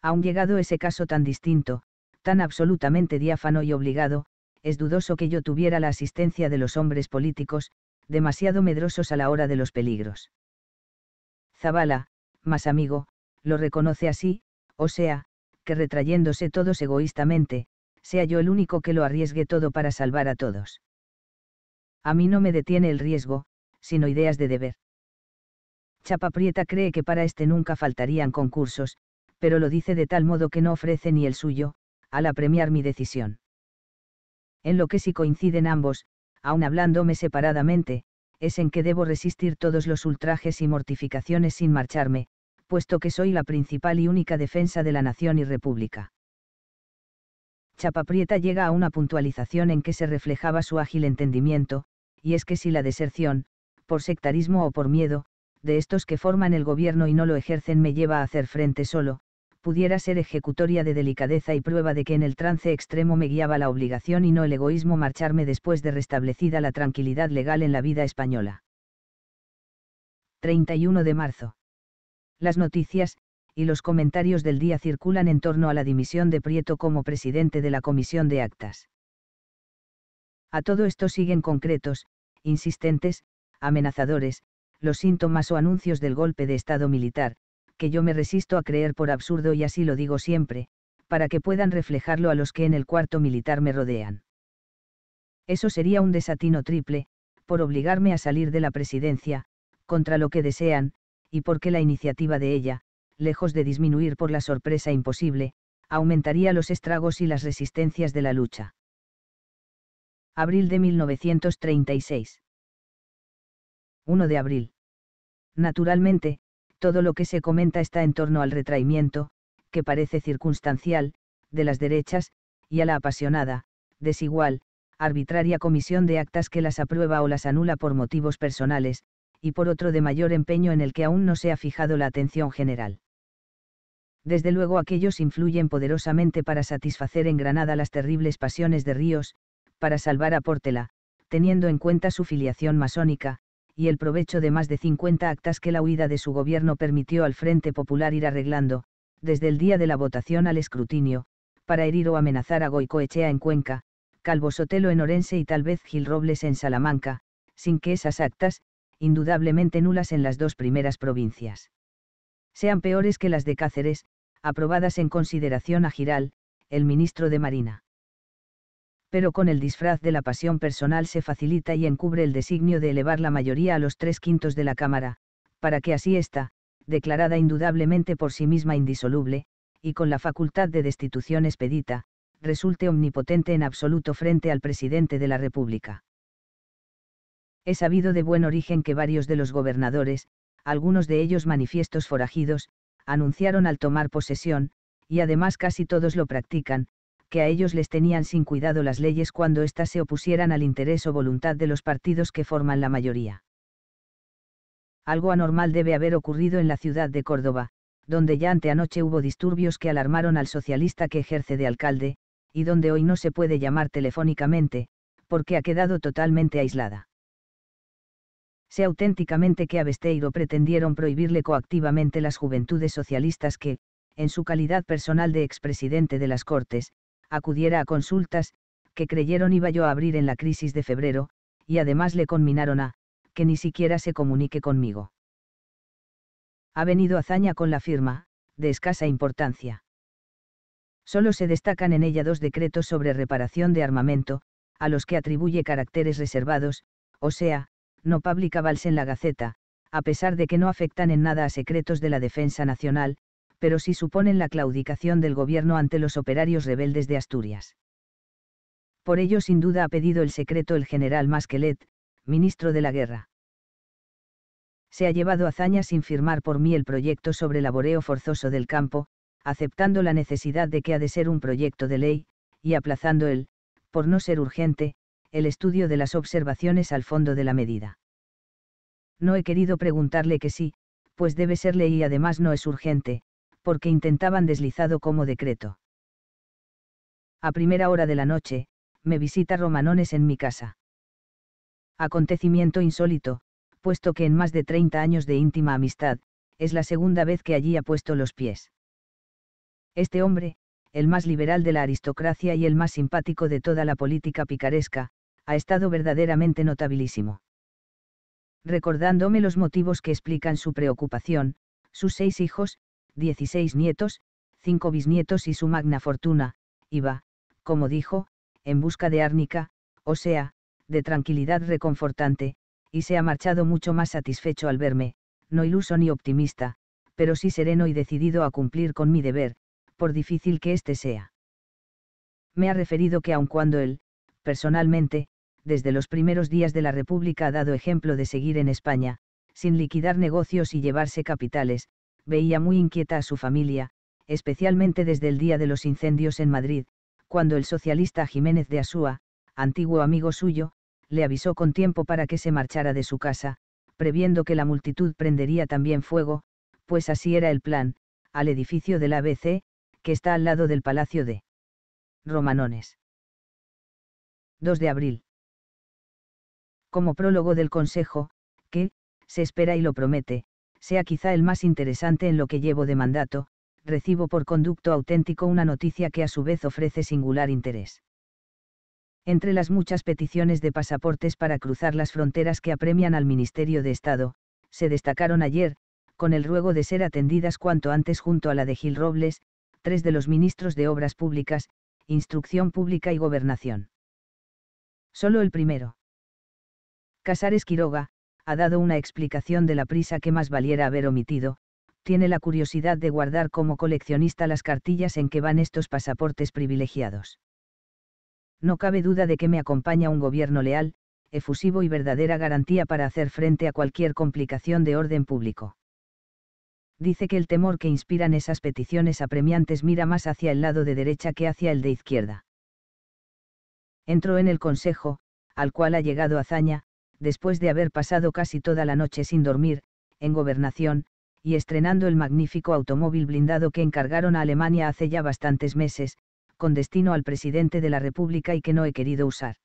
Aún llegado ese caso tan distinto, tan absolutamente diáfano y obligado, es dudoso que yo tuviera la asistencia de los hombres políticos, demasiado medrosos a la hora de los peligros. Zabala, más amigo, lo reconoce así, o sea, que retrayéndose todos egoístamente, sea yo el único que lo arriesgue todo para salvar a todos. A mí no me detiene el riesgo, sino ideas de deber. Chapaprieta cree que para este nunca faltarían concursos, pero lo dice de tal modo que no ofrece ni el suyo, al apremiar mi decisión. En lo que si coinciden ambos, aun hablándome separadamente, es en que debo resistir todos los ultrajes y mortificaciones sin marcharme, puesto que soy la principal y única defensa de la nación y república. Chapaprieta llega a una puntualización en que se reflejaba su ágil entendimiento, y es que si la deserción, por sectarismo o por miedo, de estos que forman el gobierno y no lo ejercen me lleva a hacer frente solo, pudiera ser ejecutoria de delicadeza y prueba de que en el trance extremo me guiaba la obligación y no el egoísmo marcharme después de restablecida la tranquilidad legal en la vida española. 31 de marzo. Las noticias, y los comentarios del día circulan en torno a la dimisión de Prieto como presidente de la Comisión de Actas. A todo esto siguen concretos, insistentes, amenazadores, los síntomas o anuncios del golpe de Estado militar, que yo me resisto a creer por absurdo y así lo digo siempre, para que puedan reflejarlo a los que en el cuarto militar me rodean. Eso sería un desatino triple, por obligarme a salir de la presidencia, contra lo que desean, y porque la iniciativa de ella, lejos de disminuir por la sorpresa imposible, aumentaría los estragos y las resistencias de la lucha. Abril de 1936. 1 de abril. Naturalmente, todo lo que se comenta está en torno al retraimiento, que parece circunstancial, de las derechas, y a la apasionada, desigual, arbitraria comisión de actas que las aprueba o las anula por motivos personales, y por otro de mayor empeño en el que aún no se ha fijado la atención general. Desde luego aquellos influyen poderosamente para satisfacer en Granada las terribles pasiones de Ríos, para salvar a Portela, teniendo en cuenta su filiación masónica, y el provecho de más de 50 actas que la huida de su gobierno permitió al Frente Popular ir arreglando, desde el día de la votación al escrutinio, para herir o amenazar a Goicoechea en Cuenca, Calvo Sotelo en Orense y tal vez Gil Robles en Salamanca, sin que esas actas, indudablemente nulas en las dos primeras provincias, sean peores que las de Cáceres, aprobadas en consideración a Giral, el ministro de Marina pero con el disfraz de la pasión personal se facilita y encubre el designio de elevar la mayoría a los tres quintos de la Cámara, para que así ésta, declarada indudablemente por sí misma indisoluble, y con la facultad de destitución expedita, resulte omnipotente en absoluto frente al presidente de la República. He sabido de buen origen que varios de los gobernadores, algunos de ellos manifiestos forajidos, anunciaron al tomar posesión, y además casi todos lo practican, que a ellos les tenían sin cuidado las leyes cuando éstas se opusieran al interés o voluntad de los partidos que forman la mayoría. Algo anormal debe haber ocurrido en la ciudad de Córdoba, donde ya anteanoche hubo disturbios que alarmaron al socialista que ejerce de alcalde, y donde hoy no se puede llamar telefónicamente, porque ha quedado totalmente aislada. Sé auténticamente que a Besteiro pretendieron prohibirle coactivamente las juventudes socialistas que, en su calidad personal de expresidente de las Cortes, acudiera a consultas, que creyeron iba yo a abrir en la crisis de febrero, y además le conminaron a, que ni siquiera se comunique conmigo. Ha venido hazaña con la firma, de escasa importancia. Solo se destacan en ella dos decretos sobre reparación de armamento, a los que atribuye caracteres reservados, o sea, no publicables en la Gaceta, a pesar de que no afectan en nada a secretos de la defensa nacional, pero sí suponen la claudicación del gobierno ante los operarios rebeldes de Asturias. Por ello sin duda ha pedido el secreto el general Masquelet, ministro de la guerra. Se ha llevado hazaña sin firmar por mí el proyecto sobre laboreo forzoso del campo, aceptando la necesidad de que ha de ser un proyecto de ley, y aplazando el, por no ser urgente, el estudio de las observaciones al fondo de la medida. No he querido preguntarle que sí, pues debe ser ley y además no es urgente, porque intentaban deslizado como decreto. A primera hora de la noche, me visita Romanones en mi casa. Acontecimiento insólito, puesto que en más de 30 años de íntima amistad, es la segunda vez que allí ha puesto los pies. Este hombre, el más liberal de la aristocracia y el más simpático de toda la política picaresca, ha estado verdaderamente notabilísimo. Recordándome los motivos que explican su preocupación, sus seis hijos, 16 nietos, cinco bisnietos y su magna fortuna, iba, como dijo, en busca de árnica, o sea, de tranquilidad reconfortante, y se ha marchado mucho más satisfecho al verme, no iluso ni optimista, pero sí sereno y decidido a cumplir con mi deber, por difícil que éste sea. Me ha referido que aun cuando él, personalmente, desde los primeros días de la República ha dado ejemplo de seguir en España, sin liquidar negocios y llevarse capitales, veía muy inquieta a su familia, especialmente desde el día de los incendios en Madrid, cuando el socialista Jiménez de Asúa, antiguo amigo suyo, le avisó con tiempo para que se marchara de su casa, previendo que la multitud prendería también fuego, pues así era el plan, al edificio del ABC, que está al lado del Palacio de Romanones. 2 de abril. Como prólogo del Consejo, que, se espera y lo promete, sea quizá el más interesante en lo que llevo de mandato, recibo por conducto auténtico una noticia que a su vez ofrece singular interés. Entre las muchas peticiones de pasaportes para cruzar las fronteras que apremian al Ministerio de Estado, se destacaron ayer, con el ruego de ser atendidas cuanto antes junto a la de Gil Robles, tres de los ministros de Obras Públicas, Instrucción Pública y Gobernación. Solo el primero. Casares Quiroga, ha dado una explicación de la prisa que más valiera haber omitido, tiene la curiosidad de guardar como coleccionista las cartillas en que van estos pasaportes privilegiados. No cabe duda de que me acompaña un gobierno leal, efusivo y verdadera garantía para hacer frente a cualquier complicación de orden público. Dice que el temor que inspiran esas peticiones apremiantes mira más hacia el lado de derecha que hacia el de izquierda. Entró en el Consejo, al cual ha llegado hazaña, después de haber pasado casi toda la noche sin dormir, en gobernación, y estrenando el magnífico automóvil blindado que encargaron a Alemania hace ya bastantes meses, con destino al presidente de la República y que no he querido usar.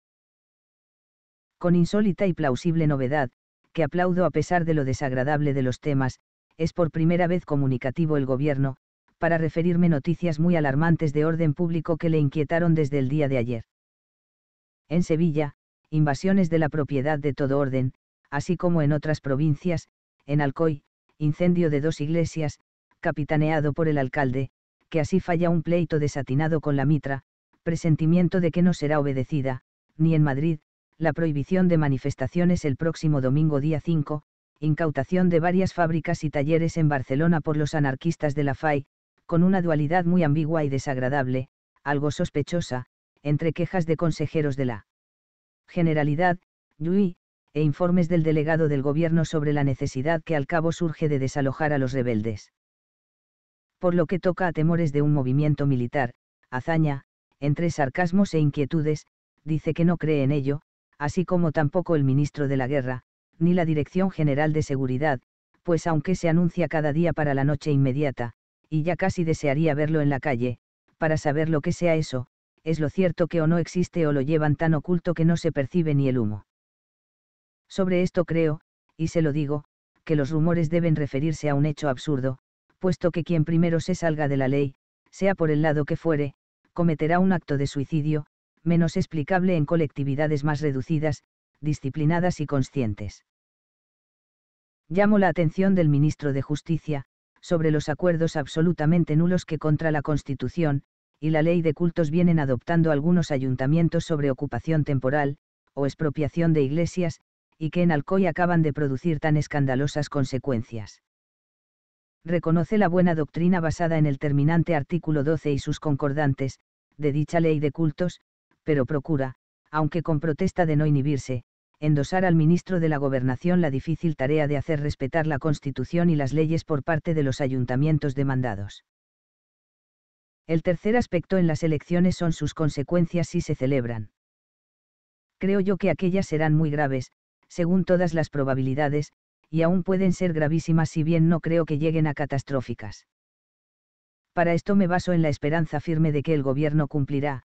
Con insólita y plausible novedad, que aplaudo a pesar de lo desagradable de los temas, es por primera vez comunicativo el gobierno, para referirme noticias muy alarmantes de orden público que le inquietaron desde el día de ayer. En Sevilla, invasiones de la propiedad de todo orden, así como en otras provincias, en Alcoy, incendio de dos iglesias, capitaneado por el alcalde, que así falla un pleito desatinado con la mitra, presentimiento de que no será obedecida, ni en Madrid, la prohibición de manifestaciones el próximo domingo día 5, incautación de varias fábricas y talleres en Barcelona por los anarquistas de la FAI, con una dualidad muy ambigua y desagradable, algo sospechosa, entre quejas de consejeros de la Generalidad, Yui, e informes del delegado del gobierno sobre la necesidad que al cabo surge de desalojar a los rebeldes. Por lo que toca a temores de un movimiento militar, hazaña, entre sarcasmos e inquietudes, dice que no cree en ello, así como tampoco el ministro de la Guerra, ni la Dirección General de Seguridad, pues aunque se anuncia cada día para la noche inmediata, y ya casi desearía verlo en la calle, para saber lo que sea eso, es lo cierto que o no existe o lo llevan tan oculto que no se percibe ni el humo. Sobre esto creo, y se lo digo, que los rumores deben referirse a un hecho absurdo, puesto que quien primero se salga de la ley, sea por el lado que fuere, cometerá un acto de suicidio, menos explicable en colectividades más reducidas, disciplinadas y conscientes. Llamo la atención del ministro de Justicia, sobre los acuerdos absolutamente nulos que contra la Constitución, y la ley de cultos vienen adoptando algunos ayuntamientos sobre ocupación temporal, o expropiación de iglesias, y que en Alcoy acaban de producir tan escandalosas consecuencias. Reconoce la buena doctrina basada en el terminante artículo 12 y sus concordantes, de dicha ley de cultos, pero procura, aunque con protesta de no inhibirse, endosar al ministro de la Gobernación la difícil tarea de hacer respetar la Constitución y las leyes por parte de los ayuntamientos demandados. El tercer aspecto en las elecciones son sus consecuencias si se celebran. Creo yo que aquellas serán muy graves, según todas las probabilidades, y aún pueden ser gravísimas si bien no creo que lleguen a catastróficas. Para esto me baso en la esperanza firme de que el gobierno cumplirá,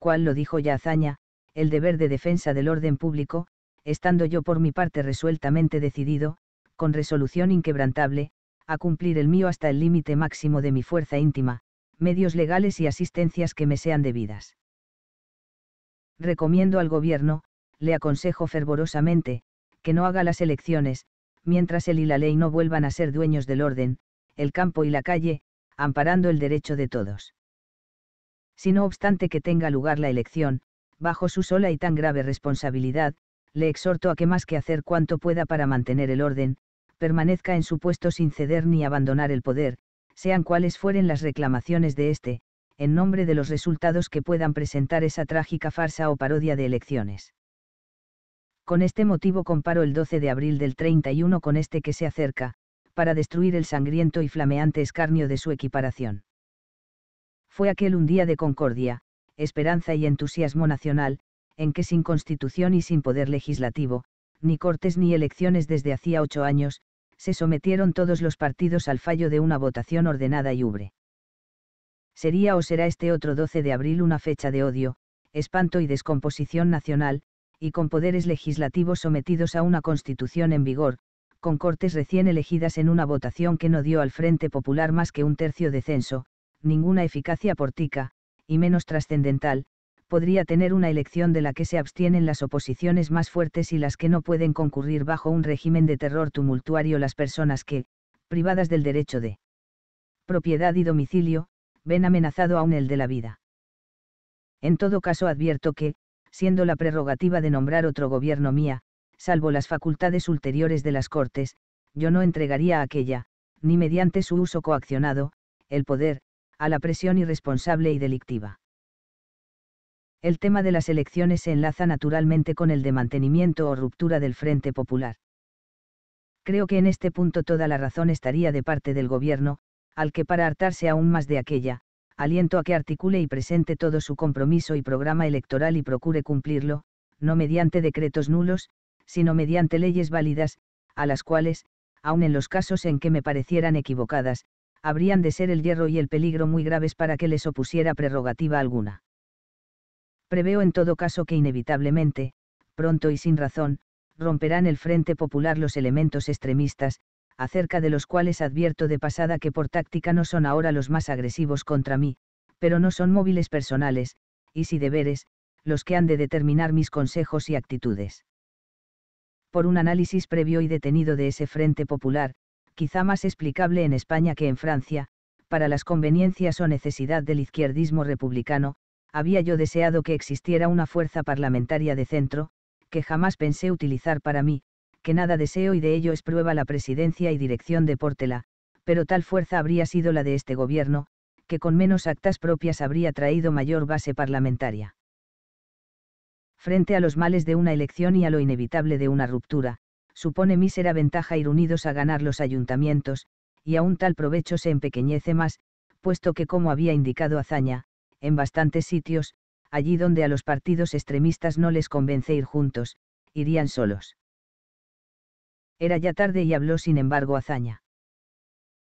cual lo dijo ya Azaña, el deber de defensa del orden público, estando yo por mi parte resueltamente decidido, con resolución inquebrantable, a cumplir el mío hasta el límite máximo de mi fuerza íntima, medios legales y asistencias que me sean debidas. Recomiendo al Gobierno, le aconsejo fervorosamente, que no haga las elecciones, mientras él y la ley no vuelvan a ser dueños del orden, el campo y la calle, amparando el derecho de todos. Si no obstante que tenga lugar la elección, bajo su sola y tan grave responsabilidad, le exhorto a que más que hacer cuanto pueda para mantener el orden, permanezca en su puesto sin ceder ni abandonar el poder, sean cuales fueren las reclamaciones de éste, en nombre de los resultados que puedan presentar esa trágica farsa o parodia de elecciones. Con este motivo comparo el 12 de abril del 31 con este que se acerca, para destruir el sangriento y flameante escarnio de su equiparación. Fue aquel un día de concordia, esperanza y entusiasmo nacional, en que sin constitución y sin poder legislativo, ni cortes ni elecciones desde hacía ocho años, se sometieron todos los partidos al fallo de una votación ordenada y ubre. Sería o será este otro 12 de abril una fecha de odio, espanto y descomposición nacional, y con poderes legislativos sometidos a una constitución en vigor, con cortes recién elegidas en una votación que no dio al Frente Popular más que un tercio de censo, ninguna eficacia portica, y menos trascendental, podría tener una elección de la que se abstienen las oposiciones más fuertes y las que no pueden concurrir bajo un régimen de terror tumultuario las personas que, privadas del derecho de propiedad y domicilio, ven amenazado aún el de la vida. En todo caso advierto que, siendo la prerrogativa de nombrar otro gobierno mía, salvo las facultades ulteriores de las Cortes, yo no entregaría aquella, ni mediante su uso coaccionado, el poder, a la presión irresponsable y delictiva el tema de las elecciones se enlaza naturalmente con el de mantenimiento o ruptura del Frente Popular. Creo que en este punto toda la razón estaría de parte del Gobierno, al que para hartarse aún más de aquella, aliento a que articule y presente todo su compromiso y programa electoral y procure cumplirlo, no mediante decretos nulos, sino mediante leyes válidas, a las cuales, aun en los casos en que me parecieran equivocadas, habrían de ser el hierro y el peligro muy graves para que les opusiera prerrogativa alguna preveo en todo caso que inevitablemente, pronto y sin razón, romperán el Frente Popular los elementos extremistas, acerca de los cuales advierto de pasada que por táctica no son ahora los más agresivos contra mí, pero no son móviles personales, y si deberes, los que han de determinar mis consejos y actitudes. Por un análisis previo y detenido de ese Frente Popular, quizá más explicable en España que en Francia, para las conveniencias o necesidad del izquierdismo republicano, había yo deseado que existiera una fuerza parlamentaria de centro, que jamás pensé utilizar para mí, que nada deseo y de ello es prueba la presidencia y dirección de Portela, pero tal fuerza habría sido la de este gobierno, que con menos actas propias habría traído mayor base parlamentaria. Frente a los males de una elección y a lo inevitable de una ruptura, supone mísera ventaja ir unidos a ganar los ayuntamientos, y aún tal provecho se empequeñece más, puesto que como había indicado Azaña, en bastantes sitios, allí donde a los partidos extremistas no les convence ir juntos, irían solos. Era ya tarde y habló sin embargo Azaña.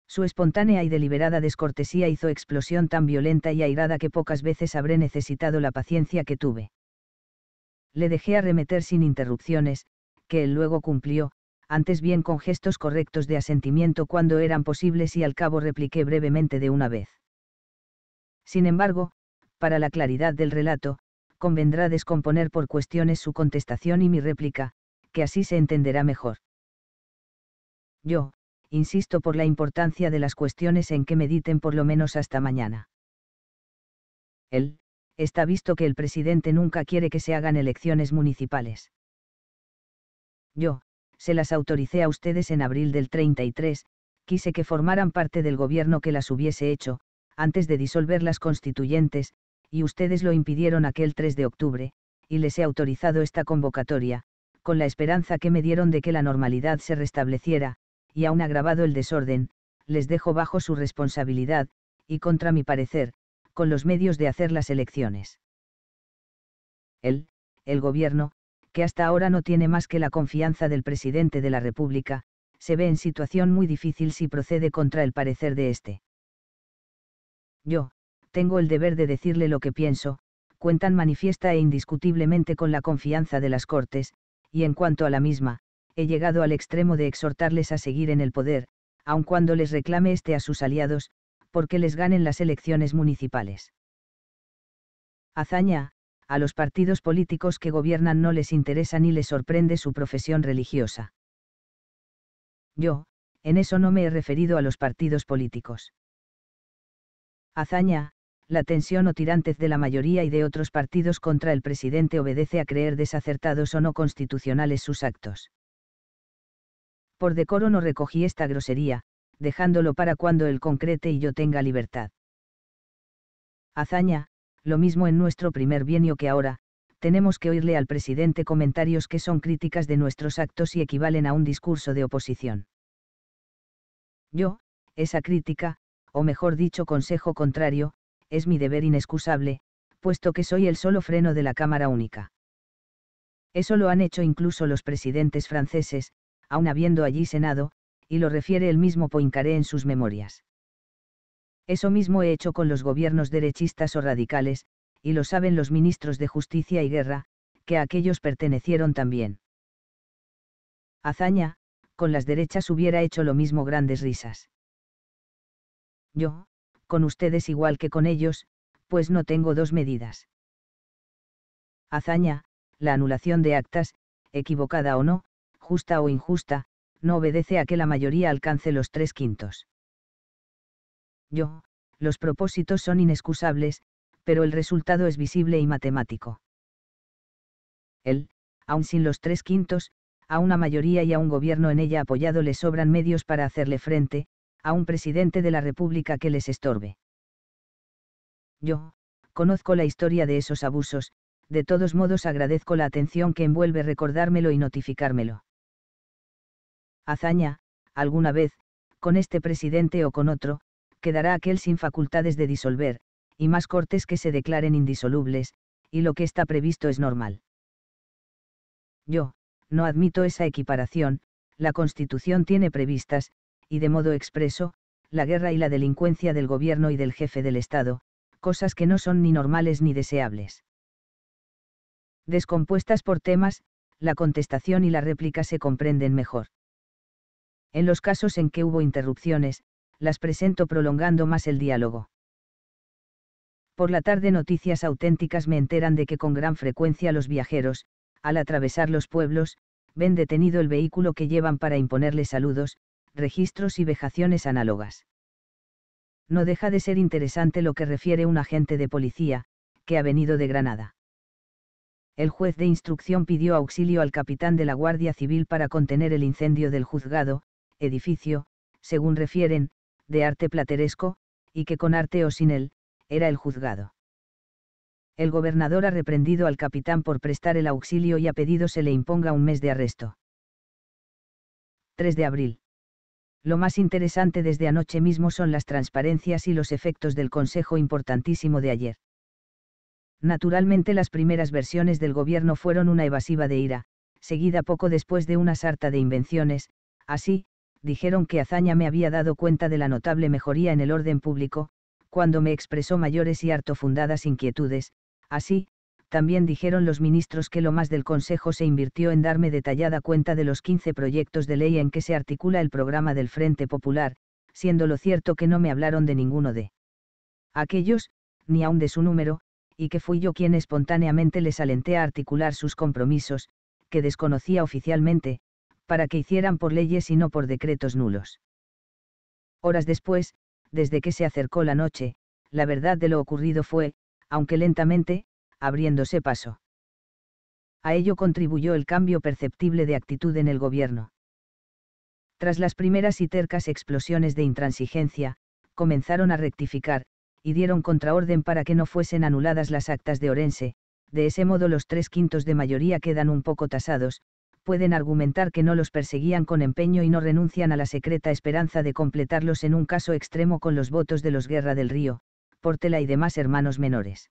Su espontánea y deliberada descortesía hizo explosión tan violenta y airada que pocas veces habré necesitado la paciencia que tuve. Le dejé arremeter sin interrupciones, que él luego cumplió, antes bien con gestos correctos de asentimiento cuando eran posibles y al cabo repliqué brevemente de una vez. Sin embargo, para la claridad del relato, convendrá descomponer por cuestiones su contestación y mi réplica, que así se entenderá mejor. Yo, insisto por la importancia de las cuestiones en que mediten por lo menos hasta mañana. Él, está visto que el presidente nunca quiere que se hagan elecciones municipales. Yo, se las autoricé a ustedes en abril del 33, quise que formaran parte del gobierno que las hubiese hecho, antes de disolver las constituyentes, y ustedes lo impidieron aquel 3 de octubre, y les he autorizado esta convocatoria, con la esperanza que me dieron de que la normalidad se restableciera, y aún agravado el desorden, les dejo bajo su responsabilidad, y contra mi parecer, con los medios de hacer las elecciones. El, el gobierno, que hasta ahora no tiene más que la confianza del presidente de la República, se ve en situación muy difícil si procede contra el parecer de éste yo, tengo el deber de decirle lo que pienso, cuentan manifiesta e indiscutiblemente con la confianza de las Cortes, y en cuanto a la misma, he llegado al extremo de exhortarles a seguir en el poder, aun cuando les reclame este a sus aliados, porque les ganen las elecciones municipales. Hazaña, a los partidos políticos que gobiernan no les interesa ni les sorprende su profesión religiosa. Yo, en eso no me he referido a los partidos políticos. Azaña, la tensión o tirantez de la mayoría y de otros partidos contra el presidente obedece a creer desacertados o no constitucionales sus actos. Por decoro no recogí esta grosería, dejándolo para cuando él concrete y yo tenga libertad. Hazaña, lo mismo en nuestro primer bienio que ahora, tenemos que oírle al presidente comentarios que son críticas de nuestros actos y equivalen a un discurso de oposición. Yo, esa crítica, o mejor dicho consejo contrario, es mi deber inexcusable, puesto que soy el solo freno de la Cámara Única. Eso lo han hecho incluso los presidentes franceses, aun habiendo allí Senado, y lo refiere el mismo Poincaré en sus memorias. Eso mismo he hecho con los gobiernos derechistas o radicales, y lo saben los ministros de Justicia y Guerra, que a aquellos pertenecieron también. Hazaña, con las derechas hubiera hecho lo mismo grandes risas yo, con ustedes igual que con ellos, pues no tengo dos medidas. Hazaña, la anulación de actas, equivocada o no, justa o injusta, no obedece a que la mayoría alcance los tres quintos. Yo, los propósitos son inexcusables, pero el resultado es visible y matemático. Él, aun sin los tres quintos, a una mayoría y a un gobierno en ella apoyado le sobran medios para hacerle frente, a un presidente de la República que les estorbe. Yo, conozco la historia de esos abusos, de todos modos agradezco la atención que envuelve recordármelo y notificármelo. Hazaña, alguna vez, con este presidente o con otro, quedará aquel sin facultades de disolver, y más cortes que se declaren indisolubles, y lo que está previsto es normal. Yo, no admito esa equiparación, la Constitución tiene previstas, y de modo expreso, la guerra y la delincuencia del gobierno y del jefe del Estado, cosas que no son ni normales ni deseables. Descompuestas por temas, la contestación y la réplica se comprenden mejor. En los casos en que hubo interrupciones, las presento prolongando más el diálogo. Por la tarde noticias auténticas me enteran de que con gran frecuencia los viajeros, al atravesar los pueblos, ven detenido el vehículo que llevan para imponerle saludos, registros y vejaciones análogas. No deja de ser interesante lo que refiere un agente de policía, que ha venido de Granada. El juez de instrucción pidió auxilio al capitán de la Guardia Civil para contener el incendio del juzgado, edificio, según refieren, de arte plateresco, y que con arte o sin él, era el juzgado. El gobernador ha reprendido al capitán por prestar el auxilio y ha pedido se le imponga un mes de arresto. 3 de abril. Lo más interesante desde anoche mismo son las transparencias y los efectos del consejo importantísimo de ayer. Naturalmente las primeras versiones del gobierno fueron una evasiva de ira, seguida poco después de una sarta de invenciones, así, dijeron que Azaña me había dado cuenta de la notable mejoría en el orden público, cuando me expresó mayores y harto fundadas inquietudes, así, también dijeron los ministros que lo más del Consejo se invirtió en darme detallada cuenta de los 15 proyectos de ley en que se articula el programa del Frente Popular, siendo lo cierto que no me hablaron de ninguno de aquellos, ni aun de su número, y que fui yo quien espontáneamente les alenté a articular sus compromisos, que desconocía oficialmente, para que hicieran por leyes y no por decretos nulos. Horas después, desde que se acercó la noche, la verdad de lo ocurrido fue, aunque lentamente, abriéndose paso. A ello contribuyó el cambio perceptible de actitud en el gobierno. Tras las primeras y tercas explosiones de intransigencia, comenzaron a rectificar, y dieron contraorden para que no fuesen anuladas las actas de Orense, de ese modo los tres quintos de mayoría quedan un poco tasados, pueden argumentar que no los perseguían con empeño y no renuncian a la secreta esperanza de completarlos en un caso extremo con los votos de los Guerra del Río, Portela y demás hermanos menores.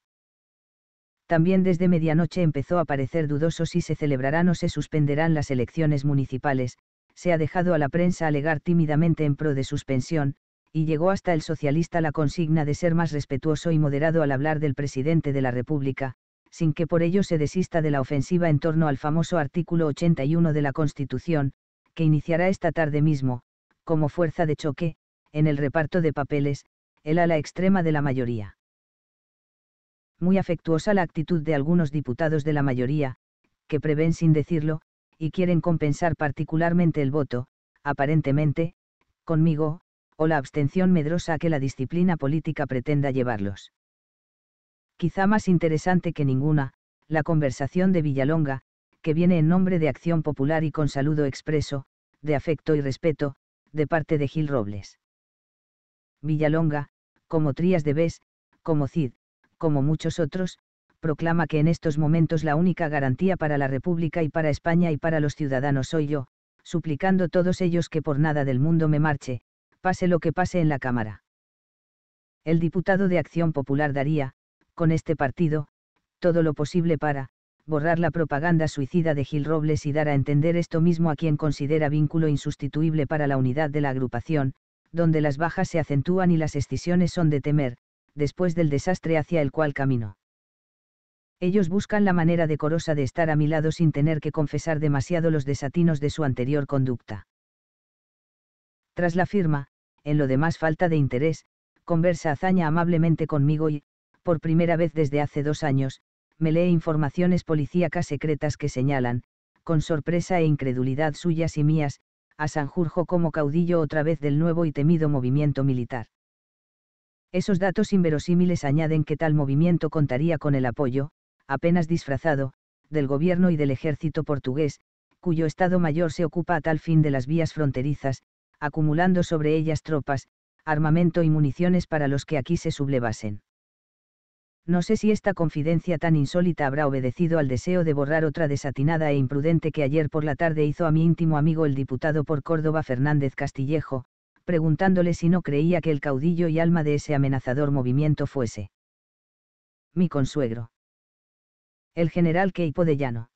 También desde medianoche empezó a parecer dudoso si se celebrarán o se suspenderán las elecciones municipales, se ha dejado a la prensa alegar tímidamente en pro de suspensión, y llegó hasta el socialista la consigna de ser más respetuoso y moderado al hablar del presidente de la República, sin que por ello se desista de la ofensiva en torno al famoso artículo 81 de la Constitución, que iniciará esta tarde mismo, como fuerza de choque, en el reparto de papeles, el ala extrema de la mayoría muy afectuosa la actitud de algunos diputados de la mayoría, que prevén sin decirlo, y quieren compensar particularmente el voto, aparentemente, conmigo, o la abstención medrosa que la disciplina política pretenda llevarlos. Quizá más interesante que ninguna, la conversación de Villalonga, que viene en nombre de Acción Popular y con saludo expreso, de afecto y respeto, de parte de Gil Robles. Villalonga, como Trías de Bes, como Cid, como muchos otros, proclama que en estos momentos la única garantía para la República y para España y para los ciudadanos soy yo, suplicando todos ellos que por nada del mundo me marche, pase lo que pase en la Cámara. El diputado de Acción Popular daría, con este partido, todo lo posible para, borrar la propaganda suicida de Gil Robles y dar a entender esto mismo a quien considera vínculo insustituible para la unidad de la agrupación, donde las bajas se acentúan y las escisiones son de temer, después del desastre hacia el cual camino. Ellos buscan la manera decorosa de estar a mi lado sin tener que confesar demasiado los desatinos de su anterior conducta. Tras la firma, en lo demás falta de interés, conversa hazaña amablemente conmigo y, por primera vez desde hace dos años, me lee informaciones policíacas secretas que señalan, con sorpresa e incredulidad suyas y mías, a Sanjurjo como caudillo otra vez del nuevo y temido movimiento militar. Esos datos inverosímiles añaden que tal movimiento contaría con el apoyo, apenas disfrazado, del gobierno y del ejército portugués, cuyo Estado Mayor se ocupa a tal fin de las vías fronterizas, acumulando sobre ellas tropas, armamento y municiones para los que aquí se sublevasen. No sé si esta confidencia tan insólita habrá obedecido al deseo de borrar otra desatinada e imprudente que ayer por la tarde hizo a mi íntimo amigo el diputado por Córdoba Fernández Castillejo, preguntándole si no creía que el caudillo y alma de ese amenazador movimiento fuese. Mi consuegro. El general Keipo de Llano.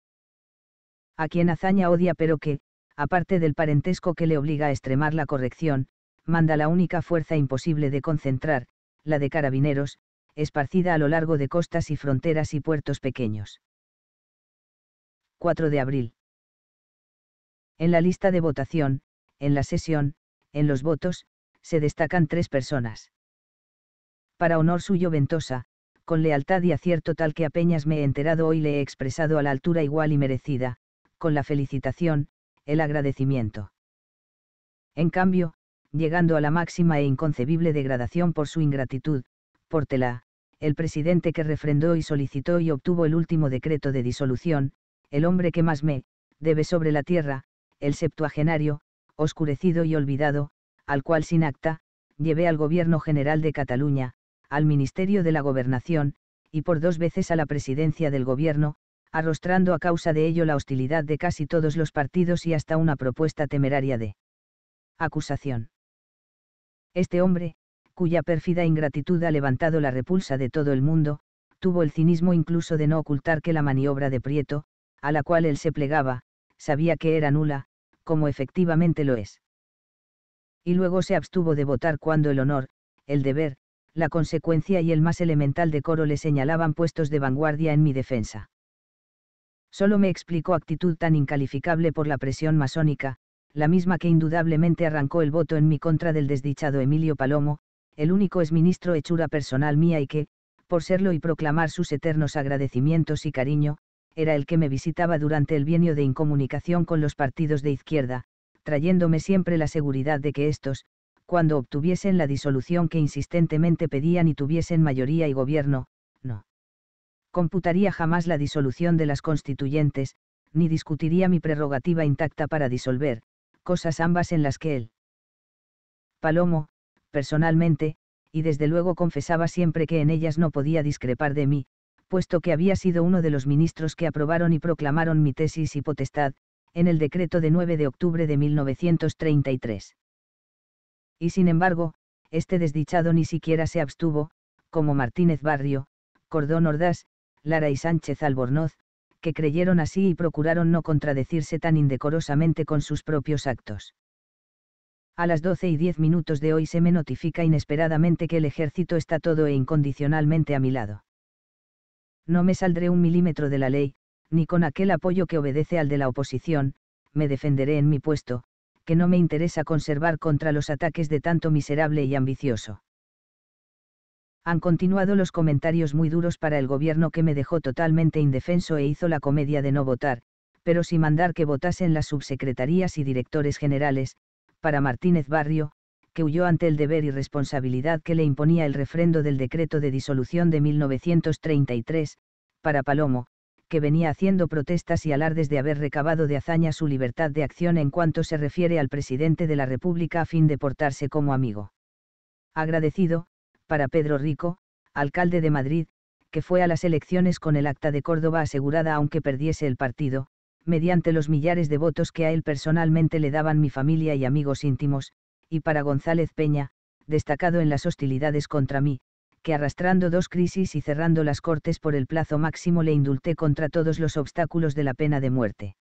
A quien hazaña odia pero que, aparte del parentesco que le obliga a extremar la corrección, manda la única fuerza imposible de concentrar, la de carabineros, esparcida a lo largo de costas y fronteras y puertos pequeños. 4 de abril. En la lista de votación, en la sesión, en los votos, se destacan tres personas. Para honor suyo Ventosa, con lealtad y acierto tal que a Peñas me he enterado hoy le he expresado a la altura igual y merecida, con la felicitación, el agradecimiento. En cambio, llegando a la máxima e inconcebible degradación por su ingratitud, Portela, el presidente que refrendó y solicitó y obtuvo el último decreto de disolución, el hombre que más me, debe sobre la tierra, el septuagenario, oscurecido y olvidado, al cual sin acta, llevé al Gobierno General de Cataluña, al Ministerio de la Gobernación, y por dos veces a la presidencia del Gobierno, arrostrando a causa de ello la hostilidad de casi todos los partidos y hasta una propuesta temeraria de acusación. Este hombre, cuya pérfida ingratitud ha levantado la repulsa de todo el mundo, tuvo el cinismo incluso de no ocultar que la maniobra de Prieto, a la cual él se plegaba, sabía que era nula, como efectivamente lo es. Y luego se abstuvo de votar cuando el honor, el deber, la consecuencia y el más elemental decoro le señalaban puestos de vanguardia en mi defensa. Solo me explicó actitud tan incalificable por la presión masónica, la misma que indudablemente arrancó el voto en mi contra del desdichado Emilio Palomo, el único exministro hechura personal mía y que, por serlo y proclamar sus eternos agradecimientos y cariño, era el que me visitaba durante el bienio de incomunicación con los partidos de izquierda, trayéndome siempre la seguridad de que estos, cuando obtuviesen la disolución que insistentemente pedían y tuviesen mayoría y gobierno, no computaría jamás la disolución de las constituyentes, ni discutiría mi prerrogativa intacta para disolver, cosas ambas en las que él. Palomo, personalmente, y desde luego confesaba siempre que en ellas no podía discrepar de mí, puesto que había sido uno de los ministros que aprobaron y proclamaron mi tesis y potestad, en el decreto de 9 de octubre de 1933. Y sin embargo, este desdichado ni siquiera se abstuvo, como Martínez Barrio, Cordón Ordaz, Lara y Sánchez Albornoz, que creyeron así y procuraron no contradecirse tan indecorosamente con sus propios actos. A las 12 y 10 minutos de hoy se me notifica inesperadamente que el ejército está todo e incondicionalmente a mi lado no me saldré un milímetro de la ley, ni con aquel apoyo que obedece al de la oposición, me defenderé en mi puesto, que no me interesa conservar contra los ataques de tanto miserable y ambicioso. Han continuado los comentarios muy duros para el gobierno que me dejó totalmente indefenso e hizo la comedia de no votar, pero sin mandar que votasen las subsecretarías y directores generales, para Martínez Barrio, que huyó ante el deber y responsabilidad que le imponía el refrendo del decreto de disolución de 1933, para Palomo, que venía haciendo protestas y alardes de haber recabado de hazaña su libertad de acción en cuanto se refiere al presidente de la República a fin de portarse como amigo. Agradecido, para Pedro Rico, alcalde de Madrid, que fue a las elecciones con el acta de Córdoba asegurada aunque perdiese el partido, mediante los millares de votos que a él personalmente le daban mi familia y amigos íntimos, y para González Peña, destacado en las hostilidades contra mí, que arrastrando dos crisis y cerrando las cortes por el plazo máximo le indulté contra todos los obstáculos de la pena de muerte.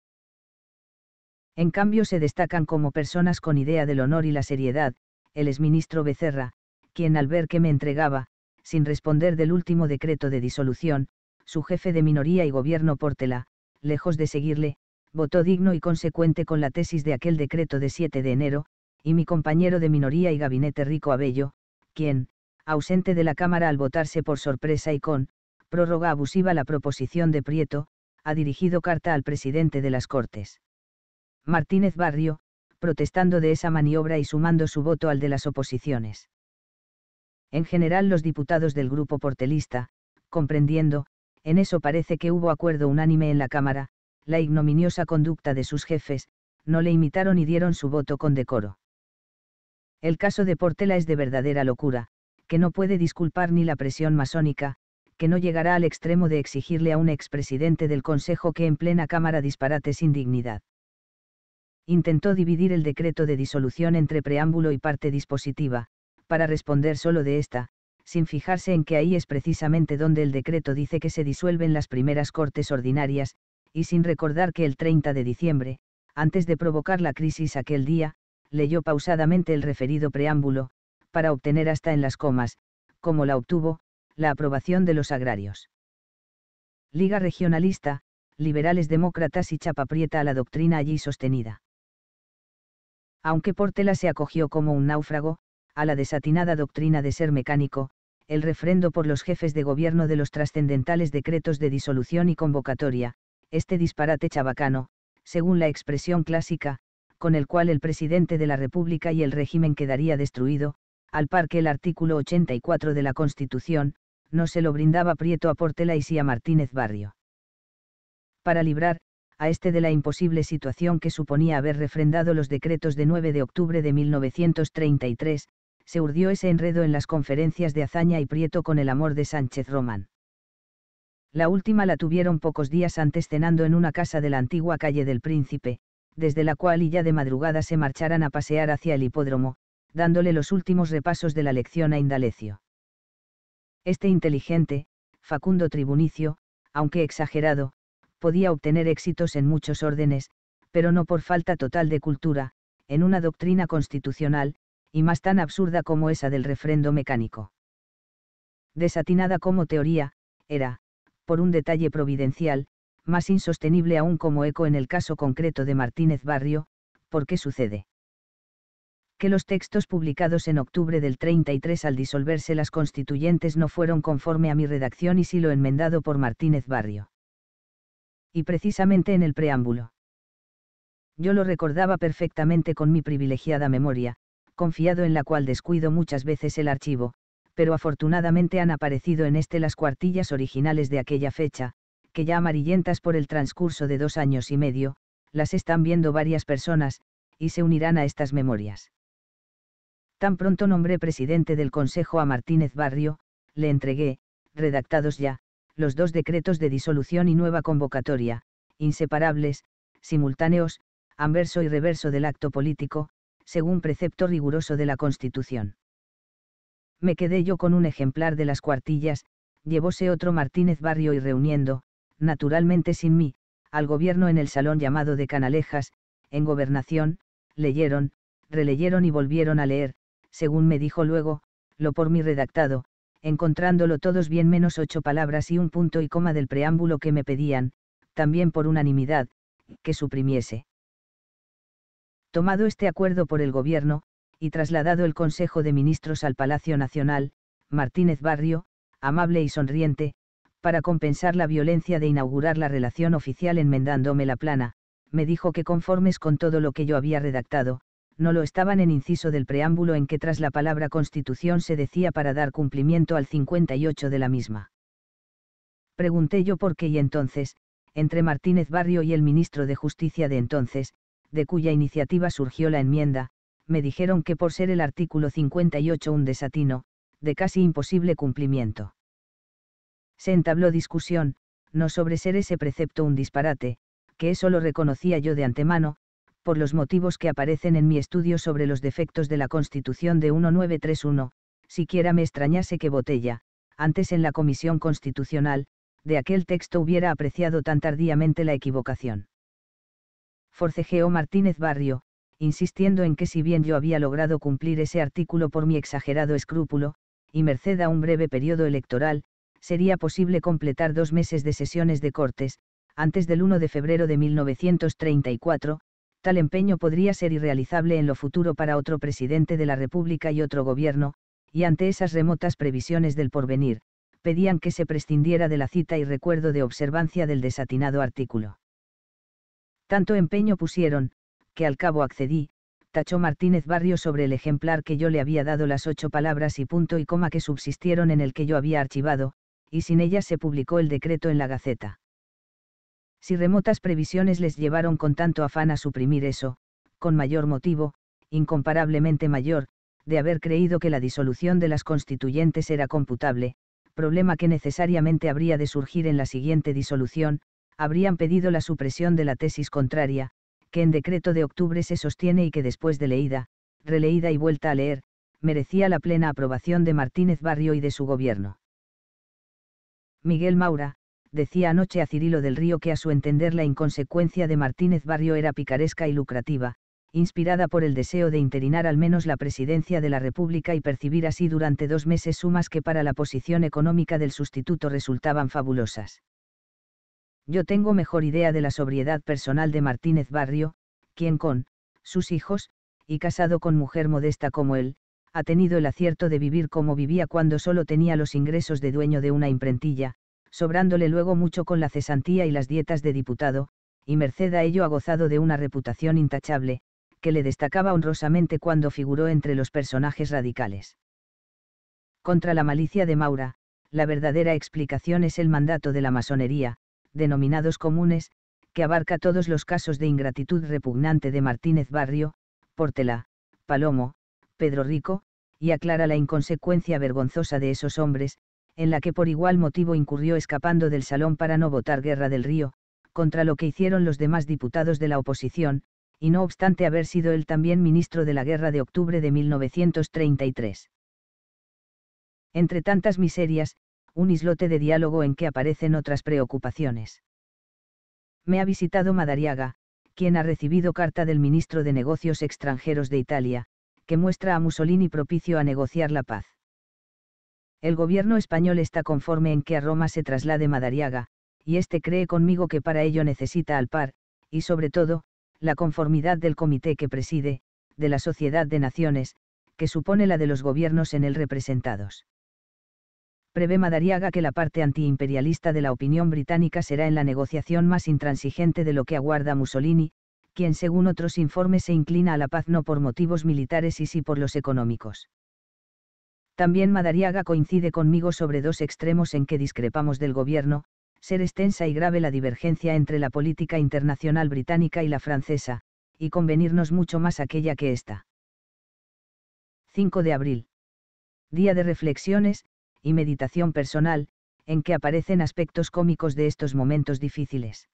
En cambio se destacan como personas con idea del honor y la seriedad, el exministro Becerra, quien al ver que me entregaba, sin responder del último decreto de disolución, su jefe de minoría y gobierno Portela, lejos de seguirle, votó digno y consecuente con la tesis de aquel decreto de 7 de enero, y mi compañero de minoría y gabinete Rico Abello, quien, ausente de la Cámara al votarse por sorpresa y con, prórroga abusiva la proposición de Prieto, ha dirigido carta al presidente de las Cortes. Martínez Barrio, protestando de esa maniobra y sumando su voto al de las oposiciones. En general los diputados del grupo portelista, comprendiendo, en eso parece que hubo acuerdo unánime en la Cámara, la ignominiosa conducta de sus jefes, no le imitaron y dieron su voto con decoro. El caso de Portela es de verdadera locura, que no puede disculpar ni la presión masónica, que no llegará al extremo de exigirle a un expresidente del Consejo que en plena Cámara disparate sin dignidad. Intentó dividir el decreto de disolución entre preámbulo y parte dispositiva, para responder solo de esta, sin fijarse en que ahí es precisamente donde el decreto dice que se disuelven las primeras cortes ordinarias, y sin recordar que el 30 de diciembre, antes de provocar la crisis aquel día, leyó pausadamente el referido preámbulo, para obtener hasta en las comas, como la obtuvo, la aprobación de los agrarios. Liga Regionalista, liberales demócratas y chapaprieta a la doctrina allí sostenida. Aunque Portela se acogió como un náufrago, a la desatinada doctrina de ser mecánico, el refrendo por los jefes de gobierno de los trascendentales decretos de disolución y convocatoria, este disparate chabacano, según la expresión clásica, con el cual el presidente de la República y el régimen quedaría destruido, al par que el artículo 84 de la Constitución, no se lo brindaba Prieto a Portela y sí a Martínez Barrio. Para librar, a este de la imposible situación que suponía haber refrendado los decretos de 9 de octubre de 1933, se urdió ese enredo en las conferencias de Azaña y Prieto con el amor de Sánchez Román. La última la tuvieron pocos días antes cenando en una casa de la antigua calle del Príncipe, desde la cual y ya de madrugada se marcharan a pasear hacia el hipódromo, dándole los últimos repasos de la lección a Indalecio. Este inteligente, Facundo Tribunicio, aunque exagerado, podía obtener éxitos en muchos órdenes, pero no por falta total de cultura, en una doctrina constitucional, y más tan absurda como esa del refrendo mecánico. Desatinada como teoría, era, por un detalle providencial, más insostenible aún como eco en el caso concreto de Martínez Barrio, ¿por qué sucede? Que los textos publicados en octubre del 33 al disolverse las constituyentes no fueron conforme a mi redacción y si lo enmendado por Martínez Barrio. Y precisamente en el preámbulo. Yo lo recordaba perfectamente con mi privilegiada memoria, confiado en la cual descuido muchas veces el archivo, pero afortunadamente han aparecido en este las cuartillas originales de aquella fecha, que ya amarillentas por el transcurso de dos años y medio, las están viendo varias personas, y se unirán a estas memorias. Tan pronto nombré presidente del Consejo a Martínez Barrio, le entregué, redactados ya, los dos decretos de disolución y nueva convocatoria, inseparables, simultáneos, anverso y reverso del acto político, según precepto riguroso de la Constitución. Me quedé yo con un ejemplar de las cuartillas, llevóse otro Martínez Barrio y reuniendo, naturalmente sin mí, al gobierno en el salón llamado de Canalejas, en gobernación, leyeron, releyeron y volvieron a leer, según me dijo luego, lo por mi redactado, encontrándolo todos bien menos ocho palabras y un punto y coma del preámbulo que me pedían, también por unanimidad, que suprimiese. Tomado este acuerdo por el Gobierno, y trasladado el Consejo de Ministros al Palacio Nacional, Martínez Barrio, amable y sonriente, para compensar la violencia de inaugurar la relación oficial enmendándome la plana, me dijo que conformes con todo lo que yo había redactado, no lo estaban en inciso del preámbulo en que tras la palabra constitución se decía para dar cumplimiento al 58 de la misma. Pregunté yo por qué y entonces, entre Martínez Barrio y el ministro de Justicia de entonces, de cuya iniciativa surgió la enmienda, me dijeron que por ser el artículo 58 un desatino, de casi imposible cumplimiento. Se entabló discusión, no sobre ser ese precepto un disparate, que eso lo reconocía yo de antemano, por los motivos que aparecen en mi estudio sobre los defectos de la Constitución de 1931, siquiera me extrañase que Botella, antes en la Comisión Constitucional, de aquel texto hubiera apreciado tan tardíamente la equivocación. Forcejeó Martínez Barrio, insistiendo en que si bien yo había logrado cumplir ese artículo por mi exagerado escrúpulo, y merced a un breve periodo electoral, sería posible completar dos meses de sesiones de cortes, antes del 1 de febrero de 1934, tal empeño podría ser irrealizable en lo futuro para otro presidente de la República y otro gobierno, y ante esas remotas previsiones del porvenir, pedían que se prescindiera de la cita y recuerdo de observancia del desatinado artículo. Tanto empeño pusieron, que al cabo accedí, tachó Martínez Barrio sobre el ejemplar que yo le había dado las ocho palabras y punto y coma que subsistieron en el que yo había archivado, y sin ellas se publicó el decreto en la Gaceta. Si remotas previsiones les llevaron con tanto afán a suprimir eso, con mayor motivo, incomparablemente mayor, de haber creído que la disolución de las constituyentes era computable, problema que necesariamente habría de surgir en la siguiente disolución, habrían pedido la supresión de la tesis contraria, que en decreto de octubre se sostiene y que después de leída, releída y vuelta a leer, merecía la plena aprobación de Martínez Barrio y de su gobierno. Miguel Maura, decía anoche a Cirilo del Río que a su entender la inconsecuencia de Martínez Barrio era picaresca y lucrativa, inspirada por el deseo de interinar al menos la presidencia de la República y percibir así durante dos meses sumas que para la posición económica del sustituto resultaban fabulosas. Yo tengo mejor idea de la sobriedad personal de Martínez Barrio, quien con sus hijos, y casado con mujer modesta como él, ha tenido el acierto de vivir como vivía cuando solo tenía los ingresos de dueño de una imprentilla, sobrándole luego mucho con la cesantía y las dietas de diputado, y merced a ello ha gozado de una reputación intachable, que le destacaba honrosamente cuando figuró entre los personajes radicales. Contra la malicia de Maura, la verdadera explicación es el mandato de la masonería, denominados comunes, que abarca todos los casos de ingratitud repugnante de Martínez Barrio, Portela, Palomo, Pedro Rico, y aclara la inconsecuencia vergonzosa de esos hombres, en la que por igual motivo incurrió escapando del salón para no votar Guerra del Río, contra lo que hicieron los demás diputados de la oposición, y no obstante haber sido él también ministro de la Guerra de Octubre de 1933. Entre tantas miserias, un islote de diálogo en que aparecen otras preocupaciones. Me ha visitado Madariaga, quien ha recibido carta del ministro de Negocios Extranjeros de Italia, que muestra a Mussolini propicio a negociar la paz. El gobierno español está conforme en que a Roma se traslade Madariaga, y este cree conmigo que para ello necesita al par, y sobre todo, la conformidad del comité que preside, de la Sociedad de Naciones, que supone la de los gobiernos en él representados. Prevé Madariaga que la parte antiimperialista de la opinión británica será en la negociación más intransigente de lo que aguarda Mussolini, quien según otros informes se inclina a la paz no por motivos militares y sí por los económicos. También Madariaga coincide conmigo sobre dos extremos en que discrepamos del gobierno, ser extensa y grave la divergencia entre la política internacional británica y la francesa, y convenirnos mucho más aquella que esta. 5 de abril. Día de reflexiones, y meditación personal, en que aparecen aspectos cómicos de estos momentos difíciles.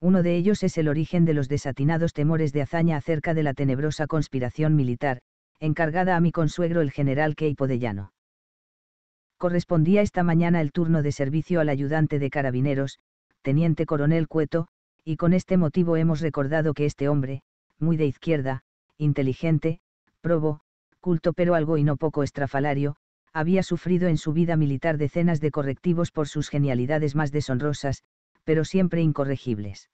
Uno de ellos es el origen de los desatinados temores de hazaña acerca de la tenebrosa conspiración militar, encargada a mi consuegro el general Keipo de Llano. Correspondía esta mañana el turno de servicio al ayudante de carabineros, teniente coronel Cueto, y con este motivo hemos recordado que este hombre, muy de izquierda, inteligente, probo, culto pero algo y no poco estrafalario, había sufrido en su vida militar decenas de correctivos por sus genialidades más deshonrosas, pero siempre incorregibles.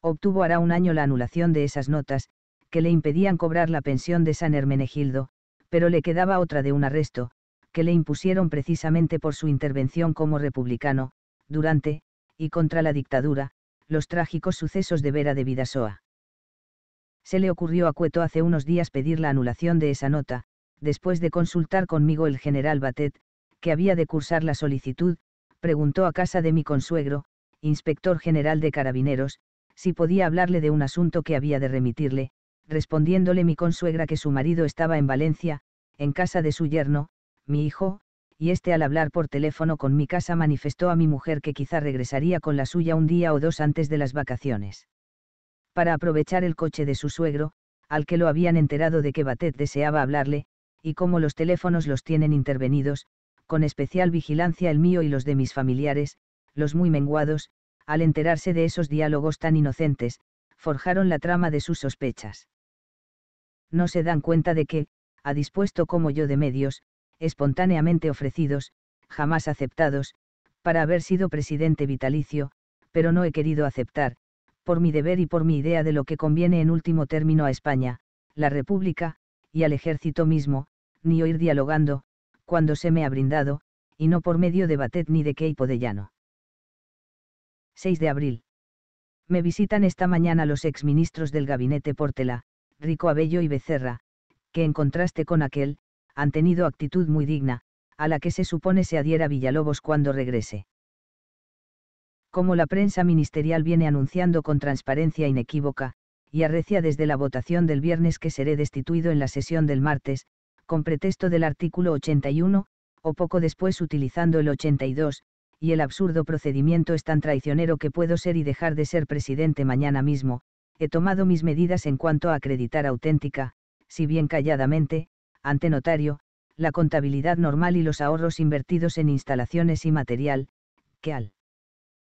Obtuvo hará un año la anulación de esas notas, que le impedían cobrar la pensión de San Hermenegildo, pero le quedaba otra de un arresto, que le impusieron precisamente por su intervención como republicano, durante, y contra la dictadura, los trágicos sucesos de Vera de Vidasoa. Se le ocurrió a Cueto hace unos días pedir la anulación de esa nota, después de consultar conmigo el general Batet, que había de cursar la solicitud, preguntó a casa de mi consuegro, inspector general de carabineros, si podía hablarle de un asunto que había de remitirle, respondiéndole mi consuegra que su marido estaba en Valencia, en casa de su yerno, mi hijo, y este al hablar por teléfono con mi casa manifestó a mi mujer que quizá regresaría con la suya un día o dos antes de las vacaciones. Para aprovechar el coche de su suegro, al que lo habían enterado de que Batet deseaba hablarle, y como los teléfonos los tienen intervenidos, con especial vigilancia el mío y los de mis familiares, los muy menguados, al enterarse de esos diálogos tan inocentes, forjaron la trama de sus sospechas. No se dan cuenta de que, a dispuesto como yo de medios, espontáneamente ofrecidos, jamás aceptados, para haber sido presidente vitalicio, pero no he querido aceptar, por mi deber y por mi idea de lo que conviene en último término a España, la República, y al ejército mismo, ni oír dialogando, cuando se me ha brindado, y no por medio de batet ni de Keipo de llano. 6 de abril. Me visitan esta mañana los exministros del gabinete Portela, Rico Abello y Becerra, que en contraste con aquel, han tenido actitud muy digna, a la que se supone se adhiera Villalobos cuando regrese. Como la prensa ministerial viene anunciando con transparencia inequívoca, y arrecia desde la votación del viernes que seré destituido en la sesión del martes, con pretexto del artículo 81, o poco después utilizando el 82, y el absurdo procedimiento es tan traicionero que puedo ser y dejar de ser presidente mañana mismo, he tomado mis medidas en cuanto a acreditar auténtica, si bien calladamente, ante notario, la contabilidad normal y los ahorros invertidos en instalaciones y material, que al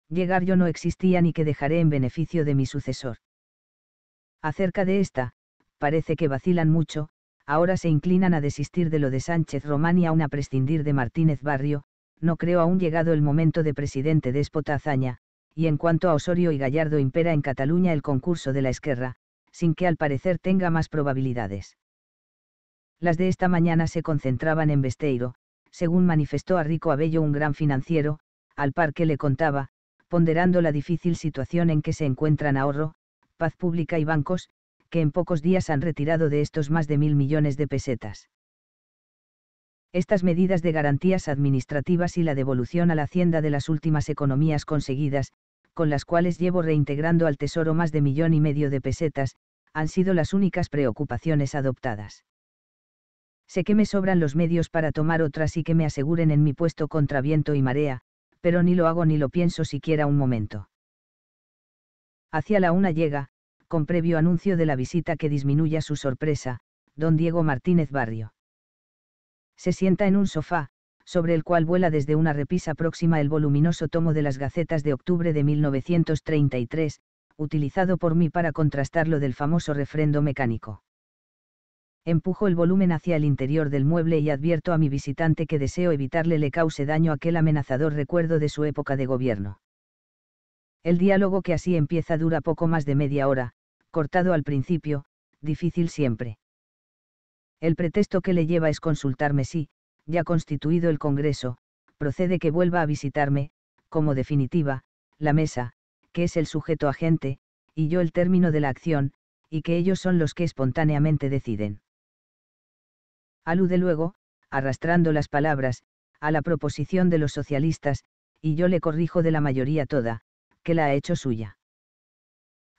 llegar yo no existía ni que dejaré en beneficio de mi sucesor. Acerca de esta, parece que vacilan mucho, ahora se inclinan a desistir de lo de Sánchez Román y aún a prescindir de Martínez Barrio, no creo aún llegado el momento de presidente déspota hazaña, y en cuanto a Osorio y Gallardo impera en Cataluña el concurso de la Esquerra, sin que al parecer tenga más probabilidades. Las de esta mañana se concentraban en Besteiro, según manifestó a Rico Abello un gran financiero, al par que le contaba, ponderando la difícil situación en que se encuentran ahorro, paz pública y bancos, que en pocos días han retirado de estos más de mil millones de pesetas. Estas medidas de garantías administrativas y la devolución a la Hacienda de las últimas economías conseguidas, con las cuales llevo reintegrando al Tesoro más de millón y medio de pesetas, han sido las únicas preocupaciones adoptadas. Sé que me sobran los medios para tomar otras y que me aseguren en mi puesto contra viento y marea, pero ni lo hago ni lo pienso siquiera un momento. Hacia la una llega, con previo anuncio de la visita que disminuya su sorpresa, don Diego Martínez Barrio. Se sienta en un sofá, sobre el cual vuela desde una repisa próxima el voluminoso tomo de las Gacetas de octubre de 1933, utilizado por mí para contrastar lo del famoso refrendo mecánico. Empujo el volumen hacia el interior del mueble y advierto a mi visitante que deseo evitarle le cause daño aquel amenazador recuerdo de su época de gobierno. El diálogo que así empieza dura poco más de media hora, cortado al principio, difícil siempre. El pretexto que le lleva es consultarme si, ya constituido el Congreso, procede que vuelva a visitarme, como definitiva, la mesa, que es el sujeto agente, y yo el término de la acción, y que ellos son los que espontáneamente deciden. Alude luego, arrastrando las palabras, a la proposición de los socialistas, y yo le corrijo de la mayoría toda, que la ha hecho suya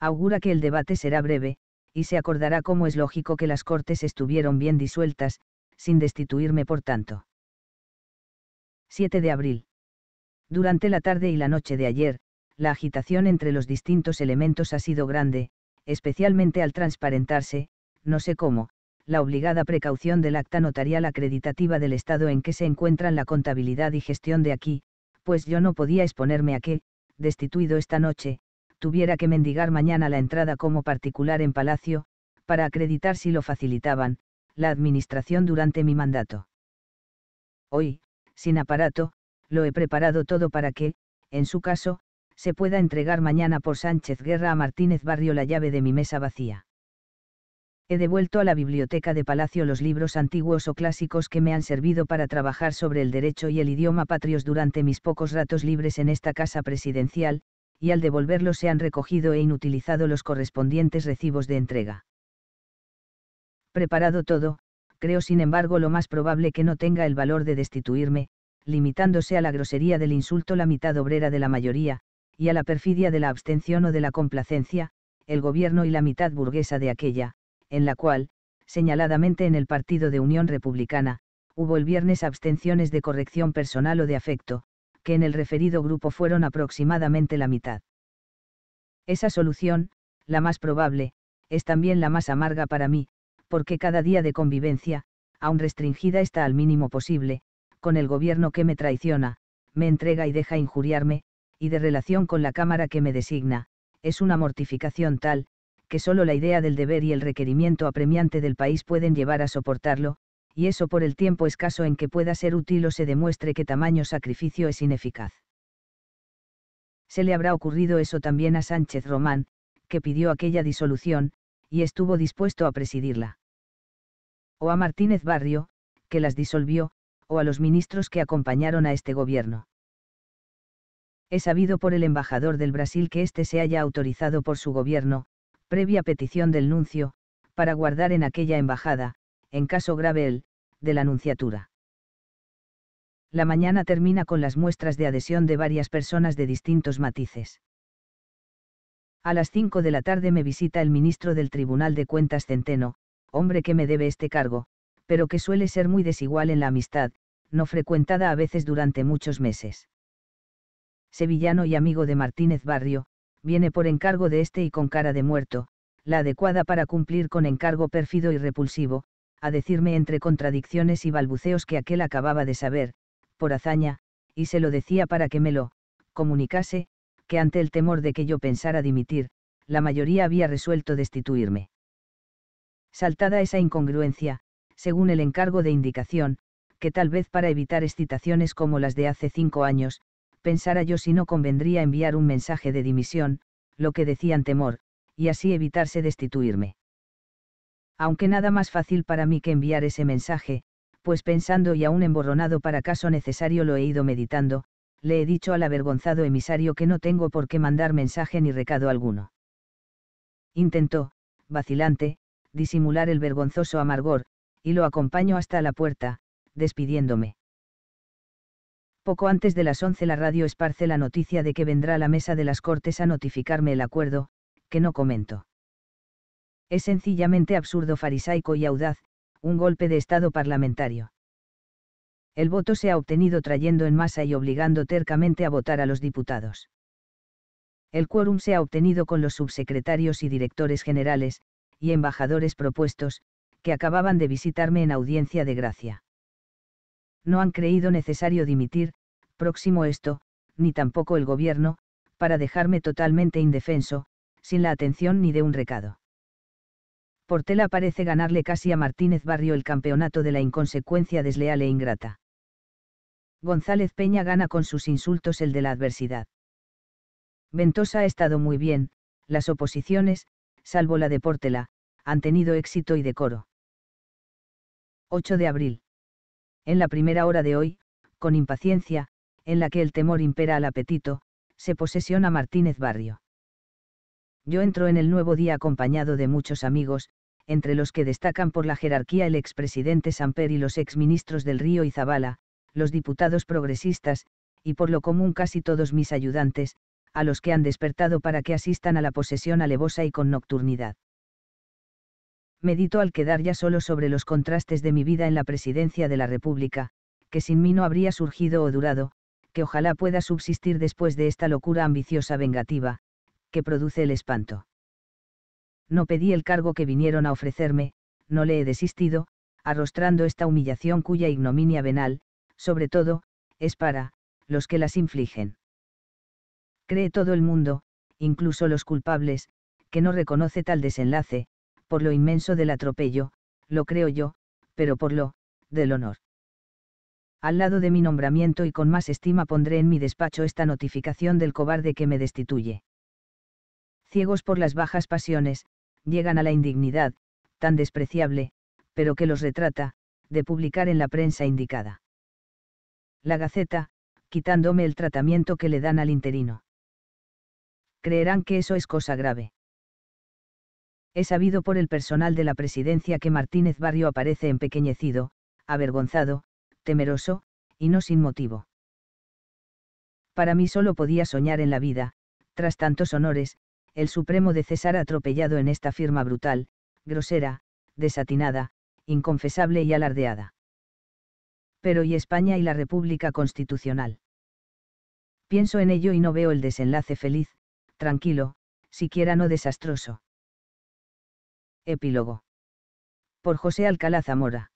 augura que el debate será breve, y se acordará cómo es lógico que las Cortes estuvieron bien disueltas, sin destituirme por tanto. 7 de abril. Durante la tarde y la noche de ayer, la agitación entre los distintos elementos ha sido grande, especialmente al transparentarse, no sé cómo, la obligada precaución del acta notarial acreditativa del estado en que se encuentran la contabilidad y gestión de aquí, pues yo no podía exponerme a que, destituido esta noche, tuviera que mendigar mañana la entrada como particular en Palacio, para acreditar si lo facilitaban, la administración durante mi mandato. Hoy, sin aparato, lo he preparado todo para que, en su caso, se pueda entregar mañana por Sánchez Guerra a Martínez Barrio la llave de mi mesa vacía. He devuelto a la biblioteca de Palacio los libros antiguos o clásicos que me han servido para trabajar sobre el derecho y el idioma patrios durante mis pocos ratos libres en esta casa presidencial, y al devolverlo se han recogido e inutilizado los correspondientes recibos de entrega. Preparado todo, creo sin embargo lo más probable que no tenga el valor de destituirme, limitándose a la grosería del insulto la mitad obrera de la mayoría, y a la perfidia de la abstención o de la complacencia, el gobierno y la mitad burguesa de aquella, en la cual, señaladamente en el Partido de Unión Republicana, hubo el viernes abstenciones de corrección personal o de afecto, que en el referido grupo fueron aproximadamente la mitad. Esa solución, la más probable, es también la más amarga para mí, porque cada día de convivencia, aun restringida está al mínimo posible, con el gobierno que me traiciona, me entrega y deja injuriarme, y de relación con la Cámara que me designa, es una mortificación tal, que solo la idea del deber y el requerimiento apremiante del país pueden llevar a soportarlo, y eso por el tiempo escaso en que pueda ser útil o se demuestre que tamaño sacrificio es ineficaz. Se le habrá ocurrido eso también a Sánchez Román, que pidió aquella disolución, y estuvo dispuesto a presidirla. O a Martínez Barrio, que las disolvió, o a los ministros que acompañaron a este gobierno. He sabido por el embajador del Brasil que éste se haya autorizado por su gobierno, previa petición del nuncio, para guardar en aquella embajada, en caso grave el, de la Nunciatura. La mañana termina con las muestras de adhesión de varias personas de distintos matices. A las 5 de la tarde me visita el ministro del Tribunal de Cuentas Centeno, hombre que me debe este cargo, pero que suele ser muy desigual en la amistad, no frecuentada a veces durante muchos meses. Sevillano y amigo de Martínez Barrio, viene por encargo de este y con cara de muerto, la adecuada para cumplir con encargo pérfido y repulsivo, a decirme entre contradicciones y balbuceos que aquel acababa de saber, por hazaña, y se lo decía para que me lo comunicase, que ante el temor de que yo pensara dimitir, la mayoría había resuelto destituirme. Saltada esa incongruencia, según el encargo de indicación, que tal vez para evitar excitaciones como las de hace cinco años, pensara yo si no convendría enviar un mensaje de dimisión, lo que decían temor, y así evitarse destituirme aunque nada más fácil para mí que enviar ese mensaje, pues pensando y aún emborronado para caso necesario lo he ido meditando, le he dicho al avergonzado emisario que no tengo por qué mandar mensaje ni recado alguno. Intentó, vacilante, disimular el vergonzoso amargor, y lo acompaño hasta la puerta, despidiéndome. Poco antes de las once la radio esparce la noticia de que vendrá la mesa de las Cortes a notificarme el acuerdo, que no comento. Es sencillamente absurdo, farisaico y audaz, un golpe de Estado parlamentario. El voto se ha obtenido trayendo en masa y obligando tercamente a votar a los diputados. El quórum se ha obtenido con los subsecretarios y directores generales, y embajadores propuestos, que acababan de visitarme en audiencia de gracia. No han creído necesario dimitir, próximo esto, ni tampoco el gobierno, para dejarme totalmente indefenso, sin la atención ni de un recado. Portela parece ganarle casi a Martínez Barrio el campeonato de la inconsecuencia desleal e ingrata. González Peña gana con sus insultos el de la adversidad. Ventosa ha estado muy bien, las oposiciones, salvo la de Portela, han tenido éxito y decoro. 8 de abril. En la primera hora de hoy, con impaciencia, en la que el temor impera al apetito, se posesiona Martínez Barrio. Yo entro en el nuevo día acompañado de muchos amigos, entre los que destacan por la jerarquía el expresidente Samper y los exministros del Río y Zabala, los diputados progresistas, y por lo común casi todos mis ayudantes, a los que han despertado para que asistan a la posesión alevosa y con nocturnidad. Medito al quedar ya solo sobre los contrastes de mi vida en la presidencia de la República, que sin mí no habría surgido o durado, que ojalá pueda subsistir después de esta locura ambiciosa vengativa, que produce el espanto. No pedí el cargo que vinieron a ofrecerme, no le he desistido, arrostrando esta humillación cuya ignominia venal, sobre todo, es para, los que las infligen. Cree todo el mundo, incluso los culpables, que no reconoce tal desenlace, por lo inmenso del atropello, lo creo yo, pero por lo, del honor. Al lado de mi nombramiento y con más estima pondré en mi despacho esta notificación del cobarde que me destituye ciegos por las bajas pasiones, llegan a la indignidad, tan despreciable, pero que los retrata, de publicar en la prensa indicada. La Gaceta, quitándome el tratamiento que le dan al interino. Creerán que eso es cosa grave. He sabido por el personal de la presidencia que Martínez Barrio aparece empequeñecido, avergonzado, temeroso, y no sin motivo. Para mí solo podía soñar en la vida, tras tantos honores, el supremo de César atropellado en esta firma brutal, grosera, desatinada, inconfesable y alardeada. Pero y España y la República Constitucional. Pienso en ello y no veo el desenlace feliz, tranquilo, siquiera no desastroso. Epílogo. Por José Alcalá Zamora.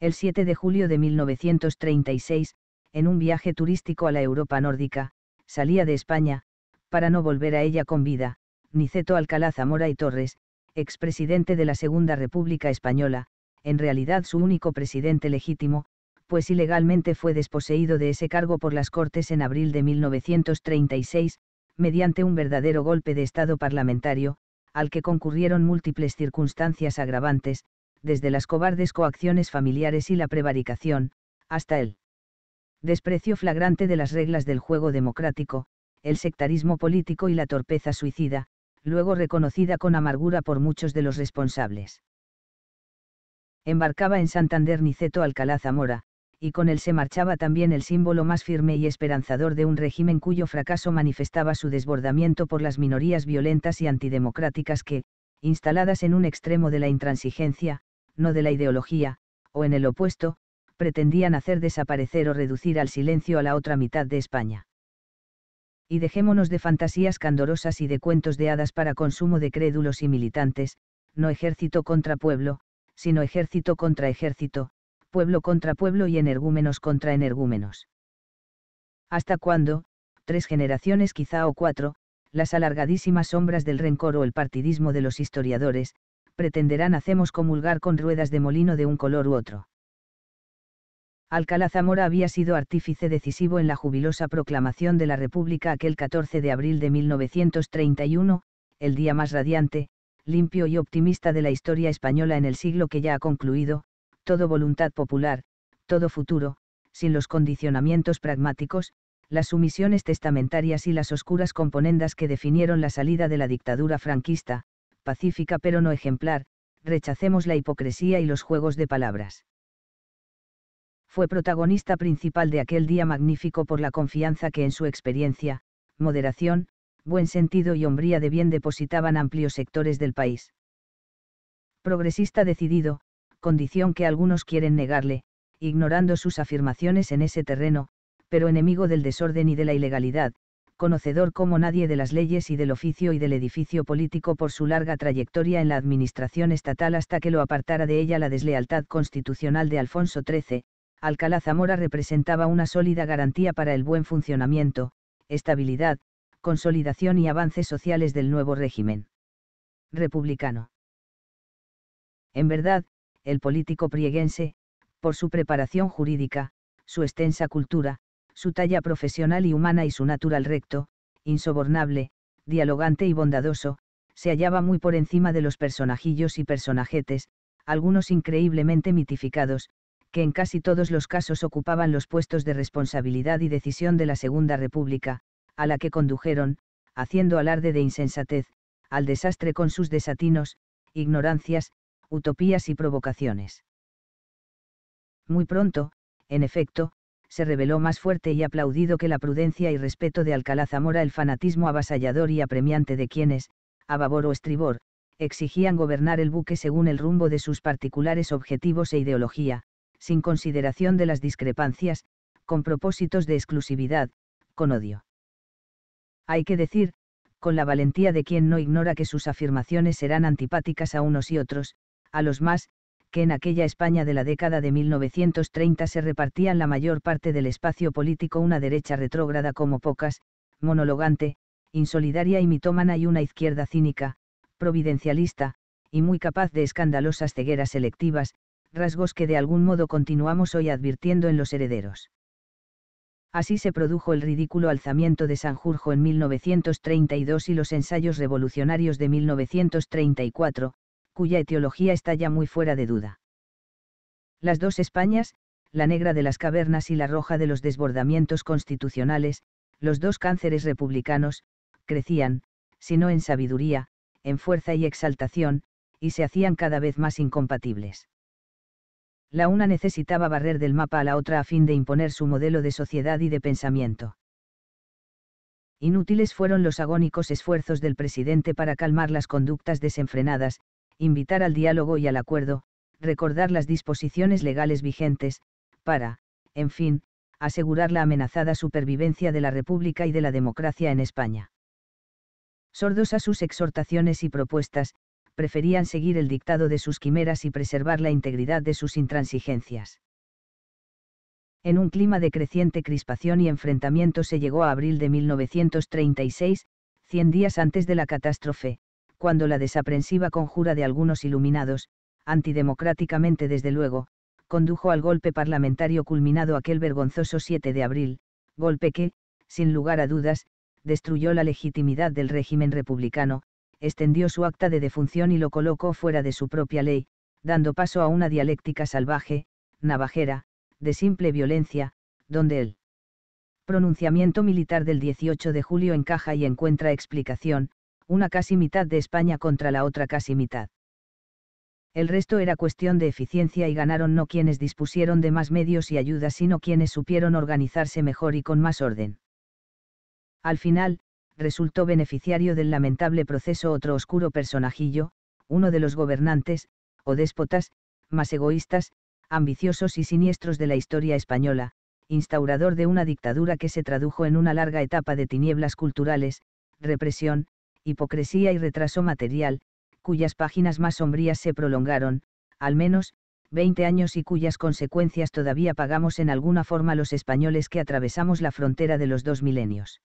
El 7 de julio de 1936, en un viaje turístico a la Europa nórdica, salía de España, para no volver a ella con vida, Niceto Alcalá Zamora y Torres, expresidente de la Segunda República Española, en realidad su único presidente legítimo, pues ilegalmente fue desposeído de ese cargo por las Cortes en abril de 1936, mediante un verdadero golpe de Estado parlamentario, al que concurrieron múltiples circunstancias agravantes, desde las cobardes coacciones familiares y la prevaricación, hasta el desprecio flagrante de las reglas del juego democrático, el sectarismo político y la torpeza suicida, luego reconocida con amargura por muchos de los responsables. Embarcaba en Santander Niceto Alcalá Zamora, y con él se marchaba también el símbolo más firme y esperanzador de un régimen cuyo fracaso manifestaba su desbordamiento por las minorías violentas y antidemocráticas que, instaladas en un extremo de la intransigencia, no de la ideología, o en el opuesto, pretendían hacer desaparecer o reducir al silencio a la otra mitad de España y dejémonos de fantasías candorosas y de cuentos de hadas para consumo de crédulos y militantes, no ejército contra pueblo, sino ejército contra ejército, pueblo contra pueblo y energúmenos contra energúmenos. ¿Hasta cuándo, tres generaciones quizá o cuatro, las alargadísimas sombras del rencor o el partidismo de los historiadores, pretenderán hacemos comulgar con ruedas de molino de un color u otro? Alcalá Zamora había sido artífice decisivo en la jubilosa proclamación de la República aquel 14 de abril de 1931, el día más radiante, limpio y optimista de la historia española en el siglo que ya ha concluido, todo voluntad popular, todo futuro, sin los condicionamientos pragmáticos, las sumisiones testamentarias y las oscuras componendas que definieron la salida de la dictadura franquista, pacífica pero no ejemplar, rechacemos la hipocresía y los juegos de palabras fue protagonista principal de aquel día magnífico por la confianza que en su experiencia, moderación, buen sentido y hombría de bien depositaban amplios sectores del país. Progresista decidido, condición que algunos quieren negarle, ignorando sus afirmaciones en ese terreno, pero enemigo del desorden y de la ilegalidad, conocedor como nadie de las leyes y del oficio y del edificio político por su larga trayectoria en la administración estatal hasta que lo apartara de ella la deslealtad constitucional de Alfonso XIII, Alcalá Zamora representaba una sólida garantía para el buen funcionamiento, estabilidad, consolidación y avances sociales del nuevo régimen republicano. En verdad, el político prieguense, por su preparación jurídica, su extensa cultura, su talla profesional y humana y su natural recto, insobornable, dialogante y bondadoso, se hallaba muy por encima de los personajillos y personajetes, algunos increíblemente mitificados, que en casi todos los casos ocupaban los puestos de responsabilidad y decisión de la Segunda República, a la que condujeron, haciendo alarde de insensatez, al desastre con sus desatinos, ignorancias, utopías y provocaciones. Muy pronto, en efecto, se reveló más fuerte y aplaudido que la prudencia y respeto de Alcalá Zamora el fanatismo avasallador y apremiante de quienes, a babor o estribor, exigían gobernar el buque según el rumbo de sus particulares objetivos e ideología, sin consideración de las discrepancias, con propósitos de exclusividad, con odio. Hay que decir, con la valentía de quien no ignora que sus afirmaciones serán antipáticas a unos y otros, a los más, que en aquella España de la década de 1930 se repartían la mayor parte del espacio político una derecha retrógrada como pocas, monologante, insolidaria y mitómana y una izquierda cínica, providencialista, y muy capaz de escandalosas cegueras selectivas, rasgos que de algún modo continuamos hoy advirtiendo en los herederos. Así se produjo el ridículo alzamiento de Sanjurjo en 1932 y los ensayos revolucionarios de 1934, cuya etiología está ya muy fuera de duda. Las dos Españas, la negra de las cavernas y la roja de los desbordamientos constitucionales, los dos cánceres republicanos, crecían, si no en sabiduría, en fuerza y exaltación, y se hacían cada vez más incompatibles la una necesitaba barrer del mapa a la otra a fin de imponer su modelo de sociedad y de pensamiento. Inútiles fueron los agónicos esfuerzos del presidente para calmar las conductas desenfrenadas, invitar al diálogo y al acuerdo, recordar las disposiciones legales vigentes, para, en fin, asegurar la amenazada supervivencia de la República y de la democracia en España. Sordos a sus exhortaciones y propuestas, preferían seguir el dictado de sus quimeras y preservar la integridad de sus intransigencias. En un clima de creciente crispación y enfrentamiento se llegó a abril de 1936, 100 días antes de la catástrofe, cuando la desaprensiva conjura de algunos iluminados, antidemocráticamente desde luego, condujo al golpe parlamentario culminado aquel vergonzoso 7 de abril, golpe que, sin lugar a dudas, destruyó la legitimidad del régimen republicano, extendió su acta de defunción y lo colocó fuera de su propia ley, dando paso a una dialéctica salvaje, navajera, de simple violencia, donde el pronunciamiento militar del 18 de julio encaja y encuentra explicación, una casi mitad de España contra la otra casi mitad. El resto era cuestión de eficiencia y ganaron no quienes dispusieron de más medios y ayudas, sino quienes supieron organizarse mejor y con más orden. Al final, resultó beneficiario del lamentable proceso otro oscuro personajillo, uno de los gobernantes, o déspotas, más egoístas, ambiciosos y siniestros de la historia española, instaurador de una dictadura que se tradujo en una larga etapa de tinieblas culturales, represión, hipocresía y retraso material, cuyas páginas más sombrías se prolongaron, al menos, 20 años y cuyas consecuencias todavía pagamos en alguna forma los españoles que atravesamos la frontera de los dos milenios.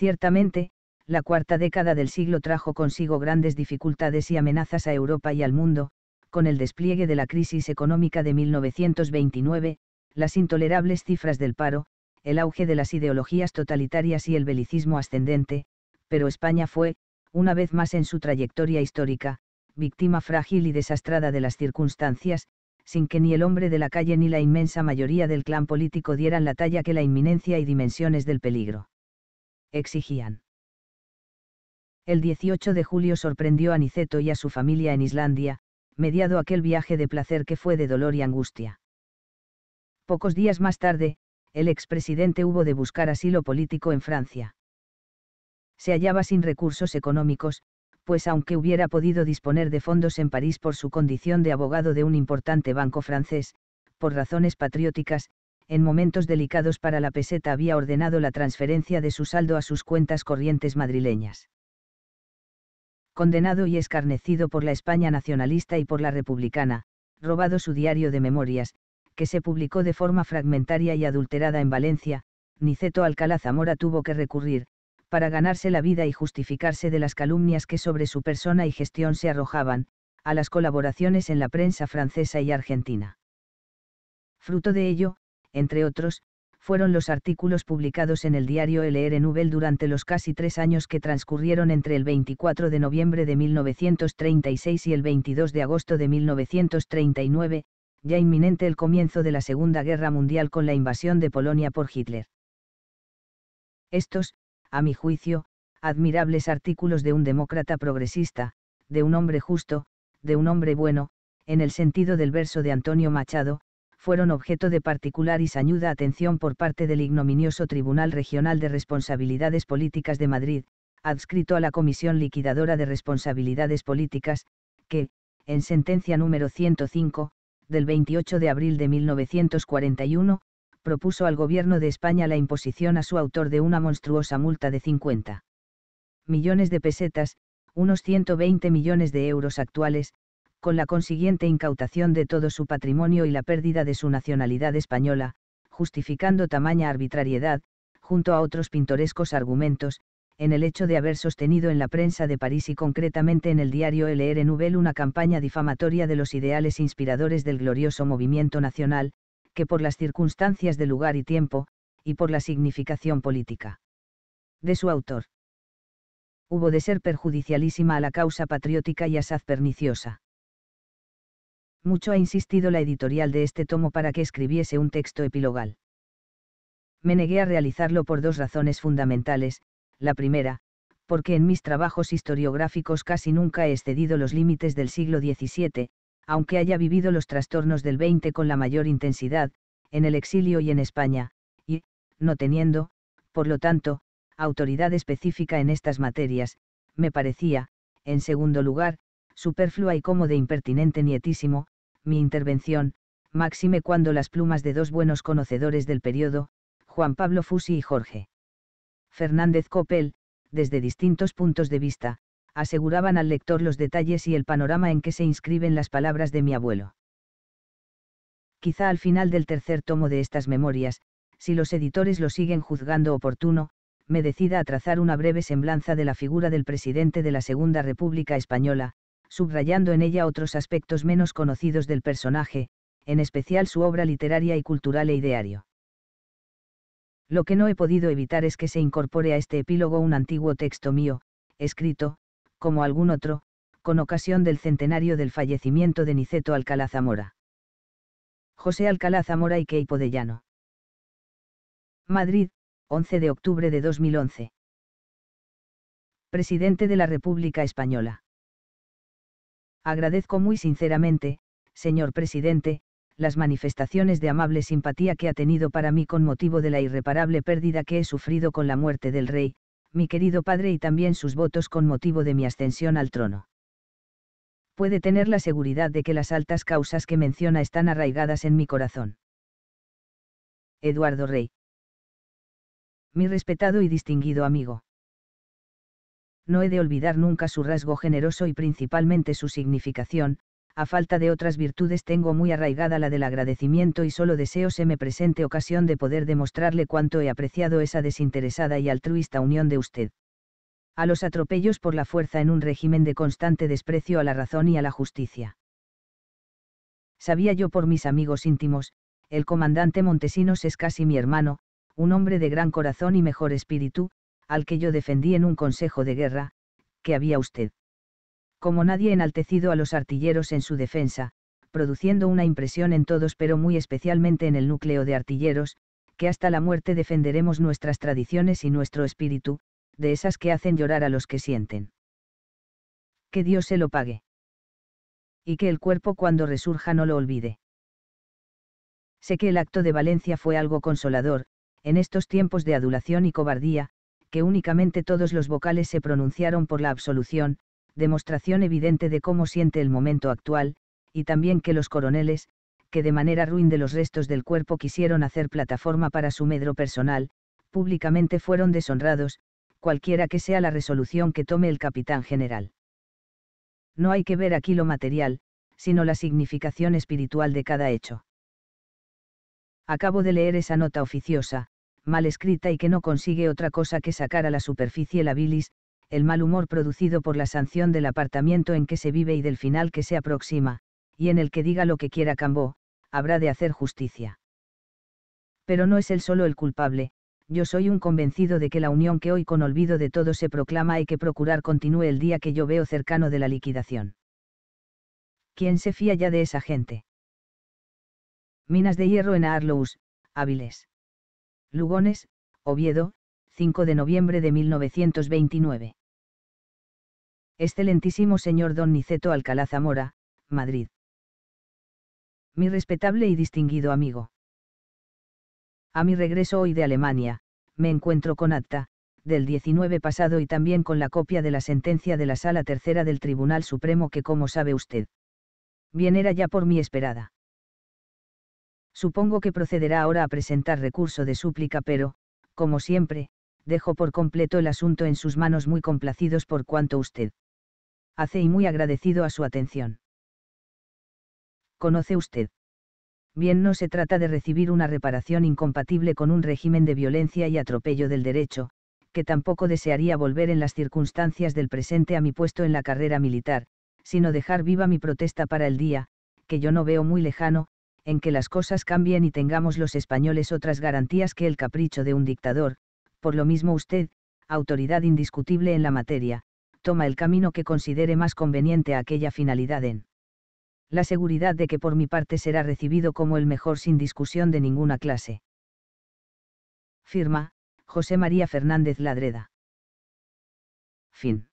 Ciertamente, la cuarta década del siglo trajo consigo grandes dificultades y amenazas a Europa y al mundo, con el despliegue de la crisis económica de 1929, las intolerables cifras del paro, el auge de las ideologías totalitarias y el belicismo ascendente, pero España fue, una vez más en su trayectoria histórica, víctima frágil y desastrada de las circunstancias, sin que ni el hombre de la calle ni la inmensa mayoría del clan político dieran la talla que la inminencia y dimensiones del peligro exigían. El 18 de julio sorprendió a Niceto y a su familia en Islandia, mediado aquel viaje de placer que fue de dolor y angustia. Pocos días más tarde, el expresidente hubo de buscar asilo político en Francia. Se hallaba sin recursos económicos, pues aunque hubiera podido disponer de fondos en París por su condición de abogado de un importante banco francés, por razones patrióticas, en momentos delicados para la peseta había ordenado la transferencia de su saldo a sus cuentas corrientes madrileñas. Condenado y escarnecido por la España nacionalista y por la republicana, robado su diario de memorias, que se publicó de forma fragmentaria y adulterada en Valencia, Niceto Alcalá Zamora tuvo que recurrir, para ganarse la vida y justificarse de las calumnias que sobre su persona y gestión se arrojaban, a las colaboraciones en la prensa francesa y argentina. Fruto de ello, entre otros, fueron los artículos publicados en el diario LR Nubel durante los casi tres años que transcurrieron entre el 24 de noviembre de 1936 y el 22 de agosto de 1939, ya inminente el comienzo de la Segunda Guerra Mundial con la invasión de Polonia por Hitler. Estos, a mi juicio, admirables artículos de un demócrata progresista, de un hombre justo, de un hombre bueno, en el sentido del verso de Antonio Machado, fueron objeto de particular y sañuda atención por parte del ignominioso Tribunal Regional de Responsabilidades Políticas de Madrid, adscrito a la Comisión Liquidadora de Responsabilidades Políticas, que, en sentencia número 105, del 28 de abril de 1941, propuso al Gobierno de España la imposición a su autor de una monstruosa multa de 50 millones de pesetas, unos 120 millones de euros actuales, con la consiguiente incautación de todo su patrimonio y la pérdida de su nacionalidad española, justificando tamaña arbitrariedad, junto a otros pintorescos argumentos, en el hecho de haber sostenido en la prensa de París y concretamente en el diario LR Nouvelle una campaña difamatoria de los ideales inspiradores del glorioso movimiento nacional, que por las circunstancias de lugar y tiempo, y por la significación política de su autor, hubo de ser perjudicialísima a la causa patriótica y asaz perniciosa mucho ha insistido la editorial de este tomo para que escribiese un texto epilogal. Me negué a realizarlo por dos razones fundamentales, la primera, porque en mis trabajos historiográficos casi nunca he excedido los límites del siglo XVII, aunque haya vivido los trastornos del XX con la mayor intensidad, en el exilio y en España, y, no teniendo, por lo tanto, autoridad específica en estas materias, me parecía, en segundo lugar, superflua y como de impertinente nietísimo, mi intervención, máxime cuando las plumas de dos buenos conocedores del periodo, Juan Pablo Fusi y Jorge Fernández Copel, desde distintos puntos de vista, aseguraban al lector los detalles y el panorama en que se inscriben las palabras de mi abuelo. Quizá al final del tercer tomo de estas memorias, si los editores lo siguen juzgando oportuno, me decida a trazar una breve semblanza de la figura del presidente de la Segunda República Española, subrayando en ella otros aspectos menos conocidos del personaje, en especial su obra literaria y cultural e ideario. Lo que no he podido evitar es que se incorpore a este epílogo un antiguo texto mío, escrito, como algún otro, con ocasión del centenario del fallecimiento de Niceto Alcalá Zamora. José Alcalá Zamora y Keipo de Llano. Madrid, 11 de octubre de 2011. Presidente de la República Española. Agradezco muy sinceramente, señor presidente, las manifestaciones de amable simpatía que ha tenido para mí con motivo de la irreparable pérdida que he sufrido con la muerte del rey, mi querido padre y también sus votos con motivo de mi ascensión al trono. Puede tener la seguridad de que las altas causas que menciona están arraigadas en mi corazón. Eduardo Rey. Mi respetado y distinguido amigo no he de olvidar nunca su rasgo generoso y principalmente su significación, a falta de otras virtudes tengo muy arraigada la del agradecimiento y solo deseo se me presente ocasión de poder demostrarle cuánto he apreciado esa desinteresada y altruista unión de usted. A los atropellos por la fuerza en un régimen de constante desprecio a la razón y a la justicia. Sabía yo por mis amigos íntimos, el comandante Montesinos es casi mi hermano, un hombre de gran corazón y mejor espíritu, al que yo defendí en un consejo de guerra, que había usted. Como nadie enaltecido a los artilleros en su defensa, produciendo una impresión en todos pero muy especialmente en el núcleo de artilleros, que hasta la muerte defenderemos nuestras tradiciones y nuestro espíritu, de esas que hacen llorar a los que sienten. Que Dios se lo pague. Y que el cuerpo cuando resurja no lo olvide. Sé que el acto de Valencia fue algo consolador, en estos tiempos de adulación y cobardía, que únicamente todos los vocales se pronunciaron por la absolución, demostración evidente de cómo siente el momento actual, y también que los coroneles, que de manera ruin de los restos del cuerpo quisieron hacer plataforma para su medro personal, públicamente fueron deshonrados, cualquiera que sea la resolución que tome el capitán general. No hay que ver aquí lo material, sino la significación espiritual de cada hecho. Acabo de leer esa nota oficiosa, mal escrita y que no consigue otra cosa que sacar a la superficie la bilis, el mal humor producido por la sanción del apartamiento en que se vive y del final que se aproxima, y en el que diga lo que quiera Cambó, habrá de hacer justicia. Pero no es él solo el culpable, yo soy un convencido de que la unión que hoy con olvido de todo se proclama hay que procurar continúe el día que yo veo cercano de la liquidación. ¿Quién se fía ya de esa gente? Minas de hierro en Arlous, hábiles. Lugones, Oviedo, 5 de noviembre de 1929. Excelentísimo señor don Niceto Alcalá Zamora, Madrid. Mi respetable y distinguido amigo. A mi regreso hoy de Alemania, me encuentro con acta, del 19 pasado y también con la copia de la sentencia de la Sala Tercera del Tribunal Supremo que como sabe usted. Bien era ya por mí esperada. Supongo que procederá ahora a presentar recurso de súplica, pero, como siempre, dejo por completo el asunto en sus manos muy complacidos por cuanto usted hace y muy agradecido a su atención. ¿Conoce usted? Bien, no se trata de recibir una reparación incompatible con un régimen de violencia y atropello del derecho, que tampoco desearía volver en las circunstancias del presente a mi puesto en la carrera militar, sino dejar viva mi protesta para el día, que yo no veo muy lejano, en que las cosas cambien y tengamos los españoles otras garantías que el capricho de un dictador, por lo mismo usted, autoridad indiscutible en la materia, toma el camino que considere más conveniente a aquella finalidad en la seguridad de que por mi parte será recibido como el mejor sin discusión de ninguna clase. Firma, José María Fernández Ladreda. Fin.